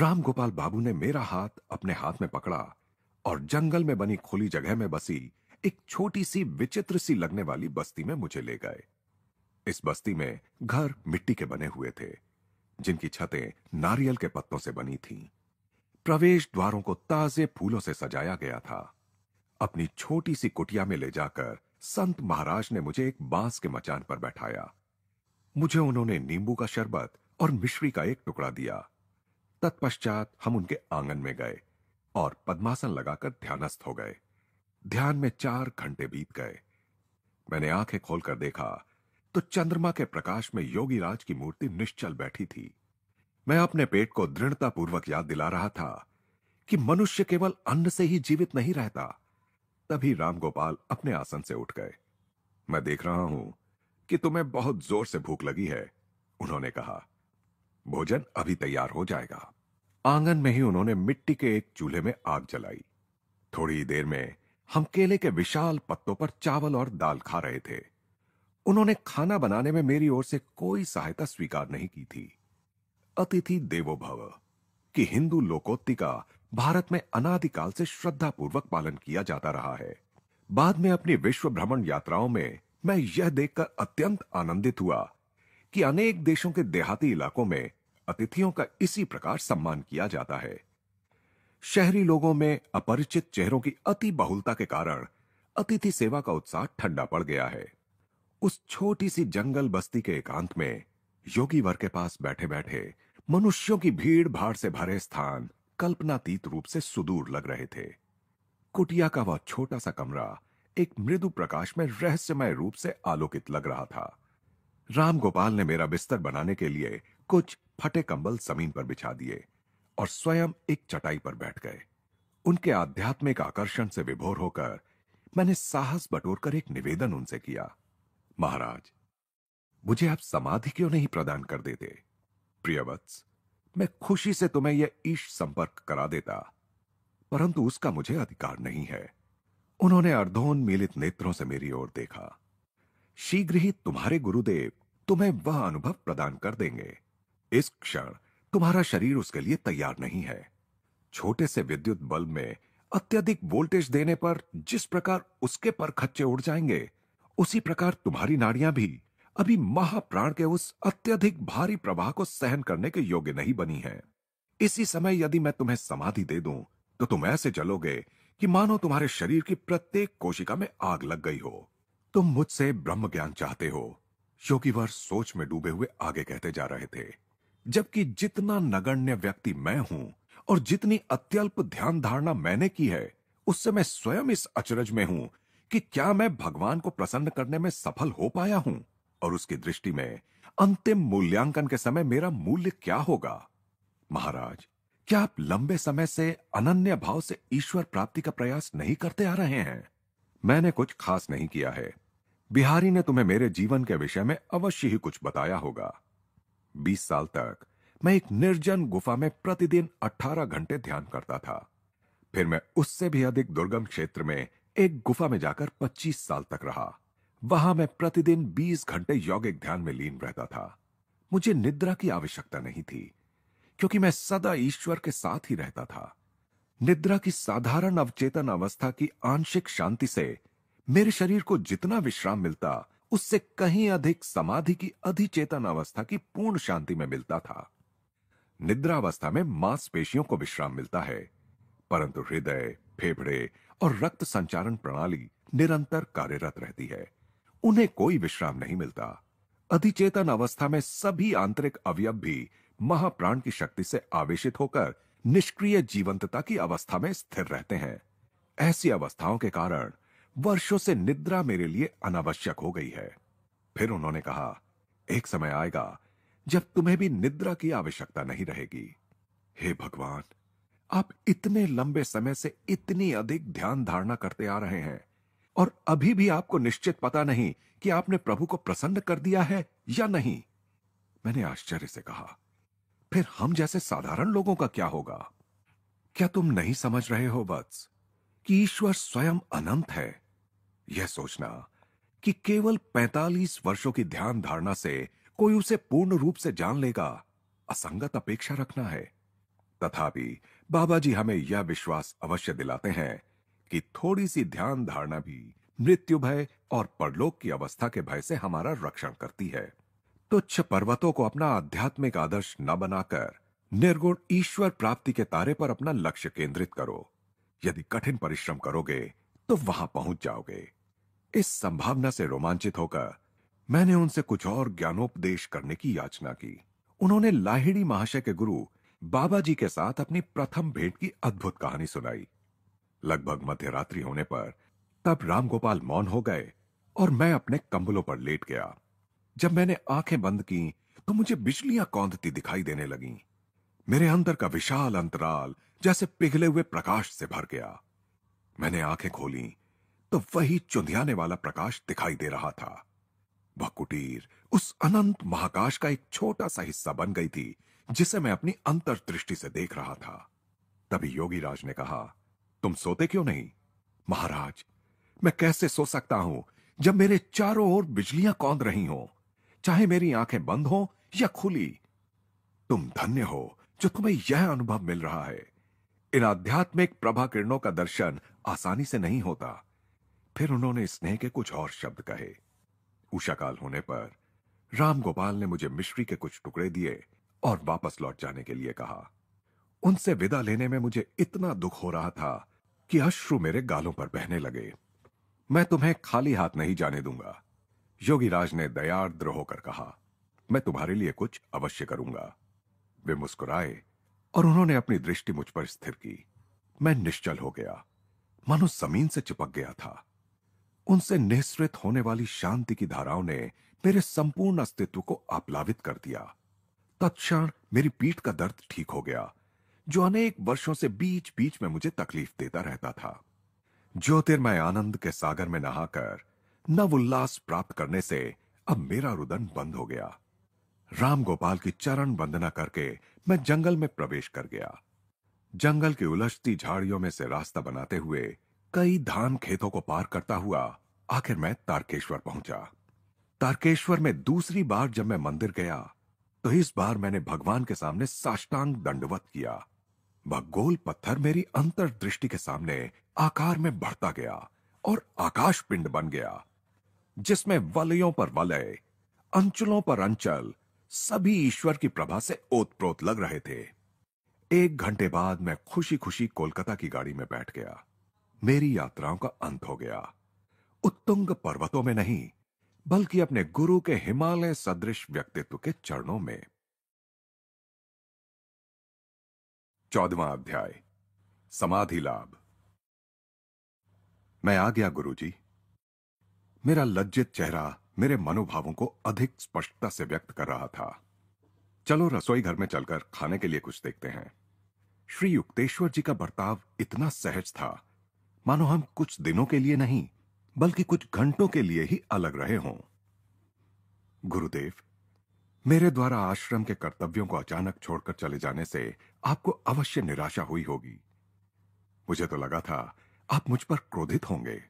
रामगोपाल बाबू ने मेरा हाथ अपने हाथ में पकड़ा और जंगल में बनी खुली जगह में बसी एक छोटी सी विचित्र सी लगने वाली बस्ती में मुझे ले गए इस बस्ती में घर मिट्टी के बने हुए थे जिनकी छतें नारियल के पत्तों से बनी थीं। प्रवेश द्वारों को ताजे फूलों से सजाया गया था अपनी छोटी सी कुटिया में ले जाकर संत महाराज ने मुझे एक बांस के मचान पर बैठाया मुझे उन्होंने नींबू का शरबत और मिश्री का एक टुकड़ा दिया तत्पश्चात हम उनके आंगन में गए और पद्मासन लगाकर ध्यानस्थ हो गए ध्यान में चार घंटे बीत गए मैंने आंखें खोलकर देखा तो चंद्रमा के प्रकाश में योगीराज की मूर्ति निश्चल बैठी थी मैं अपने पेट को दृढ़तापूर्वक याद दिला रहा था कि मनुष्य केवल अन्न से ही जीवित नहीं रहता तभी रामगोपाल अपने आसन से उठ गए मैं देख रहा हूं कि तुम्हें बहुत जोर से भूख लगी है उन्होंने कहा भोजन अभी तैयार हो जाएगा आंगन में ही उन्होंने मिट्टी के एक चूल्हे में आग जलाई थोड़ी देर में हम केले के विशाल पत्तों पर चावल और दाल खा रहे थे उन्होंने खाना बनाने में मेरी ओर से कोई सहायता स्वीकार नहीं की थी अतिथि देवो भव कि हिंदू लोकोक्ति का भारत में अनादिकाल से श्रद्धापूर्वक पालन किया जाता रहा है बाद में अपनी विश्व भ्रमण यात्राओं में मैं यह देखकर अत्यंत आनंदित हुआ कि अनेक देशों के देहाती इलाकों में अतिथियों का इसी प्रकार सम्मान किया जाता है शहरी लोगों में अपरिचित चेहरों की अति बहुलता के कारण अतिथि सेवा का उत्साह ठंडा पड़ गया है उस छोटी सी जंगल बस्ती के एकांत में योगी वर के पास बैठे बैठे मनुष्यों की भीड़ भाड़ से भरे स्थान कल्पनातीत रूप से सुदूर लग रहे थे कुटिया का वह छोटा सा कमरा एक मृदु प्रकाश में रहस्यमय रूप से आलोकित लग रहा था राम गोपाल ने मेरा बिस्तर बनाने के लिए कुछ फटे कंबल जमीन पर बिछा दिए और स्वयं एक चटाई पर बैठ गए उनके आध्यात्मिक आकर्षण से विभोर होकर मैंने साहस बटोरकर एक निवेदन उनसे किया महाराज मुझे आप समाधि क्यों नहीं प्रदान कर देते प्रियवत्स मैं खुशी से तुम्हें यह ईश संपर्क करा देता परंतु उसका मुझे अधिकार नहीं है उन्होंने मिलित नेत्रों से मेरी ओर देखा शीघ्र ही तुम्हारे गुरुदेव तुम्हें वह अनुभव प्रदान कर देंगे इस क्षण तुम्हारा शरीर उसके लिए तैयार नहीं है छोटे से विद्युत बल्ब में अत्यधिक वोल्टेज देने पर जिस प्रकार उसके पर खच्चे उड़ जाएंगे उसी प्रकार तुम्हारी नाड़ियां भी अभी महाप्राण के उस अत्यधिक भारी प्रवाह को सहन करने के योग्य नहीं बनी हैं। इसी समय यदि मैं तुम्हें समाधि दे दूं तो तुम ऐसे जलोगे कि मानो तुम्हारे शरीर की प्रत्येक कोशिका में आग लग गई हो तुम मुझसे ब्रह्म ज्ञान चाहते हो योगीवर सोच में डूबे हुए आगे कहते जा रहे थे जबकि जितना नगण्य व्यक्ति मैं हूं और जितनी अत्यल्प ध्यान धारणा मैंने की है उससे मैं स्वयं इस अचरज में हूं कि क्या मैं भगवान को प्रसन्न करने में सफल हो पाया हूं और उसकी दृष्टि में अंतिम मूल्यांकन के समय मेरा मूल्य क्या होगा महाराज क्या आप लंबे समय से अनन्य भाव से ईश्वर प्राप्ति का प्रयास नहीं करते आ रहे हैं मैंने कुछ खास नहीं किया है बिहारी ने तुम्हें मेरे जीवन के विषय में अवश्य ही कुछ बताया होगा बीस साल तक मैं एक निर्जन गुफा में प्रतिदिन अठारह घंटे ध्यान करता था फिर मैं उससे भी अधिक दुर्गम क्षेत्र में एक गुफा में जाकर 25 साल तक रहा वहां मैं प्रतिदिन 20 घंटे यौगिक ध्यान में लीन रहता था मुझे निद्रा की आवश्यकता नहीं थी क्योंकि मैं सदा ईश्वर के साथ ही रहता था निद्रा की साधारण अवचेतन अवस्था की आंशिक शांति से मेरे शरीर को जितना विश्राम मिलता उससे कहीं अधिक समाधि की अधिचेतन अवस्था की पूर्ण शांति में मिलता था निद्रावस्था में मांसपेशियों को विश्राम मिलता है परंतु हृदय फेफड़े और रक्त संचारण प्रणाली निरंतर कार्यरत रहती है उन्हें कोई विश्राम नहीं मिलता अधिचेतन अवस्था में सभी आंतरिक अवयव भी महाप्राण की शक्ति से आवेशित होकर निष्क्रिय जीवंतता की अवस्था में स्थिर रहते हैं ऐसी अवस्थाओं के कारण वर्षों से निद्रा मेरे लिए अनावश्यक हो गई है फिर उन्होंने कहा एक समय आएगा जब तुम्हें भी निद्रा की आवश्यकता नहीं रहेगी हे भगवान आप इतने लंबे समय से इतनी अधिक ध्यान धारणा करते आ रहे हैं और अभी भी आपको निश्चित पता नहीं कि आपने प्रभु को प्रसन्न कर दिया है या नहीं मैंने आश्चर्य से कहा फिर हम जैसे साधारण लोगों का क्या होगा क्या तुम नहीं समझ रहे हो बत्स कि ईश्वर स्वयं अनंत है यह सोचना कि केवल 45 वर्षों की ध्यान धारणा से कोई उसे पूर्ण रूप से जान लेगा असंगत अपेक्षा रखना है तथापि बाबा जी हमें यह विश्वास अवश्य दिलाते हैं कि थोड़ी सी ध्यान धारणा भी मृत्यु भय और परलोक की अवस्था के भय से हमारा रक्षण करती है तुच्छ पर्वतों को अपना आध्यात्मिक आदर्श न बनाकर निर्गुण ईश्वर प्राप्ति के तारे पर अपना लक्ष्य केंद्रित करो यदि कठिन परिश्रम करोगे तो वहां पहुंच जाओगे इस संभावना से रोमांचित होकर मैंने उनसे कुछ और ज्ञानोपदेश करने की याचना की उन्होंने लाहिड़ी महाशय के गुरु बाबा जी के साथ अपनी प्रथम भेंट की अद्भुत कहानी सुनाई लगभग मध्य रात्रि होने पर तब रामगोपाल मौन हो गए और मैं अपने कंबलों पर लेट गया जब मैंने आंखें बंद की तो मुझे बिजलियां कौंधती दिखाई देने लगी मेरे अंदर का विशाल अंतराल जैसे पिघले हुए प्रकाश से भर गया मैंने आंखें खोली तो वही चुंधियाने वाला प्रकाश दिखाई दे रहा था वह कुटीर उस अनंत महाकाश का एक छोटा सा हिस्सा बन गई थी जिसे मैं अपनी अंतर्दृष्टि से देख रहा था तभी योगीराज ने कहा तुम सोते क्यों नहीं महाराज मैं कैसे सो सकता हूं जब मेरे चारों ओर बिजलियां कौंद रही हो चाहे मेरी आंखें बंद हो या खुली तुम धन्य हो जो तुम्हें यह अनुभव मिल रहा है इन आध्यात्मिक प्रभा किरणों का दर्शन आसानी से नहीं होता फिर उन्होंने स्नेह के कुछ और शब्द कहे उषाकाल होने पर राम गोपाल ने मुझे मिश्री के कुछ टुकड़े दिए और वापस लौट जाने के लिए कहा उनसे विदा लेने में मुझे इतना दुख हो रहा था कि अश्रु मेरे गालों पर बहने लगे मैं तुम्हें खाली हाथ नहीं जाने दूंगा योगीराज ने दयाद्र होकर कहा मैं तुम्हारे लिए कुछ अवश्य करूंगा वे मुस्कुराए और उन्होंने अपनी दृष्टि मुझ पर स्थिर की मैं निश्चल हो गया मनु जमीन से चिपक गया था उनसे निस्तृत होने वाली शांति की धाराओं ने मेरे संपूर्ण अस्तित्व को आप्लावित कर दिया तत्क्षण मेरी पीठ का दर्द ठीक हो गया जो अनेक वर्षों से बीच बीच में मुझे तकलीफ देता रहता था ज्योतिर्मय आनंद के सागर में नहाकर नव उल्लास प्राप्त करने से अब मेरा रुदन बंद हो गया राम गोपाल की चरण वंदना करके मैं जंगल में प्रवेश कर गया जंगल की उलझती झाड़ियों में से रास्ता बनाते हुए कई धान खेतों को पार करता हुआ आखिर मैं तारकेश्वर पहुंचा तारकेश्वर में दूसरी बार जब मैं मंदिर गया तो इस बार मैंने भगवान के सामने साष्टांग दंडवत किया भगोल पत्थर मेरी अंतर्दृष्टि के सामने आकार में बढ़ता गया और आकाश पिंड बन गया जिसमें वलयों पर वलय अंचलों पर अंचल सभी ईश्वर की प्रभा से ओतप्रोत लग रहे थे एक घंटे बाद मैं खुशी खुशी कोलकाता की गाड़ी में बैठ गया मेरी यात्राओं का अंत हो गया उत्तुंग पर्वतों में नहीं बल्कि अपने गुरु के हिमालय सदृश व्यक्तित्व के चरणों में चौदवा अध्याय समाधि लाभ मैं आ गया गुरुजी। मेरा लज्जित चेहरा मेरे मनोभावों को अधिक स्पष्टता से व्यक्त कर रहा था चलो रसोई घर में चलकर खाने के लिए कुछ देखते हैं श्री युक्तेश्वर जी का बर्ताव इतना सहज था मानो हम कुछ दिनों के लिए नहीं बल्कि कुछ घंटों के लिए ही अलग रहे हों गुरुदेव मेरे द्वारा आश्रम के कर्तव्यों को अचानक छोड़कर चले जाने से आपको अवश्य निराशा हुई होगी मुझे तो लगा था आप मुझ पर क्रोधित होंगे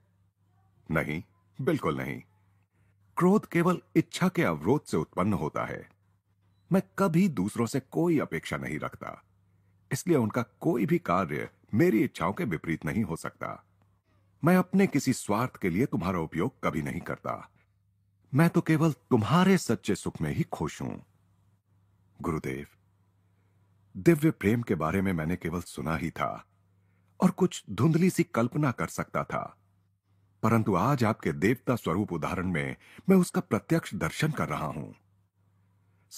नहीं बिल्कुल नहीं क्रोध केवल इच्छा के अवरोध से उत्पन्न होता है मैं कभी दूसरों से कोई अपेक्षा नहीं रखता इसलिए उनका कोई भी कार्य मेरी इच्छाओं के विपरीत नहीं हो सकता मैं अपने किसी स्वार्थ के लिए तुम्हारा उपयोग कभी नहीं करता मैं तो केवल तुम्हारे सच्चे सुख में ही खुश हूं गुरुदेव दिव्य प्रेम के बारे में मैंने केवल सुना ही था और कुछ धुंधली सी कल्पना कर सकता था परंतु आज आपके देवता स्वरूप उदाहरण में मैं उसका प्रत्यक्ष दर्शन कर रहा हूं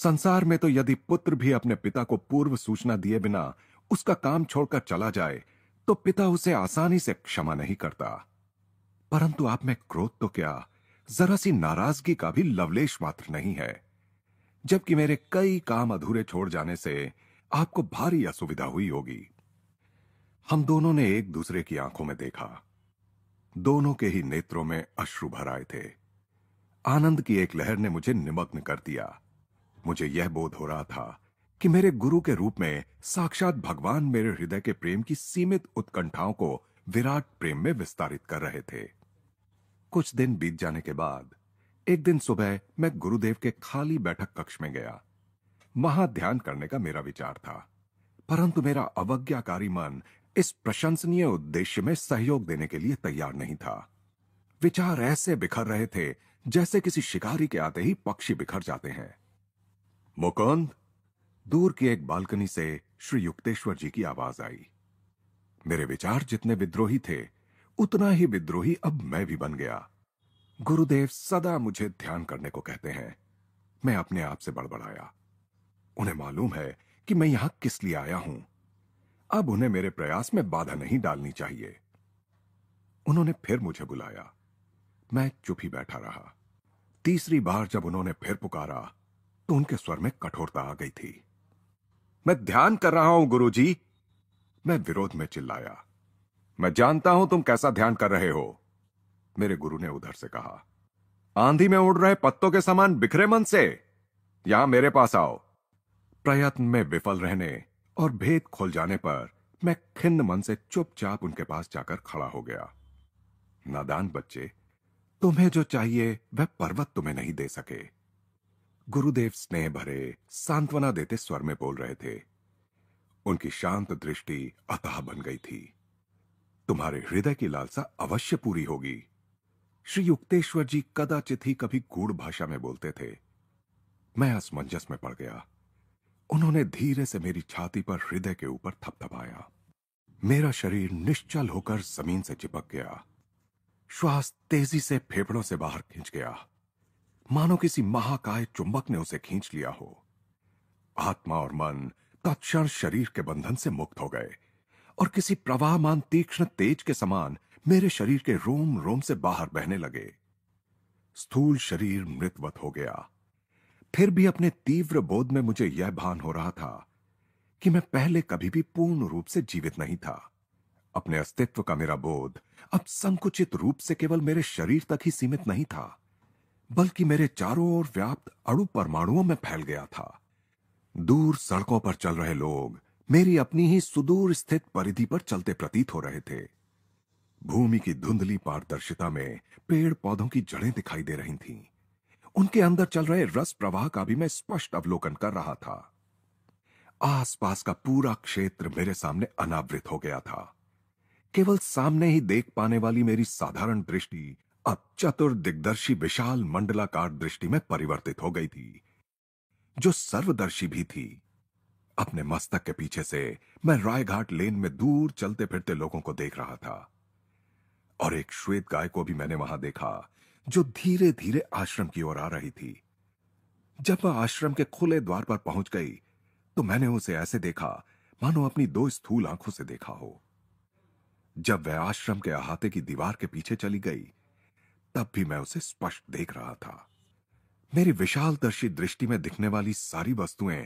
संसार में तो यदि पुत्र भी अपने पिता को पूर्व सूचना दिए बिना उसका काम छोड़कर चला जाए तो पिता उसे आसानी से क्षमा नहीं करता परंतु आप में क्रोध तो क्या जरा सी नाराजगी का भी लवलेश मात्र नहीं है जबकि मेरे कई काम अधूरे छोड़ जाने से आपको भारी असुविधा हुई होगी हम दोनों ने एक दूसरे की आंखों में देखा दोनों के ही नेत्रों में अश्रु भर आए थे आनंद की एक लहर ने मुझे निमग्न कर दिया मुझे यह बोध हो रहा था कि मेरे गुरु के रूप में साक्षात भगवान मेरे हृदय के प्रेम की सीमित उत्कंठाओं को विराट प्रेम में विस्तारित कर रहे थे कुछ दिन बीत जाने के बाद एक दिन सुबह मैं गुरुदेव के खाली बैठक कक्ष में गया वहां ध्यान करने का मेरा विचार था परंतु मेरा अवज्ञाकारी मन इस प्रशंसनीय उद्देश्य में सहयोग देने के लिए तैयार नहीं था विचार ऐसे बिखर रहे थे जैसे किसी शिकारी के आते ही पक्षी बिखर जाते हैं मुकुंद दूर की एक बालकनी से श्री युक्तेश्वर जी की आवाज आई मेरे विचार जितने विद्रोही थे उतना ही विद्रोही अब मैं भी बन गया गुरुदेव सदा मुझे ध्यान करने को कहते हैं मैं अपने आप से बड़बड़ाया उन्हें मालूम है कि मैं यहां किस लिए आया हूं अब उन्हें मेरे प्रयास में बाधा नहीं डालनी चाहिए उन्होंने फिर मुझे बुलाया मैं चुप ही बैठा रहा तीसरी बार जब उन्होंने फिर पुकारा तो उनके स्वर में कठोरता आ गई थी मैं ध्यान कर रहा हूं गुरुजी। मैं विरोध में चिल्लाया मैं जानता हूं तुम कैसा ध्यान कर रहे हो मेरे गुरु ने उधर से कहा आंधी में उड़ रहे पत्तों के समान बिखरे मन से यहां मेरे पास आओ प्रयत्न में विफल रहने और भेद खोल जाने पर मैं खिन्न मन से चुपचाप उनके पास जाकर खड़ा हो गया नादान बच्चे तुम्हें जो चाहिए वह पर्वत तुम्हें नहीं दे सके गुरुदेव स्नेह भरे सांत्वना देते स्वर में बोल रहे थे उनकी शांत दृष्टि अतः बन गई थी तुम्हारे हृदय की लालसा अवश्य पूरी होगी श्री युक्तेश्वर जी कदाचित ही कभी गूढ़ भाषा में बोलते थे मैं असमंजस में पड़ गया उन्होंने धीरे से मेरी छाती पर हृदय के ऊपर थपथपाया मेरा शरीर निश्चल होकर जमीन से चिपक गया श्वास तेजी से फेफड़ों से बाहर खींच गया मानो किसी महाकाय चुंबक ने उसे खींच लिया हो आत्मा और मन तत्क्षण शरीर के बंधन से मुक्त हो गए और किसी प्रवाहमान तीक्ष्ण तेज के समान मेरे शरीर के रोम रोम से बाहर बहने लगे स्थूल शरीर मृतवत हो गया फिर भी अपने तीव्र बोध में मुझे यह भान हो रहा था कि मैं पहले कभी भी पूर्ण रूप से जीवित नहीं था अपने अस्तित्व का मेरा बोध अब संकुचित रूप से केवल मेरे शरीर तक ही सीमित नहीं था बल्कि मेरे चारों ओर व्याप्त अड़ु परमाणुओं में फैल गया था दूर सड़कों पर चल रहे लोग मेरी अपनी ही सुदूर स्थित परिधि पर चलते प्रतीत हो रहे थे भूमि की धुंधली पारदर्शिता में पेड़ पौधों की जड़ें दिखाई दे रही थीं। उनके अंदर चल रहे रस प्रवाह का भी मैं स्पष्ट अवलोकन कर रहा था आसपास का पूरा क्षेत्र मेरे सामने अनावृत हो गया था केवल सामने ही देख पाने वाली मेरी साधारण दृष्टि अब चतुर दिग्दर्शी विशाल मंडलाकार दृष्टि में परिवर्तित हो गई थी जो सर्वदर्शी भी थी अपने मस्तक के पीछे से मैं रायघाट लेन में दूर चलते फिरते लोगों को देख रहा था और एक श्वेत गाय को भी मैंने वहां देखा जो धीरे धीरे आश्रम की ओर आ रही थी जब वह आश्रम के खुले द्वार पर पहुंच गई तो मैंने उसे ऐसे देखा मानो अपनी दो स्थूल आंखों से देखा हो जब वह आश्रम के अहाते की दीवार के पीछे चली गई तब भी मैं उसे स्पष्ट देख रहा था मेरी विशाल दर्शी दृष्टि में दिखने वाली सारी वस्तुएं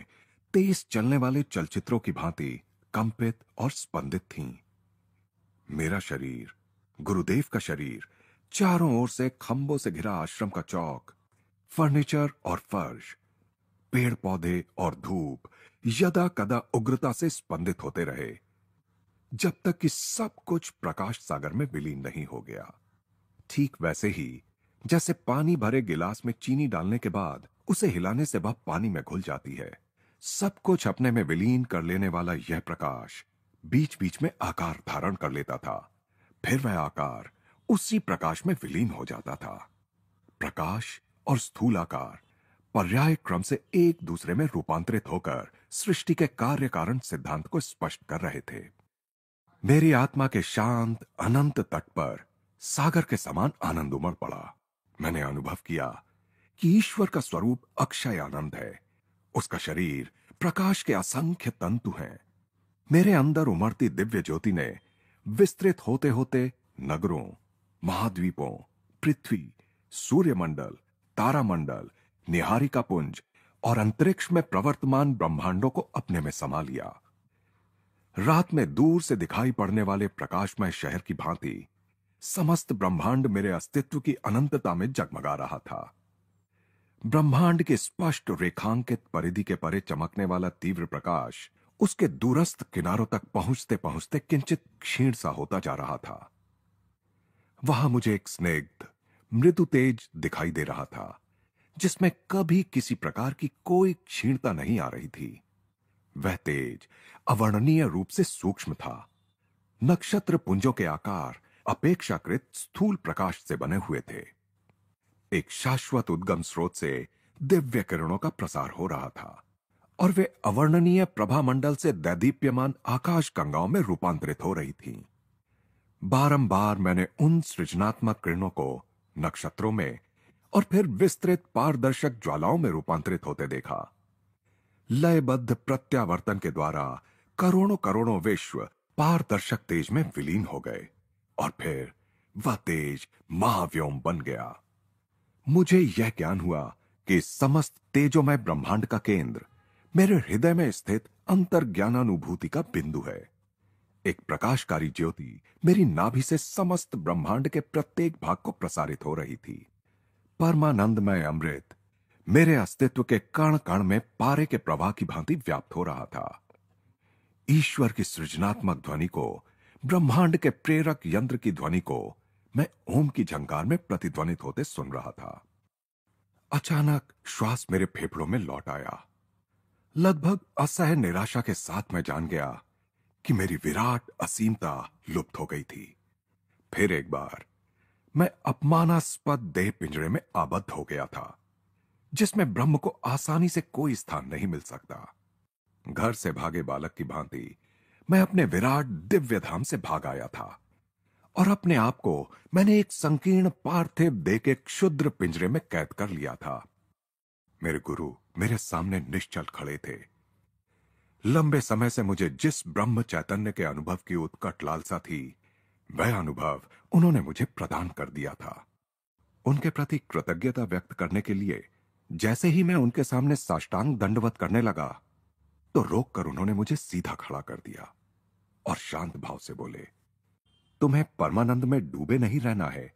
तेज चलने वाले चलचित्रों की भांति कंपित और स्पंदित थीं। मेरा शरीर गुरुदेव का शरीर चारों ओर से खंभों से घिरा आश्रम का चौक फर्नीचर और फर्श पेड़ पौधे और धूप यदा कदा उग्रता से स्पंदित होते रहे जब तक कि सब कुछ प्रकाश सागर में विलीन नहीं हो गया ठीक वैसे ही जैसे पानी भरे गिलास में चीनी डालने के बाद उसे हिलाने से वह पानी में घुल जाती है सब कुछ अपने में विलीन कर लेने वाला यह प्रकाश बीच बीच में आकार धारण कर लेता था फिर वह आकार उसी प्रकाश में विलीन हो जाता था प्रकाश और स्थूल आकार पर्याय क्रम से एक दूसरे में रूपांतरित होकर सृष्टि के कार्य कारण सिद्धांत को स्पष्ट कर रहे थे मेरी आत्मा के शांत अनंत तट पर सागर के समान आनंद उमड़ पड़ा मैंने अनुभव किया कि ईश्वर का स्वरूप अक्षय आनंद है उसका शरीर प्रकाश के असंख्य तंतु हैं मेरे अंदर उमड़ती दिव्य ज्योति ने विस्तृत होते होते नगरों महाद्वीपों पृथ्वी सूर्यमंडल तारामंडल निहारिका पुंज और अंतरिक्ष में प्रवर्तमान ब्रह्मांडों को अपने में समा लिया रात में दूर से दिखाई पड़ने वाले प्रकाशमय शहर की भांति समस्त ब्रह्मांड मेरे अस्तित्व की अनंतता में जगमगा रहा था ब्रह्मांड के स्पष्ट रेखांकित परिधि के परे चमकने वाला तीव्र प्रकाश उसके दूरस्थ किनारों तक पहुंचते पहुंचते किंचित क्षीण सा होता जा रहा था वहां मुझे एक स्नेग्ध मृदु तेज दिखाई दे रहा था जिसमें कभी किसी प्रकार की कोई क्षीणता नहीं आ रही थी वह तेज अवर्णनीय रूप से सूक्ष्म था नक्षत्र पुंजों के आकार अपेक्षाकृत स्थूल प्रकाश से बने हुए थे एक शाश्वत उद्गम स्रोत से दिव्य किरणों का प्रसार हो रहा था और वे अवर्णनीय प्रभा मंडल से दैदीप्यमान आकाश गंगाओं में रूपांतरित हो रही थी बारंबार मैंने उन सृजनात्मक किरणों को नक्षत्रों में और फिर विस्तृत पारदर्शक ज्वालाओं में रूपांतरित होते देखा लयबद्ध प्रत्यावर्तन के द्वारा करोड़ों करोड़ों विश्व पारदर्शक तेज में विलीन हो गए और फिर वह तेज महाव्योम बन गया मुझे यह ज्ञान हुआ कि समस्त तेजोमय ब्रह्मांड का केंद्र मेरे हृदय में स्थित अंतर ज्ञानानुभूति का बिंदु है एक प्रकाशकारी ज्योति मेरी नाभि से समस्त ब्रह्मांड के प्रत्येक भाग को प्रसारित हो रही थी परमानंदमय अमृत मेरे अस्तित्व के कण कण में पारे के प्रवाह की भांति व्याप्त हो रहा था ईश्वर की सृजनात्मक ध्वनि को ब्रह्मांड के प्रेरक यंत्र की ध्वनि को मैं ओम की झंकार में प्रतिध्वनित होते सुन रहा था अचानक श्वास मेरे फेफड़ों में लौट आया लगभग असह निराशा के साथ मैं जान गया कि मेरी विराट असीमता लुप्त हो गई थी फिर एक बार मैं अपमानास्पद देह पिंजरे में आबद्ध हो गया था जिसमें ब्रह्म को आसानी से कोई स्थान नहीं मिल सकता घर से भागे बालक की भांति मैं अपने विराट दिव्य धाम से भाग आया था और अपने आप को मैंने एक संकीर्ण पार्थिव दे के क्षुद्र पिंजरे में कैद कर लिया था मेरे गुरु मेरे सामने निश्चल खड़े थे लंबे समय से मुझे जिस ब्रह्म चैतन्य के अनुभव की उत्कट लालसा थी वह अनुभव उन्होंने मुझे प्रदान कर दिया था उनके प्रति कृतज्ञता व्यक्त करने के लिए जैसे ही मैं उनके सामने साष्टांग दंडवत करने लगा तो रोक कर उन्होंने मुझे सीधा खड़ा कर दिया और शांत भाव से बोले तुम्हें परमानंद में डूबे नहीं रहना है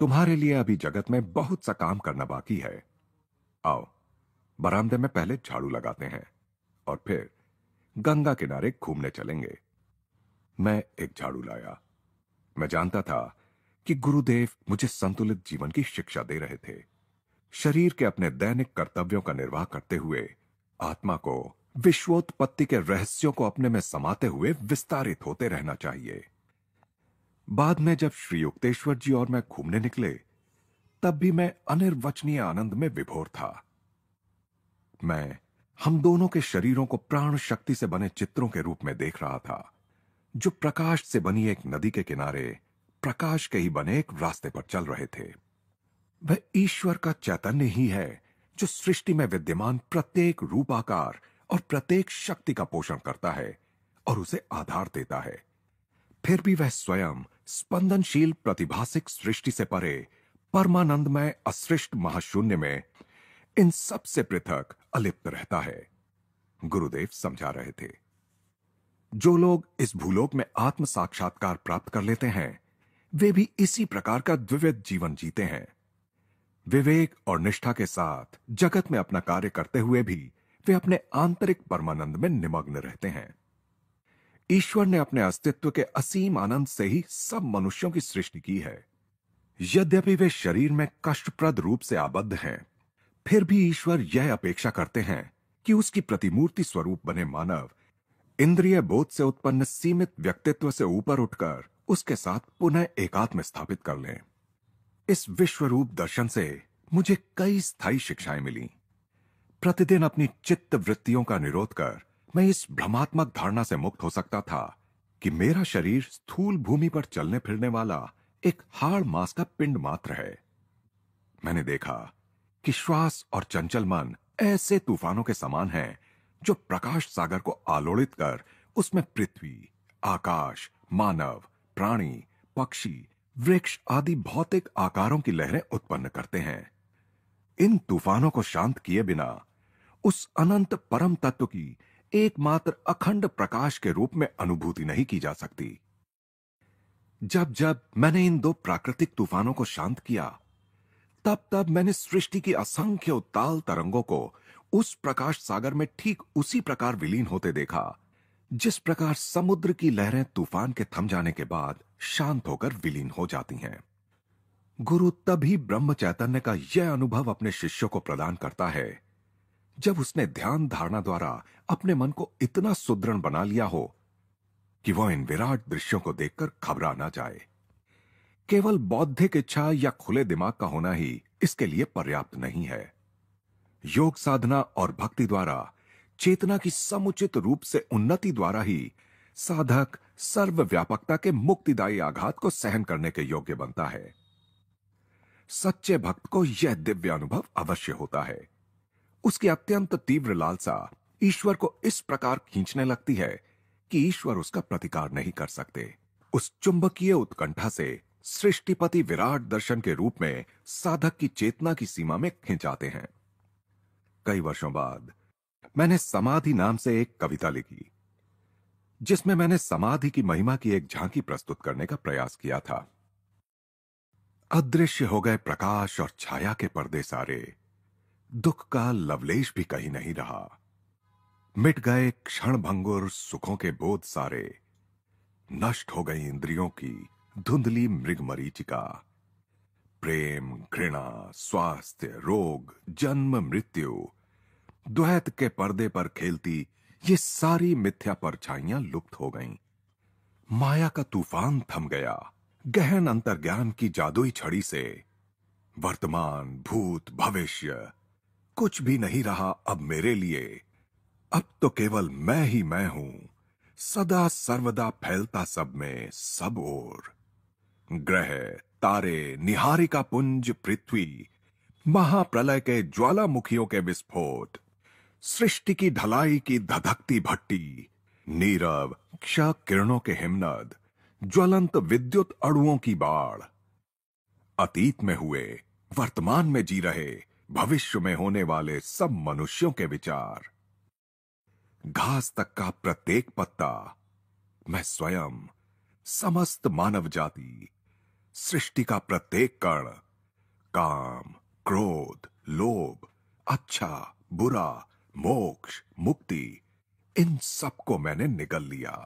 तुम्हारे लिए अभी जगत में बहुत सा काम करना बाकी है आओ बरामदे में पहले झाड़ू लगाते हैं और फिर गंगा किनारे घूमने चलेंगे मैं एक झाड़ू लाया मैं जानता था कि गुरुदेव मुझे संतुलित जीवन की शिक्षा दे रहे थे शरीर के अपने दैनिक कर्तव्यों का निर्वाह करते हुए आत्मा को विश्वोत्पत्ति के रहस्यों को अपने में समाते हुए विस्तारित होते रहना चाहिए बाद में जब श्री युक्तेश्वर जी और मैं घूमने निकले तब भी मैं अनिर्वचनीय आनंद में विभोर था मैं हम दोनों के शरीरों को प्राण शक्ति से बने चित्रों के रूप में देख रहा था जो प्रकाश से बनी एक नदी के किनारे प्रकाश के ही बने एक रास्ते पर चल रहे थे वह ईश्वर का चैतन्य ही है जो सृष्टि में विद्यमान प्रत्येक रूपाकार आकार और प्रत्येक शक्ति का पोषण करता है और उसे आधार देता है फिर भी वह स्वयं स्पंदनशील प्रतिभासिक सृष्टि से परे परमानंदमय असृष्ट महाशून्य में इन सब से पृथक अलिप्त रहता है गुरुदेव समझा रहे थे जो लोग इस भूलोक में आत्म साक्षात्कार प्राप्त कर लेते हैं वे भी इसी प्रकार का द्विविध जीवन जीते हैं विवेक और निष्ठा के साथ जगत में अपना कार्य करते हुए भी वे अपने आंतरिक परमानंद में निमग्न रहते हैं ईश्वर ने अपने अस्तित्व के असीम आनंद से ही सब मनुष्यों की सृष्टि की है यद्यपि वे शरीर में कष्टप्रद रूप से आबद्ध हैं फिर भी ईश्वर यह अपेक्षा करते हैं कि उसकी प्रतिमूर्ति स्वरूप बने मानव इंद्रिय बोध से उत्पन्न सीमित व्यक्तित्व से ऊपर उठकर उसके साथ पुनः एकात्म स्थापित कर लें इस विश्वरूप दर्शन से मुझे कई स्थायी शिक्षाएं मिली प्रतिदिन अपनी चित्त वृत्तियों का निरोध कर मैं इस भ्रमात्मक धारणा से मुक्त हो सकता था कि मेरा शरीर स्थूल भूमि पर चलने फिरने वाला एक हाड़ मास का पिंड मात्र है मैंने देखा कि श्वास और चंचल मन ऐसे तूफानों के समान हैं जो प्रकाश सागर को आलोड़ित कर उसमें पृथ्वी आकाश मानव प्राणी पक्षी वृक्ष आदि भौतिक आकारों की लहरें उत्पन्न करते हैं इन तूफानों को शांत किए बिना उस अनंत परम तत्व की एकमात्र अखंड प्रकाश के रूप में अनुभूति नहीं की जा सकती जब जब मैंने इन दो प्राकृतिक तूफानों को शांत किया तब तब मैंने सृष्टि की असंख्य उत्ताल तरंगों को उस प्रकाश सागर में ठीक उसी प्रकार विलीन होते देखा जिस प्रकार समुद्र की लहरें तूफान के थम जाने के बाद शांत होकर विलीन हो जाती हैं गुरु तभी ब्रह्म चैतन्य का यह अनुभव अपने शिष्यों को प्रदान करता है जब उसने ध्यान धारणा द्वारा अपने मन को इतना सुदृढ़ बना लिया हो कि वह इन विराट दृश्यों को देखकर घबरा ना जाए केवल बौद्धिक इच्छा या खुले दिमाग का होना ही इसके लिए पर्याप्त नहीं है योग साधना और भक्ति द्वारा चेतना की समुचित रूप से उन्नति द्वारा ही साधक सर्वव्यापकता के मुक्तिदायी आघात को सहन करने के योग्य बनता है सच्चे भक्त को यह दिव्य अनुभव अवश्य होता है उसकी अत्यंत तीव्र लालसा ईश्वर को इस प्रकार खींचने लगती है कि ईश्वर उसका प्रतिकार नहीं कर सकते उस चुंबकीय उत्कंठा से सृष्टिपति विराट दर्शन के रूप में साधक की चेतना की सीमा में खिंचाते हैं कई वर्षों बाद मैंने समाधि नाम से एक कविता लिखी जिसमें मैंने समाधि की महिमा की एक झांकी प्रस्तुत करने का प्रयास किया था अदृश्य हो गए प्रकाश और छाया के पर्दे सारे दुख का लवलेश भी कहीं नहीं रहा मिट गए क्षण भंगुर सुखों के बोध सारे नष्ट हो गई इंद्रियों की धुंधली मृग मरीचिका प्रेम घृणा स्वास्थ्य रोग जन्म मृत्यु द्वैत के पर्दे पर खेलती ये सारी मिथ्या परछाइयां लुप्त हो गईं। माया का तूफान थम गया गहन अंतर्ज्ञान की जादुई छड़ी से वर्तमान भूत भविष्य कुछ भी नहीं रहा अब मेरे लिए अब तो केवल मैं ही मैं हूं सदा सर्वदा फैलता सब में सब ओर ग्रह तारे निहारिका पुंज पृथ्वी महाप्रलय के ज्वालामुखियों के विस्फोट सृष्टि की ढलाई की धधकती भट्टी नीरव क्ष किरणों के हिमनद ज्वलंत विद्युत अणुओं की बाढ़ अतीत में हुए वर्तमान में जी रहे भविष्य में होने वाले सब मनुष्यों के विचार घास तक का प्रत्येक पत्ता मैं स्वयं समस्त मानव जाति सृष्टि का प्रत्येक कण काम क्रोध लोभ अच्छा बुरा मोक्ष मुक्ति इन सबको मैंने निगल लिया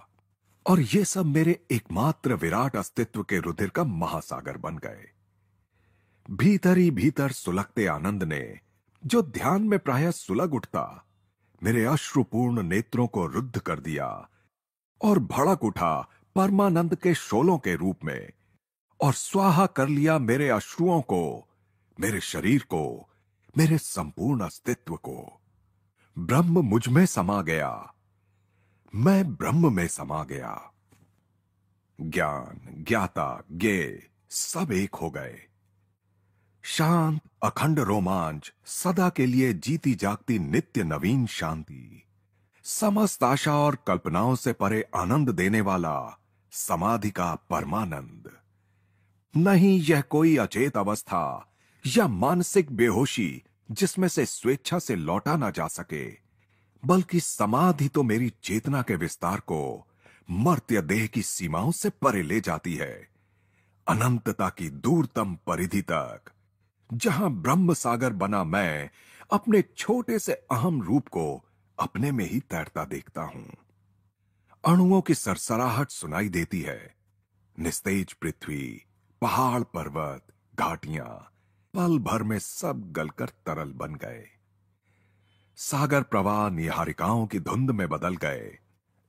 और ये सब मेरे एकमात्र विराट अस्तित्व के रुधिर का महासागर बन गए भीतर ही भीतर सुलगते आनंद ने जो ध्यान में प्राय सुलग उठता मेरे अश्रुपूर्ण नेत्रों को रुद्ध कर दिया और भड़क उठा परमानंद के शोलों के रूप में और स्वाहा कर लिया मेरे अश्रुओं को मेरे शरीर को मेरे संपूर्ण अस्तित्व को ब्रह्म मुझ में समा गया मैं ब्रह्म में समा गया ज्ञान ज्ञाता ज्ञे सब एक हो गए शांत अखंड रोमांच सदा के लिए जीती जागती नित्य नवीन शांति समस्त आशा और कल्पनाओं से परे आनंद देने वाला समाधि का परमानंद नहीं यह कोई अचेत अवस्था या मानसिक बेहोशी जिसमें से स्वेच्छा से लौटा ना जा सके बल्कि समाधि तो मेरी चेतना के विस्तार को मर्त्य देह की सीमाओं से परे ले जाती है अनंतता की दूरतम परिधि तक जहां ब्रह्म सागर बना मैं अपने छोटे से अहम रूप को अपने में ही तैरता देखता हूं अणुओं की सरसराहट सुनाई देती है निस्तेज पृथ्वी पहाड़ पर्वत घाटियां पल भर में सब गलकर तरल बन गए सागर प्रवाह निहारिकाओं की धुंध में बदल गए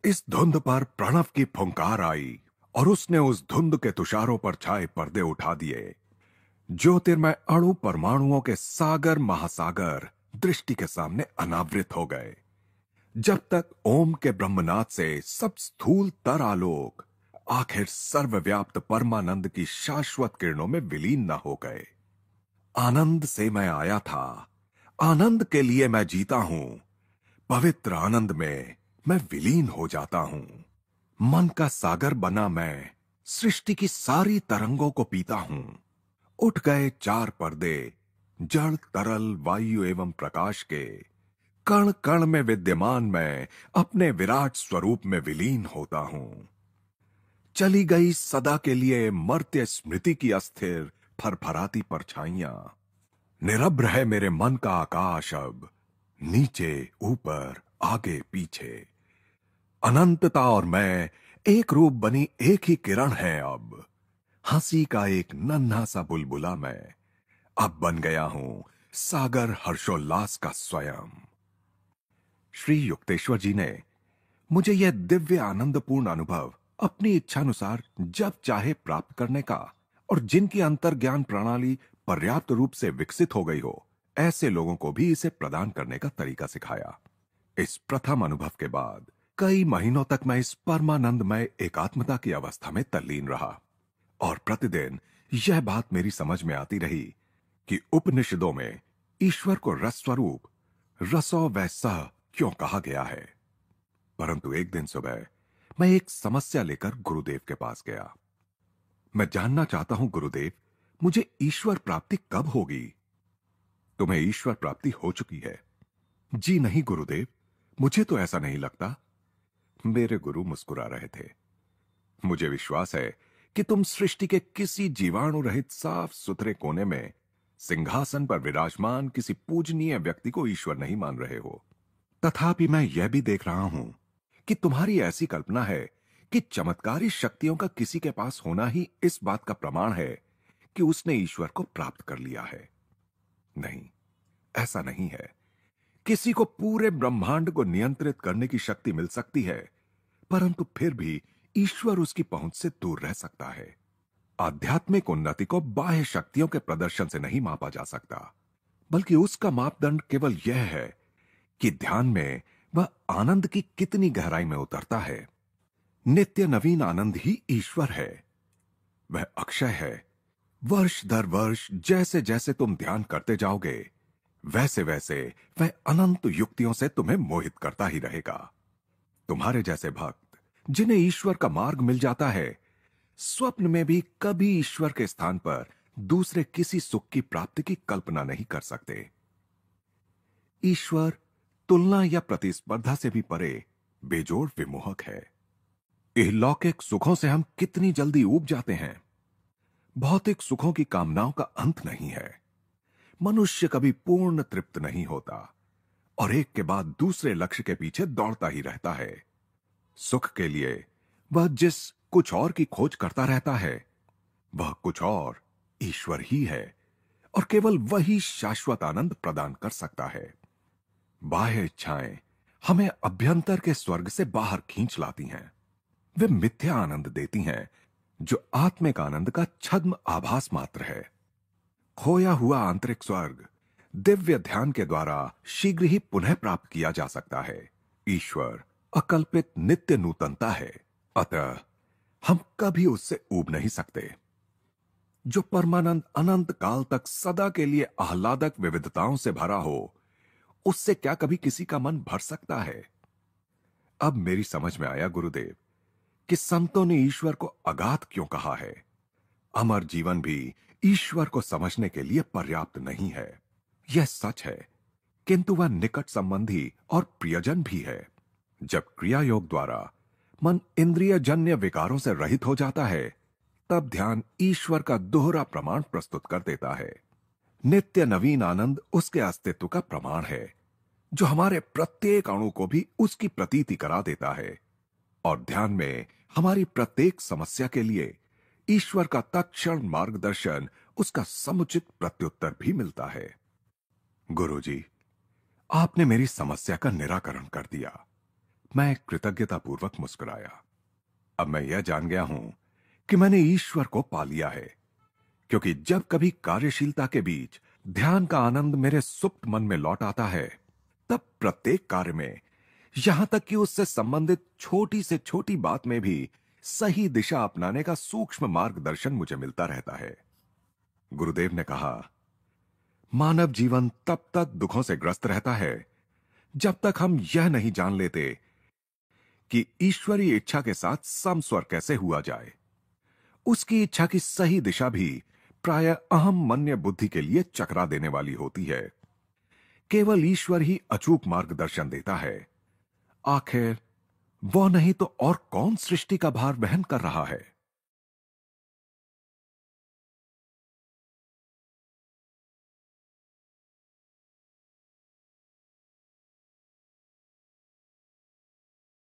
इस धुंध पर प्रणव की फुंकार आई और उसने उस धुंध के तुषारों पर छाए पर्दे उठा दिए ज्योतिर्मय अणु परमाणुओं के सागर महासागर दृष्टि के सामने अनावृत हो गए जब तक ओम के ब्रह्मनाथ से सब स्थूल तर आलोक आखिर सर्वव्याप्त परमानंद की शाश्वत किरणों में विलीन न हो गए आनंद से मैं आया था आनंद के लिए मैं जीता हूं पवित्र आनंद में मैं विलीन हो जाता हूं मन का सागर बना मैं सृष्टि की सारी तरंगों को पीता हूं उठ गए चार पर्दे जड़ तरल वायु एवं प्रकाश के कण कण में विद्यमान मैं अपने विराट स्वरूप में विलीन होता हूं चली गई सदा के लिए मर्त्य स्मृति की अस्थिर फरफराती परछाइया निरभ्र है मेरे मन का आकाश अब नीचे ऊपर आगे पीछे अनंतता और मैं एक रूप बनी एक ही किरण है अब हंसी का एक नन्हा सा बुलबुला मैं अब बन गया हूं सागर हर्षोल्लास का स्वयं श्री युक्तेश्वर जी ने मुझे यह दिव्य आनंदपूर्ण अनुभव अपनी इच्छानुसार जब चाहे प्राप्त करने का और जिनकी अंतर्ज्ञान प्रणाली पर्याप्त रूप से विकसित हो गई हो ऐसे लोगों को भी इसे प्रदान करने का तरीका सिखाया इस प्रथम अनुभव के बाद कई महीनों तक मैं इस परमानंदमय एकात्मता की अवस्था में तल्लीन रहा और प्रतिदिन यह बात मेरी समझ में आती रही कि उपनिषदों में ईश्वर को रस स्वरूप रसो वैसा क्यों कहा गया है परंतु एक दिन सुबह मैं एक समस्या लेकर गुरुदेव के पास गया मैं जानना चाहता हूं गुरुदेव मुझे ईश्वर प्राप्ति कब होगी तुम्हें ईश्वर प्राप्ति हो चुकी है जी नहीं गुरुदेव मुझे तो ऐसा नहीं लगता मेरे गुरु मुस्कुरा रहे थे मुझे विश्वास है कि तुम सृष्टि के किसी जीवाणु रहित साफ सुथरे कोने में सिंहासन पर विराजमान किसी पूजनीय व्यक्ति को ईश्वर नहीं मान रहे हो तथापि मैं यह भी देख रहा हूं कि तुम्हारी ऐसी कल्पना है कि चमत्कारी शक्तियों का किसी के पास होना ही इस बात का प्रमाण है कि उसने ईश्वर को प्राप्त कर लिया है नहीं ऐसा नहीं है किसी को पूरे ब्रह्मांड को नियंत्रित करने की शक्ति मिल सकती है परंतु फिर भी ईश्वर उसकी पहुंच से दूर रह सकता है आध्यात्मिक उन्नति को बाह्य शक्तियों के प्रदर्शन से नहीं मापा जा सकता बल्कि उसका मापदंड केवल यह है कि ध्यान में वह आनंद की कितनी गहराई में उतरता है नित्य नवीन आनंद ही ईश्वर है वह अक्षय है वर्ष दर वर्ष जैसे जैसे तुम ध्यान करते जाओगे वैसे वैसे वह अनंत युक्तियों से तुम्हें मोहित करता ही रहेगा तुम्हारे जैसे भक्त जिन्हें ईश्वर का मार्ग मिल जाता है स्वप्न में भी कभी ईश्वर के स्थान पर दूसरे किसी सुख की प्राप्ति की कल्पना नहीं कर सकते ईश्वर तुलना या प्रतिस्पर्धा से भी परे बेजोड़ विमोहक है यह लौकिक सुखों से हम कितनी जल्दी उब जाते हैं भौतिक सुखों की कामनाओं का अंत नहीं है मनुष्य कभी पूर्ण तृप्त नहीं होता और एक के बाद दूसरे लक्ष्य के पीछे दौड़ता ही रहता है सुख के लिए वह जिस कुछ और की खोज करता रहता है वह कुछ और ईश्वर ही है और केवल वही शाश्वत आनंद प्रदान कर सकता है बाह्य इच्छाएं हमें अभ्यंतर के स्वर्ग से बाहर खींच लाती हैं वे मिथ्या आनंद देती हैं जो आत्मिक आनंद का छद्म आभास मात्र है खोया हुआ आंतरिक स्वर्ग दिव्य ध्यान के द्वारा शीघ्र ही पुनः प्राप्त किया जा सकता है ईश्वर अकल्पित नित्य नूतनता है अतः हम कभी उससे ऊब नहीं सकते जो परमानंद अनंत काल तक सदा के लिए आह्लादक विविधताओं से भरा हो उससे क्या कभी किसी का मन भर सकता है अब मेरी समझ में आया गुरुदेव कि संतों ने ईश्वर को अगाध क्यों कहा है अमर जीवन भी ईश्वर को समझने के लिए पर्याप्त नहीं है यह सच है किंतु वह निकट संबंधी और प्रियजन भी है जब क्रिया योग द्वारा मन इंद्रिय जन्य विकारों से रहित हो जाता है तब ध्यान ईश्वर का दोहरा प्रमाण प्रस्तुत कर देता है नित्य नवीन आनंद उसके अस्तित्व का प्रमाण है जो हमारे प्रत्येक अणु को भी उसकी प्रतीति करा देता है और ध्यान में हमारी प्रत्येक समस्या के लिए ईश्वर का तत्ण मार्गदर्शन उसका समुचित प्रत्युत्तर भी मिलता है गुरुजी, आपने मेरी समस्या का निराकरण कर दिया मैं कृतज्ञतापूर्वक मुस्कुराया अब मैं यह जान गया हूं कि मैंने ईश्वर को पा लिया है क्योंकि जब कभी कार्यशीलता के बीच ध्यान का आनंद मेरे सुप्त मन में लौट आता है तब प्रत्येक कार्य में यहां तक कि उससे संबंधित छोटी से छोटी बात में भी सही दिशा अपनाने का सूक्ष्म मार्गदर्शन मुझे मिलता रहता है गुरुदेव ने कहा मानव जीवन तब तक दुखों से ग्रस्त रहता है जब तक हम यह नहीं जान लेते कि ईश्वरीय इच्छा के साथ समस्वर कैसे हुआ जाए उसकी इच्छा की सही दिशा भी प्राय अहम मन्य बुद्धि के लिए चकरा देने वाली होती है केवल ईश्वर ही अचूक मार्गदर्शन देता है आखिर वह नहीं तो और कौन सृष्टि का भार वहन कर रहा है